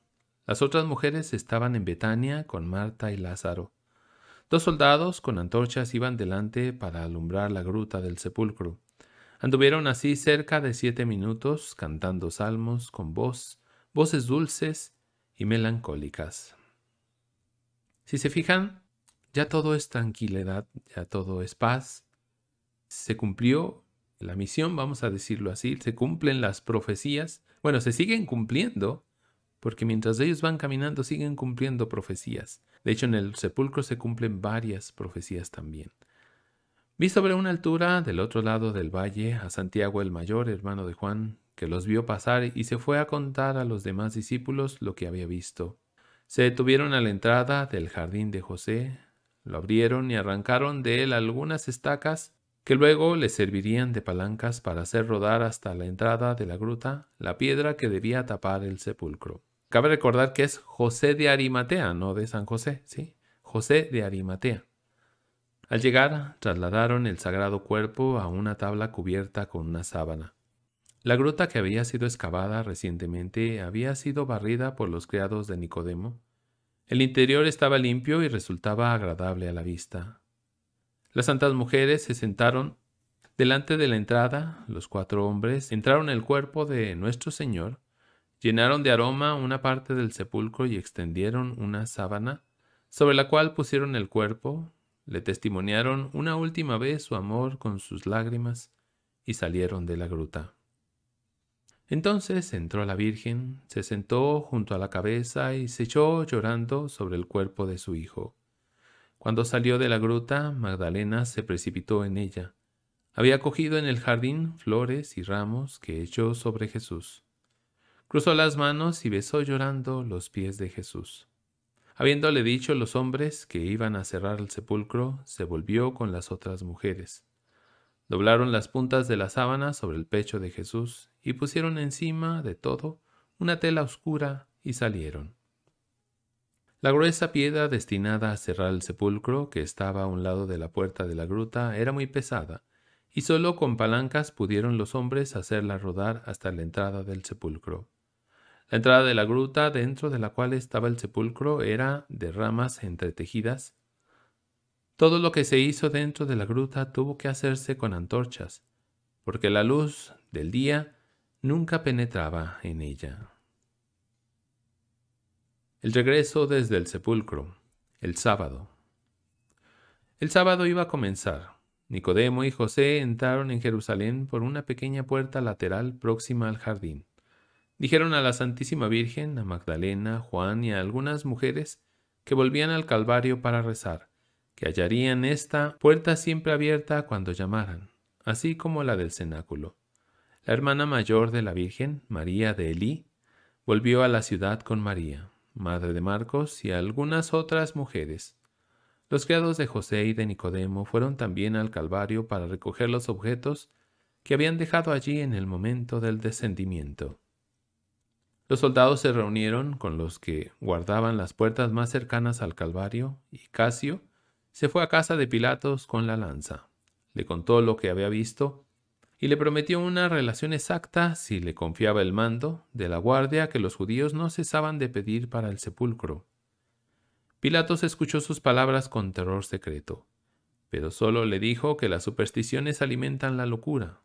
S1: Las otras mujeres estaban en Betania con Marta y Lázaro. Dos soldados con antorchas iban delante para alumbrar la gruta del sepulcro. Anduvieron así cerca de siete minutos, cantando salmos con voz voces dulces y melancólicas. Si se fijan, ya todo es tranquilidad, ya todo es paz. Se cumplió la misión, vamos a decirlo así, se cumplen las profecías. Bueno, se siguen cumpliendo, porque mientras ellos van caminando siguen cumpliendo profecías. De hecho, en el sepulcro se cumplen varias profecías también. Vi sobre una altura del otro lado del valle a Santiago el Mayor, hermano de Juan, que los vio pasar y se fue a contar a los demás discípulos lo que había visto. Se detuvieron a la entrada del jardín de José, lo abrieron y arrancaron de él algunas estacas que luego le servirían de palancas para hacer rodar hasta la entrada de la gruta la piedra que debía tapar el sepulcro. Cabe recordar que es José de Arimatea, no de San José, ¿sí? José de Arimatea. Al llegar, trasladaron el sagrado cuerpo a una tabla cubierta con una sábana. La gruta que había sido excavada recientemente había sido barrida por los criados de Nicodemo. El interior estaba limpio y resultaba agradable a la vista. Las santas mujeres se sentaron delante de la entrada, los cuatro hombres entraron en el cuerpo de nuestro Señor, llenaron de aroma una parte del sepulcro y extendieron una sábana, sobre la cual pusieron el cuerpo, le testimoniaron una última vez su amor con sus lágrimas y salieron de la gruta. Entonces entró la Virgen, se sentó junto a la cabeza y se echó llorando sobre el cuerpo de su hijo. Cuando salió de la gruta, Magdalena se precipitó en ella. Había cogido en el jardín flores y ramos que echó sobre Jesús. Cruzó las manos y besó llorando los pies de Jesús. Habiéndole dicho los hombres que iban a cerrar el sepulcro, se volvió con las otras mujeres. Doblaron las puntas de la sábana sobre el pecho de Jesús y pusieron encima de todo una tela oscura y salieron. La gruesa piedra destinada a cerrar el sepulcro que estaba a un lado de la puerta de la gruta era muy pesada, y sólo con palancas pudieron los hombres hacerla rodar hasta la entrada del sepulcro. La entrada de la gruta dentro de la cual estaba el sepulcro era de ramas entretejidas. Todo lo que se hizo dentro de la gruta tuvo que hacerse con antorchas, porque la luz del día nunca penetraba en ella. El regreso desde el sepulcro, el sábado. El sábado iba a comenzar. Nicodemo y José entraron en Jerusalén por una pequeña puerta lateral próxima al jardín. Dijeron a la Santísima Virgen, a Magdalena, Juan y a algunas mujeres que volvían al Calvario para rezar, que hallarían esta puerta siempre abierta cuando llamaran, así como la del cenáculo. La hermana mayor de la Virgen, María de Elí, volvió a la ciudad con María, madre de Marcos y algunas otras mujeres. Los criados de José y de Nicodemo fueron también al Calvario para recoger los objetos que habían dejado allí en el momento del descendimiento. Los soldados se reunieron con los que guardaban las puertas más cercanas al Calvario y Casio se fue a casa de Pilatos con la lanza. Le contó lo que había visto y le prometió una relación exacta, si le confiaba el mando, de la guardia que los judíos no cesaban de pedir para el sepulcro. Pilatos escuchó sus palabras con terror secreto, pero solo le dijo que las supersticiones alimentan la locura.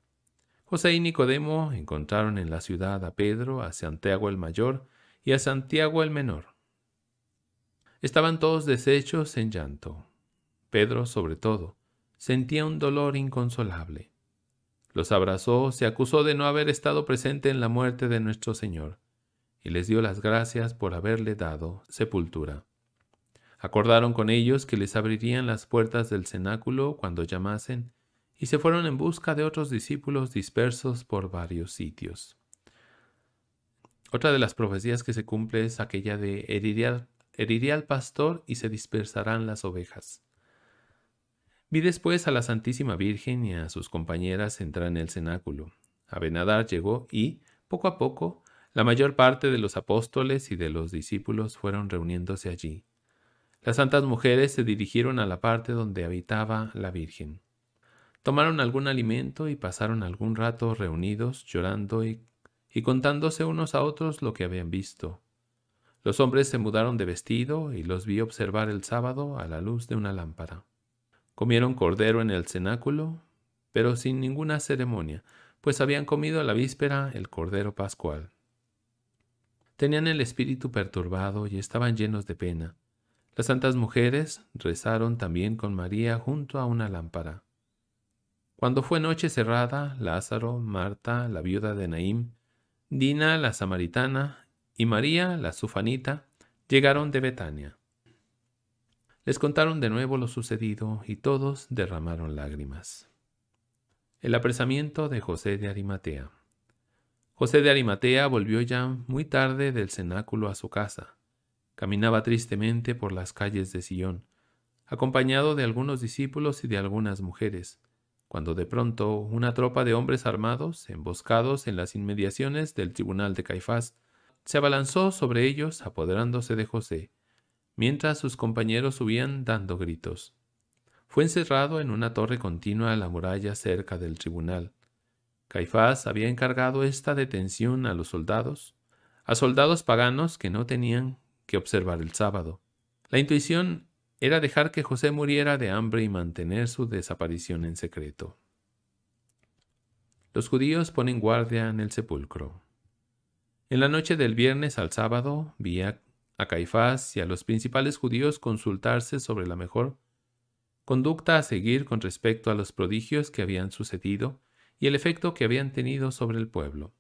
S1: José y Nicodemo encontraron en la ciudad a Pedro, a Santiago el mayor y a Santiago el menor. Estaban todos deshechos en llanto. Pedro, sobre todo, sentía un dolor inconsolable. Los abrazó, se acusó de no haber estado presente en la muerte de nuestro Señor, y les dio las gracias por haberle dado sepultura. Acordaron con ellos que les abrirían las puertas del cenáculo cuando llamasen, y se fueron en busca de otros discípulos dispersos por varios sitios. Otra de las profecías que se cumple es aquella de heriría, al pastor y se dispersarán las ovejas. Vi después a la Santísima Virgen y a sus compañeras entrar en el cenáculo. Abenadar llegó y, poco a poco, la mayor parte de los apóstoles y de los discípulos fueron reuniéndose allí. Las santas mujeres se dirigieron a la parte donde habitaba la Virgen. Tomaron algún alimento y pasaron algún rato reunidos, llorando y contándose unos a otros lo que habían visto. Los hombres se mudaron de vestido y los vi observar el sábado a la luz de una lámpara. Comieron cordero en el cenáculo, pero sin ninguna ceremonia, pues habían comido a la víspera el cordero pascual. Tenían el espíritu perturbado y estaban llenos de pena. Las santas mujeres rezaron también con María junto a una lámpara. Cuando fue noche cerrada, Lázaro, Marta, la viuda de Naím, Dina, la samaritana, y María, la sufanita, llegaron de Betania. Les contaron de nuevo lo sucedido y todos derramaron lágrimas. El apresamiento de José de Arimatea. José de Arimatea volvió ya muy tarde del cenáculo a su casa. Caminaba tristemente por las calles de Sillón, acompañado de algunos discípulos y de algunas mujeres, cuando de pronto una tropa de hombres armados, emboscados en las inmediaciones del tribunal de Caifás, se abalanzó sobre ellos apoderándose de José mientras sus compañeros subían dando gritos. Fue encerrado en una torre continua a la muralla cerca del tribunal. Caifás había encargado esta detención a los soldados, a soldados paganos que no tenían que observar el sábado. La intuición era dejar que José muriera de hambre y mantener su desaparición en secreto. Los judíos ponen guardia en el sepulcro. En la noche del viernes al sábado vi a a Caifás y a los principales judíos consultarse sobre la mejor conducta a seguir con respecto a los prodigios que habían sucedido y el efecto que habían tenido sobre el pueblo.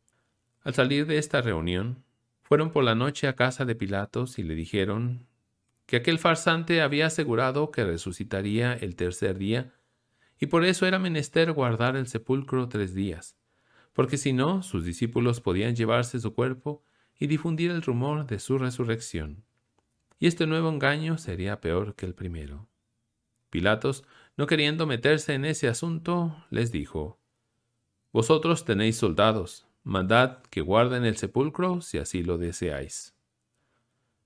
S1: Al salir de esta reunión, fueron por la noche a casa de Pilatos y le dijeron que aquel farsante había asegurado que resucitaría el tercer día, y por eso era menester guardar el sepulcro tres días, porque si no, sus discípulos podían llevarse su cuerpo y difundir el rumor de su resurrección. Y este nuevo engaño sería peor que el primero. Pilatos, no queriendo meterse en ese asunto, les dijo, Vosotros tenéis soldados, mandad que guarden el sepulcro si así lo deseáis.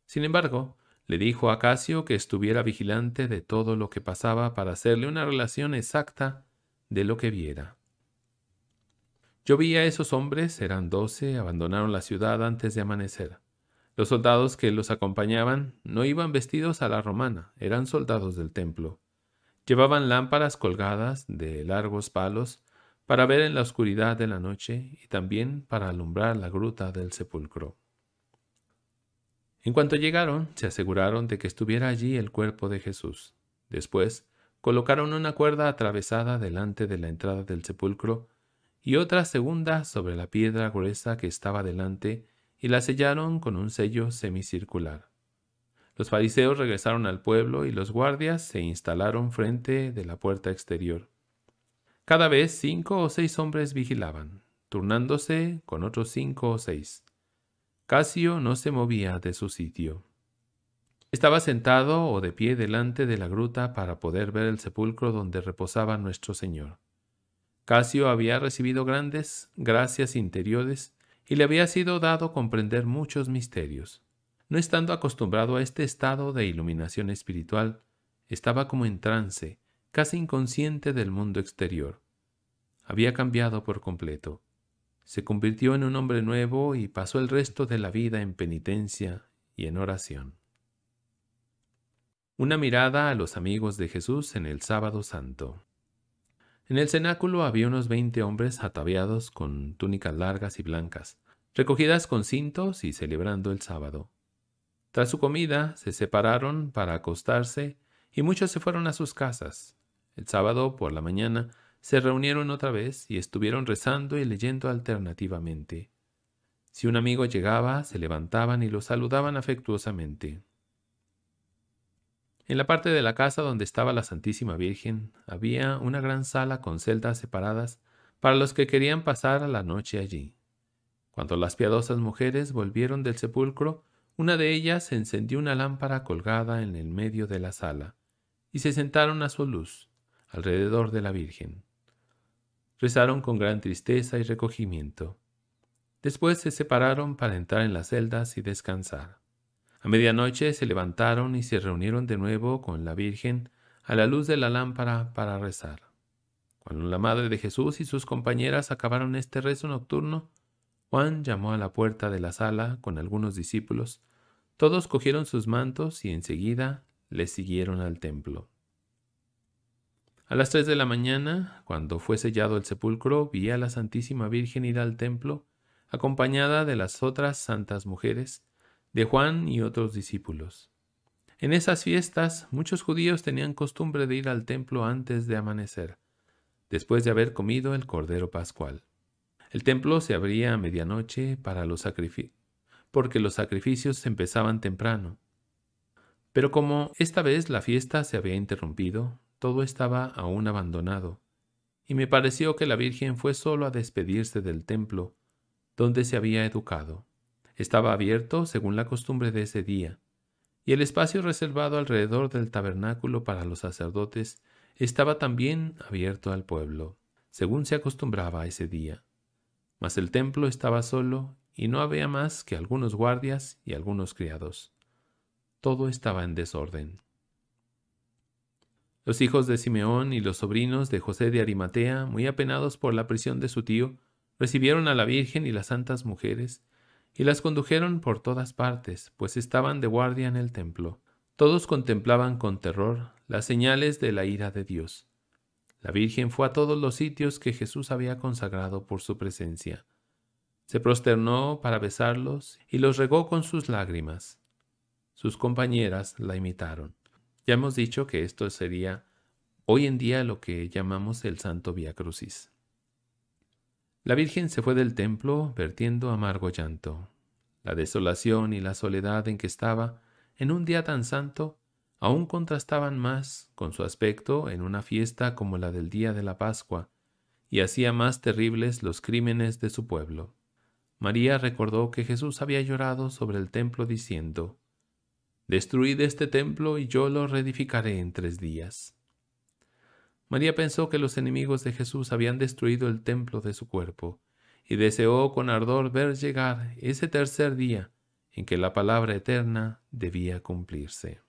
S1: Sin embargo, le dijo a Casio que estuviera vigilante de todo lo que pasaba para hacerle una relación exacta de lo que viera. Yo vi a esos hombres, eran doce, abandonaron la ciudad antes de amanecer. Los soldados que los acompañaban no iban vestidos a la romana, eran soldados del templo. Llevaban lámparas colgadas de largos palos para ver en la oscuridad de la noche y también para alumbrar la gruta del sepulcro. En cuanto llegaron, se aseguraron de que estuviera allí el cuerpo de Jesús. Después, colocaron una cuerda atravesada delante de la entrada del sepulcro y otra segunda sobre la piedra gruesa que estaba delante, y la sellaron con un sello semicircular. Los fariseos regresaron al pueblo y los guardias se instalaron frente de la puerta exterior. Cada vez cinco o seis hombres vigilaban, turnándose con otros cinco o seis. Casio no se movía de su sitio. Estaba sentado o de pie delante de la gruta para poder ver el sepulcro donde reposaba nuestro Señor. Casio había recibido grandes gracias interiores y le había sido dado comprender muchos misterios. No estando acostumbrado a este estado de iluminación espiritual, estaba como en trance, casi inconsciente del mundo exterior. Había cambiado por completo. Se convirtió en un hombre nuevo y pasó el resto de la vida en penitencia y en oración. Una mirada a los amigos de Jesús en el sábado santo. En el cenáculo había unos veinte hombres ataviados con túnicas largas y blancas, recogidas con cintos y celebrando el sábado. Tras su comida se separaron para acostarse y muchos se fueron a sus casas. El sábado por la mañana se reunieron otra vez y estuvieron rezando y leyendo alternativamente. Si un amigo llegaba, se levantaban y lo saludaban afectuosamente. En la parte de la casa donde estaba la Santísima Virgen había una gran sala con celdas separadas para los que querían pasar la noche allí. Cuando las piadosas mujeres volvieron del sepulcro, una de ellas encendió una lámpara colgada en el medio de la sala y se sentaron a su luz, alrededor de la Virgen. Rezaron con gran tristeza y recogimiento. Después se separaron para entrar en las celdas y descansar. A medianoche se levantaron y se reunieron de nuevo con la Virgen a la luz de la lámpara para rezar. Cuando la Madre de Jesús y sus compañeras acabaron este rezo nocturno, Juan llamó a la puerta de la sala con algunos discípulos. Todos cogieron sus mantos y enseguida le siguieron al templo. A las tres de la mañana, cuando fue sellado el sepulcro, vi a la Santísima Virgen ir al templo, acompañada de las otras santas mujeres, de Juan y otros discípulos. En esas fiestas muchos judíos tenían costumbre de ir al templo antes de amanecer, después de haber comido el Cordero Pascual. El templo se abría a medianoche para los sacrificios, porque los sacrificios empezaban temprano. Pero como esta vez la fiesta se había interrumpido, todo estaba aún abandonado, y me pareció que la Virgen fue solo a despedirse del templo, donde se había educado. Estaba abierto según la costumbre de ese día, y el espacio reservado alrededor del tabernáculo para los sacerdotes estaba también abierto al pueblo, según se acostumbraba ese día. Mas el templo estaba solo y no había más que algunos guardias y algunos criados. Todo estaba en desorden. Los hijos de Simeón y los sobrinos de José de Arimatea, muy apenados por la prisión de su tío, recibieron a la Virgen y las santas mujeres y las condujeron por todas partes, pues estaban de guardia en el templo. Todos contemplaban con terror las señales de la ira de Dios. La Virgen fue a todos los sitios que Jesús había consagrado por su presencia. Se prosternó para besarlos y los regó con sus lágrimas. Sus compañeras la imitaron. Ya hemos dicho que esto sería hoy en día lo que llamamos el Santo Via Crucis. La Virgen se fue del templo vertiendo amargo llanto. La desolación y la soledad en que estaba, en un día tan santo, aún contrastaban más con su aspecto en una fiesta como la del día de la Pascua, y hacía más terribles los crímenes de su pueblo. María recordó que Jesús había llorado sobre el templo diciendo, Destruid este templo y yo lo reedificaré en tres días. María pensó que los enemigos de Jesús habían destruido el templo de su cuerpo, y deseó con ardor ver llegar ese tercer día en que la palabra eterna debía cumplirse.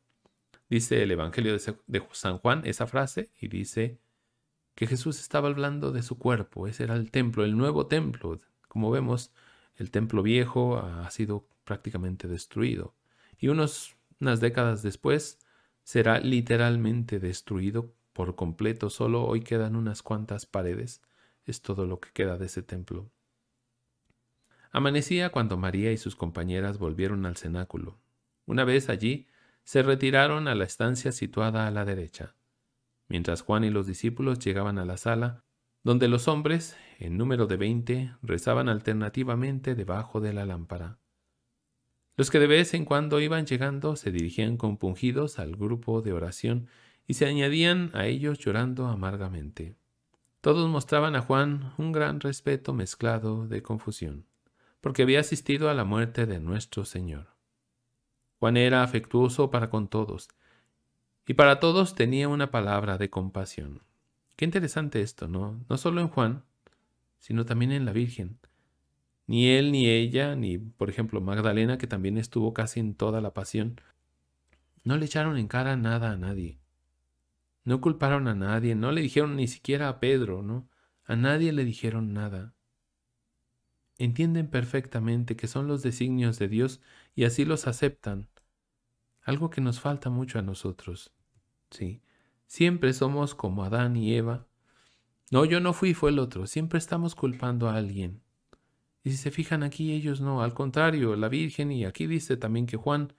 S1: Dice el Evangelio de San Juan esa frase y dice que Jesús estaba hablando de su cuerpo, ese era el templo, el nuevo templo. Como vemos, el templo viejo ha sido prácticamente destruido y unos, unas décadas después será literalmente destruido por completo, solo hoy quedan unas cuantas paredes, es todo lo que queda de ese templo. Amanecía cuando María y sus compañeras volvieron al cenáculo. Una vez allí, se retiraron a la estancia situada a la derecha, mientras Juan y los discípulos llegaban a la sala, donde los hombres, en número de veinte, rezaban alternativamente debajo de la lámpara. Los que de vez en cuando iban llegando se dirigían compungidos al grupo de oración y se añadían a ellos llorando amargamente. Todos mostraban a Juan un gran respeto mezclado de confusión, porque había asistido a la muerte de nuestro Señor. Juan era afectuoso para con todos, y para todos tenía una palabra de compasión. Qué interesante esto, ¿no? No solo en Juan, sino también en la Virgen. Ni él, ni ella, ni, por ejemplo, Magdalena, que también estuvo casi en toda la pasión, no le echaron en cara nada a nadie. No culparon a nadie, no le dijeron ni siquiera a Pedro, ¿no? A nadie le dijeron nada. Entienden perfectamente que son los designios de Dios y así los aceptan. Algo que nos falta mucho a nosotros. Sí, siempre somos como Adán y Eva. No, yo no fui, fue el otro. Siempre estamos culpando a alguien. Y si se fijan aquí, ellos no. Al contrario, la Virgen, y aquí dice también que Juan,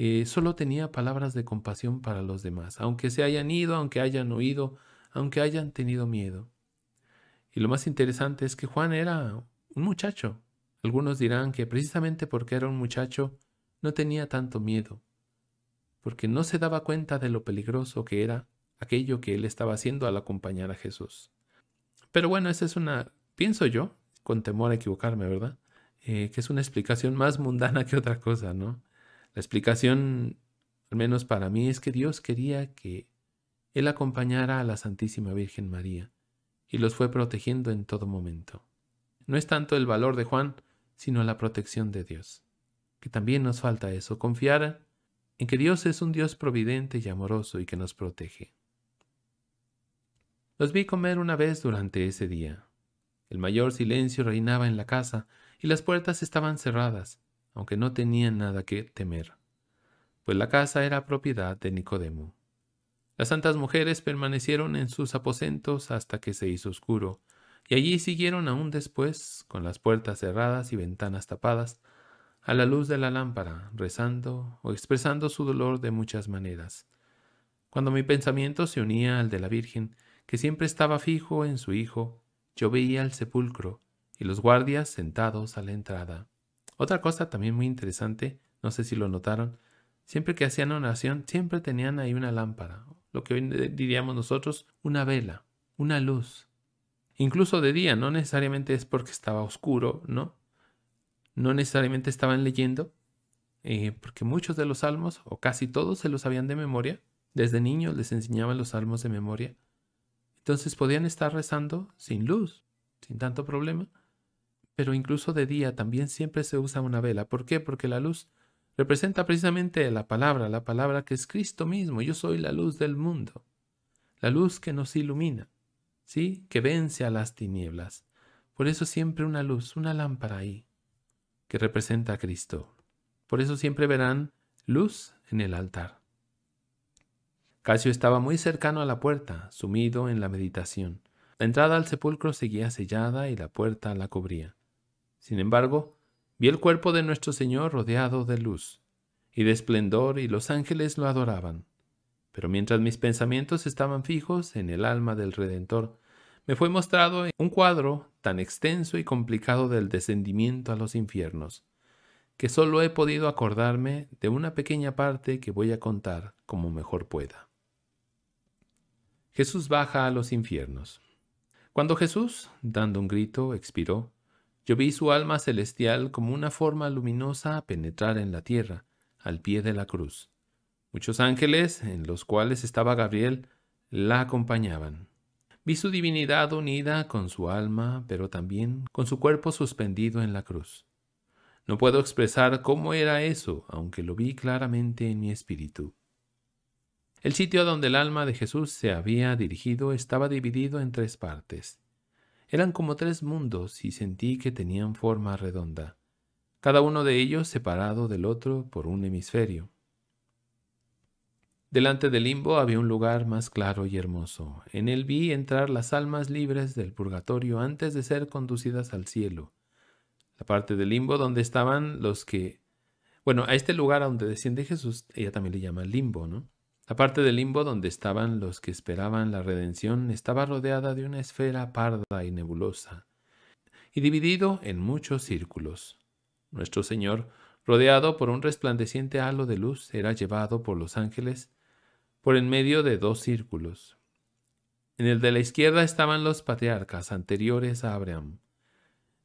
S1: eh, solo tenía palabras de compasión para los demás, aunque se hayan ido, aunque hayan oído, aunque hayan tenido miedo. Y lo más interesante es que Juan era un muchacho. Algunos dirán que precisamente porque era un muchacho no tenía tanto miedo, porque no se daba cuenta de lo peligroso que era aquello que él estaba haciendo al acompañar a Jesús. Pero bueno, esa es una, pienso yo, con temor a equivocarme, ¿verdad? Eh, que es una explicación más mundana que otra cosa, ¿no? La explicación, al menos para mí, es que Dios quería que Él acompañara a la Santísima Virgen María y los fue protegiendo en todo momento. No es tanto el valor de Juan, sino la protección de Dios. Que también nos falta eso, confiar en que Dios es un Dios providente y amoroso y que nos protege. Los vi comer una vez durante ese día. El mayor silencio reinaba en la casa y las puertas estaban cerradas, aunque no tenían nada que temer, pues la casa era propiedad de Nicodemo. Las santas mujeres permanecieron en sus aposentos hasta que se hizo oscuro, y allí siguieron aún después, con las puertas cerradas y ventanas tapadas, a la luz de la lámpara, rezando o expresando su dolor de muchas maneras. Cuando mi pensamiento se unía al de la Virgen, que siempre estaba fijo en su Hijo, yo veía el sepulcro y los guardias sentados a la entrada. Otra cosa también muy interesante, no sé si lo notaron, siempre que hacían una oración, siempre tenían ahí una lámpara, lo que hoy diríamos nosotros, una vela, una luz. Incluso de día, no necesariamente es porque estaba oscuro, ¿no? No necesariamente estaban leyendo, eh, porque muchos de los salmos, o casi todos, se los habían de memoria. Desde niños les enseñaban los salmos de memoria. Entonces podían estar rezando sin luz, sin tanto problema pero incluso de día también siempre se usa una vela. ¿Por qué? Porque la luz representa precisamente la palabra, la palabra que es Cristo mismo. Yo soy la luz del mundo, la luz que nos ilumina, ¿sí? Que vence a las tinieblas. Por eso siempre una luz, una lámpara ahí, que representa a Cristo. Por eso siempre verán luz en el altar. Casio estaba muy cercano a la puerta, sumido en la meditación. La entrada al sepulcro seguía sellada y la puerta la cubría. Sin embargo, vi el cuerpo de nuestro Señor rodeado de luz y de esplendor y los ángeles lo adoraban. Pero mientras mis pensamientos estaban fijos en el alma del Redentor, me fue mostrado un cuadro tan extenso y complicado del descendimiento a los infiernos, que solo he podido acordarme de una pequeña parte que voy a contar como mejor pueda. Jesús baja a los infiernos. Cuando Jesús, dando un grito, expiró, yo vi su alma celestial como una forma luminosa penetrar en la tierra, al pie de la cruz. Muchos ángeles, en los cuales estaba Gabriel, la acompañaban. Vi su divinidad unida con su alma, pero también con su cuerpo suspendido en la cruz. No puedo expresar cómo era eso, aunque lo vi claramente en mi espíritu. El sitio donde el alma de Jesús se había dirigido estaba dividido en tres partes. Eran como tres mundos y sentí que tenían forma redonda, cada uno de ellos separado del otro por un hemisferio. Delante del limbo había un lugar más claro y hermoso. En él vi entrar las almas libres del purgatorio antes de ser conducidas al cielo. La parte del limbo donde estaban los que... Bueno, a este lugar a donde desciende Jesús, ella también le llama limbo, ¿no? La parte del limbo donde estaban los que esperaban la redención estaba rodeada de una esfera parda y nebulosa, y dividido en muchos círculos. Nuestro Señor, rodeado por un resplandeciente halo de luz, era llevado por los ángeles por en medio de dos círculos. En el de la izquierda estaban los patriarcas anteriores a Abraham.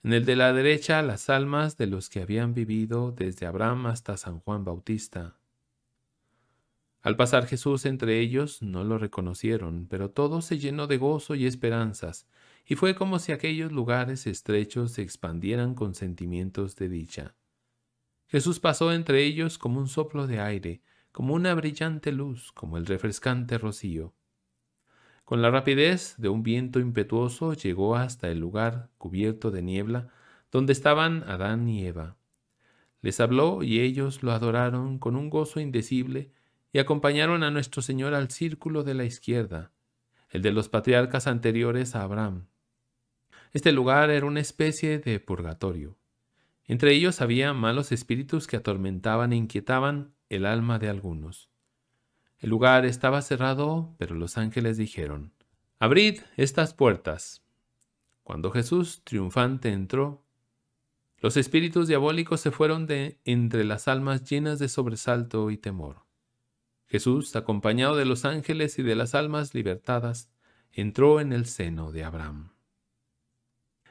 S1: En el de la derecha las almas de los que habían vivido desde Abraham hasta San Juan Bautista. Al pasar Jesús entre ellos no lo reconocieron, pero todo se llenó de gozo y esperanzas, y fue como si aquellos lugares estrechos se expandieran con sentimientos de dicha. Jesús pasó entre ellos como un soplo de aire, como una brillante luz, como el refrescante rocío. Con la rapidez de un viento impetuoso llegó hasta el lugar cubierto de niebla donde estaban Adán y Eva. Les habló y ellos lo adoraron con un gozo indecible, y acompañaron a nuestro Señor al círculo de la izquierda, el de los patriarcas anteriores a Abraham. Este lugar era una especie de purgatorio. Entre ellos había malos espíritus que atormentaban e inquietaban el alma de algunos. El lugar estaba cerrado, pero los ángeles dijeron, Abrid estas puertas. Cuando Jesús triunfante entró, los espíritus diabólicos se fueron de entre las almas llenas de sobresalto y temor. Jesús, acompañado de los ángeles y de las almas libertadas, entró en el seno de Abraham.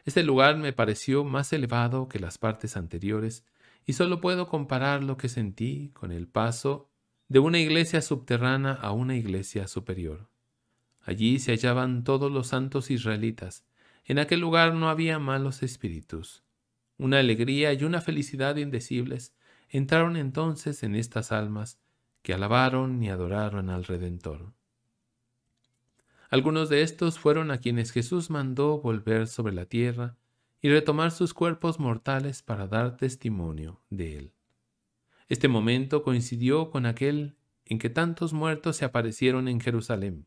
S1: Este lugar me pareció más elevado que las partes anteriores y solo puedo comparar lo que sentí con el paso de una iglesia subterránea a una iglesia superior. Allí se hallaban todos los santos israelitas. En aquel lugar no había malos espíritus. Una alegría y una felicidad indecibles entraron entonces en estas almas que alabaron y adoraron al Redentor. Algunos de estos fueron a quienes Jesús mandó volver sobre la tierra y retomar sus cuerpos mortales para dar testimonio de él. Este momento coincidió con aquel en que tantos muertos se aparecieron en Jerusalén.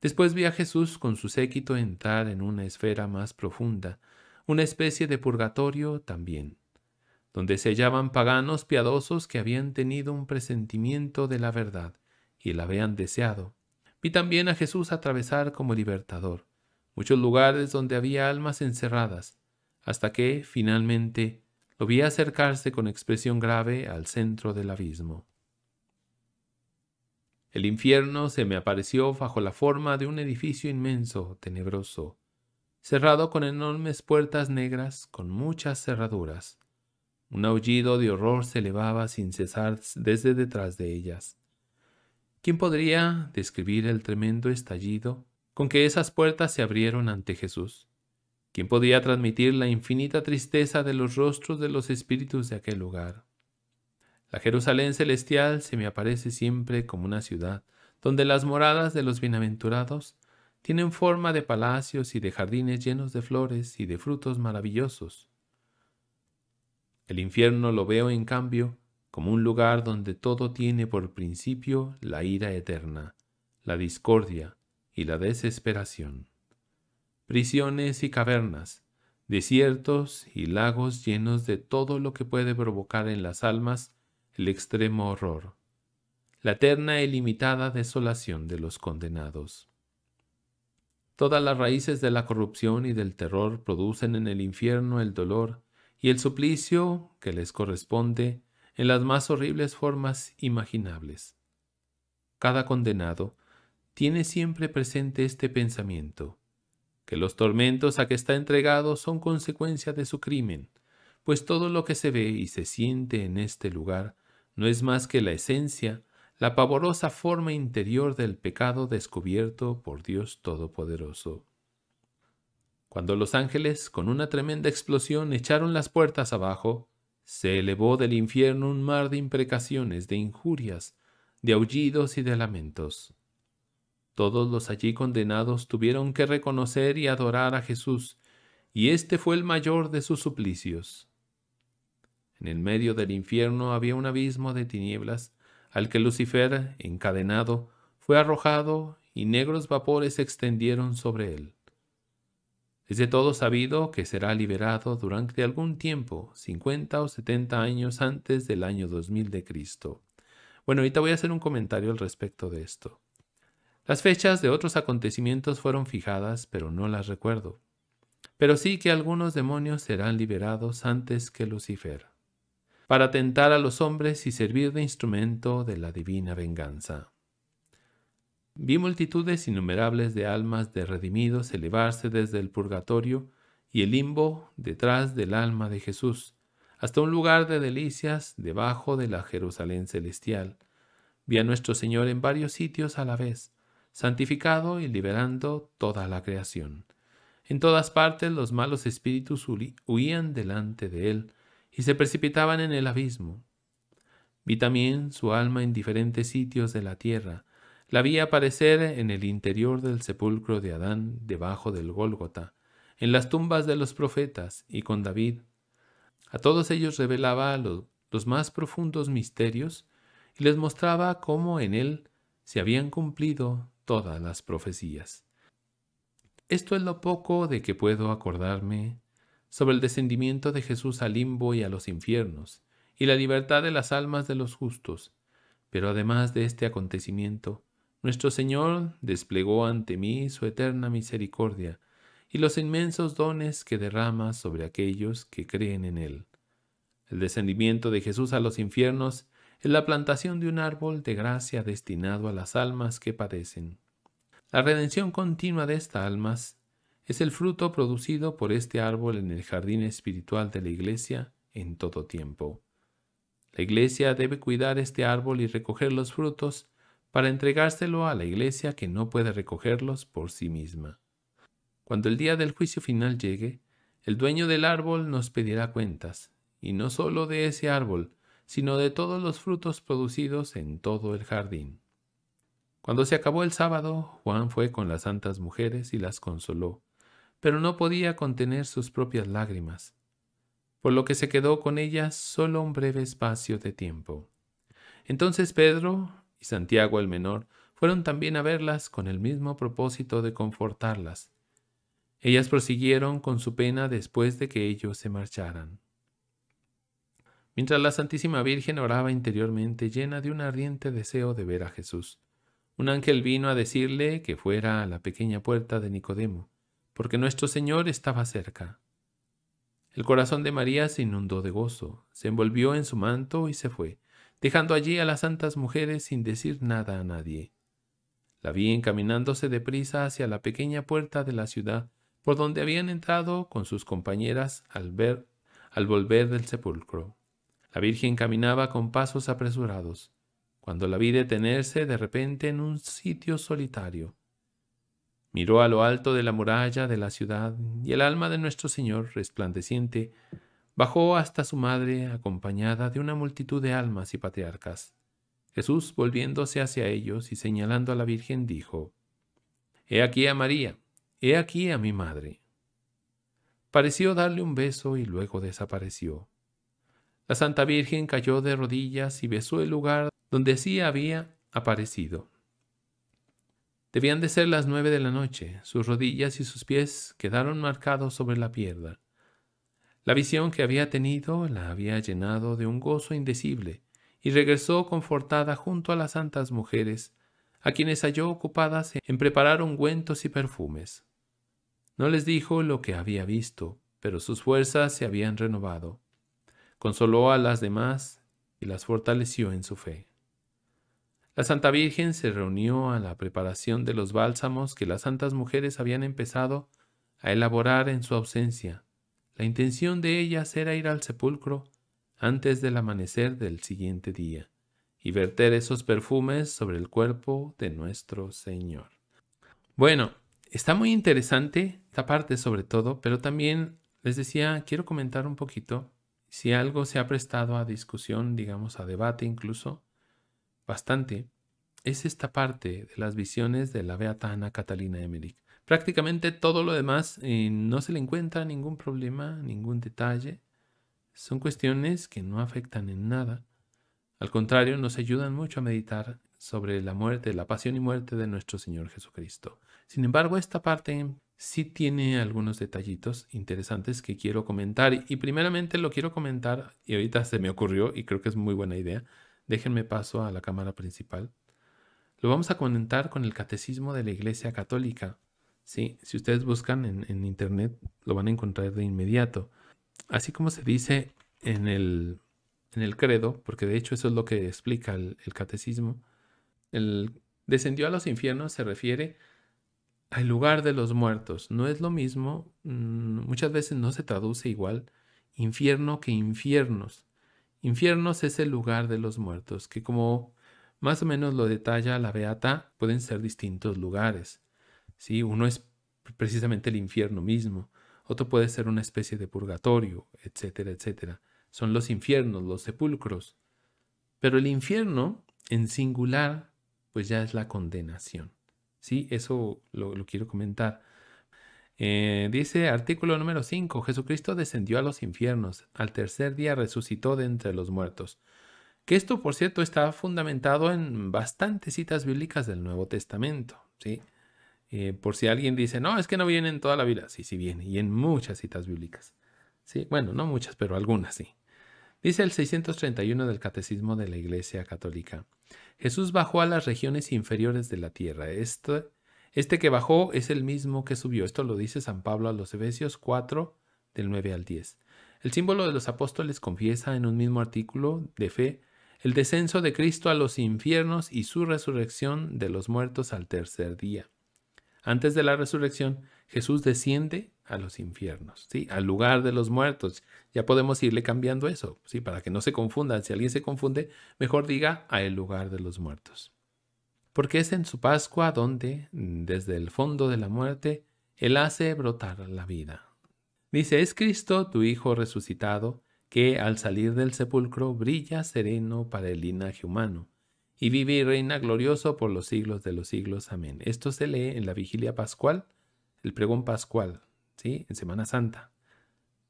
S1: Después vi a Jesús con su séquito entrar en una esfera más profunda, una especie de purgatorio también donde se hallaban paganos piadosos que habían tenido un presentimiento de la verdad y la habían deseado. Vi también a Jesús atravesar como libertador muchos lugares donde había almas encerradas, hasta que, finalmente, lo vi acercarse con expresión grave al centro del abismo. El infierno se me apareció bajo la forma de un edificio inmenso, tenebroso, cerrado con enormes puertas negras con muchas cerraduras un aullido de horror se elevaba sin cesar desde detrás de ellas. ¿Quién podría describir el tremendo estallido con que esas puertas se abrieron ante Jesús? ¿Quién podía transmitir la infinita tristeza de los rostros de los espíritus de aquel lugar? La Jerusalén celestial se me aparece siempre como una ciudad donde las moradas de los bienaventurados tienen forma de palacios y de jardines llenos de flores y de frutos maravillosos. El infierno lo veo, en cambio, como un lugar donde todo tiene por principio la ira eterna, la discordia y la desesperación. Prisiones y cavernas, desiertos y lagos llenos de todo lo que puede provocar en las almas el extremo horror, la eterna y limitada desolación de los condenados. Todas las raíces de la corrupción y del terror producen en el infierno el dolor y el suplicio que les corresponde en las más horribles formas imaginables. Cada condenado tiene siempre presente este pensamiento, que los tormentos a que está entregado son consecuencia de su crimen, pues todo lo que se ve y se siente en este lugar no es más que la esencia, la pavorosa forma interior del pecado descubierto por Dios Todopoderoso. Cuando los ángeles, con una tremenda explosión, echaron las puertas abajo, se elevó del infierno un mar de imprecaciones, de injurias, de aullidos y de lamentos. Todos los allí condenados tuvieron que reconocer y adorar a Jesús, y este fue el mayor de sus suplicios. En el medio del infierno había un abismo de tinieblas, al que Lucifer, encadenado, fue arrojado y negros vapores se extendieron sobre él. Es de todo sabido que será liberado durante algún tiempo, 50 o 70 años antes del año 2000 de Cristo. Bueno, ahorita voy a hacer un comentario al respecto de esto. Las fechas de otros acontecimientos fueron fijadas, pero no las recuerdo. Pero sí que algunos demonios serán liberados antes que Lucifer, para tentar a los hombres y servir de instrumento de la divina venganza. Vi multitudes innumerables de almas de redimidos elevarse desde el purgatorio y el limbo detrás del alma de Jesús, hasta un lugar de delicias debajo de la Jerusalén celestial. Vi a nuestro Señor en varios sitios a la vez, santificado y liberando toda la creación. En todas partes los malos espíritus huían delante de él y se precipitaban en el abismo. Vi también su alma en diferentes sitios de la tierra, la vi aparecer en el interior del sepulcro de Adán debajo del Gólgota, en las tumbas de los profetas y con David. A todos ellos revelaba los más profundos misterios y les mostraba cómo en él se habían cumplido todas las profecías. Esto es lo poco de que puedo acordarme sobre el descendimiento de Jesús al limbo y a los infiernos, y la libertad de las almas de los justos. Pero además de este acontecimiento, nuestro Señor desplegó ante mí su eterna misericordia y los inmensos dones que derrama sobre aquellos que creen en Él. El descendimiento de Jesús a los infiernos es la plantación de un árbol de gracia destinado a las almas que padecen. La redención continua de estas almas es el fruto producido por este árbol en el jardín espiritual de la Iglesia en todo tiempo. La Iglesia debe cuidar este árbol y recoger los frutos para entregárselo a la iglesia que no puede recogerlos por sí misma. Cuando el día del juicio final llegue, el dueño del árbol nos pedirá cuentas, y no sólo de ese árbol, sino de todos los frutos producidos en todo el jardín. Cuando se acabó el sábado, Juan fue con las santas mujeres y las consoló, pero no podía contener sus propias lágrimas, por lo que se quedó con ellas solo un breve espacio de tiempo. Entonces Pedro, y Santiago el menor fueron también a verlas con el mismo propósito de confortarlas. Ellas prosiguieron con su pena después de que ellos se marcharan. Mientras la Santísima Virgen oraba interiormente llena de un ardiente deseo de ver a Jesús, un ángel vino a decirle que fuera a la pequeña puerta de Nicodemo, porque nuestro Señor estaba cerca. El corazón de María se inundó de gozo, se envolvió en su manto y se fue, dejando allí a las santas mujeres sin decir nada a nadie. La vi encaminándose deprisa hacia la pequeña puerta de la ciudad por donde habían entrado con sus compañeras al ver al volver del sepulcro. La Virgen caminaba con pasos apresurados, cuando la vi detenerse de repente en un sitio solitario. Miró a lo alto de la muralla de la ciudad y el alma de nuestro Señor resplandeciente Bajó hasta su madre acompañada de una multitud de almas y patriarcas. Jesús, volviéndose hacia ellos y señalando a la Virgen, dijo, He aquí a María, he aquí a mi madre. Pareció darle un beso y luego desapareció. La Santa Virgen cayó de rodillas y besó el lugar donde sí había aparecido. Debían de ser las nueve de la noche, sus rodillas y sus pies quedaron marcados sobre la piedra. La visión que había tenido la había llenado de un gozo indecible, y regresó confortada junto a las santas mujeres, a quienes halló ocupadas en preparar ungüentos y perfumes. No les dijo lo que había visto, pero sus fuerzas se habían renovado. Consoló a las demás y las fortaleció en su fe. La Santa Virgen se reunió a la preparación de los bálsamos que las santas mujeres habían empezado a elaborar en su ausencia la intención de ellas era ir al sepulcro antes del amanecer del siguiente día y verter esos perfumes sobre el cuerpo de nuestro Señor. Bueno, está muy interesante esta parte sobre todo, pero también les decía, quiero comentar un poquito si algo se ha prestado a discusión, digamos a debate incluso, bastante, es esta parte de las visiones de la Beatana Ana Catalina Emmerich. Prácticamente todo lo demás eh, no se le encuentra ningún problema, ningún detalle. Son cuestiones que no afectan en nada. Al contrario, nos ayudan mucho a meditar sobre la muerte, la pasión y muerte de nuestro Señor Jesucristo. Sin embargo, esta parte sí tiene algunos detallitos interesantes que quiero comentar. Y primeramente lo quiero comentar, y ahorita se me ocurrió y creo que es muy buena idea. Déjenme paso a la cámara principal. Lo vamos a comentar con el Catecismo de la Iglesia Católica, ¿sí? Si ustedes buscan en, internet, lo van a encontrar de inmediato. Así como se dice en el, en el credo, porque de hecho eso es lo que explica el, catecismo, el descendió a los infiernos se refiere al lugar de los muertos. No es lo mismo, mm, muchas veces no se traduce igual infierno que infiernos. Infiernos es el lugar de los muertos, que como más o menos lo detalla la Beata, pueden ser distintos lugares. ¿sí? Uno es precisamente el infierno mismo, otro puede ser una especie de purgatorio, etcétera, etcétera. Son los infiernos, los sepulcros. Pero el infierno en singular, pues ya es la condenación. ¿sí? Eso lo, quiero comentar. Eh, dice artículo número 5, Jesucristo descendió a los infiernos, al tercer día resucitó de entre los muertos. Que esto, por cierto, está fundamentado en bastantes citas bíblicas del Nuevo Testamento. ¿sí? Eh, por si alguien dice, no, es que no viene en toda la vida. Sí, sí viene, y en muchas citas bíblicas. Sí, bueno, no muchas, pero algunas sí. Dice el 631 del Catecismo de la Iglesia Católica. Jesús bajó a las regiones inferiores de la tierra. Este, este que bajó es el mismo que subió. Esto lo dice San Pablo a los Efesios 4, del 9 al 10. El símbolo de los apóstoles confiesa en un mismo artículo de fe el descenso de Cristo a los infiernos y su resurrección de los muertos al tercer día. Antes de la resurrección, Jesús desciende a los infiernos, ¿sí? al lugar de los muertos. Ya podemos irle cambiando eso, ¿sí? para que no se confundan. Si alguien se confunde, mejor diga a el lugar de los muertos. Porque es en su Pascua donde, desde el fondo de la muerte, Él hace brotar la vida. Dice, es Cristo, tu Hijo resucitado, que al salir del sepulcro brilla sereno para el linaje humano y vive y reina glorioso por los siglos de los siglos. Amén. Esto se lee en la vigilia pascual, el pregón pascual, ¿sí? En Semana Santa.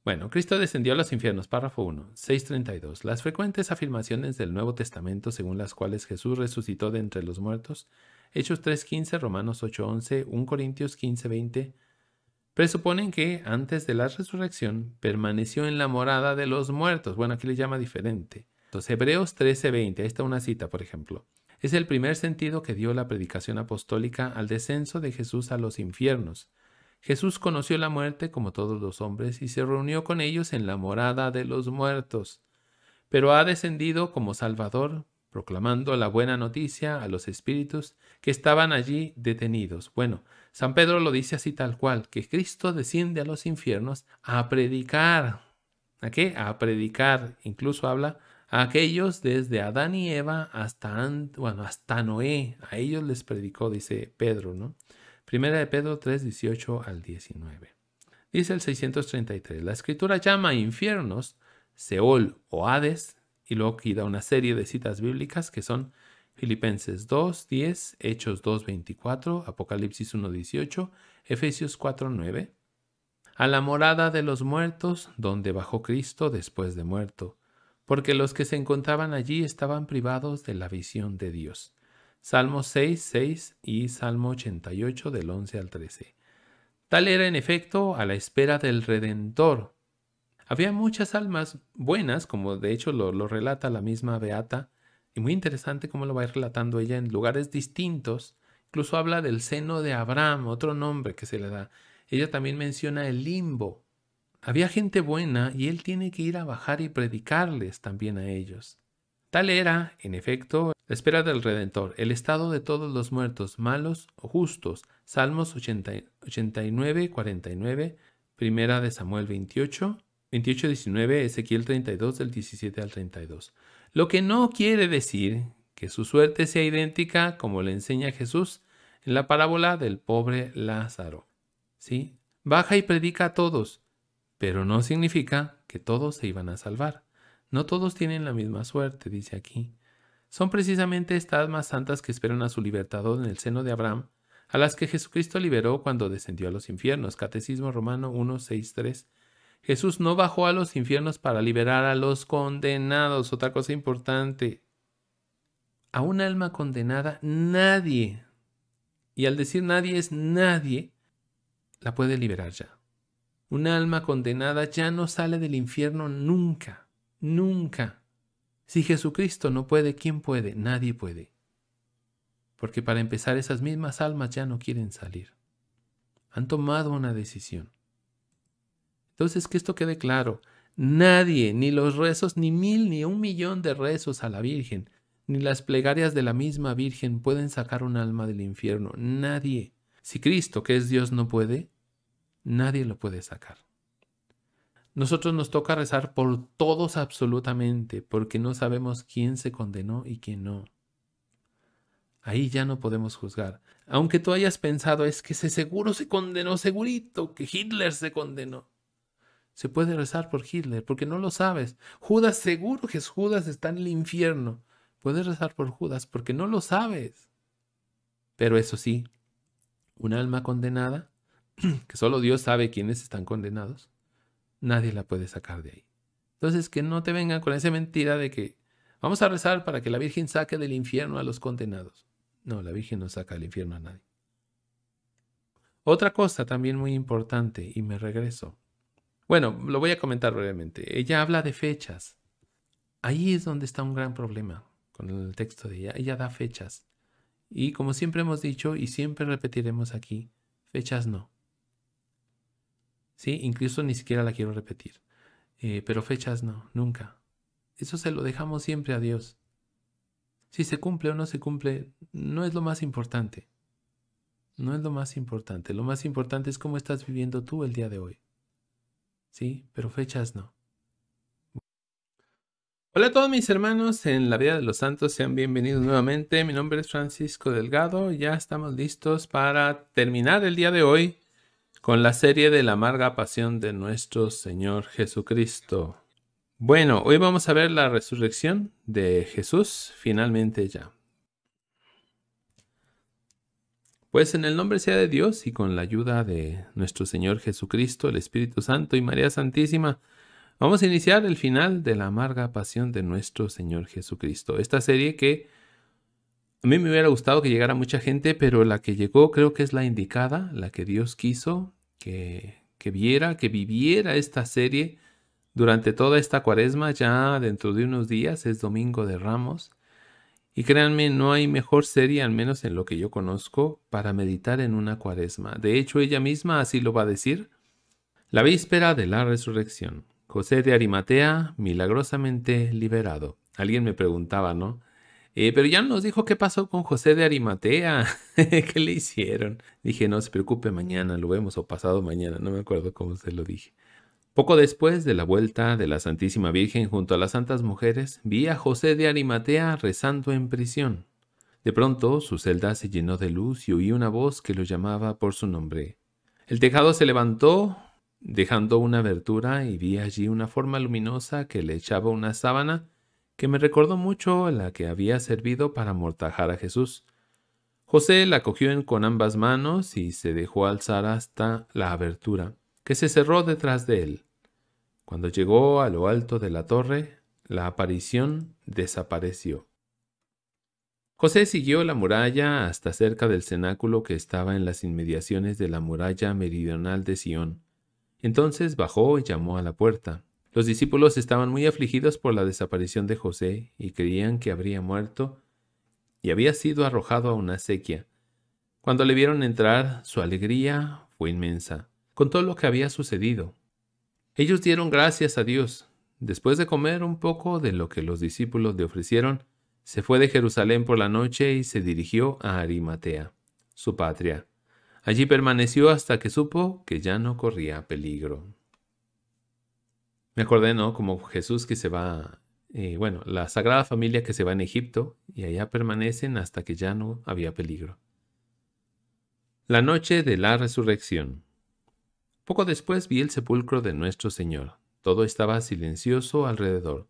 S1: Bueno, Cristo descendió a los infiernos, párrafo 1, 632. Las frecuentes afirmaciones del Nuevo Testamento según las cuales Jesús resucitó de entre los muertos, Hechos 3.15, Romanos 8.11, 1 Corintios 15.20, presuponen que antes de la resurrección permaneció en la morada de los muertos. Bueno, aquí le llama diferente. Hebreos 13:20, esta una cita, por ejemplo. Es el primer sentido que dio la predicación apostólica al descenso de Jesús a los infiernos. Jesús conoció la muerte como todos los hombres y se reunió con ellos en la morada de los muertos, pero ha descendido como Salvador, proclamando la buena noticia a los espíritus que estaban allí detenidos. Bueno, San Pedro lo dice así tal cual, que Cristo desciende a los infiernos a predicar. ¿A qué? A predicar. Incluso habla a aquellos desde Adán y Eva hasta, bueno, hasta Noé, a ellos les predicó, dice Pedro, ¿no? Primera de Pedro 3, 18 al 19. Dice el 633, la escritura llama a infiernos Seol o Hades, y luego aquí da una serie de citas bíblicas que son Filipenses 2, 10, Hechos 2, 24, Apocalipsis 1, 18, Efesios 4, 9, a la morada de los muertos, donde bajó Cristo después de muerto porque los que se encontraban allí estaban privados de la visión de Dios. Salmo 6, 6 y Salmo 88 del 11 al 13. Tal era en efecto a la espera del Redentor. Había muchas almas buenas, como de hecho lo, relata la misma Beata, y muy interesante cómo lo va ir relatando ella en lugares distintos. Incluso habla del seno de Abraham, otro nombre que se le da. Ella también menciona el limbo, había gente buena y él tiene que ir a bajar y predicarles también a ellos. Tal era, en efecto, la espera del Redentor, el estado de todos los muertos, malos o justos. Salmos 89, 49, Primera de Samuel 28, 28, 19, Ezequiel 32, del 17 al 32. Lo que no quiere decir que su suerte sea idéntica, como le enseña Jesús en la parábola del pobre Lázaro. Baja y predica a todos. Pero no significa que todos se iban a salvar. No todos tienen la misma suerte, dice aquí. Son precisamente estas más santas que esperan a su libertador en el seno de Abraham, a las que Jesucristo liberó cuando descendió a los infiernos. Catecismo Romano 163. Jesús no bajó a los infiernos para liberar a los condenados. Otra cosa importante. A un alma condenada nadie, y al decir nadie es nadie, la puede liberar ya. Un alma condenada ya no sale del infierno nunca, nunca. Si Jesucristo no puede, ¿quién puede? Nadie puede. Porque para empezar esas mismas almas ya no quieren salir. Han tomado una decisión. Entonces, que esto quede claro. Nadie, ni los rezos, ni mil, ni un millón de rezos a la Virgen, ni las plegarias de la misma Virgen pueden sacar un alma del infierno. Nadie. Si Cristo, que es Dios, no puede, Nadie lo puede sacar. Nosotros nos toca rezar por todos absolutamente, porque no sabemos quién se condenó y quién no. Ahí ya no podemos juzgar. Aunque tú hayas pensado es que ese seguro se condenó, segurito, que Hitler se condenó. Se puede rezar por Hitler, porque no lo sabes. Judas seguro que Judas está en el infierno. Puedes rezar por Judas, porque no lo sabes. Pero eso sí, un alma condenada que solo Dios sabe quiénes están condenados, nadie la puede sacar de ahí. Entonces, que no te vengan con esa mentira de que vamos a rezar para que la Virgen saque del infierno a los condenados. No, la Virgen no saca del infierno a nadie. Otra cosa también muy importante, y me regreso. Bueno, lo voy a comentar brevemente. Ella habla de fechas. Ahí es donde está un gran problema con el texto de ella. Ella da fechas. Y como siempre hemos dicho y siempre repetiremos aquí, fechas no. ¿sí? Incluso ni siquiera la quiero repetir. Eh, pero fechas no, nunca. Eso se lo dejamos siempre a Dios. Si se cumple o no se cumple, no es lo más importante. No es lo más importante. Lo más importante es cómo estás viviendo tú el día de hoy. ¿Sí? Pero fechas no. Hola a todos mis hermanos en la vida de los santos, sean bienvenidos nuevamente. Mi nombre es Francisco Delgado. Ya estamos listos para terminar el día de hoy con la serie de la amarga pasión de nuestro Señor Jesucristo. Bueno, hoy vamos a ver la resurrección de Jesús finalmente ya. Pues en el nombre sea de Dios y con la ayuda de nuestro Señor Jesucristo, el Espíritu Santo y María Santísima, vamos a iniciar el final de la amarga pasión de nuestro Señor Jesucristo. Esta serie que a mí me hubiera gustado que llegara mucha gente, pero la que llegó creo que es la indicada, la que Dios quiso que, que viera, que viviera esta serie durante toda esta cuaresma, ya dentro de unos días, es Domingo de Ramos. Y créanme, no hay mejor serie, al menos en lo que yo conozco, para meditar en una cuaresma. De hecho, ella misma así lo va a decir. La víspera de la resurrección. José de Arimatea, milagrosamente liberado. Alguien me preguntaba, ¿no? Eh, pero ya nos dijo qué pasó con José de Arimatea, qué le hicieron. Dije, no se preocupe, mañana lo vemos o pasado mañana, no me acuerdo cómo se lo dije. Poco después de la vuelta de la Santísima Virgen junto a las santas mujeres, vi a José de Arimatea rezando en prisión. De pronto su celda se llenó de luz y oí una voz que lo llamaba por su nombre. El tejado se levantó, dejando una abertura, y vi allí una forma luminosa que le echaba una sábana que me recordó mucho la que había servido para amortajar a Jesús. José la cogió con ambas manos y se dejó alzar hasta la abertura, que se cerró detrás de él. Cuando llegó a lo alto de la torre, la aparición desapareció. José siguió la muralla hasta cerca del cenáculo que estaba en las inmediaciones de la muralla meridional de Sión. Entonces bajó y llamó a la puerta. Los discípulos estaban muy afligidos por la desaparición de José y creían que habría muerto y había sido arrojado a una sequía. Cuando le vieron entrar, su alegría fue inmensa, con todo lo que había sucedido. Ellos dieron gracias a Dios. Después de comer un poco de lo que los discípulos le ofrecieron, se fue de Jerusalén por la noche y se dirigió a Arimatea, su patria. Allí permaneció hasta que supo que ya no corría peligro. Me acordé, ¿no? Como Jesús que se va, eh, bueno, la Sagrada Familia que se va en Egipto y allá permanecen hasta que ya no había peligro. La noche de la resurrección. Poco después vi el sepulcro de nuestro Señor. Todo estaba silencioso alrededor.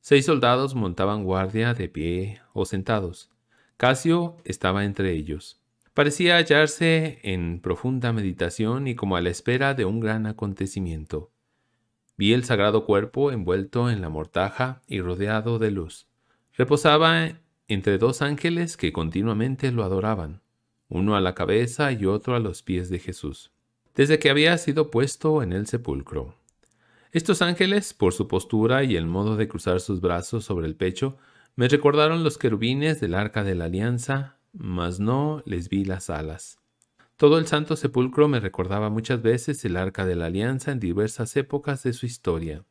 S1: Seis soldados montaban guardia de pie o sentados. Casio estaba entre ellos. Parecía hallarse en profunda meditación y como a la espera de un gran acontecimiento. Vi el sagrado cuerpo envuelto en la mortaja y rodeado de luz. Reposaba entre dos ángeles que continuamente lo adoraban, uno a la cabeza y otro a los pies de Jesús, desde que había sido puesto en el sepulcro. Estos ángeles, por su postura y el modo de cruzar sus brazos sobre el pecho, me recordaron los querubines del arca de la alianza, mas no les vi las alas. Todo el Santo Sepulcro me recordaba muchas veces el Arca de la Alianza en diversas épocas de su historia.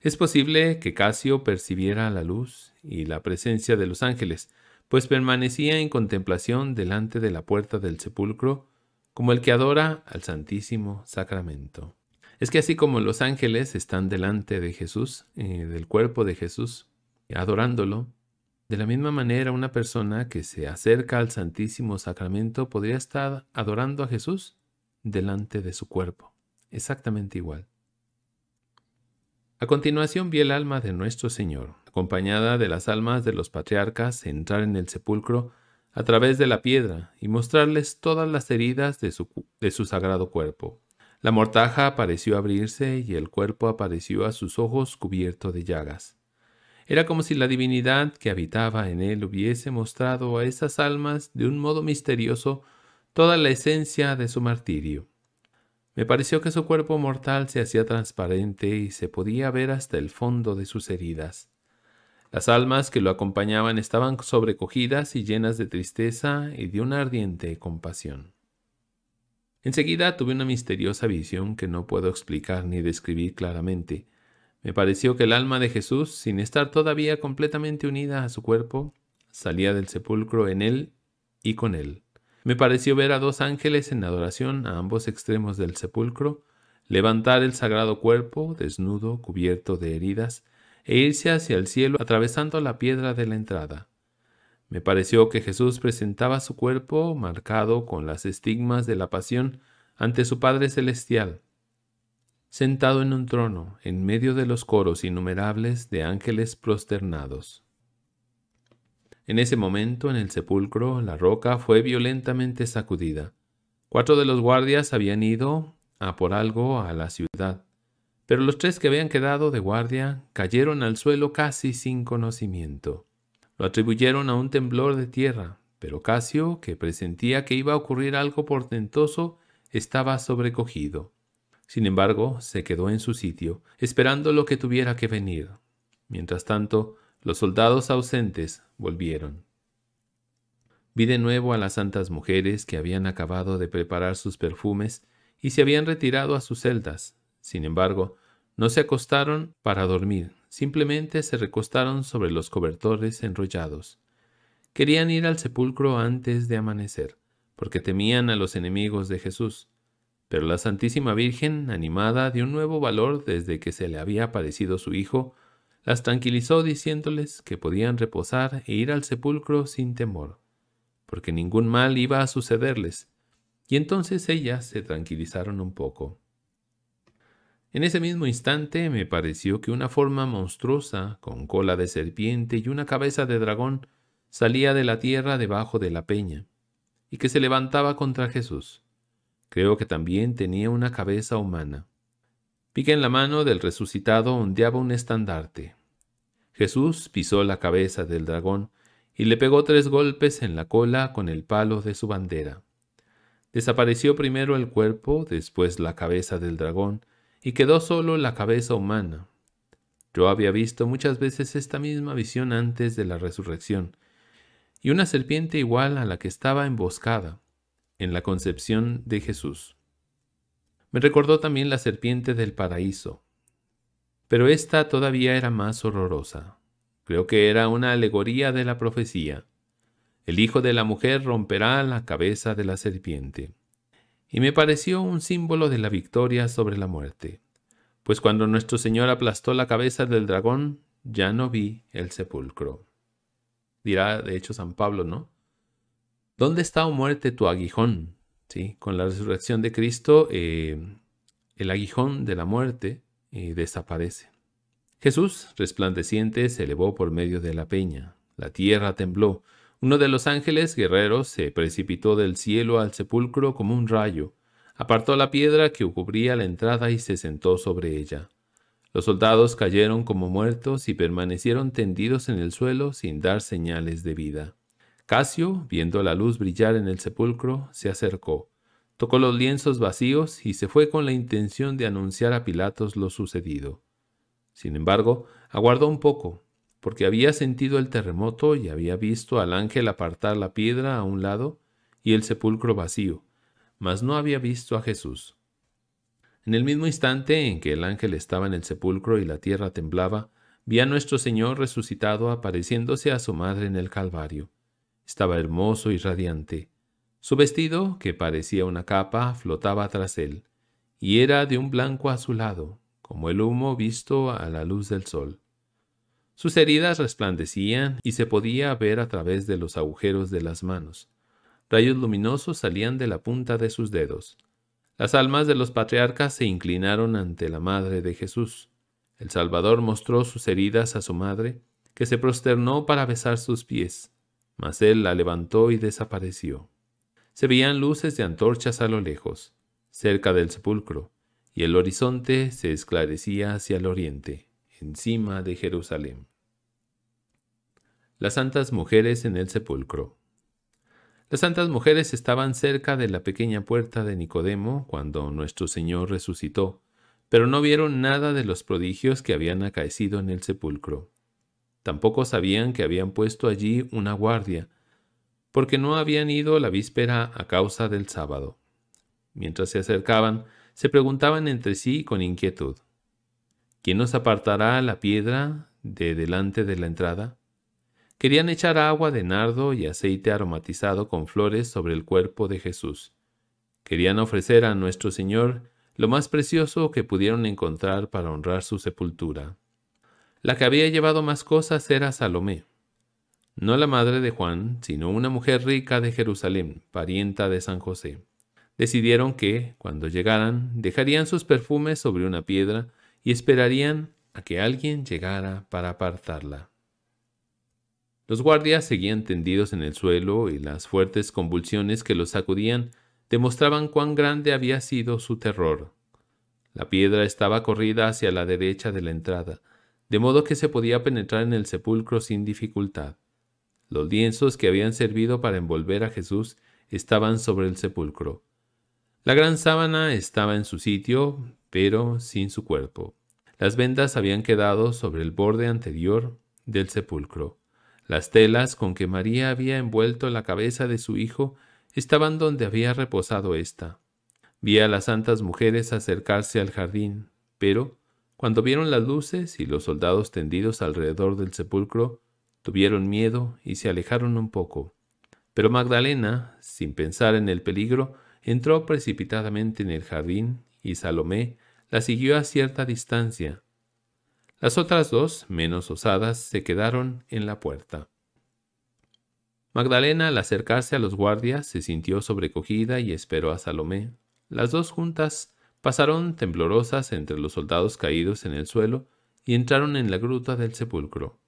S1: Es posible que Casio percibiera la luz y la presencia de los ángeles, pues permanecía en contemplación delante de la puerta del sepulcro, como el que adora al Santísimo Sacramento. Es que así como los ángeles están delante de Jesús, eh, del cuerpo de Jesús, adorándolo, de la misma manera, una persona que se acerca al Santísimo Sacramento podría estar adorando a Jesús delante de su cuerpo, exactamente igual. A continuación vi el alma de nuestro Señor, acompañada de las almas de los patriarcas, entrar en el sepulcro a través de la piedra y mostrarles todas las heridas de su, sagrado cuerpo. La mortaja pareció abrirse y el cuerpo apareció a sus ojos cubierto de llagas. Era como si la divinidad que habitaba en él hubiese mostrado a esas almas de un modo misterioso toda la esencia de su martirio. Me pareció que su cuerpo mortal se hacía transparente y se podía ver hasta el fondo de sus heridas. Las almas que lo acompañaban estaban sobrecogidas y llenas de tristeza y de una ardiente compasión. Enseguida tuve una misteriosa visión que no puedo explicar ni describir claramente, me pareció que el alma de Jesús, sin estar todavía completamente unida a su cuerpo, salía del sepulcro en él y con él. Me pareció ver a dos ángeles en adoración a ambos extremos del sepulcro, levantar el sagrado cuerpo, desnudo, cubierto de heridas, e irse hacia el cielo atravesando la piedra de la entrada. Me pareció que Jesús presentaba su cuerpo marcado con las estigmas de la pasión ante su Padre Celestial, sentado en un trono, en medio de los coros innumerables de ángeles prosternados. En ese momento, en el sepulcro, la roca fue violentamente sacudida. Cuatro de los guardias habían ido a por algo a la ciudad, pero los tres que habían quedado de guardia cayeron al suelo casi sin conocimiento. Lo atribuyeron a un temblor de tierra, pero Casio, que presentía que iba a ocurrir algo portentoso, estaba sobrecogido. Sin embargo, se quedó en su sitio, esperando lo que tuviera que venir. Mientras tanto, los soldados ausentes volvieron. Vi de nuevo a las santas mujeres que habían acabado de preparar sus perfumes y se habían retirado a sus celdas. Sin embargo, no se acostaron para dormir, simplemente se recostaron sobre los cobertores enrollados. Querían ir al sepulcro antes de amanecer, porque temían a los enemigos de Jesús. Pero la Santísima Virgen, animada, de un nuevo valor desde que se le había aparecido su hijo, las tranquilizó diciéndoles que podían reposar e ir al sepulcro sin temor, porque ningún mal iba a sucederles, y entonces ellas se tranquilizaron un poco. En ese mismo instante me pareció que una forma monstruosa, con cola de serpiente y una cabeza de dragón, salía de la tierra debajo de la peña, y que se levantaba contra Jesús. Creo que también tenía una cabeza humana. Pica en la mano del resucitado ondeaba un estandarte. Jesús pisó la cabeza del dragón y le pegó tres golpes en la cola con el palo de su bandera. Desapareció primero el cuerpo, después la cabeza del dragón, y quedó solo la cabeza humana. Yo había visto muchas veces esta misma visión antes de la resurrección, y una serpiente igual a la que estaba emboscada en la concepción de Jesús. Me recordó también la serpiente del paraíso, pero esta todavía era más horrorosa. Creo que era una alegoría de la profecía. El hijo de la mujer romperá la cabeza de la serpiente. Y me pareció un símbolo de la victoria sobre la muerte, pues cuando nuestro Señor aplastó la cabeza del dragón, ya no vi el sepulcro. Dirá, de hecho, San Pablo, ¿no? ¿Dónde está o muerte tu aguijón? ¿Sí? Con la resurrección de Cristo, eh, el aguijón de la muerte eh, desaparece. Jesús, resplandeciente, se elevó por medio de la peña. La tierra tembló. Uno de los ángeles guerreros se precipitó del cielo al sepulcro como un rayo. Apartó la piedra que cubría la entrada y se sentó sobre ella. Los soldados cayeron como muertos y permanecieron tendidos en el suelo sin dar señales de vida. Casio, viendo la luz brillar en el sepulcro, se acercó, tocó los lienzos vacíos y se fue con la intención de anunciar a Pilatos lo sucedido. Sin embargo, aguardó un poco, porque había sentido el terremoto y había visto al ángel apartar la piedra a un lado y el sepulcro vacío, mas no había visto a Jesús. En el mismo instante en que el ángel estaba en el sepulcro y la tierra temblaba, vi a nuestro Señor resucitado apareciéndose a su madre en el Calvario estaba hermoso y radiante. Su vestido, que parecía una capa, flotaba tras él, y era de un blanco azulado, como el humo visto a la luz del sol. Sus heridas resplandecían y se podía ver a través de los agujeros de las manos. Rayos luminosos salían de la punta de sus dedos. Las almas de los patriarcas se inclinaron ante la madre de Jesús. El Salvador mostró sus heridas a su madre, que se prosternó para besar sus pies mas él la levantó y desapareció. Se veían luces de antorchas a lo lejos, cerca del sepulcro, y el horizonte se esclarecía hacia el oriente, encima de Jerusalén. Las santas mujeres en el sepulcro. Las santas mujeres estaban cerca de la pequeña puerta de Nicodemo cuando nuestro Señor resucitó, pero no vieron nada de los prodigios que habían acaecido en el sepulcro. Tampoco sabían que habían puesto allí una guardia, porque no habían ido la víspera a causa del sábado. Mientras se acercaban, se preguntaban entre sí con inquietud, ¿quién nos apartará la piedra de delante de la entrada? Querían echar agua de nardo y aceite aromatizado con flores sobre el cuerpo de Jesús. Querían ofrecer a nuestro Señor lo más precioso que pudieron encontrar para honrar su sepultura. La que había llevado más cosas era Salomé, no la madre de Juan, sino una mujer rica de Jerusalén, parienta de San José. Decidieron que, cuando llegaran, dejarían sus perfumes sobre una piedra y esperarían a que alguien llegara para apartarla. Los guardias seguían tendidos en el suelo y las fuertes convulsiones que los sacudían demostraban cuán grande había sido su terror. La piedra estaba corrida hacia la derecha de la entrada, de modo que se podía penetrar en el sepulcro sin dificultad. Los lienzos que habían servido para envolver a Jesús estaban sobre el sepulcro. La gran sábana estaba en su sitio, pero sin su cuerpo. Las vendas habían quedado sobre el borde anterior del sepulcro. Las telas con que María había envuelto la cabeza de su hijo estaban donde había reposado ésta. Vi a las santas mujeres acercarse al jardín, pero cuando vieron las luces y los soldados tendidos alrededor del sepulcro, tuvieron miedo y se alejaron un poco. Pero Magdalena, sin pensar en el peligro, entró precipitadamente en el jardín y Salomé la siguió a cierta distancia. Las otras dos, menos osadas, se quedaron en la puerta. Magdalena, al acercarse a los guardias, se sintió sobrecogida y esperó a Salomé. Las dos juntas pasaron temblorosas entre los soldados caídos en el suelo y entraron en la gruta del sepulcro.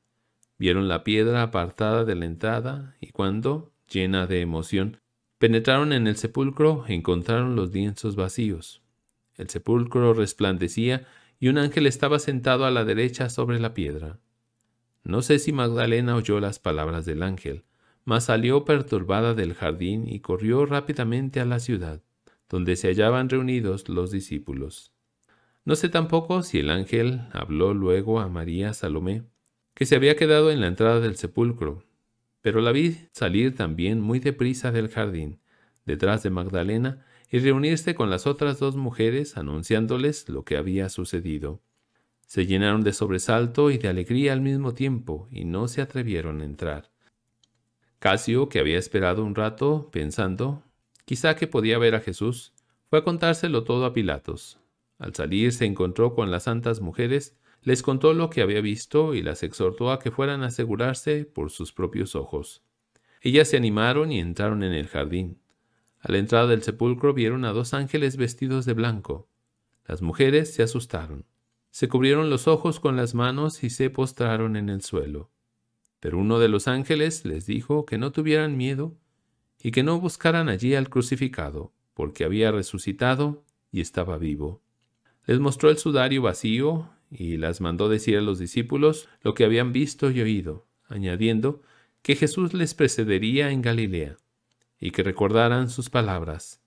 S1: Vieron la piedra apartada de la entrada y cuando, llena de emoción, penetraron en el sepulcro encontraron los lienzos vacíos. El sepulcro resplandecía y un ángel estaba sentado a la derecha sobre la piedra. No sé si Magdalena oyó las palabras del ángel, mas salió perturbada del jardín y corrió rápidamente a la ciudad donde se hallaban reunidos los discípulos. No sé tampoco si el ángel habló luego a María Salomé, que se había quedado en la entrada del sepulcro, pero la vi salir también muy deprisa del jardín, detrás de Magdalena, y reunirse con las otras dos mujeres anunciándoles lo que había sucedido. Se llenaron de sobresalto y de alegría al mismo tiempo, y no se atrevieron a entrar. Casio, que había esperado un rato, pensando, quizá que podía ver a Jesús, fue a contárselo todo a Pilatos. Al salir se encontró con las santas mujeres, les contó lo que había visto y las exhortó a que fueran a asegurarse por sus propios ojos. Ellas se animaron y entraron en el jardín. A la entrada del sepulcro vieron a dos ángeles vestidos de blanco. Las mujeres se asustaron. Se cubrieron los ojos con las manos y se postraron en el suelo. Pero uno de los ángeles les dijo que no tuvieran miedo, y que no buscaran allí al crucificado, porque había resucitado y estaba vivo. Les mostró el sudario vacío y las mandó decir a los discípulos lo que habían visto y oído, añadiendo que Jesús les precedería en Galilea, y que recordaran sus palabras.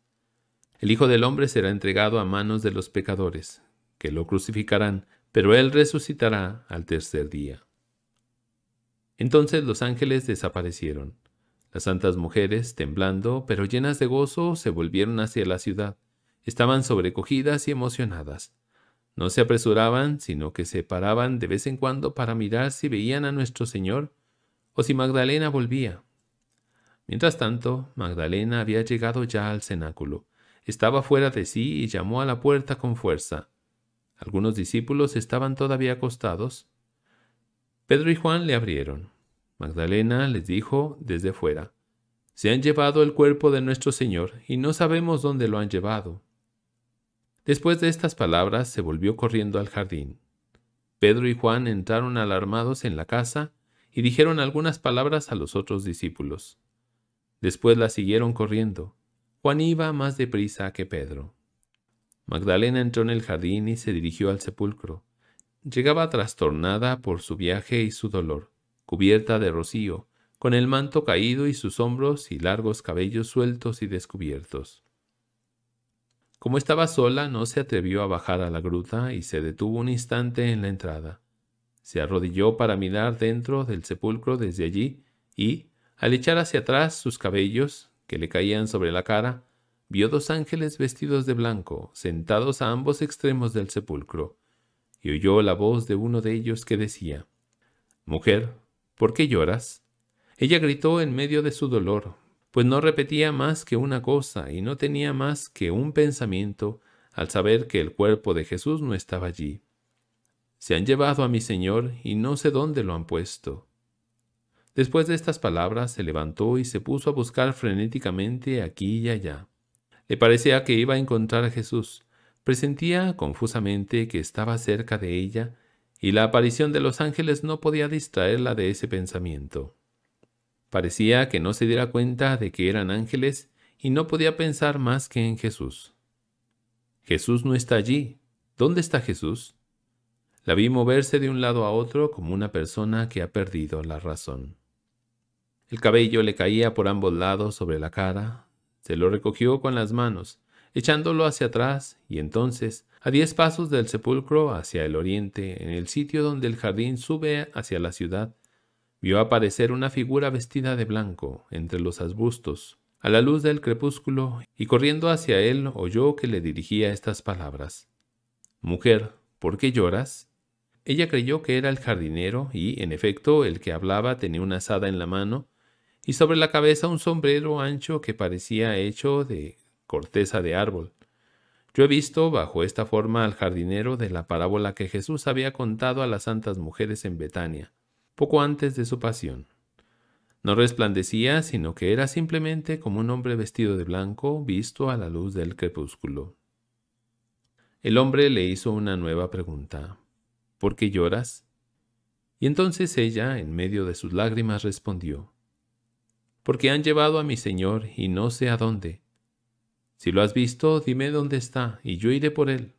S1: El Hijo del Hombre será entregado a manos de los pecadores, que lo crucificarán, pero él resucitará al tercer día. Entonces los ángeles desaparecieron, las santas mujeres, temblando, pero llenas de gozo, se volvieron hacia la ciudad. Estaban sobrecogidas y emocionadas. No se apresuraban, sino que se paraban de vez en cuando para mirar si veían a nuestro Señor o si Magdalena volvía. Mientras tanto, Magdalena había llegado ya al cenáculo. Estaba fuera de sí y llamó a la puerta con fuerza. Algunos discípulos estaban todavía acostados. Pedro y Juan le abrieron. Magdalena les dijo desde fuera, Se han llevado el cuerpo de nuestro Señor y no sabemos dónde lo han llevado. Después de estas palabras se volvió corriendo al jardín. Pedro y Juan entraron alarmados en la casa y dijeron algunas palabras a los otros discípulos. Después la siguieron corriendo. Juan iba más deprisa que Pedro. Magdalena entró en el jardín y se dirigió al sepulcro. Llegaba trastornada por su viaje y su dolor cubierta de rocío, con el manto caído y sus hombros y largos cabellos sueltos y descubiertos. Como estaba sola, no se atrevió a bajar a la gruta y se detuvo un instante en la entrada. Se arrodilló para mirar dentro del sepulcro desde allí y, al echar hacia atrás sus cabellos, que le caían sobre la cara, vio dos ángeles vestidos de blanco, sentados a ambos extremos del sepulcro, y oyó la voz de uno de ellos que decía, Mujer, ¿Por qué lloras? Ella gritó en medio de su dolor, pues no repetía más que una cosa y no tenía más que un pensamiento al saber que el cuerpo de Jesús no estaba allí. Se han llevado a mi Señor y no sé dónde lo han puesto. Después de estas palabras se levantó y se puso a buscar frenéticamente aquí y allá. Le parecía que iba a encontrar a Jesús. Presentía confusamente que estaba cerca de ella, y la aparición de los ángeles no podía distraerla de ese pensamiento. Parecía que no se diera cuenta de que eran ángeles y no podía pensar más que en Jesús. Jesús no está allí. ¿Dónde está Jesús? La vi moverse de un lado a otro como una persona que ha perdido la razón. El cabello le caía por ambos lados sobre la cara, se lo recogió con las manos, echándolo hacia atrás, y entonces, a diez pasos del sepulcro hacia el oriente, en el sitio donde el jardín sube hacia la ciudad, vio aparecer una figura vestida de blanco entre los arbustos, a la luz del crepúsculo, y corriendo hacia él oyó que le dirigía estas palabras. Mujer, ¿por qué lloras? Ella creyó que era el jardinero y, en efecto, el que hablaba tenía una asada en la mano y sobre la cabeza un sombrero ancho que parecía hecho de corteza de árbol. Yo he visto bajo esta forma al jardinero de la parábola que Jesús había contado a las santas mujeres en Betania, poco antes de su pasión. No resplandecía, sino que era simplemente como un hombre vestido de blanco visto a la luz del crepúsculo. El hombre le hizo una nueva pregunta. ¿Por qué lloras? Y entonces ella, en medio de sus lágrimas, respondió, Porque han llevado a mi Señor y no sé a dónde. Si lo has visto, dime dónde está, y yo iré por él.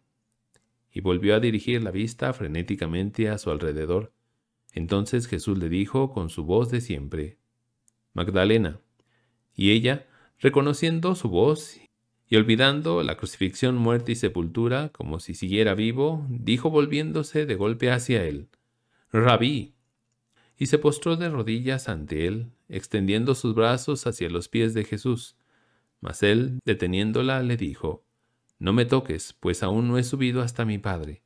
S1: Y volvió a dirigir la vista frenéticamente a su alrededor. Entonces Jesús le dijo con su voz de siempre, Magdalena. Y ella, reconociendo su voz y olvidando la crucifixión, muerte y sepultura, como si siguiera vivo, dijo volviéndose de golpe hacia él, Rabí. Y se postró de rodillas ante él, extendiendo sus brazos hacia los pies de Jesús mas él, deteniéndola, le dijo, No me toques, pues aún no he subido hasta mi Padre.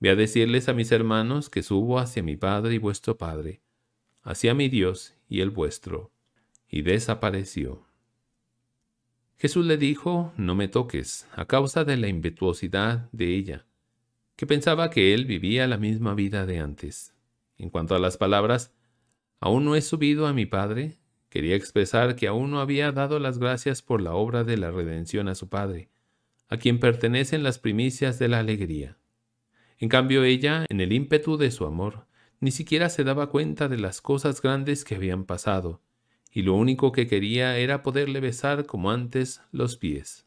S1: Ve a decirles a mis hermanos que subo hacia mi Padre y vuestro Padre, hacia mi Dios y el vuestro. Y desapareció. Jesús le dijo, No me toques, a causa de la impetuosidad de ella, que pensaba que él vivía la misma vida de antes. En cuanto a las palabras, Aún no he subido a mi Padre, Quería expresar que aún no había dado las gracias por la obra de la redención a su padre, a quien pertenecen las primicias de la alegría. En cambio ella, en el ímpetu de su amor, ni siquiera se daba cuenta de las cosas grandes que habían pasado, y lo único que quería era poderle besar como antes los pies.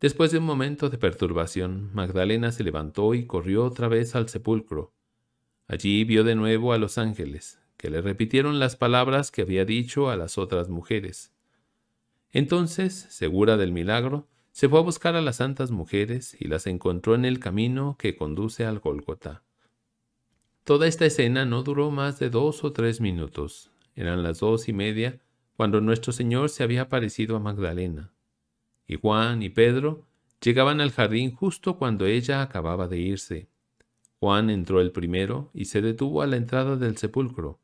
S1: Después de un momento de perturbación, Magdalena se levantó y corrió otra vez al sepulcro. Allí vio de nuevo a los ángeles, le repitieron las palabras que había dicho a las otras mujeres. Entonces, segura del milagro, se fue a buscar a las santas mujeres y las encontró en el camino que conduce al Golgotá. Toda esta escena no duró más de dos o tres minutos. Eran las dos y media cuando nuestro Señor se había aparecido a Magdalena. Y Juan y Pedro llegaban al jardín justo cuando ella acababa de irse. Juan entró el primero y se detuvo a la entrada del sepulcro.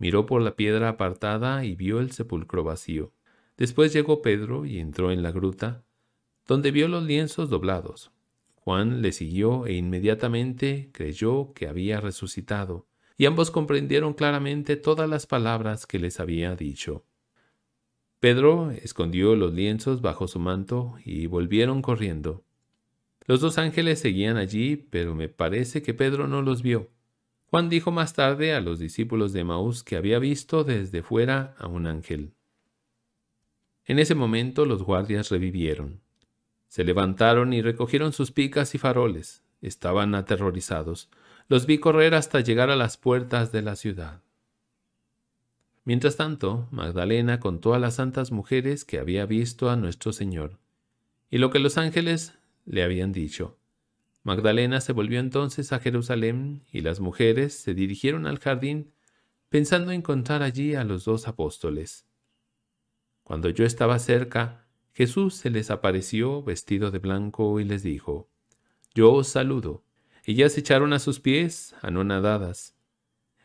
S1: Miró por la piedra apartada y vio el sepulcro vacío. Después llegó Pedro y entró en la gruta, donde vio los lienzos doblados. Juan le siguió e inmediatamente creyó que había resucitado, y ambos comprendieron claramente todas las palabras que les había dicho. Pedro escondió los lienzos bajo su manto y volvieron corriendo. Los dos ángeles seguían allí, pero me parece que Pedro no los vio. Juan dijo más tarde a los discípulos de Maús que había visto desde fuera a un ángel. En ese momento los guardias revivieron. Se levantaron y recogieron sus picas y faroles. Estaban aterrorizados. Los vi correr hasta llegar a las puertas de la ciudad. Mientras tanto, Magdalena contó a las santas mujeres que había visto a nuestro Señor y lo que los ángeles le habían dicho. Magdalena se volvió entonces a Jerusalén y las mujeres se dirigieron al jardín pensando encontrar allí a los dos apóstoles. Cuando yo estaba cerca, Jesús se les apareció vestido de blanco y les dijo, Yo os saludo. Ellas echaron a sus pies, anonadadas.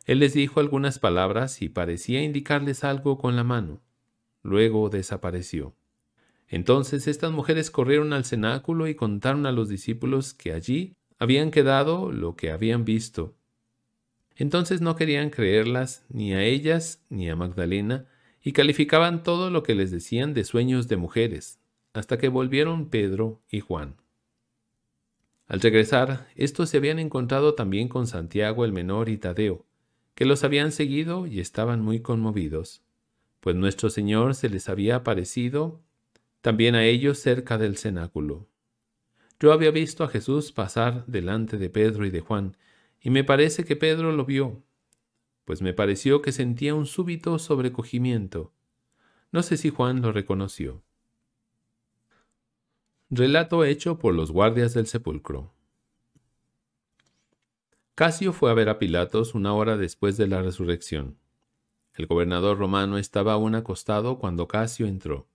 S1: Él les dijo algunas palabras y parecía indicarles algo con la mano. Luego desapareció. Entonces estas mujeres corrieron al cenáculo y contaron a los discípulos que allí habían quedado lo que habían visto. Entonces no querían creerlas ni a ellas ni a Magdalena, y calificaban todo lo que les decían de sueños de mujeres, hasta que volvieron Pedro y Juan. Al regresar, estos se habían encontrado también con Santiago el menor y Tadeo, que los habían seguido y estaban muy conmovidos, pues nuestro Señor se les había aparecido también a ellos cerca del cenáculo. Yo había visto a Jesús pasar delante de Pedro y de Juan, y me parece que Pedro lo vio, pues me pareció que sentía un súbito sobrecogimiento. No sé si Juan lo reconoció. Relato hecho por los guardias del sepulcro. Casio fue a ver a Pilatos una hora después de la resurrección. El gobernador romano estaba aún acostado cuando Casio entró.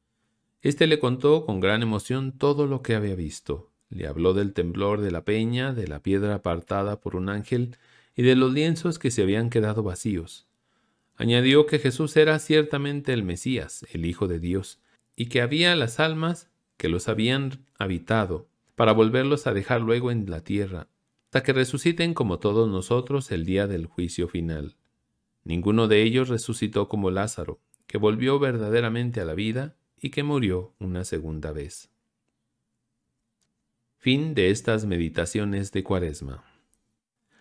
S1: Este le contó con gran emoción todo lo que había visto. Le habló del temblor de la peña, de la piedra apartada por un ángel y de los lienzos que se habían quedado vacíos. Añadió que Jesús era ciertamente el Mesías, el Hijo de Dios, y que había las almas que los habían habitado, para volverlos a dejar luego en la tierra, hasta que resuciten como todos nosotros el día del juicio final. Ninguno de ellos resucitó como Lázaro, que volvió verdaderamente a la vida y que murió una segunda vez. Fin de estas meditaciones de Cuaresma.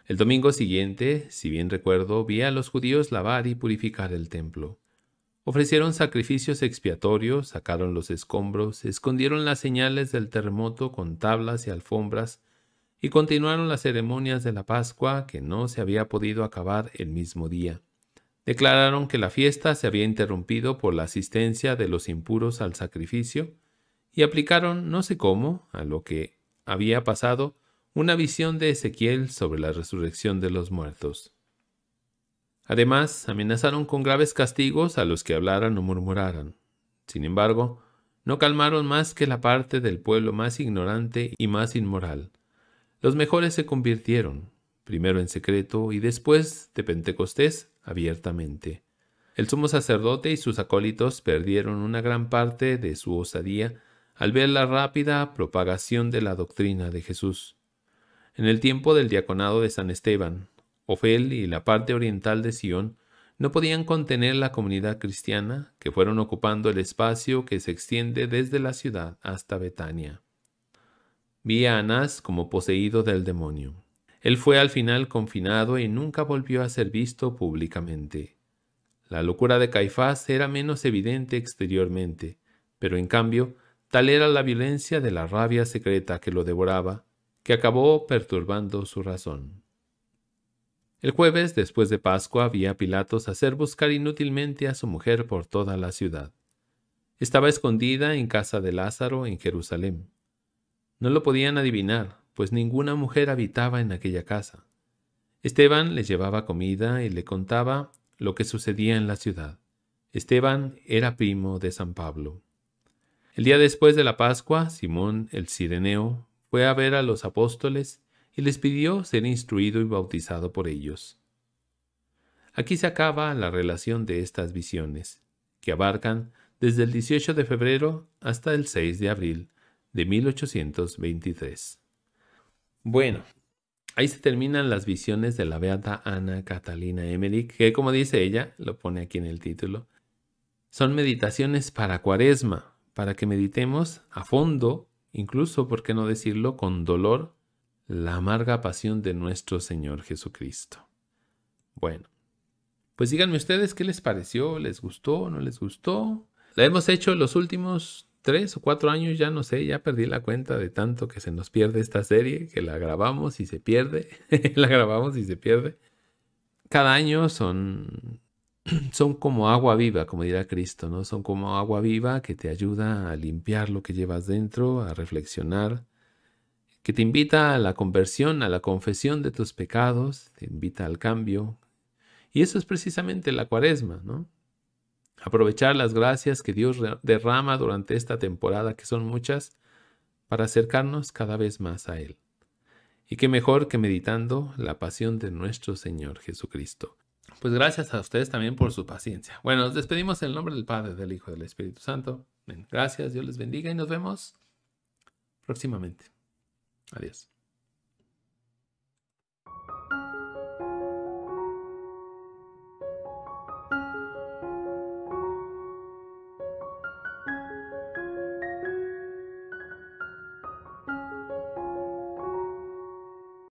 S1: El domingo siguiente, si bien recuerdo, vi a los judíos lavar y purificar el templo. Ofrecieron sacrificios expiatorios, sacaron los escombros, escondieron las señales del terremoto con tablas y alfombras, y continuaron las ceremonias de la Pascua que no se había podido acabar el mismo día. Declararon que la fiesta se había interrumpido por la asistencia de los impuros al sacrificio y aplicaron, no sé cómo, a lo que había pasado, una visión de Ezequiel sobre la resurrección de los muertos. Además, amenazaron con graves castigos a los que hablaran o murmuraran. Sin embargo, no calmaron más que la parte del pueblo más ignorante y más inmoral. Los mejores se convirtieron, primero en secreto y después de Pentecostés, abiertamente. El sumo sacerdote y sus acólitos perdieron una gran parte de su osadía al ver la rápida propagación de la doctrina de Jesús. En el tiempo del diaconado de San Esteban, Ofel y la parte oriental de Sion no podían contener la comunidad cristiana que fueron ocupando el espacio que se extiende desde la ciudad hasta Betania. Vi a Anás como poseído del demonio. Él fue al final confinado y nunca volvió a ser visto públicamente. La locura de Caifás era menos evidente exteriormente, pero en cambio, tal era la violencia de la rabia secreta que lo devoraba, que acabó perturbando su razón. El jueves después de Pascua había a Pilatos hacer buscar inútilmente a su mujer por toda la ciudad. Estaba escondida en casa de Lázaro en Jerusalén. No lo podían adivinar, pues ninguna mujer habitaba en aquella casa. Esteban les llevaba comida y le contaba lo que sucedía en la ciudad. Esteban era primo de San Pablo. El día después de la Pascua, Simón el Cireneo fue a ver a los apóstoles y les pidió ser instruido y bautizado por ellos. Aquí se acaba la relación de estas visiones, que abarcan desde el 18 de febrero hasta el 6 de abril de 1823. Bueno, ahí se terminan las visiones de la beata Ana Catalina Emmerich, que como dice ella, lo pone aquí en el título, son meditaciones para cuaresma, para que meditemos a fondo, incluso, por qué no decirlo, con dolor, la amarga pasión de nuestro Señor Jesucristo. Bueno, pues díganme ustedes qué les pareció, les gustó, no les gustó. La hemos hecho los últimos tres o cuatro años, ya no sé, ya perdí la cuenta de tanto que se nos pierde esta serie, que la grabamos y se pierde, la grabamos y se pierde. Cada año son, son como agua viva, como dirá Cristo, ¿no? Son como agua viva que te ayuda a limpiar lo que llevas dentro, a reflexionar, que te invita a la conversión, a la confesión de tus pecados, te invita al cambio. Y eso es precisamente la cuaresma, ¿no? Aprovechar las gracias que Dios derrama durante esta temporada, que son muchas, para acercarnos cada vez más a Él. Y qué mejor que meditando la pasión de nuestro Señor Jesucristo. Pues gracias a ustedes también por su paciencia. Bueno, nos despedimos en el nombre del Padre, del Hijo y del Espíritu Santo. gracias, Dios les bendiga y nos vemos próximamente. Adiós.